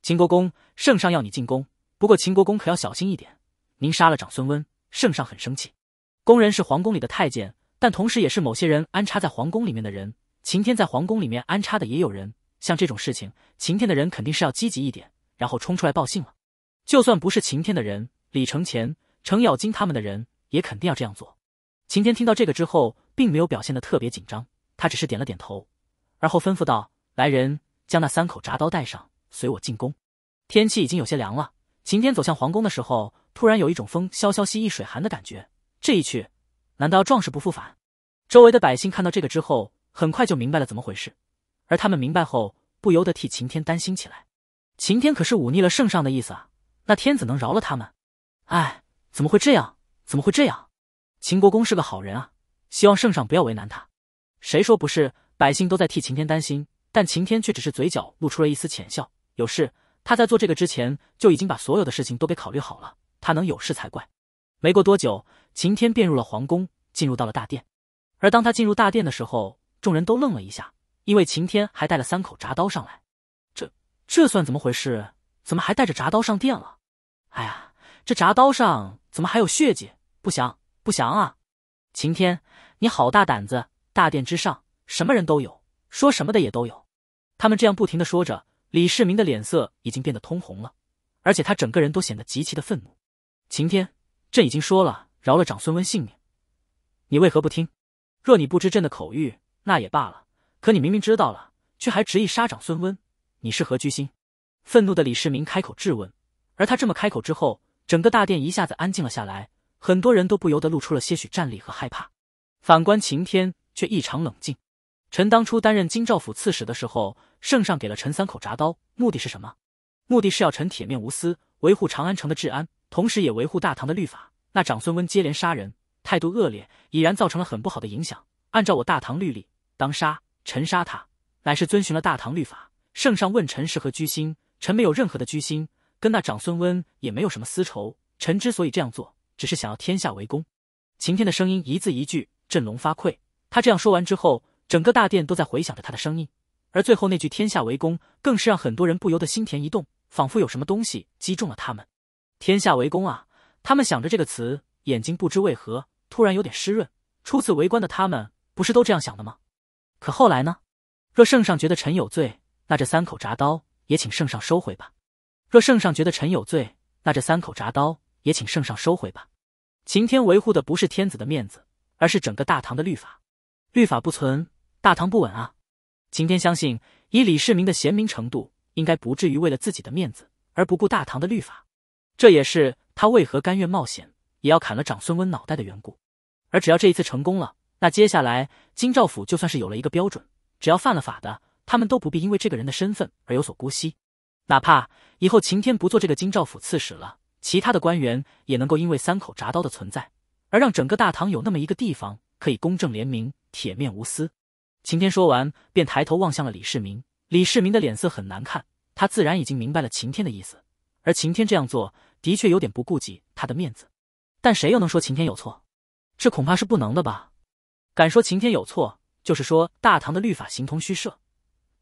秦国公，圣上要你进宫，不过秦国公可要小心一点。您杀了长孙温，圣上很生气。”工人是皇宫里的太监，但同时也是某些人安插在皇宫里面的人。晴天在皇宫里面安插的也有人，像这种事情，晴天的人肯定是要积极一点。然后冲出来报信了。就算不是晴天的人，李承前、程咬金他们的人也肯定要这样做。晴天听到这个之后，并没有表现的特别紧张，他只是点了点头，而后吩咐道：“来人，将那三口铡刀带上，随我进宫。”天气已经有些凉了。晴天走向皇宫的时候，突然有一种“风萧萧兮易水寒”的感觉。这一去，难道壮士不复返？周围的百姓看到这个之后，很快就明白了怎么回事，而他们明白后，不由得替晴天担心起来。晴天可是忤逆了圣上的意思啊，那天子能饶了他们？哎，怎么会这样？怎么会这样？秦国公是个好人啊，希望圣上不要为难他。谁说不是？百姓都在替晴天担心，但晴天却只是嘴角露出了一丝浅笑。有事，他在做这个之前就已经把所有的事情都给考虑好了，他能有事才怪。没过多久，晴天便入了皇宫，进入到了大殿。而当他进入大殿的时候，众人都愣了一下，因为晴天还带了三口铡刀上来。这算怎么回事？怎么还带着铡刀上殿了？哎呀，这铡刀上怎么还有血迹？不祥，不祥啊！晴天，你好大胆子！大殿之上，什么人都有，说什么的也都有。他们这样不停的说着，李世民的脸色已经变得通红了，而且他整个人都显得极其的愤怒。晴天，朕已经说了饶了长孙温性命，你为何不听？若你不知朕的口谕，那也罢了。可你明明知道了，却还执意杀长孙温。你是何居心？愤怒的李世民开口质问，而他这么开口之后，整个大殿一下子安静了下来，很多人都不由得露出了些许战栗和害怕。反观秦天，却异常冷静。臣当初担任京兆府刺史的时候，圣上给了臣三口铡刀，目的是什么？目的是要臣铁面无私，维护长安城的治安，同时也维护大唐的律法。那长孙温接连杀人，态度恶劣，已然造成了很不好的影响。按照我大唐律例，当杀，臣杀他，乃是遵循了大唐律法。圣上问臣是何居心，臣没有任何的居心，跟那长孙温也没有什么私仇。臣之所以这样做，只是想要天下为公。晴天的声音一字一句振聋发聩。他这样说完之后，整个大殿都在回响着他的声音，而最后那句“天下为公”更是让很多人不由得心田一动，仿佛有什么东西击中了他们。“天下为公”啊，他们想着这个词，眼睛不知为何突然有点湿润。初次为官的他们不是都这样想的吗？可后来呢？若圣上觉得臣有罪。那这三口铡刀也请圣上收回吧。若圣上觉得臣有罪，那这三口铡刀也请圣上收回吧。秦天维护的不是天子的面子，而是整个大唐的律法。律法不存，大唐不稳啊。秦天相信，以李世民的贤明程度，应该不至于为了自己的面子而不顾大唐的律法。这也是他为何甘愿冒险也要砍了长孙温脑袋的缘故。而只要这一次成功了，那接下来京兆府就算是有了一个标准，只要犯了法的。他们都不必因为这个人的身份而有所姑息，哪怕以后晴天不做这个京兆府刺史了，其他的官员也能够因为三口铡刀的存在，而让整个大唐有那么一个地方可以公正廉明、铁面无私。晴天说完，便抬头望向了李世民。李世民的脸色很难看，他自然已经明白了晴天的意思，而晴天这样做的确有点不顾及他的面子，但谁又能说晴天有错？这恐怕是不能的吧？敢说晴天有错，就是说大唐的律法形同虚设。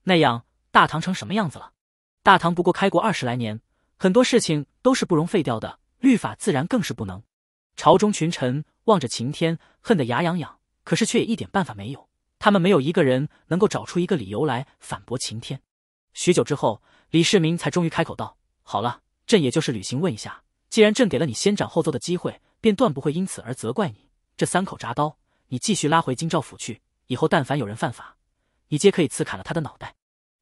那样大唐成什么样子了？大唐不过开国二十来年，很多事情都是不容废掉的，律法自然更是不能。朝中群臣望着秦天，恨得牙痒痒，可是却也一点办法没有。他们没有一个人能够找出一个理由来反驳秦天。许久之后，李世民才终于开口道：“好了，朕也就是履行问一下，既然朕给了你先斩后奏的机会，便断不会因此而责怪你。这三口铡刀，你继续拉回京兆府去。以后但凡有人犯法。”你皆可以刺砍了他的脑袋。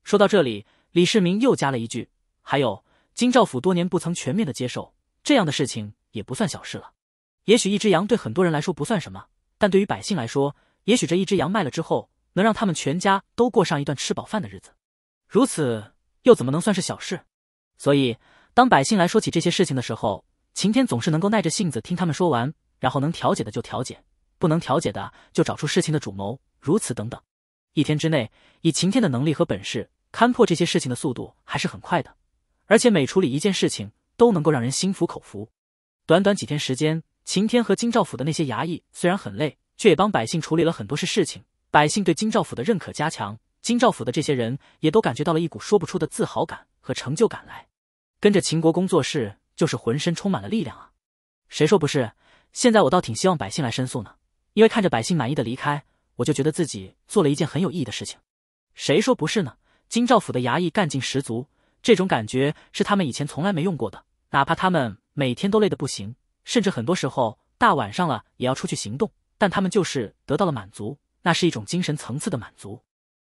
说到这里，李世民又加了一句：“还有，京兆府多年不曾全面的接受这样的事情，也不算小事了。也许一只羊对很多人来说不算什么，但对于百姓来说，也许这一只羊卖了之后，能让他们全家都过上一段吃饱饭的日子。如此又怎么能算是小事？所以，当百姓来说起这些事情的时候，晴天总是能够耐着性子听他们说完，然后能调解的就调解，不能调解的就找出事情的主谋，如此等等。”一天之内，以晴天的能力和本事，勘破这些事情的速度还是很快的。而且每处理一件事情，都能够让人心服口服。短短几天时间，晴天和京兆府的那些衙役虽然很累，却也帮百姓处理了很多事事情。百姓对京兆府的认可加强，京兆府的这些人也都感觉到了一股说不出的自豪感和成就感来。跟着秦国公做事，就是浑身充满了力量啊！谁说不是？现在我倒挺希望百姓来申诉呢，因为看着百姓满意的离开。我就觉得自己做了一件很有意义的事情，谁说不是呢？金兆府的衙役干劲十足，这种感觉是他们以前从来没用过的。哪怕他们每天都累得不行，甚至很多时候大晚上了也要出去行动，但他们就是得到了满足，那是一种精神层次的满足。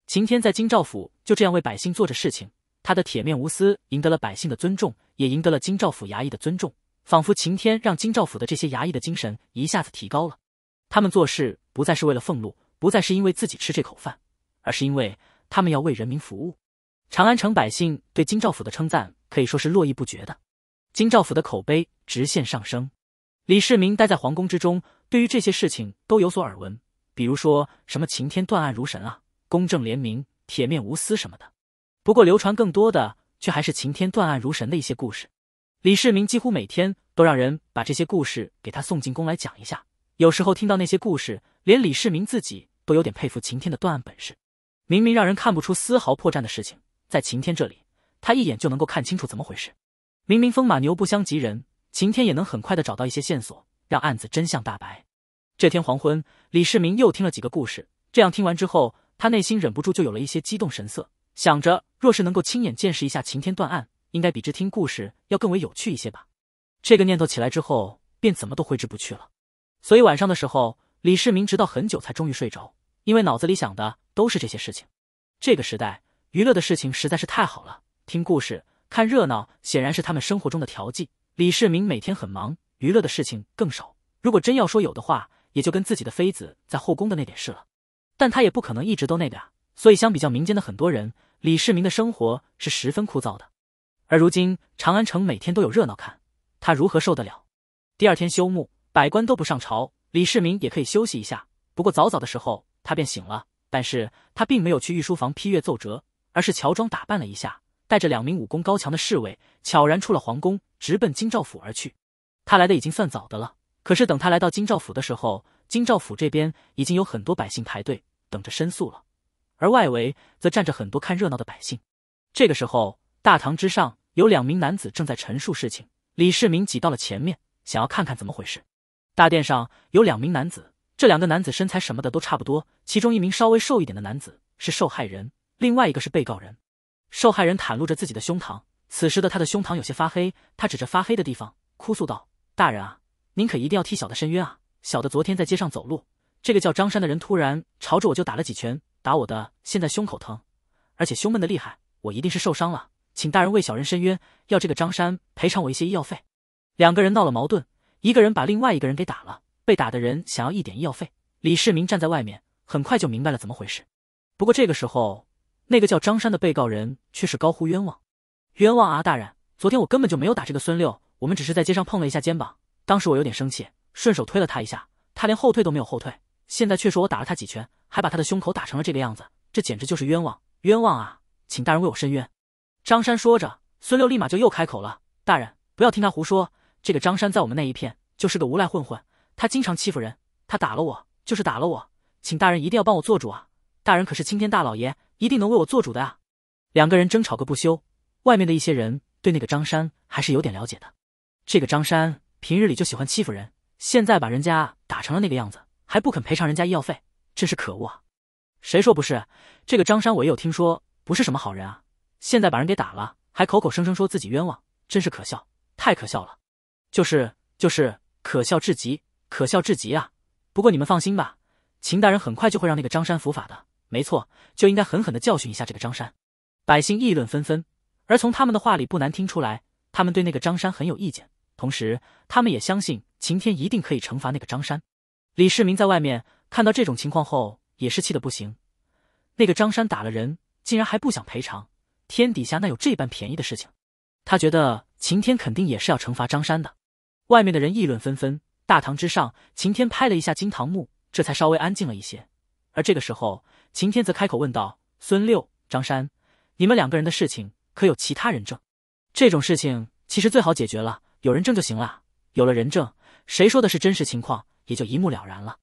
晴天在金兆府就这样为百姓做着事情，他的铁面无私赢得了百姓的尊重，也赢得了金兆府衙役的尊重，仿佛晴天让金兆府的这些衙役的精神一下子提高了，他们做事不再是为了俸禄。不再是因为自己吃这口饭，而是因为他们要为人民服务。长安城百姓对金兆府的称赞可以说是络绎不绝的，金兆府的口碑直线上升。李世民待在皇宫之中，对于这些事情都有所耳闻，比如说什么晴天断案如神啊，公正廉明，铁面无私什么的。不过流传更多的却还是晴天断案如神的一些故事。李世民几乎每天都让人把这些故事给他送进宫来讲一下。有时候听到那些故事，连李世民自己。都有点佩服晴天的断案本事，明明让人看不出丝毫破绽的事情，在晴天这里，他一眼就能够看清楚怎么回事。明明风马牛不相及人，晴天也能很快的找到一些线索，让案子真相大白。这天黄昏，李世民又听了几个故事，这样听完之后，他内心忍不住就有了一些激动神色，想着若是能够亲眼见识一下晴天断案，应该比只听故事要更为有趣一些吧。这个念头起来之后，便怎么都挥之不去了。所以晚上的时候。李世民直到很久才终于睡着，因为脑子里想的都是这些事情。这个时代娱乐的事情实在是太好了，听故事、看热闹显然是他们生活中的调剂。李世民每天很忙，娱乐的事情更少。如果真要说有的话，也就跟自己的妃子在后宫的那点事了。但他也不可能一直都那个，啊，所以相比较民间的很多人，李世民的生活是十分枯燥的。而如今长安城每天都有热闹看，他如何受得了？第二天休沐，百官都不上朝。李世民也可以休息一下，不过早早的时候他便醒了，但是他并没有去御书房批阅奏折，而是乔装打扮了一下，带着两名武功高强的侍卫，悄然出了皇宫，直奔京兆府而去。他来的已经算早的了，可是等他来到京兆府的时候，京兆府这边已经有很多百姓排队等着申诉了，而外围则站着很多看热闹的百姓。这个时候，大堂之上有两名男子正在陈述事情，李世民挤到了前面，想要看看怎么回事。大殿上有两名男子，这两个男子身材什么的都差不多。其中一名稍微瘦一点的男子是受害人，另外一个是被告人。受害人袒露着自己的胸膛，此时的他的胸膛有些发黑。他指着发黑的地方，哭诉道：“大人啊，您可一定要替小的伸冤啊！小的昨天在街上走路，这个叫张山的人突然朝着我就打了几拳，打我的现在胸口疼，而且胸闷的厉害，我一定是受伤了，请大人为小人伸冤，要这个张山赔偿我一些医药费。”两个人闹了矛盾。一个人把另外一个人给打了，被打的人想要一点医药费。李世民站在外面，很快就明白了怎么回事。不过这个时候，那个叫张山的被告人却是高呼冤枉，冤枉啊！大人，昨天我根本就没有打这个孙六，我们只是在街上碰了一下肩膀，当时我有点生气，顺手推了他一下，他连后退都没有后退，现在却说我打了他几拳，还把他的胸口打成了这个样子，这简直就是冤枉，冤枉啊！请大人为我申冤。张山说着，孙六立马就又开口了：“大人，不要听他胡说。”这个张山在我们那一片就是个无赖混混，他经常欺负人。他打了我，就是打了我，请大人一定要帮我做主啊！大人可是青天大老爷，一定能为我做主的啊！两个人争吵个不休。外面的一些人对那个张山还是有点了解的。这个张山平日里就喜欢欺负人，现在把人家打成了那个样子，还不肯赔偿人家医药费，真是可恶啊！谁说不是？这个张山我也有听说不是什么好人啊！现在把人给打了，还口口声声说自己冤枉，真是可笑，太可笑了。就是就是可笑至极，可笑至极啊！不过你们放心吧，秦大人很快就会让那个张山伏法的。没错，就应该狠狠的教训一下这个张山。百姓议论纷纷，而从他们的话里不难听出来，他们对那个张山很有意见。同时，他们也相信秦天一定可以惩罚那个张山。李世民在外面看到这种情况后，也是气得不行。那个张山打了人，竟然还不想赔偿，天底下哪有这般便宜的事情？他觉得秦天肯定也是要惩罚张山的。外面的人议论纷纷，大堂之上，秦天拍了一下金堂木，这才稍微安静了一些。而这个时候，秦天则开口问道：“孙六、张山，你们两个人的事情可有其他人证？这种事情其实最好解决了，有人证就行了。有了人证，谁说的是真实情况也就一目了然了。”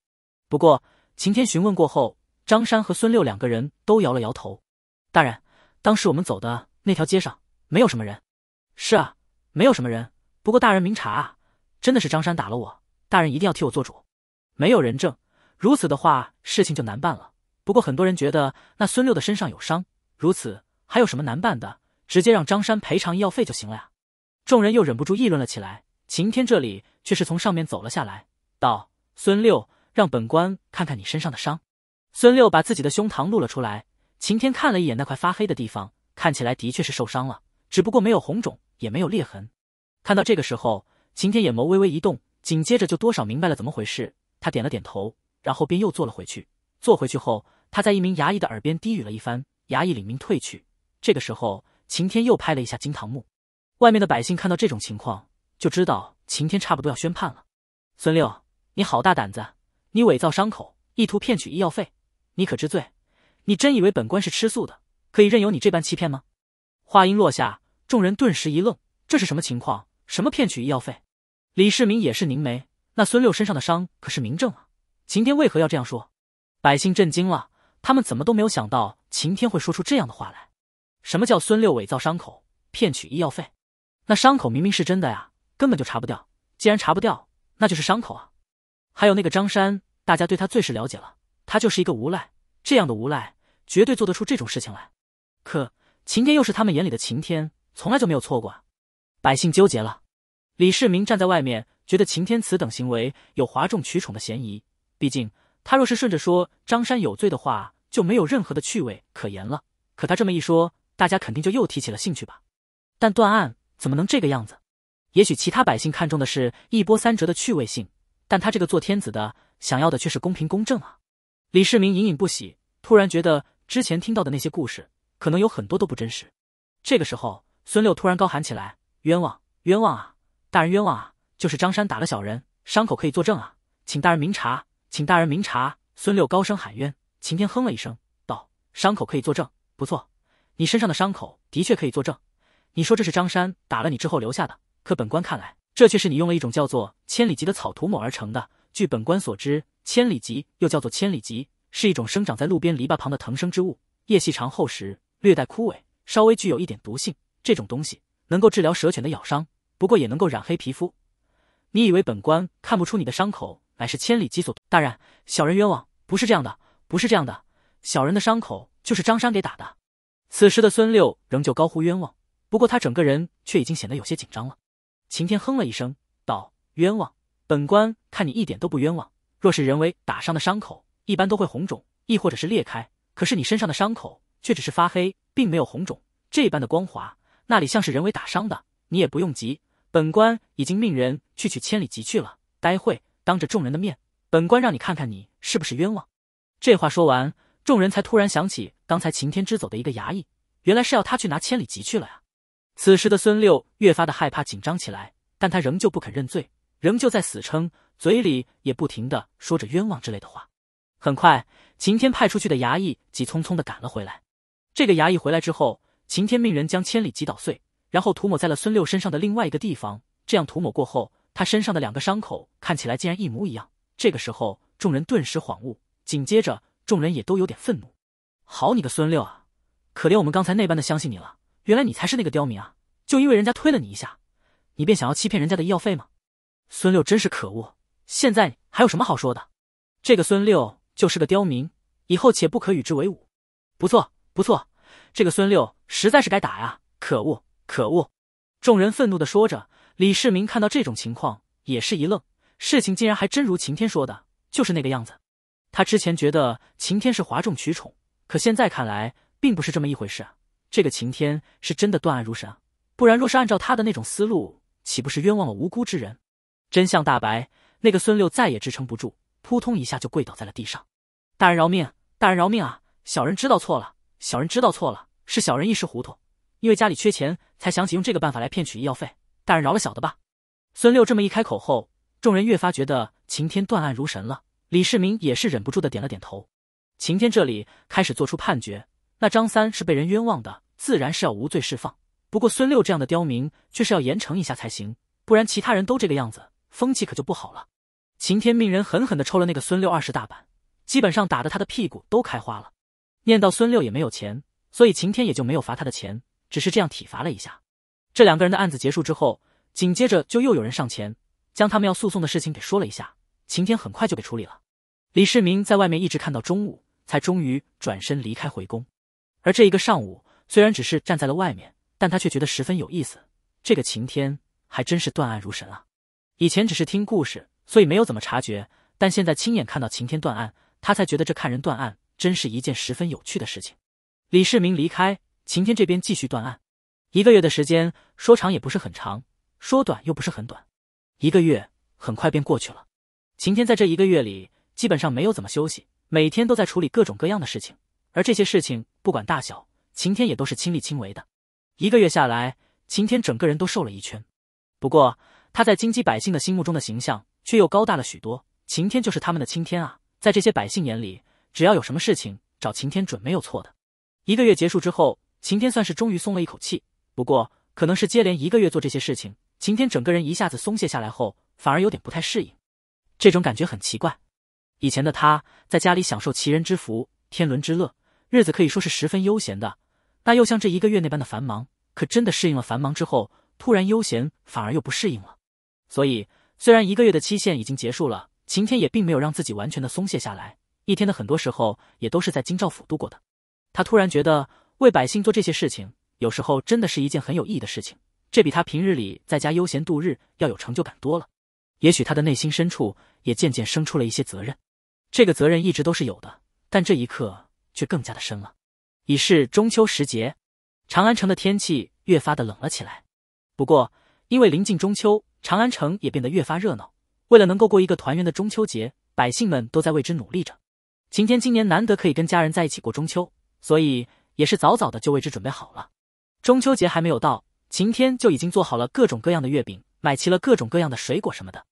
不过，秦天询问过后，张山和孙六两个人都摇了摇头：“大人，当时我们走的那条街上没有什么人。是啊，没有什么人。不过大人明察啊。”真的是张山打了我，大人一定要替我做主。没有人证，如此的话事情就难办了。不过很多人觉得那孙六的身上有伤，如此还有什么难办的？直接让张山赔偿医药费就行了呀。众人又忍不住议论了起来。晴天这里却是从上面走了下来，道：“孙六，让本官看看你身上的伤。”孙六把自己的胸膛露了出来。晴天看了一眼那块发黑的地方，看起来的确是受伤了，只不过没有红肿，也没有裂痕。看到这个时候。秦天眼眸微微一动，紧接着就多少明白了怎么回事。他点了点头，然后便又坐了回去。坐回去后，他在一名衙役的耳边低语了一番，衙役领命退去。这个时候，秦天又拍了一下惊堂木。外面的百姓看到这种情况，就知道秦天差不多要宣判了。孙六，你好大胆子！你伪造伤口，意图骗取医药费，你可知罪？你真以为本官是吃素的，可以任由你这般欺骗吗？话音落下，众人顿时一愣：这是什么情况？什么骗取医药费？李世民也是凝眉，那孙六身上的伤可是明证啊！晴天为何要这样说？百姓震惊了，他们怎么都没有想到晴天会说出这样的话来。什么叫孙六伪造伤口骗取医药费？那伤口明明是真的呀，根本就查不掉。既然查不掉，那就是伤口啊！还有那个张山，大家对他最是了解了，他就是一个无赖，这样的无赖绝对做得出这种事情来。可晴天又是他们眼里的晴天，从来就没有错过啊！百姓纠结了。李世民站在外面，觉得秦天慈等行为有哗众取宠的嫌疑。毕竟他若是顺着说张山有罪的话，就没有任何的趣味可言了。可他这么一说，大家肯定就又提起了兴趣吧？但断案怎么能这个样子？也许其他百姓看重的是一波三折的趣味性，但他这个做天子的想要的却是公平公正啊！李世民隐隐不喜，突然觉得之前听到的那些故事可能有很多都不真实。这个时候，孙六突然高喊起来：“冤枉！冤枉啊！”大人冤枉啊！就是张山打了小人，伤口可以作证啊！请大人明察，请大人明察！孙六高声喊冤。晴天哼了一声，道：“伤口可以作证，不错，你身上的伤口的确可以作证。你说这是张山打了你之后留下的，可本官看来，这却是你用了一种叫做千里棘的草涂抹而成的。据本官所知，千里棘又叫做千里棘，是一种生长在路边篱笆旁的藤生之物，叶细长厚实，略带枯萎，稍微具有一点毒性。这种东西能够治疗蛇犬的咬伤。”不过也能够染黑皮肤。你以为本官看不出你的伤口乃是千里疾所？大人，小人冤枉，不是这样的，不是这样的。小人的伤口就是张山给打的。此时的孙六仍旧高呼冤枉，不过他整个人却已经显得有些紧张了。晴天哼了一声，道：“冤枉，本官看你一点都不冤枉。若是人为打伤的伤口，一般都会红肿，亦或者是裂开。可是你身上的伤口却只是发黑，并没有红肿，这般的光滑，那里像是人为打伤的？你也不用急。”本官已经命人去取千里急去了，待会当着众人的面，本官让你看看你是不是冤枉。这话说完，众人才突然想起刚才擎天支走的一个衙役，原来是要他去拿千里急去了呀。此时的孙六越发的害怕紧张起来，但他仍旧不肯认罪，仍旧在死撑，嘴里也不停的说着冤枉之类的话。很快，秦天派出去的衙役急匆匆的赶了回来。这个衙役回来之后，秦天命人将千里急捣碎。然后涂抹在了孙六身上的另外一个地方，这样涂抹过后，他身上的两个伤口看起来竟然一模一样。这个时候，众人顿时恍悟，紧接着众人也都有点愤怒：“好你个孙六啊！可怜我们刚才那般的相信你了，原来你才是那个刁民啊！就因为人家推了你一下，你便想要欺骗人家的医药费吗？孙六真是可恶！现在还有什么好说的？这个孙六就是个刁民，以后且不可与之为伍。不错，不错，这个孙六实在是该打呀！可恶！”可恶！众人愤怒地说着。李世民看到这种情况，也是一愣。事情竟然还真如晴天说的，就是那个样子。他之前觉得晴天是哗众取宠，可现在看来，并不是这么一回事啊。这个晴天是真的断案如神，不然若是按照他的那种思路，岂不是冤枉了无辜之人？真相大白，那个孙六再也支撑不住，扑通一下就跪倒在了地上：“大人饶命，大人饶命啊！小人知道错了，小人知道错了，是小人一时糊涂。”因为家里缺钱，才想起用这个办法来骗取医药费。大人饶了小的吧！孙六这么一开口后，众人越发觉得秦天断案如神了。李世民也是忍不住的点了点头。秦天这里开始做出判决，那张三是被人冤枉的，自然是要无罪释放。不过孙六这样的刁民却是要严惩一下才行，不然其他人都这个样子，风气可就不好了。秦天命人狠狠的抽了那个孙六二十大板，基本上打的他的屁股都开花了。念到孙六也没有钱，所以秦天也就没有罚他的钱。只是这样体罚了一下，这两个人的案子结束之后，紧接着就又有人上前将他们要诉讼的事情给说了一下。晴天很快就给处理了。李世民在外面一直看到中午，才终于转身离开回宫。而这一个上午，虽然只是站在了外面，但他却觉得十分有意思。这个晴天还真是断案如神啊！以前只是听故事，所以没有怎么察觉，但现在亲眼看到晴天断案，他才觉得这看人断案真是一件十分有趣的事情。李世民离开。晴天这边继续断案，一个月的时间，说长也不是很长，说短又不是很短，一个月很快便过去了。晴天在这一个月里基本上没有怎么休息，每天都在处理各种各样的事情，而这些事情不管大小，晴天也都是亲力亲为的。一个月下来，晴天整个人都瘦了一圈，不过他在京畿百姓的心目中的形象却又高大了许多。晴天就是他们的青天啊，在这些百姓眼里，只要有什么事情找晴天准没有错的。一个月结束之后。晴天算是终于松了一口气，不过可能是接连一个月做这些事情，晴天整个人一下子松懈下来后，反而有点不太适应。这种感觉很奇怪。以前的他在家里享受齐人之福、天伦之乐，日子可以说是十分悠闲的。那又像这一个月那般的繁忙，可真的适应了繁忙之后，突然悠闲，反而又不适应了。所以，虽然一个月的期限已经结束了，晴天也并没有让自己完全的松懈下来。一天的很多时候也都是在京兆府度过的。他突然觉得。为百姓做这些事情，有时候真的是一件很有意义的事情，这比他平日里在家悠闲度日要有成就感多了。也许他的内心深处也渐渐生出了一些责任，这个责任一直都是有的，但这一刻却更加的深了。已是中秋时节，长安城的天气越发的冷了起来。不过，因为临近中秋，长安城也变得越发热闹。为了能够过一个团圆的中秋节，百姓们都在为之努力着。晴天今年难得可以跟家人在一起过中秋，所以。也是早早的就为之准备好了，中秋节还没有到，晴天就已经做好了各种各样的月饼，买齐了各种各样的水果什么的。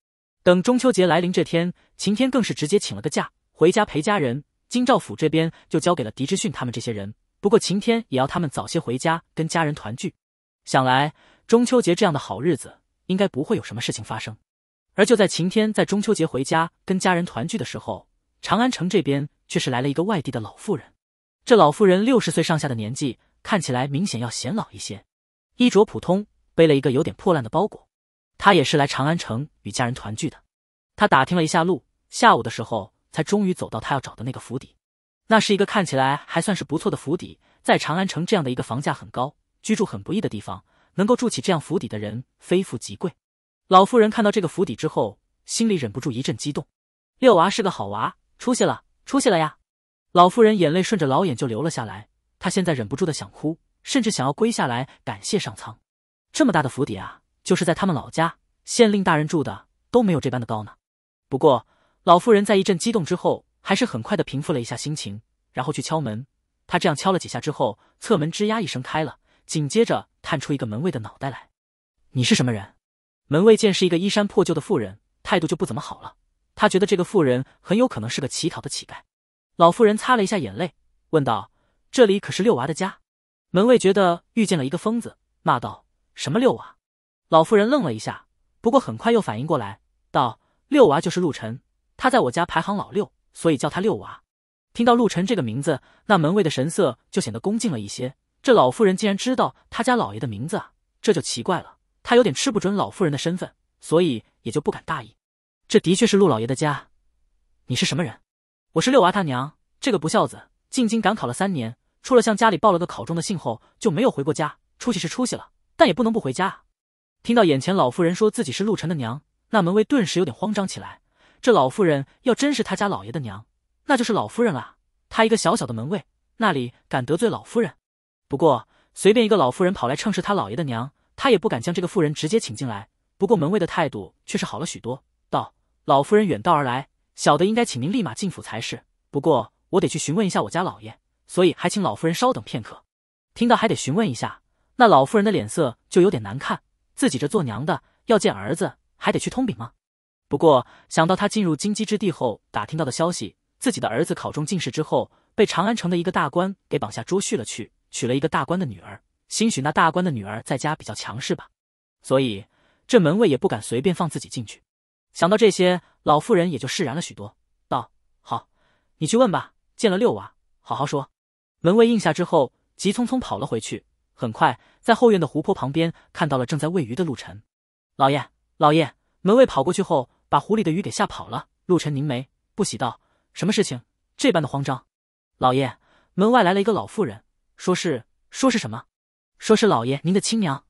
等中秋节来临这天，晴天更是直接请了个假，回家陪家人。京兆府这边就交给了狄志逊他们这些人，不过晴天也要他们早些回家跟家人团聚。想来中秋节这样的好日子，应该不会有什么事情发生。而就在晴天在中秋节回家跟家人团聚的时候，长安城这边却是来了一个外地的老妇人。这老妇人六十岁上下的年纪，看起来明显要显老一些，衣着普通，背了一个有点破烂的包裹。她也是来长安城与家人团聚的。她打听了一下路，下午的时候才终于走到她要找的那个府邸。那是一个看起来还算是不错的府邸，在长安城这样的一个房价很高、居住很不易的地方，能够住起这样府邸的人，非富即贵。老妇人看到这个府邸之后，心里忍不住一阵激动。六娃是个好娃，出息了，出息了呀！老妇人眼泪顺着老眼就流了下来，她现在忍不住的想哭，甚至想要跪下来感谢上苍。这么大的府邸啊，就是在他们老家县令大人住的都没有这般的高呢。不过老妇人在一阵激动之后，还是很快的平复了一下心情，然后去敲门。她这样敲了几下之后，侧门吱呀一声开了，紧接着探出一个门卫的脑袋来：“你是什么人？”门卫见是一个衣衫破旧的妇人，态度就不怎么好了。他觉得这个妇人很有可能是个乞讨的乞丐。老妇人擦了一下眼泪，问道：“这里可是六娃的家？”门卫觉得遇见了一个疯子，骂道：“什么六娃？”老妇人愣了一下，不过很快又反应过来，道：“六娃就是陆晨，他在我家排行老六，所以叫他六娃。”听到陆晨这个名字，那门卫的神色就显得恭敬了一些。这老妇人竟然知道他家老爷的名字啊，这就奇怪了。他有点吃不准老妇人的身份，所以也就不敢大意。这的确是陆老爷的家，你是什么人？我是六娃他娘，这个不孝子进京赶考了三年，出了向家里报了个考中的信后就没有回过家。出息是出息了，但也不能不回家。听到眼前老妇人说自己是陆晨的娘，那门卫顿时有点慌张起来。这老妇人要真是他家老爷的娘，那就是老夫人了。他一个小小的门卫，那里敢得罪老夫人？不过随便一个老妇人跑来称是他老爷的娘，他也不敢将这个妇人直接请进来。不过门卫的态度却是好了许多，道：“老夫人远道而来。”小的应该请您立马进府才是，不过我得去询问一下我家老爷，所以还请老夫人稍等片刻。听到还得询问一下，那老夫人的脸色就有点难看。自己这做娘的要见儿子，还得去通禀吗？不过想到他进入金鸡之地后打听到的消息，自己的儿子考中进士之后，被长安城的一个大官给绑下捉去了去，娶了一个大官的女儿。兴许那大官的女儿在家比较强势吧，所以这门卫也不敢随便放自己进去。想到这些，老妇人也就释然了许多，道：“好，你去问吧，见了六娃，好好说。”门卫应下之后，急匆匆跑了回去。很快，在后院的湖泊旁边，看到了正在喂鱼的陆晨。老爷，老爷！门卫跑过去后，把湖里的鱼给吓跑了。陆晨凝眉，不喜道：“什么事情，这般的慌张？”老爷，门外来了一个老妇人，说是说是什么？说是老爷您的亲娘。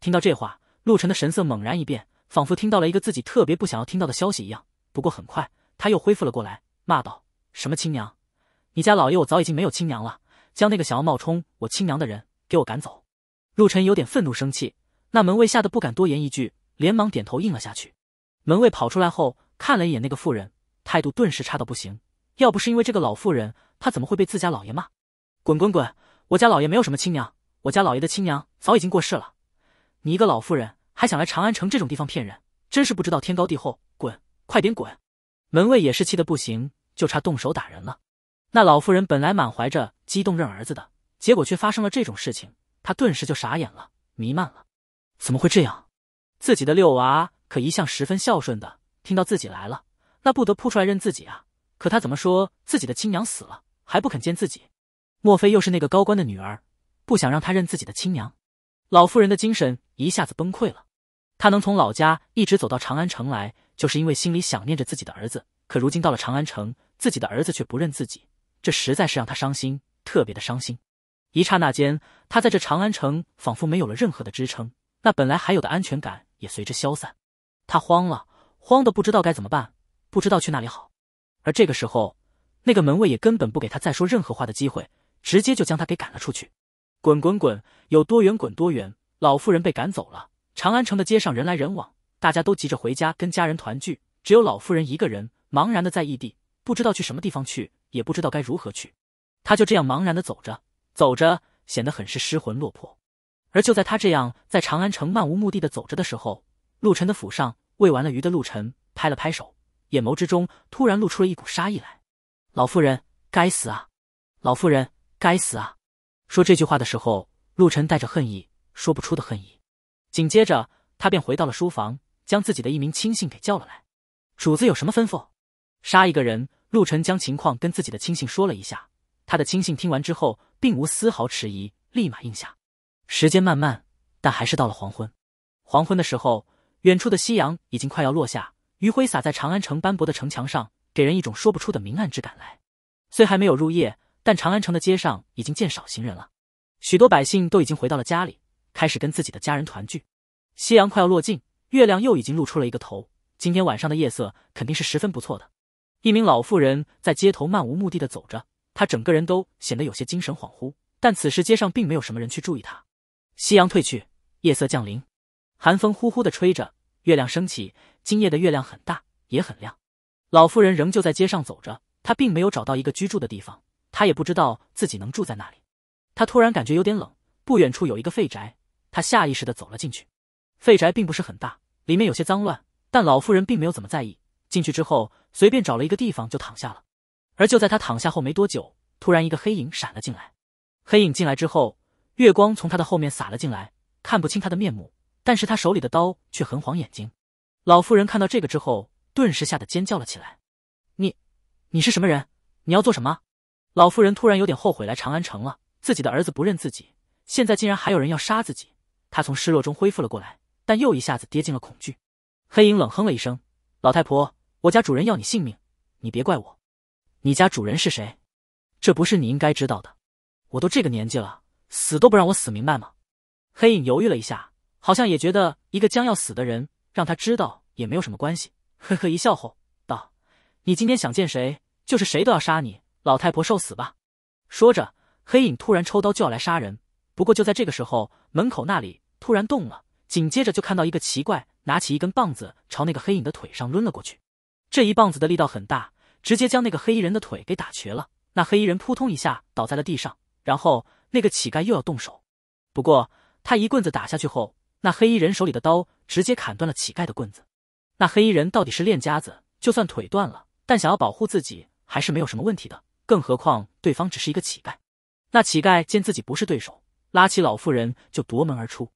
听到这话，陆晨的神色猛然一变。仿佛听到了一个自己特别不想要听到的消息一样，不过很快他又恢复了过来，骂道：“什么亲娘？你家老爷我早已经没有亲娘了！将那个想要冒充我亲娘的人给我赶走！”陆尘有点愤怒生气，那门卫吓得不敢多言一句，连忙点头应了下去。门卫跑出来后看了一眼那个妇人，态度顿时差到不行。要不是因为这个老妇人，他怎么会被自家老爷骂？滚滚滚！我家老爷没有什么亲娘，我家老爷的亲娘早已经过世了。你一个老妇人！还想来长安城这种地方骗人，真是不知道天高地厚！滚，快点滚！门卫也是气得不行，就差动手打人了。那老妇人本来满怀着激动认儿子的，结果却发生了这种事情，她顿时就傻眼了，弥漫了。怎么会这样？自己的六娃可一向十分孝顺的，听到自己来了，那不得扑出来认自己啊？可他怎么说，自己的亲娘死了，还不肯见自己？莫非又是那个高官的女儿，不想让他认自己的亲娘？老妇人的精神一下子崩溃了。他能从老家一直走到长安城来，就是因为心里想念着自己的儿子。可如今到了长安城，自己的儿子却不认自己，这实在是让他伤心，特别的伤心。一刹那间，他在这长安城仿佛没有了任何的支撑，那本来还有的安全感也随之消散。他慌了，慌的不知道该怎么办，不知道去哪里好。而这个时候，那个门卫也根本不给他再说任何话的机会，直接就将他给赶了出去。滚滚滚，有多远滚多远。老妇人被赶走了。长安城的街上人来人往，大家都急着回家跟家人团聚，只有老妇人一个人茫然的在异地，不知道去什么地方去，也不知道该如何去。他就这样茫然的走着，走着，显得很是失魂落魄。而就在他这样在长安城漫无目的的走着的时候，陆晨的府上喂完了鱼的陆晨拍了拍手，眼眸之中突然露出了一股杀意来。老妇人，该死啊！老妇人，该死啊！说这句话的时候，陆晨带着恨意，说不出的恨意。紧接着，他便回到了书房，将自己的一名亲信给叫了来。主子有什么吩咐？杀一个人。陆晨将情况跟自己的亲信说了一下。他的亲信听完之后，并无丝毫迟疑，立马应下。时间慢慢，但还是到了黄昏。黄昏的时候，远处的夕阳已经快要落下，余晖洒在长安城斑驳的城墙上，给人一种说不出的明暗之感来。虽还没有入夜，但长安城的街上已经见少行人了，许多百姓都已经回到了家里。开始跟自己的家人团聚，夕阳快要落尽，月亮又已经露出了一个头。今天晚上的夜色肯定是十分不错的。一名老妇人在街头漫无目的的走着，她整个人都显得有些精神恍惚。但此时街上并没有什么人去注意她。夕阳褪去，夜色降临，寒风呼呼的吹着，月亮升起。今夜的月亮很大也很亮。老妇人仍旧在街上走着，她并没有找到一个居住的地方，她也不知道自己能住在哪里。她突然感觉有点冷，不远处有一个废宅。他下意识的走了进去，废宅并不是很大，里面有些脏乱，但老妇人并没有怎么在意。进去之后，随便找了一个地方就躺下了。而就在他躺下后没多久，突然一个黑影闪了进来。黑影进来之后，月光从他的后面洒了进来，看不清他的面目，但是他手里的刀却很晃眼睛。老妇人看到这个之后，顿时吓得尖叫了起来：“你，你是什么人？你要做什么？”老妇人突然有点后悔来长安城了，自己的儿子不认自己，现在竟然还有人要杀自己。他从失落中恢复了过来，但又一下子跌进了恐惧。黑影冷哼了一声：“老太婆，我家主人要你性命，你别怪我。你家主人是谁？这不是你应该知道的。我都这个年纪了，死都不让我死，明白吗？”黑影犹豫了一下，好像也觉得一个将要死的人让他知道也没有什么关系。呵呵一笑后，道：“你今天想见谁，就是谁都要杀你，老太婆受死吧！”说着，黑影突然抽刀就要来杀人。不过就在这个时候，门口那里。突然动了，紧接着就看到一个奇怪拿起一根棒子朝那个黑影的腿上抡了过去。这一棒子的力道很大，直接将那个黑衣人的腿给打瘸了。那黑衣人扑通一下倒在了地上。然后那个乞丐又要动手，不过他一棍子打下去后，那黑衣人手里的刀直接砍断了乞丐的棍子。那黑衣人到底是练家子，就算腿断了，但想要保护自己还是没有什么问题的。更何况对方只是一个乞丐。那乞丐见自己不是对手，拉起老妇人就夺门而出。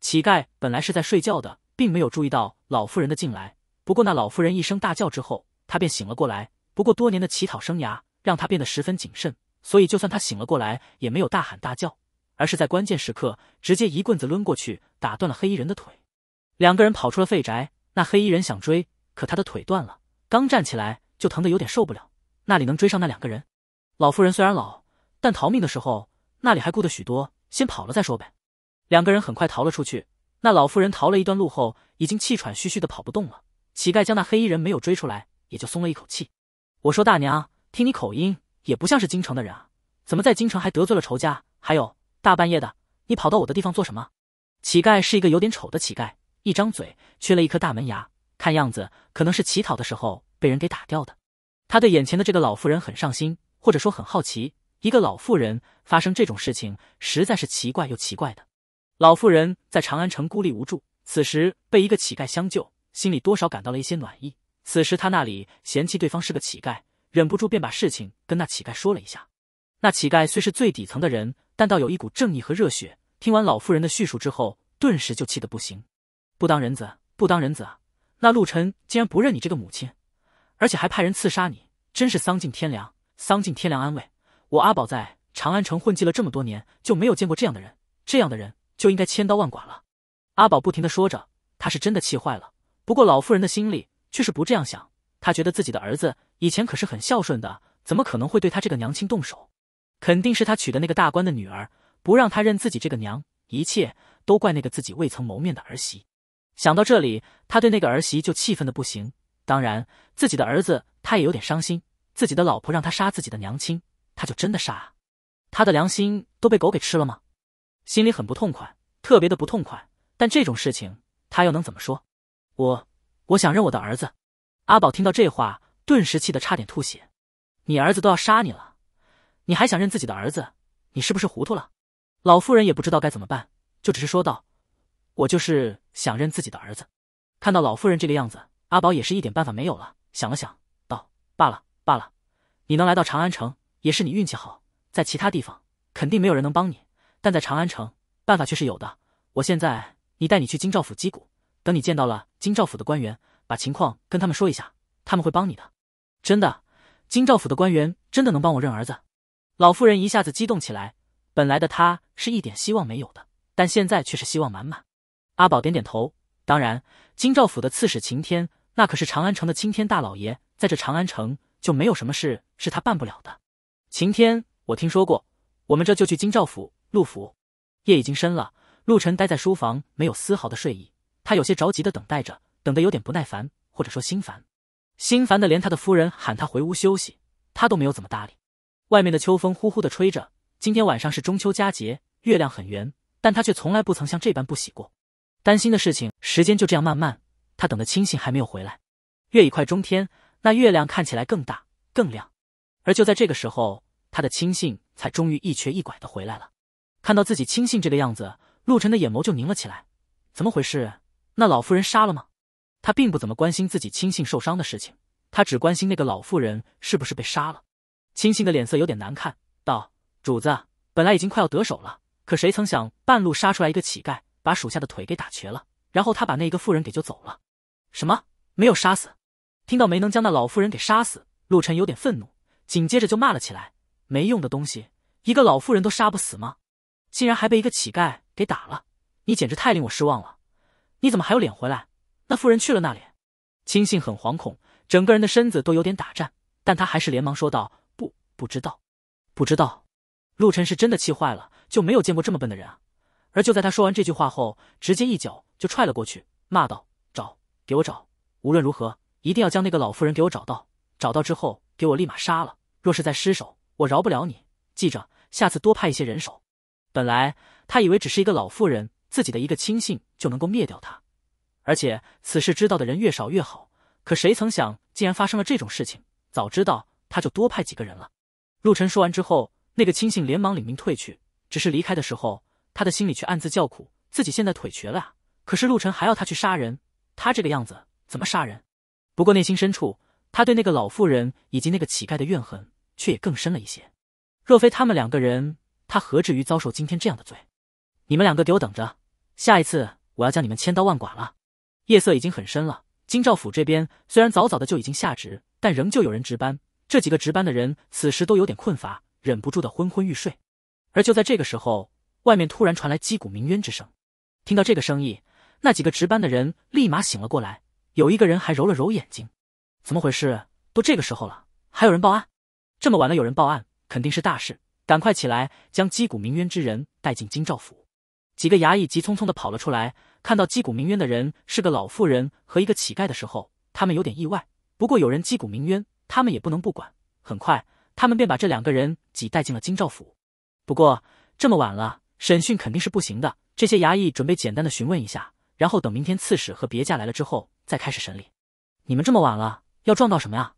乞丐本来是在睡觉的，并没有注意到老妇人的进来。不过那老妇人一声大叫之后，他便醒了过来。不过多年的乞讨生涯让他变得十分谨慎，所以就算他醒了过来，也没有大喊大叫，而是在关键时刻直接一棍子抡过去，打断了黑衣人的腿。两个人跑出了废宅，那黑衣人想追，可他的腿断了，刚站起来就疼得有点受不了。那里能追上那两个人？老妇人虽然老，但逃命的时候那里还顾得许多，先跑了再说呗。两个人很快逃了出去。那老妇人逃了一段路后，已经气喘吁吁的跑不动了。乞丐将那黑衣人没有追出来，也就松了一口气。我说：“大娘，听你口音，也不像是京城的人啊？怎么在京城还得罪了仇家？还有，大半夜的，你跑到我的地方做什么？”乞丐是一个有点丑的乞丐，一张嘴缺了一颗大门牙，看样子可能是乞讨的时候被人给打掉的。他对眼前的这个老妇人很上心，或者说很好奇。一个老妇人发生这种事情，实在是奇怪又奇怪的。老妇人在长安城孤立无助，此时被一个乞丐相救，心里多少感到了一些暖意。此时他那里嫌弃对方是个乞丐，忍不住便把事情跟那乞丐说了一下。那乞丐虽是最底层的人，但倒有一股正义和热血。听完老妇人的叙述之后，顿时就气得不行：“不当人子，不当人子啊！那陆晨竟然不认你这个母亲，而且还派人刺杀你，真是丧尽天良！丧尽天良！安慰我阿宝，在长安城混迹了这么多年，就没有见过这样的人，这样的人。”就应该千刀万剐了！阿宝不停的说着，他是真的气坏了。不过老妇人的心里却是不这样想，她觉得自己的儿子以前可是很孝顺的，怎么可能会对他这个娘亲动手？肯定是他娶的那个大官的女儿不让他认自己这个娘，一切都怪那个自己未曾谋面的儿媳。想到这里，他对那个儿媳就气愤的不行。当然，自己的儿子他也有点伤心，自己的老婆让他杀自己的娘亲，他就真的杀？他的良心都被狗给吃了吗？心里很不痛快，特别的不痛快。但这种事情，他又能怎么说？我，我想认我的儿子。阿宝听到这话，顿时气得差点吐血。你儿子都要杀你了，你还想认自己的儿子？你是不是糊涂了？老妇人也不知道该怎么办，就只是说道：“我就是想认自己的儿子。”看到老妇人这个样子，阿宝也是一点办法没有了。想了想，道：“罢了罢了，你能来到长安城，也是你运气好，在其他地方肯定没有人能帮你。”但在长安城，办法却是有的。我现在，你带你去京兆府击鼓，等你见到了京兆府的官员，把情况跟他们说一下，他们会帮你的。真的，京兆府的官员真的能帮我认儿子？老妇人一下子激动起来。本来的她是一点希望没有的，但现在却是希望满满。阿宝点点头。当然，京兆府的刺史晴天，那可是长安城的青天大老爷，在这长安城就没有什么事是他办不了的。晴天，我听说过。我们这就去京兆府。陆府，夜已经深了，陆晨待在书房，没有丝毫的睡意。他有些着急的等待着，等得有点不耐烦，或者说心烦。心烦的连他的夫人喊他回屋休息，他都没有怎么搭理。外面的秋风呼呼的吹着，今天晚上是中秋佳节，月亮很圆，但他却从来不曾像这般不喜过。担心的事情，时间就这样慢慢，他等的亲信还没有回来。月已快中天，那月亮看起来更大更亮。而就在这个时候，他的亲信才终于一瘸一拐的回来了。看到自己亲信这个样子，陆晨的眼眸就凝了起来。怎么回事？那老妇人杀了吗？他并不怎么关心自己亲信受伤的事情，他只关心那个老妇人是不是被杀了。亲信的脸色有点难看，道：“主子，本来已经快要得手了，可谁曾想半路杀出来一个乞丐，把属下的腿给打瘸了，然后他把那个妇人给救走了。什么？没有杀死？”听到没能将那老妇人给杀死，陆晨有点愤怒，紧接着就骂了起来：“没用的东西，一个老妇人都杀不死吗？”竟然还被一个乞丐给打了，你简直太令我失望了！你怎么还有脸回来？那妇人去了那里？亲信很惶恐，整个人的身子都有点打颤，但他还是连忙说道：“不，不知道，不知道。”陆晨是真的气坏了，就没有见过这么笨的人啊！而就在他说完这句话后，直接一脚就踹了过去，骂道：“找，给我找！无论如何，一定要将那个老妇人给我找到！找到之后，给我立马杀了！若是再失手，我饶不了你！记着，下次多派一些人手。”本来他以为只是一个老妇人，自己的一个亲信就能够灭掉他，而且此事知道的人越少越好。可谁曾想，竟然发生了这种事情。早知道他就多派几个人了。陆晨说完之后，那个亲信连忙领命退去。只是离开的时候，他的心里却暗自叫苦：自己现在腿瘸了啊，可是陆晨还要他去杀人，他这个样子怎么杀人？不过内心深处，他对那个老妇人以及那个乞丐的怨恨却也更深了一些。若非他们两个人。他何至于遭受今天这样的罪？你们两个给我等着，下一次我要将你们千刀万剐了。夜色已经很深了，京兆府这边虽然早早的就已经下旨，但仍旧有人值班。这几个值班的人此时都有点困乏，忍不住的昏昏欲睡。而就在这个时候，外面突然传来击鼓鸣冤之声。听到这个声音，那几个值班的人立马醒了过来，有一个人还揉了揉眼睛。怎么回事？都这个时候了，还有人报案？这么晚了有人报案，肯定是大事。赶快起来，将击鼓鸣冤之人带进京兆府。几个衙役急匆匆的跑了出来，看到击鼓鸣冤的人是个老妇人和一个乞丐的时候，他们有点意外。不过有人击鼓鸣冤，他们也不能不管。很快，他们便把这两个人挤带进了京兆府。不过这么晚了，审讯肯定是不行的。这些衙役准备简单的询问一下，然后等明天刺史和别驾来了之后再开始审理。你们这么晚了要撞到什么呀？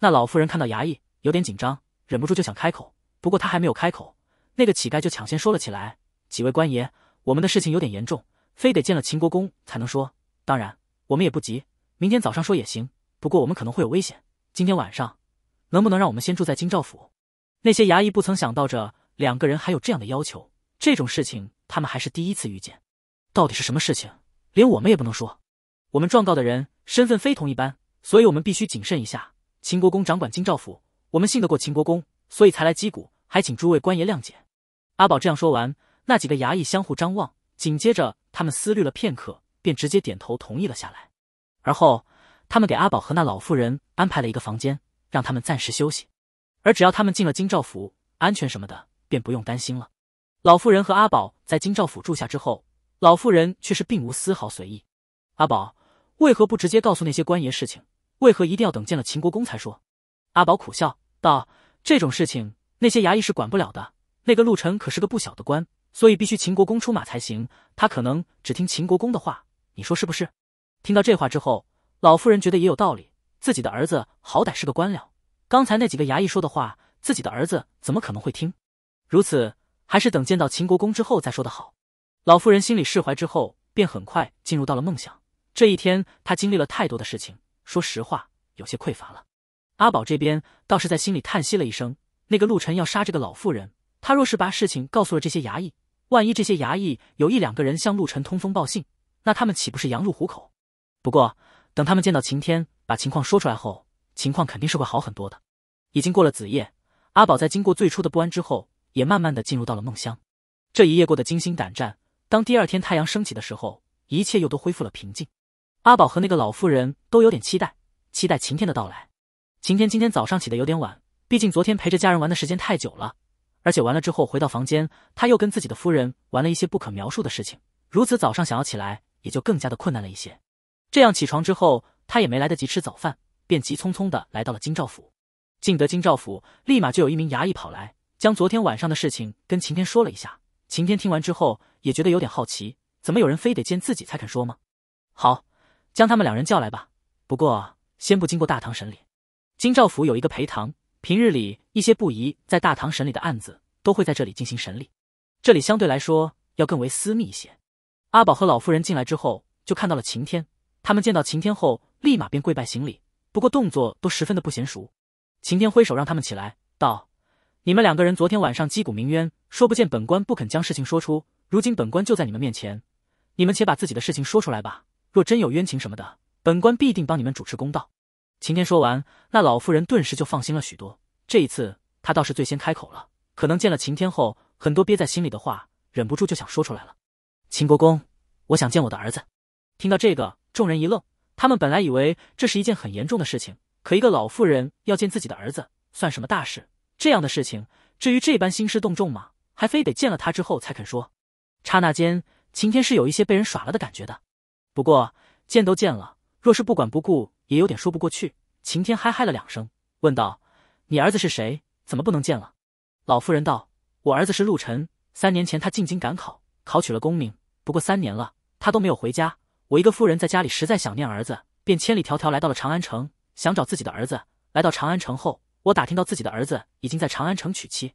那老妇人看到衙役有点紧张，忍不住就想开口。不过他还没有开口，那个乞丐就抢先说了起来：“几位官爷，我们的事情有点严重，非得见了秦国公才能说。当然，我们也不急，明天早上说也行。不过我们可能会有危险，今天晚上能不能让我们先住在京兆府？”那些衙役不曾想到，着两个人还有这样的要求，这种事情他们还是第一次遇见。到底是什么事情，连我们也不能说？我们状告的人身份非同一般，所以我们必须谨慎一下。秦国公掌管京兆府，我们信得过秦国公。所以才来击鼓，还请诸位官爷谅解。阿宝这样说完，那几个衙役相互张望，紧接着他们思虑了片刻，便直接点头同意了下来。而后，他们给阿宝和那老妇人安排了一个房间，让他们暂时休息。而只要他们进了京兆府，安全什么的便不用担心了。老妇人和阿宝在京兆府住下之后，老妇人却是并无丝毫随意。阿宝，为何不直接告诉那些官爷事情？为何一定要等见了秦国公才说？阿宝苦笑道。这种事情，那些衙役是管不了的。那个陆晨可是个不小的官，所以必须秦国公出马才行。他可能只听秦国公的话，你说是不是？听到这话之后，老妇人觉得也有道理。自己的儿子好歹是个官僚，刚才那几个衙役说的话，自己的儿子怎么可能会听？如此，还是等见到秦国公之后再说的好。老妇人心里释怀之后，便很快进入到了梦想。这一天，他经历了太多的事情，说实话，有些匮乏了。阿宝这边倒是在心里叹息了一声。那个陆晨要杀这个老妇人，他若是把事情告诉了这些衙役，万一这些衙役有一两个人向陆晨通风报信，那他们岂不是羊入虎口？不过，等他们见到晴天，把情况说出来后，情况肯定是会好很多的。已经过了子夜，阿宝在经过最初的不安之后，也慢慢的进入到了梦乡。这一夜过得惊心胆战。当第二天太阳升起的时候，一切又都恢复了平静。阿宝和那个老妇人都有点期待，期待晴天的到来。晴天今天早上起得有点晚，毕竟昨天陪着家人玩的时间太久了，而且完了之后回到房间，他又跟自己的夫人玩了一些不可描述的事情，如此早上想要起来也就更加的困难了一些。这样起床之后，他也没来得及吃早饭，便急匆匆的来到了京兆府。进得京兆府，立马就有一名衙役跑来，将昨天晚上的事情跟晴天说了一下。晴天听完之后，也觉得有点好奇，怎么有人非得见自己才肯说吗？好，将他们两人叫来吧，不过先不经过大唐审理。金兆府有一个陪堂，平日里一些不宜在大堂审理的案子都会在这里进行审理。这里相对来说要更为私密一些。阿宝和老夫人进来之后，就看到了晴天。他们见到晴天后，立马便跪拜行礼，不过动作都十分的不娴熟。晴天挥手让他们起来，道：“你们两个人昨天晚上击鼓鸣冤，说不见本官不肯将事情说出。如今本官就在你们面前，你们且把自己的事情说出来吧。若真有冤情什么的，本官必定帮你们主持公道。”晴天说完，那老妇人顿时就放心了许多。这一次，她倒是最先开口了，可能见了晴天后，很多憋在心里的话忍不住就想说出来了。秦国公，我想见我的儿子。听到这个，众人一愣，他们本来以为这是一件很严重的事情，可一个老妇人要见自己的儿子，算什么大事？这样的事情至于这般兴师动众吗？还非得见了他之后才肯说？刹那间，晴天是有一些被人耍了的感觉的。不过见都见了，若是不管不顾。也有点说不过去。晴天嗨嗨了两声，问道：“你儿子是谁？怎么不能见了？”老妇人道：“我儿子是陆晨，三年前他进京赶考，考取了功名。不过三年了，他都没有回家。我一个夫人在家里实在想念儿子，便千里迢迢来到了长安城，想找自己的儿子。来到长安城后，我打听到自己的儿子已经在长安城娶妻，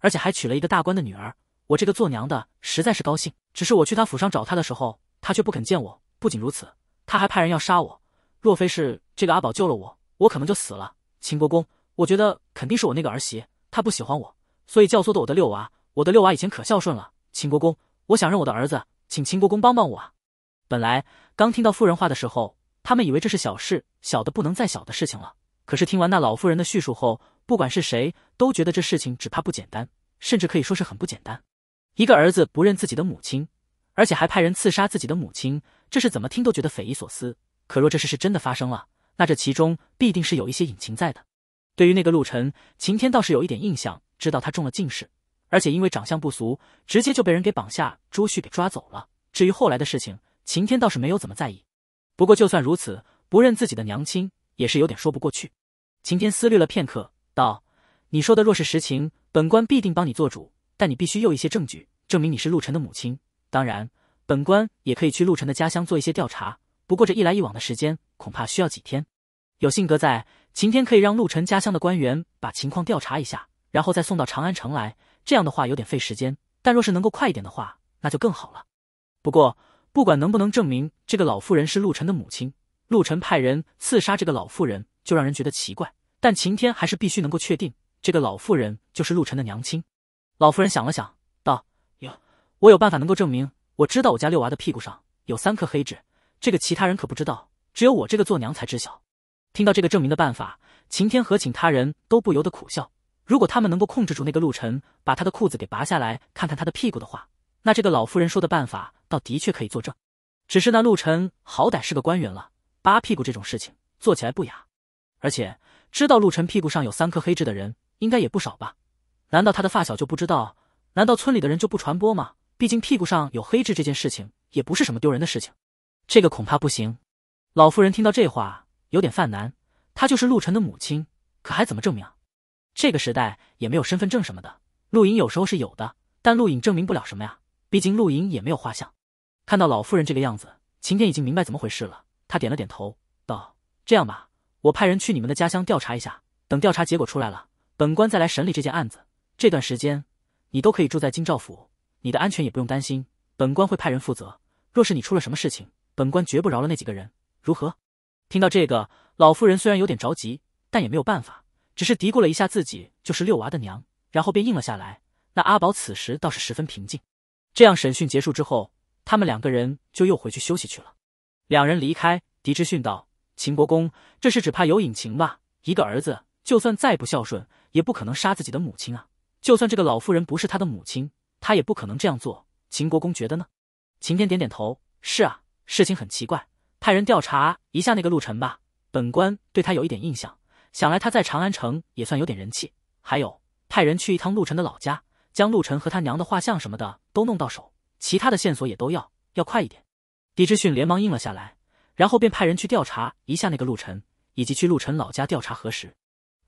而且还娶了一个大官的女儿。我这个做娘的实在是高兴。只是我去他府上找他的时候，他却不肯见我。不仅如此，他还派人要杀我。”若非是这个阿宝救了我，我可能就死了。秦国公，我觉得肯定是我那个儿媳，她不喜欢我，所以教唆的我的六娃。我的六娃以前可孝顺了。秦国公，我想认我的儿子，请秦国公帮帮我啊！本来刚听到妇人话的时候，他们以为这是小事，小的不能再小的事情了。可是听完那老妇人的叙述后，不管是谁，都觉得这事情只怕不简单，甚至可以说是很不简单。一个儿子不认自己的母亲，而且还派人刺杀自己的母亲，这是怎么听都觉得匪夷所思。可若这事是真的发生了，那这其中必定是有一些隐情在的。对于那个陆晨，秦天倒是有一点印象，知道他中了进士，而且因为长相不俗，直接就被人给绑下，朱旭给抓走了。至于后来的事情，秦天倒是没有怎么在意。不过就算如此，不认自己的娘亲也是有点说不过去。秦天思虑了片刻，道：“你说的若是实情，本官必定帮你做主。但你必须有一些证据，证明你是陆晨的母亲。当然，本官也可以去陆晨的家乡做一些调查。”不过这一来一往的时间恐怕需要几天。有信阁在，晴天可以让陆晨家乡的官员把情况调查一下，然后再送到长安城来。这样的话有点费时间，但若是能够快一点的话，那就更好了。不过，不管能不能证明这个老妇人是陆晨的母亲，陆晨派人刺杀这个老妇人就让人觉得奇怪。但晴天还是必须能够确定这个老妇人就是陆晨的娘亲。老夫人想了想，道：“哟，我有办法能够证明。我知道我家六娃的屁股上有三颗黑痣。”这个其他人可不知道，只有我这个做娘才知晓。听到这个证明的办法，秦天和请他人都不由得苦笑。如果他们能够控制住那个陆晨，把他的裤子给拔下来看看他的屁股的话，那这个老妇人说的办法倒的确可以作证。只是那陆晨好歹是个官员了，扒屁股这种事情做起来不雅。而且知道陆晨屁股上有三颗黑痣的人应该也不少吧？难道他的发小就不知道？难道村里的人就不传播吗？毕竟屁股上有黑痣这件事情也不是什么丢人的事情。这个恐怕不行。老妇人听到这话，有点犯难。她就是陆晨的母亲，可还怎么证明？这个时代也没有身份证什么的。录影有时候是有的，但录影证明不了什么呀。毕竟录影也没有画像。看到老妇人这个样子，秦天已经明白怎么回事了。他点了点头，道：“这样吧，我派人去你们的家乡调查一下。等调查结果出来了，本官再来审理这件案子。这段时间，你都可以住在京兆府，你的安全也不用担心，本官会派人负责。若是你出了什么事情……”本官绝不饶了那几个人，如何？听到这个，老妇人虽然有点着急，但也没有办法，只是嘀咕了一下自己就是六娃的娘，然后便应了下来。那阿宝此时倒是十分平静。这样审讯结束之后，他们两个人就又回去休息去了。两人离开，狄之训道：“秦国公，这事只怕有隐情吧？一个儿子就算再不孝顺，也不可能杀自己的母亲啊！就算这个老妇人不是他的母亲，他也不可能这样做。”秦国公觉得呢？秦天点点头：“是啊。”事情很奇怪，派人调查一下那个陆晨吧。本官对他有一点印象，想来他在长安城也算有点人气。还有，派人去一趟陆晨的老家，将陆晨和他娘的画像什么的都弄到手。其他的线索也都要，要快一点。狄知逊连忙应了下来，然后便派人去调查一下那个陆晨，以及去陆晨老家调查核实。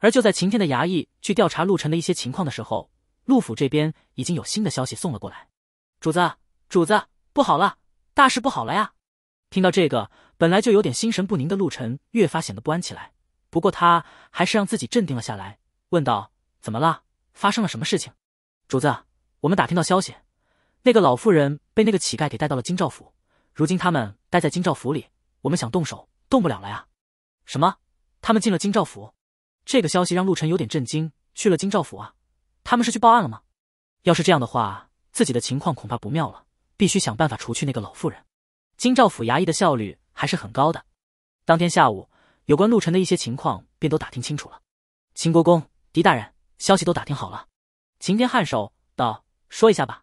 而就在晴天的衙役去调查陆晨的一些情况的时候，陆府这边已经有新的消息送了过来。主子，主子不好了，大事不好了呀！听到这个，本来就有点心神不宁的陆晨越发显得不安起来。不过他还是让自己镇定了下来，问道：“怎么了？发生了什么事情？”主子，我们打听到消息，那个老妇人被那个乞丐给带到了京兆府，如今他们待在京兆府里，我们想动手，动不了了呀！什么？他们进了京兆府？这个消息让陆晨有点震惊。去了京兆府啊？他们是去报案了吗？要是这样的话，自己的情况恐怕不妙了，必须想办法除去那个老妇人。京兆府衙役的效率还是很高的。当天下午，有关陆晨的一些情况便都打听清楚了。秦国公狄大人，消息都打听好了。秦天颔首道：“说一下吧。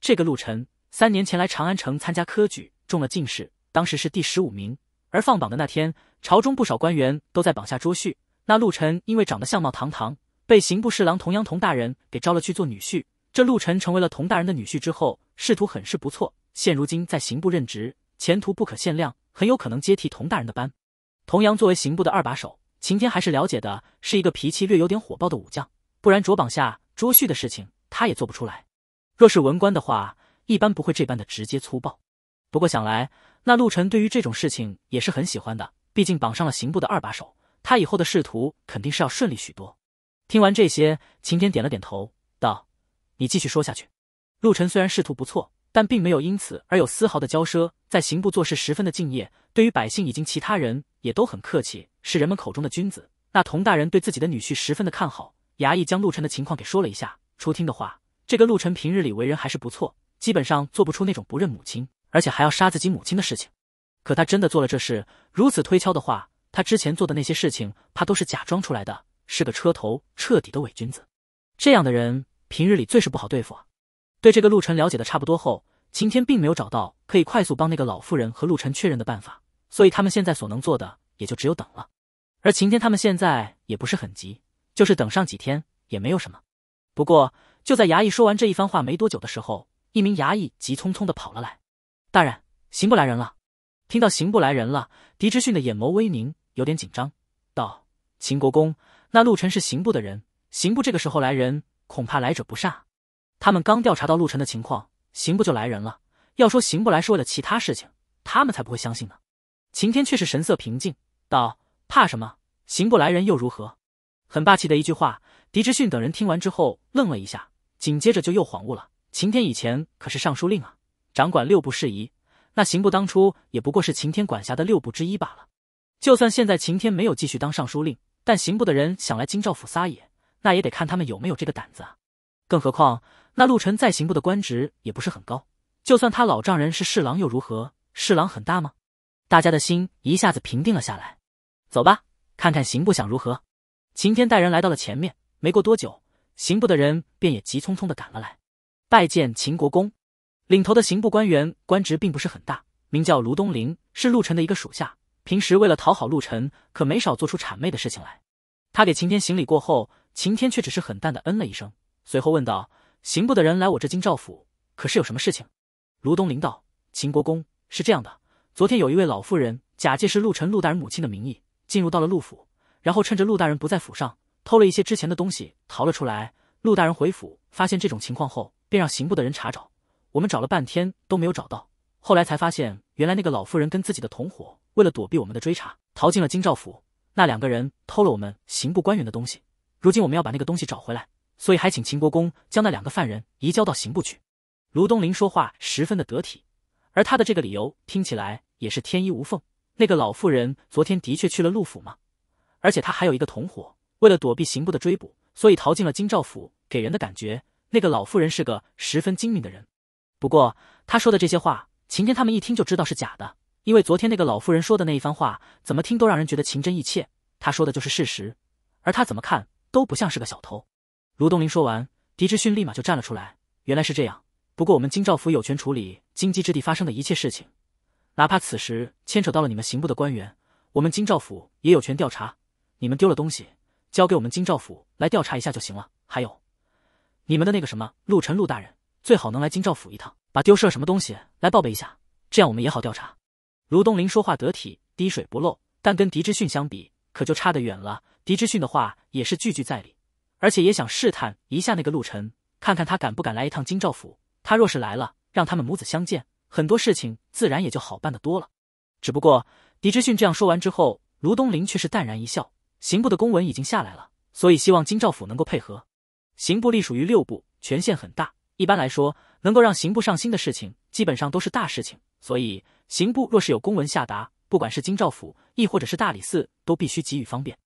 这个陆晨三年前来长安城参加科举，中了进士，当时是第十五名。而放榜的那天，朝中不少官员都在榜下捉婿。那陆晨因为长得相貌堂堂，被刑部侍郎童阳童大人给招了去做女婿。这陆晨成为了童大人的女婿之后，仕途很是不错。现如今在刑部任职。”前途不可限量，很有可能接替佟大人的班。佟阳作为刑部的二把手，晴天还是了解的，是一个脾气略有点火爆的武将，不然卓榜下卓旭的事情他也做不出来。若是文官的话，一般不会这般的直接粗暴。不过想来，那陆晨对于这种事情也是很喜欢的，毕竟绑上了刑部的二把手，他以后的仕途肯定是要顺利许多。听完这些，晴天点了点头，道：“你继续说下去。”陆晨虽然仕途不错。但并没有因此而有丝毫的骄奢，在刑部做事十分的敬业，对于百姓以及其他人也都很客气，是人们口中的君子。那佟大人对自己的女婿十分的看好，衙役将陆晨的情况给说了一下。初听的话，这个陆晨平日里为人还是不错，基本上做不出那种不认母亲，而且还要杀自己母亲的事情。可他真的做了这事，如此推敲的话，他之前做的那些事情，怕都是假装出来的，是个彻头彻底的伪君子。这样的人，平日里最是不好对付啊。对这个陆晨了解的差不多后。晴天并没有找到可以快速帮那个老妇人和陆晨确认的办法，所以他们现在所能做的也就只有等了。而晴天他们现在也不是很急，就是等上几天也没有什么。不过就在衙役说完这一番话没多久的时候，一名衙役急匆匆的跑了来：“大人，刑部来人了。”听到刑部来人了，狄之逊的眼眸微凝，有点紧张，道：“秦国公，那陆晨是刑部的人，刑部这个时候来人，恐怕来者不善他们刚调查到陆晨的情况。”刑部就来人了。要说刑不来是为了其他事情，他们才不会相信呢。晴天却是神色平静，道：“怕什么？刑不来人又如何？”很霸气的一句话。狄知逊等人听完之后愣了一下，紧接着就又恍悟了。晴天以前可是尚书令啊，掌管六部事宜，那刑部当初也不过是晴天管辖的六部之一罢了。就算现在晴天没有继续当尚书令，但刑部的人想来京兆府撒野，那也得看他们有没有这个胆子啊。更何况……那陆晨在刑部的官职也不是很高，就算他老丈人是侍郎又如何？侍郎很大吗？大家的心一下子平定了下来。走吧，看看刑部想如何。秦天带人来到了前面，没过多久，刑部的人便也急匆匆的赶了来，拜见秦国公。领头的刑部官员官职并不是很大，名叫卢东林，是陆晨的一个属下。平时为了讨好陆晨，可没少做出谄媚的事情来。他给秦天行礼过后，秦天却只是很淡的嗯了一声，随后问道。刑部的人来我这京兆府，可是有什么事情？卢东林道：“秦国公是这样的，昨天有一位老妇人假借是陆晨陆大人母亲的名义，进入到了陆府，然后趁着陆大人不在府上，偷了一些值钱的东西逃了出来。陆大人回府发现这种情况后，便让刑部的人查找。我们找了半天都没有找到，后来才发现，原来那个老妇人跟自己的同伙为了躲避我们的追查，逃进了京兆府。那两个人偷了我们刑部官员的东西，如今我们要把那个东西找回来。”所以，还请秦国公将那两个犯人移交到刑部去。卢东林说话十分的得体，而他的这个理由听起来也是天衣无缝。那个老妇人昨天的确去了陆府吗？而且他还有一个同伙，为了躲避刑部的追捕，所以逃进了京兆府。给人的感觉，那个老妇人是个十分精明的人。不过，他说的这些话，秦天他们一听就知道是假的，因为昨天那个老妇人说的那一番话，怎么听都让人觉得情真意切。他说的就是事实，而他怎么看都不像是个小偷。卢东林说完，狄之逊立马就站了出来。原来是这样，不过我们京兆府有权处理荆棘之地发生的一切事情，哪怕此时牵扯到了你们刑部的官员，我们京兆府也有权调查。你们丢了东西，交给我们京兆府来调查一下就行了。还有，你们的那个什么陆晨陆大人，最好能来京兆府一趟，把丢失了什么东西来报备一下，这样我们也好调查。卢东林说话得体，滴水不漏，但跟狄之逊相比，可就差得远了。狄之逊的话也是句句在理。而且也想试探一下那个陆晨，看看他敢不敢来一趟京兆府。他若是来了，让他们母子相见，很多事情自然也就好办得多了。只不过狄之训这样说完之后，卢东林却是淡然一笑。刑部的公文已经下来了，所以希望京兆府能够配合。刑部隶属于六部，权限很大。一般来说，能够让刑部上心的事情，基本上都是大事情。所以，刑部若是有公文下达，不管是京兆府，亦或者是大理寺，都必须给予方便。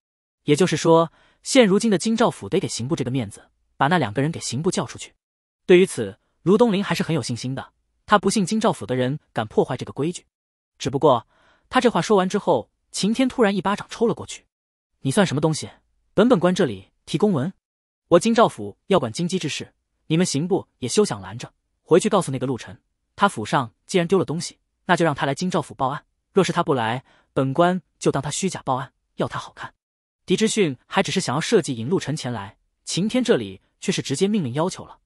也就是说。现如今的京兆府得给刑部这个面子，把那两个人给刑部叫出去。对于此，卢东林还是很有信心的，他不信京兆府的人敢破坏这个规矩。只不过他这话说完之后，秦天突然一巴掌抽了过去：“你算什么东西？本本官这里提公文，我京兆府要管京畿之事，你们刑部也休想拦着。回去告诉那个陆晨，他府上既然丢了东西，那就让他来京兆府报案。若是他不来，本官就当他虚假报案，要他好看。”狄之训还只是想要设计引陆晨前来，晴天这里却是直接命令要求了。